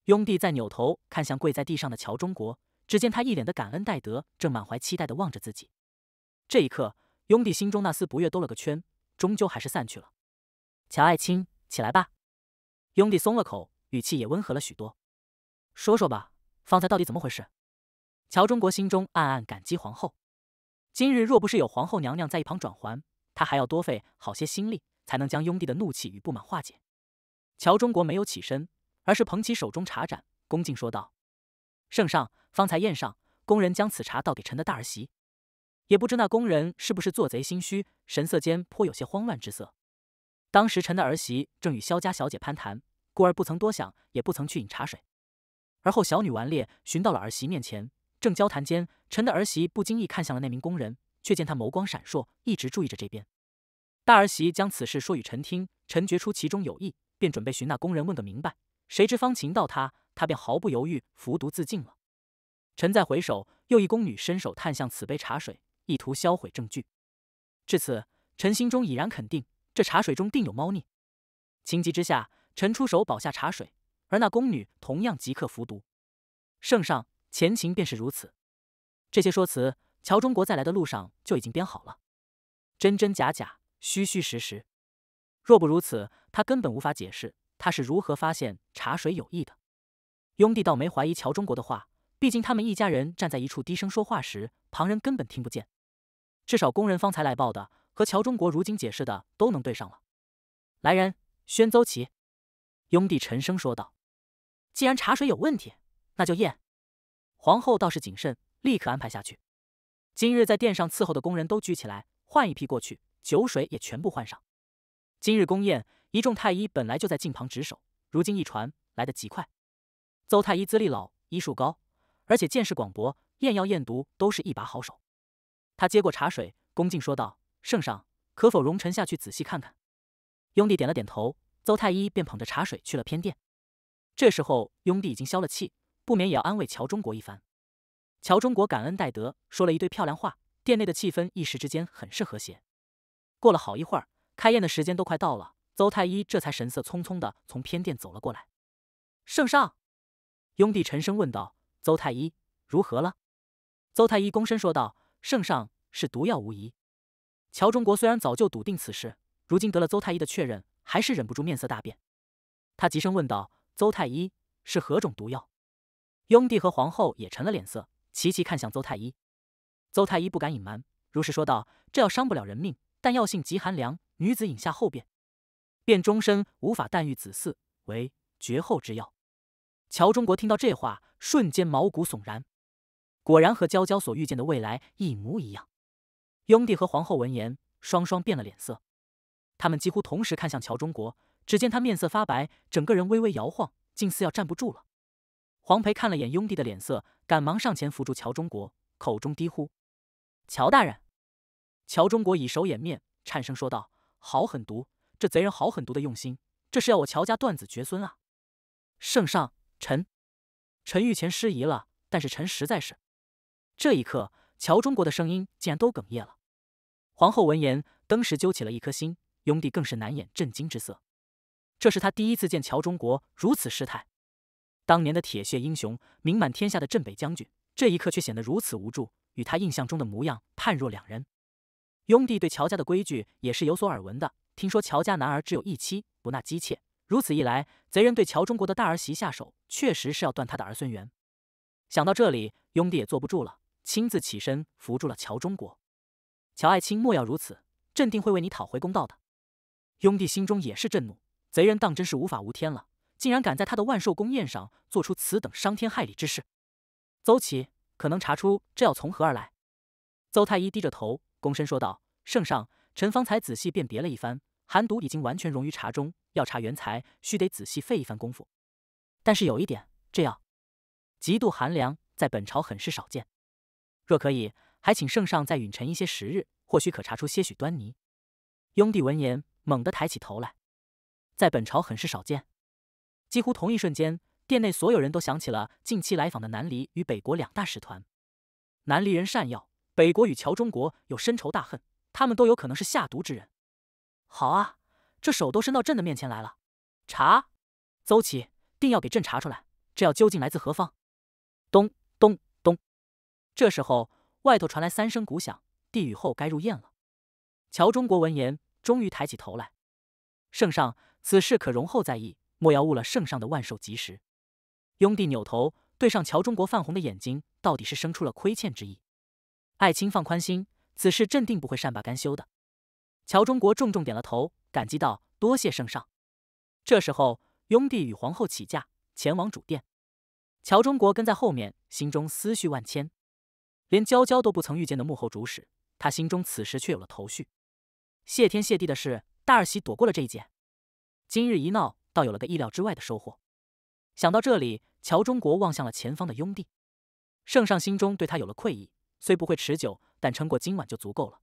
雍帝再扭头看向跪在地上的乔忠国，只见他一脸的感恩戴德，正满怀期待地望着自己。这一刻，雍帝心中那丝不悦兜了个圈，终究还是散去了。乔爱卿，起来吧。雍帝松了口，语气也温和了许多。说说吧，方才到底怎么回事？乔忠国心中暗暗感激皇后，今日若不是有皇后娘娘在一旁转圜。他还要多费好些心力，才能将雍帝的怒气与不满化解。乔忠国没有起身，而是捧起手中茶盏，恭敬说道：“圣上，方才宴上，宫人将此茶倒给臣的大儿媳，也不知那宫人是不是做贼心虚，神色间颇有些慌乱之色。当时臣的儿媳正与萧家小姐攀谈，故而不曾多想，也不曾去饮茶水。而后小女顽劣，寻到了儿媳面前，正交谈间，臣的儿媳不经意看向了那名宫人。”却见他眸光闪烁，一直注意着这边。大儿媳将此事说与臣听，臣觉出其中有意，便准备寻那宫人问个明白。谁知方擒到他，他便毫不犹豫服毒自尽了。臣再回首，又一宫女伸手探向此杯茶水，意图销毁证据。至此，臣心中已然肯定，这茶水中定有猫腻。情急之下，臣出手保下茶水，而那宫女同样即刻服毒。圣上，前情便是如此。这些说辞。乔中国在来的路上就已经编好了，真真假假，虚虚实实。若不如此，他根本无法解释他是如何发现茶水有异的。雍帝倒没怀疑乔中国的话，毕竟他们一家人站在一处低声说话时，旁人根本听不见。至少工人方才来报的和乔中国如今解释的都能对上了。来人，宣邹齐。雍帝沉声说道：“既然茶水有问题，那就验。”皇后倒是谨慎，立刻安排下去。今日在殿上伺候的宫人都聚起来，换一批过去，酒水也全部换上。今日宫宴，一众太医本来就在近旁值守，如今一传，来得极快。邹太医资历老，医术高，而且见识广博，验药验毒都是一把好手。他接过茶水，恭敬说道：“圣上，可否容臣下去仔细看看？”雍帝点了点头，邹太医便捧着茶水去了偏殿。这时候，雍帝已经消了气，不免也要安慰乔忠国一番。乔中国感恩戴德，说了一堆漂亮话，殿内的气氛一时之间很是和谐。过了好一会儿，开宴的时间都快到了，邹太医这才神色匆匆的从偏殿走了过来。圣上，雍帝沉声问道：“邹太医，如何了？”邹太医躬身说道：“圣上是毒药无疑。”乔中国虽然早就笃定此事，如今得了邹太医的确认，还是忍不住面色大变。他急声问道：“邹太医是何种毒药？”雍帝和皇后也沉了脸色。齐齐看向邹太医，邹太医不敢隐瞒，如实说道：“这药伤不了人命，但药性极寒凉，女子饮下后便便终身无法诞育子嗣，为绝后之药。”乔中国听到这话，瞬间毛骨悚然，果然和娇娇所预见的未来一模一样。雍帝和皇后闻言，双双变了脸色，他们几乎同时看向乔中国，只见他面色发白，整个人微微摇晃，竟似要站不住了。黄培看了眼雍帝的脸色，赶忙上前扶住乔中国，口中低呼：“乔大人。”乔中国以手掩面，颤声说道：“好狠毒！这贼人好狠毒的用心，这是要我乔家断子绝孙啊！”圣上，臣，臣御前失仪了，但是臣实在是……这一刻，乔中国的声音竟然都哽咽了。皇后闻言，登时揪起了一颗心，雍帝更是难掩震惊之色。这是他第一次见乔中国如此失态。当年的铁血英雄，名满天下的镇北将军，这一刻却显得如此无助，与他印象中的模样判若两人。雍帝对乔家的规矩也是有所耳闻的，听说乔家男儿只有一妻，不纳姬妾。如此一来，贼人对乔中国的大儿媳下手，确实是要断他的儿孙缘。想到这里，雍帝也坐不住了，亲自起身扶住了乔中国：“乔爱卿莫要如此，朕定会为你讨回公道的。”雍帝心中也是震怒，贼人当真是无法无天了。竟然敢在他的万寿宫宴上做出此等伤天害理之事，邹琦可能查出这药从何而来？邹太医低着头，躬身说道：“圣上，臣方才仔细辨别了一番，寒毒已经完全溶于茶中。要查原材，需得仔细费一番功夫。但是有一点，这药极度寒凉，在本朝很是少见。若可以，还请圣上再允臣一些时日，或许可查出些许端倪。”雍帝闻言，猛地抬起头来，在本朝很是少见。几乎同一瞬间，殿内所有人都想起了近期来访的南离与北国两大使团。南离人善药，北国与乔中国有深仇大恨，他们都有可能是下毒之人。好啊，这手都伸到朕的面前来了，查！邹起，定要给朕查出来，这药究竟来自何方？咚咚咚！这时候，外头传来三声鼓响，帝雨后该入宴了。乔中国闻言，终于抬起头来。圣上，此事可容后再议。莫要误了圣上的万寿吉时。雍帝扭头对上乔中国泛红的眼睛，到底是生出了亏欠之意。爱卿放宽心，此事朕定不会善罢甘休的。乔中国重重点了头，感激道：“多谢圣上。”这时候，雍帝与皇后起驾前往主殿，乔中国跟在后面，心中思绪万千。连娇娇都不曾遇见的幕后主使，他心中此时却有了头绪。谢天谢地的是，大儿媳躲过了这一劫。今日一闹。倒有了个意料之外的收获。想到这里，乔中国望向了前方的雍帝，圣上心中对他有了愧意，虽不会持久，但撑过今晚就足够了。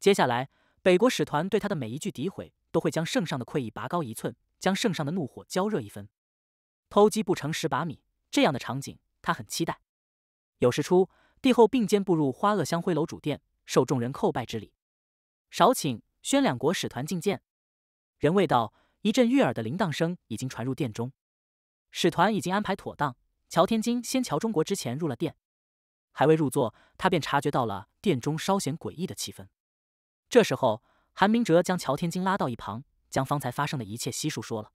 接下来，北国使团对他的每一句诋毁，都会将圣上的愧意拔高一寸，将圣上的怒火浇热一分。偷鸡不成蚀把米，这样的场景他很期待。有时初，帝后并肩步入花萼香辉楼主殿，受众人叩拜之礼。少顷，宣两国使团觐见。人未到。一阵悦耳的铃铛声已经传入殿中，使团已经安排妥当。乔天金先乔中国之前入了殿，还未入座，他便察觉到了殿中稍显诡异的气氛。这时候，韩明哲将乔天金拉到一旁，将方才发生的一切悉数说了。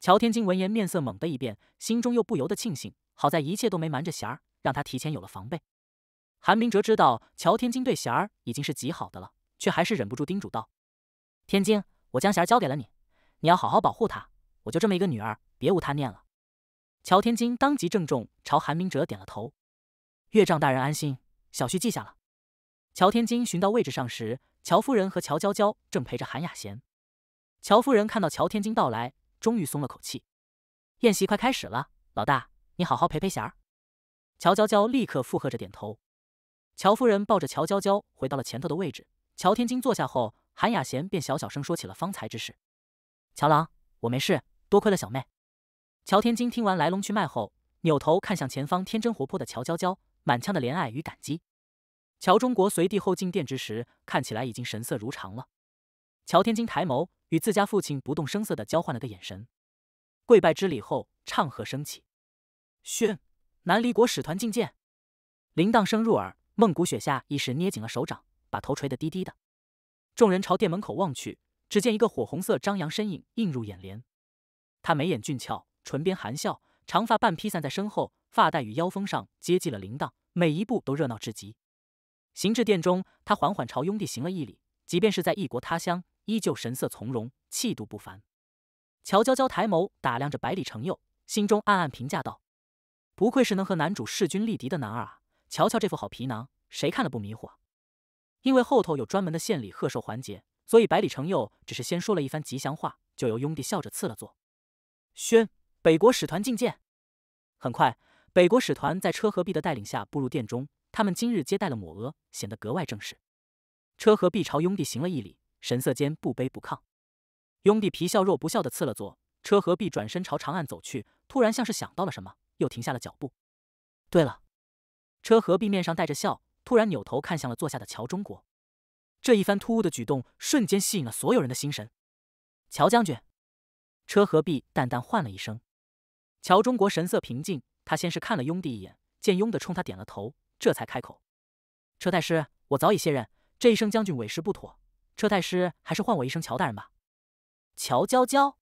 乔天金闻言，面色猛的一变，心中又不由得庆幸，好在一切都没瞒着贤儿，让他提前有了防备。韩明哲知道乔天金对贤儿已经是极好的了，却还是忍不住叮嘱道：“天津，我将贤儿交给了你。”你要好好保护她，我就这么一个女儿，别无他念了。乔天金当即郑重朝韩明哲点了头。岳丈大人安心，小婿记下了。乔天金寻到位置上时，乔夫人和乔娇娇正陪着韩雅贤。乔夫人看到乔天金到来，终于松了口气。宴席快开始了，老大你好好陪陪贤儿。乔娇娇立刻附和着点头。乔夫人抱着乔娇娇回到了前头的位置。乔天金坐下后，韩雅贤便小小声说起了方才之事。乔郎，我没事，多亏了小妹。乔天金听完来龙去脉后，扭头看向前方天真活泼的乔娇娇，满腔的怜爱与感激。乔中国随帝后进殿之时，看起来已经神色如常了。乔天金抬眸，与自家父亲不动声色的交换了个眼神。跪拜之礼后，唱和升起。宣，南离国使团觐见。铃铛声入耳，孟古雪下亦是捏紧了手掌，把头垂得低低的。众人朝殿门口望去。只见一个火红色张扬身影映入眼帘，他眉眼俊俏，唇边含笑，长发半披散在身后，发带与腰封上接系了铃铛，每一步都热闹至极。行至殿中，他缓缓朝雍帝行了一礼，即便是在异国他乡，依旧神色从容，气度不凡。乔娇娇抬眸打量着百里成佑，心中暗暗评价道：“不愧是能和男主势均力敌的男二啊！瞧瞧这副好皮囊，谁看了不迷糊？”因为后头有专门的献礼贺寿环节。所以百里成佑只是先说了一番吉祥话，就由雍帝笑着赐了座。宣北国使团觐见。很快，北国使团在车和璧的带领下步入殿中。他们今日接待了抹额，显得格外正式。车和璧朝雍帝行了一礼，神色间不卑不亢。雍帝皮笑肉不笑的赐了座。车和璧转身朝长案走去，突然像是想到了什么，又停下了脚步。对了，车和璧面上带着笑，突然扭头看向了坐下的乔中国。这一番突兀的举动，瞬间吸引了所有人的心神。乔将军，车和璧淡淡唤了一声。乔中国神色平静，他先是看了雍帝一眼，见雍的冲他点了头，这才开口：“车太师，我早已卸任，这一声将军委实不妥。车太师还是唤我一声乔大人吧。”乔娇娇，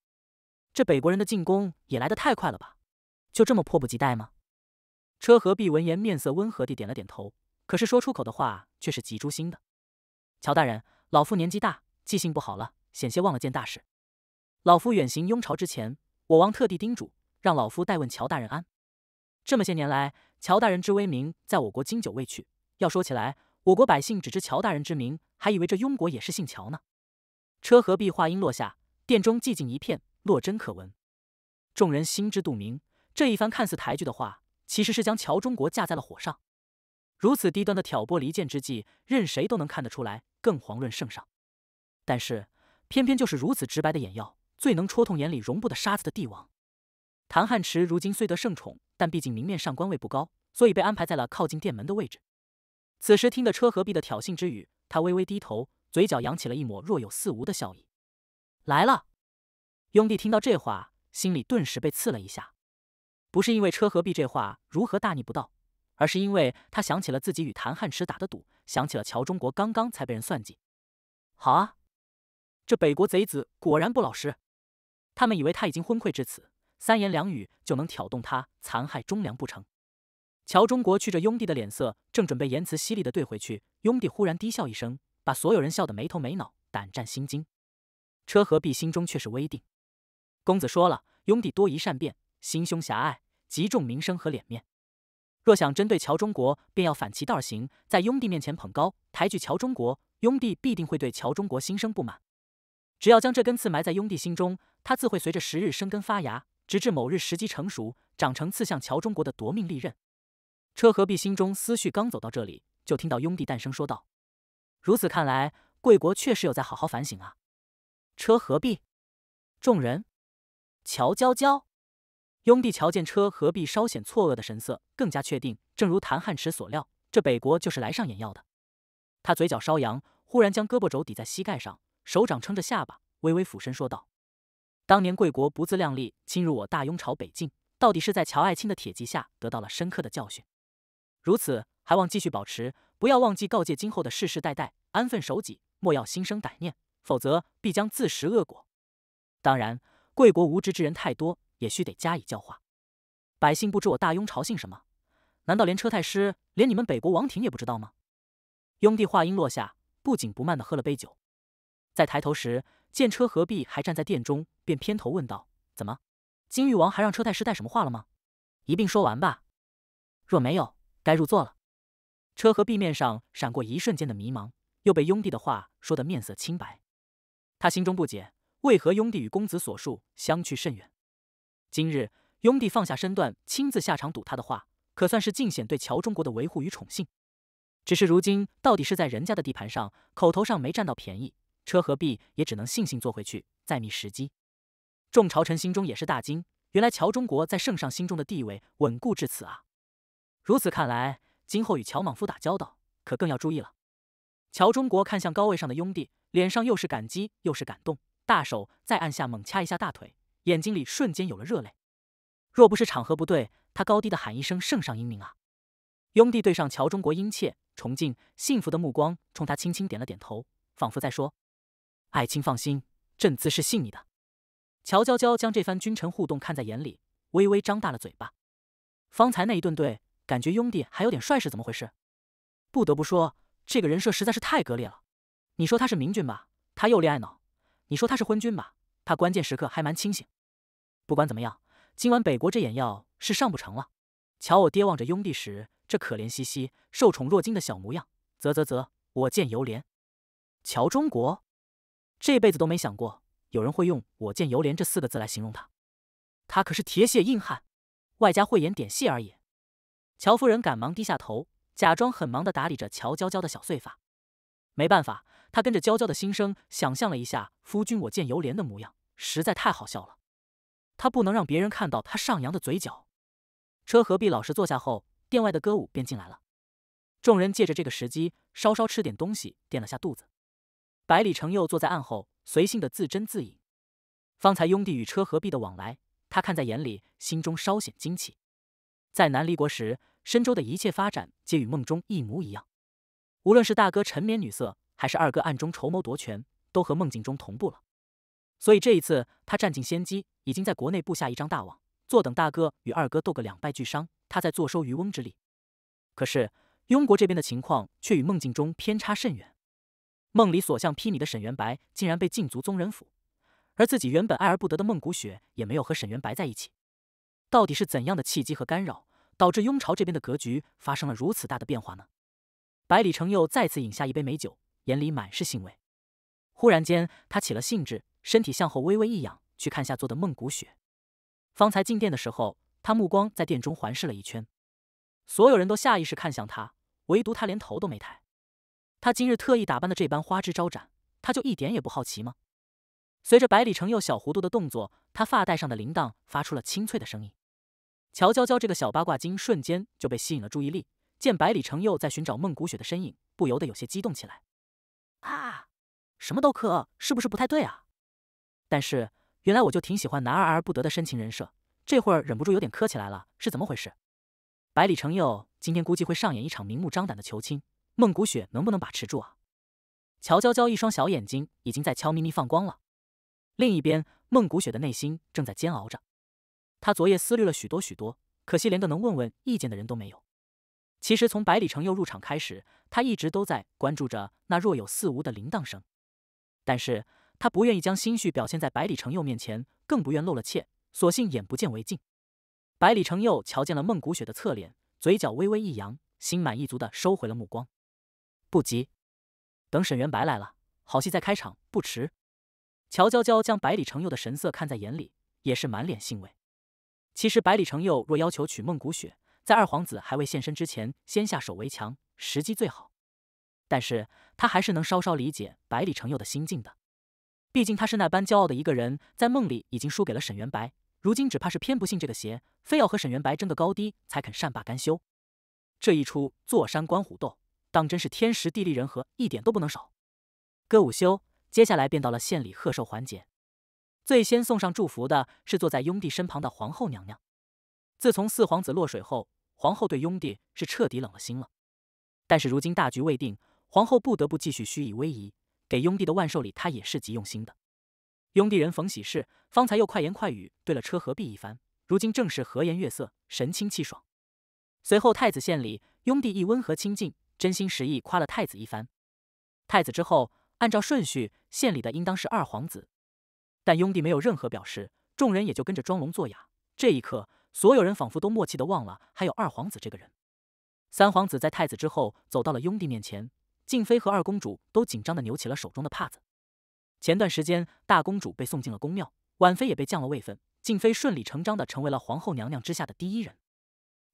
这北国人的进攻也来得太快了吧？就这么迫不及待吗？车何必闻言，面色温和地点了点头，可是说出口的话却是极诛心的。乔大人，老夫年纪大，记性不好了，险些忘了件大事。老夫远行雍朝之前，我王特地叮嘱，让老夫代问乔大人安。这么些年来，乔大人之威名在我国经久未去。要说起来，我国百姓只知乔大人之名，还以为这雍国也是姓乔呢。车合壁话音落下，殿中寂静一片，落针可闻。众人心知肚明，这一番看似抬举的话，其实是将乔中国架在了火上。如此低端的挑拨离间之计，任谁都能看得出来。更遑论圣上，但是偏偏就是如此直白的眼药，最能戳痛眼里容不得沙子的帝王。谭汉池如今虽得圣宠，但毕竟明面上官位不高，所以被安排在了靠近殿门的位置。此时听得车和璧的挑衅之语，他微微低头，嘴角扬起了一抹若有似无的笑意。来了，雍帝听到这话，心里顿时被刺了一下。不是因为车和璧这话如何大逆不道，而是因为他想起了自己与谭汉池打的赌。想起了乔中国刚刚才被人算计，好啊，这北国贼子果然不老实。他们以为他已经昏聩至此，三言两语就能挑动他残害忠良不成？乔中国觑着雍帝的脸色，正准备言辞犀利的怼回去，雍帝忽然低笑一声，把所有人笑得没头没脑，胆战心惊。车和必心中却是微定。公子说了，雍帝多疑善变，心胸狭隘，极重名声和脸面。若想针对乔中国，便要反其道而行，在雍帝面前捧高抬举乔中国，雍帝必定会对乔中国心生不满。只要将这根刺埋在雍帝心中，他自会随着时日生根发芽，直至某日时机成熟，长成刺向乔中国的夺命利刃。车和璧心中思绪刚走到这里，就听到雍帝诞生说道：“如此看来，贵国确实有在好好反省啊。”车和璧众人，乔娇娇。雍帝瞧见车何必稍显错愕的神色，更加确定，正如谭汉池所料，这北国就是来上眼药的。他嘴角稍扬，忽然将胳膊肘抵在膝盖上，手掌撑着下巴，微微俯身说道：“当年贵国不自量力侵入我大雍朝北境，到底是在乔爱卿的铁骑下得到了深刻的教训。如此，还望继续保持，不要忘记告诫今后的世世代代安分守己，莫要心生歹念，否则必将自食恶果。当然，贵国无知之人太多。”也需得加以教化。百姓不知我大雍朝姓什么，难道连车太师、连你们北国王庭也不知道吗？雍帝话音落下，不紧不慢地喝了杯酒。在抬头时，见车合璧还站在殿中，便偏头问道：“怎么？金玉王还让车太师带什么话了吗？一并说完吧。若没有，该入座了。”车和壁面上闪过一瞬间的迷茫，又被雍帝的话说得面色清白。他心中不解，为何雍帝与公子所述相去甚远。今日雍帝放下身段，亲自下场赌他的话，可算是尽显对乔中国的维护与宠幸。只是如今到底是在人家的地盘上，口头上没占到便宜，车和币也只能悻悻坐回去，再觅时机。众朝臣心中也是大惊，原来乔中国在圣上心中的地位稳固至此啊！如此看来，今后与乔莽夫打交道可更要注意了。乔中国看向高位上的雍帝，脸上又是感激又是感动，大手在按下猛掐一下大腿。眼睛里瞬间有了热泪，若不是场合不对，他高低的喊一声“圣上英明啊”。雍帝对上乔中国殷切、崇敬、幸福的目光，冲他轻轻点了点头，仿佛在说：“爱卿放心，朕自是信你的。”乔娇娇将这番君臣互动看在眼里，微微张大了嘴巴。方才那一顿对，感觉雍帝还有点帅，是怎么回事？不得不说，这个人设实在是太割裂了。你说他是明君吧，他又恋爱脑；你说他是昏君吧。他关键时刻还蛮清醒。不管怎么样，今晚北国这眼药是上不成了。瞧我爹望着雍帝时这可怜兮兮、受宠若惊的小模样，啧啧啧，我见犹怜。乔中国这辈子都没想过有人会用“我见犹怜”这四个字来形容他。他可是铁血硬汉，外加慧眼点戏而已。乔夫人赶忙低下头，假装很忙的打理着乔娇娇的小碎发。没办法，她跟着娇娇的心声，想象了一下夫君我见犹怜的模样。实在太好笑了，他不能让别人看到他上扬的嘴角。车何必老实坐下后，殿外的歌舞便进来了。众人借着这个时机，稍稍吃点东西，垫了下肚子。百里成佑坐在案后，随性的自斟自饮。方才雍帝与车何必的往来，他看在眼里，心中稍显惊奇。在南离国时，深州的一切发展皆与梦中一模一样。无论是大哥沉湎女色，还是二哥暗中筹谋夺权，都和梦境中同步了。所以这一次，他占尽先机，已经在国内布下一张大网，坐等大哥与二哥斗个两败俱伤，他再坐收渔翁之利。可是雍国这边的情况却与梦境中偏差甚远，梦里所向披靡的沈元白竟然被禁足宗人府，而自己原本爱而不得的孟古雪也没有和沈元白在一起。到底是怎样的契机和干扰，导致雍朝这边的格局发生了如此大的变化呢？百里成佑再次饮下一杯美酒，眼里满是欣慰。忽然间，他起了兴致，身体向后微微一仰，去看下坐的孟古雪。方才进殿的时候，他目光在殿中环视了一圈，所有人都下意识看向他，唯独他连头都没抬。他今日特意打扮的这般花枝招展，他就一点也不好奇吗？随着百里城佑小弧度的动作，他发带上的铃铛发出了清脆的声音。乔娇娇这个小八卦精瞬间就被吸引了注意力，见百里城佑在寻找孟古雪的身影，不由得有些激动起来。啊！什么都磕，是不是不太对啊？但是原来我就挺喜欢男二而不得的深情人设，这会儿忍不住有点磕起来了，是怎么回事？百里成佑今天估计会上演一场明目张胆的求亲，孟古雪能不能把持住啊？乔娇娇一双小眼睛已经在悄咪咪放光了。另一边，孟古雪的内心正在煎熬着，她昨夜思虑了许多许多，可惜连个能问问意见的人都没有。其实从百里成佑入场开始，她一直都在关注着那若有似无的铃铛声。但是他不愿意将心绪表现在百里成佑面前，更不愿露了怯，索性眼不见为净。百里成佑瞧见了孟古雪的侧脸，嘴角微微一扬，心满意足的收回了目光。不急，等沈元白来了，好戏再开场不迟。乔娇娇将百里成佑的神色看在眼里，也是满脸欣慰。其实百里成佑若要求娶孟古雪，在二皇子还未现身之前先下手为强，时机最好。但是他还是能稍稍理解百里承佑的心境的，毕竟他是那般骄傲的一个人，在梦里已经输给了沈元白，如今只怕是偏不信这个邪，非要和沈元白争个高低才肯善罢甘休。这一出坐山观虎斗，当真是天时地利人和，一点都不能少。歌舞休，接下来便到了献礼贺寿环节。最先送上祝福的是坐在雍帝身旁的皇后娘娘。自从四皇子落水后，皇后对雍帝是彻底冷了心了。但是如今大局未定。皇后不得不继续虚以威仪，给雍帝的万寿礼，她也是极用心的。雍帝人逢喜事，方才又快言快语对了车合璧一番，如今正是和颜悦色，神清气爽。随后太子献礼，雍帝亦温和亲近，真心实意夸了太子一番。太子之后，按照顺序献礼的应当是二皇子，但雍帝没有任何表示，众人也就跟着装聋作哑。这一刻，所有人仿佛都默契的忘了还有二皇子这个人。三皇子在太子之后走到了雍帝面前。静妃和二公主都紧张的扭起了手中的帕子。前段时间，大公主被送进了宫庙，婉妃也被降了位分，静妃顺理成章的成为了皇后娘娘之下的第一人。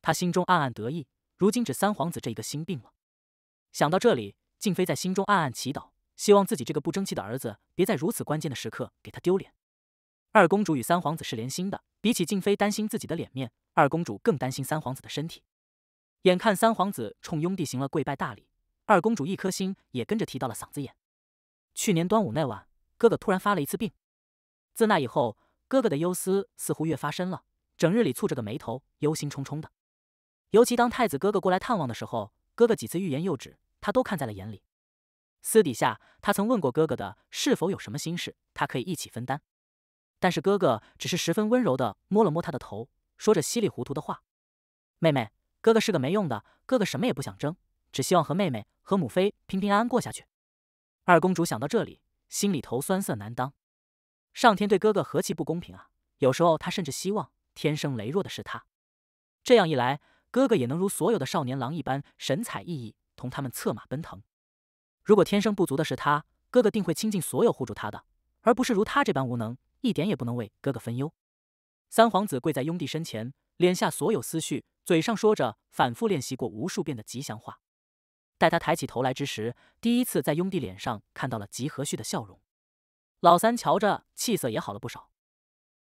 她心中暗暗得意，如今只三皇子这一个心病了。想到这里，静妃在心中暗暗祈祷，希望自己这个不争气的儿子别在如此关键的时刻给她丢脸。二公主与三皇子是连心的，比起静妃担心自己的脸面，二公主更担心三皇子的身体。眼看三皇子冲雍帝行了跪拜大礼。二公主一颗心也跟着提到了嗓子眼。去年端午那晚，哥哥突然发了一次病。自那以后，哥哥的忧思似乎越发深了，整日里蹙着个眉头，忧心忡忡的。尤其当太子哥哥过来探望的时候，哥哥几次欲言又止，他都看在了眼里。私底下，他曾问过哥哥的是否有什么心事，他可以一起分担。但是哥哥只是十分温柔的摸了摸他的头，说着稀里糊涂的话：“妹妹，哥哥是个没用的，哥哥什么也不想争。”只希望和妹妹、和母妃平平安安过下去。二公主想到这里，心里头酸涩难当。上天对哥哥何其不公平啊！有时候她甚至希望天生羸弱的是他，这样一来，哥哥也能如所有的少年郎一般神采奕奕，同他们策马奔腾。如果天生不足的是他，哥哥定会倾尽所有护住他的，而不是如他这般无能，一点也不能为哥哥分忧。三皇子跪在雍帝身前，敛下所有思绪，嘴上说着反复练习过无数遍的吉祥话。待他抬起头来之时，第一次在雍帝脸上看到了极和煦的笑容。老三瞧着气色也好了不少。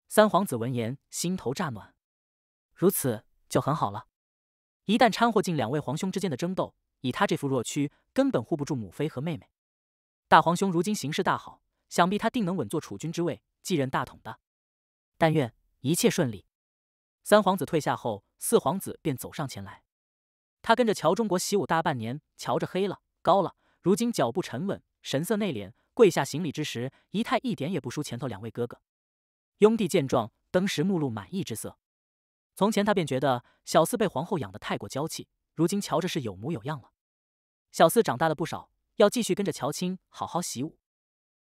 三皇子闻言，心头乍暖，如此就很好了。一旦掺和进两位皇兄之间的争斗，以他这副弱躯，根本护不住母妃和妹妹。大皇兄如今形势大好，想必他定能稳坐储君之位，继任大统的。但愿一切顺利。三皇子退下后，四皇子便走上前来。他跟着乔中国习武大半年，瞧着黑了、高了，如今脚步沉稳，神色内敛。跪下行礼之时，仪态一点也不输前头两位哥哥。雍帝见状，登时目露满意之色。从前他便觉得小四被皇后养得太过娇气，如今瞧着是有模有样了。小四长大了不少，要继续跟着乔青好好习武。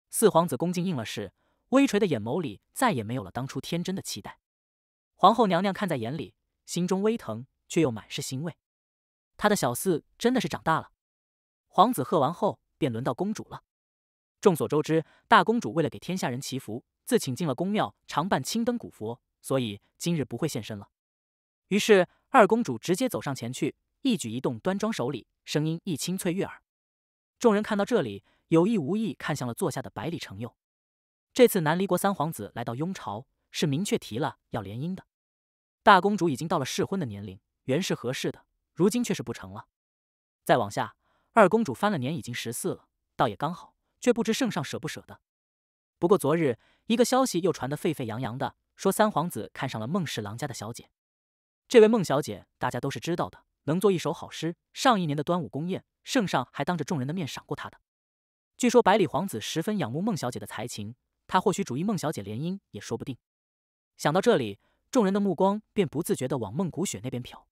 四皇子恭敬应了是，微垂的眼眸里再也没有了当初天真的期待。皇后娘娘看在眼里，心中微疼，却又满是欣慰。他的小四真的是长大了。皇子喝完后，便轮到公主了。众所周知，大公主为了给天下人祈福，自请进了宫庙，常伴青灯古佛，所以今日不会现身了。于是，二公主直接走上前去，一举一动端庄守礼，声音亦清脆悦耳。众人看到这里，有意无意看向了座下的百里承佑。这次南离国三皇子来到雍朝，是明确提了要联姻的。大公主已经到了适婚的年龄，原是合适的。如今却是不成了。再往下，二公主翻了年，已经十四了，倒也刚好，却不知圣上舍不舍得。不过昨日一个消息又传得沸沸扬扬的，说三皇子看上了孟氏郎家的小姐。这位孟小姐大家都是知道的，能做一首好诗。上一年的端午宫宴，圣上还当着众人的面赏过她的。据说百里皇子十分仰慕孟小姐的才情，他或许主意孟小姐联姻也说不定。想到这里，众人的目光便不自觉的往孟古雪那边瞟。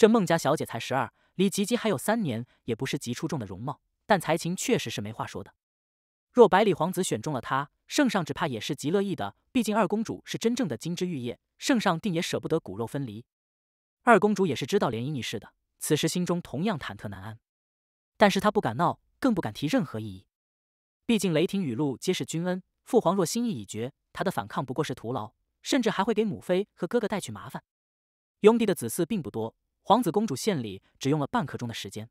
这孟家小姐才十二，离吉吉还有三年，也不是极出众的容貌，但才情确实是没话说的。若百里皇子选中了她，圣上只怕也是极乐意的。毕竟二公主是真正的金枝玉叶，圣上定也舍不得骨肉分离。二公主也是知道联姻一事的，此时心中同样忐忑难安，但是她不敢闹，更不敢提任何异议。毕竟雷霆雨露皆是君恩，父皇若心意已决，她的反抗不过是徒劳，甚至还会给母妃和哥哥带去麻烦。雍帝的子嗣并不多。皇子公主献礼只用了半刻钟的时间，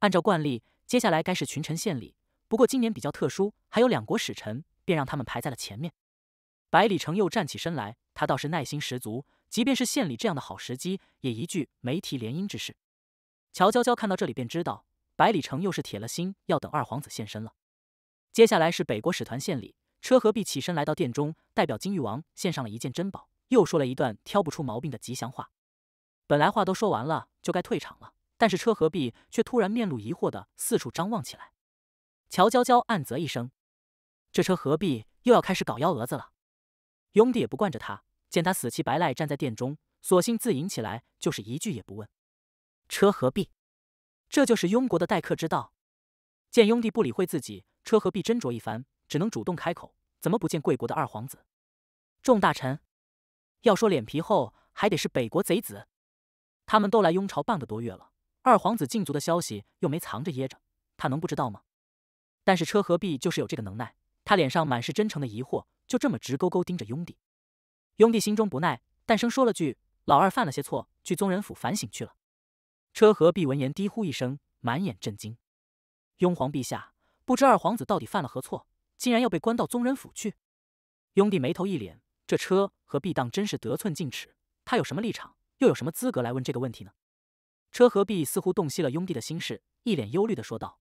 按照惯例，接下来该是群臣献礼。不过今年比较特殊，还有两国使臣，便让他们排在了前面。百里城又站起身来，他倒是耐心十足，即便是献礼这样的好时机，也一句没提联姻之事。乔娇娇看到这里，便知道百里城又是铁了心要等二皇子现身了。接下来是北国使团献礼，车和璧起身来到殿中，代表金玉王献上了一件珍宝，又说了一段挑不出毛病的吉祥话。本来话都说完了，就该退场了，但是车何必却突然面露疑惑的四处张望起来。乔娇娇暗啧一声，这车何必又要开始搞幺蛾子了。雍帝也不惯着他，见他死乞白赖站在殿中，索性自饮起来，就是一句也不问。车何必，这就是雍国的待客之道。见雍帝不理会自己，车何必斟酌一番，只能主动开口：“怎么不见贵国的二皇子？”众大臣，要说脸皮厚，还得是北国贼子。他们都来雍朝半个多月了，二皇子禁足的消息又没藏着掖着，他能不知道吗？但是车和弼就是有这个能耐，他脸上满是真诚的疑惑，就这么直勾勾盯着雍帝。雍帝心中不耐，淡声说了句：“老二犯了些错，去宗人府反省去了。”车和弼闻言低呼一声，满眼震惊：“雍皇陛下，不知二皇子到底犯了何错，竟然要被关到宗人府去？”雍帝眉头一敛，这车和弼当真是得寸进尺，他有什么立场？又有什么资格来问这个问题呢？车和璧似乎洞悉了雍帝的心事，一脸忧虑的说道：“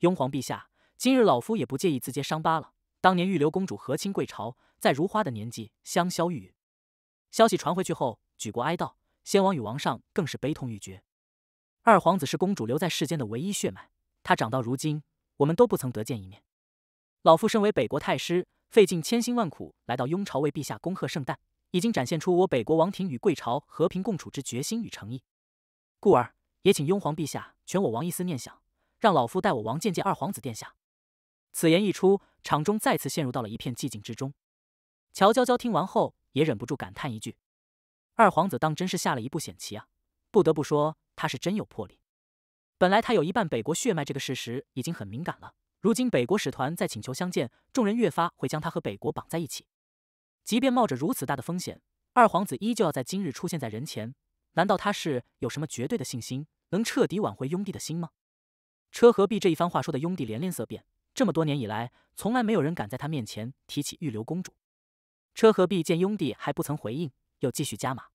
雍皇陛下，今日老夫也不介意自揭伤疤了。当年玉留公主和亲贵朝，在如花的年纪香消玉殒，消息传回去后，举国哀悼，先王与王上更是悲痛欲绝。二皇子是公主留在世间的唯一血脉，他长到如今，我们都不曾得见一面。老夫身为北国太师，费尽千辛万苦来到雍朝为陛下恭贺圣诞。”已经展现出我北国王庭与贵朝和平共处之决心与诚意，故而也请雍皇陛下全我王一丝念想，让老夫代我王见见二皇子殿下。此言一出，场中再次陷入到了一片寂静之中。乔娇娇听完后，也忍不住感叹一句：“二皇子当真是下了一步险棋啊！不得不说，他是真有魄力。本来他有一半北国血脉这个事实已经很敏感了，如今北国使团在请求相见，众人越发会将他和北国绑在一起。”即便冒着如此大的风险，二皇子依旧要在今日出现在人前。难道他是有什么绝对的信心，能彻底挽回雍帝的心吗？车和必这一番话说的雍帝连连色变。这么多年以来，从来没有人敢在他面前提起玉留公主。车和必见雍帝还不曾回应，又继续加码。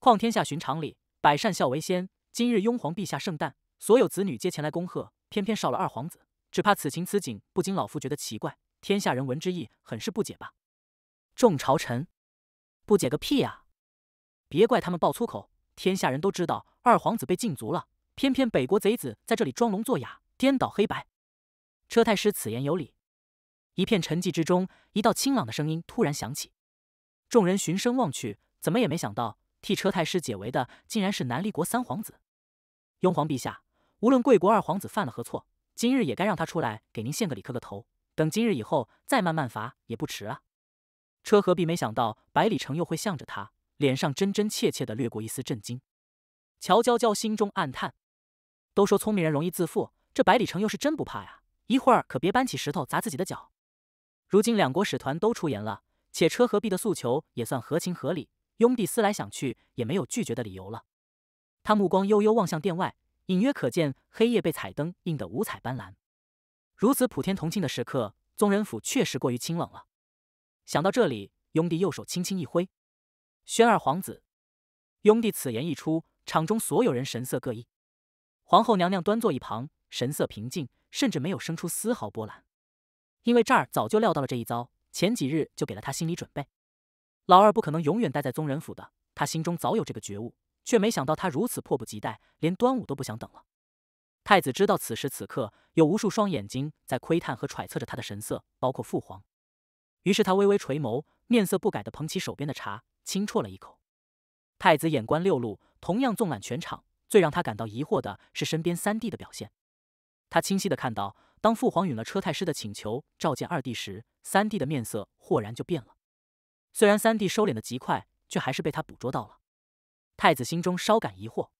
况天下寻常礼，百善孝为先。今日雍皇陛下圣诞，所有子女皆前来恭贺，偏偏少了二皇子，只怕此情此景，不禁老夫觉得奇怪。天下人闻之意，很是不解吧？众朝臣不解个屁呀！别怪他们爆粗口，天下人都知道二皇子被禁足了，偏偏北国贼子在这里装聋作哑，颠倒黑白。车太师此言有理。一片沉寂之中，一道清朗的声音突然响起。众人循声望去，怎么也没想到，替车太师解围的竟然是南离国三皇子雍皇陛下。无论贵国二皇子犯了何错，今日也该让他出来给您献个礼、磕个头。等今日以后再慢慢罚也不迟啊。车何必没想到百里城又会向着他，脸上真真切切的掠过一丝震惊。乔娇娇心中暗叹：“都说聪明人容易自负，这百里城又是真不怕呀！一会儿可别搬起石头砸自己的脚。”如今两国使团都出言了，且车何璧的诉求也算合情合理，雍帝思来想去也没有拒绝的理由了。他目光悠悠望向殿外，隐约可见黑夜被彩灯映得五彩斑斓。如此普天同庆的时刻，宗人府确实过于清冷了。想到这里，雍帝右手轻轻一挥：“宣二皇子。”雍帝此言一出，场中所有人神色各异。皇后娘娘端坐一旁，神色平静，甚至没有生出丝毫波澜，因为这儿早就料到了这一遭，前几日就给了他心理准备。老二不可能永远待在宗人府的，他心中早有这个觉悟，却没想到他如此迫不及待，连端午都不想等了。太子知道，此时此刻有无数双眼睛在窥探和揣测着他的神色，包括父皇。于是他微微垂眸，面色不改的捧起手边的茶，轻啜了一口。太子眼观六路，同样纵览全场。最让他感到疑惑的是身边三弟的表现。他清晰的看到，当父皇允了车太师的请求，召见二弟时，三弟的面色豁然就变了。虽然三弟收敛的极快，却还是被他捕捉到了。太子心中稍感疑惑。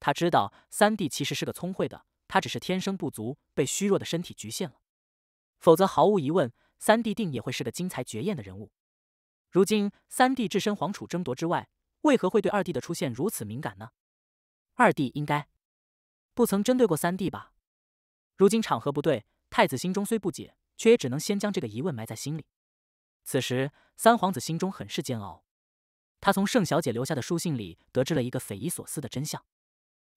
他知道三弟其实是个聪慧的，他只是天生不足，被虚弱的身体局限了。否则，毫无疑问。三弟定也会是个惊才绝艳的人物。如今三弟置身皇储争夺之外，为何会对二弟的出现如此敏感呢？二弟应该不曾针对过三弟吧？如今场合不对，太子心中虽不解，却也只能先将这个疑问埋在心里。此时，三皇子心中很是煎熬。他从盛小姐留下的书信里得知了一个匪夷所思的真相。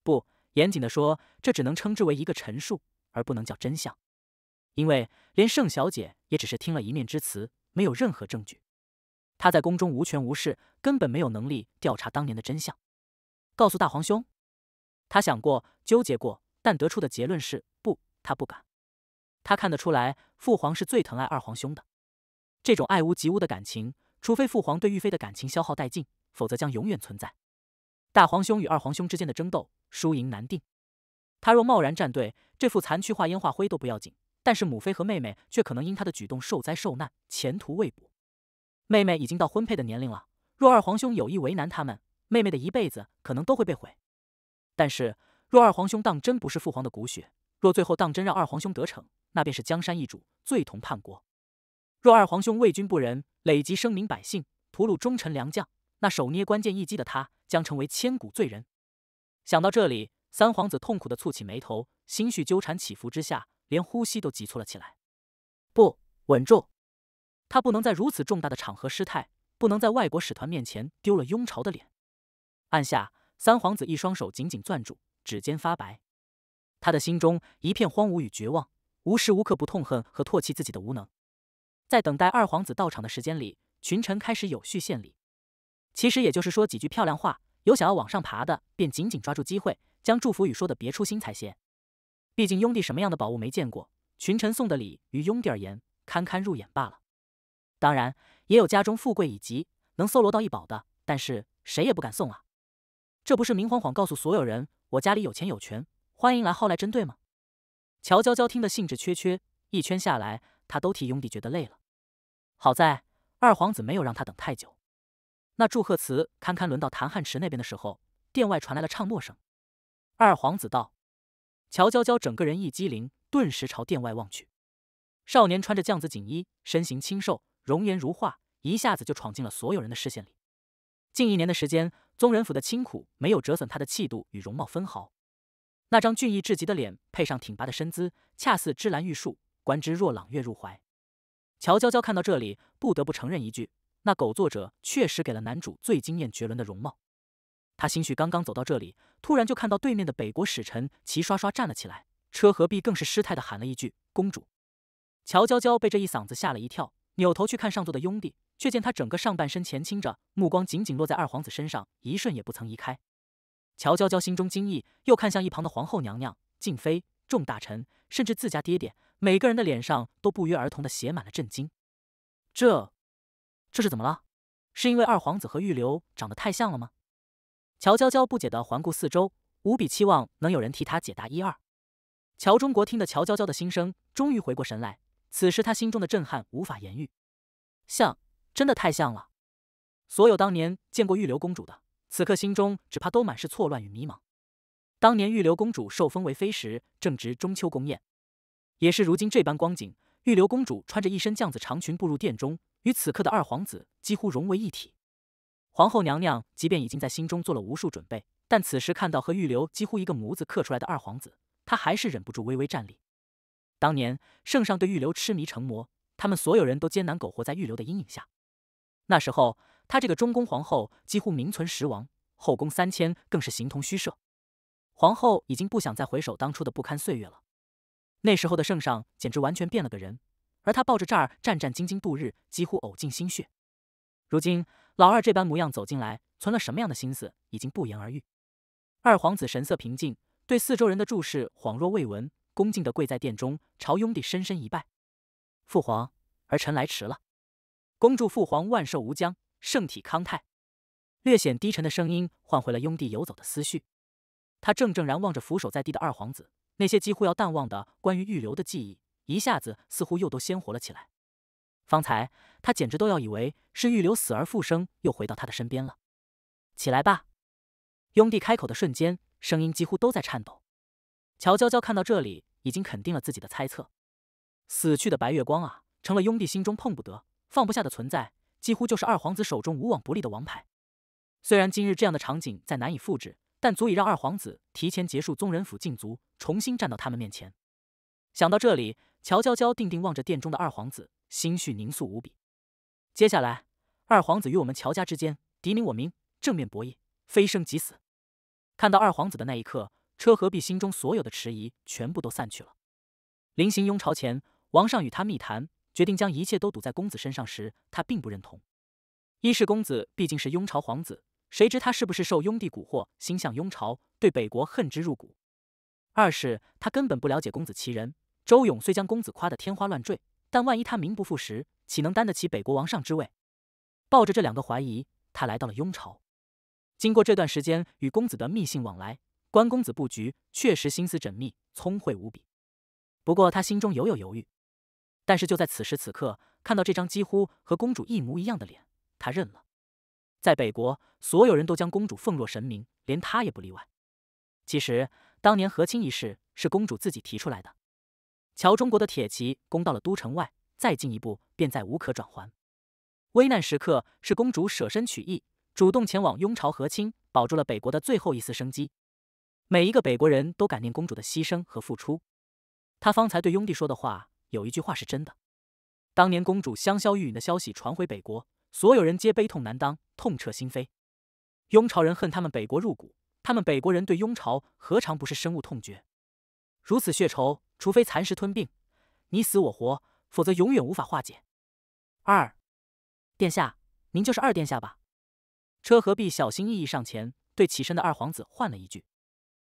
不严谨的说，这只能称之为一个陈述，而不能叫真相。因为连盛小姐也只是听了一面之词，没有任何证据。她在宫中无权无势，根本没有能力调查当年的真相。告诉大皇兄，他想过，纠结过，但得出的结论是不，他不敢。他看得出来，父皇是最疼爱二皇兄的。这种爱屋及乌的感情，除非父皇对玉妃的感情消耗殆尽，否则将永远存在。大皇兄与二皇兄之间的争斗，输赢难定。他若贸然站队，这副残躯化烟化灰都不要紧。但是母妃和妹妹却可能因他的举动受灾受难，前途未卜。妹妹已经到婚配的年龄了，若二皇兄有意为难他们，妹妹的一辈子可能都会被毁。但是若二皇兄当真不是父皇的骨血，若最后当真让二皇兄得逞，那便是江山易主，罪同叛国。若二皇兄为君不仁，累及生民百姓，屠戮忠臣良将，那手捏关键一击的他，将成为千古罪人。想到这里，三皇子痛苦的蹙起眉头，心绪纠缠起伏之下。连呼吸都急促了起来，不稳住，他不能在如此重大的场合失态，不能在外国使团面前丢了雍朝的脸。按下三皇子一双手紧紧攥住，指尖发白，他的心中一片荒芜与绝望，无时无刻不痛恨和唾弃自己的无能。在等待二皇子到场的时间里，群臣开始有序献礼，其实也就是说几句漂亮话。有想要往上爬的，便紧紧抓住机会，将祝福语说的别出心裁些。毕竟雍帝什么样的宝物没见过，群臣送的礼于雍帝而言堪堪入眼罢了。当然，也有家中富贵以及能搜罗到一宝的，但是谁也不敢送啊！这不是明晃晃告诉所有人我家里有钱有权，欢迎来号来针对吗？乔娇娇听得兴致缺缺，一圈下来，她都替雍帝觉得累了。好在二皇子没有让她等太久。那祝贺词堪堪轮到谭汉池那边的时候，殿外传来了唱诺声。二皇子道。乔娇娇整个人一激灵，顿时朝殿外望去。少年穿着绛紫锦衣，身形清瘦，容颜如画，一下子就闯进了所有人的视线里。近一年的时间，宗人府的清苦没有折损他的气度与容貌分毫。那张俊逸至极的脸，配上挺拔的身姿，恰似芝兰玉树，观之若朗月入怀。乔娇娇看到这里，不得不承认一句：那狗作者确实给了男主最惊艳绝伦的容貌。他兴许刚刚走到这里，突然就看到对面的北国使臣齐刷刷站了起来，车和璧更是失态的喊了一句：“公主！”乔娇娇被这一嗓子吓了一跳，扭头去看上座的雍帝，却见他整个上半身前倾着，目光紧紧落在二皇子身上，一瞬也不曾移开。乔娇娇心中惊异，又看向一旁的皇后娘娘、静妃、众大臣，甚至自家爹爹，每个人的脸上都不约而同的写满了震惊。这，这是怎么了？是因为二皇子和玉流长得太像了吗？乔娇娇不解地环顾四周，无比期望能有人替她解答一二。乔中国听得乔娇娇的心声，终于回过神来。此时他心中的震撼无法言喻，像，真的太像了。所有当年见过玉留公主的，此刻心中只怕都满是错乱与迷茫。当年玉留公主受封为妃时，正值中秋宫宴，也是如今这般光景。玉留公主穿着一身绛紫长裙步入殿中，与此刻的二皇子几乎融为一体。皇后娘娘即便已经在心中做了无数准备，但此时看到和玉流几乎一个模子刻出来的二皇子，她还是忍不住微微颤栗。当年圣上对玉流痴迷成魔，他们所有人都艰难苟活在玉流的阴影下。那时候，她这个中宫皇后几乎名存实亡，后宫三千更是形同虚设。皇后已经不想再回首当初的不堪岁月了。那时候的圣上简直完全变了个人，而她抱着这儿战战兢兢度日，几乎呕尽心血。如今。老二这般模样走进来，存了什么样的心思，已经不言而喻。二皇子神色平静，对四周人的注视恍若未闻，恭敬地跪在殿中，朝雍帝深深一拜：“父皇，儿臣来迟了，恭祝父皇万寿无疆，圣体康泰。”略显低沉的声音唤回了雍帝游走的思绪，他怔怔然望着俯首在地的二皇子，那些几乎要淡忘的关于玉流的记忆，一下子似乎又都鲜活了起来。方才他简直都要以为是玉流死而复生，又回到他的身边了。起来吧，雍帝开口的瞬间，声音几乎都在颤抖。乔娇娇看到这里，已经肯定了自己的猜测。死去的白月光啊，成了雍帝心中碰不得、放不下的存在，几乎就是二皇子手中无往不利的王牌。虽然今日这样的场景再难以复制，但足以让二皇子提前结束宗人府禁足，重新站到他们面前。想到这里，乔娇娇定定望着殿中的二皇子。心绪凝肃无比。接下来，二皇子与我们乔家之间敌明我明，正面博弈，非生即死。看到二皇子的那一刻，车和璧心中所有的迟疑全部都散去了。临行雍朝前，王上与他密谈，决定将一切都赌在公子身上时，他并不认同。一是公子毕竟是雍朝皇子，谁知他是不是受雍帝蛊惑，心向雍朝，对北国恨之入骨；二是他根本不了解公子其人。周勇虽将公子夸得天花乱坠。但万一他名不副实，岂能担得起北国王上之位？抱着这两个怀疑，他来到了雍朝。经过这段时间与公子的密信往来，关公子布局确实心思缜密，聪慧无比。不过他心中犹有犹豫。但是就在此时此刻，看到这张几乎和公主一模一样的脸，他认了。在北国，所有人都将公主奉若神明，连他也不例外。其实，当年和亲一事是公主自己提出来的。乔中国的铁骑攻到了都城外，再进一步便再无可转还。危难时刻，是公主舍身取义，主动前往雍朝和亲，保住了北国的最后一丝生机。每一个北国人都感念公主的牺牲和付出。她方才对雍帝说的话，有一句话是真的。当年公主香消玉殒的消息传回北国，所有人皆悲痛难当，痛彻心扉。雍朝人恨他们北国入骨，他们北国人对雍朝何尝不是深恶痛绝？如此血仇。除非蚕食吞并，你死我活，否则永远无法化解。二殿下，您就是二殿下吧？车和璧小心翼翼上前，对起身的二皇子唤了一句。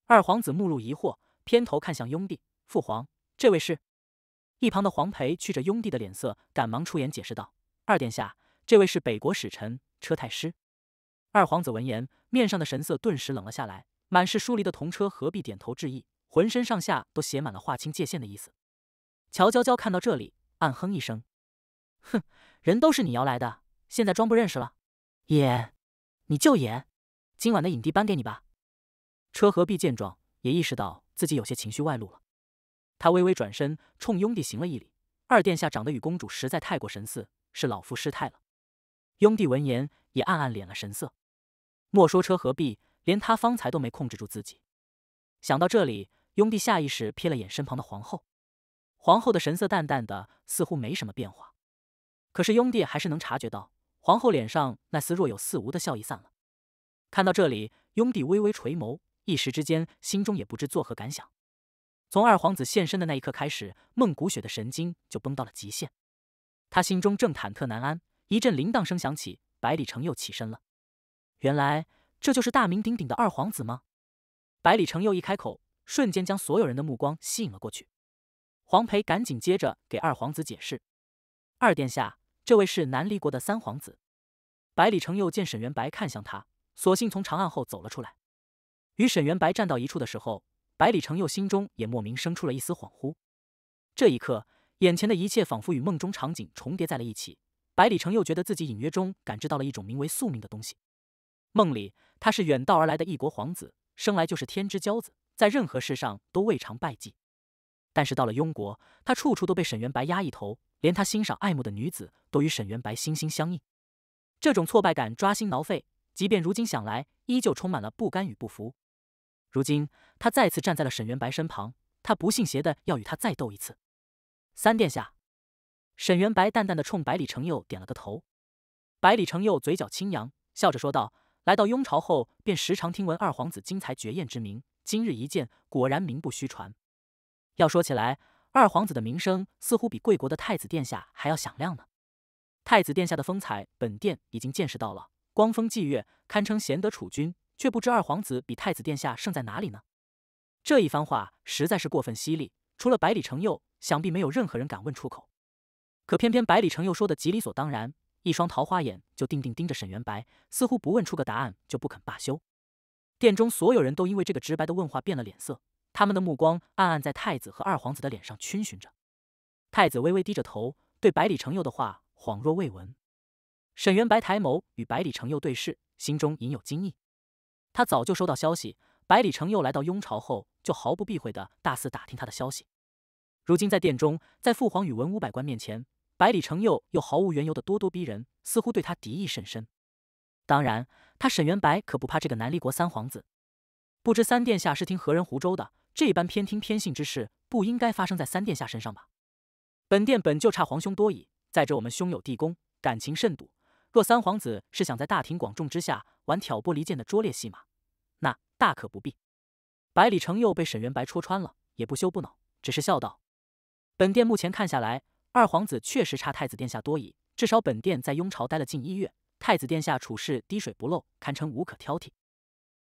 二皇子目露疑惑，偏头看向雍帝。父皇，这位是？一旁的黄培觑着雍帝的脸色，赶忙出言解释道：“二殿下，这位是北国使臣车太师。”二皇子闻言，面上的神色顿时冷了下来，满是疏离的同车何必点头致意。浑身上下都写满了划清界限的意思。乔娇娇看到这里，暗哼一声：“哼，人都是你要来的，现在装不认识了，演，你就演。今晚的影帝颁给你吧。”车和璧见状，也意识到自己有些情绪外露了。他微微转身，冲雍帝行了一礼：“二殿下长得与公主实在太过神似，是老夫失态了。”雍帝闻言，也暗暗敛了神色。莫说车和璧，连他方才都没控制住自己。想到这里，雍帝下意识瞥了眼身旁的皇后，皇后的神色淡淡的，似乎没什么变化。可是雍帝还是能察觉到皇后脸上那丝若有似无的笑意散了。看到这里，雍帝微微垂眸，一时之间心中也不知作何感想。从二皇子现身的那一刻开始，孟古雪的神经就绷到了极限。他心中正忐忑难安，一阵铃铛声响起，百里城又起身了。原来这就是大名鼎鼎的二皇子吗？百里城又一开口。瞬间将所有人的目光吸引了过去。黄培赶紧接着给二皇子解释：“二殿下，这位是南离国的三皇子。”百里成佑见沈元白看向他，索性从长案后走了出来，与沈元白站到一处的时候，百里成佑心中也莫名生出了一丝恍惚。这一刻，眼前的一切仿佛与梦中场景重叠在了一起。百里成佑觉得自己隐约中感知到了一种名为宿命的东西。梦里，他是远道而来的异国皇子，生来就是天之骄子。在任何事上都未尝败绩，但是到了雍国，他处处都被沈元白压一头，连他欣赏爱慕的女子都与沈元白惺惺相印。这种挫败感抓心挠肺，即便如今想来，依旧充满了不甘与不服。如今他再次站在了沈元白身旁，他不信邪的要与他再斗一次。三殿下，沈元白淡淡的冲百里承佑点了个头，百里承佑嘴角轻扬，笑着说道：“来到雍朝后，便时常听闻二皇子惊才绝艳之名。”今日一见，果然名不虚传。要说起来，二皇子的名声似乎比贵国的太子殿下还要响亮呢。太子殿下的风采，本殿已经见识到了，光风霁月，堪称贤德储君。却不知二皇子比太子殿下胜在哪里呢？这一番话实在是过分犀利，除了百里成佑，想必没有任何人敢问出口。可偏偏百里成佑说的极理所当然，一双桃花眼就定定盯着沈元白，似乎不问出个答案就不肯罢休。殿中所有人都因为这个直白的问话变了脸色，他们的目光暗暗在太子和二皇子的脸上逡巡着。太子微微低着头，对百里成佑的话恍若未闻。沈元白抬眸与百里成佑对视，心中隐有惊异。他早就收到消息，百里成佑来到雍朝后，就毫不避讳的大肆打听他的消息。如今在殿中，在父皇与文武百官面前，百里成佑又毫无缘由的咄咄逼人，似乎对他敌意甚深。当然，他沈元白可不怕这个南离国三皇子。不知三殿下是听何人胡诌的？这般偏听偏信之事，不应该发生在三殿下身上吧？本殿本就差皇兄多矣，再者我们兄有弟恭，感情甚笃。若三皇子是想在大庭广众之下玩挑拨离间的拙劣戏码，那大可不必。百里成佑被沈元白戳穿了，也不羞不恼，只是笑道：“本殿目前看下来，二皇子确实差太子殿下多矣。至少本殿在雍朝待了近一月。”太子殿下处事滴水不漏，堪称无可挑剔。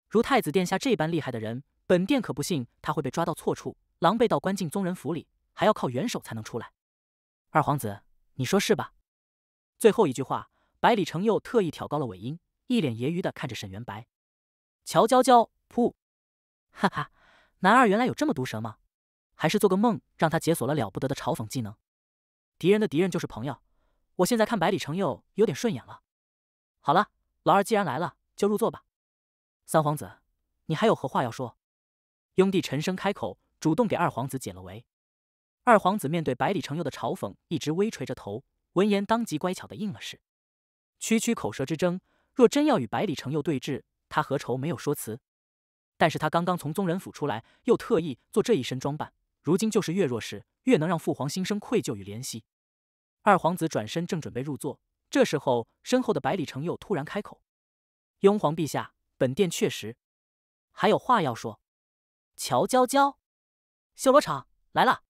如太子殿下这般厉害的人，本殿可不信他会被抓到错处，狼狈到关进宗人府里，还要靠援手才能出来。二皇子，你说是吧？最后一句话，百里承佑特意挑高了尾音，一脸揶揄的看着沈元白。乔娇娇，噗！哈哈，男二原来有这么毒舌吗？还是做个梦，让他解锁了了不得的嘲讽技能。敌人的敌人就是朋友，我现在看百里承佑有点顺眼了。好了，老二既然来了，就入座吧。三皇子，你还有何话要说？雍帝沉声开口，主动给二皇子解了围。二皇子面对百里成佑的嘲讽，一直微垂着头。闻言，当即乖巧的应了是。区区口舌之争，若真要与百里成佑对峙，他何愁没有说辞？但是他刚刚从宗人府出来，又特意做这一身装扮，如今就是越弱势，越能让父皇心生愧疚与怜惜。二皇子转身，正准备入座。这时候，身后的百里城又突然开口：“雍皇陛下，本殿确实还有话要说。”乔娇娇，修罗场来了。